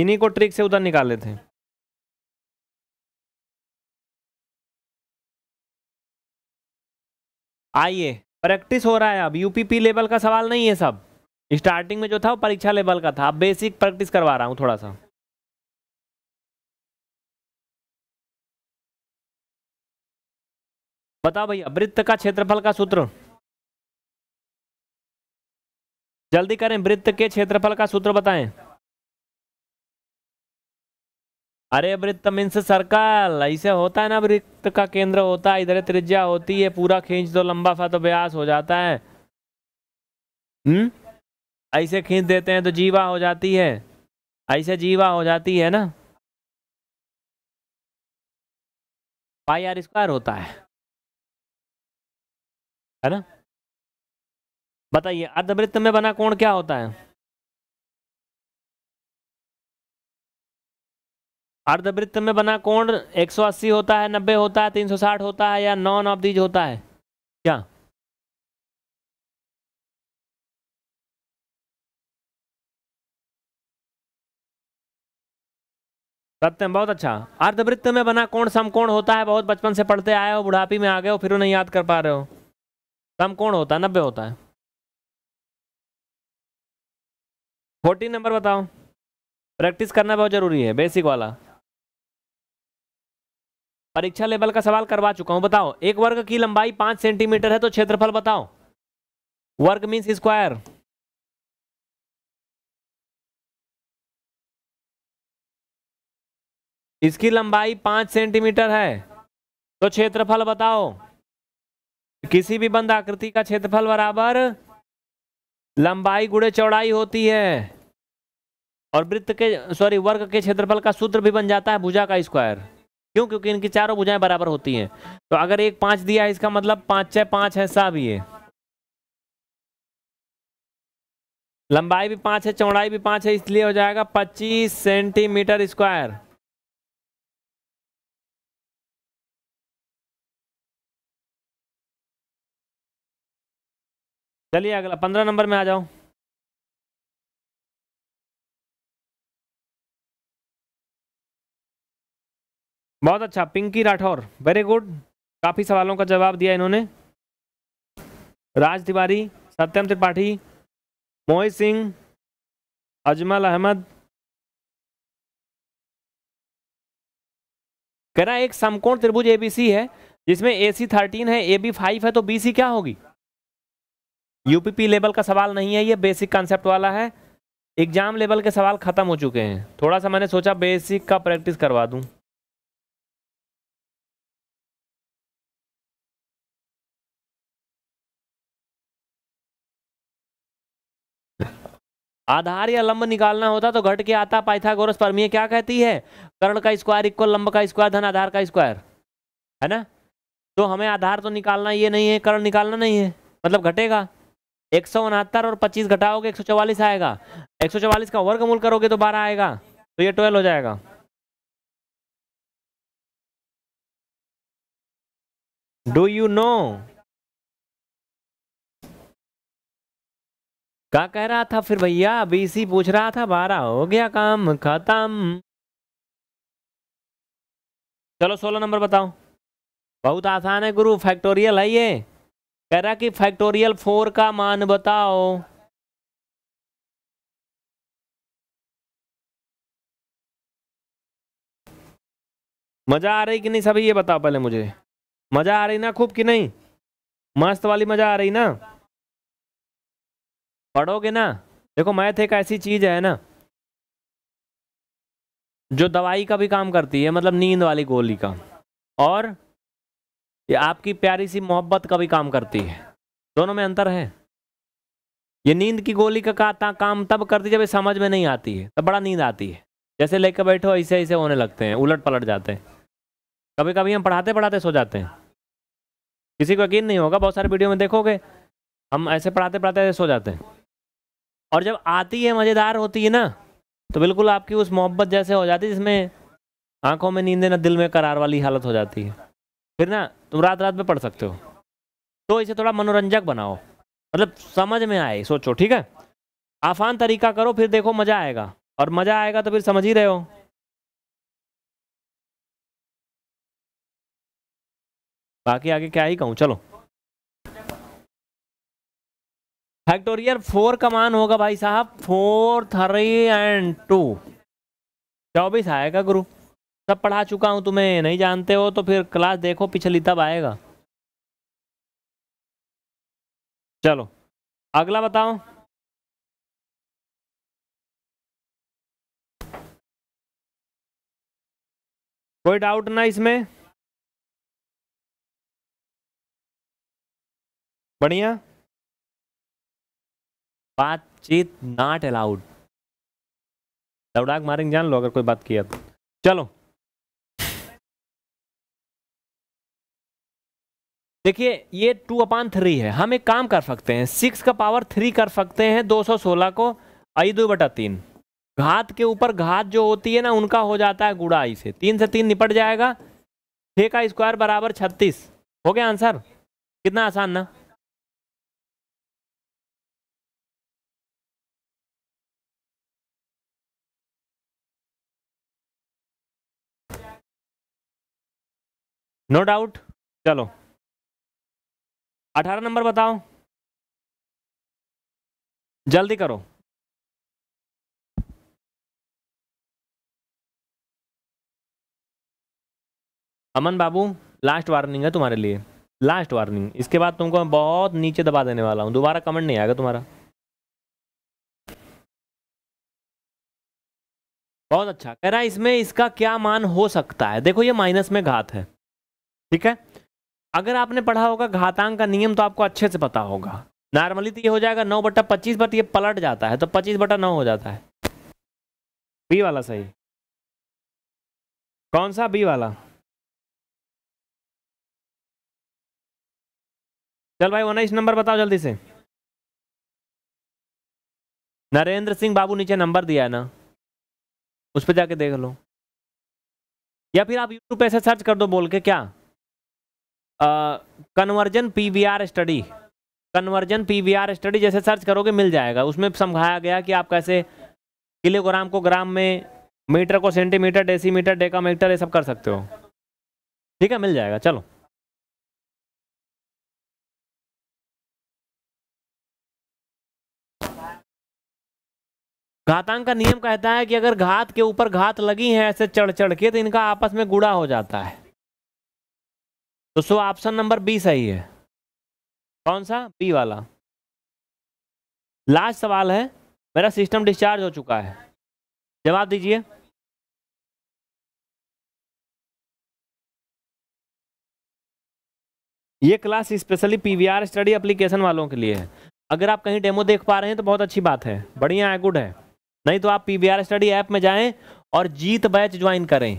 इन्हीं को ट्रिक से उधर निकाल लेते हैं आइए प्रैक्टिस हो रहा है अब यूपीपी लेवल का सवाल नहीं है सब स्टार्टिंग में जो था वो परीक्षा लेवल का था अब बेसिक प्रैक्टिस करवा रहा हूँ थोड़ा सा बताओ भैया वृत्त का क्षेत्रफल का सूत्र जल्दी करें वृत्त के क्षेत्रफल का सूत्र बताएं अरे वृत्त मीन्स सर्कल ऐसे होता है ना वृत्त का केंद्र होता है इधर त्रिज्या होती है पूरा खींच दो लंबा सा तो व्यास हो जाता है हम्म ऐसे खींच देते हैं तो जीवा हो जाती है ऐसे जीवा हो जाती है ना पाई आर स्क्वायर होता है है ना बताइए अर्धवृत्त में बना कोण क्या होता है अर्धवृत्त में बना कोण 180 होता है 90 होता है 360 होता है या नॉन ऑफ दीज होता है क्या सत्यम बहुत अच्छा अर्धवृत्त में बना कोण समकोण होता है बहुत बचपन से पढ़ते आए हो बुढ़ापी में आ गए हो फिर उन्हें याद कर पा रहे हो सम कौन होता है नब्बे होता है फोर्टीन नंबर बताओ प्रैक्टिस करना बहुत ज़रूरी है बेसिक वाला परीक्षा लेवल का सवाल करवा चुका हूं बताओ एक वर्ग की लंबाई पांच सेंटीमीटर है तो क्षेत्रफल बताओ वर्ग मीन्स स्क्वायर इसकी लंबाई पांच सेंटीमीटर है तो क्षेत्रफल बताओ किसी भी बंद आकृति का क्षेत्रफल बराबर लंबाई गुड़े चौड़ाई होती है और वृत्त के सॉरी वर्ग के क्षेत्रफल का सूत्र भी बन जाता है भुजा का स्क्वायर क्यों क्योंकि इनकी चारों भुजाएं बराबर होती हैं तो अगर एक पांच दिया है इसका मतलब पांच छह पांच है सा भी है लंबाई भी पांच है चौड़ाई भी पांच है इसलिए हो जाएगा पच्चीस सेंटीमीटर स्क्वायर चलिए अगला पंद्रह नंबर में आ जाओ बहुत अच्छा पिंकी राठौर वेरी गुड काफ़ी सवालों का जवाब दिया इन्होंने राज तिवारी सत्यम त्रिपाठी मोहित सिंह अजमल अहमद कह रहा एक समकोण त्रिभुज एबीसी है जिसमें ए सी थर्टीन है ए बी फाइव है तो बी सी क्या होगी यूपीपी लेवल का सवाल नहीं है ये बेसिक कॉन्सेप्ट वाला है एग्जाम लेवल के सवाल ख़त्म हो चुके हैं थोड़ा सा मैंने सोचा बेसिक का प्रैक्टिस करवा दूं आधार या लंब निकालना होता तो घट के आता पाइथागोरस परमीय क्या कहती है कर्ण का स्क्वायर इक्वल लंब का स्क्वायर धन आधार का स्क्वायर है ना तो हमें आधार तो निकालना ये नहीं है कर्ण निकालना नहीं है मतलब घटेगा एक सौ उनहत्तर और पच्चीस घटाओगे एक सौ चौवालीस आएगा एक सौ चौवालीस का वर्गमूल करोगे तो बारह आएगा तो ये ट्वेल्व हो जाएगा डू यू नो क्या कह रहा था फिर भैया बीसी पूछ रहा था बारह हो गया काम खत्म चलो सोलह नंबर बताओ बहुत आसान है गुरु फैक्टोरियल है ये कह रहा कि फैक्टोरियल फोर का मान बताओ मजा आ रही कि नहीं सभी ये बताओ पहले मुझे मजा आ रही ना खूब कि नहीं मस्त वाली मजा आ रही ना पढ़ोगे ना देखो मैथ एक ऐसी चीज है ना जो दवाई का भी काम करती है मतलब नींद वाली गोली का और ये आपकी प्यारी सी मोहब्बत का भी काम करती है दोनों में अंतर है ये नींद की गोली का काता काम तब करती जब ये समझ में नहीं आती है तब बड़ा नींद आती है जैसे लेकर बैठो ऐसे ऐसे होने लगते हैं उलट पलट जाते हैं कभी कभी हम पढ़ाते पढ़ाते सो जाते हैं किसी को यकीन नहीं होगा बहुत सारे वीडियो में देखोगे हम ऐसे पढ़ाते पढ़ाते सो जाते हैं और जब आती है मज़ेदार होती है ना तो बिल्कुल आपकी उस मोहब्बत जैसे हो जाती है जिसमें आंखों में नींदें ना दिल में करार वाली हालत हो जाती है फिर ना तुम रात रात में पढ़ सकते हो तो इसे थोड़ा मनोरंजक बनाओ मतलब समझ में आए सोचो ठीक है आसान तरीका करो फिर देखो मज़ा आएगा और मज़ा आएगा तो फिर समझ ही रहे हो बाकी आगे क्या ही कहूँ चलो फैक्टोरियल फोर का मान होगा भाई साहब फोर थ्री एंड टू चौबीस आएगा गुरु सब पढ़ा चुका हूँ तुम्हें नहीं जानते हो तो फिर क्लास देखो पिछली तब आएगा चलो अगला बताओ कोई डाउट ना इसमें बढ़िया बातचीत नॉट अलाउड दौड़ाक मारेंगे जान लो अगर कोई बात किया तो चलो देखिए ये टू अपान थ्री है हम एक काम कर सकते हैं सिक्स का पावर थ्री कर सकते हैं दो सौ सोलह को आई दो बटा तीन घात के ऊपर घात जो होती है ना उनका हो जाता है गुड़ा आई से तीन से तीन निपट जाएगा छः का स्क्वायर बराबर छत्तीस हो गया आंसर कितना आसान ना नो no डाउट चलो अठारह नंबर बताओ जल्दी करो अमन बाबू लास्ट वार्निंग है तुम्हारे लिए लास्ट वार्निंग इसके बाद तुमको मैं बहुत नीचे दबा देने वाला हूँ दोबारा कमेंट नहीं आएगा तुम्हारा बहुत अच्छा कह रहा है इसमें इसका क्या मान हो सकता है देखो ये माइनस में घात है ठीक है अगर आपने पढ़ा होगा घातांक का नियम तो आपको अच्छे से पता होगा नॉर्मली तो ये हो जाएगा नौ बट्टा पच्चीस बट ये पलट जाता है तो पच्चीस बटा नौ हो जाता है बी वाला सही कौन सा बी वाला चल भाई उन्नीस नंबर बताओ जल्दी से नरेंद्र सिंह बाबू नीचे नंबर दिया है ना उस पर जाके देख लो या फिर आप यूट्यूब पे ऐसे सर्च कर दो बोल के क्या conversion PVR study conversion PVR study जैसे सर्च करोगे मिल जाएगा उसमें समझाया गया कि आप कैसे किलोग्राम को ग्राम में मीटर को सेंटीमीटर डेसीमीटर डेकामीटर ये सब कर सकते हो ठीक है मिल जाएगा चलो घातांक का नियम कहता है कि अगर घात के ऊपर घात लगी है ऐसे चढ़ चढ़ के तो इनका आपस में गुड़ा हो जाता है तो सो ऑप्शन नंबर बी सही है कौन सा बी वाला लास्ट सवाल है मेरा सिस्टम डिस्चार्ज हो चुका है जवाब दीजिए ये class specially PVR study application वालों के लिए है अगर आप कहीं डेमो देख पा रहे हैं तो बहुत अच्छी बात है बढ़िया है गुड है नहीं तो आप पीवीआर स्टडी ऐप में जाएं और जीत बैच ज्वाइन करें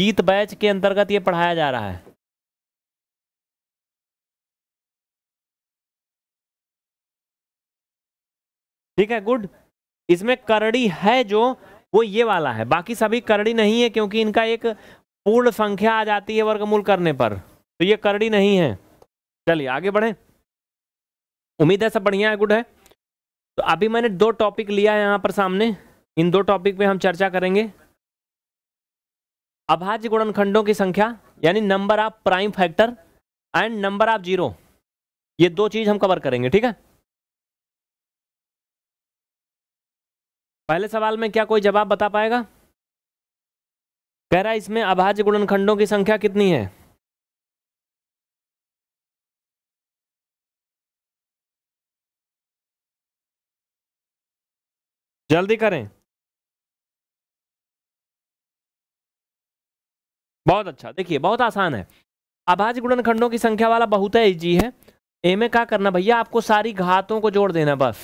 जीत बैच के अंतर्गत ये पढ़ाया जा रहा है ठीक है गुड इसमें करड़ी है जो वो ये वाला है बाकी सभी करड़ी नहीं है क्योंकि इनका एक पूर्ण संख्या आ जाती है वर्गमूल करने पर तो ये करड़ी नहीं है चलिए आगे बढ़े उम्मीद है सब बढ़िया है गुड है तो अभी मैंने दो टॉपिक लिया है यहाँ पर सामने इन दो टॉपिक पे हम चर्चा करेंगे अभाज्य गुणनखंडों की संख्या यानी number of prime factor and number of zero ये दो चीज हम कवर करेंगे ठीक है पहले सवाल में क्या कोई जवाब बता पाएगा कह रहा है इसमें अभाज्य गुणनखंडों की संख्या कितनी है जल्दी करें बहुत अच्छा देखिए बहुत आसान है अभाज्य गुणनखंडों की संख्या वाला बहुत ईजी है ए में क्या करना भैया आपको सारी घातों को जोड़ देना बस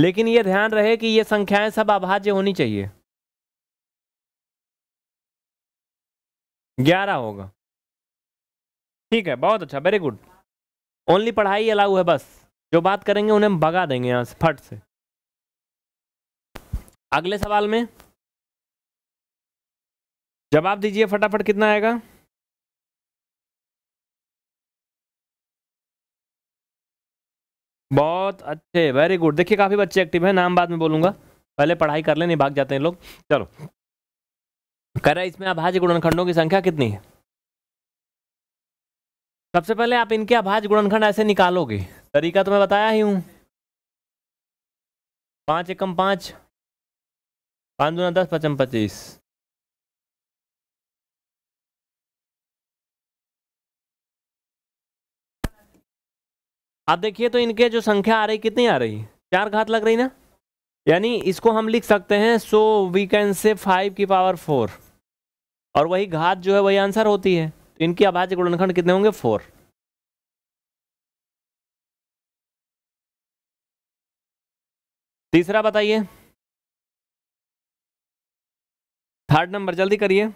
लेकिन ये ध्यान रहे कि ये संख्याएं सब अभाज्य होनी चाहिए ग्यारह होगा ठीक है बहुत अच्छा वेरी गुड ओनली पढ़ाई अलाउ है बस जो बात करेंगे उन्हें हम भगा देंगे यहाँ से फट से अगले सवाल में जवाब दीजिए फटाफट कितना आएगा बहुत अच्छे वेरी गुड देखिए काफ़ी बच्चे एक्टिव हैं नाम बाद में बोलूंगा पहले पढ़ाई कर ले नहीं भाग जाते हैं लोग चलो कह रहे इसमें अभाज्य गुणनखंडों की संख्या कितनी है सबसे पहले आप इनके अभाज्य गुणनखंड ऐसे निकालोगे तरीका तो मैं बताया ही हूँ पाँच एकम पाँच पाँच दूना दस पचम पच्चीस आप देखिए तो इनके जो संख्या आ रही कितनी आ रही है चार घात लग रही ना यानी इसको हम लिख सकते हैं so we can say five की पावर फोर और वही घात जो है वही आंसर होती है तो इनकी अभाज्य गुणनखंड कितने होंगे फोर तीसरा बताइए थर्ड नंबर जल्दी करिए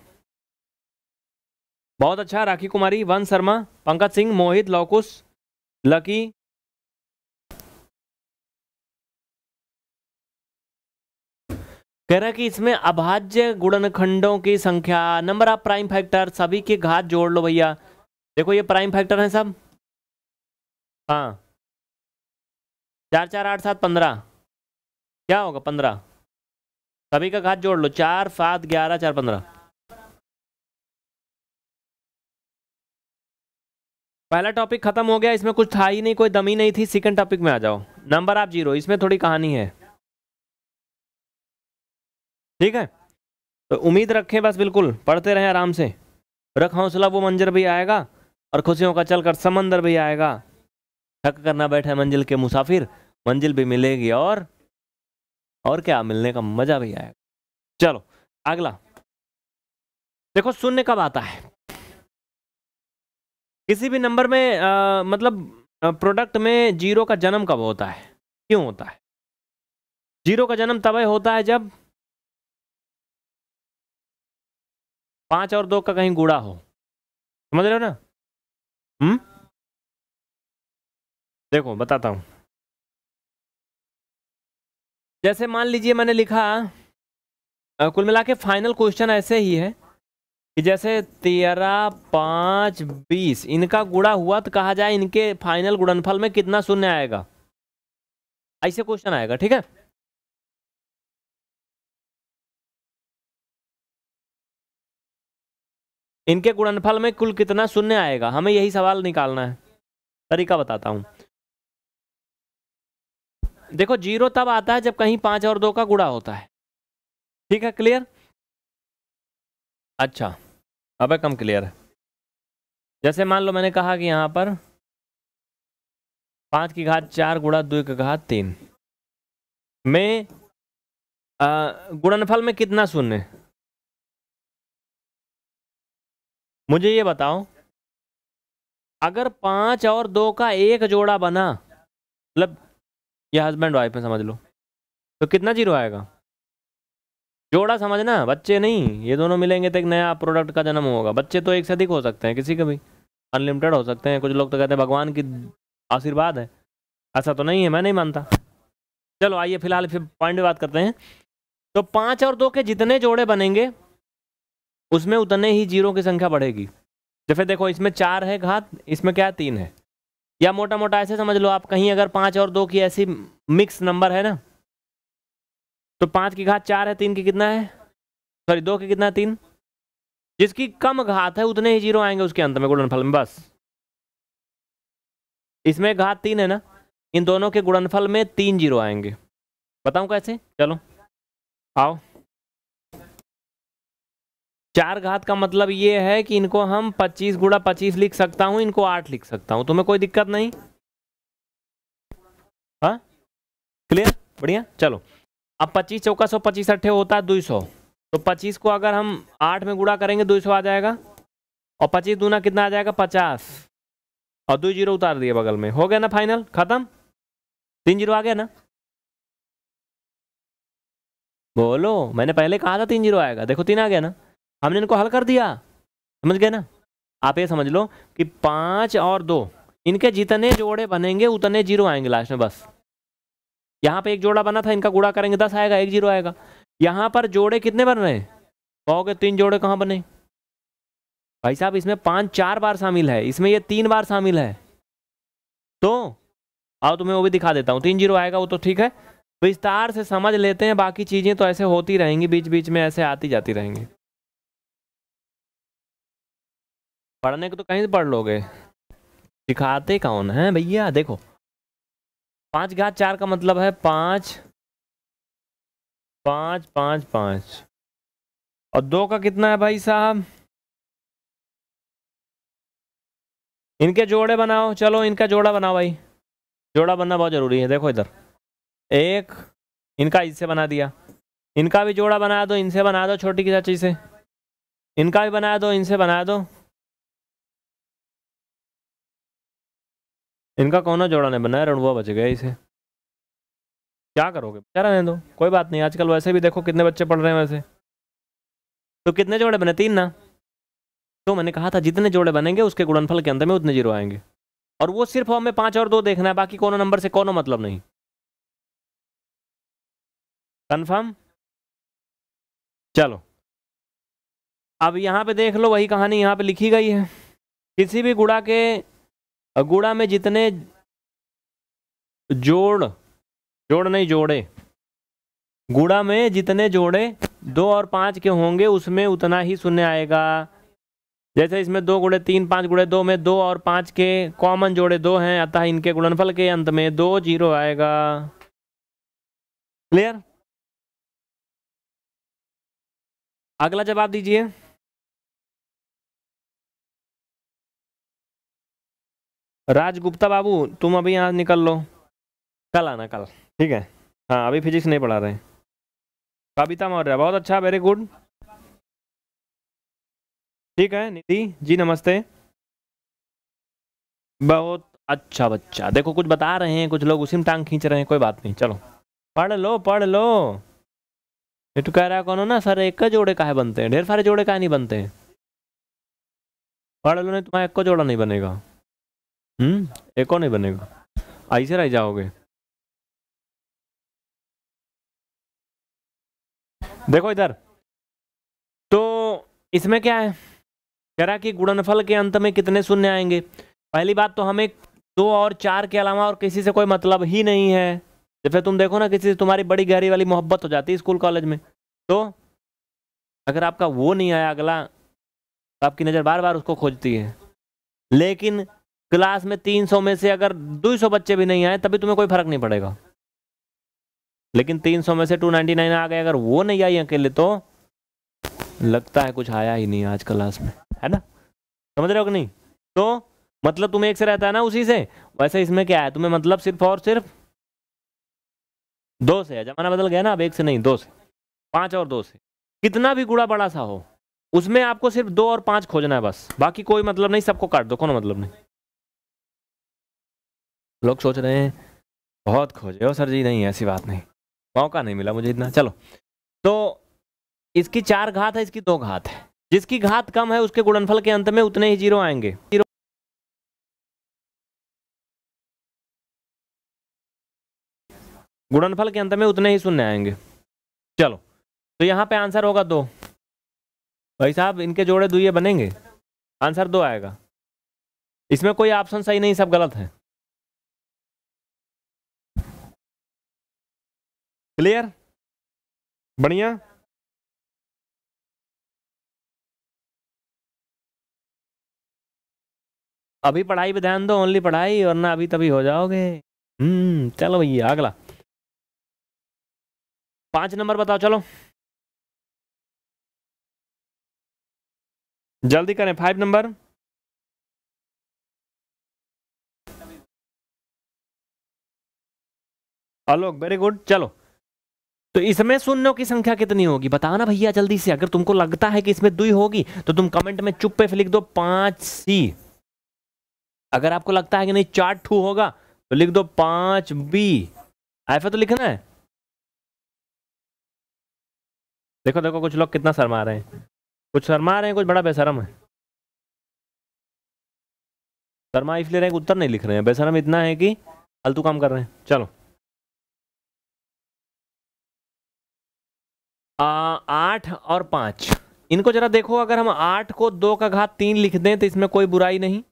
बहुत अच्छा राखी कुमारी वन शर्मा पंकज सिंह मोहित लौकुश लकी कह रहा कि इसमें अभाज्य गुणनखंडों की संख्या नंबर ऑफ प्राइम फैक्टर सभी के घात जोड़ लो भैया देखो ये प्राइम फैक्टर हैं सब हाँ चार चार आठ सात पंद्रह क्या होगा पंद्रह सभी का घात जोड़ लो चार सात ग्यारह चार पंद्रह पहला टॉपिक खत्म हो गया इसमें कुछ था ही नहीं कोई दमी नहीं थी सेकंड टॉपिक में आ जाओ नंबर आप जीरो इसमें थोड़ी कहानी है ठीक है तो उम्मीद रखें बस बिल्कुल पढ़ते रहें आराम से रख हौसला वो मंजर भी आएगा और खुशियों का चलकर समंदर भी आएगा थक करना बैठे मंजिल के मुसाफिर मंजिल भी मिलेगी और और क्या मिलने का मजा भी आएगा चलो अगला देखो शून्य कब आता है किसी भी नंबर में आ, मतलब प्रोडक्ट में जीरो का जन्म कब होता है क्यों होता है जीरो का जन्म तब होता है जब पाँच और दो का कहीं गुड़ा हो समझ रहे हो ना हम्म देखो बताता हूँ जैसे मान लीजिए मैंने लिखा कुल मिला के फाइनल क्वेश्चन ऐसे ही है कि जैसे तेरह पाँच बीस इनका गुड़ा हुआ तो कहा जाए इनके फाइनल गुणनफल में कितना शून्य आएगा ऐसे क्वेश्चन आएगा ठीक है इनके गुणनफल में कुल कितना शून्य आएगा हमें यही सवाल निकालना है तरीका बताता हूँ देखो जीरो तब आता है जब कहीं पांच और दो का गुड़ा होता है ठीक है क्लियर अच्छा अब कम क्लियर है जैसे मान लो मैंने कहा कि यहाँ पर पांच की घात चार गुड़ा दो की घात तीन में गुणनफल में कितना शून्य मुझे ये बताओ अगर पाँच और दो का एक जोड़ा बना मतलब या हस्बैंड वाइफ में समझ लो तो कितना जीरो आएगा जोड़ा समझना बच्चे नहीं ये दोनों मिलेंगे तो एक नया प्रोडक्ट का जन्म होगा बच्चे तो एक से अधिक हो सकते हैं किसी का भी अनलिमिटेड हो सकते हैं कुछ लोग तो कहते हैं भगवान की आशीर्वाद है ऐसा तो नहीं है मैं नहीं मानता चलो आइए फिलहाल फिर पॉइंट बात करते हैं तो पाँच और दो के जितने जोड़े बनेंगे उसमें उतने ही जीरो की संख्या बढ़ेगी जैसे तो देखो इसमें चार है घात इसमें क्या तीन है या मोटा मोटा ऐसे समझ लो आप कहीं अगर पाँच और दो की ऐसी मिक्स नंबर है ना तो पाँच की घात चार है तीन की कितना है सॉरी दो की कितना है तीन जिसकी कम घात है उतने ही जीरो आएंगे उसके अंत में गुणनफल में बस इसमें घात तीन है ना इन दोनों के गुणनफल में तीन जीरो आएंगे बताऊं कैसे चलो आओ चार घात का मतलब ये है कि इनको हम पच्चीस गुड़ा पच्चीस लिख सकता हूँ इनको आठ लिख सकता हूँ तुम्हें कोई दिक्कत नहीं क्लियर हाँ? बढ़िया चलो अब पच्चीस चौका सौ पच्चीस अट्ठे होता है दो सौ तो पच्चीस को अगर हम आठ में गुड़ा करेंगे दो सौ आ जाएगा और पच्चीस दूना कितना आ जाएगा पचास और दो जीरो उतार दिए बगल में हो गया ना फाइनल खत्म तीन जीरो आ गया ना बोलो मैंने पहले कहा था तीन जीरो आएगा देखो तीन आ गया ना हमने इनको हल कर दिया समझ गए ना आप ये समझ लो कि पाँच और दो इनके जितने जोड़े बनेंगे उतने जीरो आएंगे लास्ट में बस यहाँ पे एक जोड़ा बना था इनका गुड़ा करेंगे दस आएगा एक जीरो आएगा यहाँ पर जोड़े कितने बन रहे हैं कहोगे तीन जोड़े कहाँ बने भाई साहब इसमें पाँच चार बार शामिल है इसमें ये तीन बार शामिल है तो आओ तुम्हें वो भी दिखा देता हूँ तीन जीरो आएगा वो तो ठीक है विस्तार से समझ लेते हैं बाकी चीज़ें तो ऐसे होती रहेंगी बीच बीच में ऐसे आती जाती रहेंगी पढ़ने को तो कहीं से पढ़ लोगे सिखाते कौन है भैया देखो पाँच घात चार का मतलब है पाँच पाँच पाँच पाँच और दो का कितना है भाई साहब इनके जोड़े बनाओ चलो इनका जोड़ा बनाओ भाई जोड़ा बनना बहुत ज़रूरी है देखो इधर एक इनका इससे बना दिया इनका भी जोड़ा बना दो इनसे बना दो छोटी की चाची से इनका भी बना दो इनसे बना दो इनका कोना जोड़ा नहीं बनाया रणुआ बच गया इसे क्या करोगे बेचारा नहीं दो कोई बात नहीं आजकल वैसे भी देखो कितने बच्चे पढ़ रहे हैं वैसे तो कितने जोड़े बने तीन ना तो मैंने कहा था जितने जोड़े बनेंगे उसके गुणनफल के अंदर में उतने जीरो आएंगे और वो सिर्फ हमें पाँच और दो देखना है बाकी कोनो नंबर से कोनो मतलब नहीं कन्फर्म चलो अब यहाँ पे देख लो वही कहानी यहाँ पे लिखी गई है किसी भी गुड़ा के अगुड़ा में जितने जोड़ जोड़ नहीं जोड़े गुड़ा में जितने जोड़े दो और पांच के होंगे उसमें उतना ही शून्य आएगा जैसे इसमें दो गुड़े तीन पांच गुड़े दो में दो और पांच के कॉमन जोड़े दो हैं अतः इनके गुणनफल के अंत में दो जीरो आएगा क्लियर अगला जवाब दीजिए राजगुप्ता बाबू तुम अभी यहाँ निकल लो कल आना कल ठीक है हाँ अभी फिजिक्स नहीं पढ़ा रहे कविता मौर्य बहुत अच्छा वेरी गुड ठीक है निधि जी नमस्ते बहुत अच्छा बच्चा देखो कुछ बता रहे हैं कुछ लोग उसी में टांग खींच रहे हैं कोई बात नहीं चलो पढ़ लो पढ़ लो ये तो कह रहा कौन हो ना सर एक का जोड़े काहे बनते हैं ढेर सारे जोड़े काहे नहीं बनते हैं पढ़ लो नहीं तो तुम्हारा एक का जोड़ा नहीं बनेगा हम्म एक और नहीं बनेगा आई से आई जाओगे देखो इधर तो इसमें क्या है कह रहा कि गुणनफल के अंत में कितने शून्य आएंगे पहली बात तो हमें दो और चार के अलावा और किसी से कोई मतलब ही नहीं है जैसे तुम देखो ना किसी से तुम्हारी बड़ी गहरी वाली मोहब्बत हो जाती है स्कूल कॉलेज में तो अगर आपका वो नहीं आया अगला तो आपकी नज़र बार बार उसको खोजती है लेकिन क्लास में तीन सौ में से अगर दो सौ बच्चे भी नहीं आए तभी तुम्हें कोई फर्क नहीं पड़ेगा लेकिन तीन सौ में से टू नाइन आ गए अगर वो नहीं आई अकेले तो लगता है कुछ आया ही नहीं आज क्लास में है ना समझ रहे हो कि नहीं तो मतलब तुम्हें एक से रहता है ना उसी से वैसे इसमें क्या है तुम्हें मतलब सिर्फ और सिर्फ दो से है जमाना बदल गया ना अब एक से नहीं दो से पांच और दो से कितना भी गुड़ा बड़ा सा हो उसमें आपको सिर्फ दो और पांच खोजना है बस बाकी कोई मतलब नहीं सबको काट दो कोई मतलब नहीं लोग सोच रहे हैं बहुत खोजे हो सर जी नहीं ऐसी बात नहीं मौका नहीं मिला मुझे इतना चलो तो इसकी चार घात है इसकी दो घात है जिसकी घात कम है उसके गुणनफल के अंत में उतने ही जीरो आएंगे जीरो गुणनफल के अंत में उतने ही शून्य आएंगे चलो तो यहाँ पे आंसर होगा दो भाई साहब इनके जोड़े दुए बनेंगे आंसर दो आएगा इसमें कोई ऑप्शन सही नहीं सब गलत है क्लियर बढ़िया अभी पढ़ाई पे ध्यान दो ओनली पढ़ाई वरना अभी तभी हो जाओगे हम्म चलो भैया अगला पांच नंबर बताओ चलो जल्दी करें five number Alok very good चलो तो इसमें शून्यों की संख्या कितनी होगी बताना भैया जल्दी से अगर तुमको लगता है कि इसमें दुई होगी तो तुम कमेंट में चुप पे लिख दो पांच सी अगर आपको लगता है कि नहीं चार टू होगा तो लिख दो पांच बी ऐसा तो लिखना है देखो देखो कुछ लोग कितना शर्मा रहे हैं कुछ शर्मा रहे हैं कुछ बड़ा बेशरम है शर्मा इसलिए रहे उत्तर नहीं लिख रहे हैं बेसरम इतना है कि फालतू काम कर रहे हैं चलो आठ और पाँच इनको जरा देखो अगर हम आठ को दो का घात तीन लिख दें तो इसमें कोई बुराई नहीं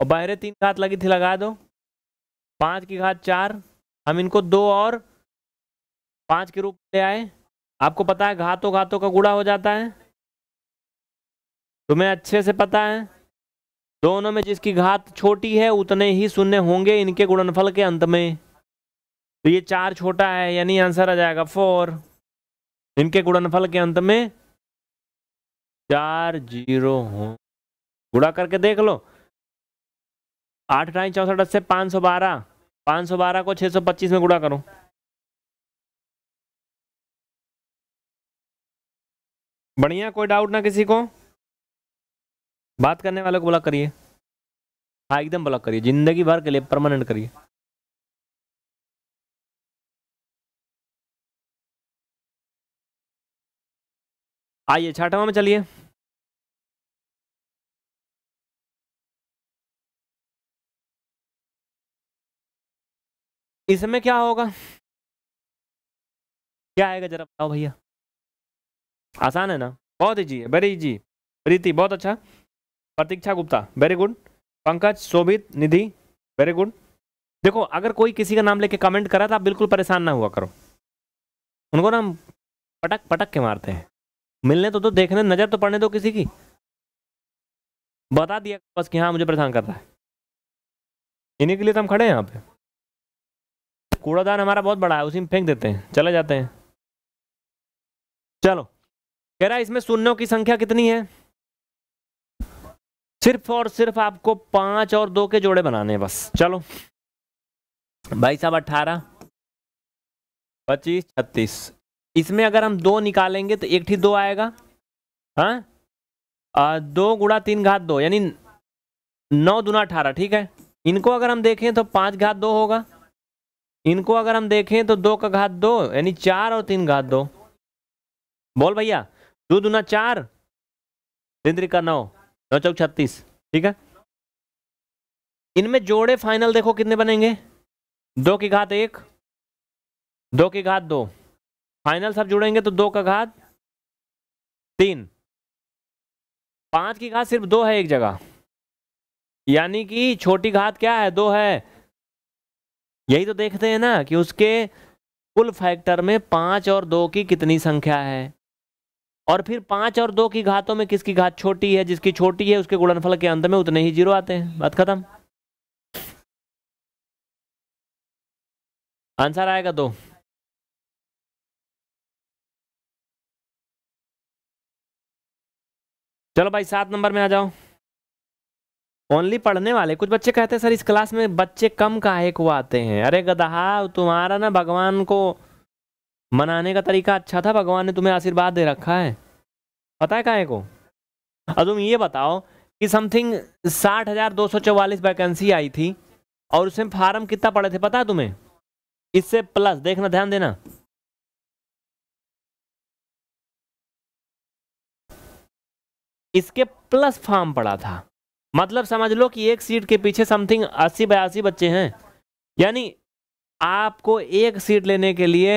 और बाहरे तीन घात लगी थी लगा दो पाँच की घात चार हम इनको दो और पाँच के रूप ले आए आपको पता है घातों घातों का गुड़ा हो जाता है तुम्हें अच्छे से पता है दोनों में जिसकी घात छोटी है उतने ही शून्य होंगे इनके गुणनफल के अंत में तो ये चार छोटा है यानी आंसर आ जाएगा फोर इनके गुणनफल के अंत में चार जीरो हो गुड़ा करके देख लो आठ ढाई चौसठ अस्सी पाँच सौ बारह पाँच सौ बारह को छः सौ पच्चीस में गुड़ा करो बढ़िया कोई डाउट ना किसी को बात करने वाले को ब्लॉक करिए हाँ एकदम ब्लॉक करिए जिंदगी भर के लिए परमानेंट करिए आइए छठवा में चलिए इसमें क्या होगा क्या आएगा जरा बताओ भैया आसान है ना बहुत इजी है वेरी इजी प्रीति बहुत अच्छा Pratiksha Gupta very good Pankaj Shobhit Nidhi very good देखो अगर कोई किसी का नाम लेके कमेंट करा तो आप बिल्कुल परेशान ना हुआ करो उनको ना हम पटक पटक के मारते हैं मिलने तो दो तो देखने नज़र तो पड़ने दो किसी की बता दिया बस कि हाँ मुझे परेशान कर रहा है इन्हीं के लिए तो हम खड़े हैं यहाँ पे कूड़ादान हमारा बहुत बड़ा है उसी में फेंक देते हैं चले जाते हैं चलो कह रहा है इसमें शून्यों की संख्या कितनी है सिर्फ और सिर्फ आपको पांच और दो के जोड़े बनाने हैं बस चलो भाई साहब अट्ठारह पच्चीस छत्तीस इसमें अगर हम दो निकालेंगे तो एक ठीक दो आएगा हाँ दो गुड़ा तीन घात दो यानी नौ दुना अठारह ठीक है इनको अगर हम देखें तो पाँच घात दो होगा इनको अगर हम देखें तो दो का घात दो यानी चार और तीन घात दो बोल भैया दो दुना चार तीन त्रिका नौ नौ चौक छत्तीस ठीक है इनमें जोड़े फाइनल देखो कितने बनेंगे दो की घात एक दो की घात दो फाइनल सब जुड़ेंगे तो दो का घात तीन पांच की घात सिर्फ दो है एक जगह यानी कि छोटी घात क्या है दो है यही तो देखते हैं ना कि उसके कुल फैक्टर में पांच और दो की कितनी संख्या है और फिर पांच और दो की घातों में किसकी घात छोटी है जिसकी छोटी है उसके गुणनफल के अंत में उतने ही जीरो आते हैं बात खत्म आंसर आएगा दो चलो भाई सात नंबर में आ जाओ ओनली पढ़ने वाले कुछ बच्चे कहते हैं सर इस क्लास में बच्चे कम काहे को आते हैं अरे गदहा तुम्हारा ना भगवान को मनाने का तरीका अच्छा था भगवान ने तुम्हें आशीर्वाद दे रखा है पता है काहे को और तुम ये बताओ कि समथिंग साठ हज़ार दो सौ चौवालीस वैकेंसी आई थी और उसमें फार्म कितना पड़े थे पता है तुम्हें इससे प्लस देखना ध्यान देना इसके प्लस फॉर्म पड़ा था मतलब समझ लो कि एक सीट के पीछे समथिंग अस्सी बयासी बच्चे हैं यानी आपको एक सीट लेने के लिए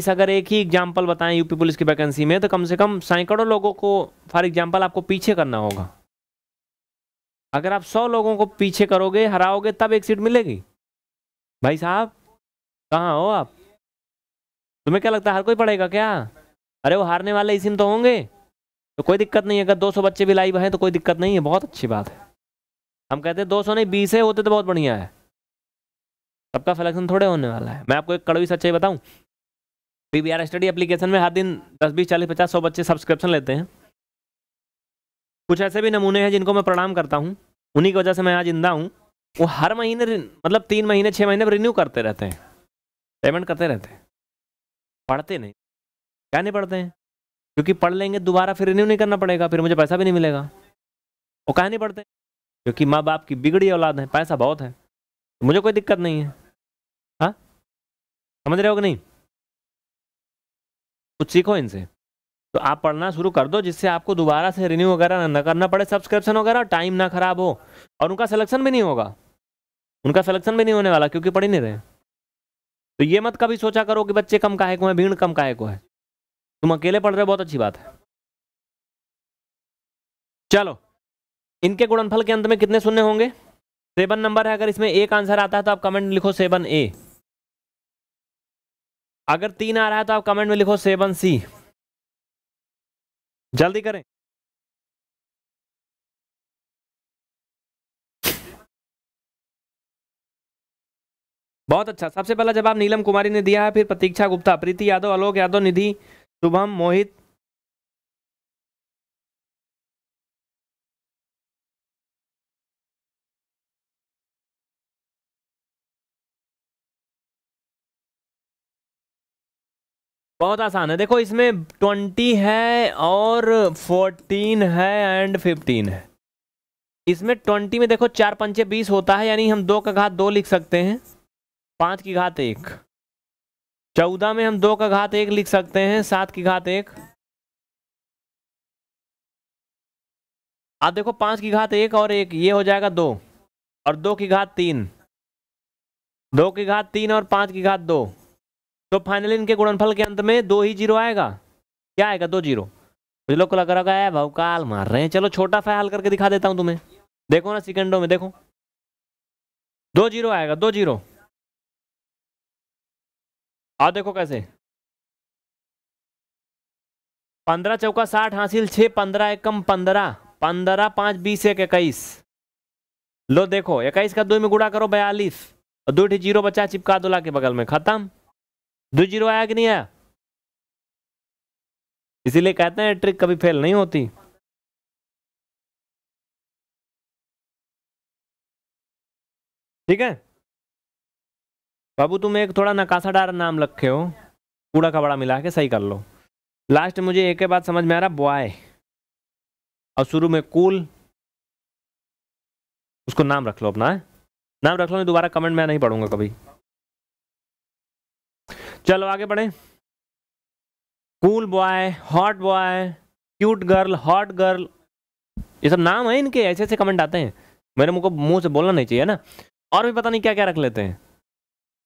इस अगर एक ही एग्जाम्पल बताएं यूपी पुलिस की वैकेंसी में तो कम से कम सैकड़ों लोगों को फॉर एग्जाम्पल आपको पीछे करना होगा अगर आप सौ लोगों को पीछे करोगे हराओगे तब एक सीट मिलेगी भाई साहब कहाँ हो आप तुम्हें क्या लगता है हर कोई पढ़ेगा क्या अरे वो हारने वाले इसी में तो होंगे तो कोई दिक्कत नहीं है अगर 200 बच्चे भी लाइव हैं तो कोई दिक्कत नहीं है बहुत अच्छी बात है हम कहते हैं 200 नहीं बीस है होते तो बहुत बढ़िया है सबका सलेक्शन थोड़े होने वाला है मैं आपको एक कड़वी सच्चाई बताऊँ P B R study application में हर दिन दस बीस चालीस पचास सौ बच्चे सब्सक्रिप्शन लेते हैं कुछ ऐसे भी नमूने हैं जिनको मैं प्रणाम करता हूँ उन्हीं की वजह से मैं आज जिंदा हूँ वो हर महीने मतलब तीन महीने छः महीने रिन्यू करते रहते हैं पेमेंट करते रहते हैं पढ़ते नहीं क्या नहीं पढ़ते हैं क्योंकि पढ़ लेंगे दोबारा फिर रिन्यू नहीं करना पड़ेगा फिर मुझे पैसा भी नहीं मिलेगा वो कहा नहीं पढ़ते क्योंकि माँ बाप की बिगड़ी औलाद है पैसा बहुत है तो मुझे कोई दिक्कत नहीं है हाँ समझ रहे हो कि नहीं कुछ सीखो इनसे तो आप पढ़ना शुरू कर दो जिससे आपको दोबारा से रिन्यू वगैरह ना करना पड़े सब्सक्रिप्शन वगैरह टाइम ना खराब हो और उनका सिलेक्शन भी नहीं होगा उनका सिलेक्शन भी नहीं होने वाला क्योंकि पढ़ ही नहीं रहे तो ये मत कभी सोचा करो कि बच्चे कम काहे को हैं भीड़ कम काहे को है तुम अकेले पढ़ रहे हो बहुत अच्छी बात है चलो इनके गुणनफल के अंत में कितने शून्य होंगे सेवन नंबर है अगर इसमें एक आंसर आता है तो आप कमेंट लिखो सेवन ए अगर तीन आ रहा है तो आप कमेंट में लिखो सेवन सी जल्दी करें बहुत अच्छा सबसे पहला जवाब नीलम कुमारी ने दिया है फिर प्रतीक्षा गुप्ता प्रीति यादव आलोक यादव निधि शुभम मोहित बहुत आसान है देखो इसमें ट्वेंटी है और फोर्टीन है एंड फिफ्टीन है इसमें ट्वेंटी में देखो चार पंचे बीस होता है यानी हम दो का घात दो लिख सकते हैं पांच की घात एक चौदह में हम दो का घात एक लिख सकते हैं सात की घात एक आप देखो पांच की घात एक और एक ये हो जाएगा दो और दो की घात तीन दो की घात तीन और पांच की घात दो तो फाइनली इनके गुणनफल के अंत में दो ही जीरो आएगा क्या आएगा दो जीरो मुझे लोग को लग रहा है भवकाल मार रहे हैं चलो छोटा सा हल करके दिखा देता हूँ तुम्हें देखो ना सिकंडो में देखो दो जीरो आएगा दो जीरो आ देखो कैसे पंद्रह चौका साठ हासिल छ पंद्रह एकम पंद्रह पंद्रह पांच बीस एक इक्कीस लो देखो इक्कीस का दो में गुड़ा करो बयालीस और दो ठीक जीरो बचा चिपका दो के बगल में खत्म दो जीरो आया कि नहीं आया इसीलिए कहते हैं ट्रिक कभी फेल नहीं होती ठीक है बाबू तुम एक थोड़ा डार नाम रखे हो कूड़ा कबाड़ा मिला के सही कर लो लास्ट मुझे एक बात समझ में आ रहा बॉय और शुरू में कूल उसको नाम रख लो अपना है? नाम रख लो नहीं तो दोबारा कमेंट मैं नहीं पढ़ूंगा कभी चलो आगे बढ़े cool boy hot boy cute girl hot girl ये सब नाम है इनके ऐसे ऐसे कमेंट आते हैं मेरे मुँह को मुंह से बोलना नहीं चाहिए ना और भी पता नहीं क्या क्या रख लेते हैं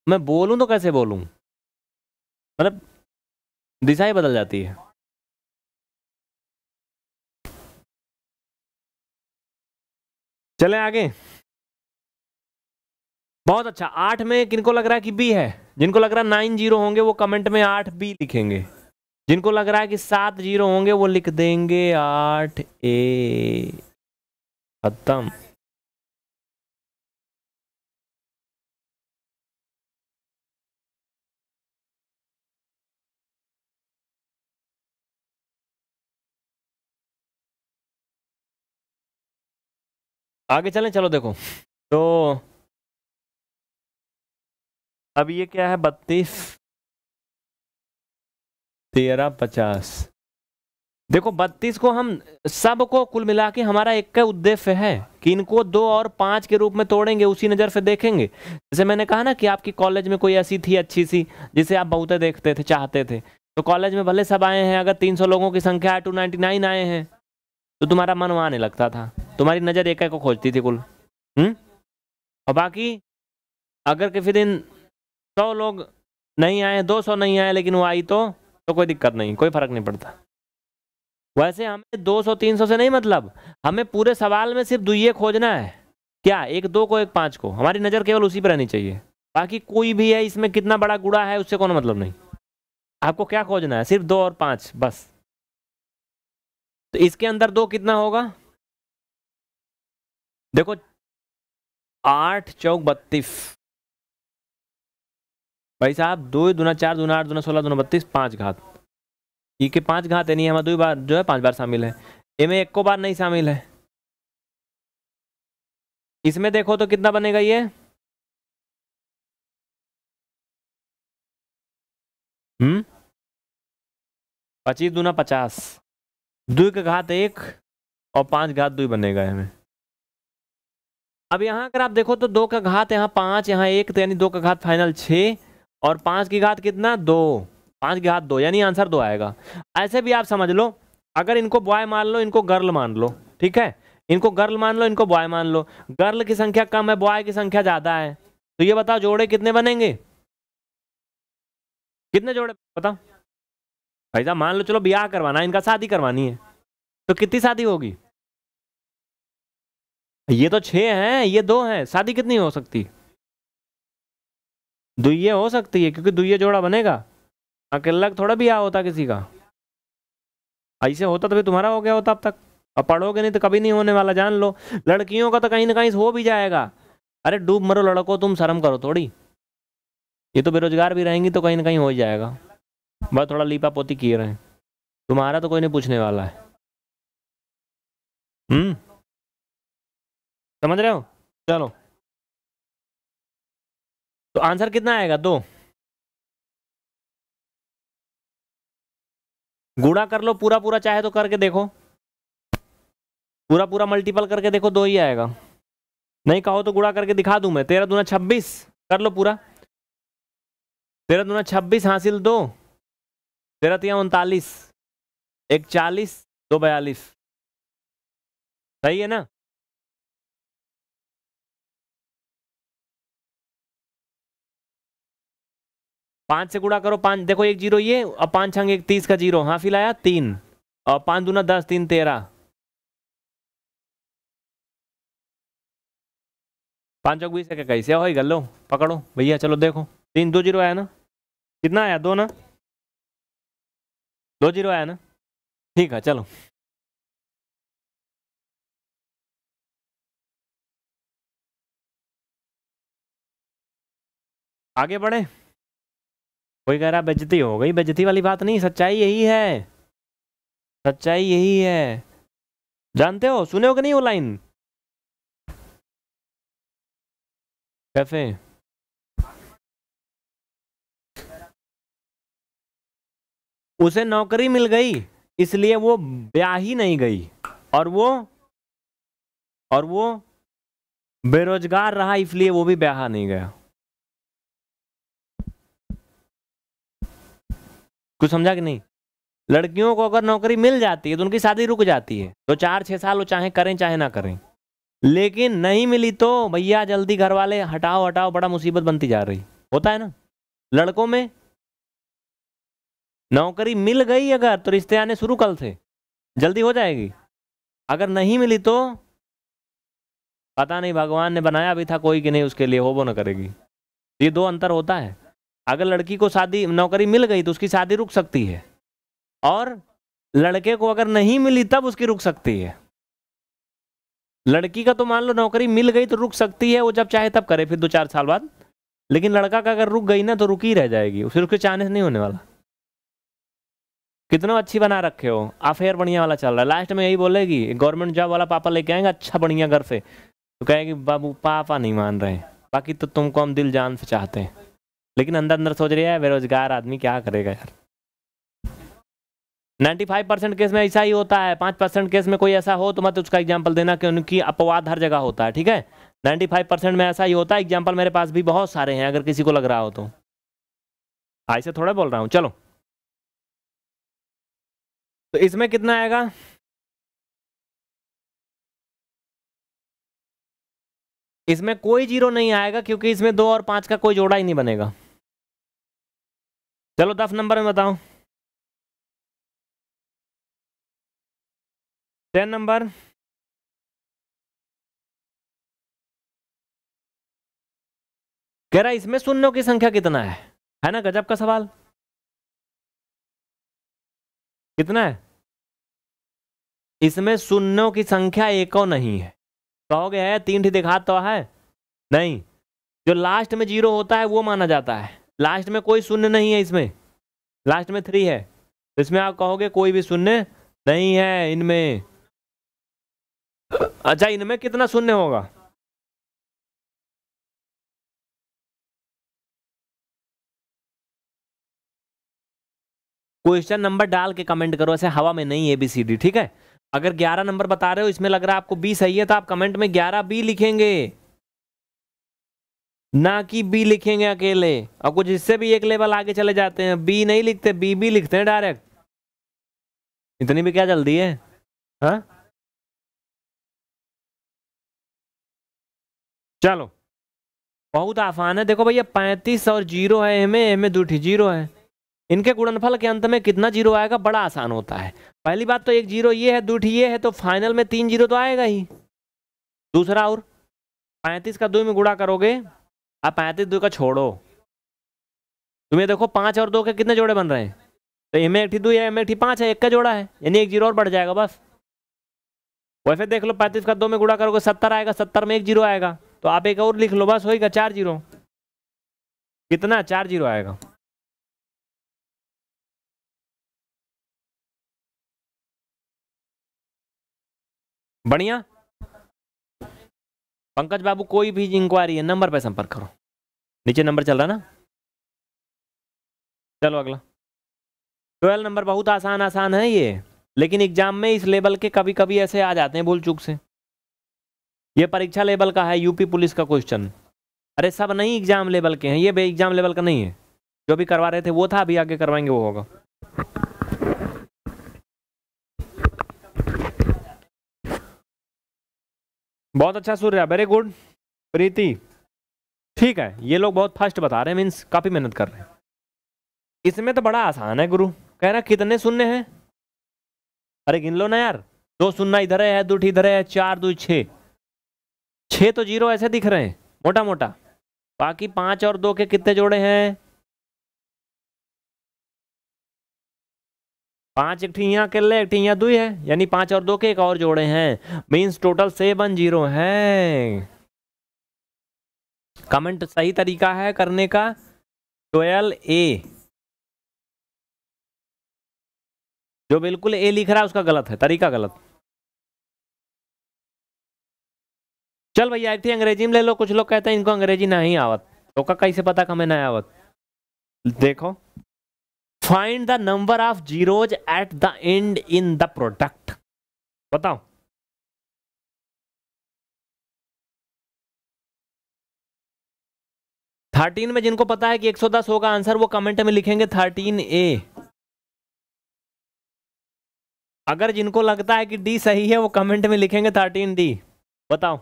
मैं बोलूं तो कैसे बोलूं मतलब दिशा ही बदल जाती है चले आगे बहुत अच्छा आठ में किनको लग रहा है कि बी है जिनको लग रहा है नाइन जीरो होंगे वो कमेंट में आठ बी लिखेंगे जिनको लग रहा है कि सात जीरो होंगे वो लिख देंगे आठ ए खत्म आगे चलें चलो देखो तो अब ये क्या है बत्तीस तेरह पचास देखो बत्तीस को हम सब को कुल मिला के हमारा एक का उद्देश्य है कि इनको दो और पांच के रूप में तोड़ेंगे उसी नज़र से देखेंगे जैसे मैंने कहा ना कि आपकी कॉलेज में कोई ऐसी थी अच्छी सी जिसे आप बहुत देखते थे चाहते थे तो कॉलेज में भले सब आए हैं अगर 300 लोगों की संख्या टू नाइन आए हैं तो तुम्हारा मन वहाँ नहीं लगता था तुम्हारी नज़र एक को खोजती थी कुल हम्म? और बाकी अगर किसी दिन सौ लोग नहीं आए दो सौ नहीं आए लेकिन वो आई तो तो कोई दिक्कत नहीं कोई फर्क नहीं पड़ता वैसे हमें दो सौ तीन सौ से नहीं मतलब हमें पूरे सवाल में सिर्फ दुइये खोजना है क्या एक दो को एक पाँच को हमारी नज़र केवल उसी पर रहनी चाहिए बाकी कोई भी है इसमें कितना बड़ा गुड़ा है उससे कोई मतलब नहीं आपको क्या खोजना है सिर्फ दो और पाँच बस तो इसके अंदर दो कितना होगा देखो आठ चौक बत्तीस भाई साहब दो दूना चार दूना आठ दूना सोलह दुना बत्तीस पांच घात ये के पांच घात है नहीं हमारा दो बार जो है पांच बार शामिल है ए में एक को बार नहीं शामिल है इसमें देखो तो कितना बनेगा ये हम्म पच्चीस दूना पचास दुई का घात एक और पांच घात दुई बनेगा हमें अब यहाँ अगर आप देखो तो दो का घात यहाँ पाँच यहाँ एक तो यानी दो का घात फाइनल छः और पाँच की घात कितना दो पाँच की घात दो यानी आंसर दो आएगा ऐसे भी आप समझ लो अगर इनको बॉय मान लो इनको गर्ल मान लो ठीक है इनको गर्ल मान लो इनको बॉय मान लो गर्ल की संख्या कम है बॉय की संख्या ज़्यादा है तो ये बताओ जोड़े कितने बनेंगे कितने जोड़े बताओ भाई साहब मान लो चलो ब्याह करवाना इनका शादी करवानी है तो कितनी शादी होगी ये तो छः हैं ये दो हैं शादी कितनी हो सकती दुइये हो सकती है क्योंकि दुइये जोड़ा बनेगा अकेला थोड़ा भी आ होता किसी का ऐसे होता तो भी तुम्हारा हो गया होता अब तक अब पढ़ोगे नहीं तो कभी नहीं होने वाला जान लो लड़कियों का तो कहीं ना कहीं हो भी जाएगा अरे डूब मरो लड़को तुम शर्म करो थोड़ी ये तो बेरोजगार भी रहेंगी तो कहीं ना कहीं हो ही जाएगा बस थोड़ा लीपा पोती किए रहे तुम्हारा तो कोई नहीं पूछने वाला है हम्म समझ रहे हो चलो तो आंसर कितना आएगा दो गुणा कर लो पूरा पूरा चाहे तो करके देखो पूरा पूरा मल्टीपल करके देखो दो ही आएगा नहीं कहो तो गुणा करके दिखा दूं मैं तेरह दूना छब्बीस कर लो पूरा तेरह दूना छब्बीस हासिल दो तेरह तिया उनतालीस एक चालीस दो बयालीस सही है ना पाँच से गुड़ा करो पाँच देखो एक जीरो ये और पाँच छंग एक तीस का जीरो हाँ फिर आया तीन और पाँच दूना दस तीन तेरह पाँच चौक बीस एक कैसे हो गलो पकड़ो भैया चलो देखो तीन दो जीरो आया ना कितना आया दो ना दो जीरो आया ना ठीक है चलो आगे बढ़े कोई कह रहा है बेजती हो गई बेजती वाली बात नहीं सच्चाई यही है सच्चाई यही है जानते हो सुने हो कि नहीं हो लाइन कैफे उसे नौकरी मिल गई इसलिए वो ब्याह ही नहीं गई और वो और वो बेरोजगार रहा इसलिए वो भी ब्याह नहीं गया कुछ समझा कि नहीं लड़कियों को अगर नौकरी मिल जाती है तो उनकी शादी रुक जाती है तो चार छः साल वो चाहे करें चाहे ना करें लेकिन नहीं मिली तो भैया जल्दी घर वाले हटाओ हटाओ बड़ा मुसीबत बनती जा रही होता है ना लड़कों में नौकरी मिल गई अगर तो रिश्ते आने शुरू कल से जल्दी हो जाएगी अगर नहीं मिली तो पता नहीं भगवान ने बनाया भी था कोई कि नहीं उसके लिए हो वो ना करेगी ये दो अंतर होता है अगर लड़की को शादी नौकरी मिल गई तो उसकी शादी रुक सकती है और लड़के को अगर नहीं मिली तब उसकी रुक सकती है लड़की का तो मान लो नौकरी मिल गई तो रुक सकती है वो जब चाहे तब करे फिर दो चार साल बाद लेकिन लड़का का अगर रुक गई ना तो रुकी रह जाएगी फिर उसके चांस नहीं होने वाला कितना अच्छी बना रखे हो अफेयर बढ़िया वाला चल रहा है लास्ट में यही बोलेगी गवर्नमेंट जॉब वाला पापा लेके आएंगे अच्छा बढ़िया घर से तो कहेगी बाबू पापा नहीं मान रहे बाकी तो तुमको हम दिल जान से चाहते हैं लेकिन अंदर अंदर सोच रही है बेरोजगार आदमी क्या करेगा यार 95 परसेंट केस में ऐसा ही होता है 5 परसेंट केस में कोई ऐसा हो तो मत उसका एग्जाम्पल देना क्योंकि अपवाद हर जगह होता है ठीक है 95 परसेंट में ऐसा ही होता है एग्जाम्पल मेरे पास भी बहुत सारे हैं अगर किसी को लग रहा हो तो ऐसे थोड़ा बोल रहा हूँ चलो तो इसमें कितना आएगा इसमें कोई जीरो नहीं आएगा क्योंकि इसमें दो और पाँच का कोई जोड़ा ही नहीं बनेगा चलो दस नंबर में बताओ टेन नंबर कह रहा इसमें शून्यों की संख्या कितना है है ना गजब का सवाल कितना है इसमें शून्यों की संख्या एको नहीं है कहोगे है तीन दिखा दिखाता तो है नहीं जो लास्ट में जीरो होता है वो माना जाता है लास्ट में कोई शून्य नहीं है इसमें लास्ट में थ्री है तो इसमें आप कहोगे कोई भी शून्य नहीं है इनमें अच्छा इनमें कितना शून्य होगा क्वेश्चन नंबर डाल के कमेंट करो ऐसे हवा में नहीं ए बी सी डी ठीक है अगर 11 नंबर बता रहे हो इसमें लग रहा है आपको बी सही है तो आप कमेंट में 11 बी लिखेंगे ना कि बी लिखेंगे अकेले और कुछ इससे भी एक लेवल आगे चले जाते हैं बी नहीं लिखते बी बी लिखते हैं डायरेक्ट इतनी भी क्या जल्दी है हा? चलो बहुत आसान है देखो भैया पैंतीस और जीरो है हमें हमें दूठी जीरो है इनके गुणनफल के अंत में कितना जीरो आएगा बड़ा आसान होता है पहली बात तो एक जीरो ये है दूठी ये है तो फाइनल में तीन जीरो तो आएगा ही दूसरा और पैंतीस का दो में गुड़ा करोगे अब पैंतीस दो का छोड़ो तुम्हें देखो पाँच और दो के कितने जोड़े बन रहे हैं तो एम एटी दो या एम एटी पाँच है एक का जोड़ा है यानी एक जीरो और बढ़ जाएगा बस वैसे देख लो पैंतीस का दो में गुड़ा करोगे सत्तर आएगा सत्तर में एक जीरो आएगा तो आप एक और लिख लो बस होएगा चार जीरो कितना चार जीरो आएगा बढ़िया पंकज बाबू कोई भी इंक्वायरी है नंबर पर संपर्क करो नीचे नंबर चल रहा ना चलो अगला ट्वेल्व नंबर बहुत आसान आसान है ये लेकिन एग्जाम में इस लेवल के कभी कभी ऐसे आ जाते हैं भूल चूक से ये परीक्षा लेवल का है यूपी पुलिस का क्वेश्चन अरे सब नहीं एग्जाम लेवल के हैं ये भी एग्जाम लेवल का नहीं है जो भी करवा रहे थे वो था अभी आगे करवाएंगे वो होगा बहुत अच्छा रहा वेरी गुड प्रीति ठीक है ये लोग बहुत फास्ट बता रहे हैं मीन्स काफ़ी मेहनत कर रहे हैं इसमें तो बड़ा आसान है गुरु कह रहा कितने सुनने हैं अरे गिन लो ना यार दो सुनना इधर है दो इधर है चार दो छ छः तो जीरो ऐसे दिख रहे हैं मोटा मोटा बाकी पांच और दो के कितने जोड़े हैं पाँच एक यहाँ अकेले एक यहाँ दुई है यानी पाँच और दो के एक और जोड़े हैं मीन्स टोटल सेवन जीरो है कमेंट सही तरीका है करने का ट्वेल्व ए जो बिल्कुल ए लिख रहा है उसका गलत है तरीका गलत चल भैया एक अंग्रेजी में ले लो कुछ लोग कहते हैं इनको अंग्रेजी नहीं आवत तो का कैसे पता हमें नहीं आवत देखो find the number of zeros at the end in the product बताओ थर्टीन में जिनको पता है कि 110 होगा आंसर वो कमेंट में लिखेंगे थर्टीन ए अगर जिनको लगता है कि डी सही है वो कमेंट में लिखेंगे थर्टीन डी बताओ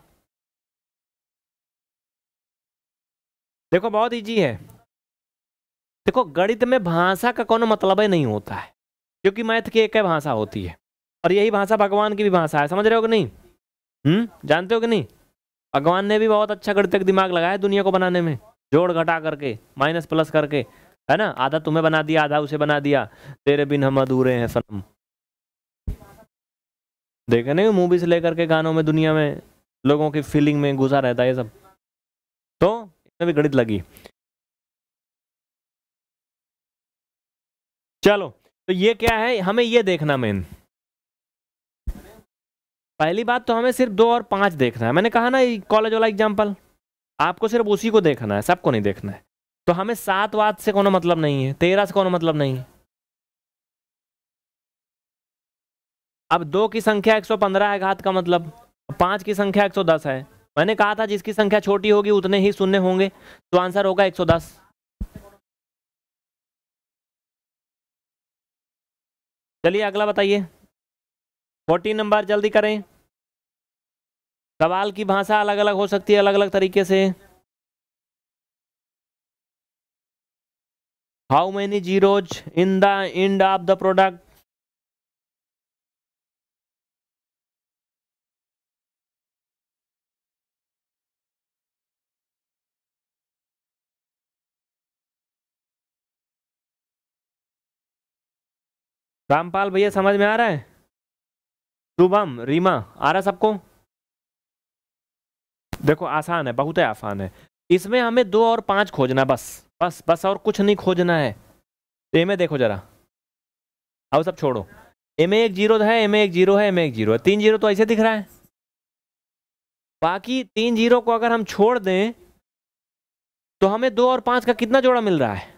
देखो बहुत इजी है देखो गणित में भाषा का कोई मतलब ही नहीं होता है क्योंकि मैथ की एक भाषा होती है और यही भाषा भगवान की भी भाषा है समझ रहे हो कि नहीं हम्म जानते हो कि नहीं भगवान ने भी बहुत अच्छा गणित दिमाग लगाया दुनिया को बनाने में जोड़ घटा करके माइनस प्लस करके है ना आधा तुम्हें बना दिया आधा उसे बना दिया तेरे बिन हम अधूरे हैं सनम देखे नहीं मूवी से लेकर के गानों में दुनिया में लोगों की फीलिंग में घुसा रहता है ये सब तो इसमें भी गणित लगी चलो तो ये क्या है हमें ये देखना मेन पहली बात तो हमें सिर्फ दो और पांच देखना है मैंने कहा ना कॉलेज वाला एग्जाम्पल आपको सिर्फ उसी को देखना है सबको नहीं देखना है तो हमें सात वाद से कोनो मतलब नहीं है तेरह से कोनो मतलब नहीं है अब दो की संख्या 115 है घात का मतलब पांच की संख्या 110 है मैंने कहा था जिसकी संख्या छोटी होगी उतने ही शून्य होंगे तो आंसर होगा 110 चलिए अगला बताइए फोर्टीन नंबर जल्दी करें सवाल की भाषा अलग अलग हो सकती है अलग अलग तरीके से how many zeros in the end of the product Rampal भैया समझ में आ रहा है शुभम रीमा आ रहा है सबको देखो आसान है बहुत ही आसान है इसमें हमें दो और पांच खोजना बस बस बस और कुछ नहीं खोजना है तो ए में देखो जरा अब सब छोड़ो एम में एक जीरो है एम एक जीरो है एम में एक जीरो है तीन जीरो तो ऐसे दिख रहा है बाकी तीन जीरो को अगर हम छोड़ दें तो हमें दो और पांच का कितना जोड़ा मिल रहा है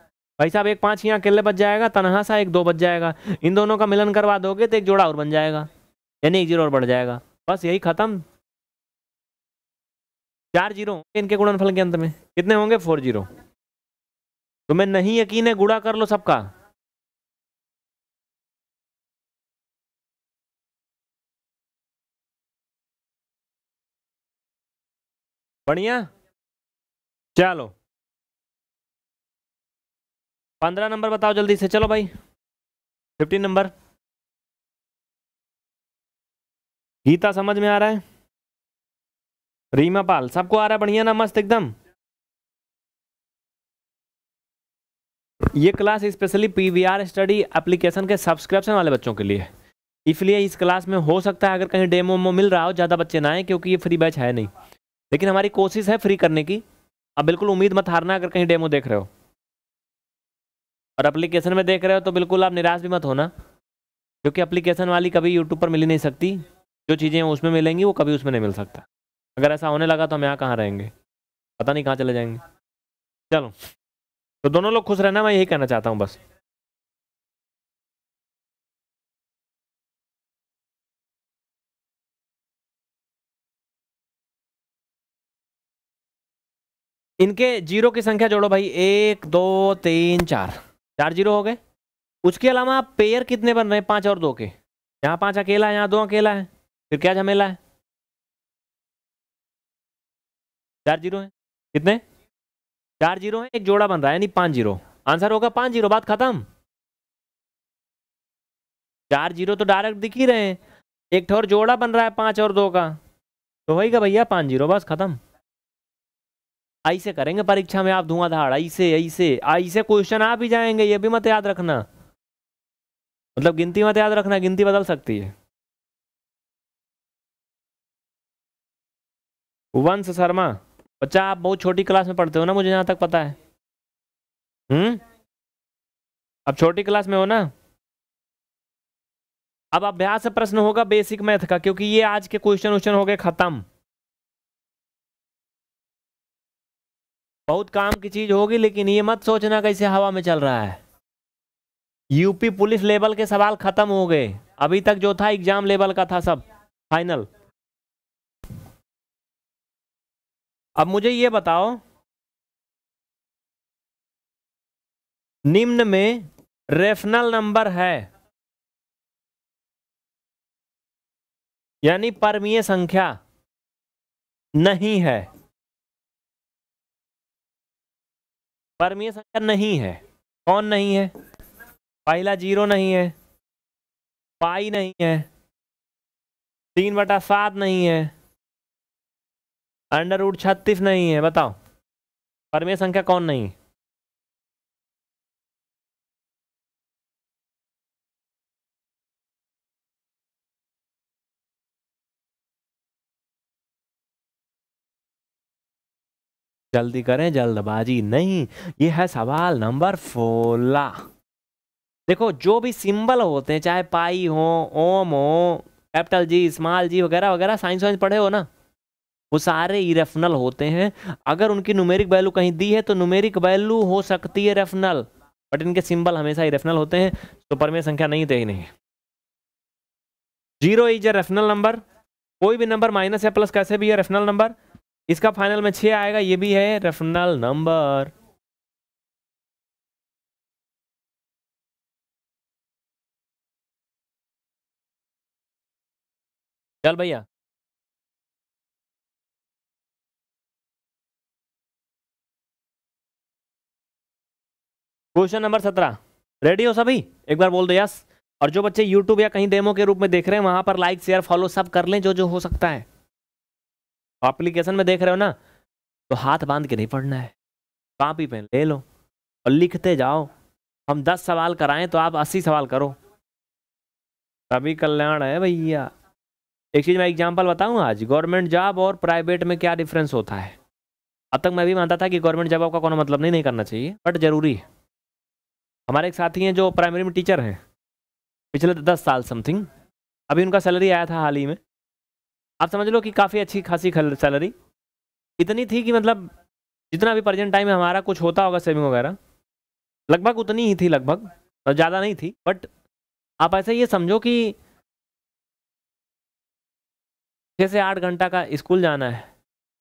भाई साहब एक पाँच यहाँ अकेले बच जाएगा तनहा सा एक दो बच जाएगा इन दोनों का मिलन करवा दोगे तो एक जोड़ा और बन जाएगा यानी एक जीरो और बढ़ जाएगा बस यही खत्म चार जीरो इनके गुणनफल के अंत में कितने होंगे फोर जीरो तुम्हें नहीं यकीन है गुड़ा कर लो सबका बढ़िया चलो पंद्रह नंबर बताओ जल्दी से चलो भाई फिफ्टीन नंबर गीता समझ में आ रहा है रीमा पाल सबको आ रहा है बढ़िया ना मस्त एकदम ये class specially PVR study application के सब्सक्रिप्शन वाले बच्चों के लिए इसलिए इस क्लास में हो सकता है अगर कहीं डेमो वेमो मिल रहा हो ज़्यादा बच्चे ना आए क्योंकि ये फ्री बैच है नहीं लेकिन हमारी कोशिश है फ्री करने की अब बिल्कुल उम्मीद मत हारना अगर कहीं डेमो देख रहे हो और अप्लीकेशन में देख रहे हो तो बिल्कुल आप निराश भी मत होना क्योंकि अप्लीकेशन वाली कभी यूट्यूब पर मिल नहीं सकती जो चीज़ें उसमें मिलेंगी वो कभी उसमें नहीं मिल सकता अगर ऐसा होने लगा तो हम यहाँ कहाँ रहेंगे पता नहीं कहाँ चले जाएंगे चलो तो दोनों लोग खुश रहना मैं यही कहना चाहता हूँ बस इनके जीरो की संख्या जोड़ो भाई एक दो तीन चार चार जीरो हो गए उसके अलावा पेयर कितने बन रहे हैं पाँच और दो के यहाँ पाँच अकेला है यहाँ दो अकेला है फिर क्या झमेला है चार जीरो है कितने चार जीरो है एक जोड़ा बन रहा है यानी पाँच जीरो आंसर होगा पाँच जीरो बात खत्म चार जीरो तो डायरेक्ट दिख ही रहे हैं एक ठोर जोड़ा बन रहा है पाँच और दो का तो का भैया पाँच जीरो बस खत्म ऐसे करेंगे परीक्षा में आप धुआंधार आई ऐसे ऐसे ऐसे क्वेश्चन आ भी जाएंगे ये भी मत याद रखना मतलब गिनती मत याद रखना गिनती बदल सकती है वंश शर्मा बच्चा आप बहुत छोटी क्लास में पढ़ते हो ना मुझे यहाँ तक पता है हम्म अब छोटी क्लास में हो ना अब अभ्यास प्रश्न होगा बेसिक मैथ का क्योंकि ये आज के क्वेश्चन वोश्चन हो गए खत्म बहुत काम की चीज़ होगी लेकिन ये मत सोचना कैसे हवा में चल रहा है यूपी पुलिस लेवल के सवाल ख़त्म हो गए अभी तक जो था एग्ज़ाम लेवल का था सब फाइनल अब मुझे ये बताओ निम्न में रेफनल नंबर है यानी परमीय संख्या नहीं है परमीय संख्या नहीं है कौन नहीं है पहला जीरो नहीं है पाई नहीं है तीन बटा सात नहीं है अंडर उड छत्तीस नहीं है बताओ परमीय संख्या कौन नहीं है जल्दी करें जल्दबाजी नहीं ये है सवाल नंबर फोला देखो जो भी सिंबल होते हैं चाहे पाई हो ओम हो कैपिटल जी स्मॉल जी वगैरह वगैरह साइंस वाइंस पढ़े हो ना वो सारे इरेफनल होते हैं अगर उनकी नुमेरिक वैल्यू कहीं दी है तो नुमेरिक वैल्यू हो सकती है रेफनल बट इनके सिंबल हमेशा इरेफनल होते हैं तो परमेय संख्या नहीं दे नहीं zero is a rational number कोई भी नंबर माइनस या प्लस कैसे भी है रेफनल नंबर इसका फाइनल में छ आएगा ये भी है रेफनल नंबर चल भैया क्वेश्चन नंबर सत्रह रेडी हो सभी एक बार बोल दो यस और जो बच्चे यूट्यूब या कहीं डेमो के रूप में देख रहे हैं वहां पर लाइक शेयर फॉलो सब कर लें जो जो हो सकता है अप्लीकेशन में देख रहे हो ना तो हाथ बांध के नहीं पढ़ना है कापी पेन ले लो और लिखते जाओ हम दस सवाल कराएं तो आप अस्सी सवाल करो तभी कल्याण है भैया एक चीज़ मैं एग्जांपल बताऊं आज गवर्नमेंट जॉब और प्राइवेट में क्या डिफरेंस होता है अब तक मैं भी मानता था कि गवर्नमेंट जॉब का कोई मतलब नहीं नहीं करना चाहिए बट ज़रूरी है हमारे एक साथी हैं जो प्राइमरी में टीचर हैं पिछले दस साल समथिंग अभी उनका सैलरी आया था हाल ही में आप समझ लो कि काफ़ी अच्छी खासी सैलरी इतनी थी कि मतलब जितना भी प्रेजेंट टाइम में हमारा कुछ होता होगा सेविंग वगैरह लगभग उतनी ही थी लगभग ज़्यादा नहीं थी बट आप ऐसे ये समझो कि छः से आठ घंटा का स्कूल जाना है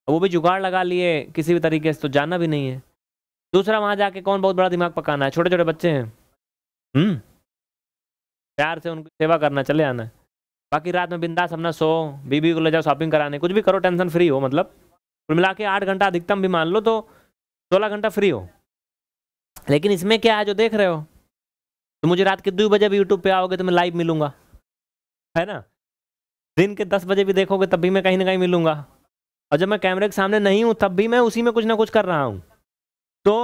वो भी जुगाड़ लगा लिए किसी भी तरीके से तो जाना भी नहीं है दूसरा वहाँ जाके कौन बहुत बड़ा दिमाग पकाना है छोटे छोटे बच्चे हैं हम्म। प्यार से उनकी सेवा करना चले आना है बाकी रात में बिंदास अपना सो बीबी को ले जाओ शॉपिंग कराने कुछ भी करो टेंशन फ्री हो मतलब कुल मिला के आठ घंटा अधिकतम भी मान लो तो सोलह घंटा फ्री हो लेकिन इसमें क्या है जो देख रहे हो तो मुझे रात के दो बजे भी यूट्यूब पे आओगे तो मैं लाइव मिलूंगा है ना दिन के दस बजे भी देखोगे तब भी मैं कहीं ना कहीं मिलूंगा और जब मैं कैमरे के सामने नहीं हूँ तब भी मैं उसी में कुछ ना कुछ कर रहा हूँ तो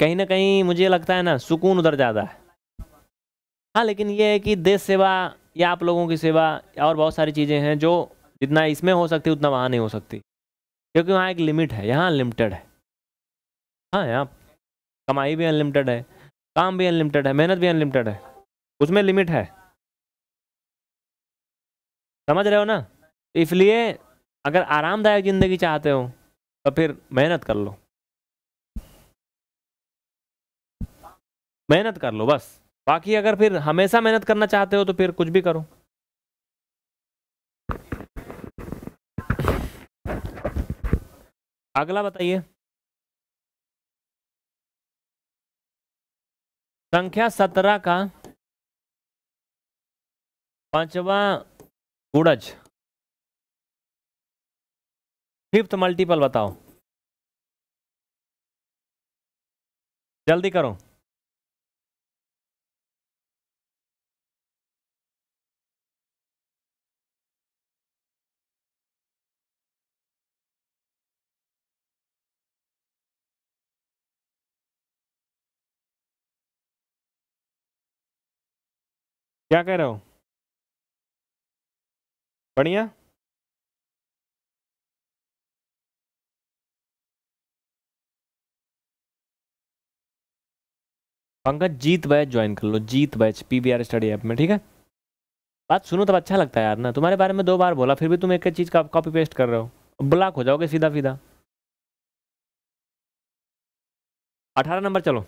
कहीं ना कहीं मुझे लगता है ना सुकून उधर ज़्यादा है हाँ लेकिन ये है कि देश सेवा या आप लोगों की सेवा और बहुत सारी चीज़ें हैं जो जितना इसमें हो सकती उतना वहाँ नहीं हो सकती क्योंकि वहाँ एक लिमिट है यहाँ अनलिमिटेड है हाँ यहाँ कमाई भी अनलिमिटेड है काम भी अनलिमिटेड है मेहनत भी अनलिमिटेड है उसमें लिमिट है समझ रहे हो ना इसलिए अगर आरामदायक ज़िंदगी चाहते हो तो फिर मेहनत कर लो मेहनत कर लो बस बाकी अगर फिर हमेशा मेहनत करना चाहते हो तो फिर कुछ भी करो अगला बताइए संख्या सत्रह का पांचवा उड़ज फिफ्थ मल्टीपल बताओ जल्दी करो क्या कह रहे हो बढ़िया पंकज जीत बैच ज्वाइन कर लो Jeet batch PBR study app में ठीक है बात सुनो तब अच्छा लगता है यार ना तुम्हारे बारे में दो बार बोला फिर भी तुम एक चीज़ का कॉपी पेस्ट कर रहे हो ब्लॉक हो जाओगे सीधा सीधा अठारह नंबर चलो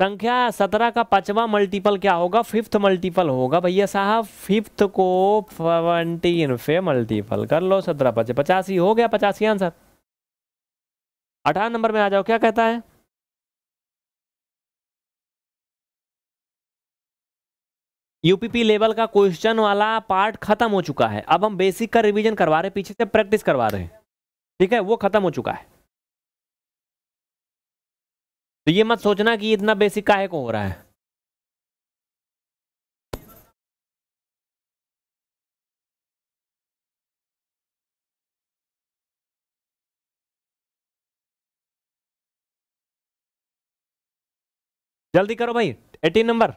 संख्या सत्रह का पांचवा मल्टीपल क्या होगा फिफ्थ मल्टीपल होगा भैया साहब फिफ्थ को सेवनटीन से मल्टीपल कर लो सत्रह पचे पचासी हो गया पचासी आंसर अठारह नंबर में आ जाओ क्या कहता है यूपीपी लेवल का क्वेश्चन वाला पार्ट खत्म हो चुका है अब हम बेसिक का रिवीजन करवा रहे पीछे से प्रैक्टिस करवा रहे हैं ठीक है वो खत्म हो चुका है तो ये मत सोचना कि इतना बेसिक काहे को हो रहा है जल्दी करो भाई eighteen number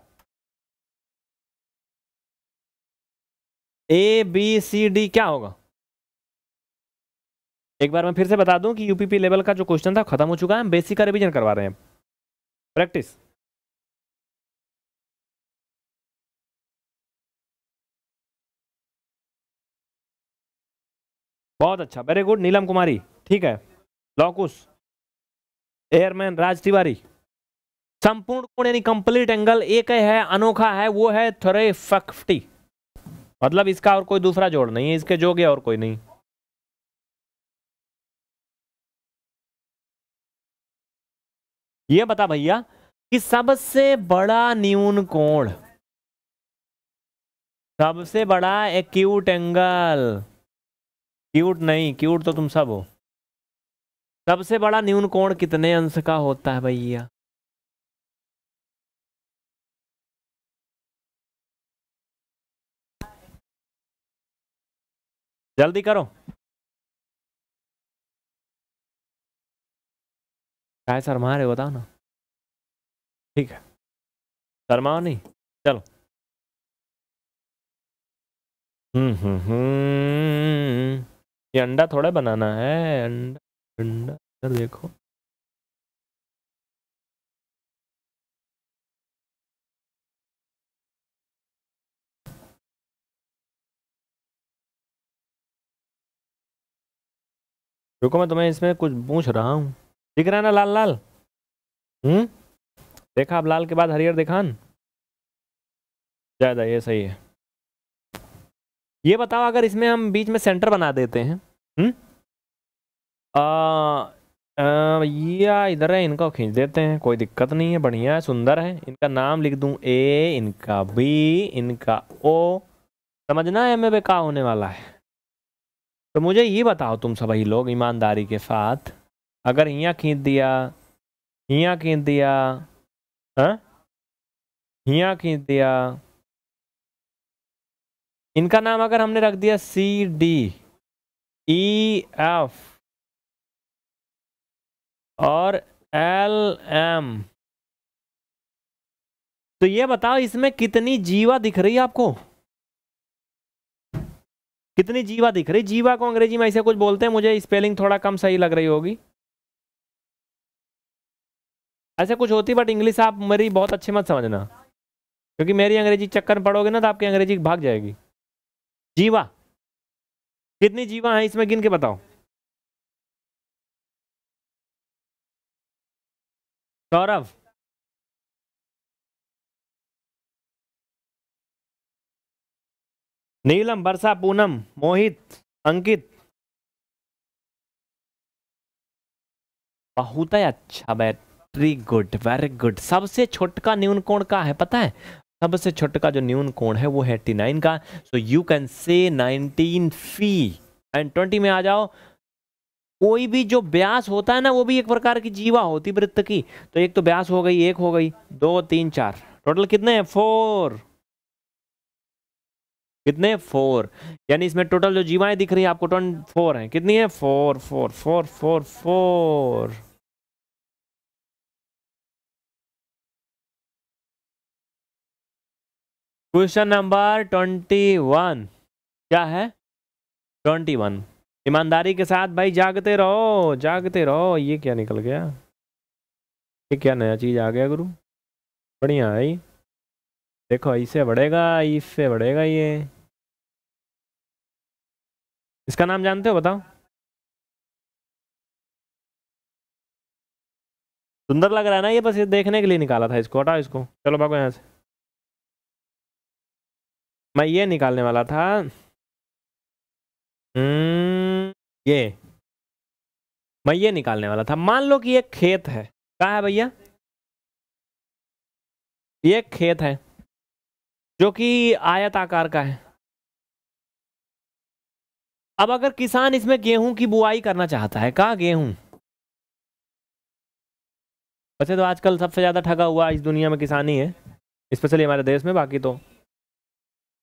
A B C D क्या होगा एक बार मैं फिर से बता दूं कि यूपीपी लेवल का जो क्वेश्चन था खत्म हो चुका है हम बेसिक का रिवीजन करवा रहे हैं प्रैक्टिस बहुत अच्छा वेरी गुड नीलम कुमारी ठीक है लॉकुस एयरमैन राज तिवारी संपूर्ण कोण यानी कंप्लीट एंगल एक है अनोखा है वो है थ्रे फिफ्टी मतलब इसका और कोई दूसरा जोड़ नहीं है इसके जोगे और कोई नहीं ये बता भैया कि सबसे बड़ा न्यून कोण सबसे बड़ा एक्यूट एंगल क्यूट नहीं क्यूट तो तुम सब हो सबसे बड़ा न्यून कोण कितने अंश का होता है भैया जल्दी करो काय शर्मा रहे बताओ ना ठीक है शर्मा नहीं चलो हम्म हम्म हम्म ये अंडा थोड़ा बनाना है अंडा अंडा इधर देखो रुको मैं तुम्हें इसमें कुछ पूछ रहा हूँ दिख रहा है ना लाल लाल हम्म देखा आप लाल के बाद हरियर दिखान ज़्यादा ये सही है ये बताओ अगर इसमें हम बीच में सेंटर बना देते हैं हम्म या इधर है इनको खींच देते हैं कोई दिक्कत नहीं है बढ़िया है सुंदर है इनका नाम लिख दूं ए इनका बी इनका ओ समझना है मैं बेका होने वाला है तो मुझे ये बताओ तुम सभी लोग ईमानदारी के साथ अगर हिया खींच दिया हिया खींच दिया हाँ? हिया खींच दिया इनका नाम अगर हमने रख दिया सी डी ई एफ और एल एम तो ये बताओ इसमें कितनी जीवा दिख रही है आपको कितनी जीवा दिख रही जीवा को अंग्रेजी में ऐसे कुछ बोलते हैं मुझे स्पेलिंग थोड़ा कम सही लग रही होगी ऐसे कुछ होती बट इंग्लिश आप मेरी बहुत अच्छे मत समझना क्योंकि मेरी अंग्रेजी चक्कर पड़ोगे ना तो आपकी अंग्रेजी भाग जाएगी जीवा कितनी जीवा हैं इसमें गिन के बताओ सौरभ नीलम वर्षा पूनम मोहित अंकित बहुत ही अच्छा बैठ वेरी गुड वेरी गुड सबसे छोटका न्यून कोण का है पता है सबसे छोटका जो न्यून कोण है वो है एट्टी नाइन का so you can say nineteen फी एंड ट्वेंटी में आ जाओ कोई भी जो ब्यास होता है ना वो भी एक प्रकार की जीवा होती वृत्त की तो एक तो ब्यास हो गई एक हो गई दो तीन चार टोटल कितने हैं फोर कितने फोर यानी इसमें टोटल जो जीवाएं दिख रही है आपको ट्वेंटी फोर हैं कितनी है four four four four four question number twenty one क्या है ट्वेंटी वन ईमानदारी के साथ भाई जागते रहो जागते रहो ये क्या निकल गया ये क्या नया चीज़ आ गया गुरु बढ़िया भाई देखो इससे बढ़ेगा इससे बढ़ेगा ये इसका नाम जानते हो बताओ सुंदर लग रहा है ना ये बस ये देखने के लिए निकाला था इसको हटाओ इसको चलो भागो यहाँ से मैं ये निकालने वाला था हम्म, ये मैं ये निकालने वाला था मान लो कि ये खेत है कहा है भैया ये खेत है जो कि आयत आकार का है अब अगर किसान इसमें गेहूं की बुआई करना चाहता है कहा गेहूं वैसे तो आजकल सबसे ज़्यादा ठगा हुआ इस दुनिया में किसान ही है स्पेशली हमारे देश में बाकी तो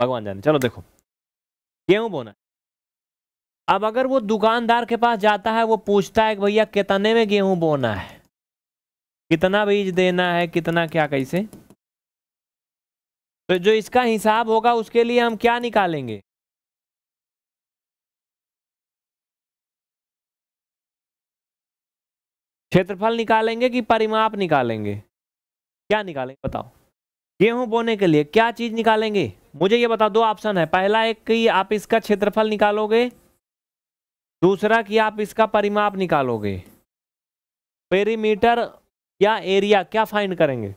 भगवान जाने चलो देखो गेहूं बोना अब अगर वो दुकानदार के पास जाता है वो पूछता है कि भैया कितने में गेहूं बोना है कितना बीज देना है कितना क्या कैसे तो जो इसका हिसाब होगा उसके लिए हम क्या निकालेंगे क्षेत्रफल निकालेंगे कि परिमाप निकालेंगे क्या निकालेंगे बताओ गेहूं बोने के लिए क्या चीज निकालेंगे मुझे ये बता दो ऑप्शन है पहला एक कि आप इसका क्षेत्रफल निकालोगे दूसरा कि आप इसका परिमाप निकालोगे पेरीमीटर या एरिया क्या फाइंड करेंगे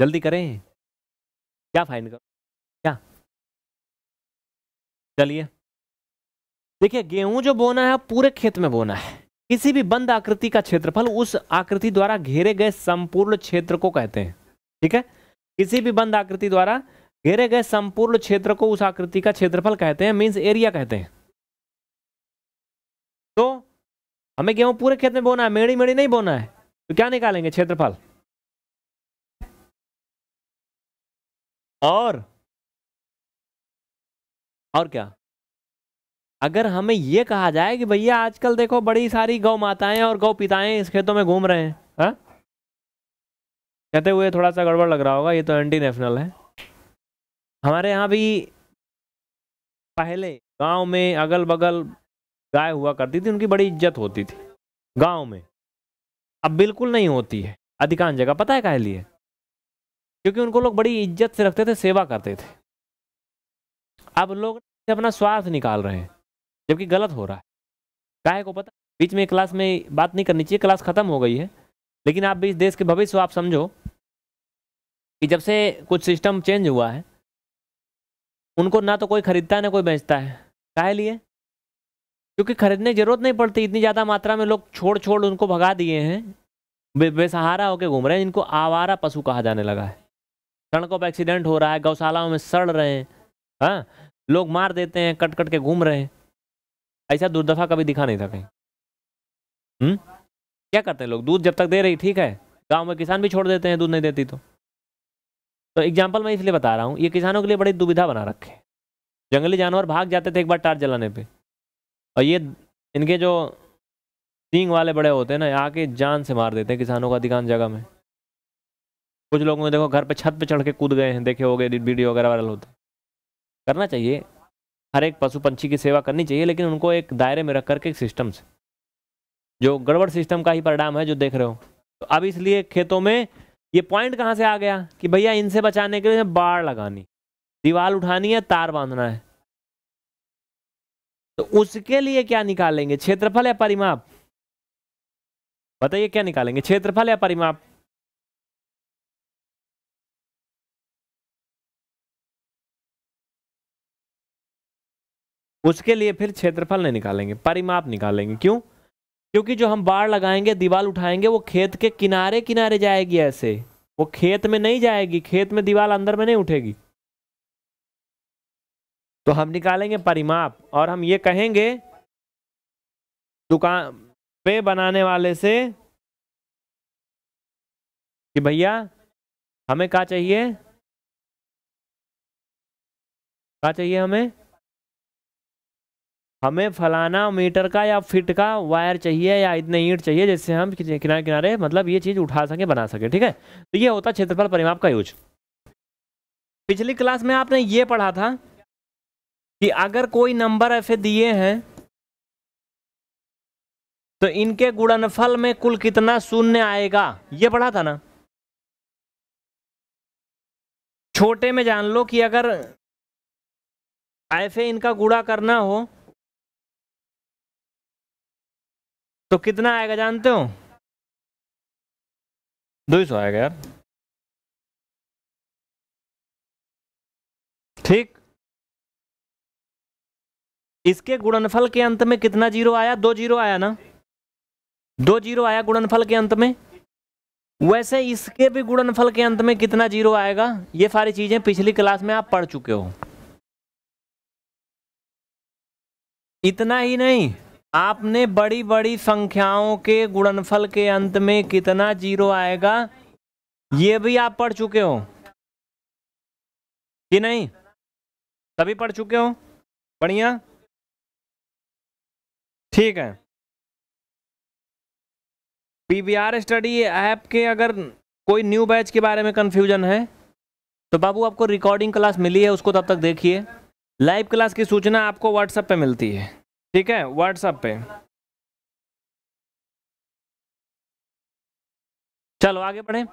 जल्दी करें क्या फाइंड करो क्या चलिए देखिए गेहूं जो बोना है पूरे खेत में बोना है किसी भी बंद आकृति का क्षेत्रफल उस आकृति द्वारा घेरे गए संपूर्ण क्षेत्र को कहते हैं ठीक है किसी भी बंद आकृति द्वारा घेरे गए संपूर्ण क्षेत्र को उस आकृति का क्षेत्रफल कहते हैं मीन्स एरिया कहते हैं तो हमें गेहूं पूरे खेत में बोना है मेड़ी मेड़ी नहीं बोना है तो क्या निकालेंगे क्षेत्रफल और और क्या अगर हमें यह कहा जाए कि भैया आजकल देखो बड़ी सारी गौ माताएं और गौ पिताएं इस खेतों में घूम रहे हैं हा? कहते हुए थोड़ा सा गड़बड़ लग रहा होगा ये तो एंटी नेशनल है हमारे यहाँ भी पहले गांव में अगल बगल गाय हुआ करती थी उनकी बड़ी इज्जत होती थी गांव में अब बिल्कुल नहीं होती है अधिकांश जगह पता है कह लिए क्योंकि उनको लोग बड़ी इज्जत से रखते थे सेवा करते थे अब लोग अपना स्वार्थ निकाल रहे हैं जबकि गलत हो रहा है काहे को पता बीच में क्लास में बात नहीं करनी चाहिए क्लास खत्म हो गई है लेकिन आप भी इस देश के भविष्य आप समझो कि जब से कुछ सिस्टम चेंज हुआ है उनको ना तो कोई खरीदता है ना कोई बेचता है काहे लिए क्योंकि खरीदने की जरूरत नहीं पड़ती इतनी ज़्यादा मात्रा में लोग छोड़ छोड़ उनको भगा दिए हैं बे बेसहारा होकर घूम रहे हैं इनको आवारा पशु कहा जाने लगा है सड़कों पर एक्सीडेंट हो रहा है गौशालाओं में सड़ रहे हैं हाँ लोग मार देते हैं कट कट के घूम रहे हैं ऐसा दुर्दशा कभी दिखा नहीं था कहीं हम्म क्या करते हैं लोग दूध जब तक दे रही ठीक है गांव में किसान भी छोड़ देते हैं दूध नहीं देती तो तो एग्जाम्पल मैं इसलिए बता रहा हूँ ये किसानों के लिए बड़ी दुविधा बना रखे जंगली जानवर भाग जाते थे एक बार टार जलाने पर और ये इनके जो सींग वाले बड़े होते हैं ना आके जान से मार देते हैं किसानों का अधिकांश जगह में कुछ लोगों ने देखो घर पे छत पे चढ़ के कूद गए हैं देखे हो गए वीडियो वगैरह वायरल होते करना चाहिए हर एक पशु पंछी की सेवा करनी चाहिए लेकिन उनको एक दायरे में रख करके एक सिस्टम से जो गड़बड़ सिस्टम का ही परिणाम है जो देख रहे हो तो अब इसलिए खेतों में ये पॉइंट कहाँ से आ गया कि भैया इनसे बचाने के लिए बाढ़ लगानी दीवार उठानी है तार बांधना है तो उसके लिए क्या निकालेंगे क्षेत्रफल या परिमाप बताइए क्या निकालेंगे क्षेत्रफल या परिमाप उसके लिए फिर क्षेत्रफल नहीं निकालेंगे परिमाप निकालेंगे क्यों क्योंकि जो हम बाढ़ लगाएंगे दीवार उठाएंगे वो खेत के किनारे किनारे जाएगी ऐसे वो खेत में नहीं जाएगी खेत में दीवार अंदर में नहीं उठेगी तो हम निकालेंगे परिमाप और हम ये कहेंगे दुकान पे बनाने वाले से कि भैया हमें क्या चाहिए क्या चाहिए हमें हमें फलाना मीटर का या फिट का वायर चाहिए या इतने ईंट चाहिए जिससे हम किनारे किनारे मतलब ये चीज़ उठा सके बना सके ठीक है तो ये होता क्षेत्रफल परिमाप का यूज पिछली क्लास में आपने ये पढ़ा था कि अगर कोई नंबर ऐसे दिए हैं तो इनके गुणनफल में कुल कितना शून्य आएगा ये पढ़ा था ना छोटे में जान लो कि अगर ऐसे इनका गुड़ा करना हो तो कितना आएगा जानते हो दो सौ आएगा यार ठीक इसके गुणनफल के अंत में कितना जीरो आया दो जीरो आया ना दो जीरो आया गुणनफल के अंत में वैसे इसके भी गुणनफल के अंत में कितना जीरो आएगा ये सारी चीजें पिछली क्लास में आप पढ़ चुके हो इतना ही नहीं आपने बड़ी बड़ी संख्याओं के गुणनफल के अंत में कितना जीरो आएगा ये भी आप पढ़ चुके हो कि नहीं सभी पढ़ चुके हो बढ़िया ठीक है आर स्टडी ऐप के अगर कोई न्यू बैच के बारे में कन्फ्यूजन है तो बाबू आपको रिकॉर्डिंग क्लास मिली है उसको तब तक देखिए लाइव क्लास की सूचना आपको व्हाट्सएप पे मिलती है ठीक है व्हाट्सएप पे चलो आगे बढ़े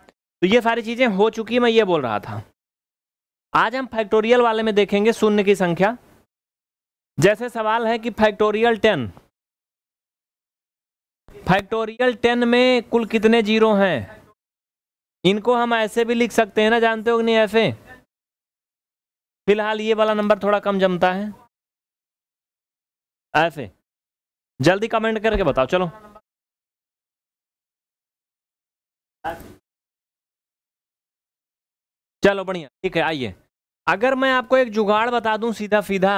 तो ये सारी चीजें हो चुकी मैं ये बोल रहा था आज हम फैक्टोरियल वाले में देखेंगे शून्य की संख्या जैसे सवाल है कि फैक्टोरियल टेन फैक्टोरियल टेन में कुल कितने जीरो हैं इनको हम ऐसे भी लिख सकते हैं ना जानते हो नहीं ऐसे फिलहाल ये वाला नंबर थोड़ा कम जमता है ऐसे जल्दी कमेंट करके बताओ चलो चलो बढ़िया ठीक है आइए अगर मैं आपको एक जुगाड़ बता दूं सीधा सीधा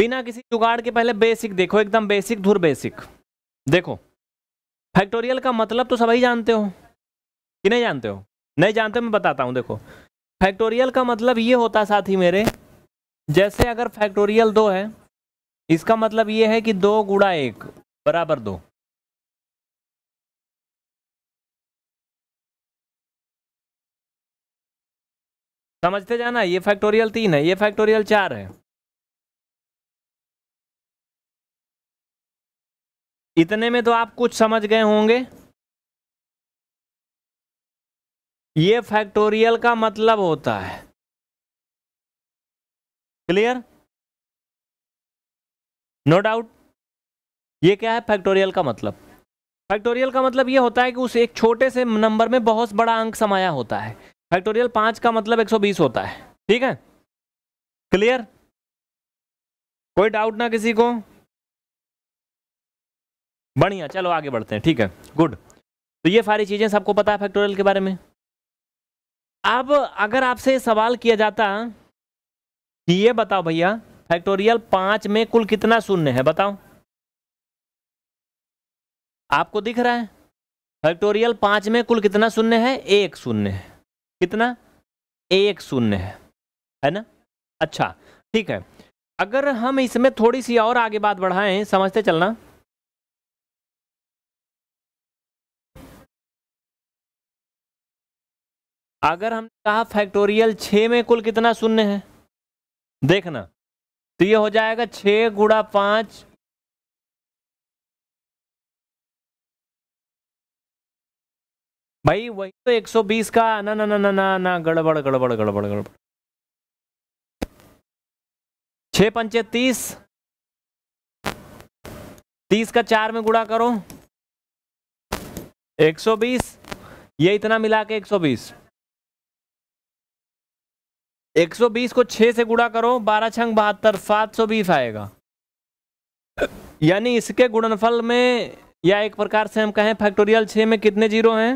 बिना किसी जुगाड़ के पहले बेसिक देखो एकदम बेसिक धुर बेसिक देखो फैक्टोरियल का मतलब तो सभी जानते हो कि नहीं जानते हो नहीं जानते मैं बताता हूं देखो फैक्टोरियल का मतलब ये होता साथी मेरे जैसे अगर फैक्टोरियल दो है इसका मतलब ये है कि दो गुड़ा एक बराबर दो समझते जाना ये फैक्टोरियल तीन है ये फैक्टोरियल चार है इतने में तो आप कुछ समझ गए होंगे ये फैक्टोरियल का मतलब होता है क्लियर नो डाउट ये क्या है फैक्टोरियल का मतलब फैक्टोरियल का मतलब ये होता है कि उस एक छोटे से नंबर में बहुत बड़ा अंक समाया होता है फैक्टोरियल पांच का मतलब 120 होता है ठीक है क्लियर कोई डाउट ना किसी को बढ़िया चलो आगे बढ़ते हैं ठीक है गुड तो ये सारी चीज़ें सबको पता है फैक्टोरियल के बारे में अब अगर आपसे सवाल किया जाता ये बताओ भैया फैक्टोरियल पांच में कुल कितना शून्य है बताओ आपको दिख रहा है फैक्टोरियल पांच में कुल कितना शून्य है एक शून्य है कितना एक शून्य है है ना अच्छा ठीक है अगर हम इसमें थोड़ी सी और आगे बात बढ़ाएं समझते चलना अगर हमने कहा फैक्टोरियल छ में कुल कितना शून्य है देखना तो ये हो जाएगा छ गुड़ा पांच भाई वही तो 120 का ना ना ना ना ना ना गड़बड़ गड़बड़ गड़बड़ गड़बड़ छ पंचे तीस तीस का चार में गुड़ा करो 120 ये इतना मिला के 120 120 को 6 से गुड़ा करो बारह छंग बहत्तर सात सौ बीस आएगा यानी इसके गुणनफल में या एक प्रकार से हम कहें फैक्टोरियल 6 में कितने जीरो हैं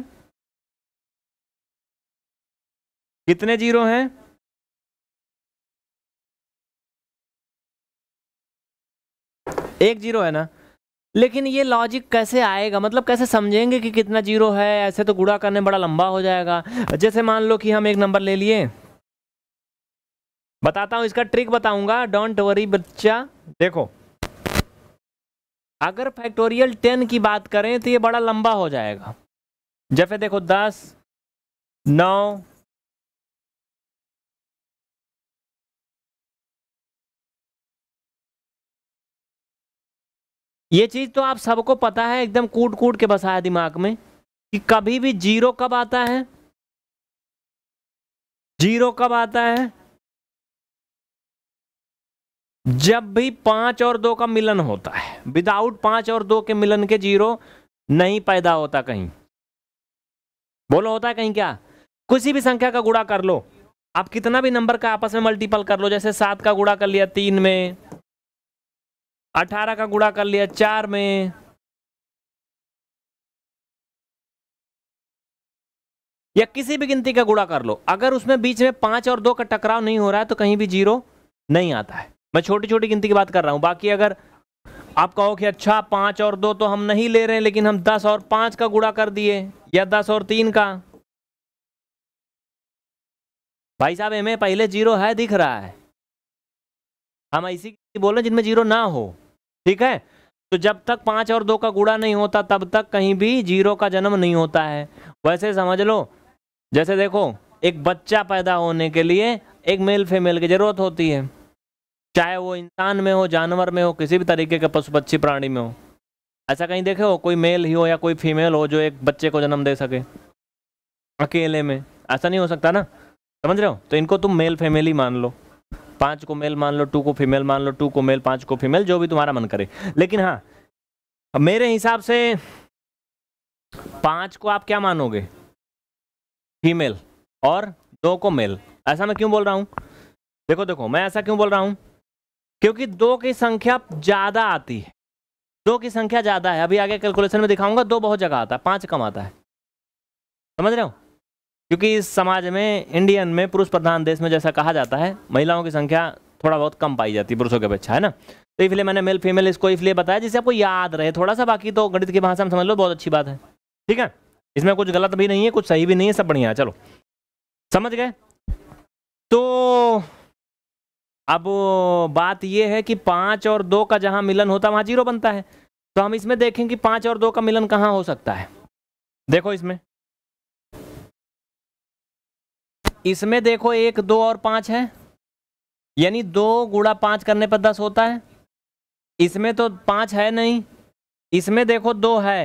कितने जीरो हैं एक जीरो है ना लेकिन ये लॉजिक कैसे आएगा मतलब कैसे समझेंगे कि कितना जीरो है ऐसे तो गुड़ा करने बड़ा लंबा हो जाएगा जैसे मान लो कि हम एक नंबर ले लिए बताता हूं इसका ट्रिक बताऊंगा डोंट वरी बच्चा देखो अगर फैक्टोरियल टेन की बात करें तो ये बड़ा लंबा हो जाएगा जैसे देखो दस नौ ये चीज़ तो आप सबको पता है एकदम कूट कूट के बसाया दिमाग में कि कभी भी जीरो कब आता है जीरो कब आता है जब भी पांच और दो का मिलन होता है विदाउट पांच और दो के मिलन के जीरो नहीं पैदा होता कहीं बोलो होता है कहीं क्या किसी भी संख्या का गुड़ा कर लो आप कितना भी नंबर का आपस में मल्टीपल कर लो जैसे सात का गुड़ा कर लिया तीन में अठारह का गुड़ा कर लिया चार में या किसी भी गिनती का गुड़ा कर लो अगर उसमें बीच में पांच और दो का टकराव नहीं हो रहा है तो कहीं भी जीरो नहीं आता है मैं छोटी छोटी गिनती की बात कर रहा हूँ बाकी अगर आप कहो कि अच्छा पाँच और दो तो हम नहीं ले रहे हैं लेकिन हम दस और पाँच का गुड़ा कर दिए या दस और तीन का भाई साहब हमें पहले जीरो है दिख रहा है हम ऐसी बोल रहे जिनमें जीरो ना हो ठीक है तो जब तक पाँच और दो का गुड़ा नहीं होता तब तक कहीं भी जीरो का जन्म नहीं होता है वैसे समझ लो जैसे देखो एक बच्चा पैदा होने के लिए एक मेल फीमेल की ज़रूरत होती है चाहे वो इंसान में हो जानवर में हो किसी भी तरीके के पशु पक्षी प्राणी में हो ऐसा कहीं देखे हो कोई मेल ही हो या कोई फीमेल हो जो एक बच्चे को जन्म दे सके अकेले में ऐसा नहीं हो सकता ना समझ रहे हो तो इनको तुम मेल ही मान लो पांच को मेल मान लो टू को फीमेल मान लो टू को मेल पांच को फीमेल जो भी तुम्हारा मन करे लेकिन हाँ मेरे हिसाब से पांच को आप क्या मानोगे फीमेल और दो को मेल ऐसा मैं क्यों बोल रहा हूँ देखो देखो मैं ऐसा क्यों बोल रहा हूँ क्योंकि दो की संख्या ज़्यादा आती है दो की संख्या ज़्यादा है अभी आगे कैलकुलेशन में दिखाऊंगा दो बहुत जगह आता है पाँच कम आता है समझ रहे हो क्योंकि इस समाज में इंडियन में पुरुष प्रधान देश में जैसा कहा जाता है महिलाओं की संख्या थोड़ा बहुत कम पाई जाती है पुरुषों की अपेक्षा है ना तो इसलिए मैंने मेल फीमेल इसको इसलिए बताया जिससे आपको याद रहे थोड़ा सा बाकी तो गणित की भाषा में समझ लो बहुत अच्छी बात है ठीक है इसमें कुछ गलत भी नहीं है कुछ सही भी नहीं है सब बढ़िया है चलो समझ गए तो अब बात यह है कि पाँच और दो का जहाँ मिलन होता है वहाँ जीरो बनता है तो हम इसमें देखें कि पाँच और दो का मिलन कहाँ हो सकता है देखो इसमें इसमें देखो एक दो और पाँच है यानी दो गुड़ा पाँच करने पर दस होता है इसमें तो पाँच है नहीं इसमें देखो दो है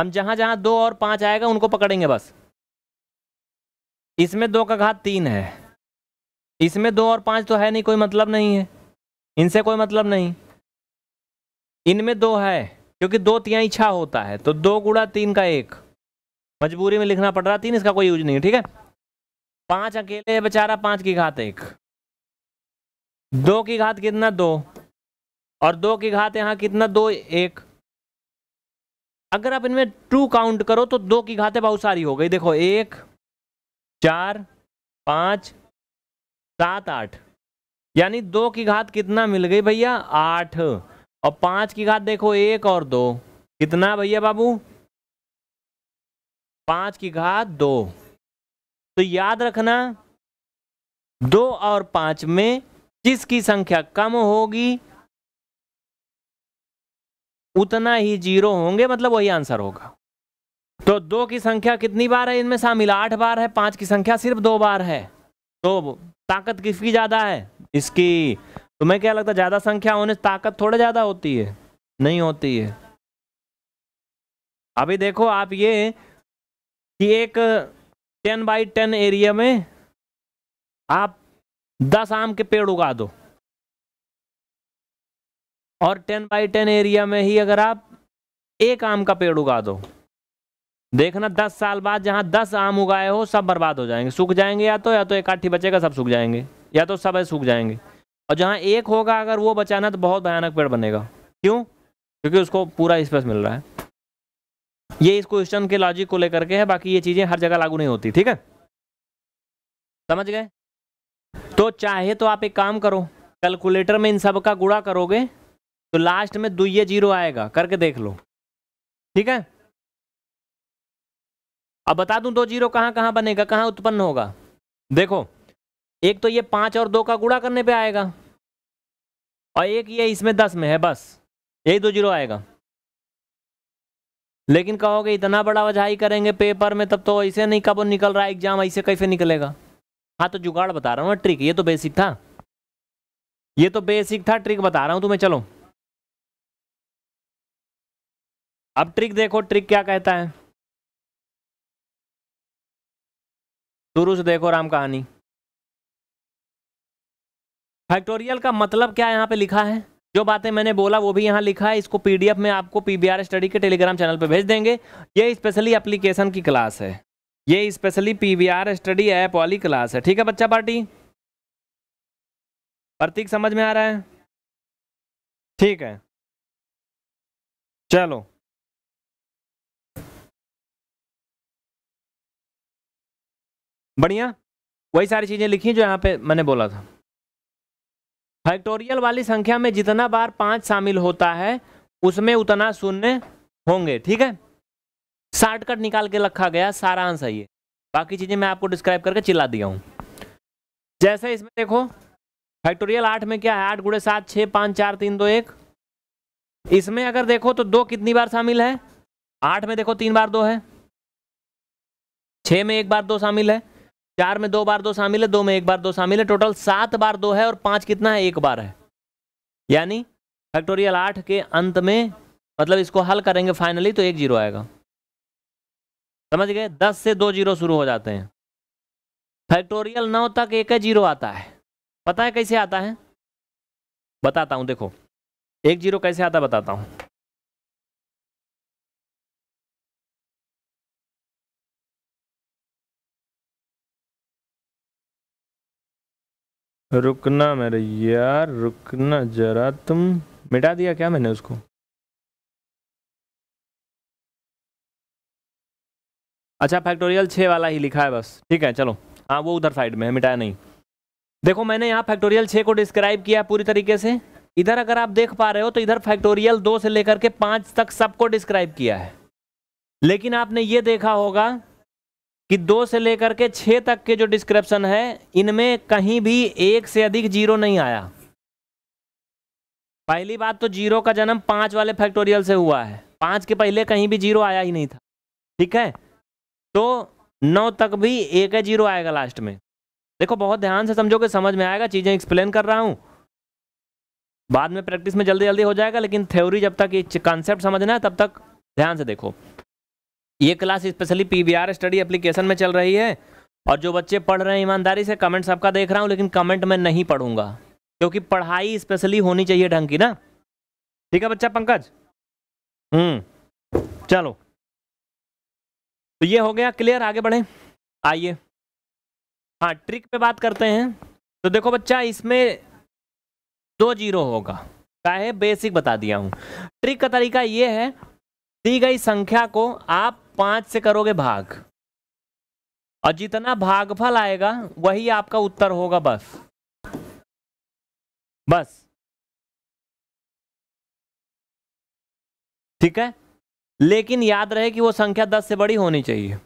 हम जहाँ जहाँ दो और पाँच आएगा उनको पकड़ेंगे बस इसमें दो का घात तीन है इसमें दो और पाँच तो है नहीं कोई मतलब नहीं है इनसे कोई मतलब नहीं इनमें दो है क्योंकि दो तिया छा होता है तो दो गुड़ा तीन का एक मजबूरी में लिखना पड़ रहा तीन इसका कोई यूज नहीं है ठीक है पांच अकेले बेचारा पांच की घात एक दो की घात कितना दो और दो की घात यहाँ कितना दो एक अगर आप इनमें टू काउंट करो तो दो की घातें बहुत सारी हो गई देखो एक चार पांच सात आठ यानी दो की घात कितना मिल गई भैया आठ और पांच की घात देखो एक और दो कितना भैया बाबू पांच की घात दो तो याद रखना दो और पांच में जिसकी संख्या कम होगी उतना ही जीरो होंगे मतलब वही आंसर होगा तो दो की संख्या कितनी बार है इनमें शामिल आठ बार है पांच की संख्या सिर्फ दो बार है तो ताकत किसकी ज़्यादा है इसकी तुम्हें क्या लगता है ज़्यादा संख्या होने से ताकत थोड़ा ज़्यादा होती है नहीं होती है अभी देखो आप ये कि एक टेन बाई टेन एरिया में आप दस आम के पेड़ उगा दो और टेन बाई टेन एरिया में ही अगर आप एक आम का पेड़ उगा दो देखना दस साल बाद जहाँ दस आम उगाए हो सब बर्बाद हो जाएंगे सूख जाएंगे या तो या तो एक आठी बचेगा सब सूख जाएंगे या तो सब सूख जाएंगे और जहाँ एक होगा अगर वो बचाना तो बहुत भयानक पेड़ बनेगा क्यों क्योंकि उसको पूरा स्पेस मिल रहा है ये इस क्वेश्चन के लॉजिक को लेकर के है बाकी ये चीज़ें हर जगह लागू नहीं होती ठीक है समझ गए तो चाहे तो आप एक काम करो कैलकुलेटर में इन सब का गुड़ा करोगे तो लास्ट में दुइये जीरो आएगा करके देख लो ठीक है अब बता दूं दो जीरो कहाँ कहाँ बनेगा कहाँ उत्पन्न होगा देखो एक तो ये पाँच और दो का गुड़ा करने पे आएगा और एक ये इसमें दस में है बस यही दो जीरो आएगा लेकिन कहोगे इतना बड़ा वजहाई करेंगे पेपर में तब तो ऐसे नहीं कब निकल रहा है एग्जाम ऐसे कैसे निकलेगा हाँ तो जुगाड़ बता रहा हूँ ट्रिक ये तो बेसिक था ये तो बेसिक था ट्रिक बता रहा हूँ तुम्हें चलो अब ट्रिक देखो ट्रिक क्या कहता है शुरू से देखो राम कहानी फैक्टोरियल का मतलब क्या यहाँ पे लिखा है जो बातें मैंने बोला वो भी यहाँ लिखा है इसको पीडीएफ में आपको पीबीआर स्टडी के टेलीग्राम चैनल पे भेज देंगे ये स्पेशली एप्लीकेशन की क्लास है ये स्पेशली पीबीआर स्टडी ऐप वाली क्लास है ठीक है बच्चा पार्टी प्रतीक समझ में आ रहा है ठीक है चलो बढ़िया वही सारी चीज़ें लिखी जो यहाँ पे मैंने बोला था फैक्टोरियल वाली संख्या में जितना बार पाँच शामिल होता है उसमें उतना शून्य होंगे ठीक है शॉर्टकट निकाल के रखा गया सारा आंसर ये बाकी चीज़ें मैं आपको डिस्क्राइब करके चिल्ला दिया हूँ जैसे इसमें देखो फैक्टोरियल आठ में क्या है आठ गुड़े सात छः पाँच चार तीन दो एक इसमें अगर देखो तो दो कितनी बार शामिल है आठ में देखो तीन बार दो है छः में एक बार दो शामिल है चार में दो बार दो शामिल है दो में एक बार दो शामिल है टोटल सात बार दो है और पांच कितना है एक बार है यानी फैक्टोरियल आठ के अंत में मतलब इसको हल करेंगे फाइनली तो एक जीरो आएगा समझ गए दस से दो जीरो शुरू हो जाते हैं फैक्टोरियल नौ तक एक जीरो आता है पता है कैसे आता है बताता हूँ देखो एक जीरो कैसे आता बताता हूँ रुकना मेरे यार रुकना जरा तुम मिटा दिया क्या मैंने उसको अच्छा फैक्टोरियल छः वाला ही लिखा है बस ठीक है चलो हाँ वो उधर साइड में है मिटाया नहीं देखो मैंने यहाँ फैक्टोरियल छः को डिस्क्राइब किया पूरी तरीके से इधर अगर आप देख पा रहे हो तो इधर फैक्टोरियल दो से लेकर के पाँच तक सबको डिस्क्राइब किया है लेकिन आपने ये देखा होगा कि दो से लेकर के छः तक के जो डिस्क्रिप्शन है इनमें कहीं भी एक से अधिक जीरो नहीं आया पहली बात तो जीरो का जन्म पाँच वाले फैक्टोरियल से हुआ है पाँच के पहले कहीं भी जीरो आया ही नहीं था ठीक है तो नौ तक भी एक है जीरो आएगा लास्ट में देखो बहुत ध्यान से समझोगे समझ में आएगा चीज़ें एक्सप्लेन कर रहा हूँ बाद में प्रैक्टिस में जल्दी जल्दी हो जाएगा लेकिन थ्योरी जब तक ये कॉन्सेप्ट समझना है तब तक ध्यान से देखो ये class specially PVR study application में चल रही है और जो बच्चे पढ़ रहे हैं ईमानदारी से कमेंट सबका देख रहा हूँ लेकिन कमेंट में नहीं पढ़ूंगा क्योंकि पढ़ाई स्पेशली होनी चाहिए ढंग की ना ठीक है बच्चा पंकज हम्म चलो तो ये हो गया क्लियर आगे बढ़े आइए हाँ ट्रिक पे बात करते हैं तो देखो बच्चा इसमें दो जीरो होगा चाहे बेसिक बता दिया हूँ ट्रिक का तरीका ये है दी गई संख्या को आप पांच से करोगे भाग और जितना भागफल आएगा वही आपका उत्तर होगा बस बस ठीक है लेकिन याद रहे कि वो संख्या दस से बड़ी होनी चाहिए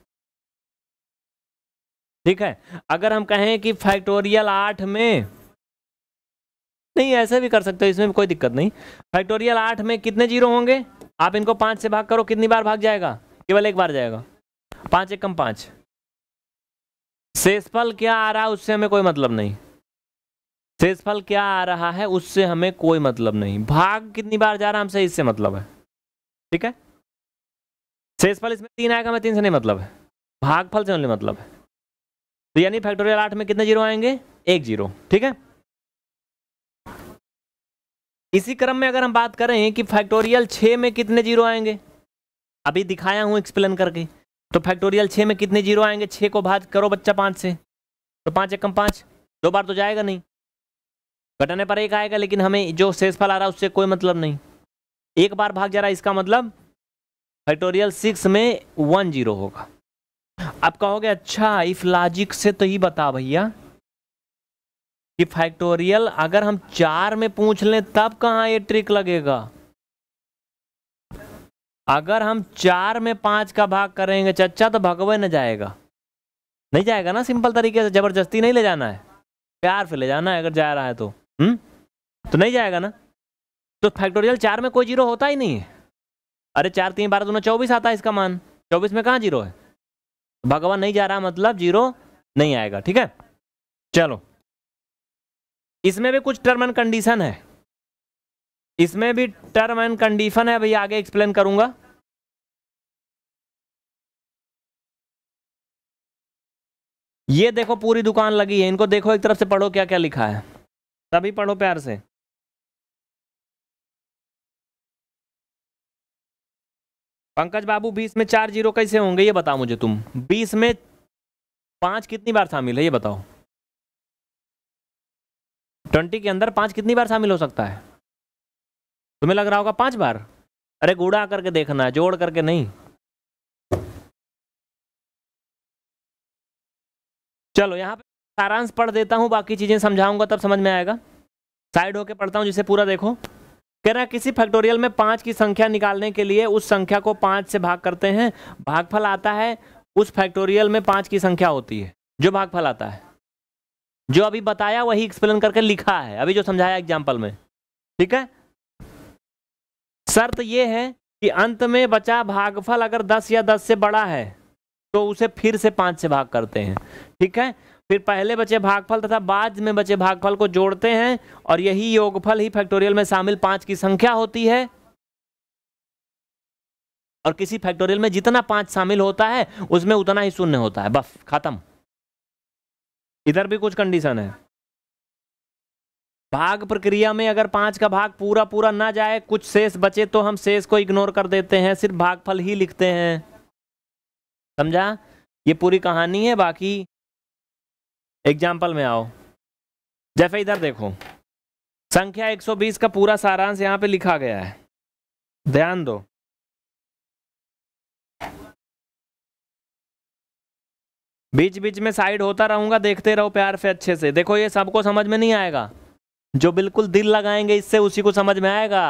ठीक है अगर हम कहें कि फैक्टोरियल आठ में नहीं ऐसे भी कर सकते हो इसमें भी कोई दिक्कत नहीं फैक्टोरियल आठ में कितने जीरो होंगे आप इनको पाँच से भाग करो कितनी बार भाग जाएगा केवल एक बार जाएगा पाँच एक कम पाँच शेषफल क्या आ रहा है उससे हमें कोई मतलब नहीं शेषफल क्या आ रहा है उससे हमें कोई मतलब नहीं भाग कितनी बार जा रहा है हमसे इससे मतलब है ठीक है शेषफल इसमें तीन आएगा हमें तीन से नहीं मतलब है भागफल से ओनली मतलब है तो यानी फैक्टोरियल आठ में कितने जीरो आएंगे एक जीरो ठीक है इसी क्रम में अगर हम बात करें कि फैक्टोरियल छः में कितने जीरो आएंगे अभी दिखाया हूँ एक्सप्लेन करके तो फैक्टोरियल छः में कितने जीरो आएंगे छः को भाग करो बच्चा पाँच से तो पाँच कम पाँच दो बार तो जाएगा नहीं घटाने पर एक आएगा लेकिन हमें जो शेषफल आ रहा है उससे कोई मतलब नहीं एक बार भाग जा रहा है इसका मतलब फैक्टोरियल सिक्स में वन जीरो होगा आप कहोगे अच्छा इफ लॉजिक से तो ही बता भैया कि फैक्टोरियल अगर हम चार में पूछ लें तब कहाँ ये ट्रिक लगेगा अगर हम चार में पांच का भाग करेंगे चच्चा तो भगवे न जाएगा नहीं जाएगा ना सिंपल तरीके से जबरदस्ती नहीं ले जाना है प्यार से ले जाना है अगर जा रहा है तो हम्म तो नहीं जाएगा ना तो फैक्टोरियल चार में कोई जीरो होता ही नहीं है अरे चार तीन बारह दोनों चौबीस आता है इसका मान चौबीस में कहाँ जीरो है भगवान नहीं जा रहा मतलब जीरो नहीं आएगा ठीक है चलो इसमें भी कुछ टर्म एंड कंडीशन है इसमें भी टर्म एंड कंडीशन है भैया आगे एक्सप्लेन करूंगा ये देखो पूरी दुकान लगी है इनको देखो एक तरफ से पढ़ो क्या क्या लिखा है तभी पढ़ो प्यार से पंकज बाबू बीस में चार जीरो कैसे होंगे ये बताओ मुझे तुम बीस में पांच कितनी बार शामिल है ये बताओ ट्वेंटी के अंदर पांच कितनी बार शामिल हो सकता है तुम्हें लग रहा होगा पांच बार अरे गुड़ा करके देखना है जोड़ करके नहीं चलो यहां पे सारांश पढ़ देता हूं बाकी चीज़ें समझाऊंगा तब समझ में आएगा साइड होके पढ़ता हूं जिसे पूरा देखो कह रहा है किसी फैक्टोरियल में पांच की संख्या निकालने के लिए उस संख्या को पांच से भाग करते हैं भागफल आता है उस फैक्टोरियल में पांच की संख्या होती है जो भागफल आता है जो अभी बताया वही एक्सप्लेन करके लिखा है अभी जो समझाया एग्जाम्पल में ठीक है शर्त यह है कि अंत में बचा भागफल अगर 10 या 10 से बड़ा है तो उसे फिर से पांच से भाग करते हैं ठीक है फिर पहले बचे भागफल तथा बाद में बचे भागफल को जोड़ते हैं और यही योगफल ही फैक्टोरियल में शामिल पांच की संख्या होती है और किसी फैक्टोरियल में जितना पांच शामिल होता है उसमें उतना ही शून्य होता है बस खत्म इधर भी कुछ कंडीशन है भाग प्रक्रिया में अगर पांच का भाग पूरा पूरा ना जाए कुछ शेष बचे तो हम शेष को इग्नोर कर देते हैं सिर्फ भागफल ही लिखते हैं समझा ये पूरी कहानी है बाकी एग्जाम्पल में आओ जैसे इधर देखो संख्या 120 का पूरा सारांश यहाँ पे लिखा गया है ध्यान दो बीच बीच में साइड होता रहूंगा देखते रहो प्यार से अच्छे से देखो ये सबको समझ में नहीं आएगा जो बिल्कुल दिल लगाएंगे इससे उसी को समझ में आएगा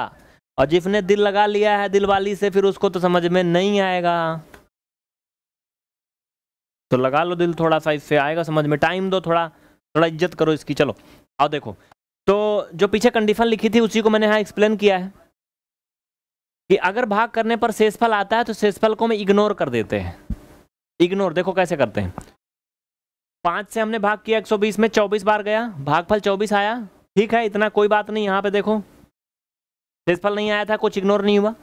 और जिसने दिल लगा लिया है दिलवाली से फिर उसको तो समझ में नहीं आएगा तो लगा लो दिल थोड़ा सा इससे आएगा समझ में टाइम दो थोड़ा थोड़ा इज्जत करो इसकी चलो आओ देखो तो जो पीछे कंडीशन लिखी थी उसी को मैंने यहाँ एक्सप्लेन किया है कि अगर भाग करने पर शेषफल आता है तो शेषफल को हम इग्नोर कर देते हैं इग्नोर देखो कैसे करते हैं पाँच से हमने भाग किया 120 में 24 बार गया भागफल 24 आया ठीक है इतना कोई बात नहीं यहाँ पे देखो शेषफल नहीं आया था कुछ इग्नोर नहीं हुआ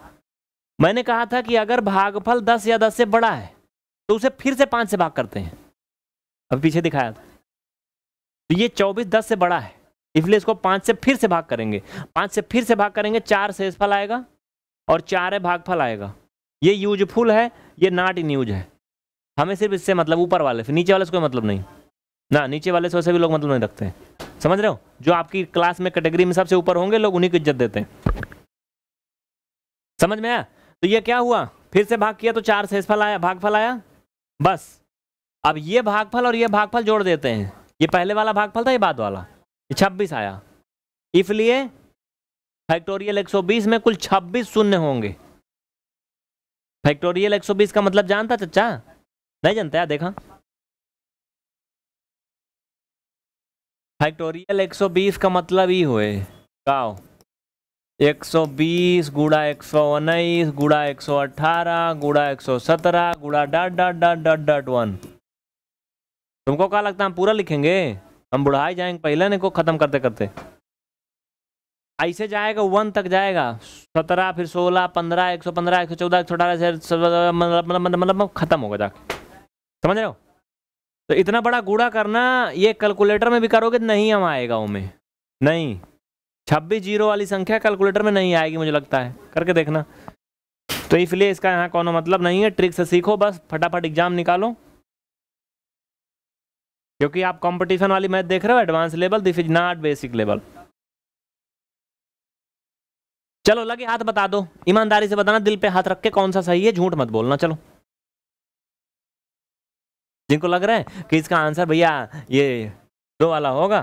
मैंने कहा था कि अगर भागफल 10 या 10 से बड़ा है तो उसे फिर से पाँच से भाग करते हैं अब पीछे दिखाया था तो ये चौबीस दस से बड़ा है इसलिए इसको पाँच से फिर से भाग करेंगे पाँच से फिर से भाग करेंगे चार शेषफल आएगा और चार भागफल आएगा ये यूजफुल है ये नॉट इन यूज है हमें सिर्फ इससे मतलब ऊपर वाले से नीचे वाले से कोई मतलब नहीं ना नीचे वाले से वैसे भी लोग मतलब नहीं रखते समझ रहे हो जो आपकी क्लास में कैटेगरी में सबसे ऊपर होंगे लोग उन्हीं को इज्जत देते हैं समझ में आया तो ये क्या हुआ फिर से भाग किया तो चार से आया भागफल आया बस अब ये भागफल और ये भागफल जोड़ देते हैं ये पहले वाला भागफल था ये बाद वाला ये छब्बीस आया इसलिए फैक्टोरियल 120 में कुल 26 शून्य होंगे फैक्टोरियल 120 का मतलब जानता चचा नहीं जानते यार देखा फैक्टोरियल 120 का मतलब ही हुए गाओ 120 गुड़ा एक सौ उन्नीस गुड़ा एक सौ अट्ठारह गुड़ा एक सौ सत्रह गुड़ा dot dot dot dot dot one तुमको क्या लगता है हम पूरा लिखेंगे हम बुढ़ाए जाएंगे पहले ने को ख़त्म करते करते ऐसे जाएगा वन तक जाएगा सत्रह फिर सोलह पंद्रह एक सौ पंद्रह एक सौ चौदह एक सौ अठारह मतलब मतलब मतलब ख़त्म होगा जाके समझ रहे हो तो इतना बड़ा गूढ़ा करना ये कैलकुलेटर में भी करोगे तो नहीं हम आएगा उमें नहीं छब्बीस जीरो वाली संख्या कैलकुलेटर में नहीं आएगी मुझे लगता है करके देखना तो इसलिए इसका यहाँ कोनो मतलब नहीं है ट्रिक से सीखो बस फटाफट एग्जाम निकालो क्योंकि आप कंपटीशन वाली मैथ देख रहे हो advance level this is not basic level चलो लगे हाथ बता दो ईमानदारी से बताना दिल पे हाथ रख के कौन सा सही है झूठ मत बोलना चलो जिनको लग रहा है कि इसका आंसर भैया ये दो वाला होगा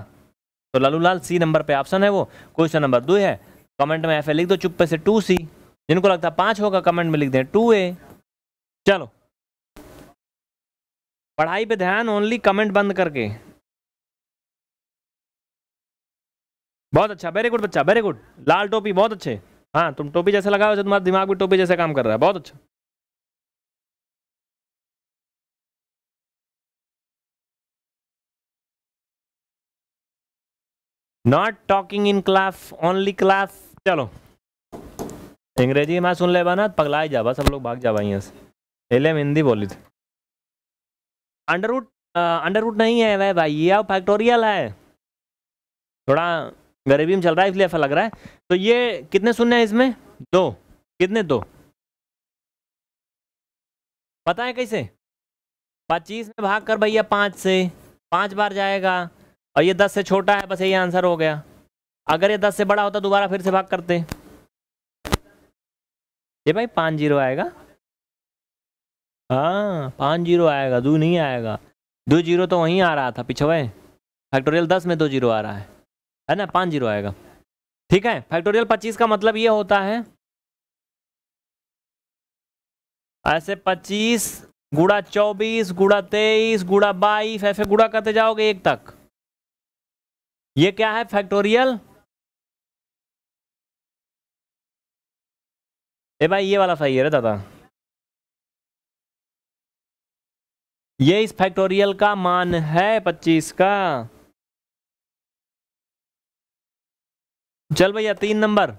तो लालू लाल सी नंबर पे ऑप्शन है वो क्वेश्चन नंबर दो है कमेंट में एफ ए लिख दो चुप्पे से टू सी जिनको लगता है पाँच होगा कमेंट में लिख दें टू ए चलो पढ़ाई पे ध्यान ओनली कमेंट बंद करके बहुत अच्छा वेरी गुड बच्चा वेरी गुड लाल टोपी बहुत अच्छे हाँ तुम टोपी जैसे लगाओ तुम्हारा दिमाग भी टोपी जैसे काम कर रहा है बहुत अच्छा not talking in class only class चलो अंग्रेजी में सुन ले बना पगला ही जावा सब लोग भाग जावा यहाँ से पहले हम हिंदी बोली थी अंडरवुड अंडरवुड नहीं है वह भाई ये फैक्टोरियल है थोड़ा गरीबी में चल रहा है इसलिए ऐसा लग रहा है तो ये कितने सुनने हैं इसमें दो कितने दो पता है कैसे पच्चीस में भाग कर भैया पाँच से पाँच बार जाएगा और ये दस से छोटा है बस यही आंसर हो गया अगर ये दस से बड़ा होता तो दोबारा फिर से भाग करते ये भाई पाँच जीरो आएगा हाँ पाँच जीरो आएगा दो नहीं आएगा दो जीरो तो वहीं आ रहा था पिछवे फैक्टोरियल दस में दो जीरो आ रहा है है ना पाँच जीरो आएगा ठीक है फैक्टोरियल पच्चीस का मतलब ये होता है ऐसे पच्चीस गुड़ा चौबीस गुड़ा तेईस गुड़ा बाईस ऐसे गुड़ा करते जाओगे एक तक ये क्या है फैक्टोरियल ए भाई ये वाला सही है रे दादा ये इस फैक्टोरियल का मान है पच्चीस का चल भैया तीन नंबर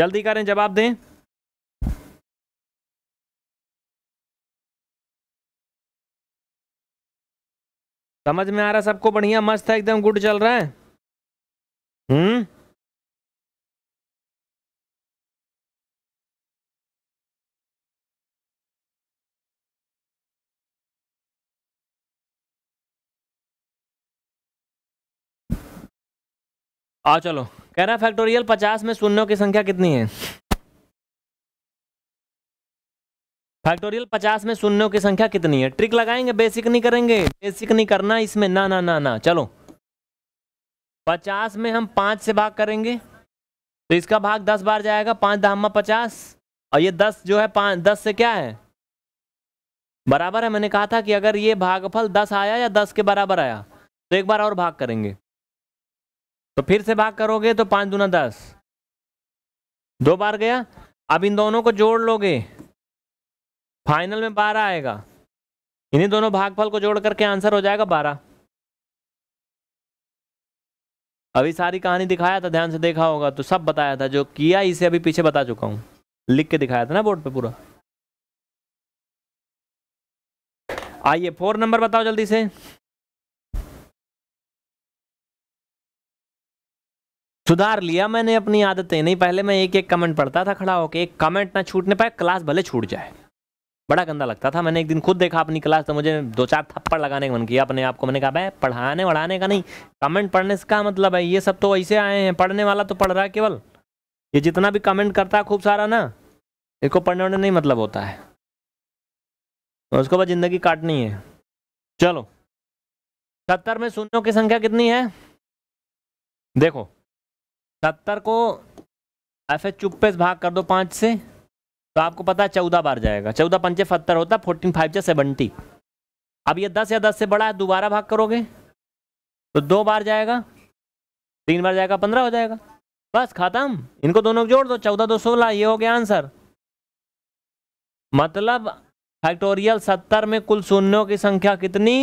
जल्दी करें जवाब दें समझ में आ रहा सबको बढ़िया मस्त है एकदम गुड चल रहा है हम्म आ चलो कह रहा फैक्टोरियल पचास में शून्यों की संख्या कितनी है फैक्टोरियल पचास में शून्यों की संख्या कितनी है ट्रिक लगाएंगे बेसिक नहीं करेंगे बेसिक नहीं करना इसमें ना ना ना ना चलो पचास में हम पाँच से भाग करेंगे तो इसका भाग दस बार जाएगा पाँच दामा पचास और ये दस जो है पाँच दस से क्या है बराबर है मैंने कहा था कि अगर ये भागफल दस आया या दस के बराबर आया तो एक बार और भाग करेंगे तो फिर से भाग करोगे तो पाँच दूना दस दो बार गया अब इन दोनों को जोड़ लोगे फाइनल में बारह आएगा इन्हीं दोनों भागफल को जोड़ करके आंसर हो जाएगा बारह अभी सारी कहानी दिखाया था ध्यान से देखा होगा तो सब बताया था जो किया इसे अभी पीछे बता चुका हूँ लिख के दिखाया था ना बोर्ड पे पूरा आइए फोर नंबर बताओ जल्दी से सुधार लिया मैंने अपनी आदतें नहीं पहले मैं एक एक कमेंट पढ़ता था खड़ा होकर एक कमेंट ना छूटने पाए क्लास भले छूट जाए बड़ा गंदा लगता था मैंने एक दिन खुद देखा अपनी क्लास तो मुझे दो चार थप्पड़ लगाने का मन किया अपने आप को मैंने कहा भाई पढ़ाने वढ़ाने का नहीं कमेंट पढ़ने से का मतलब है ये सब तो ऐसे आए हैं पढ़ने वाला तो पढ़ रहा है केवल ये जितना भी कमेंट करता है खूब सारा ना इसको पढ़ने वढ़ने नहीं मतलब होता है उसको बस ज़िंदगी काटनी है चलो सत्तर में शून्यों की संख्या कितनी है देखो सत्तर को ऐसे चुप्पे से भाग कर दो पाँच से तो आपको पता है चौदह बार जाएगा चौदह पंचे सत्तर होता है फोर्टीन फाइव से सेवेंटी अब ये दस या दस से बड़ा है दोबारा भाग करोगे तो दो बार जाएगा तीन बार जाएगा पंद्रह हो जाएगा बस खत्म इनको दोनों जोड़ दो चौदह दो सोलह ये हो गया आंसर मतलब फैक्टोरियल सत्तर में कुल शून्यों की संख्या कितनी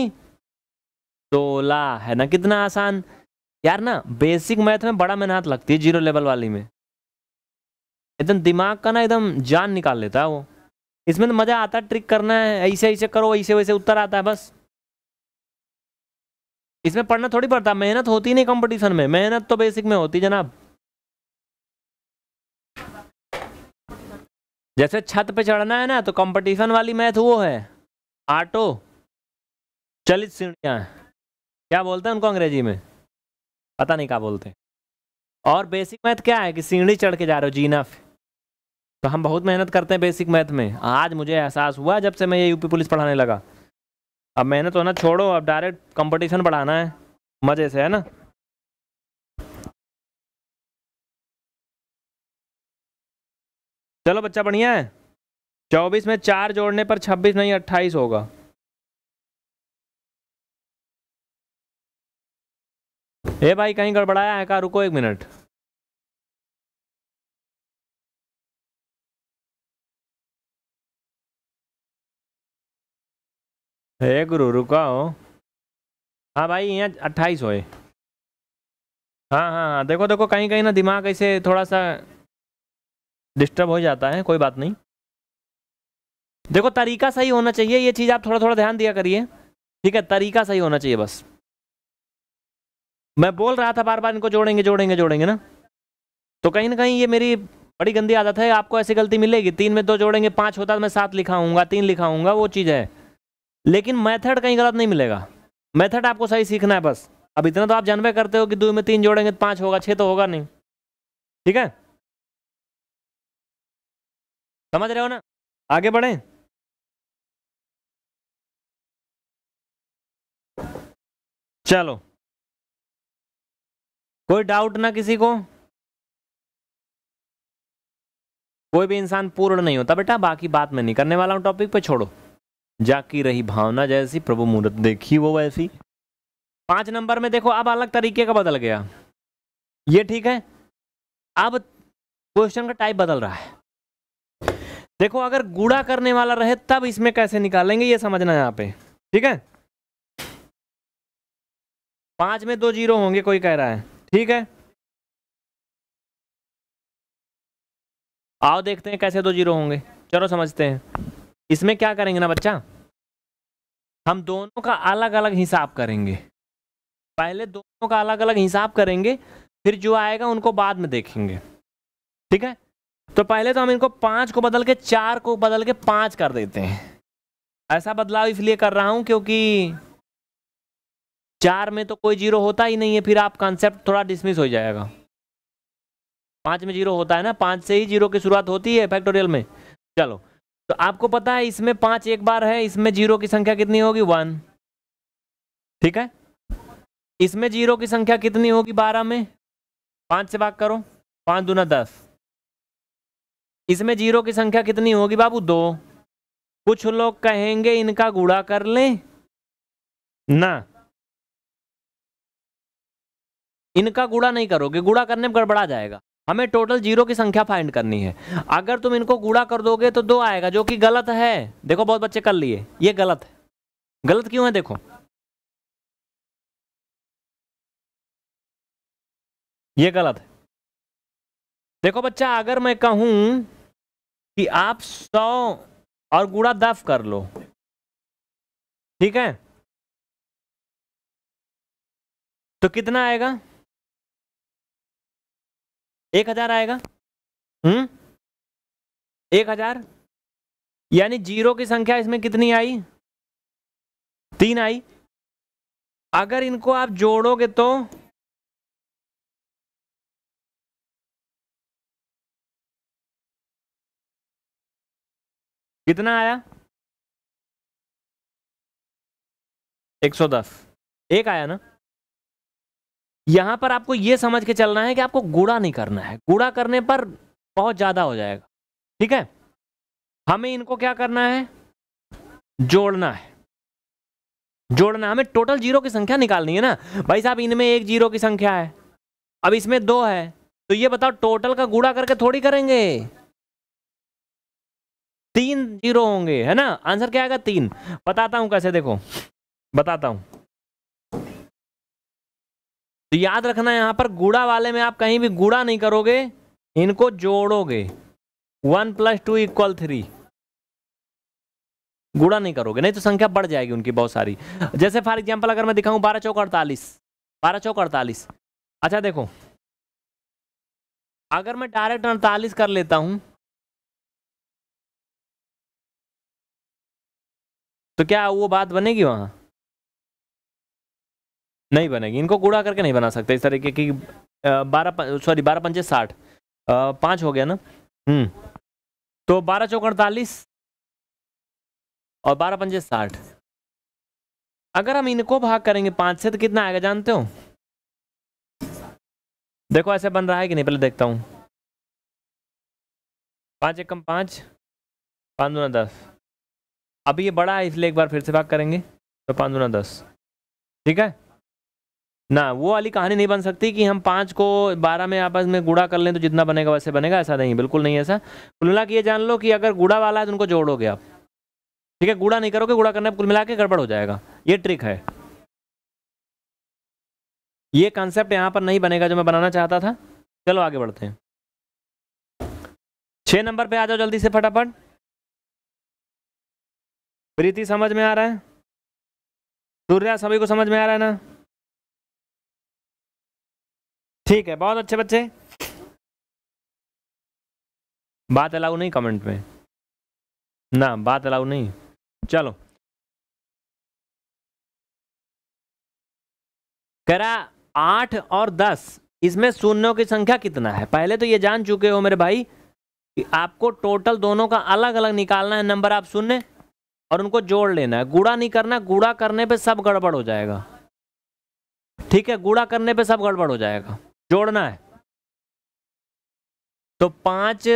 सोलह है ना कितना आसान यार ना बेसिक मैथ में बड़ा मेहनत लगती है जीरो लेवल वाली में एकदम दिमाग का ना एकदम जान निकाल लेता है वो इसमें तो मज़ा आता है ट्रिक करना है ऐसे ऐसे करो ऐसे वैसे उत्तर आता है बस इसमें पढ़ना थोड़ी पड़ता मेहनत होती नहीं कंपटीशन में मेहनत तो बेसिक में होती जनाब जैसे छत पे चढ़ना है ना तो कंपटीशन वाली मैथ वो है ऑटो चलित सीढ़िया क्या बोलते हैं उनको अंग्रेजी में पता नहीं क्या बोलते और बेसिक मैथ क्या है कि सीढ़ी चढ़ के जा रहे हो जीना तो हम बहुत मेहनत करते हैं बेसिक मैथ में आज मुझे एहसास हुआ जब से मैं ये यूपी पुलिस पढ़ाने लगा अब मेहनत होना छोड़ो अब डायरेक्ट कंपटीशन बढ़ाना है मज़े से है ना चलो बच्चा बढ़िया है चौबीस में चार जोड़ने पर छब्बीस नहीं अट्ठाईस होगा ए भाई कहीं गड़बड़ाया है का रुको एक मिनट हे गुरु रुकाओ हाँ भाई यहाँ अट्ठाईस हो हाँ हाँ हाँ देखो देखो कहीं कहीं ना दिमाग ऐसे थोड़ा सा डिस्टर्ब हो जाता है कोई बात नहीं देखो तरीका सही होना चाहिए ये चीज़ आप थोड़ा थोड़ा ध्यान दिया करिए ठीक है तरीका सही होना चाहिए बस मैं बोल रहा था बार बार इनको जोड़ेंगे जोड़ेंगे जोड़ेंगे ना तो कहीं ना कहीं ये मेरी बड़ी गंदी आदत है आपको ऐसी गलती मिलेगी तीन में दो जोड़ेंगे पाँच होता तो मैं सात लिखाऊंगा तीन लिखाऊंगा वो चीज़ है लेकिन मेथड कहीं गलत नहीं मिलेगा मेथड आपको सही सीखना है बस अब इतना तो आप जानवे करते हो कि दो में तीन जोड़ेंगे तो पाँच होगा छः तो होगा नहीं ठीक है समझ रहे हो ना आगे बढ़ें चलो कोई डाउट ना किसी को कोई भी इंसान पूर्ण नहीं होता बेटा बाकी बात मैं नहीं करने वाला हूँ टॉपिक पे छोड़ो जाकी रही भावना जैसी प्रभु मुहूर्त देखी वो वैसी पांच नंबर में देखो अब अलग तरीके का बदल गया ये ठीक है अब क्वेश्चन का टाइप बदल रहा है देखो अगर गुड़ा करने वाला रहे तब इसमें कैसे निकालेंगे ये समझना यहाँ पे ठीक है पांच में दो जीरो होंगे कोई कह रहा है ठीक है आओ देखते हैं कैसे दो जीरो होंगे चलो समझते हैं इसमें क्या करेंगे ना बच्चा हम दोनों का अलग अलग हिसाब करेंगे पहले दोनों का अलग अलग हिसाब करेंगे फिर जो आएगा उनको बाद में देखेंगे ठीक है तो पहले तो हम इनको पाँच को बदल के चार को बदल के पाँच कर देते हैं ऐसा बदलाव इसलिए कर रहा हूँ क्योंकि चार में तो कोई जीरो होता ही नहीं है फिर आप कॉन्सेप्ट थोड़ा डिसमिस हो जाएगा पाँच में जीरो होता है ना पाँच से ही जीरो की शुरुआत होती है फैक्टोरियल में चलो तो आपको पता है इसमें पांच एक बार है इसमें जीरो की संख्या कितनी होगी वन ठीक है इसमें जीरो की संख्या कितनी होगी बारह में पांच से बात करो पांच दूना दस इसमें जीरो की संख्या कितनी होगी बाबू दो कुछ लोग कहेंगे इनका गुड़ा कर लें ना इनका गुड़ा नहीं करोगे गुड़ा करने में गड़बड़ा जाएगा हमें टोटल जीरो की संख्या फाइंड करनी है अगर तुम इनको गुड़ा कर दोगे तो दो आएगा जो कि गलत है देखो बहुत बच्चे कर लिए ये गलत है गलत क्यों है देखो ये गलत है देखो बच्चा अगर मैं कहूं कि आप सौ और गुड़ा दफ कर लो ठीक है तो कितना आएगा एक हजार आएगा हम्म एक हजार यानी जीरो की संख्या इसमें कितनी आई तीन आई अगर इनको आप जोड़ोगे तो कितना आया एक सौ दस एक आया ना यहां पर आपको यह समझ के चलना है कि आपको गुड़ा नहीं करना है गुड़ा करने पर बहुत ज़्यादा हो जाएगा ठीक है हमें इनको क्या करना है जोड़ना है जोड़ना हमें टोटल जीरो की संख्या निकालनी है ना भाई साहब इनमें एक जीरो की संख्या है अब इसमें दो है तो ये बताओ टोटल का गुड़ा करके थोड़ी करेंगे तीन जीरो होंगे है ना आंसर क्या आएगा तीन बताता हूं कैसे देखो बताता हूँ तो याद रखना यहाँ पर गुड़ा वाले में आप कहीं भी गुड़ा नहीं करोगे इनको जोड़ोगे one plus two equal three गुड़ा नहीं करोगे नहीं तो संख्या बढ़ जाएगी उनकी बहुत सारी जैसे फॉर एग्जाम्पल अगर मैं दिखाऊं बारह चौक अड़तालीस बारह चौक अड़तालीस अच्छा देखो अगर मैं डायरेक्ट अड़तालीस कर लेता हूं तो क्या वो बात बनेगी वहां नहीं बनेगी इनको गुड़ा करके नहीं बना सकते इस तरीके की बारह सॉरी बारह पंचे साठ पाँच हो गया ना हम्म। तो बारह चौक अड़तालीस और बारह पंचे साठ अगर हम इनको भाग करेंगे पाँच से तो कितना आएगा जानते हो देखो ऐसे बन रहा है कि नहीं पहले देखता हूँ पाँच एक कम पाँच पाँच दूना दस अभी ये बड़ा है इसलिए एक बार फिर से भाग करेंगे तो पाँच दूना दस ठीक है ना वो वाली कहानी नहीं बन सकती कि हम पाँच को बारह में आपस में गुड़ा कर लें तो जितना बनेगा वैसे बनेगा ऐसा नहीं बिल्कुल नहीं ऐसा कुल मिला ये जान लो कि अगर गुड़ा वाला है तो उनको जोड़ोगे आप ठीक है गुड़ा नहीं करोगे गुड़ा करने कुल मिला के गड़बड़ हो जाएगा ये ट्रिक है ये कॉन्सेप्ट यहाँ पर नहीं बनेगा जो मैं बनाना चाहता था चलो आगे बढ़ते हैं छः नंबर पर आ जाओ जल्दी से फटाफट प्रीति समझ में आ रहा है सूर्या सभी को समझ में आ रहा है ना ठीक है बहुत अच्छे बच्चे बात अलाउ नहीं कमेंट में ना बात अलाउ नहीं चलो कह रहा आठ और दस इसमें शून्यों की संख्या कितना है पहले तो ये जान चुके हो मेरे भाई कि आपको टोटल दोनों का अलग अलग निकालना है नंबर आप शून्य और उनको जोड़ लेना है गुड़ा नहीं करना गुड़ा करने पे सब गड़बड़ हो जाएगा ठीक है गुड़ा करने पे सब गड़बड़ हो जाएगा जोड़ना है तो पांच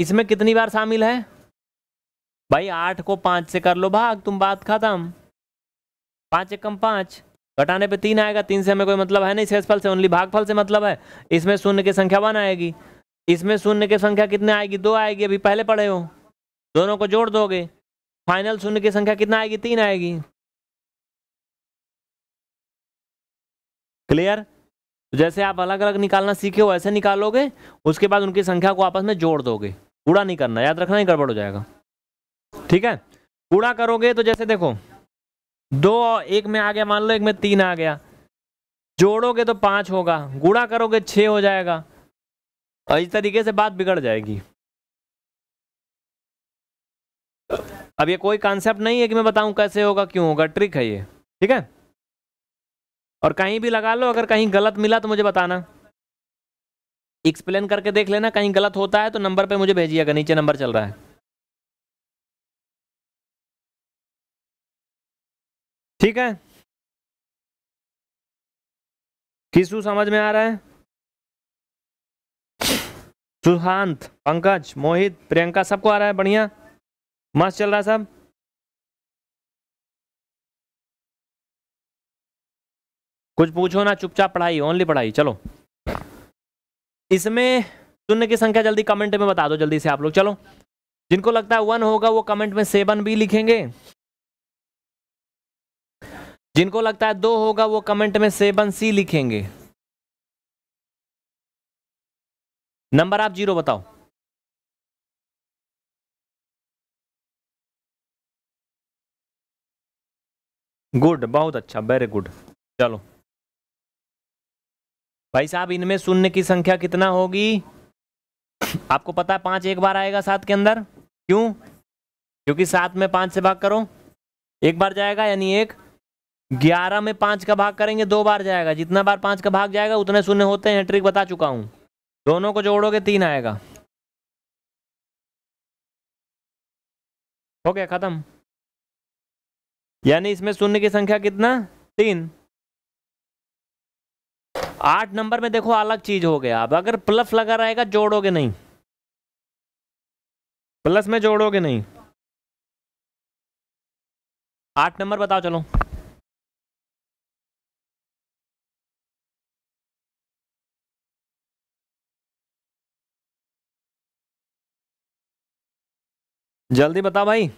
इसमें कितनी बार शामिल है भाई आठ को पांच से कर लो भाग तुम बात खत्म पांच एक कम पांच घटाने पे तीन आएगा तीन से हमें कोई मतलब है नहीं शेषफल से ओनली भागफल से मतलब है इसमें शून्य की संख्या वन आएगी इसमें शून्य की संख्या कितने आएगी दो आएगी अभी पहले पढ़े हो दोनों को जोड़ दोगे फाइनल शून्य की संख्या कितना आएगी तीन आएगी क्लियर तो जैसे आप अलग अलग निकालना सीखे हो ऐसे निकालोगे उसके बाद उनकी संख्या को आपस में जोड़ दोगे कूड़ा नहीं करना याद रखना ही गड़बड़ हो जाएगा ठीक है कूड़ा करोगे तो जैसे देखो दो एक में आ गया मान लो एक में तीन आ गया जोड़ोगे तो पाँच होगा गुड़ा करोगे छः हो जाएगा और इस तरीके से बात बिगड़ जाएगी अब ये कोई कॉन्सेप्ट नहीं है कि मैं बताऊं कैसे होगा क्यों होगा ट्रिक है ये ठीक है और कहीं भी लगा लो अगर कहीं गलत मिला तो मुझे बताना एक्सप्लेन करके देख लेना कहीं गलत होता है तो नंबर पे मुझे भेजिएगा नीचे नंबर चल रहा है ठीक है किसू समझ में आ रहा है सुशांत पंकज मोहित प्रियंका सबको आ रहा है बढ़िया मस्त चल रहा है सब कुछ पूछो ना चुपचाप पढ़ाई ओनली पढ़ाई चलो इसमें शून्य की संख्या जल्दी कमेंट में बता दो जल्दी से आप लोग चलो जिनको लगता है वन होगा वो कमेंट में सेवन भी लिखेंगे जिनको लगता है दो होगा वो कमेंट में सेवन सी लिखेंगे नंबर आप जीरो बताओ गुड बहुत अच्छा वेरी गुड चलो भाई साहब इनमें शून्य की संख्या कितना होगी आपको पता है पांच एक बार आएगा सात के अंदर क्यों क्योंकि सात में पांच से भाग करो एक बार जाएगा यानी एक ग्यारह में पांच का भाग करेंगे दो बार जाएगा जितना बार पांच का भाग जाएगा उतने शून्य होते हैं ट्रिक बता चुका हूं दोनों को जोड़ोगे तीन आएगा हो गया ख़त्म यानी इसमें शून्य की संख्या कितना तीन आठ नंबर में देखो अलग चीज हो गया अब अगर प्लस लगा रहेगा जोड़ोगे नहीं प्लस में जोड़ोगे नहीं आठ नंबर बताओ चलो जल्दी बताओ भाई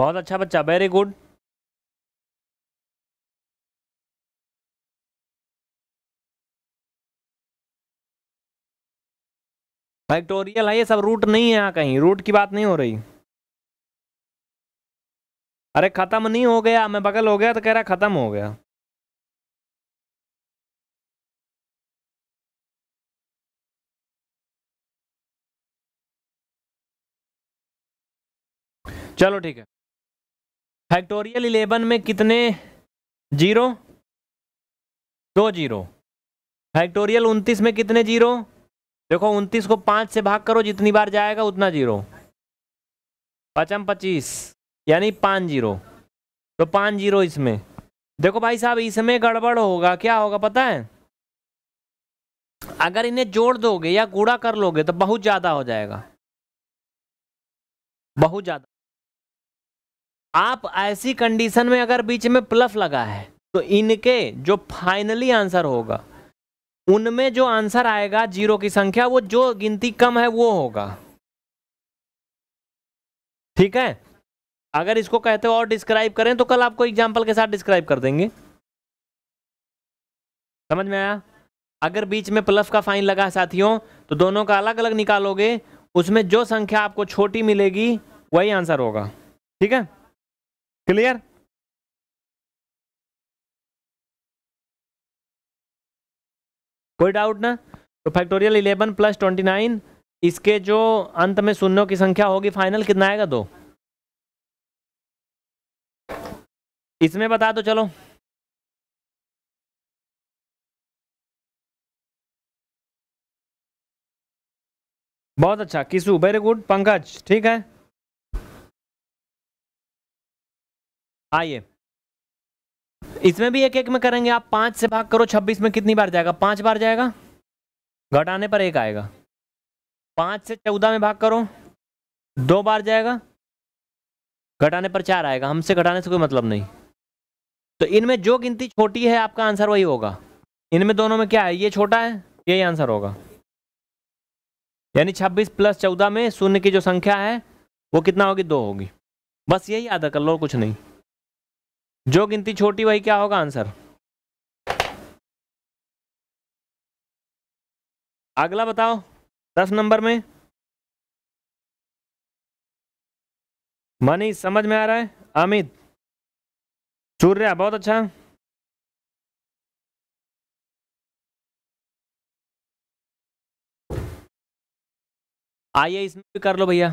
बहुत अच्छा बच्चा वेरी गुड फैक्टोरियल है ये सब रूट नहीं है यहाँ कहीं रूट की बात नहीं हो रही अरे ख़त्म नहीं हो गया मैं बगल हो गया तो कह रहा ख़त्म हो गया चलो ठीक है फैक्टोरियल इलेवन में कितने जीरो दो जीरो फैक्टोरियल उनतीस में कितने जीरो देखो उन्तीस को पांच से भाग करो जितनी बार जाएगा उतना जीरो पचम पच्चीस यानी पाँच जीरो तो पाँच जीरो इसमें देखो भाई साहब इसमें गड़बड़ होगा क्या होगा पता है अगर इन्हें जोड़ दोगे या कूड़ा कर लोगे तो बहुत ज़्यादा हो जाएगा बहुत ज़्यादा आप ऐसी कंडीशन में अगर बीच में प्लस लगा है तो इनके जो फाइनली आंसर होगा उनमें जो आंसर आएगा जीरो की संख्या वो जो गिनती कम है वो होगा ठीक है अगर इसको कहते हो और डिस्क्राइब करें तो कल आपको एग्जाम्पल के साथ डिस्क्राइब कर देंगे समझ में आया अगर बीच में प्लस का फाइन लगा साथियों तो दोनों का अलग अलग निकालोगे उसमें जो संख्या आपको छोटी मिलेगी वही आंसर होगा ठीक है क्लियर कोई डाउट ना तो factorial eleven plus twenty nine इसके जो अंत में शून्यों की संख्या होगी फाइनल कितना आएगा दो इसमें बता दो चलो बहुत अच्छा किसु वेरी गुड पंकज ठीक है आइए इसमें भी एक एक में करेंगे आप पाँच से भाग करो छब्बीस में कितनी बार जाएगा पाँच बार जाएगा घटाने पर एक आएगा पाँच से चौदह में भाग करो दो बार जाएगा घटाने पर चार आएगा हमसे घटाने से कोई मतलब नहीं तो इनमें जो गिनती छोटी है आपका आंसर वही होगा इनमें दोनों में क्या है ये छोटा है यही आंसर होगा यानी 26 प्लस 14 में शून्य की जो संख्या है वो कितना होगी दो होगी बस यही याद कर लो कुछ नहीं जो गिनती छोटी वही क्या होगा आंसर अगला बताओ दस नंबर में मनीष समझ में आ रहा है अमित सूर्या बहुत अच्छा आइए इसमें भी कर लो भैया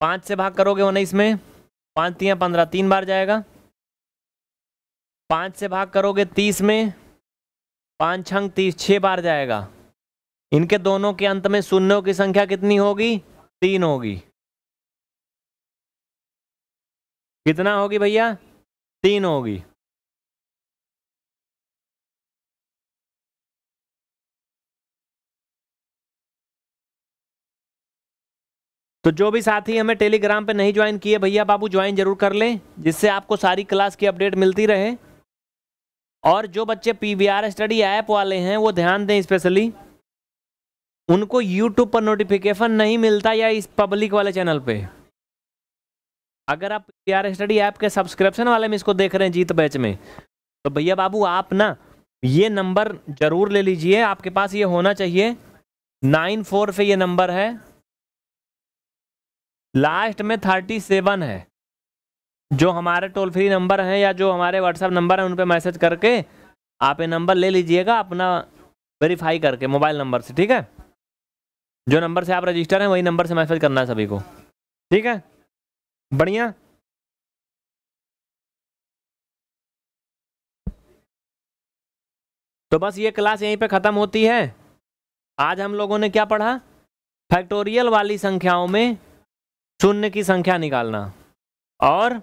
पांच से भाग करोगे वो नहीं इसमें पांच तीन पंद्रह तीन बार जाएगा पाँच से भाग करोगे तीस में पाँच छंग तीस छः बार जाएगा इनके दोनों के अंत में शून्यों की संख्या कितनी होगी तीन होगी कितना होगी भैया तीन होगी तो जो भी साथी हमें टेलीग्राम पे नहीं ज्वाइन किए भैया बाबू ज्वाइन जरूर कर लें जिससे आपको सारी क्लास की अपडेट मिलती रहे और जो बच्चे P V R study app वाले हैं वो ध्यान दें स्पेशली उनको यूट्यूब पर नोटिफिकेशन नहीं मिलता या इस पब्लिक वाले चैनल पे अगर आप पी आर स्टडी ऐप के सब्सक्रिप्शन वाले में इसको देख रहे हैं जीत बैच में तो भैया बाबू आप ना ये नंबर ज़रूर ले लीजिए आपके पास ये होना चाहिए नाइन फोर पे ये नंबर है लास्ट में थर्टी सेवन है जो हमारे टोल फ्री नंबर हैं या जो हमारे व्हाट्सएप नंबर हैं उन पर मैसेज करके आप ये नंबर ले लीजिएगा अपना वेरीफाई करके मोबाइल नंबर से ठीक है जो नंबर से आप रजिस्टर हैं वही नंबर से मैसेज करना है सभी को ठीक है बढ़िया तो बस ये क्लास यहीं पे ख़त्म होती है आज हम लोगों ने क्या पढ़ा फैक्टोरियल वाली संख्याओं में शून्य की संख्या निकालना और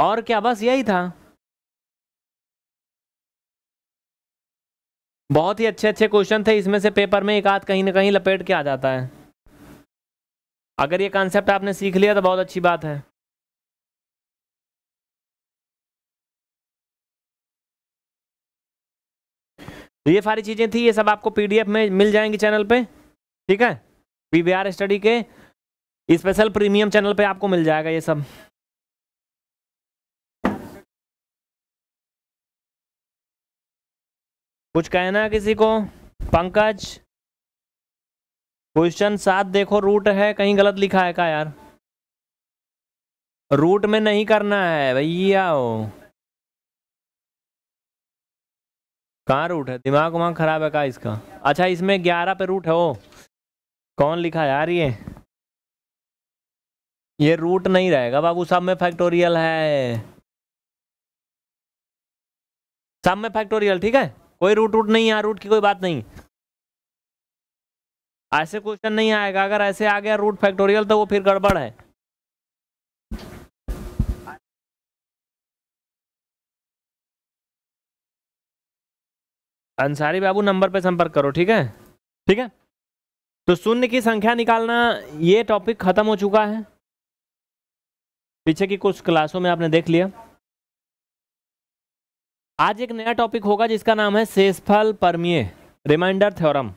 और क्या बस यही था बहुत ही अच्छे अच्छे क्वेश्चन थे इसमें से पेपर में एक आध कहीं ना कहीं लपेट के आ जाता है अगर ये कॉन्सेप्ट आपने सीख लिया तो बहुत अच्छी बात है तो ये सारी चीज़ें थी ये सब आपको पीडीएफ में मिल जाएंगी चैनल पे ठीक है पीवीआर स्टडी के स्पेशल प्रीमियम चैनल पे आपको मिल जाएगा ये सब कुछ कहना है किसी को पंकज क्वेश्चन सात देखो रूट है कहीं गलत लिखा है का यार रूट में नहीं करना है भैया ओ कहाँ रूट है दिमाग वमाग खराब है का इसका अच्छा इसमें ग्यारह पे रूट है ओ कौन लिखा यार ये ये रूट नहीं रहेगा बाबू सब में फैक्टोरियल है सब में फैक्टोरियल ठीक है कोई रूट रूट नहीं यहाँ रूट की कोई बात नहीं ऐसे क्वेश्चन नहीं आएगा अगर ऐसे आ गया रूट फैक्टोरियल तो वो फिर गड़बड़ है अंसारी बाबू नंबर पे संपर्क करो ठीक है ठीक है तो शून्य की संख्या निकालना ये टॉपिक खत्म हो चुका है पीछे की कुछ क्लासों में आपने देख लिया आज एक नया टॉपिक होगा जिसका नाम है शेषफल परमीय रिमाइंडर थ्योरम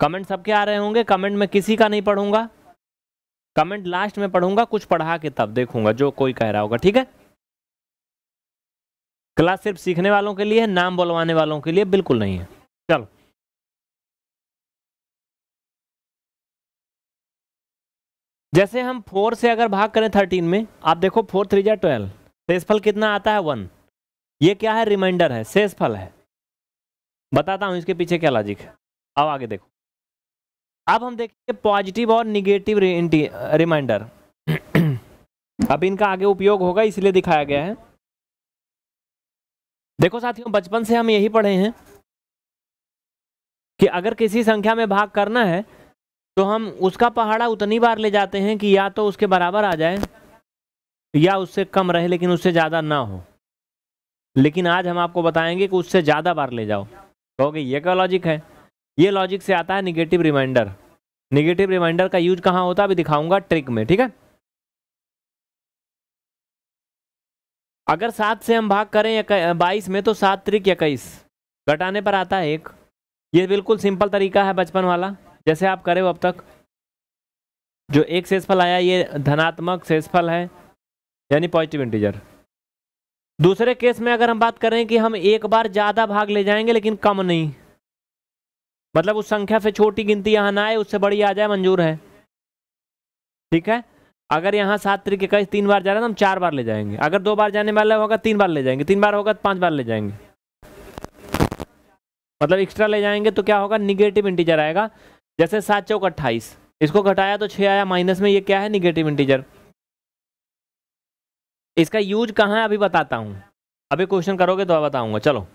कमेंट सबके आ रहे होंगे कमेंट में किसी का नहीं पढ़ूंगा कमेंट लास्ट में पढ़ूंगा कुछ पढ़ा के तब देखूंगा जो कोई कह रहा होगा ठीक है क्लास सिर्फ सीखने वालों के लिए है नाम बुलवाने वालों के लिए बिल्कुल नहीं है चलो जैसे हम फोर से अगर भाग करें थर्टीन में आप देखो फोर थ्री जै ट्वेल्व शेषफल कितना आता है वन ये क्या है रिमाइंडर है शेष फल है बताता हूं इसके पीछे क्या लॉजिक है अब आगे देखो अब हम देखेंगे पॉजिटिव और निगेटिव रिमाइंडर [CLEARS THROAT] अब इनका आगे उपयोग होगा इसलिए दिखाया गया है देखो साथियों बचपन से हम यही पढ़े हैं कि अगर किसी संख्या में भाग करना है तो हम उसका पहाड़ा उतनी बार ले जाते हैं कि या तो उसके बराबर आ जाए या उससे कम रहे लेकिन उससे ज़्यादा ना हो लेकिन आज हम आपको बताएंगे कि उससे ज़्यादा बार ले जाओ कहोगे ये क्या लॉजिक है ये लॉजिक से आता है निगेटिव रिमाइंडर निगेटिव रिमाइंडर का यूज कहाँ होता है अभी दिखाऊंगा ट्रिक में ठीक है अगर सात से हम भाग करें बाईस में तो सात त्रिक इक्कीस घटाने पर आता है एक ये बिल्कुल सिंपल तरीका है बचपन वाला जैसे आप करे हो अब तक जो एक सेसफल आया ये धनात्मक सेसफल है यानी पॉजिटिव इंटीजर दूसरे केस में अगर हम बात करें कि हम एक बार ज़्यादा भाग ले जाएंगे लेकिन कम नहीं मतलब उस संख्या से छोटी गिनती यहाँ ना आए उससे बड़ी आ जाए मंजूर है ठीक है अगर यहाँ सात तरीके का तीन बार जा रहा है तो हम चार बार ले जाएंगे अगर दो बार जाने वाला होगा तीन बार ले जाएंगे तीन बार होगा तो पाँच बार ले जाएंगे मतलब एक्स्ट्रा ले जाएंगे तो क्या होगा निगेटिव इंटीजर आएगा जैसे सात चौक अट्ठाईस इसको घटाया तो छः आया माइनस में ये क्या है निगेटिव इंटीजर इसका यूज कहाँ है अभी बताता हूँ अभी क्वेश्चन करोगे तो बताऊंगा चलो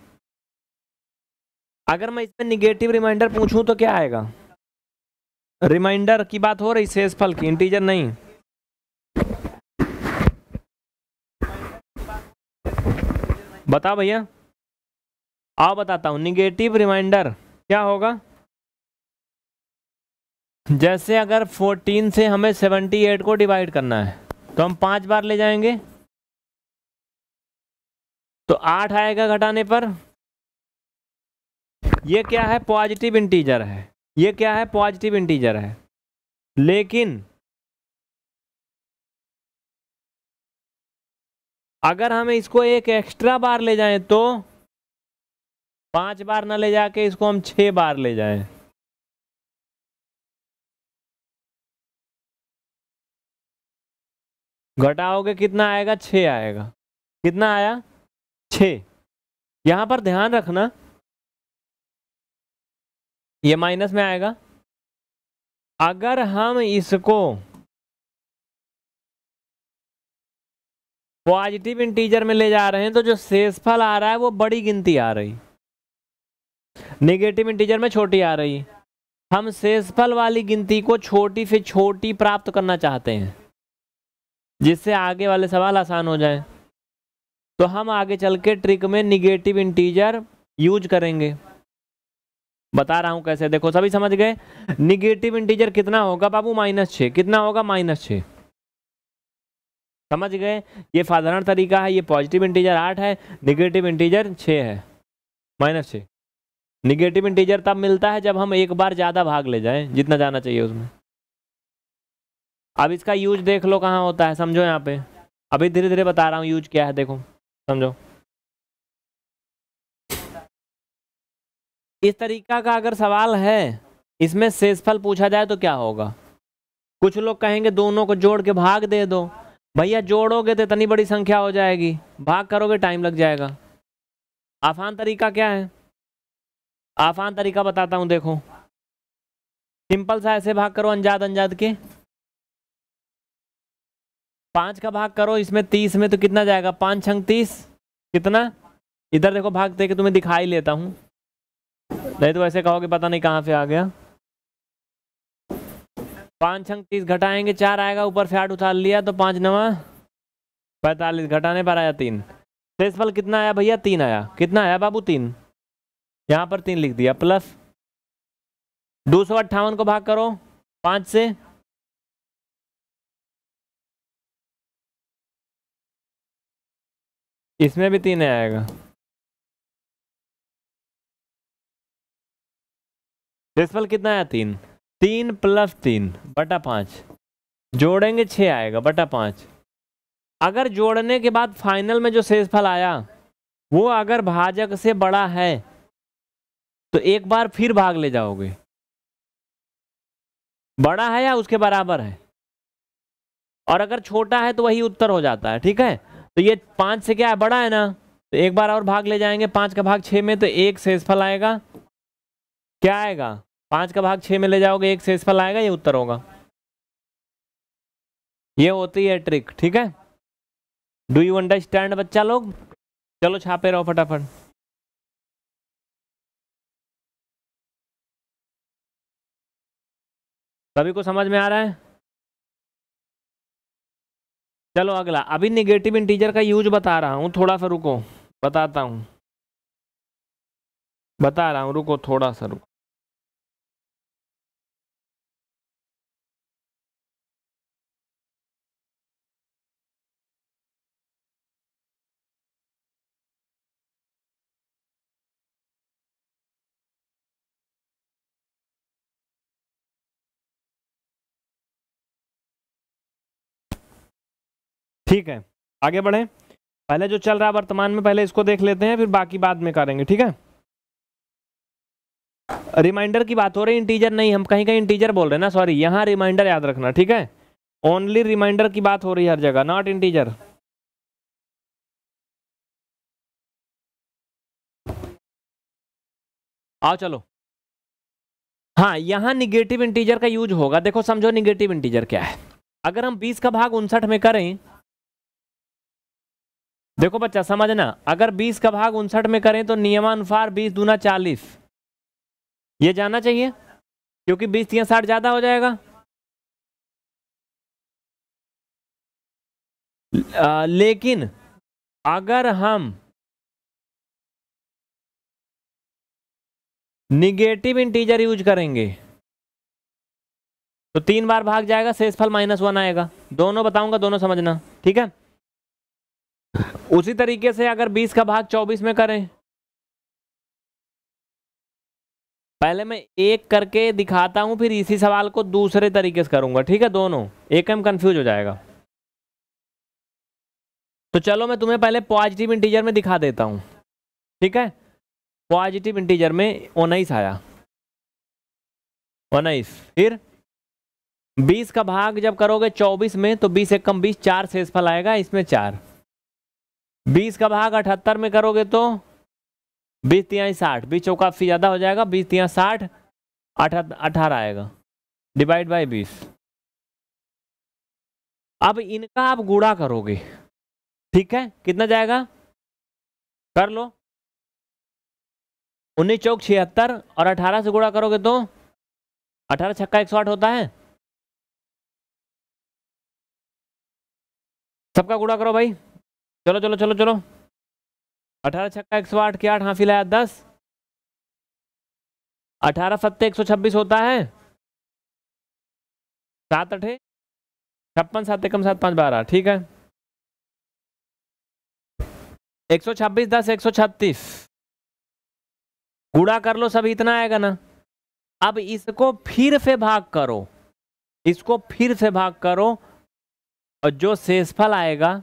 अगर मैं इसमें निगेटिव रिमाइंडर पूछूँ तो क्या आएगा रिमाइंडर की बात हो रही शेषफल की इंटीजर नहीं बता भैया आओ बताता हूँ निगेटिव रिमाइंडर क्या होगा जैसे अगर 14 से हमें 78 को डिवाइड करना है तो हम पांच बार ले जाएंगे तो आठ आएगा घटाने पर यह क्या है पॉजिटिव इंटीजर है यह क्या है पॉजिटिव इंटीजर है लेकिन अगर हम इसको एक एक्स्ट्रा बार ले जाएं तो पांच बार ना ले जाके इसको हम छह बार ले जाएं घटाओगे कितना आएगा छह आएगा कितना आया छ यहां पर ध्यान रखना ये माइनस में आएगा अगर हम इसको पॉजिटिव इंटीजर में ले जा रहे हैं तो जो शेषफल आ रहा है वो बड़ी गिनती आ रही नेगेटिव इंटीजर में छोटी आ रही हम शेषफल वाली गिनती को छोटी से छोटी प्राप्त करना चाहते हैं जिससे आगे वाले सवाल आसान हो जाएं तो हम आगे चल के ट्रिक में निगेटिव इंटीजर यूज करेंगे बता रहा हूं कैसे देखो सभी समझ गए निगेटिव इंटीजर कितना होगा बाबू माइनस छ कितना होगा माइनस छ समझ गए ये साधारण तरीका है ये पॉजिटिव इंटीजर आठ है निगेटिव इंटीजर छ है माइनस छ निगेटिव इंटीजर तब मिलता है जब हम एक बार ज़्यादा भाग ले जाएं जितना जाना चाहिए उसमें अब इसका यूज देख लो कहाँ होता है समझो यहाँ पे अभी धीरे धीरे बता रहा हूँ यूज क्या है देखो समझो इस तरीका का अगर सवाल है इसमें शेषफल पूछा जाए तो क्या होगा कुछ लोग कहेंगे दोनों को जोड़ के भाग दे दो भैया जोड़ोगे तो इतनी बड़ी संख्या हो जाएगी भाग करोगे टाइम लग जाएगा आसान तरीका क्या है आसान तरीका बताता हूँ देखो सिंपल सा ऐसे भाग करो अंजाद अंजाद के पाँच का भाग करो इसमें तीस में तो कितना जाएगा पाँच छंग तीस कितना इधर देखो भाग दे के तुम्हें दिखाई लेता हूँ नहीं तो ऐसे कहोगे पता नहीं कहाँ से आ गया पाँच छंग तीस घटाएंगे चार आएगा ऊपर से आठ उठा लिया तो पाँच नवा पैंतालीस घटाने पर आया तीन शेषफल कितना आया भैया तीन आया कितना आया बाबू तीन यहाँ पर तीन लिख दिया प्लस दो सौ अट्ठावन को भाग करो पाँच से इसमें भी तीन आएगा डेसिमल कितना आया तीन तीन प्लस तीन बटा पाँच जोड़ेंगे छः आएगा बटा पाँच अगर जोड़ने के बाद फाइनल में जो शेषफल आया वो अगर भाजक से बड़ा है तो एक बार फिर भाग ले जाओगे बड़ा है या उसके बराबर है और अगर छोटा है तो वही उत्तर हो जाता है ठीक है तो ये पाँच से क्या है बड़ा है ना तो एक बार और भाग ले जाएंगे पाँच का भाग छः में तो एक शेषफल आएगा क्या आएगा पाँच का भाग छः में ले जाओगे एक शेषफल आएगा ये उत्तर होगा ये होती है ट्रिक ठीक है डू यू अंडरस्टैंड बच्चा लोग चलो छापे रहो फटाफट सभी को समझ में आ रहा है चलो अगला अभी निगेटिव इंटीजर का यूज बता रहा हूँ थोड़ा सा रुको बताता हूँ बता रहा हूँ रुको थोड़ा सा रुको ठीक है आगे बढ़े पहले जो चल रहा है वर्तमान में पहले इसको देख लेते हैं फिर बाकी बाद में करेंगे ठीक है रिमाइंडर की बात हो रही इंटीजर नहीं हम कहीं कहीं इंटीजर बोल रहे हैं ना सॉरी यहाँ रिमाइंडर याद रखना ठीक है ओनली रिमाइंडर की बात हो रही है हर जगह नॉट इंटीजर आओ चलो हाँ यहाँ निगेटिव इंटीजर का यूज होगा देखो समझो निगेटिव इंटीजर क्या है अगर हम 20 का भाग उनसठ में करें देखो बच्चा समझना अगर 20 का भाग उनसठ में करें तो नियमानुसार 20 दूना 40 ये जाना चाहिए क्योंकि 20 या साठ ज़्यादा हो जाएगा आ, लेकिन अगर हम निगेटिव इंटीजर यूज करेंगे तो तीन बार भाग जाएगा शेषफल माइनस वन आएगा दोनों बताऊंगा दोनों समझना ठीक है उसी तरीके से अगर 20 का भाग 24 में करें पहले मैं एक करके दिखाता हूं फिर इसी सवाल को दूसरे तरीके से करूंगा ठीक है दोनों एक एम कंफ्यूज हो जाएगा तो चलो मैं तुम्हें पहले पॉजिटिव इंटीजर में दिखा देता हूं ठीक है पॉजिटिव इंटीजर में उन्नीस आया उन्नीस फिर बीस का भाग जब करोगे चौबीस में तो बीस एक कम बीस चार शेषफल आएगा इसमें चार बीस का भाग अठहत्तर में करोगे तो बीस तिया साठ बीस चौका फी ज़्यादा हो जाएगा बीस तिया साठ अठारह आएगा डिवाइड बाई बीस अब इनका आप गुड़ा करोगे ठीक है कितना जाएगा कर लो उन्नीस चौक छिहत्तर और अठारह से गुड़ा करोगे तो अठारह छक्का एक सौ आठ होता है सबका गुड़ा करो भाई चलो चलो चलो चलो अठारह छक्का एक सौ आठ के आठ हाफी लाया दस अठारह फत्ते एक सौ छब्बीस होता है सात अठे छप्पन सात एकम सात पाँच बारह ठीक है एक सौ छब्बीस दस एक सौ छत्तीस गुड़ा कर लो सब इतना आएगा ना अब इसको फिर से भाग करो इसको फिर से भाग करो और जो शेषफल आएगा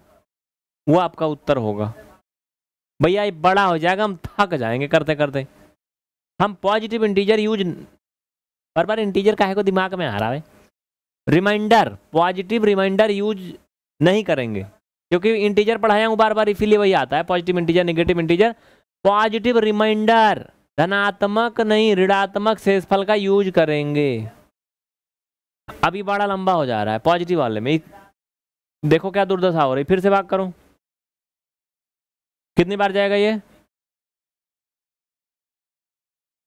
वो आपका उत्तर होगा भैया ये बड़ा हो जाएगा हम थक जाएंगे करते करते हम पॉजिटिव इंटीजर यूज बार बार इंटीजर काहे को दिमाग में आ रहा है रिमाइंडर पॉजिटिव रिमाइंडर यूज नहीं करेंगे क्योंकि इंटीजर पढ़ाया हूँ बार बार इसीलिए वही आता है positive integer negative integer positive remainder धनात्मक नहीं ऋणात्मक शेषफल का यूज करेंगे अभी बड़ा लंबा हो जा रहा है पॉजिटिव वाले में देखो क्या दुर्दशा हो रही फिर से बात करूँ कितनी बार जाएगा ये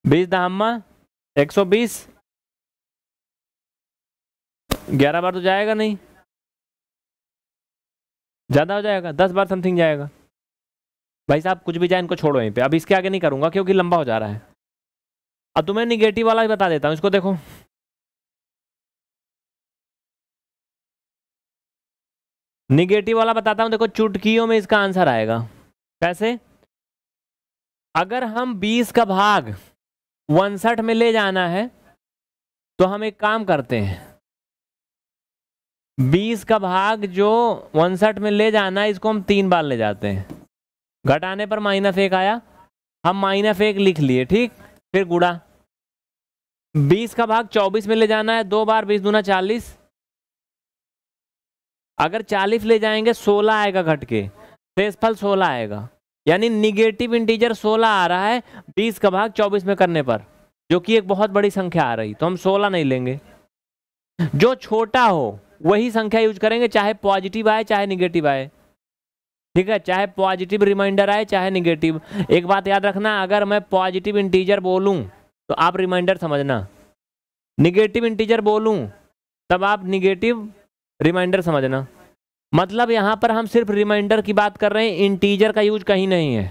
बीस दहामा एक सौ बीस ग्यारह बार तो जाएगा नहीं ज़्यादा हो जाएगा दस बार समथिंग जाएगा भाई साहब कुछ भी जाए इनको छोड़ो यहीं पे अब इसके आगे नहीं करूंगा क्योंकि लंबा हो जा रहा है अब तुम्हें तो निगेटिव वाला भी बता देता हूँ इसको देखो निगेटिव वाला बताता हूँ देखो चुटकियों में इसका आंसर आएगा कैसे अगर हम 20 का भाग उनसठ में ले जाना है तो हम एक काम करते हैं 20 का भाग जो उनसठ में ले जाना है इसको हम तीन बार ले जाते हैं घटाने पर माइनस एक आया हम माइनस एक लिख लिए ठीक फिर गुड़ा 20 का भाग 24 में ले जाना है दो बार 20 दूना 40 अगर 40 ले जाएंगे 16 आएगा घट के शेषफल 16 आएगा यानी निगेटिव इंटीजर 16 आ रहा है 20 का भाग 24 में करने पर जो कि एक बहुत बड़ी संख्या आ रही तो हम 16 नहीं लेंगे जो छोटा हो वही संख्या यूज करेंगे चाहे पॉजिटिव आए चाहे निगेटिव आए ठीक है चाहे पॉजिटिव रिमाइंडर आए चाहे निगेटिव एक बात याद रखना अगर मैं पॉजिटिव इंटीजर बोलूँ तो आप रिमाइंडर समझना निगेटिव इंटीजर बोलूँ तब आप निगेटिव रिमाइंडर समझना मतलब यहाँ पर हम सिर्फ रिमाइंडर की बात कर रहे हैं इंटीजर का यूज कहीं नहीं है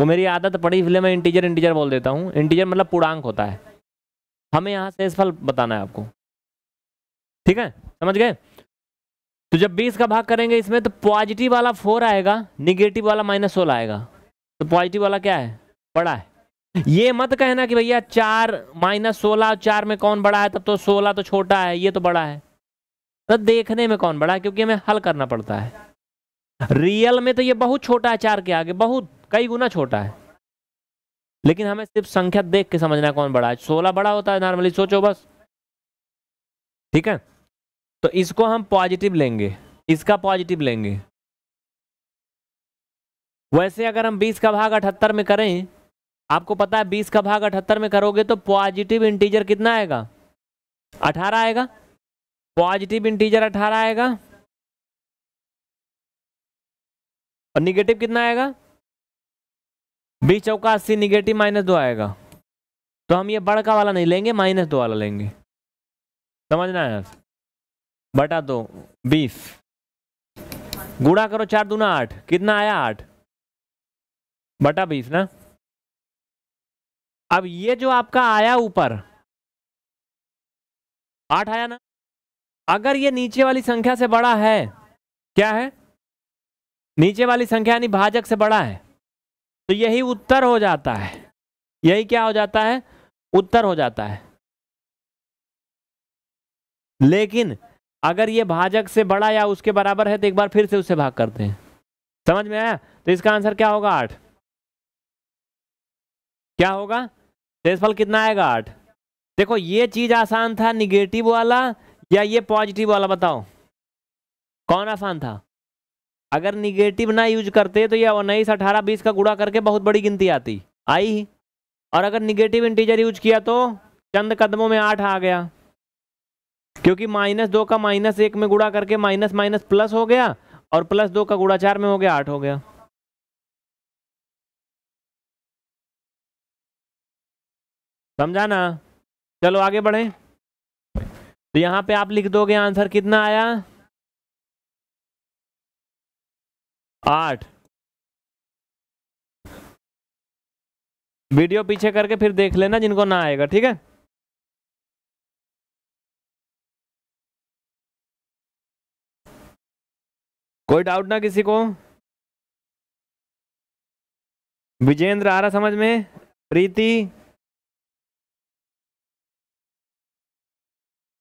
वो मेरी आदत पड़ी इसलिए मैं इंटीजर इंटीजर बोल देता हूँ इंटीजर मतलब पूर्णांक होता है हमें यहाँ से फल बताना है आपको ठीक है समझ गए तो जब बीस का भाग करेंगे इसमें तो पॉजिटिव वाला फोर आएगा निगेटिव वाला माइनस सोलह आएगा तो पॉजिटिव वाला क्या है बड़ा है ये मत कहना कि भैया चार माइनस सोलह चार में कौन बड़ा है तब तो सोलह तो छोटा है ये तो बड़ा है तो देखने में कौन बड़ा क्योंकि हमें हल करना पड़ता है रियल में तो ये बहुत छोटा है चार के आगे बहुत कई गुना छोटा है लेकिन हमें सिर्फ संख्या देख के समझना कौन बड़ा है सोलह बड़ा होता है नॉर्मली सोचो बस ठीक है तो इसको हम पॉजिटिव लेंगे इसका पॉजिटिव लेंगे वैसे अगर हम 20 का भाग 78 में करें आपको पता है 20 का भाग 78 में करोगे तो पॉजिटिव इंटीजर कितना आएगा 18 आएगा पॉजिटिव इंटीजर अठारह आएगा और निगेटिव कितना आएगा बीस चौका अस्सी निगेटिव माइनस दो आएगा तो हम ये बड़का वाला नहीं लेंगे माइनस दो वाला लेंगे समझना है बटा दो बीस गुणा करो चार दूना आठ कितना आया आठ बटा बीस ना अब ये जो आपका आया ऊपर आठ आया ना अगर ये नीचे वाली संख्या से बड़ा है क्या है नीचे वाली संख्या यानी भाजक से बड़ा है तो यही उत्तर हो जाता है यही क्या हो जाता है उत्तर हो जाता है लेकिन अगर ये भाजक से बड़ा या उसके बराबर है तो एक बार फिर से उसे भाग करते हैं समझ में आया तो इसका आंसर क्या होगा आठ क्या होगा शेषफल कितना आएगा आठ देखो ये चीज आसान था निगेटिव वाला या ये पॉजिटिव वाला बताओ कौन आसान था अगर निगेटिव ना यूज करते तो यह उन्नीस अठारह बीस का गुड़ा करके बहुत बड़ी गिनती आती आई और अगर निगेटिव इंटीजर यूज किया तो चंद कदमों में आठ आ गया क्योंकि माइनस दो का माइनस एक में गुड़ा करके माइनस माइनस प्लस हो गया और प्लस दो का गुड़ा चार में हो गया आठ हो गया समझा ना चलो आगे बढ़ें तो यहाँ पे आप लिख दोगे आंसर कितना आया आठ वीडियो पीछे करके फिर देख लेना जिनको ना आएगा ठीक है कोई डाउट ना किसी को विजेंद्र आ रहा समझ में प्रीति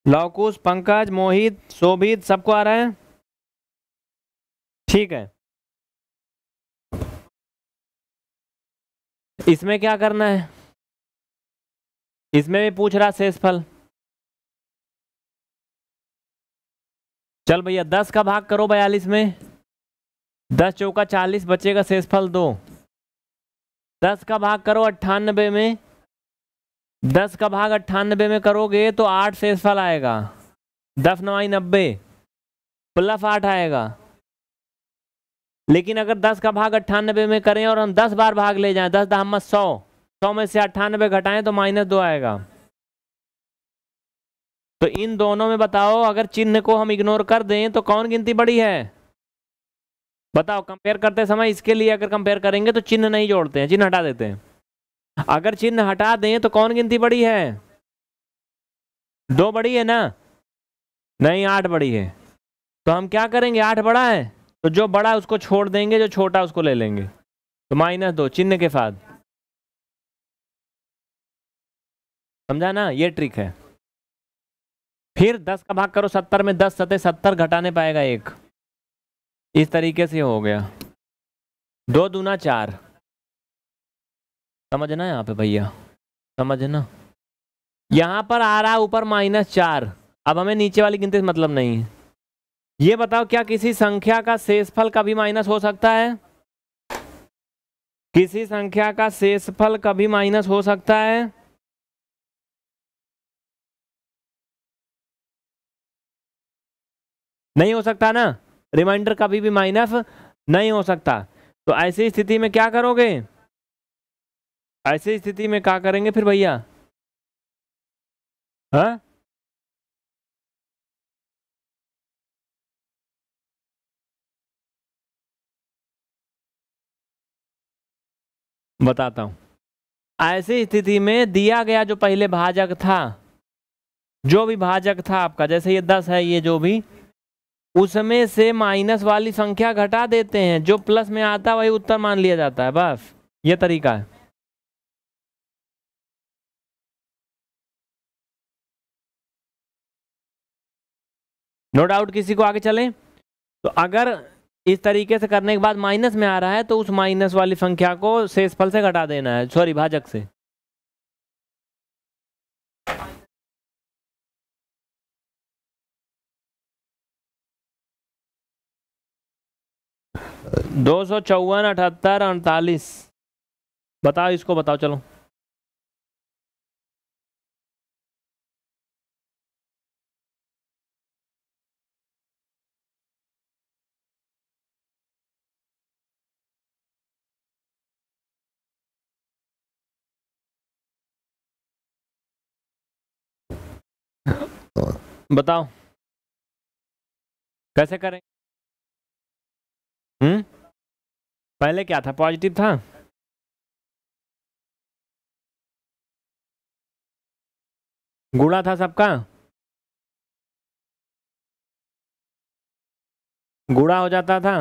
लवकुश पंकज मोहित शोभित सबको आ रहा है ठीक है इसमें क्या करना है इसमें भी पूछ रहा शेषफल चल भैया दस का भाग करो बयालीस में दस चौका चालीस बचेगा शेषफल दो दस का भाग करो अट्ठानबे में दस का भाग अट्ठानबे में करोगे तो आठ शेषफल आएगा दस नवाई नब्बे प्लस आठ आएगा लेकिन अगर दस का भाग अट्ठानबे में करें और हम दस बार भाग ले जाएं दस दहमत सौ सौ में से अट्ठानबे घटाएं तो माइनस दो आएगा तो इन दोनों में बताओ अगर चिन्ह को हम इग्नोर कर दें तो कौन गिनती बड़ी है बताओ कंपेयर करते समय इसके लिए अगर कंपेयर करेंगे तो चिन्ह नहीं जोड़ते हैं चिन्ह हटा देते हैं अगर चिन्ह हटा दें तो कौन गिनती बड़ी है दो बड़ी है ना नहीं आठ बड़ी है तो हम क्या करेंगे आठ बड़ा है तो जो बड़ा है उसको छोड़ देंगे जो छोटा उसको ले लेंगे तो माइनस दो चिन्ह के साथ समझा ना ये ट्रिक है फिर दस का भाग करो सत्तर में दस सतह सत्तर घटाने पाएगा एक इस तरीके से हो गया दो दूना चार समझना यहाँ पे भैया समझना यहाँ पर आ रहा है ऊपर माइनस चार अब हमें नीचे वाली गिनती से मतलब नहीं है ये बताओ क्या किसी संख्या का शेषफल कभी माइनस हो सकता है किसी संख्या का शेषफल कभी माइनस हो सकता है नहीं हो सकता ना रिमाइंडर कभी भी माइनस नहीं हो सकता तो ऐसी स्थिति में क्या करोगे ऐसी स्थिति में क्या करेंगे फिर भैया हाँ बताता हूं ऐसी स्थिति में दिया गया जो पहले भाजक था जो भी भाजक था आपका जैसे ये दस है ये जो भी उसमें से माइनस वाली संख्या घटा देते हैं जो प्लस में आता है वही उत्तर मान लिया जाता है बस ये तरीका है नो डाउट किसी को आगे चलें तो अगर इस तरीके से करने के बाद माइनस में आ रहा है तो उस माइनस वाली संख्या को शेषफल से घटा देना है सॉरी भाजक से दो सौ चौवन अठहत्तर अड़तालीस बताओ इसको बताओ चलो बताओ कैसे करें हम्म पहले क्या था पॉजिटिव था गुणा था सबका गुणा हो जाता था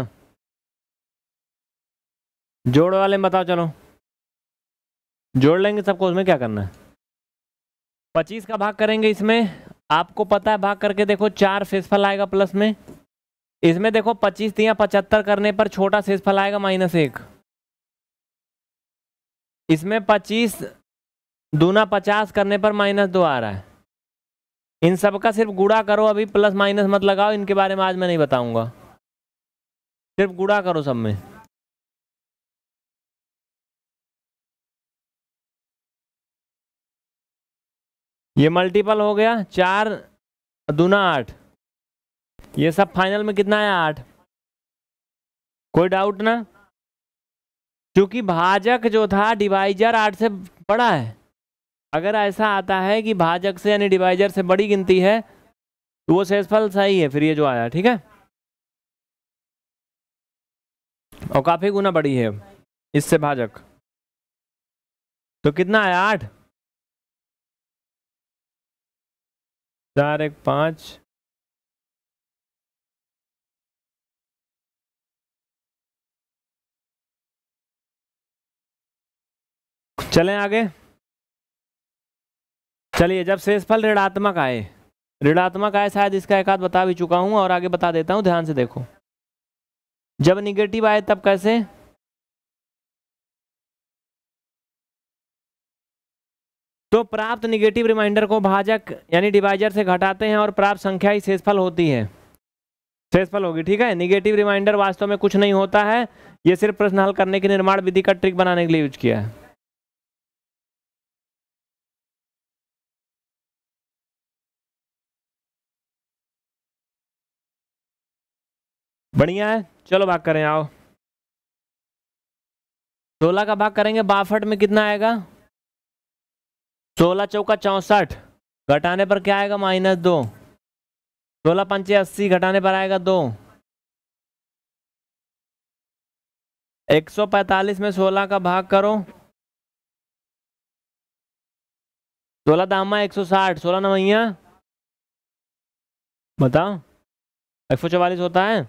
जोड़ वाले में बताओ चलो जोड़ लेंगे सबको उसमें क्या करना है पच्चीस का भाग करेंगे इसमें आपको पता है भाग करके देखो चार शेषफल आएगा प्लस में इसमें देखो पच्चीस तिया पचहत्तर करने पर छोटा शेषफल आएगा माइनस एक इसमें पच्चीस दूना पचास करने पर माइनस दो आ रहा है इन सब का सिर्फ गुड़ा करो अभी प्लस माइनस मत लगाओ इनके बारे में आज मैं नहीं बताऊंगा सिर्फ गुड़ा करो सब में ये मल्टीपल हो गया चार दूना आठ ये सब फाइनल में कितना आया आठ कोई डाउट ना क्योंकि भाजक जो था डिवाइजर आठ से बड़ा है अगर ऐसा आता है कि भाजक से यानी डिवाइजर से बड़ी गिनती है तो वो सेसफल सही है फिर ये जो आया ठीक है और काफ़ी गुना बड़ी है इससे भाजक तो कितना आया आठ चार एक पाँच चलें आगे चलिए जब शेषफल ऋणात्मक आए ऋणात्मक आए शायद इसका एक आध बता भी चुका हूं और आगे बता देता हूं ध्यान से देखो जब निगेटिव आए तब कैसे तो प्राप्त निगेटिव रिमाइंडर को भाजक यानी डिवाइजर से घटाते हैं और प्राप्त संख्या ही शेषफल होती है शेषफल होगी ठीक है निगेटिव रिमाइंडर वास्तव में कुछ नहीं होता है ये सिर्फ प्रश्न हल करने की निर्माण विधि का ट्रिक बनाने के लिए यूज किया है बढ़िया है चलो भाग करें आओ सोलह का भाग करेंगे बाफट में कितना आएगा सोलह चौका चौंसठ घटाने पर क्या आएगा माइनस दो सोलह पंचे अस्सी घटाने पर आएगा दो एक सौ पैंतालीस में सोलह का भाग करो सोलह दामा एक सौ साठ सोलह नवैया बताओ एक सौ चवालीस होता है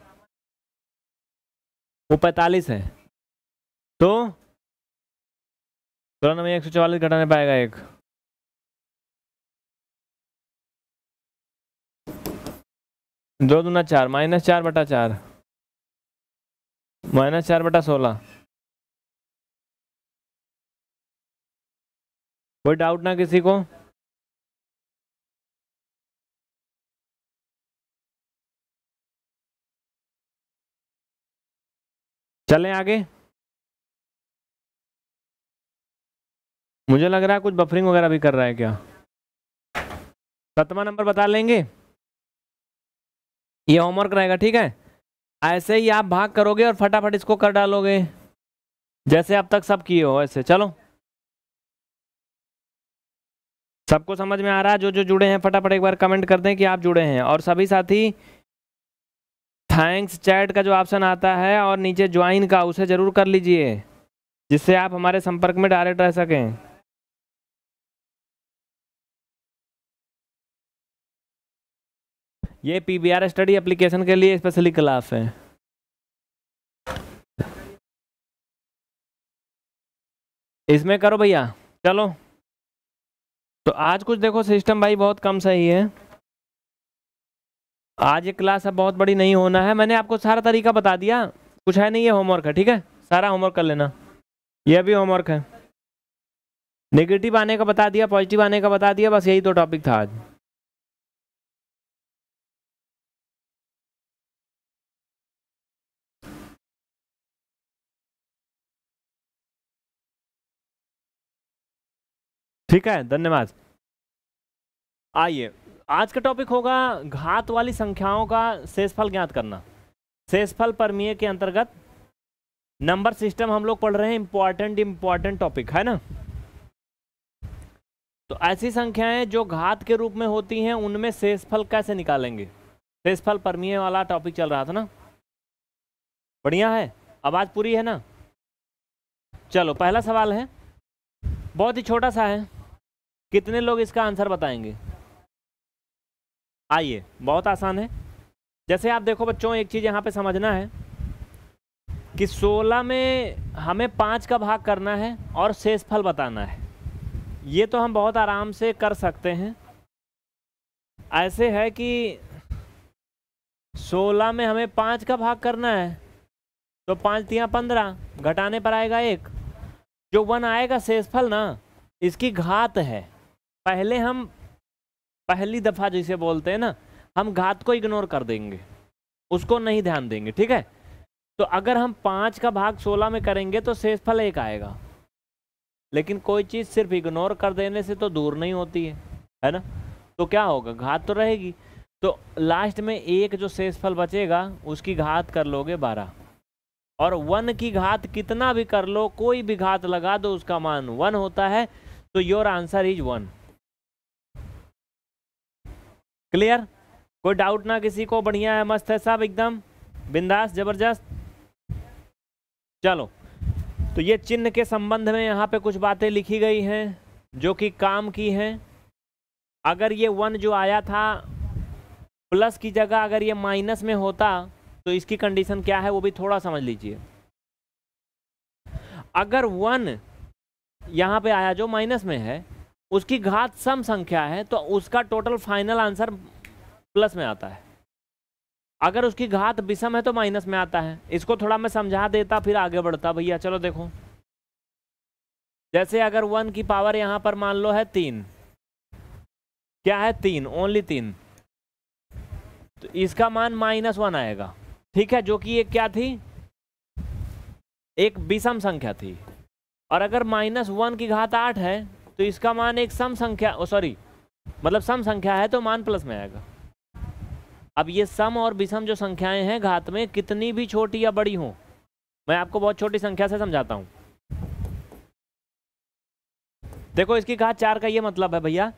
वो पैंतालीस है तो सोलह नवैया एक सौ चवालीस घटाने पाएगा एक दो दूना चार माइनस चार बटा चार माइनस चार बटा सोलह कोई डाउट ना किसी को चलें आगे मुझे लग रहा है कुछ बफरिंग वगैरह भी कर रहा है क्या सतवा नंबर बता लेंगे ये होमवर्क रहेगा ठीक है ऐसे ही आप भाग करोगे और फटाफट इसको कर डालोगे जैसे अब तक सब किए हो ऐसे चलो सबको समझ में आ रहा है जो जो जुड़े हैं फटाफट एक बार कमेंट कर दें कि आप जुड़े हैं और सभी साथी थैंक्स चैट का जो ऑप्शन आता है और नीचे ज्वाइन का उसे ज़रूर कर लीजिए जिससे आप हमारे संपर्क में डायरेक्ट रह सकें ये P B R study application के लिए स्पेशली क्लास है इसमें करो भैया चलो तो आज कुछ देखो सिस्टम भाई बहुत कम सही है आज ये क्लास अब बहुत बड़ी नहीं होना है मैंने आपको सारा तरीका बता दिया कुछ है नहीं ये होमवर्क है ठीक है सारा होमवर्क कर लेना यह भी होमवर्क है नेगेटिव आने का बता दिया पॉजिटिव आने का बता दिया बस यही तो टॉपिक था आज ठीक है धन्यवाद आइए आज का टॉपिक होगा घात वाली संख्याओं का शेषफल ज्ञात करना शेषफल परमीय के अंतर्गत नंबर सिस्टम हम लोग पढ़ रहे हैं इंपॉर्टेंट इंपॉर्टेंट टॉपिक है ना तो ऐसी संख्याएं जो घात के रूप में होती हैं उनमें शेषफल कैसे निकालेंगे शेषफल परमीय वाला टॉपिक चल रहा था ना बढ़िया है आवाज़ पूरी है ना चलो पहला सवाल है बहुत ही छोटा सा है कितने लोग इसका आंसर बताएंगे आइए बहुत आसान है जैसे आप देखो बच्चों एक चीज़ यहाँ पे समझना है कि 16 में हमें पाँच का भाग करना है और शेषफल बताना है ये तो हम बहुत आराम से कर सकते हैं ऐसे है कि 16 में हमें पाँच का भाग करना है तो पाँच दिया पंद्रह घटाने पर आएगा एक जो वन आएगा शेषफल ना इसकी घात है पहले हम पहली दफ़ा जैसे बोलते हैं ना हम घात को इग्नोर कर देंगे उसको नहीं ध्यान देंगे ठीक है तो अगर हम पाँच का भाग सोलह में करेंगे तो शेषफल एक आएगा लेकिन कोई चीज़ सिर्फ इग्नोर कर देने से तो दूर नहीं होती है है ना तो क्या होगा घात तो रहेगी तो लास्ट में एक जो शेषफल बचेगा उसकी घात कर लोगे बारह और वन की घात कितना भी कर लो कोई भी घात लगा दो उसका मान वन होता है तो your answer is one clear कोई डाउट ना किसी को बढ़िया है मस्त है सब एकदम बिंदास जबरदस्त चलो तो ये चिन्ह के संबंध में यहाँ पे कुछ बातें लिखी गई हैं जो कि काम की हैं अगर ये वन जो आया था प्लस की जगह अगर ये माइनस में होता तो इसकी कंडीशन क्या है वो भी थोड़ा समझ लीजिए अगर वन यहाँ पे आया जो माइनस में है उसकी घात सम संख्या है तो उसका टोटल फाइनल आंसर प्लस में आता है अगर उसकी घात विषम है तो माइनस में आता है इसको थोड़ा मैं समझा देता फिर आगे बढ़ता भैया चलो देखो जैसे अगर वन की पावर यहां पर मान लो है तीन क्या है तीन ओनली तीन तो इसका मान माइनस वन आएगा ठीक है जो कि एक क्या थी एक विषम संख्या थी और अगर माइनस वन की घात आठ है तो इसका मान एक सम संख्या ओ सॉरी मतलब सम संख्या है तो मान प्लस में आएगा अब ये सम और विषम जो संख्याएं हैं घात में कितनी भी छोटी या बड़ी हों मैं आपको बहुत छोटी संख्या से समझाता हूँ देखो इसकी घात चार का ये मतलब है भैया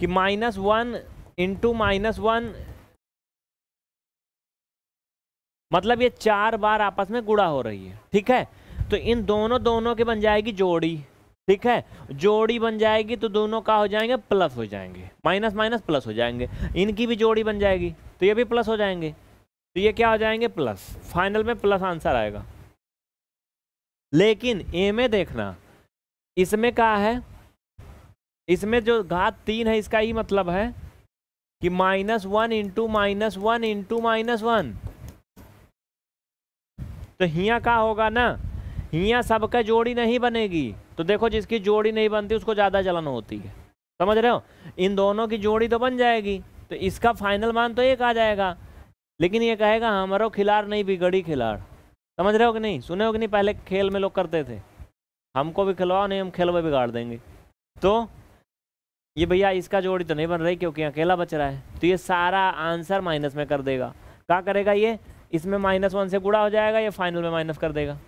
कि minus one into minus one मतलब ये चार बार आपस में गुड़ा हो रही है ठीक है तो इन दोनों दोनों की बन जाएगी जोड़ी ठीक है जोड़ी बन जाएगी तो दोनों का हो जाएंगे प्लस हो जाएंगे माइनस माइनस प्लस हो जाएंगे इनकी भी जोड़ी बन जाएगी तो ये भी प्लस हो जाएंगे तो ये क्या हो जाएंगे प्लस फाइनल में प्लस आंसर आएगा लेकिन ए में देखना इसमें क्या है इसमें जो घात तीन है इसका ही मतलब है कि minus one into minus one into minus one तो हिया का होगा ना यहाँ सबका जोड़ी नहीं बनेगी तो देखो जिसकी जोड़ी नहीं बनती उसको ज़्यादा जलन होती है समझ रहे हो इन दोनों की जोड़ी तो बन जाएगी तो इसका फाइनल मान तो एक आ जाएगा लेकिन ये कहेगा हमारो खिलाड़ नहीं बिगड़ी खिलाड़ समझ रहे हो कि नहीं सुने हो कि नहीं पहले खेल में लोग करते थे हमको भी खिलवाओ नहीं हम खेल में बिगाड़ देंगे तो ये भैया इसका जोड़ी तो नहीं बन रही क्योंकि अकेला बच रहा है तो ये सारा आंसर माइनस में कर देगा क्या करेगा ये इसमें माइनस वन से गुड़ा हो जाएगा ये फाइनल में माइनस कर देगा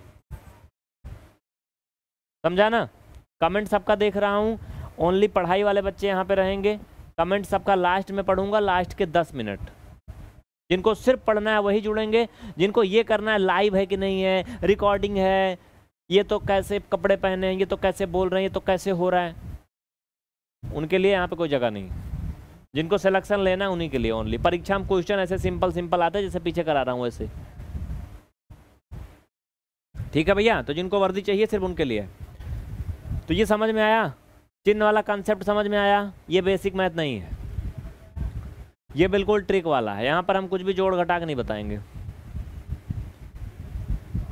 समझा ना कमेंट सबका देख रहा हूँ ओनली पढ़ाई वाले बच्चे यहाँ पे रहेंगे कमेंट सबका लास्ट में पढ़ूंगा लास्ट के दस मिनट जिनको सिर्फ पढ़ना है वही जुड़ेंगे जिनको ये करना है लाइव है कि नहीं है रिकॉर्डिंग है ये तो कैसे कपड़े पहने हैं ये तो कैसे बोल रहे हैं ये तो कैसे हो रहा है उनके लिए यहाँ पे कोई जगह नहीं जिनको सिलेक्शन लेना है उन्हीं के लिए ओनली परीक्षा में क्वेश्चन ऐसे सिंपल सिंपल आते हैं जैसे पीछे करा रहा हूँ ऐसे ठीक है भैया तो जिनको वर्दी चाहिए सिर्फ उनके लिए तो ये समझ में आया चिन्ह वाला कॉन्सेप्ट समझ में आया ये बेसिक मैथ नहीं है ये बिल्कुल ट्रिक वाला है यहाँ पर हम कुछ भी जोड़ घटा के नहीं बताएंगे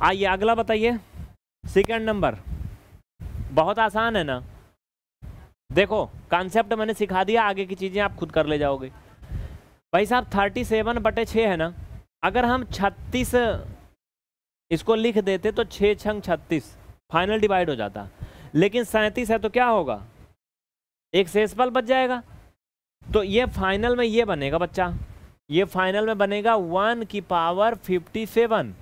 आइए अगला बताइए सेकंड नंबर बहुत आसान है ना देखो कॉन्सेप्ट मैंने सिखा दिया आगे की चीज़ें आप खुद कर ले जाओगे भाई साहब थर्टी सेवन बटे छः है ना अगर हम छत्तीस इसको लिख देते तो छः छंग छत्तीस फाइनल डिवाइड हो जाता लेकिन सैंतीस है तो क्या होगा एक सेसपल बच जाएगा तो ये फाइनल में ये बनेगा बच्चा ये फाइनल में बनेगा वन की पावर फिफ्टी सेवन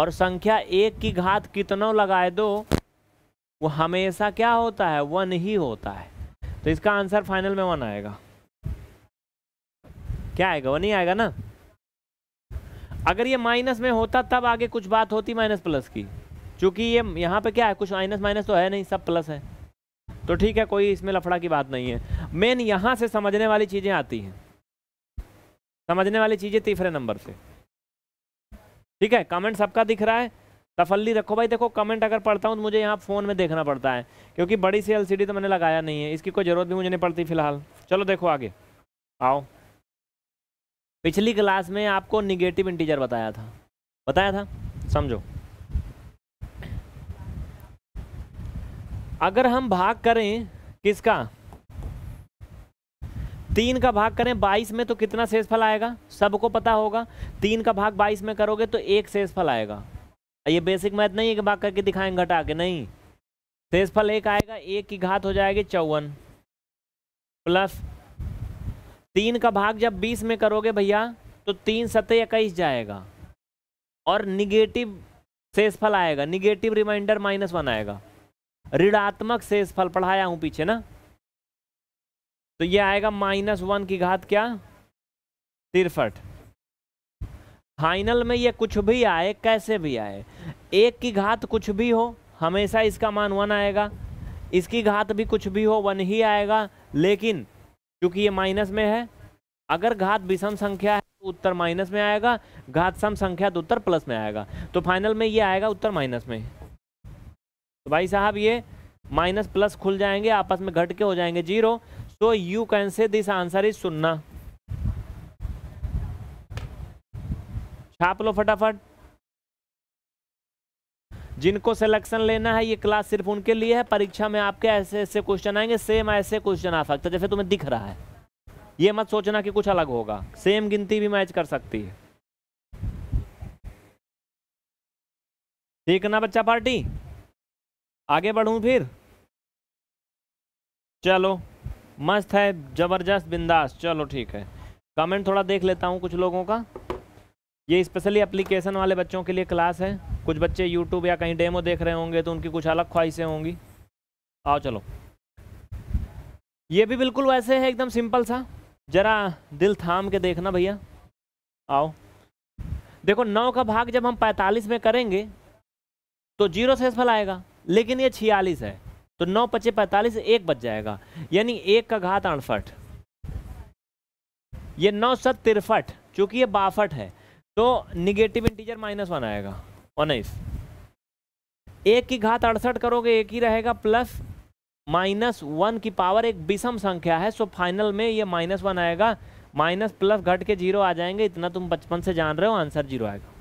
और संख्या एक की घात कितनों लगाए दो वो हमेशा क्या होता है वन ही होता है तो इसका आंसर फाइनल में वन आएगा क्या आएगा वन ही आएगा ना अगर ये माइनस में होता तब आगे कुछ बात होती माइनस प्लस की क्योंकि ये यहाँ पे क्या है कुछ माइनस माइनस तो है नहीं सब प्लस है तो ठीक है कोई इसमें लफड़ा की बात नहीं है मेन यहाँ से समझने वाली चीज़ें आती हैं समझने वाली चीज़ें तीसरे नंबर से ठीक है कमेंट सबका दिख रहा है तफल्ली रखो भाई देखो कमेंट अगर पढ़ता हूँ तो मुझे यहाँ फ़ोन में देखना पड़ता है क्योंकि बड़ी सी एल तो मैंने लगाया नहीं है इसकी कोई ज़रूरत भी मुझे नहीं पड़ती फ़िलहाल चलो देखो आगे आओ पिछली क्लास में आपको निगेटिव इंटीजर बताया था बताया था समझो अगर हम भाग करें किसका तीन का भाग करें बाईस में तो कितना शेषफल आएगा सबको पता होगा तीन का भाग बाईस में करोगे तो एक शेषफल आएगा ये बेसिक मैथ नहीं है कि भाग करके दिखाएंगे घटा के नहीं शेषफल एक आएगा एक की घात हो जाएगी चौवन प्लस तीन का भाग जब बीस में करोगे भैया तो तीन सतह इक्कीस जाएगा और निगेटिव शेषफल आएगा निगेटिव रिमाइंडर माइनस वन आएगा ऋणात्मक शेष फल पढ़ाया हूं पीछे ना तो ये आएगा माइनस वन की घात क्या तिरफट फाइनल में ये कुछ भी आए कैसे भी आए एक की घात कुछ भी हो हमेशा इसका मान वन आएगा इसकी घात भी कुछ भी हो वन ही आएगा लेकिन क्योंकि ये माइनस में है अगर घात विषम संख्या है तो उत्तर माइनस में आएगा घात सम संख्या तो उत्तर प्लस में आएगा तो फाइनल में ये आएगा उत्तर माइनस में तो भाई साहब ये माइनस प्लस खुल जाएंगे आपस में घट के हो जाएंगे zero so you can say this answer is सुनना छाप लो फटाफट जिनको सिलेक्शन लेना है ये क्लास सिर्फ उनके लिए है परीक्षा में आपके ऐसे ऐसे क्वेश्चन आएंगे सेम ऐसे क्वेश्चन आ सकते जैसे तुम्हें दिख रहा है ये मत सोचना कि कुछ अलग होगा सेम गिनती भी मैच कर सकती है ठीक है ना बच्चा पार्टी आगे बढ़ूँ फिर चलो मस्त है ज़बरदस्त बिंदास चलो ठीक है कमेंट थोड़ा देख लेता हूँ कुछ लोगों का ये स्पेशली एप्लीकेशन वाले बच्चों के लिए क्लास है कुछ बच्चे यूट्यूब या कहीं डेमो देख रहे होंगे तो उनकी कुछ अलग ख्वाहिशें होंगी आओ चलो ये भी बिल्कुल वैसे है एकदम सिंपल सा ज़रा दिल थाम के देखना भैया आओ देखो नौ का भाग जब हम पैंतालीस में करेंगे तो जीरो से आएगा लेकिन ये छियालीस है तो नौ पच्चे पैंतालीस एक बच जाएगा यानी एक का घात अड़सठ ये नौ सत तिरफठ चूंकि ये बासठ है तो निगेटिव इंटीजर माइनस वन आएगा उन्नीस एक की घात अड़सठ करोगे एक ही रहेगा प्लस माइनस वन की पावर एक विषम संख्या है सो फाइनल में ये माइनस वन आएगा माइनस प्लस घट के जीरो आ जाएंगे इतना तुम बचपन से जान रहे हो आंसर जीरो आएगा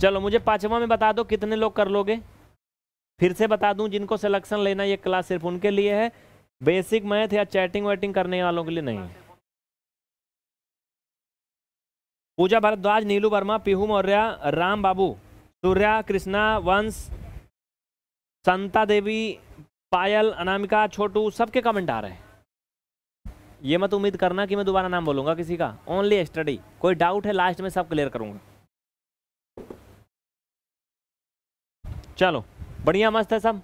चलो मुझे पाँचवा में बता दो कितने लोग कर लोगे फिर से बता दूं जिनको सिलेक्शन लेना ये क्लास सिर्फ उनके लिए है बेसिक मैथ या चैटिंग वैटिंग करने वालों के लिए नहीं है पूजा भारद्वाज नीलू वर्मा पिहू मौर्य राम बाबू सूर्या कृष्णा वंश संता देवी पायल अनामिका छोटू सबके कमेंट आ रहे हैं ये मत उम्मीद करना कि मैं दोबारा नाम बोलूंगा किसी का ओनली स्टडी कोई डाउट है लास्ट में सब क्लियर करूंगा चलो बढ़िया मस्त है सब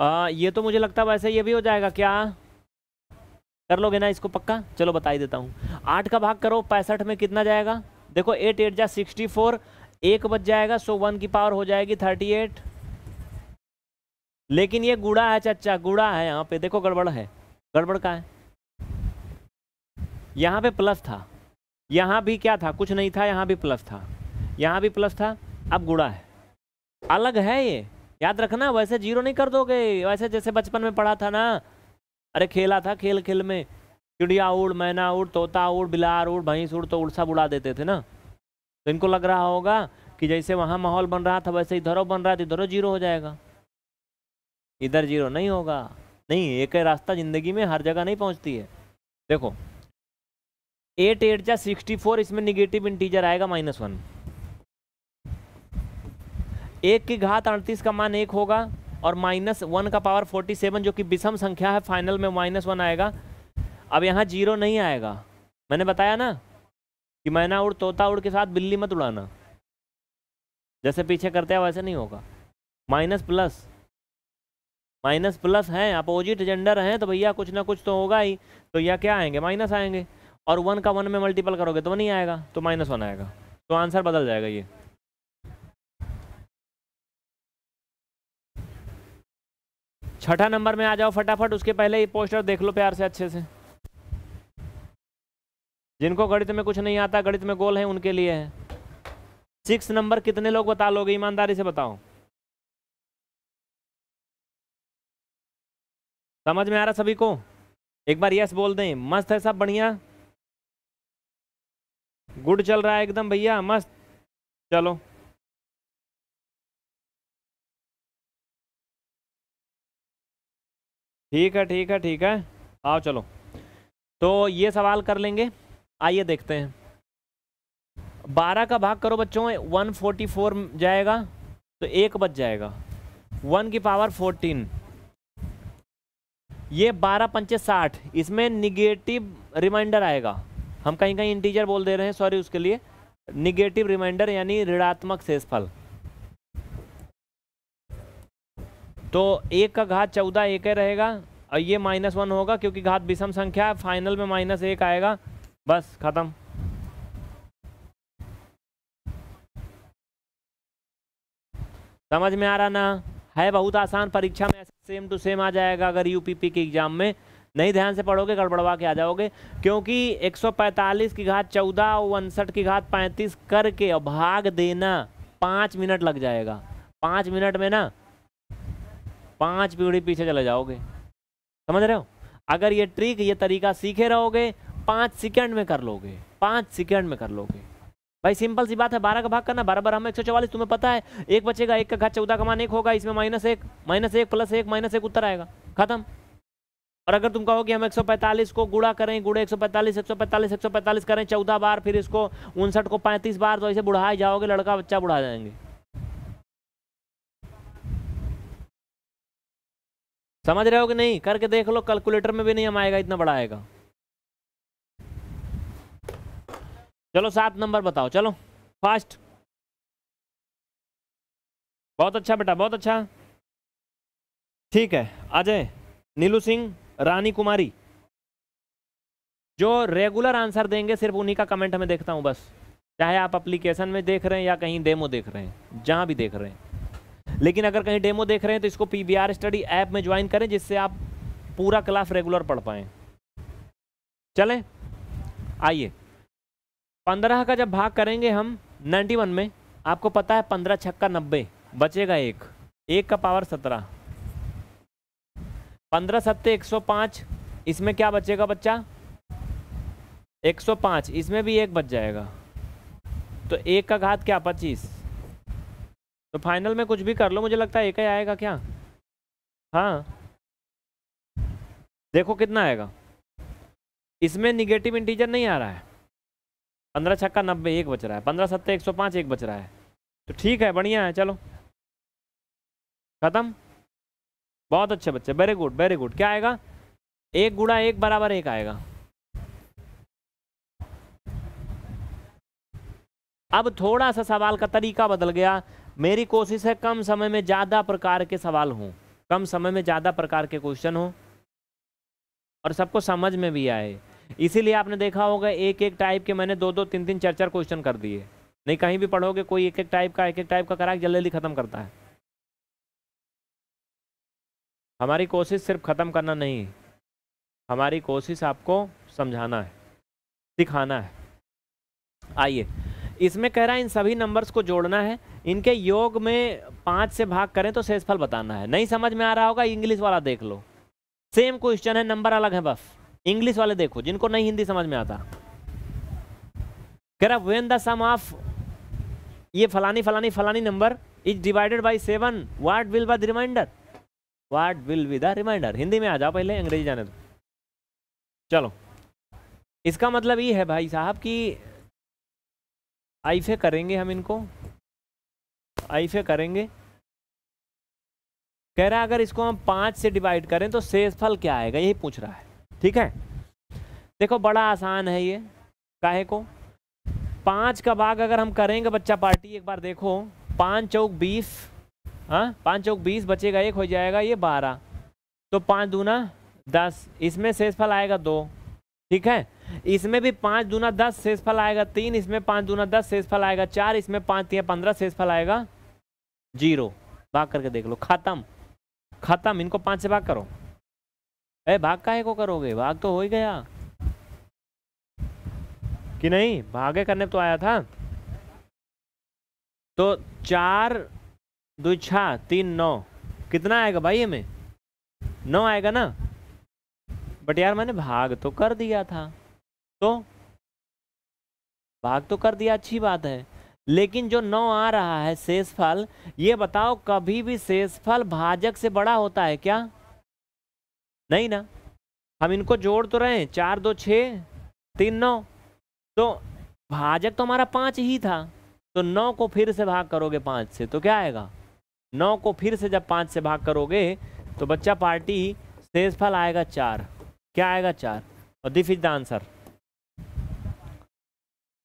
आ, ये तो मुझे लगता है वैसे ये भी हो जाएगा क्या कर लोगे ना इसको पक्का चलो बता ही देता हूँ आठ का भाग करो पैंसठ में कितना जाएगा देखो एट एट जा सिक्सटी फोर एक बच जाएगा सो वन की पावर हो जाएगी थर्टी एट लेकिन ये गुड़ा है चच्चा गुड़ा है यहाँ पे देखो गड़बड़ है गड़बड़ का है यहाँ पे प्लस था यहाँ भी क्या था कुछ नहीं था यहाँ भी प्लस था यहाँ भी प्लस था अब गुड़ा है अलग है ये याद रखना वैसे जीरो नहीं कर दोगे वैसे जैसे बचपन में पढ़ा था ना अरे खेला था खेल खेल में चिड़िया उड़ मैना उड़ तोता उड़ बिलार उड़ भैंस उड़ तो उड़ सब उड़ा देते थे ना तो इनको लग रहा होगा कि जैसे वहाँ माहौल बन रहा था वैसे इधरों बन रहा था इधरों जीरो हो जाएगा इधर जीरो नहीं होगा नहीं एक ही रास्ता ज़िंदगी में हर जगह नहीं पहुँचती है देखो एट एट जा सिक्सटी फोर इसमें निगेटिव इंटीजर आएगा माइनस वन एक की घात अड़तीस का मान एक होगा और माइनस वन का पावर फोर्टी सेवन जो कि विषम संख्या है फाइनल में माइनस वन आएगा अब यहाँ जीरो नहीं आएगा मैंने बताया ना कि मैना उड़ तोता उड़ के साथ बिल्ली मत उड़ाना जैसे पीछे करते हैं वैसे नहीं होगा माइनस प्लस माइनस प्लस हैं अपोजिट जेंडर हैं तो भैया कुछ ना कुछ तो होगा ही तो यह क्या आएंगे माइनस आएंगे और वन का वन में मल्टीपल करोगे तो नहीं आएगा तो माइनस वन आएगा तो आंसर बदल जाएगा ये छठा नंबर में आ जाओ फटाफट उसके पहले ये पोस्टर देख लो प्यार से अच्छे से जिनको गणित में कुछ नहीं आता गणित में गोल है उनके लिए है सिक्स नंबर कितने लोग बता लोगे ईमानदारी से बताओ समझ में आ रहा सभी को एक बार यस बोल दें मस्त है सब बढ़िया गुड चल रहा है एकदम भैया मस्त चलो ठीक है ठीक है ठीक है आओ चलो तो ये सवाल कर लेंगे आइए देखते हैं बारह का भाग करो बच्चों वन फोर्टी फोर जाएगा तो एक बच जाएगा वन की पावर फोर्टीन ये बारह पंचे साठ इसमें निगेटिव रिमाइंडर आएगा हम कहीं कहीं इंटीजर बोल दे रहे हैं सॉरी उसके लिए निगेटिव रिमाइंडर यानी ऋणात्मक शेषफल तो एक का घात चौदह एक रहेगा और ये माइनस वन होगा क्योंकि घात विषम संख्या है फाइनल में माइनस एक आएगा बस ख़त्म समझ में आ रहा ना है बहुत आसान परीक्षा में ऐसा सेम टू सेम आ जाएगा अगर यूपीपी के एग्ज़ाम में नहीं ध्यान से पढ़ोगे गड़बड़वा के आ जाओगे क्योंकि 145 की घात 14 और उनसठ की घात 35 करके भाग देना पाँच मिनट लग जाएगा पाँच मिनट में ना पाँच पीढ़ी पीछे चले जाओगे समझ रहे हो अगर ये ट्रिक ये तरीका सीखे रहोगे पांच सेकेंड में कर लोगे पांच सेकेंड में कर लोगे भाई सिंपल सी बात है बारह का भाग करना बारह बारह में एक सौ चौवालीस तुम्हें पता है एक बचेगा एक का घाट चौदह का मान एक होगा इसमें माइनस एक माइनस एक प्लस एक माइनस एक उत्तर आएगा खत्म और अगर तुम कहो कि हम 145 को गुड़ा करें गुड़े 145 145 145 करें चौदह बार फिर इसको उनसठ को पैंतीस बार तो ऐसे बुढ़ाए जाओगे लड़का बच्चा बुढ़ा जाएंगे समझ रहे हो कि नहीं करके देख लो कैलकुलेटर में भी नहीं हम आएगा इतना बड़ा आएगा चलो सात नंबर बताओ चलो फास्ट बहुत अच्छा बेटा बहुत अच्छा ठीक है अजय नीलू सिंह रानी कुमारी जो रेगुलर आंसर देंगे सिर्फ उन्हीं का कमेंट हमें देखता हूं बस चाहे आप एप्लीकेशन में देख रहे हैं या कहीं डेमो देख रहे हैं जहां भी देख रहे हैं लेकिन अगर कहीं डेमो देख रहे हैं तो इसको पी आर स्टडी ऐप में ज्वाइन करें जिससे आप पूरा क्लास रेगुलर पढ़ पाएं चलें आइए पंद्रह का जब भाग करेंगे हम नाइन्टी वन में आपको पता है पंद्रह छक्का नब्बे बचेगा एक एक का पावर सत्रह पंद्रह सत्ते एक सौ पाँच इसमें क्या बचेगा बच्चा एक सौ पाँच इसमें भी एक बच जाएगा तो एक का घात क्या पच्चीस तो फाइनल में कुछ भी कर लो मुझे लगता है एक ही आएगा क्या हाँ देखो कितना आएगा इसमें निगेटिव इंटीजर नहीं आ रहा है पंद्रह छक्का नब्बे एक बच रहा है पंद्रह सत्तर एक सौ पाँच एक बच रहा है तो ठीक है बढ़िया है चलो ख़त्म बहुत अच्छे बच्चे वेरी गुड वेरी गुड क्या आएगा एक गुड़ा एक बराबर एक आएगा अब थोड़ा सा सवाल का तरीका बदल गया मेरी कोशिश है कम समय में ज़्यादा प्रकार के सवाल हों कम समय में ज़्यादा प्रकार के क्वेश्चन हों और सबको समझ में भी आए इसीलिए आपने देखा होगा एक एक टाइप के मैंने दो दो तीन तीन चार चार क्वेश्चन कर दिए नहीं कहीं भी पढ़ोगे कोई एक एक टाइप का एक एक टाइप का करा जल्दी जल्दी ख़त्म करता है हमारी कोशिश सिर्फ ख़त्म करना नहीं हमारी कोशिश आपको समझाना है सिखाना है आइए इसमें कह रहा है इन सभी नंबर्स को जोड़ना है इनके योग में पाँच से भाग करें तो शेषफल बताना है नहीं समझ में आ रहा होगा इंग्लिश वाला देख लो सेम क्वेश्चन है नंबर अलग है बस इंग्लिश वाले देखो जिनको नहीं हिंदी समझ में आता कह रहा वेन द सम ऑफ ये फलानी फलानी फलानी number is divided by seven what will by the remainder what will be the remainder Hindi में आ जाओ पहले अंग्रेजी जाने दो चलो इसका मतलब ये है भाई साहब कि आई फे करेंगे हम इनको आई फे करेंगे कह रहा है अगर इसको हम पाँच से डिवाइड करें तो शेषफल क्या आएगा यही पूछ रहा है ठीक है देखो बड़ा आसान है ये काहे को पाँच का भाग अगर हम करेंगे बच्चा पार्टी एक बार देखो पाँच चौक बीस हाँ पाँच चौक बीस बचेगा एक हो जाएगा ये बारह तो पाँच दूना दस इसमें शेषफल आएगा दो ठीक है इसमें भी पांच दूना दस शेष फल आएगा तीन इसमें पांच दूना दस शेष फल आएगा चार इसमें पांच तीन पंद्रह शेष फल आएगा जीरो भाग करके देख लो खत्म खत्म इनको पांच से भाग करो अरे भाग काहे को करोगे भाग तो हो ही गया कि नहीं भागे करने तो आया था तो चार दो छः तीन नौ कितना आएगा भाई हमें नौ आएगा ना बट यार मैंने भाग तो कर दिया था तो भाग तो कर दिया अच्छी बात है लेकिन जो नौ आ रहा है शेषफल ये बताओ कभी भी शेषफल भाजक से बड़ा होता है क्या नहीं ना हम इनको जोड़ तो रहे हैं चार दो छ तीन नौ तो भाजक तो हमारा पाँच ही था तो नौ को फिर से भाग करोगे पाँच से तो क्या आएगा नौ को फिर से जब पाँच से भाग करोगे तो बच्चा पार्टी शेषफल आएगा चार क्या आएगा चार और दिस इज द आंसर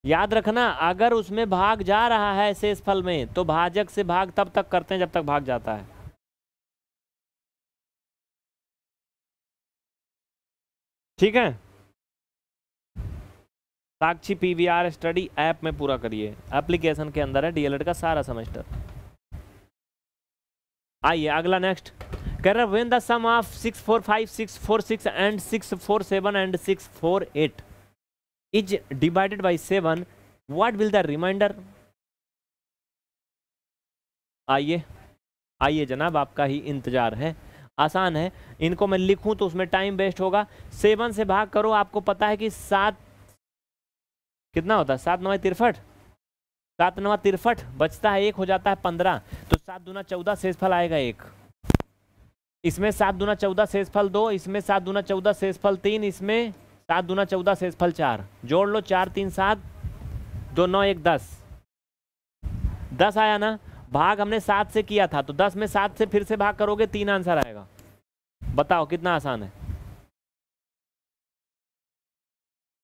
याद रखना अगर उसमें भाग जा रहा है शेष फल में तो भाजक से भाग तब तक करते हैं जब तक भाग जाता है ठीक है साक्षी पीवीआर स्टडी ऐप में पूरा करिए एप्लीकेशन के अंदर है डीएलएड का सारा सेमेस्टर आइए अगला नेक्स्ट कह रहा when the sum of six four five six four six and six four seven and six four eight is divided by seven what will the remainder आइए आइए जनाब आपका ही इंतज़ार है आसान है इनको मैं लिखूं तो उसमें टाइम वेस्ट होगा सेवन से भाग करो आपको पता है कि सात कितना होता है सात नवा तिरसठ सात नवा तिरसठ बचता है एक हो जाता है पंद्रह तो सात दूना चौदह शेषफल आएगा एक इसमें सात दूना चौदह शेषफल दो इसमें सात दूना चौदह फल तीन इसमें सात दूना चौदह फल चार जोड़ लो चार तीन सात दो नौ एक दस दस आया ना भाग हमने सात से किया था तो दस में सात से फिर से भाग करोगे तीन आंसर आएगा बताओ कितना आसान है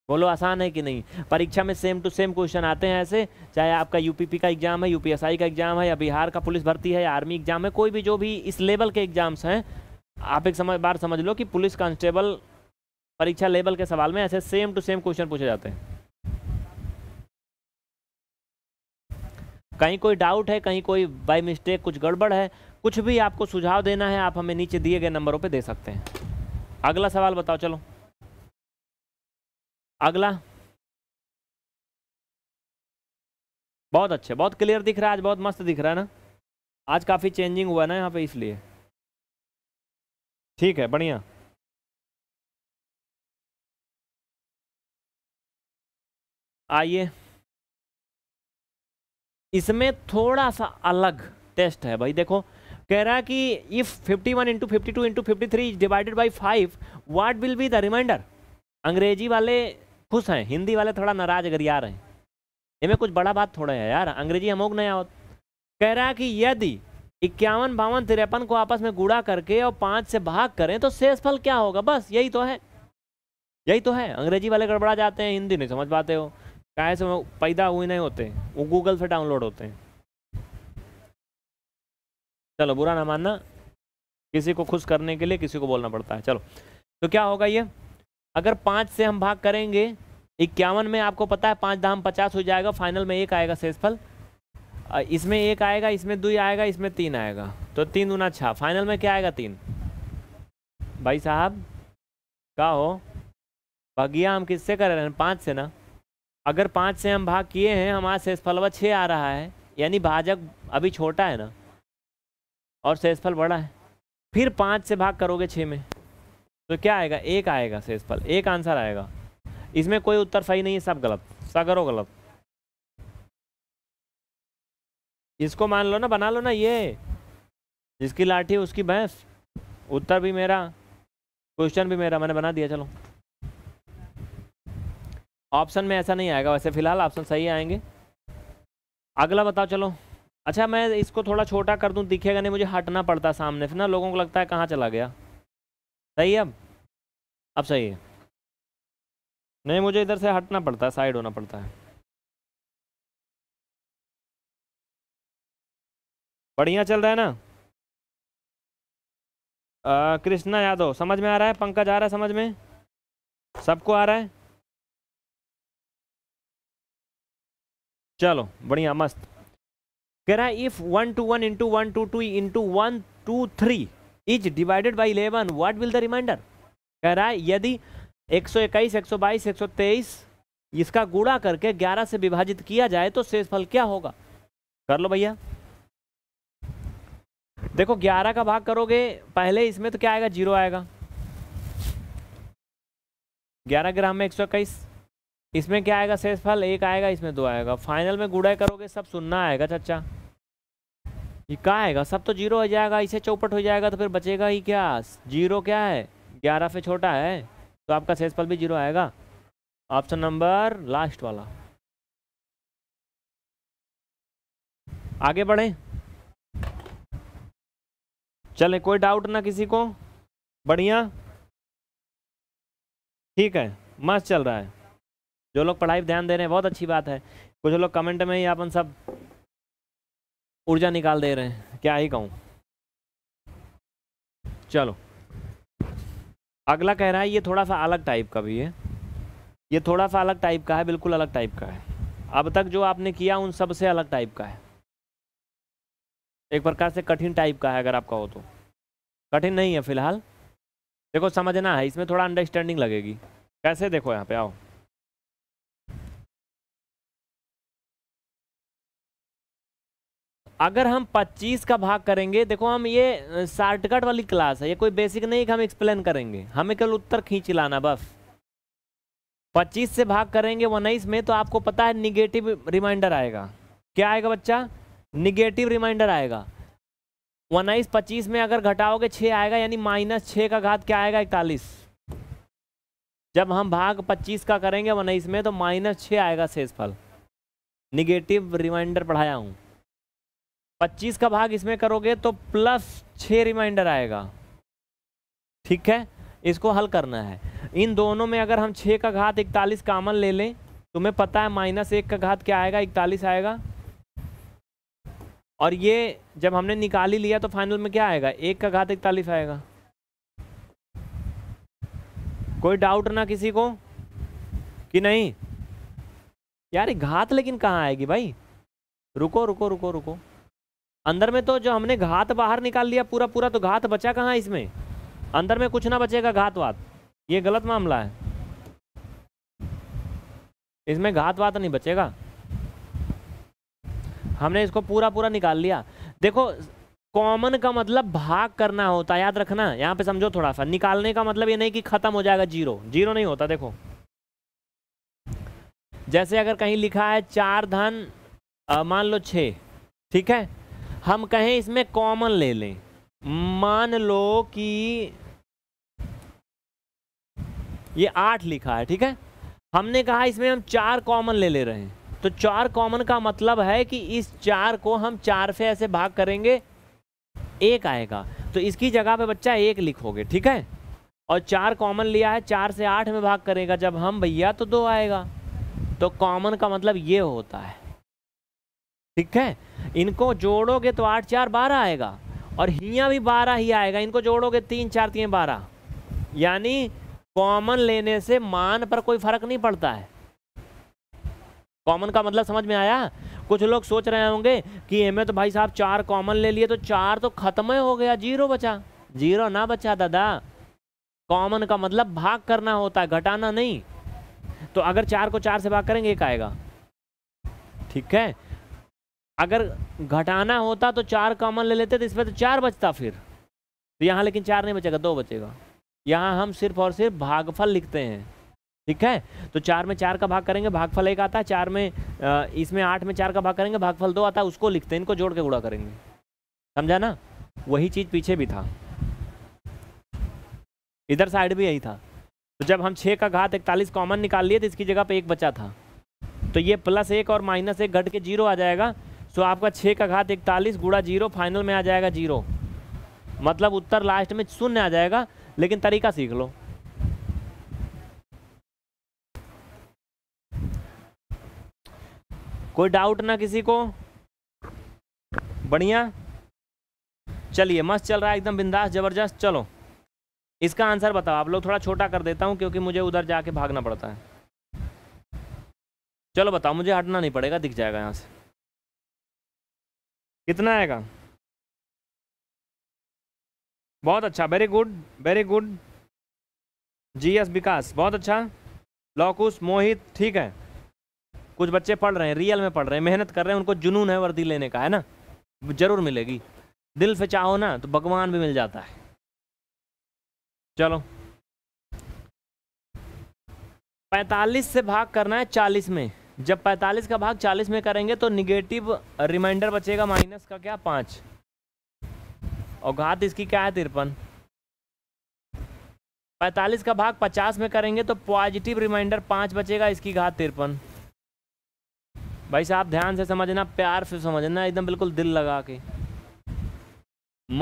बोलो आसान है कि नहीं परीक्षा में सेम टू सेम क्वेश्चन आते हैं ऐसे चाहे आपका यूपीपी का एग्जाम है यूपीएसआई का एग्जाम है या बिहार का पुलिस भर्ती है या आर्मी एग्जाम है कोई भी जो भी इस लेवल के एग्जाम्स हैं आप एक समझ बार समझ लो कि पुलिस कांस्टेबल परीक्षा लेवल के सवाल में ऐसे सेम टू सेम क्वेश्चन पूछे जाते हैं कहीं कोई डाउट है कहीं कोई बाई मिस्टेक कुछ गड़बड़ है कुछ भी आपको सुझाव देना है आप हमें नीचे दिए गए नंबरों पर दे सकते हैं अगला सवाल बताओ चलो अगला बहुत अच्छे बहुत क्लियर दिख रहा है आज बहुत मस्त दिख रहा है ना आज काफ़ी चेंजिंग हुआ ना यहाँ पे इसलिए ठीक है बढ़िया आइए इसमें थोड़ा सा अलग टेस्ट है भाई देखो कह रहा है कि if 51 one into fifty two into fifty three divided by five what will be the remainder अंग्रेजी वाले खुश हैं हिंदी वाले थोड़ा नाराज यार हैं इनमें कुछ बड़ा बात थोड़ा है यार अंग्रेजी हमोग नहीं आवत कह रहा है कि यदि इक्यावन बावन तिरपन को आपस में गुड़ा करके और पाँच से भाग करें तो शेष फल क्या होगा बस यही तो है यही तो है अंग्रेजी वाले गड़बड़ा जाते हैं हिंदी नहीं समझ पाते हो काहे से पैदा हुए नहीं होते वो गूगल से डाउनलोड होते हैं चलो बुरा ना मानना किसी को खुश करने के लिए किसी को बोलना पड़ता है चलो तो क्या होगा ये अगर पाँच से हम भाग करेंगे इक्यावन में आपको पता है पाँच दाम पचास हो जाएगा फाइनल में एक आएगा शेषफल इसमें एक आएगा इसमें दो आएगा इसमें तीन आएगा तो तीन दूना छः फाइनल में क्या आएगा तीन भाई साहब क्या हो भगिया हम किससे कर रहे हैं पाँच से ना अगर पाँच से हम भाग किए हैं हमारा व छः आ रहा है यानी भाजक अभी छोटा है ना और शेषफल बड़ा है फिर पाँच से भाग करोगे छः में तो क्या आएगा एक आएगा शेषफल एक आंसर आएगा इसमें कोई उत्तर सही नहीं है सब गलत करो गलत इसको मान लो ना बना लो ना ये जिसकी लाठी उसकी भैंस उत्तर भी मेरा क्वेश्चन भी मेरा मैंने बना दिया चलो ऑप्शन में ऐसा नहीं आएगा वैसे फिलहाल ऑप्शन सही आएंगे अगला बताओ चलो अच्छा मैं इसको थोड़ा छोटा कर दूं दिखेगा नहीं मुझे हटना पड़ता सामने से ना लोगों को लगता है कहाँ चला गया सही है अब अब सही है नहीं मुझे इधर से हटना पड़ता है साइड होना पड़ता है बढ़िया चल रहा है ना कृष्णा यादव समझ में आ रहा है पंकज आ रहा है समझ में सबको आ रहा है चलो बढ़िया मस्त कह रहा है if one two one into one two two into one two three is divided by eleven what will the remainder कह रहा है यदि एक एक सौ सौ इक्कीस बाईस एक सौ तेईस इसका गुणा करके ग्यारह से विभाजित किया जाए तो शेषफल क्या होगा कर लो भैया देखो ग्यारह का भाग करोगे पहले इसमें तो क्या आएगा जीरो आएगा ग्यारह ग्राम में एक सौ इक्कीस इसमें क्या आएगा शेषफल एक आएगा इसमें दो आएगा फाइनल में गुड़ा करोगे सब सुनना आएगा चाचा ये क्या आएगा सब तो जीरो हो जाएगा इसे चौपट हो जाएगा तो फिर बचेगा ही क्या जीरो क्या है ग्यारह से छोटा है तो आपका सेसफल भी जीरो आएगा ऑप्शन नंबर लास्ट वाला आगे बढ़े चले कोई डाउट ना किसी को बढ़िया ठीक है मस्त चल रहा है जो लोग पढ़ाई पर ध्यान दे रहे हैं बहुत अच्छी बात है कुछ लोग कमेंट में ही अपन सब ऊर्जा निकाल दे रहे हैं क्या ही कहूँ चलो अगला कह रहा है ये थोड़ा सा अलग टाइप का भी है ये थोड़ा सा अलग टाइप का है बिल्कुल अलग टाइप का है अब तक जो आपने किया उन सब से अलग टाइप का है एक प्रकार से कठिन टाइप का है अगर आपका हो तो कठिन नहीं है फिलहाल देखो समझना है इसमें थोड़ा अंडरस्टैंडिंग लगेगी कैसे देखो यहाँ पे आओ अगर हम 25 का भाग करेंगे देखो हम ये शॉर्टकट वाली क्लास है ये कोई बेसिक नहीं कि हम एक्सप्लेन करेंगे हमें कल उत्तर खींच लाना बस 25 से भाग करेंगे उन्नीस में तो आपको पता है निगेटिव रिमाइंडर आएगा क्या आएगा बच्चा निगेटिव रिमाइंडर आएगा उन्नीस पच्चीस में अगर घटाओगे छः आएगा यानी माइनस छः का घात क्या आएगा इकतालीस जब हम भाग पच्चीस का करेंगे उन्नीस में तो माइनस छः आएगा शेषफल निगेटिव रिमाइंडर पढ़ाया हूँ पच्चीस का भाग इसमें करोगे तो प्लस छः रिमाइंडर आएगा ठीक है इसको हल करना है इन दोनों में अगर हम छः का घात इकतालीस कामन ले लें तुम्हें पता है माइनस एक का घात क्या आएगा इकतालीस आएगा और ये जब हमने निकाल ही लिया तो फाइनल में क्या आएगा एक का घात इकतालीस आएगा कोई डाउट ना किसी को कि नहीं यार घात लेकिन कहाँ आएगी भाई रुको रुको रुको रुको अंदर में तो जो हमने घात बाहर निकाल लिया पूरा पूरा तो घात बचा कहाँ इसमें अंदर में कुछ ना बचेगा घात वात ये गलत मामला है इसमें घात वात नहीं बचेगा हमने इसको पूरा पूरा निकाल लिया देखो कॉमन का मतलब भाग करना होता है याद रखना यहाँ पे समझो थोड़ा सा निकालने का मतलब ये नहीं कि खत्म हो जाएगा जीरो जीरो नहीं होता देखो जैसे अगर कहीं लिखा है चार धन मान लो छ ठीक है हम कहें इसमें कॉमन ले लें मान लो कि ये आठ लिखा है ठीक है हमने कहा इसमें हम चार कॉमन ले ले रहे हैं तो चार कॉमन का मतलब है कि इस चार को हम चार से ऐसे भाग करेंगे एक आएगा तो इसकी जगह पे बच्चा एक लिखोगे ठीक है और चार कॉमन लिया है चार से आठ में भाग करेगा जब हम भैया तो दो आएगा तो कॉमन का मतलब ये होता है ठीक है इनको जोड़ोगे तो आठ चार बारह आएगा और हियाँ भी बारह ही आएगा इनको जोड़ोगे तीन चार तीन बारह यानी कॉमन लेने से मान पर कोई फर्क नहीं पड़ता है कॉमन का मतलब समझ में आया कुछ लोग सोच रहे होंगे कि एम तो भाई साहब चार कॉमन ले लिए तो चार तो खत्म ही हो गया जीरो बचा जीरो ना बचा दादा कॉमन का मतलब भाग करना होता है घटाना नहीं तो अगर चार को चार से भाग करेंगे एक आएगा ठीक है अगर घटाना होता तो चार कॉमन ले लेते तो इसमें तो चार बचता फिर तो यहाँ लेकिन चार नहीं बचेगा दो बचेगा यहाँ हम सिर्फ और सिर्फ भागफल लिखते हैं ठीक है तो चार में चार का भाग करेंगे भागफल एक आता है चार में इसमें आठ में चार का भाग करेंगे भागफल दो आता है उसको लिखते हैं इनको जोड़ के गुड़ा करेंगे समझा ना वही चीज़ पीछे भी था इधर साइड भी यही था तो जब हम छः का घात इकतालीस कॉमन निकाल लिए तो इसकी जगह पर एक बचा था तो ये प्लस एक और माइनस एक घट के जीरो आ जाएगा तो आपका छः का घात इकतालीस गुड़ा जीरो फाइनल में आ जाएगा जीरो मतलब उत्तर लास्ट में शून्य आ जाएगा लेकिन तरीका सीख लो कोई डाउट ना किसी को बढ़िया चलिए मस्त चल रहा है एकदम बिंदास ज़बरदस्त चलो इसका आंसर बताओ आप लोग थोड़ा छोटा कर देता हूँ क्योंकि मुझे उधर जाके भागना पड़ता है चलो बताओ मुझे हटना नहीं पड़ेगा दिख जाएगा यहाँ से कितना आएगा बहुत अच्छा very good very good G S Vikas बहुत अच्छा लॉकुस मोहित ठीक है कुछ बच्चे पढ़ रहे हैं रियल में पढ़ रहे हैं मेहनत कर रहे हैं उनको जुनून है वर्दी लेने का है ना जरूर मिलेगी दिल से चाहो ना तो भगवान भी मिल जाता है चलो पैंतालीस से भाग करना है चालीस में जब 45 का भाग 40 में करेंगे तो निगेटिव रिमाइंडर बचेगा माइनस का क्या पाँच और घात इसकी क्या है तिरपन 45 का भाग 50 में करेंगे तो पॉजिटिव रिमाइंडर पाँच बचेगा इसकी घात तिरपन भाई साहब ध्यान से समझना प्यार से समझना एकदम बिल्कुल दिल लगा के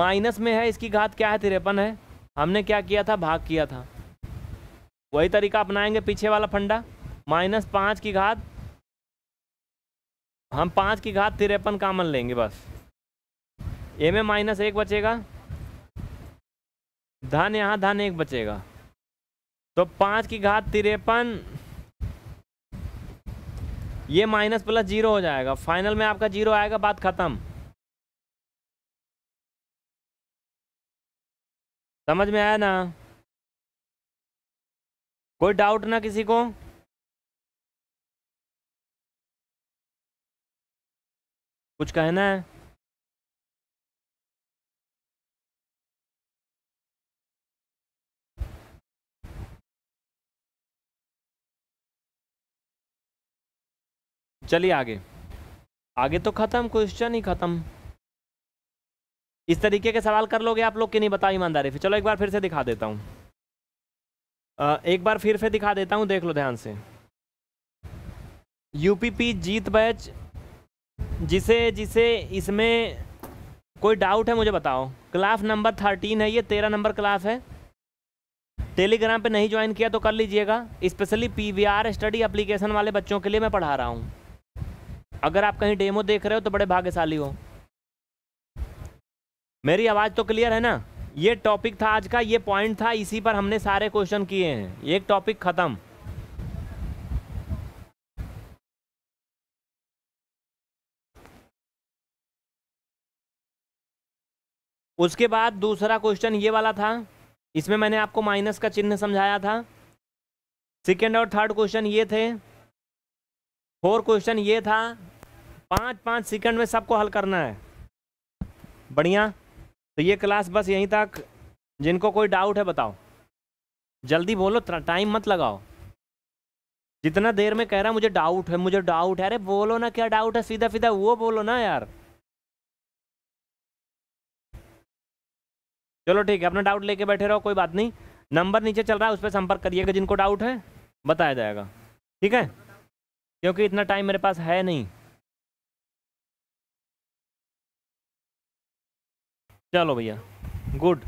माइनस में है इसकी घात क्या है तिरपन है हमने क्या किया था भाग किया था वही तरीका अपनाएंगे पीछे वाला फंडा माइनस पाँच की घात हम पाँच की घात तिरपन कामन लेंगे बस ए में माइनस एक बचेगा धन यहाँ धन एक बचेगा तो पाँच की घात तिरपन ये माइनस प्लस जीरो हो जाएगा फाइनल में आपका जीरो आएगा बात खत्म समझ में आया ना कोई डाउट ना किसी को कुछ कहना है चलिए आगे आगे तो खत्म क्वेश्चन ही खत्म इस तरीके के सवाल कर लोगे आप लोग की नहीं बता ईमानदारी फिर चलो एक बार फिर से दिखा देता हूँ एक बार फिर से दिखा देता हूँ देख लो ध्यान से यूपीपी जीत बैच जिसे जिसे इसमें कोई डाउट है मुझे बताओ क्लास नंबर थर्टीन है ये तेरह नंबर क्लास है टेलीग्राम पे नहीं ज्वाइन किया तो कर लीजिएगा specially P V R study application वाले बच्चों के लिए मैं पढ़ा रहा हूँ अगर आप कहीं डेमो देख रहे हो तो बड़े भाग्यशाली हो मेरी आवाज़ तो क्लियर है ना ये टॉपिक था आज का ये पॉइंट था इसी पर हमने सारे क्वेश्चन किए हैं एक टॉपिक ख़त्म उसके बाद दूसरा क्वेश्चन ये वाला था इसमें मैंने आपको माइनस का चिन्ह समझाया था सेकेंड और थर्ड क्वेश्चन ये थे फोर क्वेश्चन ये था पाँच पाँच सेकंड में सबको हल करना है बढ़िया तो ये क्लास बस यहीं तक जिनको कोई डाउट है बताओ जल्दी बोलो टाइम मत लगाओ जितना देर में कह रहा मुझे डाउट है मुझे डाउट है अरे बोलो ना क्या डाउट है सीधा सीधा वो बोलो ना यार चलो ठीक है अपना डाउट लेके बैठे रहो कोई बात नहीं नंबर नीचे चल रहा है उस पर संपर्क करिएगा जिनको डाउट है बताया जाएगा ठीक है क्योंकि इतना टाइम मेरे पास है नहीं चलो भैया गुड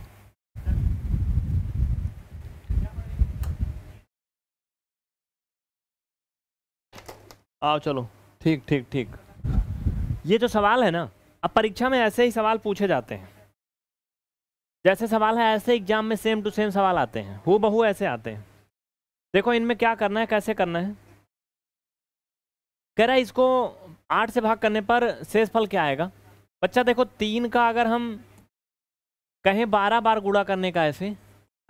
आओ चलो ठीक ठीक ठीक ये जो सवाल है ना अब परीक्षा में ऐसे ही सवाल पूछे जाते हैं जैसे सवाल है ऐसे एग्जाम में सेम टू सेम सवाल आते हैं हु बहू ऐसे आते हैं देखो इनमें क्या करना है कैसे करना है कह रहा है इसको आठ से भाग करने पर शेषफल क्या आएगा बच्चा देखो तीन का अगर हम कहें बारह बार गुड़ा करने का ऐसे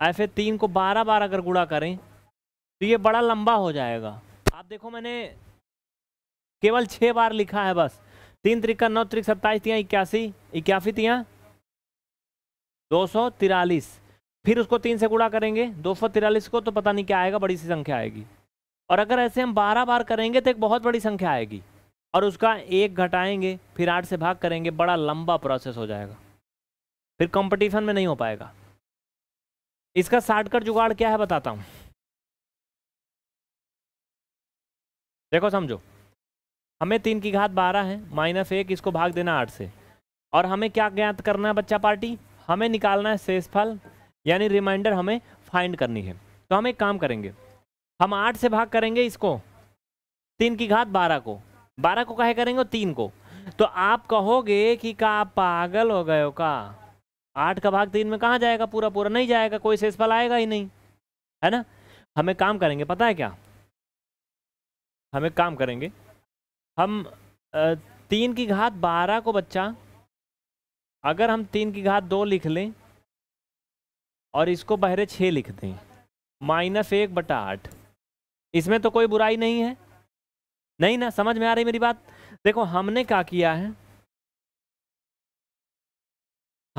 ऐसे तीन को बारह बार अगर गुड़ा करें तो ये बड़ा लंबा हो जाएगा आप देखो मैंने केवल छः बार लिखा है बस तीन त्रिका नौ त्रिक सत्ताईस तियाँ इक्यासी इक्यासी तियाँ दो सौ तिरालीस फिर उसको तीन से गुड़ा करेंगे दो सौ तिरालीस को तो पता नहीं क्या आएगा बड़ी सी संख्या आएगी और अगर ऐसे हम बारह बार करेंगे तो एक बहुत बड़ी संख्या आएगी और उसका एक घटाएंगे फिर आठ से भाग करेंगे बड़ा लंबा प्रोसेस हो जाएगा फिर कंपटीशन में नहीं हो पाएगा इसका शार्टकट जुगाड़ क्या है बताता हूँ देखो समझो हमें तीन की घात बारह है माइनस एक इसको भाग देना आठ से और हमें क्या ज्ञात करना है बच्चा पार्टी हमें निकालना है शेषफल यानी रिमाइंडर हमें फाइंड करनी है तो हम एक काम करेंगे हम आठ से भाग करेंगे इसको तीन की घात बारह को बारह को कहे करेंगे तीन को तो आप कहोगे कि का आप पागल हो गए हो का आठ का भाग तीन में कहाँ जाएगा पूरा पूरा नहीं जाएगा कोई शेषफल आएगा ही नहीं है ना हमें काम करेंगे पता है क्या हमें काम करेंगे हम तीन की घात बारह को बच्चा अगर हम तीन की घात दो लिख लें और इसको बहरे छः लिख दें माइनस एक बटा आठ इसमें तो कोई बुराई नहीं है नहीं ना समझ में आ रही मेरी बात देखो हमने क्या किया है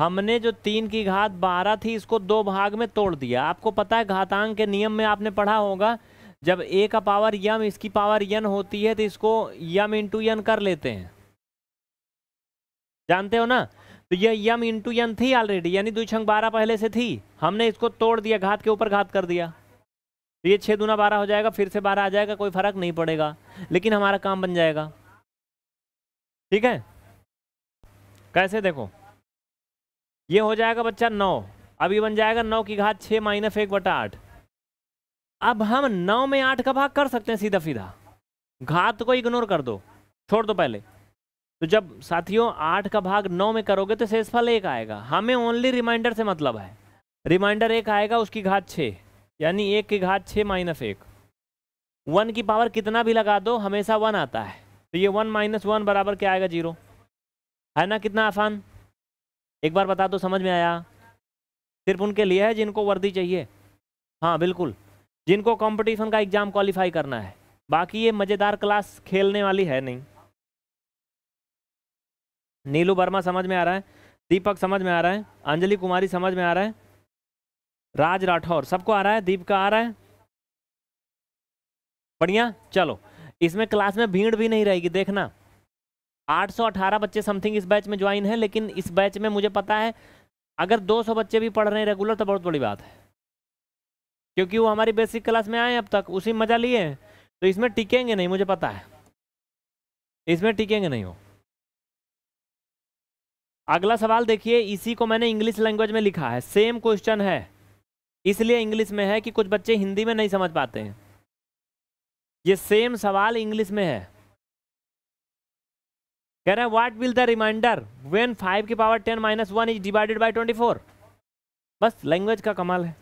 हमने जो तीन की घात बारह थी इसको दो भाग में तोड़ दिया आपको पता है घातांक के नियम में आपने पढ़ा होगा जब ए का पावर यम इसकी पावर यन होती है तो इसको यम इंटू यन कर लेते हैं जानते हो ना तो ये यम इंटू यम थी ऑलरेडी यानी दुई छंग बारह पहले से थी हमने इसको तोड़ दिया घात के ऊपर घात कर दिया तो ये छः दूना बारह हो जाएगा फिर से बारह आ जाएगा कोई फर्क नहीं पड़ेगा लेकिन हमारा काम बन जाएगा ठीक है कैसे देखो ये हो जाएगा बच्चा नौ अब ये बन जाएगा नौ की घात छः माइनस एक बटा आठ अब हम नौ में आठ का भाग कर सकते हैं सीधा सीधा घात को इग्नोर कर दो छोड़ दो पहले तो जब साथियों आठ का भाग नौ में करोगे तो शेषफल एक आएगा हमें ओनली रिमाइंडर से मतलब है रिमाइंडर एक आएगा उसकी घात छः यानी एक की घात छः माइनस एक वन की पावर कितना भी लगा दो हमेशा वन आता है तो ये वन माइनस वन बराबर क्या आएगा जीरो है ना कितना आसान एक बार बता दो समझ में आया सिर्फ उनके लिए है जिनको वर्दी चाहिए हाँ बिल्कुल जिनको कॉम्पिटिशन का एग्ज़ाम क्वालिफाई करना है बाकी ये मज़ेदार क्लास खेलने वाली है नहीं नीलू वर्मा समझ में आ रहा है दीपक समझ में आ रहा है अंजलि कुमारी समझ में आ रहा है राज राठौर सबको आ रहा है दीप का आ रहा है बढ़िया चलो इसमें क्लास में भीड़ भी नहीं रहेगी देखना 818 बच्चे समथिंग इस बैच में ज्वाइन है लेकिन इस बैच में मुझे पता है अगर 200 बच्चे भी पढ़ रहे हैं रेगुलर तो बहुत बड़ी बात है क्योंकि वो हमारी बेसिक क्लास में आए अब तक उसी मज़ा लिए तो इसमें टिकेंगे नहीं मुझे पता है इसमें टिकेंगे नहीं वो अगला सवाल देखिए इसी को मैंने इंग्लिश लैंग्वेज में लिखा है सेम क्वेश्चन है इसलिए इंग्लिश में है कि कुछ बच्चे हिंदी में नहीं समझ पाते हैं ये सेम सवाल इंग्लिश में है कह रहे हैं what will the remainder when five की power ten minus one is divided by twenty four बस लैंग्वेज का कमाल है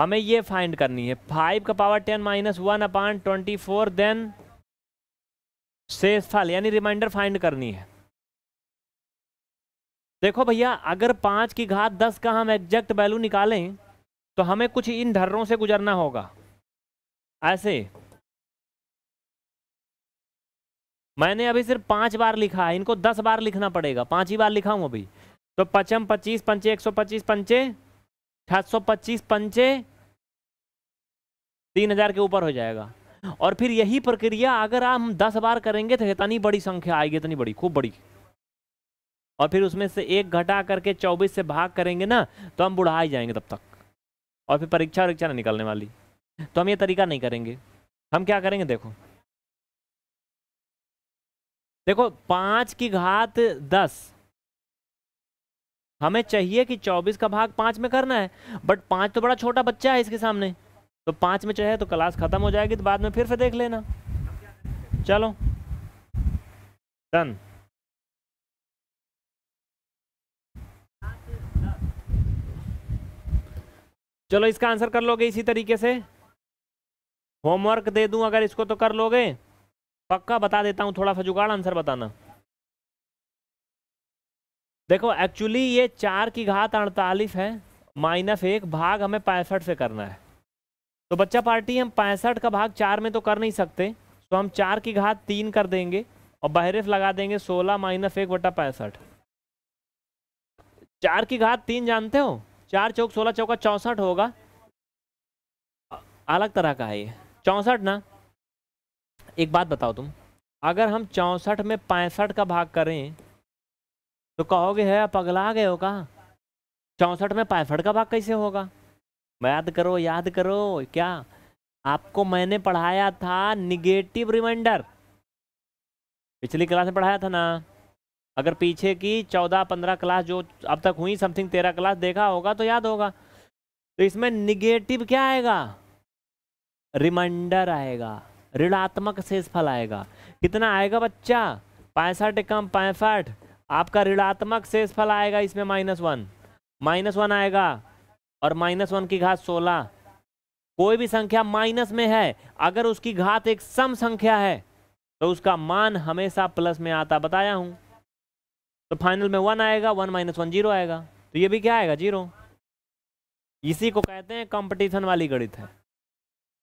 हमें ये फाइंड करनी है फाइव का power ten minus one upon twenty four then शेष फल यानी रिमाइंडर फाइंड करनी है देखो भैया अगर पांच की घात दस का हम एग्जैक्ट वैल्यू निकालें तो हमें कुछ इन धर्रों से गुजरना होगा ऐसे मैंने अभी सिर्फ पांच बार लिखा है इनको दस बार लिखना पड़ेगा पांच ही बार लिखा हूं अभी तो पचम पच्चीस पंचे एक सौ पच्चीस पंचे छत सौ पच्चीस पंचे तीन हजार के ऊपर हो जाएगा और फिर यही प्रक्रिया अगर हम दस बार करेंगे तो इतनी बड़ी संख्या आएगी इतनी बड़ी खूब बड़ी और फिर उसमें से एक घटा करके चौबीस से भाग करेंगे ना तो हम बुढ़ा ही जाएंगे तब तक और फिर परीक्षा वरीक्षा निकलने वाली तो हम ये तरीका नहीं करेंगे हम क्या करेंगे देखो देखो पाँच की घात दस हमें चाहिए कि चौबीस का भाग पाँच में करना है बट पाँच तो बड़ा छोटा बच्चा है इसके सामने तो पाँच में चाहे तो क्लास ख़त्म हो जाएगी तो बाद में फिर से देख लेना चलो डन चलो इसका आंसर कर लोगे इसी तरीके से होमवर्क दे दूं अगर इसको तो कर लोगे पक्का बता देता हूं थोड़ा सा जुगाड़ आंसर बताना देखो एक्चुअली ये चार की घात अड़तालीस है माइनस एक भाग हमें पैंसठ से करना है तो बच्चा पार्टी हम पैंसठ का भाग चार में तो कर नहीं सकते तो हम चार की घात तीन कर देंगे और बहरेफ लगा देंगे सोलह माइनस एक बटा पैंसठ चार की घात तीन जानते हो चार चौक सोलह चौका चौंसठ होगा अलग तरह का है ये चौंसठ ना एक बात बताओ तुम अगर हम चौंसठ में पैंसठ का भाग करें तो कहोगे है पगला गए हो का चौंसठ में पैंसठ का भाग कैसे होगा याद करो याद करो क्या आपको मैंने पढ़ाया था निगेटिव रिमाइंडर पिछली क्लास में पढ़ाया था ना अगर पीछे की चौदह पंद्रह क्लास जो अब तक हुई समथिंग तेरह क्लास देखा होगा तो याद होगा तो इसमें निगेटिव क्या आएगा रिमाइंडर आएगा ऋणात्मक शेषफल आएगा कितना आएगा बच्चा पैंसठ कम पैंसठ आपका ऋणात्मक शेषफल आएगा इसमें माइनस वन माइनस वन आएगा और माइनस वन की घात सोलह कोई भी संख्या माइनस में है अगर उसकी घात एक सम संख्या है तो उसका मान हमेशा प्लस में आता बताया हूं तो फाइनल में वन आएगा वन माइनस वन जीरो आएगा तो ये भी क्या आएगा जीरो इसी को कहते हैं कंपटीशन वाली गणित है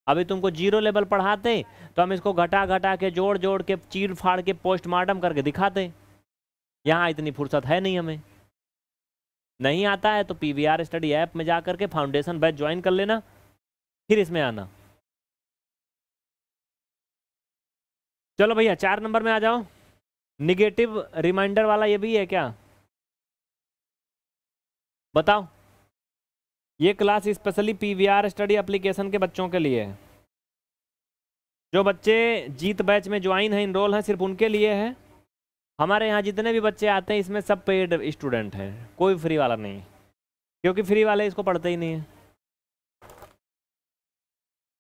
अभी तुमको जीरो लेवल पढ़ाते तो हम इसको घटा घटा के जोड़ जोड़ के चीर फाड़ के पोस्टमार्टम करके दिखाते यहाँ इतनी फुर्सत है नहीं हमें नहीं आता है तो P V R study app में जा करके फाउंडेशन बैच ज्वाइन कर लेना फिर इसमें आना चलो भैया चार नंबर में आ जाओ निगेटिव रिमाइंडर वाला ये भी है क्या बताओ ये class specially P V R study application के बच्चों के लिए है जो बच्चे जीत बैच में ज्वाइन है इनरोल हैं सिर्फ उनके लिए है हमारे यहाँ जितने भी बच्चे आते हैं इसमें सब पेड स्टूडेंट हैं कोई फ्री वाला नहीं क्योंकि फ्री वाले इसको पढ़ते ही नहीं है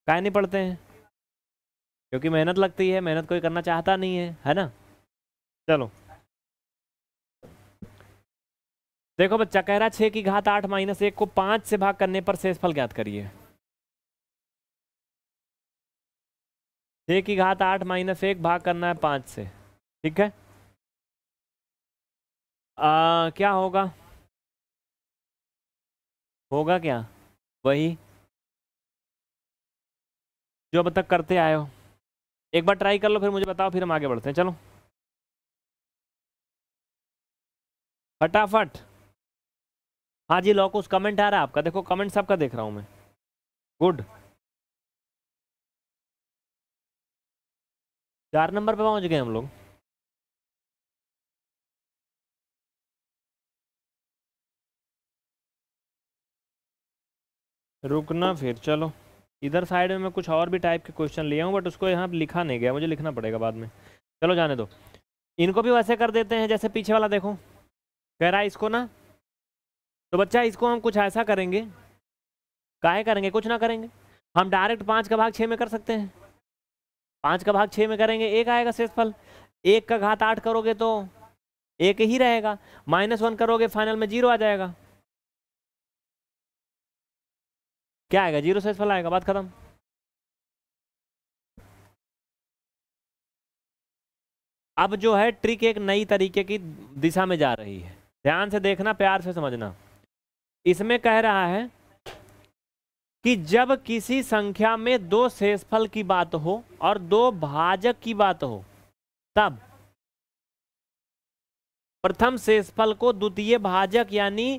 काहे नहीं पढ़ते हैं क्योंकि मेहनत लगती है मेहनत कोई करना चाहता नहीं है है ना चलो देखो बच्चा कह रहा छः की घात आठ माइनस एक को पाँच से भाग करने पर शेषफल ज्ञात करिए छः की घात आठ माइनस एक भाग करना है पाँच से ठीक है आ, क्या होगा होगा क्या वही जो अब तक करते आए हो एक बार ट्राई कर लो फिर मुझे बताओ फिर हम आगे बढ़ते हैं चलो फटाफट हाँ जी लॉकुस कमेंट आ रहा है आपका देखो कमेंट सबका देख रहा हूँ मैं गुड चार नंबर पे पहुंच गए हम लोग रुकना फिर चलो इधर साइड में मैं कुछ और भी टाइप के क्वेश्चन लिया हूँ बट उसको यहाँ लिखा नहीं गया मुझे लिखना पड़ेगा बाद में चलो जाने दो इनको भी वैसे कर देते हैं जैसे पीछे वाला देखो कह रहा है इसको ना तो बच्चा इसको हम कुछ ऐसा करेंगे काहे करेंगे कुछ ना करेंगे हम डायरेक्ट पाँच का भाग छः में कर सकते हैं पाँच का भाग छः में करेंगे एक आएगा शेषफल एक का घात आठ करोगे तो एक ही रहेगा माइनस वन करोगे फाइनल में जीरो आ जाएगा क्या आएगा जीरो साइज फल आएगा बात खत्म अब जो है ट्रिक एक नई तरीके की दिशा में जा रही है ध्यान से देखना प्यार से समझना इसमें कह रहा है कि जब किसी संख्या में दो शेषफल की बात हो और दो भाजक की बात हो तब प्रथम शेषफल को द्वितीय भाजक यानी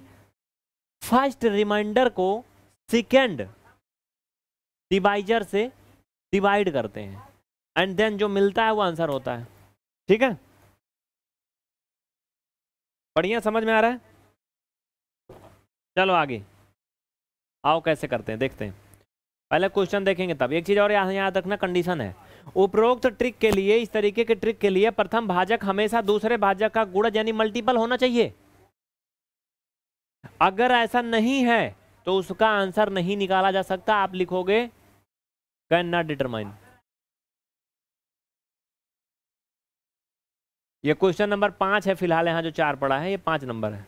फर्स्ट रिमाइंडर को सेकेंड डिवाइजर से डिवाइड करते हैं एंड देन जो मिलता है वो आंसर होता है ठीक है बढ़िया समझ में आ रहा है चलो आगे आओ कैसे करते हैं देखते हैं पहले क्वेश्चन देखेंगे तब एक चीज़ और याद रखना कंडीशन है उपरोक्त ट्रिक के लिए इस तरीके के ट्रिक के लिए प्रथम भाजक हमेशा दूसरे भाजक का गुणज यानी मल्टीपल होना चाहिए अगर ऐसा नहीं है तो उसका आंसर नहीं निकाला जा सकता आप लिखोगे कैन नॉट डिटरमाइन ये क्वेश्चन नंबर पांच है फिलहाल यहां जो चार पड़ा है ये पांच नंबर है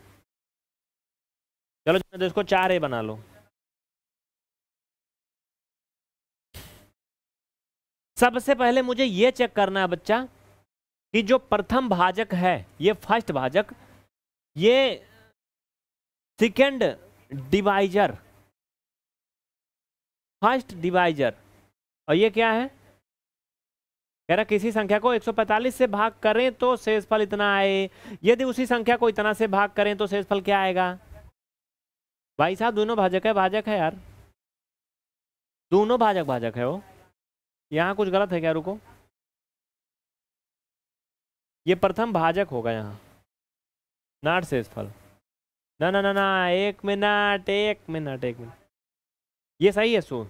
चलो तो इसको चार ए बना लो सबसे पहले मुझे ये चेक करना है बच्चा कि जो प्रथम भाजक है ये फर्स्ट भाजक ये सेकंड डिवाइजर फर्स्ट डिवाइजर और ये क्या है कह रहा किसी संख्या को 145 से भाग करें तो शेषफल इतना आए यदि उसी संख्या को इतना से भाग करें तो शेषफल क्या आएगा भाई साहब दोनों भाजक है भाजक है यार दोनों भाजक भाजक है वो यहाँ कुछ गलत है क्या रुको ये प्रथम भाजक होगा यहाँ नाट शेषफल ना ना ना ना एक मिनट एक मिनट एक मिनट ये सही है सो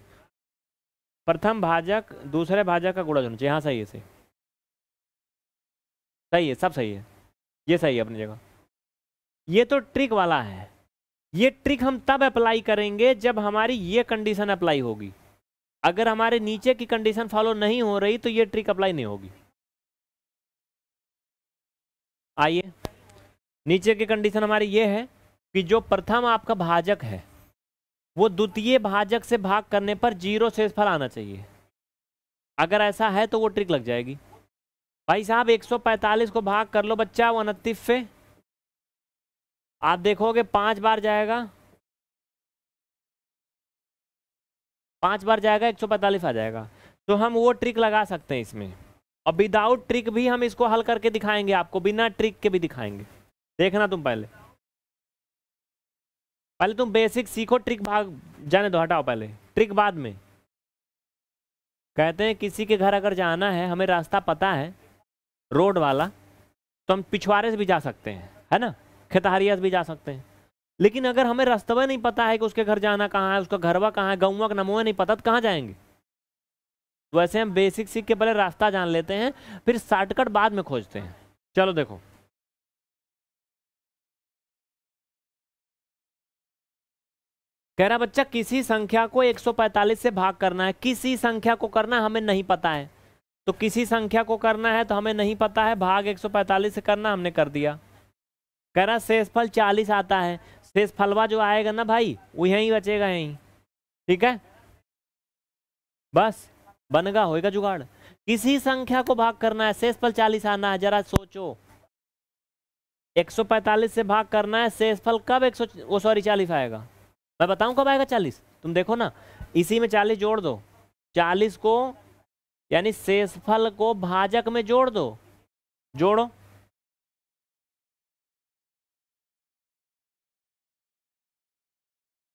प्रथम भाजक दूसरे भाजक का गुड़ा होना चाहिए हाँ सही है सही सही है सब सही है ये सही है अपनी जगह ये तो ट्रिक वाला है ये ट्रिक हम तब अप्लाई करेंगे जब हमारी ये कंडीशन अप्लाई होगी अगर हमारे नीचे की कंडीशन फॉलो नहीं हो रही तो ये ट्रिक अप्लाई नहीं होगी आइए नीचे की कंडीशन हमारी ये है कि जो प्रथम आपका भाजक है वो द्वितीय भाजक से भाग करने पर जीरो शेषफल आना चाहिए अगर ऐसा है तो वो ट्रिक लग जाएगी भाई साहब 145 को भाग कर लो बच्चा उनतीस से आप देखोगे पांच बार जाएगा पांच बार जाएगा 145 आ जाएगा तो हम वो ट्रिक लगा सकते हैं इसमें और विदाउट ट्रिक भी हम इसको हल करके दिखाएंगे आपको बिना ट्रिक के भी दिखाएंगे देखना तुम पहले पहले तुम बेसिक सीखो ट्रिक भाग जाने दो हटाओ पहले ट्रिक बाद में कहते हैं किसी के घर अगर जाना है हमें रास्ता पता है रोड वाला तो हम पिछवाड़े से भी जा सकते हैं है ना खेतहारिया से भी जा सकते हैं लेकिन अगर हमें रास्ता नहीं पता है कि उसके घर जाना कहाँ है उसका घरवा कहाँ है गौवा का नमोआ नहीं पता तो कहाँ जाएंगे वैसे हम बेसिक सीख के पहले रास्ता जान लेते हैं फिर शॉर्टकट बाद में खोजते हैं चलो देखो कह रहा बच्चा किसी संख्या को 145 से भाग करना है किसी संख्या को करना हमें नहीं पता है तो किसी संख्या को करना है तो हमें नहीं पता है भाग 145 से करना हमने कर दिया कह रहा शेषफल 40 आता है शेषफलवा जो आएगा ना भाई वो यहीं बचेगा यहीं ठीक है बस बनेगा होएगा जुगाड़ किसी संख्या को भाग करना है शेषफल चालीस आना है जरा सोचो 145 से भाग करना है शेषफल कब एक वो सॉरी चालीस आएगा मैं बताऊं कब आएगा चालीस तुम देखो ना इसी में चालीस जोड़ दो चालीस को यानी शेषफल को भाजक में जोड़ दो जोड़ो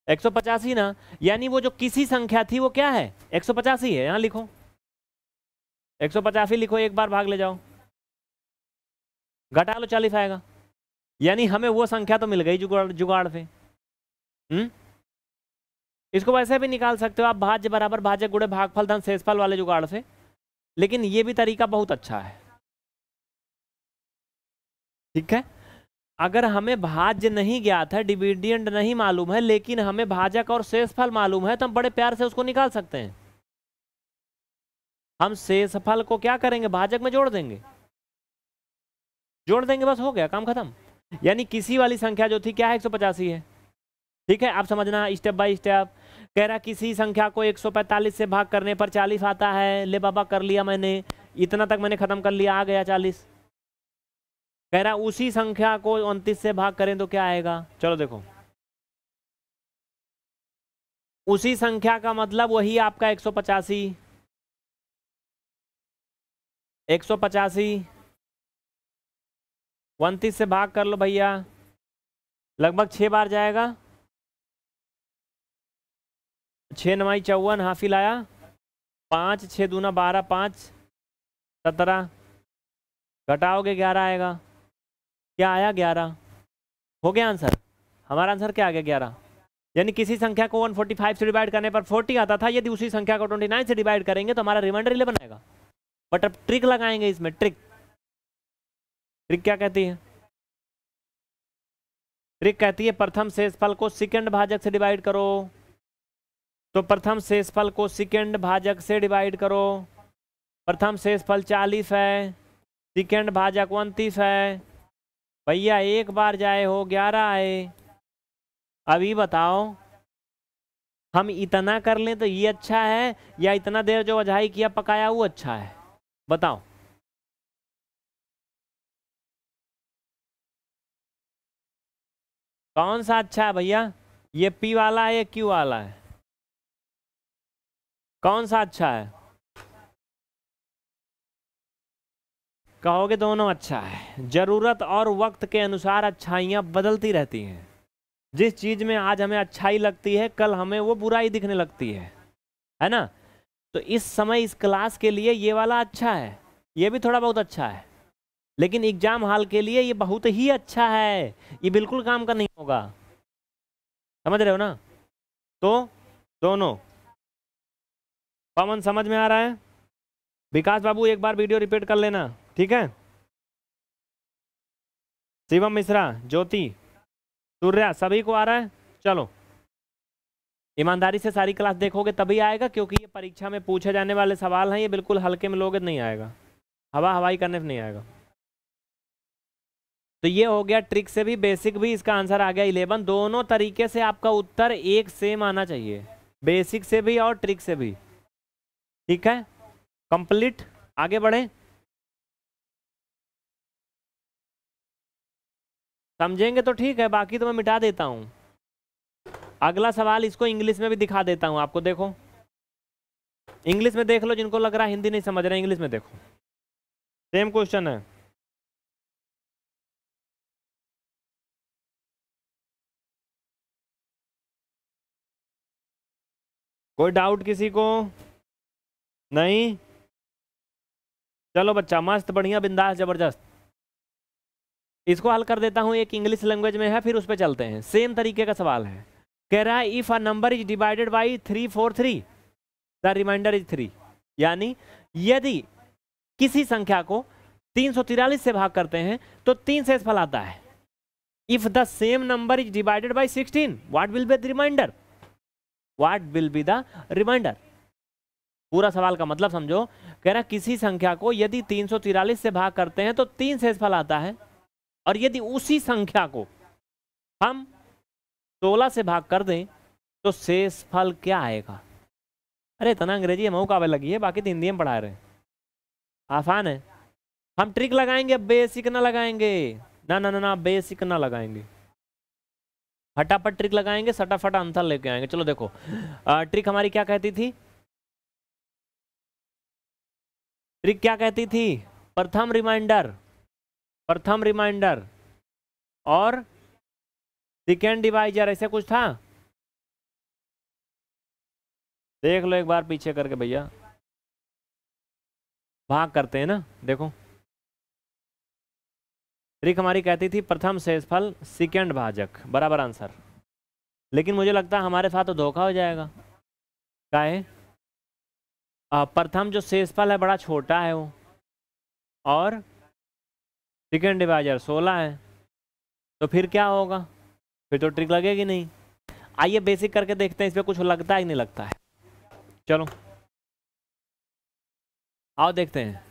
एक सौ पचासी ना यानी वो जो किसी संख्या थी वो क्या है एक सौ पचासी है यहां लिखो एक सौ पचासी लिखो एक बार भाग ले जाओ घटा लो चालीस आएगा यानी हमें वो संख्या तो मिल गई जुगाड़ जुगाड़ पे हम्म इसको वैसे भी निकाल सकते हो आप भाज्य बराबर भाज्य गुड़े भागफल धन शेषफल वाले जुगाड़ से लेकिन ये भी तरीका बहुत अच्छा है ठीक है अगर हमें भाज्य नहीं ज्ञात है डिविडेंड नहीं मालूम है लेकिन हमें भाजक और शेषफल मालूम है तो हम बड़े प्यार से उसको निकाल सकते हैं हम शेषफल को क्या करेंगे भाजक में जोड़ देंगे जोड़ देंगे बस हो गया काम खत्म यानी किसी वाली संख्या जो थी क्या है एक है ठीक है आप समझना स्टेप बाय स्टेप कह रहा किसी संख्या को 145 से भाग करने पर 40 आता है ले बाबा कर लिया मैंने इतना तक मैंने ख़त्म कर लिया आ गया 40 कह रहा उसी संख्या को उनतीस से भाग करें तो क्या आएगा चलो देखो उसी संख्या का मतलब वही आपका एक सौ पचासी एक सौ पचासी उनतीस से भाग कर लो भैया लगभग छः बार जाएगा छः नवाई चौवन हाफिल आया पाँच छः दूना बारह पाँच सत्रह घटाओगे ग्यारह आएगा क्या आया ग्यारह हो गया आंसर हमारा आंसर क्या आ गया ग्यारह यानी किसी संख्या को 145 से डिवाइड करने पर 40 आता था यदि उसी संख्या को 29 से डिवाइड करेंगे तो हमारा रिमाइंडर इलेवन आएगा बट अब ट्रिक लगाएंगे इसमें ट्रिक ट्रिक क्या कहती है ट्रिक कहती है प्रथम शेषफल को सेकंड भाजक से डिवाइड करो तो प्रथम शेषफल को सेकेंड भाजक से डिवाइड करो प्रथम शेषफल चालीस है सेकेंड भाजक उनतीस है भैया एक बार जाए हो ग्यारह आए अभी बताओ हम इतना कर लें तो ये अच्छा है या इतना देर जो वजाई किया पकाया वो अच्छा है बताओ कौन सा अच्छा है भैया ये पी वाला है या क्यू वाला है कौन सा अच्छा है कहोगे दोनों अच्छा है ज़रूरत और वक्त के अनुसार अच्छाइयां बदलती रहती हैं जिस चीज़ में आज हमें अच्छाई लगती है कल हमें वो बुराई दिखने लगती है है ना तो इस समय इस क्लास के लिए ये वाला अच्छा है ये भी थोड़ा बहुत अच्छा है लेकिन एग्ज़ाम हाल के लिए ये बहुत ही अच्छा है ये बिल्कुल काम का नहीं होगा समझ रहे हो ना तो दोनों पवन समझ में आ रहा है विकास बाबू एक बार वीडियो रिपीट कर लेना ठीक है शिवम मिश्रा ज्योति सूर्या सभी को आ रहा है चलो ईमानदारी से सारी क्लास देखोगे तभी आएगा क्योंकि ये परीक्षा में पूछे जाने वाले सवाल हैं ये बिल्कुल हल्के में लोगे नहीं आएगा हवा हवाई करने नहीं आएगा तो ये हो गया ट्रिक से भी बेसिक भी इसका आंसर आ गया इलेवन दोनों तरीके से आपका उत्तर एक सेम आना चाहिए बेसिक से भी और ट्रिक से भी ठीक है कंप्लीट आगे बढ़े समझेंगे तो ठीक है बाकी तो मैं मिटा देता हूं अगला सवाल इसको इंग्लिश में भी दिखा देता हूं आपको देखो इंग्लिश में देख लो जिनको लग रहा है हिंदी नहीं समझ रहे इंग्लिश में देखो सेम क्वेश्चन है कोई डाउट किसी को नहीं चलो बच्चा मस्त बढ़िया बिंदास जबरदस्त इसको हल कर देता हूं एक इंग्लिश लैंग्वेज में है फिर उस पर चलते हैं सेम तरीके का सवाल है कह रहा है if a number is divided by three four three the remainder is three यानी यदि किसी संख्या को तीन सौ तिरालीस से भाग करते हैं तो तीन से फल आता है if the same number is divided by sixteen what will be the remainder what will be the remainder पूरा सवाल का मतलब समझो कह रहा किसी संख्या को यदि तीन से भाग करते हैं तो तीन शेषफल आता है और यदि उसी संख्या को हम 16 से भाग कर दें तो शेषफल क्या आएगा अरे इतना अंग्रेजी हम कावे लगी है बाकी तो हिंदी में पढ़ा रहे हैं आसान है हम ट्रिक लगाएंगे बेसिक ना लगाएंगे ना ना ना ना बेसिक ना लगाएंगे फटाफट ट्रिक लगाएंगे सटाफट आंसर लेके आएंगे चलो देखो आ, ट्रिक हमारी क्या कहती थी ट्रिक क्या कहती थी प्रथम रिमाइंडर प्रथम रिमाइंडर और सेकेंड डिवाइजर ऐसे कुछ था देख लो एक बार पीछे करके भैया भाग करते हैं ना देखो ट्रिक हमारी कहती थी प्रथम शेषफल सेकेंड भाजक बराबर आंसर लेकिन मुझे लगता है हमारे साथ तो धोखा हो जाएगा क्या है प्रथम जो शेषफल है बड़ा छोटा है वो और सेकेंड डिवाइजर सोलह है तो फिर क्या होगा फिर तो ट्रिक लगेगी नहीं आइए बेसिक करके देखते हैं इस पर कुछ लगता है कि नहीं लगता है चलो आओ देखते हैं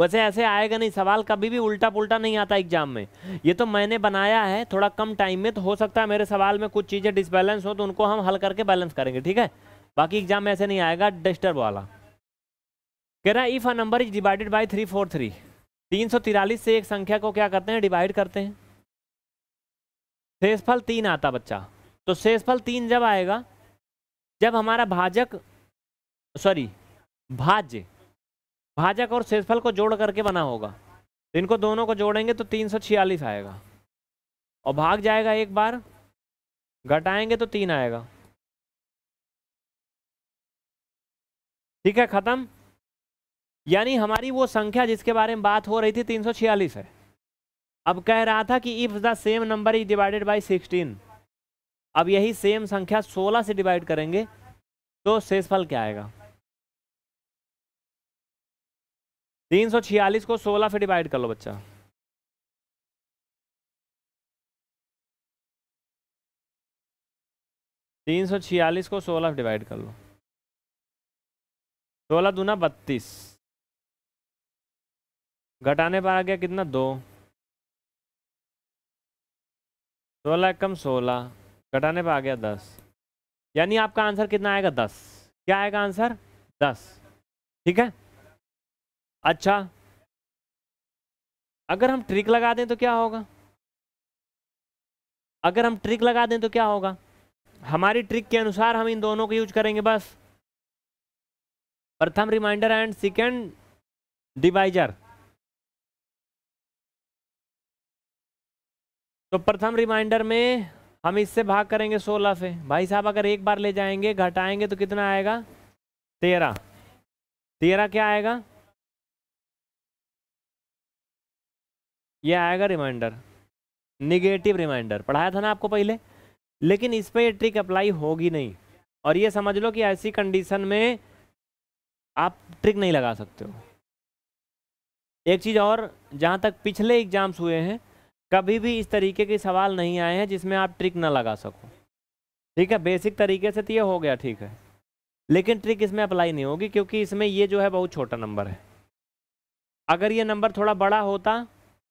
वैसे ऐसे आएगा नहीं सवाल कभी भी उल्टा पुल्टा नहीं आता एग्जाम में ये तो मैंने बनाया है थोड़ा कम टाइम में तो हो सकता है मेरे सवाल में कुछ चीज़ें डिसबैलेंस हो तो उनको हम हल करके बैलेंस करेंगे ठीक है बाकी एग्जाम में ऐसे नहीं आएगा डिस्टर्ब वाला कह रहा है if a number is divided by three four three तीन सौ तिरालीस से एक संख्या को क्या करते हैं डिवाइड करते हैं शेषफल तीन आता बच्चा तो शेषफल तीन जब आएगा जब हमारा भाजक सॉरी भाज्य भाजक और शेषफल को जोड़ करके बना होगा तो इनको दोनों को जोड़ेंगे तो तीन आएगा और भाग जाएगा एक बार घटाएंगे तो तीन आएगा ठीक है ख़त्म यानी हमारी वो संख्या जिसके बारे में बात हो रही थी छियालीस है अब कह रहा था कि if the same number is divided by 16 अब यही सेम संख्या 16 से डिवाइड करेंगे तो शेषफल क्या आएगा तीन सौ छियालीस को सोलह से डिवाइड कर लो बच्चा तीन सौ छियालीस को सोलह डिवाइड कर लो सोलह दूना बत्तीस घटाने पर आ गया कितना दो सोलह कम सोलह घटाने पर आ गया दस यानी आपका आंसर कितना आएगा दस क्या आएगा आंसर दस ठीक है अच्छा अगर हम ट्रिक लगा दें तो क्या होगा अगर हम ट्रिक लगा दें तो क्या होगा हमारी ट्रिक के अनुसार हम इन दोनों को यूज करेंगे बस प्रथम रिमाइंडर एंड सेकंड डिवाइजर तो प्रथम रिमाइंडर में हम इससे भाग करेंगे सोलह से भाई साहब अगर एक बार ले जाएंगे घटाएंगे तो कितना आएगा तेरह तेरह क्या आएगा ये आएगा रिमाइंडर निगेटिव रिमाइंडर पढ़ाया था ना आपको पहले लेकिन इस पर यह ट्रिक अप्लाई होगी नहीं और ये समझ लो कि ऐसी कंडीशन में आप ट्रिक नहीं लगा सकते हो एक चीज़ और जहाँ तक पिछले एग्ज़ाम्स हुए हैं कभी भी इस तरीके के सवाल नहीं आए हैं जिसमें आप ट्रिक ना लगा सको ठीक है बेसिक तरीके से तो ये हो गया ठीक है लेकिन ट्रिक इसमें अप्लाई नहीं होगी क्योंकि इसमें ये जो है बहुत छोटा नंबर है अगर ये नंबर थोड़ा बड़ा होता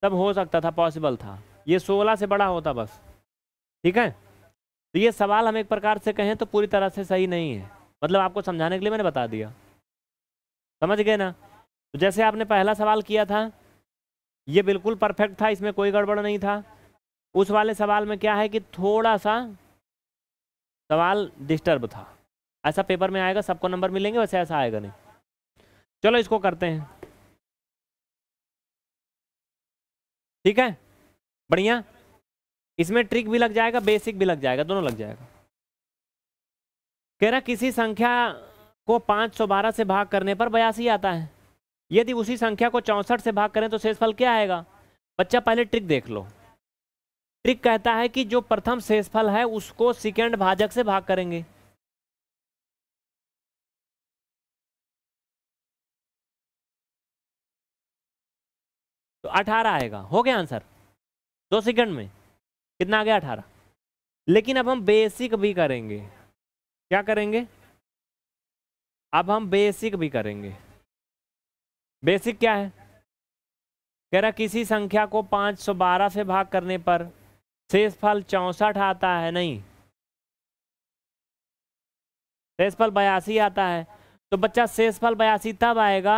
तब हो सकता था पॉसिबल था ये सोलह से बड़ा होता बस ठीक है तो ये सवाल हम एक प्रकार से कहें तो पूरी तरह से सही नहीं है मतलब आपको समझाने के लिए मैंने बता दिया समझ गए ना तो जैसे आपने पहला सवाल किया था ये बिल्कुल परफेक्ट था इसमें कोई गड़बड़ नहीं था उस वाले सवाल में क्या है कि थोड़ा सा सवाल डिस्टर्ब था ऐसा पेपर में आएगा सबको नंबर मिलेंगे वैसे ऐसा आएगा नहीं चलो इसको करते हैं ठीक है बढ़िया इसमें ट्रिक भी लग जाएगा बेसिक भी लग जाएगा दोनों लग जाएगा कह रहा किसी संख्या को 512 से भाग करने पर बयासी आता है यदि उसी संख्या को चौंसठ से भाग करें तो शेषफल क्या आएगा बच्चा पहले ट्रिक देख लो ट्रिक कहता है कि जो प्रथम शेषफल है उसको सेकेंड भाजक से भाग करेंगे तो अठारह आएगा हो गया आंसर दो सेकंड में कितना आ गया अठारह लेकिन अब हम बेसिक भी करेंगे क्या करेंगे अब हम बेसिक भी करेंगे बेसिक क्या है कह रहा किसी संख्या को 512 से भाग करने पर शेषफल चौंसठ आता है नहीं शेषफल बयासी आता है तो बच्चा शेषफल बयासी तब आएगा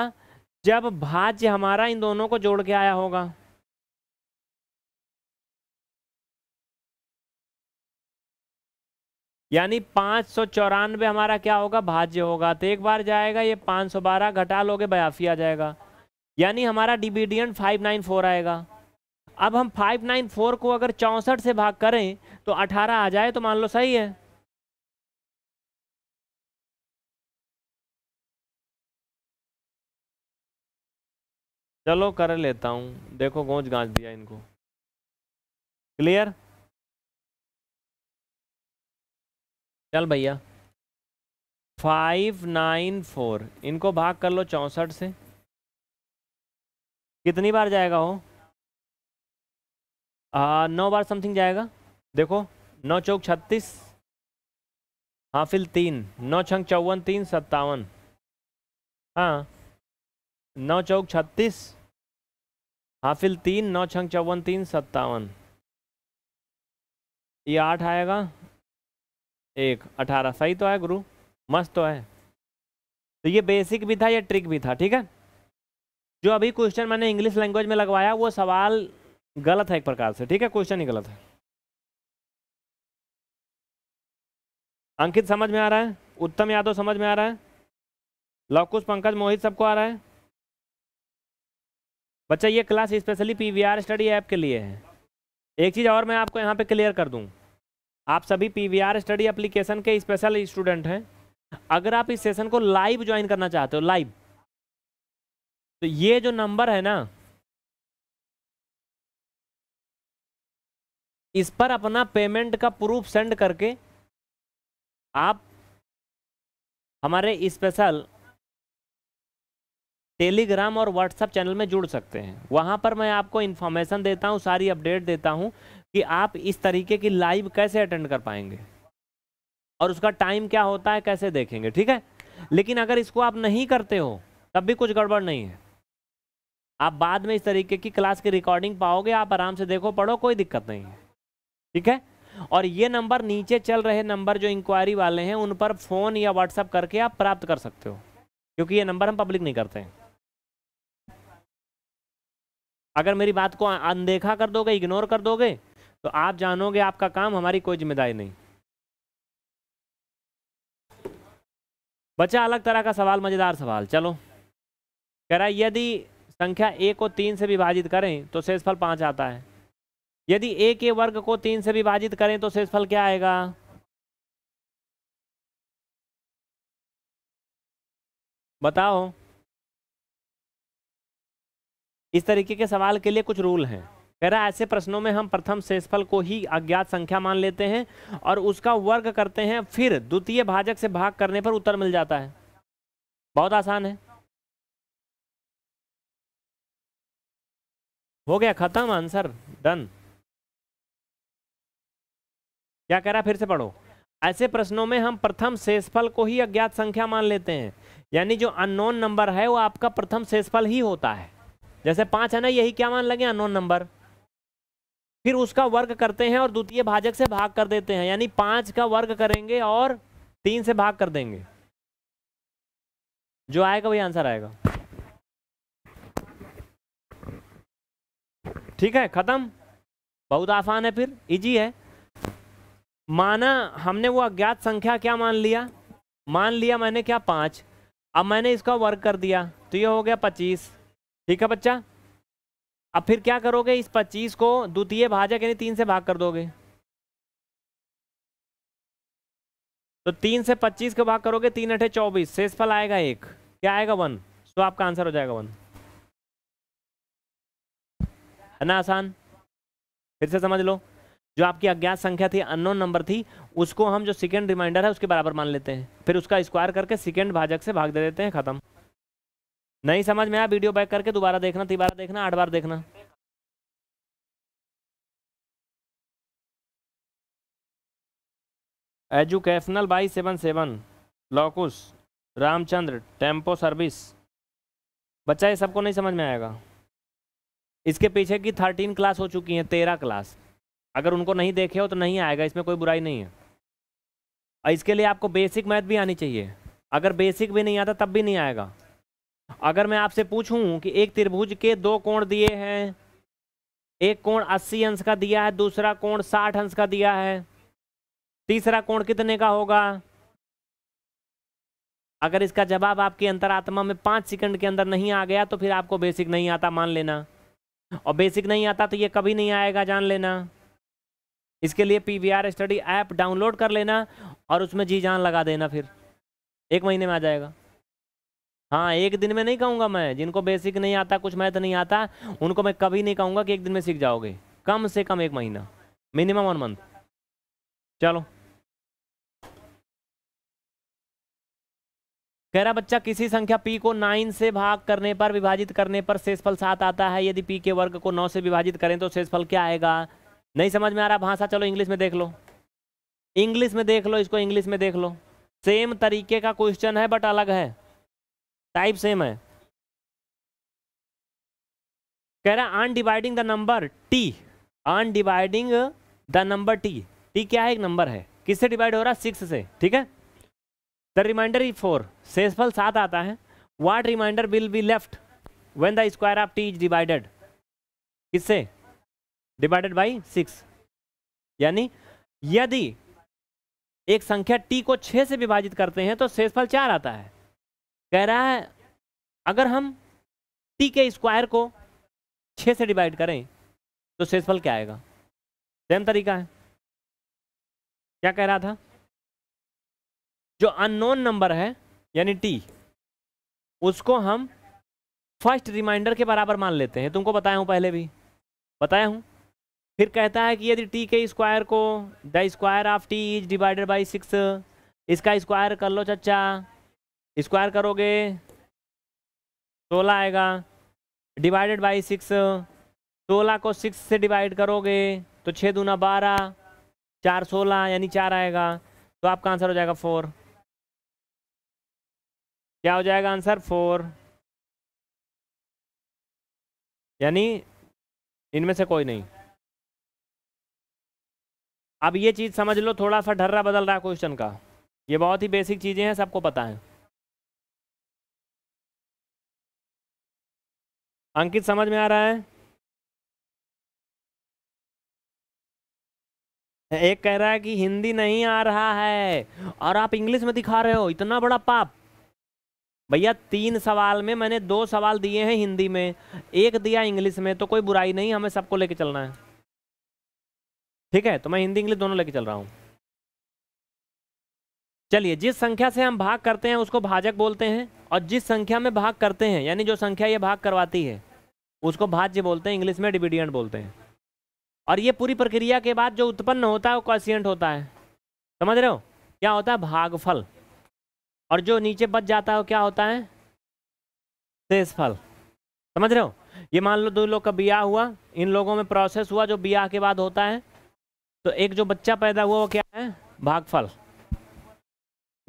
जब भाज्य हमारा इन दोनों को जोड़ के आया होगा यानी पांच सौ चौरानवे हमारा क्या होगा भाज्य होगा तो एक बार जाएगा ये पांच सौ बारह घटा लोगे बयासी आ जाएगा यानी हमारा डिविडियन फाइव नाइन फोर आएगा अब हम फाइव नाइन फोर को अगर चौंसठ से भाग करें तो अठारह आ जाए तो मान लो सही है चलो कर लेता हूँ देखो गोंज गांज दिया इनको क्लियर चल भैया फाइव नाइन फोर इनको भाग कर लो चौंसठ से कितनी बार जाएगा हो आ, नौ बार समथिंग जाएगा देखो नौ चौक छत्तीस हाफिल तीन नौ छंग चौवन तीन सत्तावन हाँ नौ चौक छत्तीस हाफिल तीन नौ छंग चौवन तीन सत्तावन ये आठ आएगा एक अठारह सही तो है गुरु मस्त तो है तो ये बेसिक भी था ये ट्रिक भी था ठीक है जो अभी क्वेश्चन मैंने इंग्लिश लैंग्वेज में लगवाया वो सवाल गलत है एक प्रकार से ठीक है क्वेश्चन ही गलत है अंकित समझ में आ रहा है उत्तम यादव समझ में आ रहा है लवकुश पंकज मोहित सबको आ रहा है बच्चा ये class specially P V R study app के लिए है एक चीज़ और मैं आपको यहाँ पे क्लियर कर दूँ आप सभी P V R study application के स्पेशल स्टूडेंट हैं अगर आप इस सेशन को लाइव ज्वाइन करना चाहते हो लाइव तो ये जो नंबर है ना इस पर अपना पेमेंट का प्रूफ सेंड करके आप हमारे स्पेशल टेलीग्राम और व्हाट्सएप चैनल में जुड़ सकते हैं वहाँ पर मैं आपको इन्फॉर्मेशन देता हूँ सारी अपडेट देता हूँ कि आप इस तरीके की लाइव कैसे अटेंड कर पाएंगे और उसका टाइम क्या होता है कैसे देखेंगे ठीक है लेकिन अगर इसको आप नहीं करते हो तब भी कुछ गड़बड़ नहीं है आप बाद में इस तरीके की क्लास की रिकॉर्डिंग पाओगे आप आराम से देखो पढ़ो कोई दिक्कत नहीं है ठीक है और ये नंबर नीचे चल रहे नंबर जो इंक्वायरी वाले हैं उन पर फ़ोन या व्हाट्सअप करके आप प्राप्त कर सकते हो क्योंकि ये नंबर हम पब्लिक नहीं करते हैं अगर मेरी बात को अनदेखा कर दोगे इग्नोर कर दोगे तो आप जानोगे आपका काम हमारी कोई जिम्मेदारी नहीं बच्चा अलग तरह का सवाल मज़ेदार सवाल चलो कह रहा है यदि संख्या ए को तीन से विभाजित करें तो शेषफल पाँच आता है यदि ए के वर्ग को तीन से विभाजित करें तो शेषफल क्या आएगा बताओ इस तरीके के सवाल के लिए कुछ रूल हैं कह रहा ऐसे प्रश्नों में हम प्रथम शेषफल को ही अज्ञात संख्या मान लेते हैं और उसका वर्ग करते हैं फिर द्वितीय भाजक से भाग करने पर उत्तर मिल जाता है बहुत आसान है हो गया खत्म आंसर डन क्या कह रहा फिर से पढ़ो ऐसे प्रश्नों में हम प्रथम शेषफल को ही अज्ञात संख्या मान लेते हैं यानी जो अननोन नंबर है वो आपका प्रथम शेषफल ही होता है जैसे पाँच है ना यही क्या मान लगे अनोन नंबर फिर उसका वर्ग करते हैं और द्वितीय भाजक से भाग कर देते हैं यानी पाँच का वर्ग करेंगे और तीन से भाग कर देंगे जो आएगा वही आंसर आएगा ठीक है ख़त्म बहुत आसान है फिर इजी है माना हमने वो अज्ञात संख्या क्या मान लिया मान लिया मैंने क्या पाँच अब मैंने इसका वर्ग कर दिया तो ये हो गया पच्चीस ठीक है बच्चा अब फिर क्या करोगे इस पच्चीस को द्वितीय भाजक यानी तीन से भाग कर दोगे तो तीन से पच्चीस को भाग करोगे तीन अठे चौबीस शेषफल आएगा एक क्या आएगा वन तो आपका आंसर हो जाएगा वन है ना आसान फिर से समझ लो जो आपकी अज्ञात संख्या थी अननोन नंबर थी उसको हम जो सेकेंड रिमाइंडर है उसके बराबर मान लेते हैं फिर उसका स्क्वायर करके सेकेंड भाजक से भाग दे देते हैं खत्म नहीं समझ में आया वीडियो बैक करके दोबारा देखना तीबारा देखना आठ बार देखना educational by seven seven locus Ramchandra tempo service बच्चा ये सबको नहीं समझ में आएगा इसके पीछे की थर्टीन क्लास हो चुकी हैं तेरह क्लास अगर उनको नहीं देखे हो तो नहीं आएगा इसमें कोई बुराई नहीं है और इसके लिए आपको बेसिक मैथ भी आनी चाहिए अगर बेसिक भी नहीं आता तब भी नहीं आएगा अगर मैं आपसे पूछूं कि एक त्रिभुज के दो कोण दिए हैं एक कोण 80 अंश का दिया है दूसरा कोण 60 अंश का दिया है तीसरा कोण कितने का होगा अगर इसका जवाब आपकी अंतरात्मा में पाँच सेकंड के अंदर नहीं आ गया तो फिर आपको बेसिक नहीं आता मान लेना और बेसिक नहीं आता तो ये कभी नहीं आएगा जान लेना इसके लिए P V R study app download कर लेना और उसमें जी जान लगा देना फिर एक महीने में आ जाएगा हाँ एक दिन में नहीं कहूँगा मैं जिनको बेसिक नहीं आता कुछ मैथ नहीं आता उनको मैं कभी नहीं कहूँगा कि एक दिन में सीख जाओगे कम से कम एक महीना मिनिमम वन मंथ चलो कह रहा बच्चा किसी संख्या पी को नाइन से भाग करने पर विभाजित करने पर शेषफल सात आता है यदि पी के वर्ग को नौ से विभाजित करें तो शेषफल क्या आएगा नहीं समझ में आ रहा भाषा चलो इंग्लिश में देख लो इंग्लिश में देख लो इसको इंग्लिश में देख लो सेम तरीके का क्वेश्चन है बट अलग है टाइप सेम है कह रहा है dividing the number T dividing the number T T क्या है एक नंबर है किससे डिवाइड हो रहा है सिक्स से ठीक है द रिमाइंडर इज फोर शेषफल सात आता है what remainder will be left when the square of T is divided किससे डिवाइडेड बाई सिक्स यानी यदि एक संख्या टी को छः से विभाजित करते हैं तो शेषफल चार आता है कह रहा है अगर हम टी के स्क्वायर को छ से डिवाइड करें तो शेषफल क्या आएगा सेम तरीका है क्या कह रहा था जो अननोन नंबर है यानी टी उसको हम फर्स्ट रिमाइंडर के बराबर मान लेते हैं तुमको बताया हूं पहले भी बताया हूं फिर कहता है कि यदि टी के स्क्वायर को the square of T is divided by six इसका स्क्वायर कर लो चचा स्क्वायर करोगे सोलह आएगा डिवाइडेड बाई सिक्स सोलह को सिक्स से डिवाइड करोगे तो छः दूना बारह चार सोलह यानी चार आएगा तो आपका आंसर हो जाएगा फोर क्या हो जाएगा आंसर फोर यानी इनमें से कोई नहीं अब ये चीज़ समझ लो थोड़ा सा ढर्रा बदल रहा है क्वेश्चन का ये बहुत ही बेसिक चीज़ें हैं सबको पता है अंकित समझ में आ रहा है एक कह रहा है कि हिंदी नहीं आ रहा है और आप इंग्लिश में दिखा रहे हो इतना बड़ा पाप भैया तीन सवाल में मैंने दो सवाल दिए हैं हिंदी में एक दिया इंग्लिश में तो कोई बुराई नहीं हमें सबको लेके चलना है ठीक है तो मैं हिंदी इंग्लिश दोनों लेके चल रहा हूँ चलिए जिस संख्या से हम भाग करते हैं उसको भाजक बोलते हैं और जिस संख्या में भाग करते हैं यानी जो संख्या ये भाग करवाती है उसको भाज्य बोलते हैं इंग्लिश में डिविडियंट बोलते हैं और ये पूरी प्रक्रिया के बाद जो उत्पन्न होता है वो क्वेश्चियंट होता है समझ रहे हो क्या होता है भागफल और जो नीचे बच जाता है वो क्या होता है शेषफल समझ रहे हो ये मान लो दो लोग का ब्याह हुआ इन लोगों में प्रोसेस हुआ जो ब्याह के बाद होता है तो एक जो बच्चा पैदा हुआ वो क्या है भागफल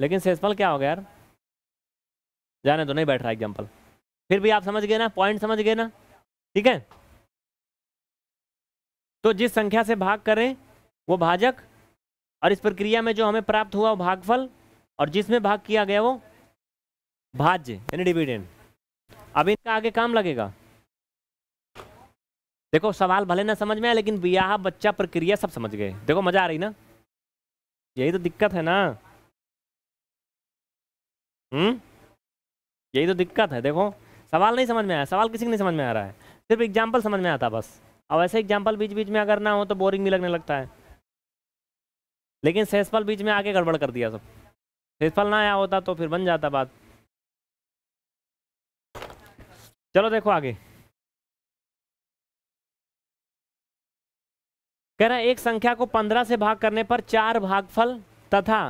लेकिन सेसफल क्या हो गया यार जाने तो नहीं बैठ रहा एग्जाम्पल फिर भी आप समझ गए ना पॉइंट समझ गए ना ठीक है तो जिस संख्या से भाग करें वो भाजक और इस प्रक्रिया में जो हमें प्राप्त हुआ वो भागफल और जिसमें भाग किया गया वो भाज्य यानी डिविडेंड अब इनका आगे काम लगेगा देखो सवाल भले ना समझ में आया लेकिन ब्याह बच्चा प्रक्रिया सब समझ गए देखो मजा आ रही ना यही तो दिक्कत है ना हम्म यही तो दिक्कत है देखो सवाल नहीं समझ में आया सवाल किसी को नहीं समझ में आ रहा है सिर्फ एग्जाम्पल समझ में आता बस और ऐसे एग्जाम्पल बीच बीच में अगर ना हो तो बोरिंग भी लगने लगता है लेकिन सेसफल बीच में आके गड़बड़ कर दिया सब सेसफल ना आया होता तो फिर बन जाता बात चलो देखो आगे कह रहा है एक संख्या को पंद्रह से भाग करने पर चार भागफल तथा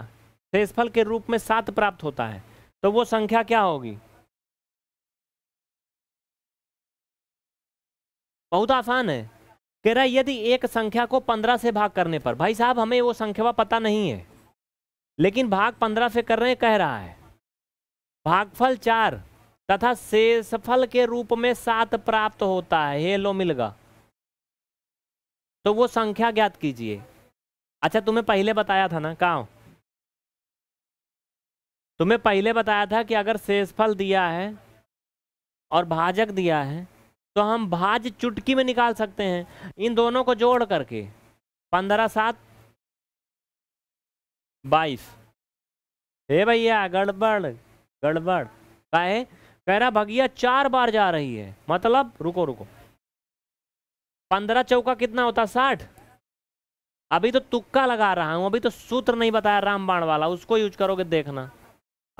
शेषफल के रूप में सात प्राप्त होता है तो वो संख्या क्या होगी बहुत आसान है कह रहा है यदि एक संख्या को पंद्रह से भाग करने पर भाई साहब हमें वो संख्या पता नहीं है लेकिन भाग पंद्रह से कर रहे कह रहा है भागफल चार तथा शेषफल के रूप में सात प्राप्त होता है हे लो मिलगा तो वो संख्या ज्ञात कीजिए अच्छा तुम्हें पहले बताया था ना कहा तुम्हें तो पहले बताया था कि अगर शेषफल दिया है और भाजक दिया है तो हम भाज चुटकी में निकाल सकते हैं इन दोनों को जोड़ करके पंद्रह सात बाईस हे भैया गड़बड़ गड़बड़ है कह रहा भगिया चार बार जा रही है मतलब रुको रुको पंद्रह चौका कितना होता साठ अभी तो तुक्का लगा रहा हूँ अभी तो सूत्र नहीं बताया रामबाण वाला उसको यूज करोगे देखना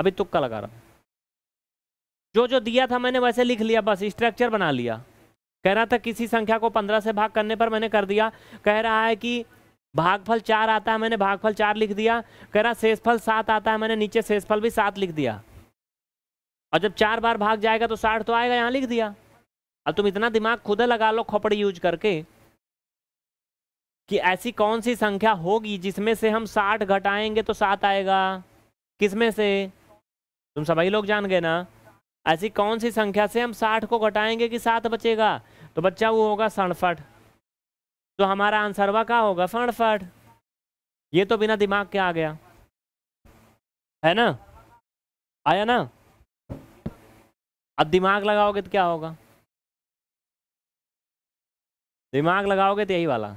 अभी तुक्का लगा रहा जो जो दिया था मैंने वैसे लिख लिया बस स्ट्रक्चर बना लिया कह रहा था किसी संख्या को पंद्रह से भाग करने पर मैंने कर दिया कह रहा है कि भागफल चार आता है मैंने भागफल चार लिख दिया कह रहा शेषफल सात आता है मैंने नीचे शेषफल भी सात लिख दिया और जब चार बार भाग जाएगा तो साठ तो आएगा यहाँ लिख दिया अब तुम इतना दिमाग खुद लगा लो खोपड़ी यूज करके कि ऐसी कौन सी संख्या होगी जिसमें से हम साठ घटाएंगे तो सात आएगा किसमें से तुम सभी लोग जान गए ना ऐसी कौन सी संख्या से हम साठ को घटाएंगे कि सात बचेगा तो बच्चा वो होगा सड़फट तो हमारा आंसर वह क्या होगा सड़फट ये तो बिना दिमाग के आ गया है ना आया ना अब दिमाग लगाओगे तो क्या होगा दिमाग लगाओगे तो यही वाला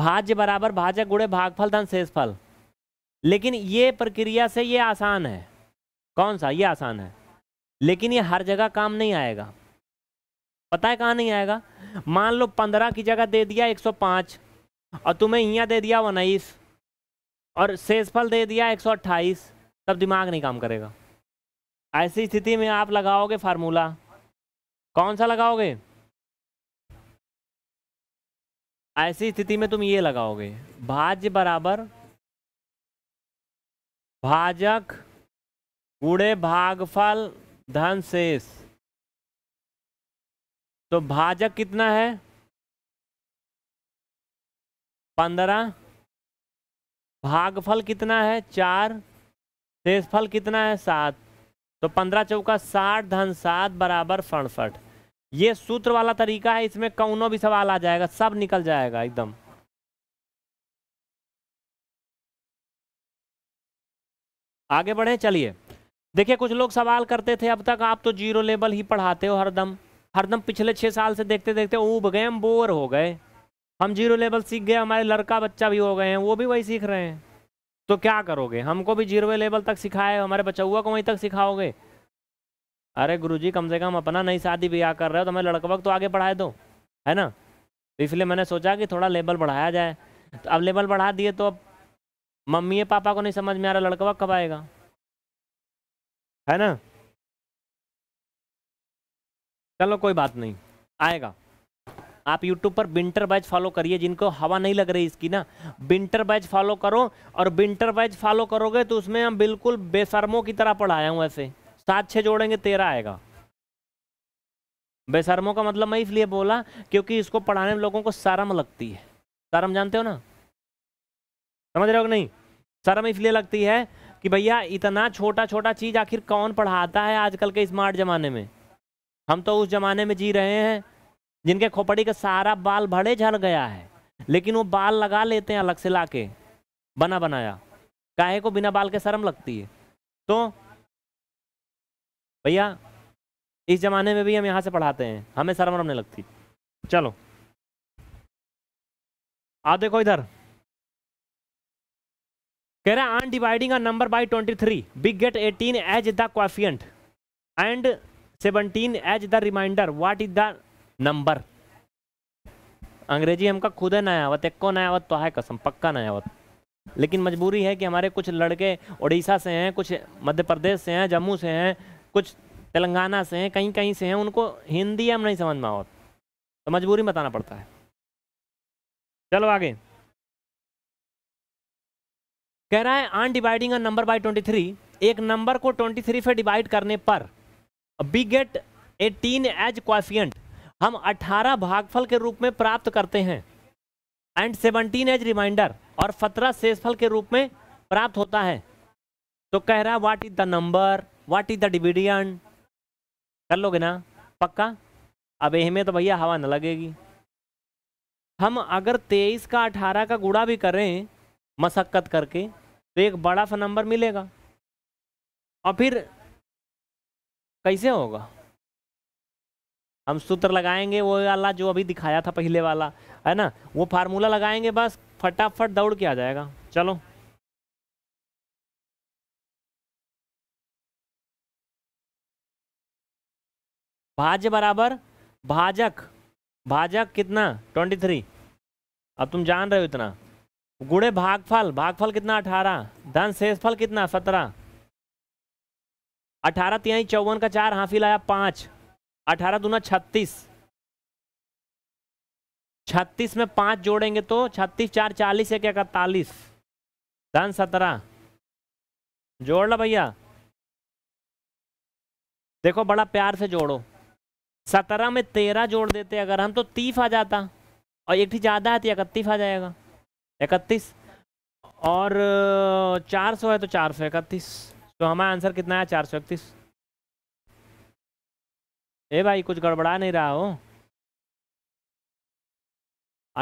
भाज्य बराबर भाजक गुड़े भागफल धन शेष लेकिन ये प्रक्रिया से ये आसान है कौन सा ये आसान है लेकिन ये हर जगह काम नहीं आएगा पता है कहाँ नहीं आएगा मान लो पंद्रह की जगह दे दिया एक सौ पाँच और तुम्हें यहाँ दे दिया उन्नीस और शेषफल दे दिया एक सौ अट्ठाईस तब दिमाग नहीं काम करेगा ऐसी स्थिति में आप लगाओगे फार्मूला कौन सा लगाओगे ऐसी स्थिति में तुम ये लगाओगे भाज्य बराबर भाजक गुड़े भागफल धन शेष तो भाजक कितना है पंद्रह भागफल कितना है चार शेषफल कितना है सात तो पंद्रह चौका साठ धन सात बराबर फणफट ये सूत्र वाला तरीका है इसमें कौनों भी सवाल आ जाएगा सब निकल जाएगा एकदम आगे बढ़े चलिए देखिए कुछ लोग सवाल करते थे अब तक आप तो जीरो लेवल ही पढ़ाते हो हरदम हरदम पिछले छः साल से देखते देखते ऊब गए हम बोर हो गए हम जीरो लेवल सीख गए हमारे लड़का बच्चा भी हो गए हैं वो भी वही सीख रहे हैं तो क्या करोगे हमको भी जीरो लेवल तक सिखाए हमारे बचौआ को वहीं तक सिखाओगे अरे गुरुजी कम से कम अपना नई शादी ब्याह कर रहे हो तो हमें लड़का वक्त तो आगे पढ़ाए दो है ना तो इसलिए मैंने सोचा कि थोड़ा लेवल बढ़ाया जाए तो अब लेवल बढ़ा दिए तो अब मम्मी पापा को नहीं समझ में आ रहा लड़का वक्त कब आएगा है ना चलो कोई बात नहीं आएगा आप YouTube पर विंटर बैच फॉलो करिए जिनको हवा नहीं लग रही इसकी ना विंटर बैच फॉलो करो और विंटर बैच फॉलो करोगे तो उसमें हम बिल्कुल बेसरमों की तरह पढ़ाया हूँ ऐसे सात छः जोड़ेंगे तेरह आएगा बेसरमों का मतलब मैं इसलिए बोला क्योंकि इसको पढ़ाने में लोगों को शर्म लगती है शर्म जानते हो ना समझ रहे हो नहीं शर्म इसलिए लगती है कि भैया इतना छोटा छोटा चीज़ आखिर कौन पढ़ाता है आजकल के स्मार्ट ज़माने में हम तो उस ज़माने में जी रहे हैं जिनके खोपड़ी का सारा बाल भड़े झल गया है लेकिन वो बाल लगा लेते हैं अलग से ला बना बनाया काहे को बिना बाल के शर्म लगती है तो भैया इस ज़माने में भी हम यहाँ से पढ़ाते हैं हमें शर्म नहीं लगती चलो आप देखो इधर कह रहा है on dividing a number by twenty three बिग get eighteen as the quotient and seventeen as the remainder what is the number अंग्रेजी हमका खुद नया वत एक्को नया वत तो है कसम पक्का नया वत लेकिन मजबूरी है कि हमारे कुछ लड़के उड़ीसा से हैं कुछ मध्य प्रदेश से हैं जम्मू से हैं कुछ तेलंगाना से हैं कहीं कहीं से हैं उनको हिंदी हम नहीं समझ में आवत तो मजबूरी बताना पड़ता है चलो आगे कह रहा है on dividing a number by 23 एक नंबर को 23 से डिवाइड करने पर बी गेट 18 एज क्वाफियंट हम 18 भागफल के रूप में प्राप्त करते हैं एंड 17 एज रिमाइंडर और 17 शेषफल के रूप में प्राप्त होता है तो कह रहा है what is the number what is the dividend कर लोगे ना पक्का अब इसमें तो भैया हवा न लगेगी हम अगर तेईस का अठारह का गुड़ा भी करें मशक्क़त करके तो एक बड़ा सा नंबर मिलेगा और फिर कैसे होगा हम सूत्र लगाएंगे वो वाला जो अभी दिखाया था पहले वाला है ना वो फार्मूला लगाएंगे बस फटाफट दौड़ के आ जाएगा चलो भाज्य बराबर भाजक भाजक कितना ट्वेंटी थ्री अब तुम जान रहे हो इतना गुड़े भागफल भागफल कितना अठारह धन शेषफल कितना सत्रह अठारह तिहाई चौवन का चार हाफिल आया पांच अठारह दूना छत्तीस छत्तीस में पांच जोड़ेंगे तो छत्तीस चार चालीस एक इकतालीस धन सत्रह जोड़ लो भैया देखो बड़ा प्यार से जोड़ो सत्रह में तेरह जोड़ देते अगर हम तो तीफ आ जाता और एक ज़्यादा है तो इकतीफ आ जाएगा इकतीस और चार सौ है तो चार सौ इकतीस तो हमारा आंसर कितना है चार सौ इकतीस ए भाई कुछ गड़बड़ा नहीं रहा हो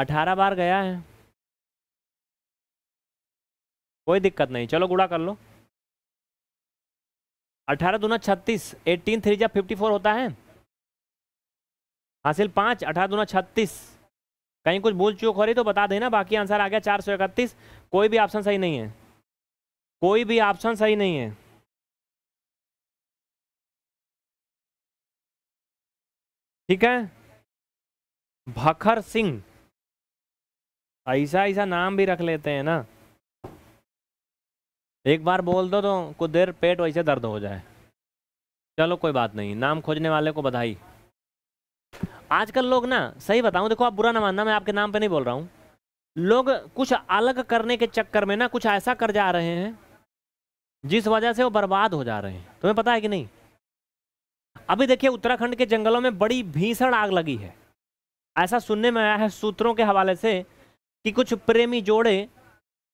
अठारह बार गया है कोई दिक्कत नहीं चलो गुड़ा कर लो अठारह दूना छत्तीस एटीन थ्री जब फिफ्टी फोर होता है हासिल पाँच अठारह दूना छत्तीस कहीं कुछ भूल चूक हो रही तो बता देना बाकी आंसर आ गया चार सौ इकतीस कोई भी ऑप्शन सही नहीं है कोई भी ऑप्शन सही नहीं है ठीक है भखर सिंह ऐसा ऐसा नाम भी रख लेते हैं ना एक बार बोल दो तो कुछ देर पेट वैसे दर्द हो जाए चलो कोई बात नहीं नाम खोजने वाले को बधाई आजकल लोग ना सही बताऊं देखो आप बुरा ना मानना मैं आपके नाम पे नहीं बोल रहा हूँ लोग कुछ अलग करने के चक्कर में ना कुछ ऐसा कर जा रहे हैं जिस वजह से वो बर्बाद हो जा रहे हैं तुम्हें पता है कि नहीं अभी देखिए उत्तराखंड के जंगलों में बड़ी भीषण आग लगी है ऐसा सुनने में आया है सूत्रों के हवाले से कि कुछ प्रेमी जोड़े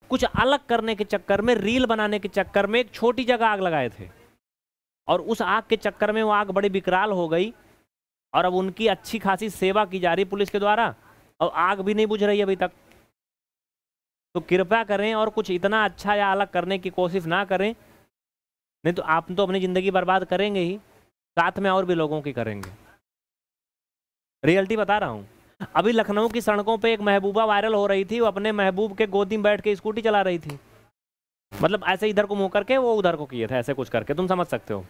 कुछ अलग करने के चक्कर में रील बनाने के चक्कर में एक छोटी जगह आग लगाए थे और उस आग के चक्कर में वो आग बड़ी विकराल हो गई और अब उनकी अच्छी खासी सेवा की जा रही पुलिस के द्वारा और आग भी नहीं बुझ रही अभी तक तो कृपया करें और कुछ इतना अच्छा या अलग करने की कोशिश ना करें नहीं तो आप तो अपनी ज़िंदगी बर्बाद करेंगे ही साथ में और भी लोगों की करेंगे रियलिटी बता रहा हूँ अभी लखनऊ की सड़कों पे एक महबूबा वायरल हो रही थी वो अपने महबूब के गोदी में बैठ के स्कूटी चला रही थी मतलब ऐसे इधर को मुँह करके वो उधर को किए थे ऐसे कुछ करके तुम समझ सकते हो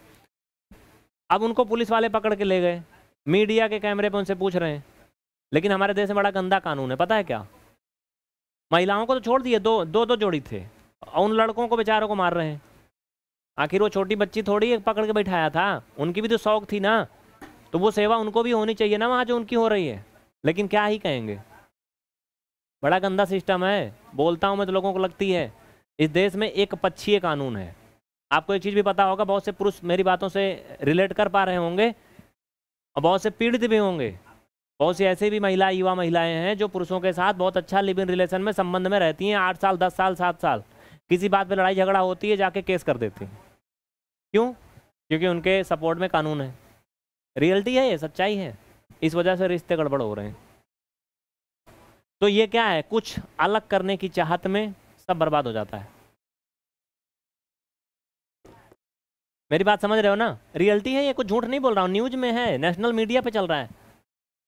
अब उनको पुलिस वाले पकड़ के ले गए मीडिया के कैमरे पे उनसे पूछ रहे हैं लेकिन हमारे देश में बड़ा गंदा कानून है पता है क्या महिलाओं को तो छोड़ दिए दो दो दो जोड़ी थे और उन लड़कों को बेचारों को मार रहे हैं आखिर वो छोटी बच्ची थोड़ी एक पकड़ के बैठाया था उनकी भी तो शौक थी ना तो वो सेवा उनको भी होनी चाहिए ना वहाँ जो उनकी हो रही है लेकिन क्या ही कहेंगे बड़ा गंदा सिस्टम है बोलता हूँ मैं तो लोगों को लगती है इस देश में एक पक्षीय कानून है आपको ये चीज़ भी पता होगा बहुत से पुरुष मेरी बातों से रिलेट कर पा रहे होंगे और बहुत से पीड़ित भी होंगे बहुत सी ऐसी भी महिला युवा महिलाएं हैं जो पुरुषों के साथ बहुत अच्छा लिव इन रिलेशन में संबंध में रहती हैं आठ साल दस साल सात साल किसी बात पे लड़ाई झगड़ा होती है जाके केस कर देती हैं क्यों क्योंकि उनके सपोर्ट में कानून है रियलिटी है ये सच्चाई है इस वजह से रिश्ते गड़बड़ हो रहे हैं तो ये क्या है कुछ अलग करने की चाहत में सब बर्बाद हो जाता है मेरी बात समझ रहे हो ना रियलिटी है ये कुछ झूठ नहीं बोल रहा हूँ न्यूज में है नेशनल मीडिया पे चल रहा है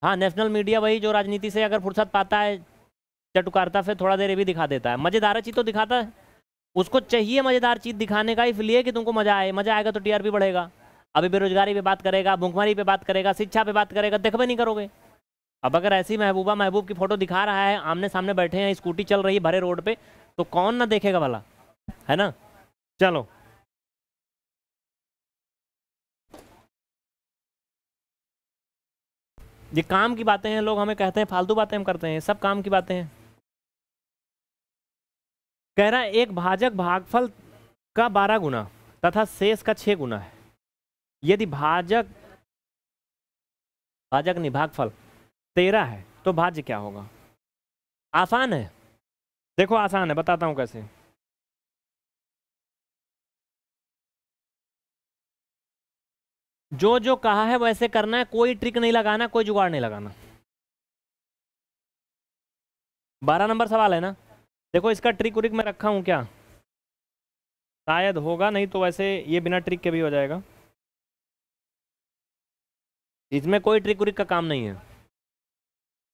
हाँ नेशनल मीडिया वही जो राजनीति से अगर फुर्सत पाता है चटुकारता फिर थोड़ा देर भी दिखा देता है मज़ेदार चीज़ तो दिखाता है उसको चाहिए मज़ेदार चीज़ दिखाने का इसलिए कि तुमको मज़ा आए मज़ा आएगा तो टीआरपी बढ़ेगा अभी बेरोजगारी पे बात करेगा भूखमारी पे बात करेगा शिक्षा पे बात करेगा देखो नहीं करोगे अब अगर ऐसी महबूबा महबूब की फ़ोटो दिखा रहा है आमने सामने बैठे हैं स्कूटी चल रही है भरे रोड पे तो कौन ना देखेगा भला है ना चलो ये काम की बातें हैं लोग हमें कहते हैं फालतू बातें हम करते हैं सब काम की बातें हैं कह रहा है एक भाजक भागफल का बारह गुना तथा शेष का छह गुना है यदि भाजक भाजक नहीं भागफल तेरह है तो भाज्य क्या होगा आसान है देखो आसान है बताता हूँ कैसे जो जो कहा है वैसे करना है कोई ट्रिक नहीं लगाना कोई जुगाड़ नहीं लगाना बारह नंबर सवाल है ना देखो इसका ट्रिक उरिक मैं रखा हूं क्या शायद होगा नहीं तो वैसे ये बिना ट्रिक के भी हो जाएगा इसमें कोई ट्रिक उरिक का काम नहीं है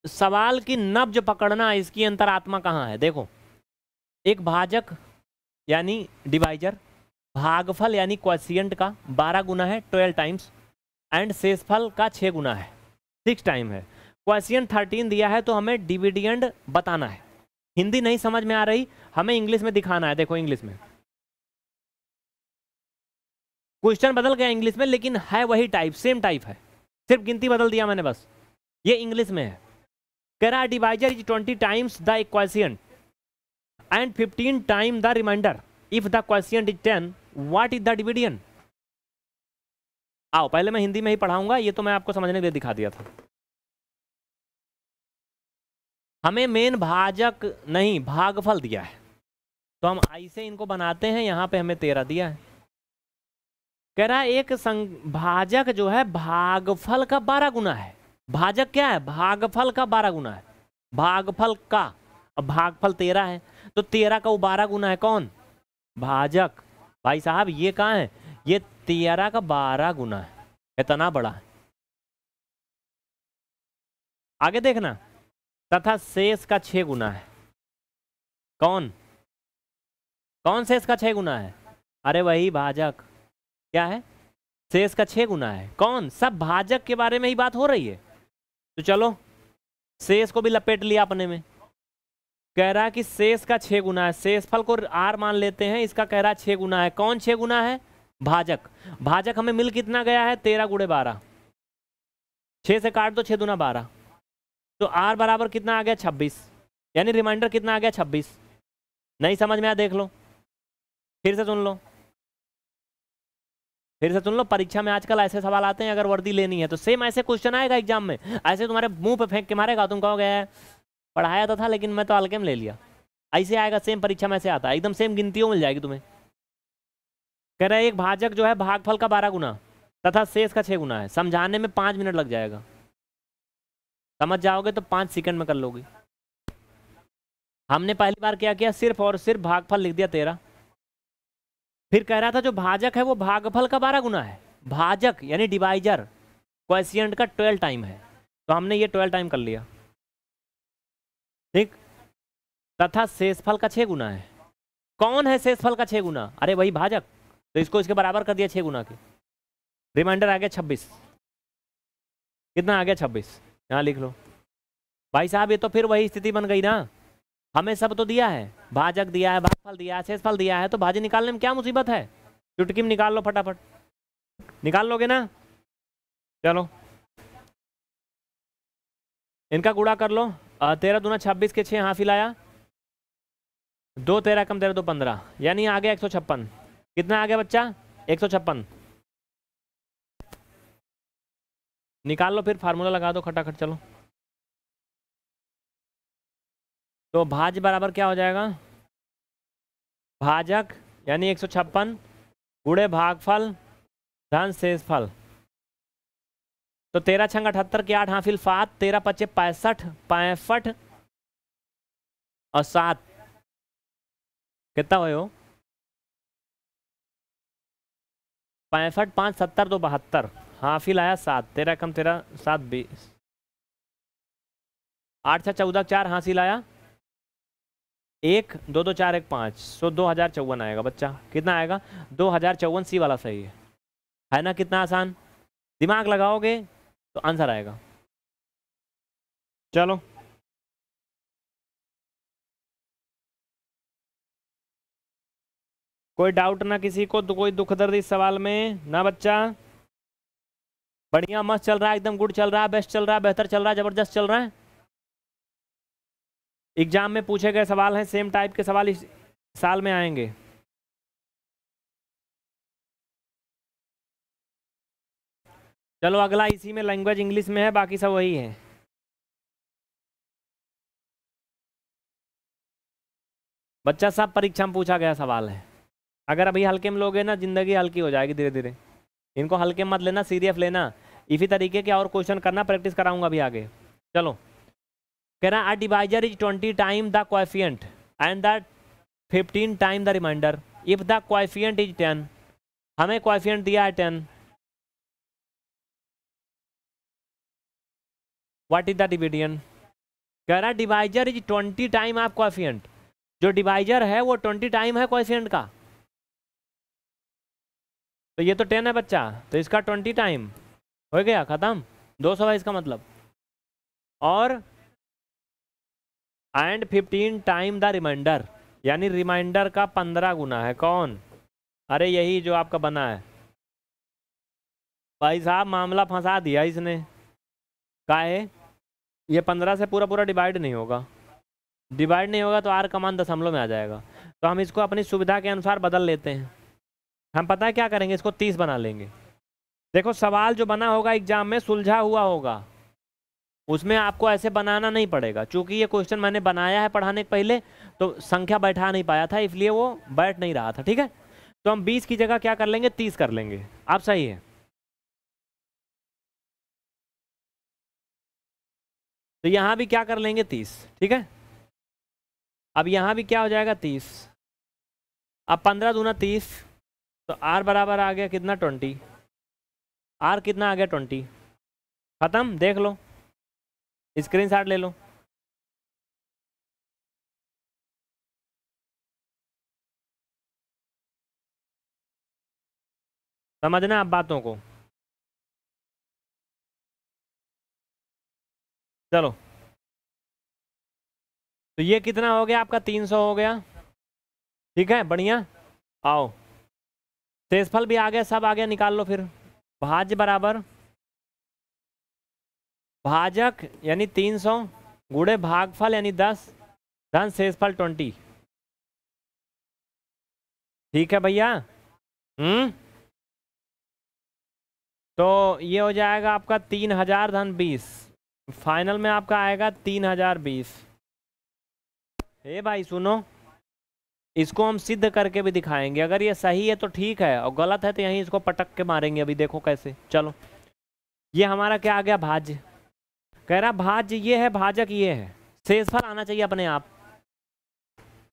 सवाल की नब्ज पकड़ना इसकी अंतरात्मा कहाँ है देखो एक भाजक यानी डिवाइजर भागफल यानी क्वेश्चियंट का बारह गुना है ट्वेल्व टाइम्स एंड शेषफल का छः गुना है सिक्स टाइम है क्वेश्चन थर्टीन दिया है तो हमें डिविडियंड बताना है हिंदी नहीं समझ में आ रही हमें इंग्लिश में दिखाना है देखो इंग्लिश में क्वेश्चन बदल गया इंग्लिश में लेकिन है वही टाइप सेम टाइप है सिर्फ गिनती बदल दिया मैंने बस ये इंग्लिश में है कह रहा divisor is twenty times the quotient and fifteen time the remainder if the quotient is ten what is the dividend आओ पहले मैं हिंदी में ही पढ़ाऊंगा ये तो मैं आपको समझने के लिए दिखा दिया था हमें मेन भाजक नहीं भागफल दिया है तो हम ऐसे इनको बनाते हैं यहां पे हमें तेरह दिया है कह रहा है एक संग भाजक जो है भागफल का बारह गुना है भाजक क्या है भागफल का बारह गुना है भागफल का अब भागफल तेरह है तो तेरह का वो बारह गुना है कौन भाजक भाई साहब ये कहाँ है ये तेरह का बारह गुना है इतना बड़ा है आगे देखना तथा शेष का छः गुना है कौन कौन शेष का छः गुना है अरे वही भाजक क्या है शेष का छः गुना है कौन सब भाजक के बारे में ही बात हो रही है तो चलो शेष को भी लपेट लिया अपने में कह रहा है कि शेष का छः गुना है शेषफल को आर मान लेते हैं इसका कह रहा है छः गुना है कौन छः गुना है भाजक भाजक हमें मिल कितना गया है तेरह गुड़े बारह छः से काट दो छः दुना बारह तो आर बराबर कितना आ गया छब्बीस यानी रिमाइंडर कितना आ गया छब्बीस नहीं समझ में आया देख लो फिर से सुन लो फिर से सुन लो परीक्षा में आजकल ऐसे सवाल आते हैं अगर वर्दी लेनी है तो सेम ऐसे क्वेश्चन आएगा एग्जाम में ऐसे तुम्हारे मुंह पे फेंक के मारेगा तुम कहोगे पढ़ाया तो था लेकिन मैं तो अलकेम ले लिया ऐसे आएगा सेम परीक्षा में से आता है एकदम सेम गिनतियों मिल जाएगी तुम्हें कह रहे एक भाजक जो है भागफल का बारह गुना तथा शेष का छः गुना है समझाने में पाँच मिनट लग जाएगा समझ जाओगे तो पाँच सेकंड में कर लोगे हमने पहली बार क्या किया सिर्फ और सिर्फ भागफल लिख दिया तेरा फिर कह रहा था जो भाजक है वो भागफल का बारह गुना है भाजक यानी डिवाइजर क्वेश्चन का ट्वेल्व टाइम है तो हमने ये ट्वेल्व टाइम कर लिया ठीक तथा शेषफल का छह गुना है कौन है शेषफल का छह गुना अरे वही भाजक तो इसको इसके बराबर कर दिया छह गुना के रिमाइंडर आ गया छब्बीस कितना आ गया छब्बीस यहाँ लिख लो भाई साहब ये तो फिर वही स्थिति बन गई ना हमें सब तो दिया है भाजक दिया है भागफल दिया है शेषफल दिया है तो भाजी निकालने में क्या मुसीबत है चुटकी में निकाल लो फटाफट निकाल लोगे ना चलो इनका गुड़ा कर लो तेरह दूना छब्बीस के छः हाफिल लाया दो तेरह कम तेरह दो पंद्रह यानी आ गया एक सौ छप्पन कितना आ गया बच्चा एक सौ छप्पन निकाल लो फिर फार्मूला लगा दो खटाखट चलो तो भाज बराबर क्या हो जाएगा भाजक यानी एक सौ छप्पन गुड़े भागफल धन फल तो तेरह छंग अठहत्तर के आठ हाफिल फात तेरह पच्चे पैंसठ पैंसठ और सात कितना हो पैंसठ पाँच सत्तर दो बहत्तर हाफिल आया सात तेरह कम तेरह सात बीस आठ छः चौदह चार हासिल आया एक दो दो चार एक पाँच सो दो हज़ार चौवन आएगा बच्चा कितना आएगा दो हज़ार चौवन सी वाला सही है है ना कितना आसान दिमाग लगाओगे तो आंसर आएगा चलो कोई डाउट ना किसी को तो कोई दुख दर्द इस सवाल में ना बच्चा बढ़िया मस्त चल रहा है एकदम गुड चल रहा है बेस्ट चल रहा है बेहतर चल रहा है जबरदस्त चल रहा है एग्जाम में पूछे गए सवाल हैं सेम टाइप के सवाल इस साल में आएंगे चलो अगला इसी में लैंग्वेज इंग्लिश में है बाकी सब वही है बच्चा साहब परीक्षा में पूछा गया सवाल है अगर अभी हल्के में लोगे ना जिंदगी हल्की हो जाएगी धीरे धीरे इनको हल्के मत लेना सीरियस लेना इसी तरीके के और क्वेश्चन करना प्रैक्टिस कराऊंगा अभी आगे चलो कह रहा a divisor is twenty time the quotient and the fifteen time the remainder if the quotient is ten हमें क्वाइफियंट दिया है ten what is the dividend कह रहा डिवाइजर इज ट्वेंटी टाइम आप क्वाफियंट जो डिवाइजर है वो ट्वेंटी टाइम है क्वाफियंट का तो ये तो टेन है बच्चा तो इसका ट्वेंटी टाइम हो गया ख़त्म दो सौ है इसका मतलब और and fifteen time the remainder यानी रिमाइंडर का पंद्रह गुना है कौन अरे यही जो आपका बना है भाई साहब मामला फंसा दिया इसने का है ये पंद्रह से पूरा पूरा डिवाइड नहीं होगा डिवाइड नहीं होगा तो आर कमान दशमलव में आ जाएगा तो हम इसको अपनी सुविधा के अनुसार बदल लेते हैं हम पता है क्या करेंगे इसको तीस बना लेंगे देखो सवाल जो बना होगा एग्जाम में सुलझा हुआ होगा उसमें आपको ऐसे बनाना नहीं पड़ेगा क्योंकि ये क्वेश्चन मैंने बनाया है पढ़ाने के पहले तो संख्या बैठा नहीं पाया था इसलिए वो बैठ नहीं रहा था ठीक है तो हम बीस की जगह क्या कर लेंगे तीस कर लेंगे आप सही है तो यहाँ भी क्या कर लेंगे तीस ठीक है अब यहाँ भी क्या हो जाएगा तीस अब पंद्रह दूना तीस तो आर बराबर आ गया कितना ट्वेंटी आर कितना आ गया ट्वेंटी ख़त्म देख लो स्क्रीन शॉट ले लो समझना आप बातों को चलो तो ये कितना हो गया आपका तीन सौ हो गया ठीक है बढ़िया आओ शेषफल भी आ गया सब आ गया निकाल लो फिर भाज्य बराबर भाजक यानी तीन सौ गुड़े भागफल यानी दस धन शेषफल ट्वेंटी ठीक है भैया हम्म तो ये हो जाएगा आपका तीन हजार धन बीस फाइनल में आपका आएगा तीन हजार बीस हे भाई सुनो इसको हम सिद्ध करके भी दिखाएंगे अगर ये सही है तो ठीक है और गलत है तो यहीं इसको पटक के मारेंगे अभी देखो कैसे चलो ये हमारा क्या आ गया भाज्य कह रहा भाज्य ये है भाजक ये है शेषफल आना चाहिए अपने आप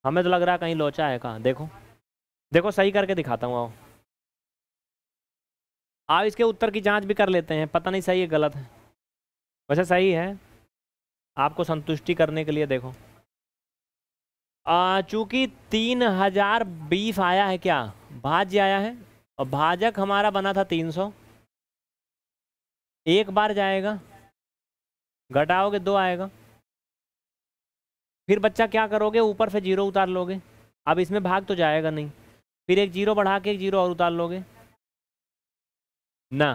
हमें तो लग रहा कहीं लोचा है कहाँ देखो देखो सही करके दिखाता हूँ आओ आप इसके उत्तर की जांच भी कर लेते हैं पता नहीं सही है गलत है वैसे सही है आपको संतुष्टि करने के लिए देखो चूंकि तीन हजार बीफ आया है क्या भाज्य आया है और भाजक हमारा बना था तीन सौ एक बार जाएगा घटाओगे दो आएगा फिर बच्चा क्या करोगे ऊपर से जीरो उतार लोगे अब इसमें भाग तो जाएगा नहीं फिर एक जीरो बढ़ा के एक जीरो और उतार लोगे ना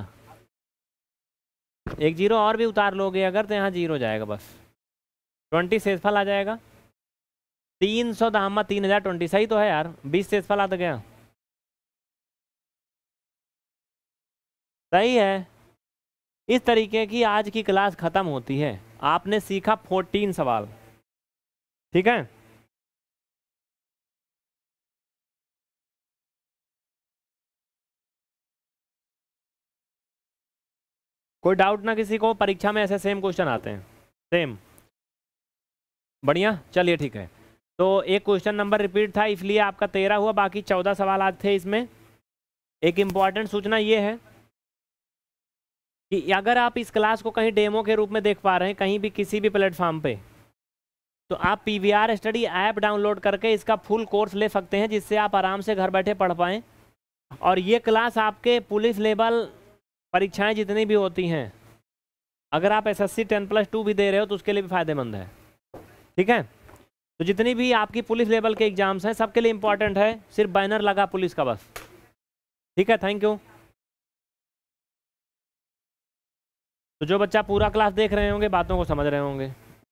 एक जीरो और भी उतार लोगे अगर तो यहाँ जीरो जाएगा बस ट्वेंटी सेसफल आ जाएगा तीन सौ दामा तीन हज़ार ट्वेंटी सही तो है यार बीस सेसफल आ तो गया सही है इस तरीके की आज की क्लास ख़त्म होती है आपने सीखा फोर्टीन सवाल ठीक है कोई डाउट ना किसी को परीक्षा में ऐसे सेम क्वेश्चन आते हैं सेम बढ़िया चलिए ठीक है तो एक क्वेश्चन नंबर रिपीट था इसलिए आपका तेरह हुआ बाकी चौदह सवाल आज थे इसमें एक इम्पॉर्टेंट सूचना ये है कि अगर आप इस क्लास को कहीं डेमो के रूप में देख पा रहे हैं कहीं भी किसी भी प्लेटफॉर्म पे तो आप P V R study app download करके इसका फुल कोर्स ले सकते हैं जिससे आप आराम से घर बैठे पढ़ पाएँ और ये क्लास आपके पुलिस लेवल परीक्षाएं जितनी भी होती हैं अगर आप S S C ten plus two भी दे रहे हो तो उसके लिए भी फ़ायदेमंद है ठीक है तो जितनी भी आपकी पुलिस लेवल के एग्जाम्स हैं सबके लिए इंपॉर्टेंट है सिर्फ बैनर लगा पुलिस का बस ठीक है थैंक यू तो जो बच्चा पूरा क्लास देख रहे होंगे बातों को समझ रहे होंगे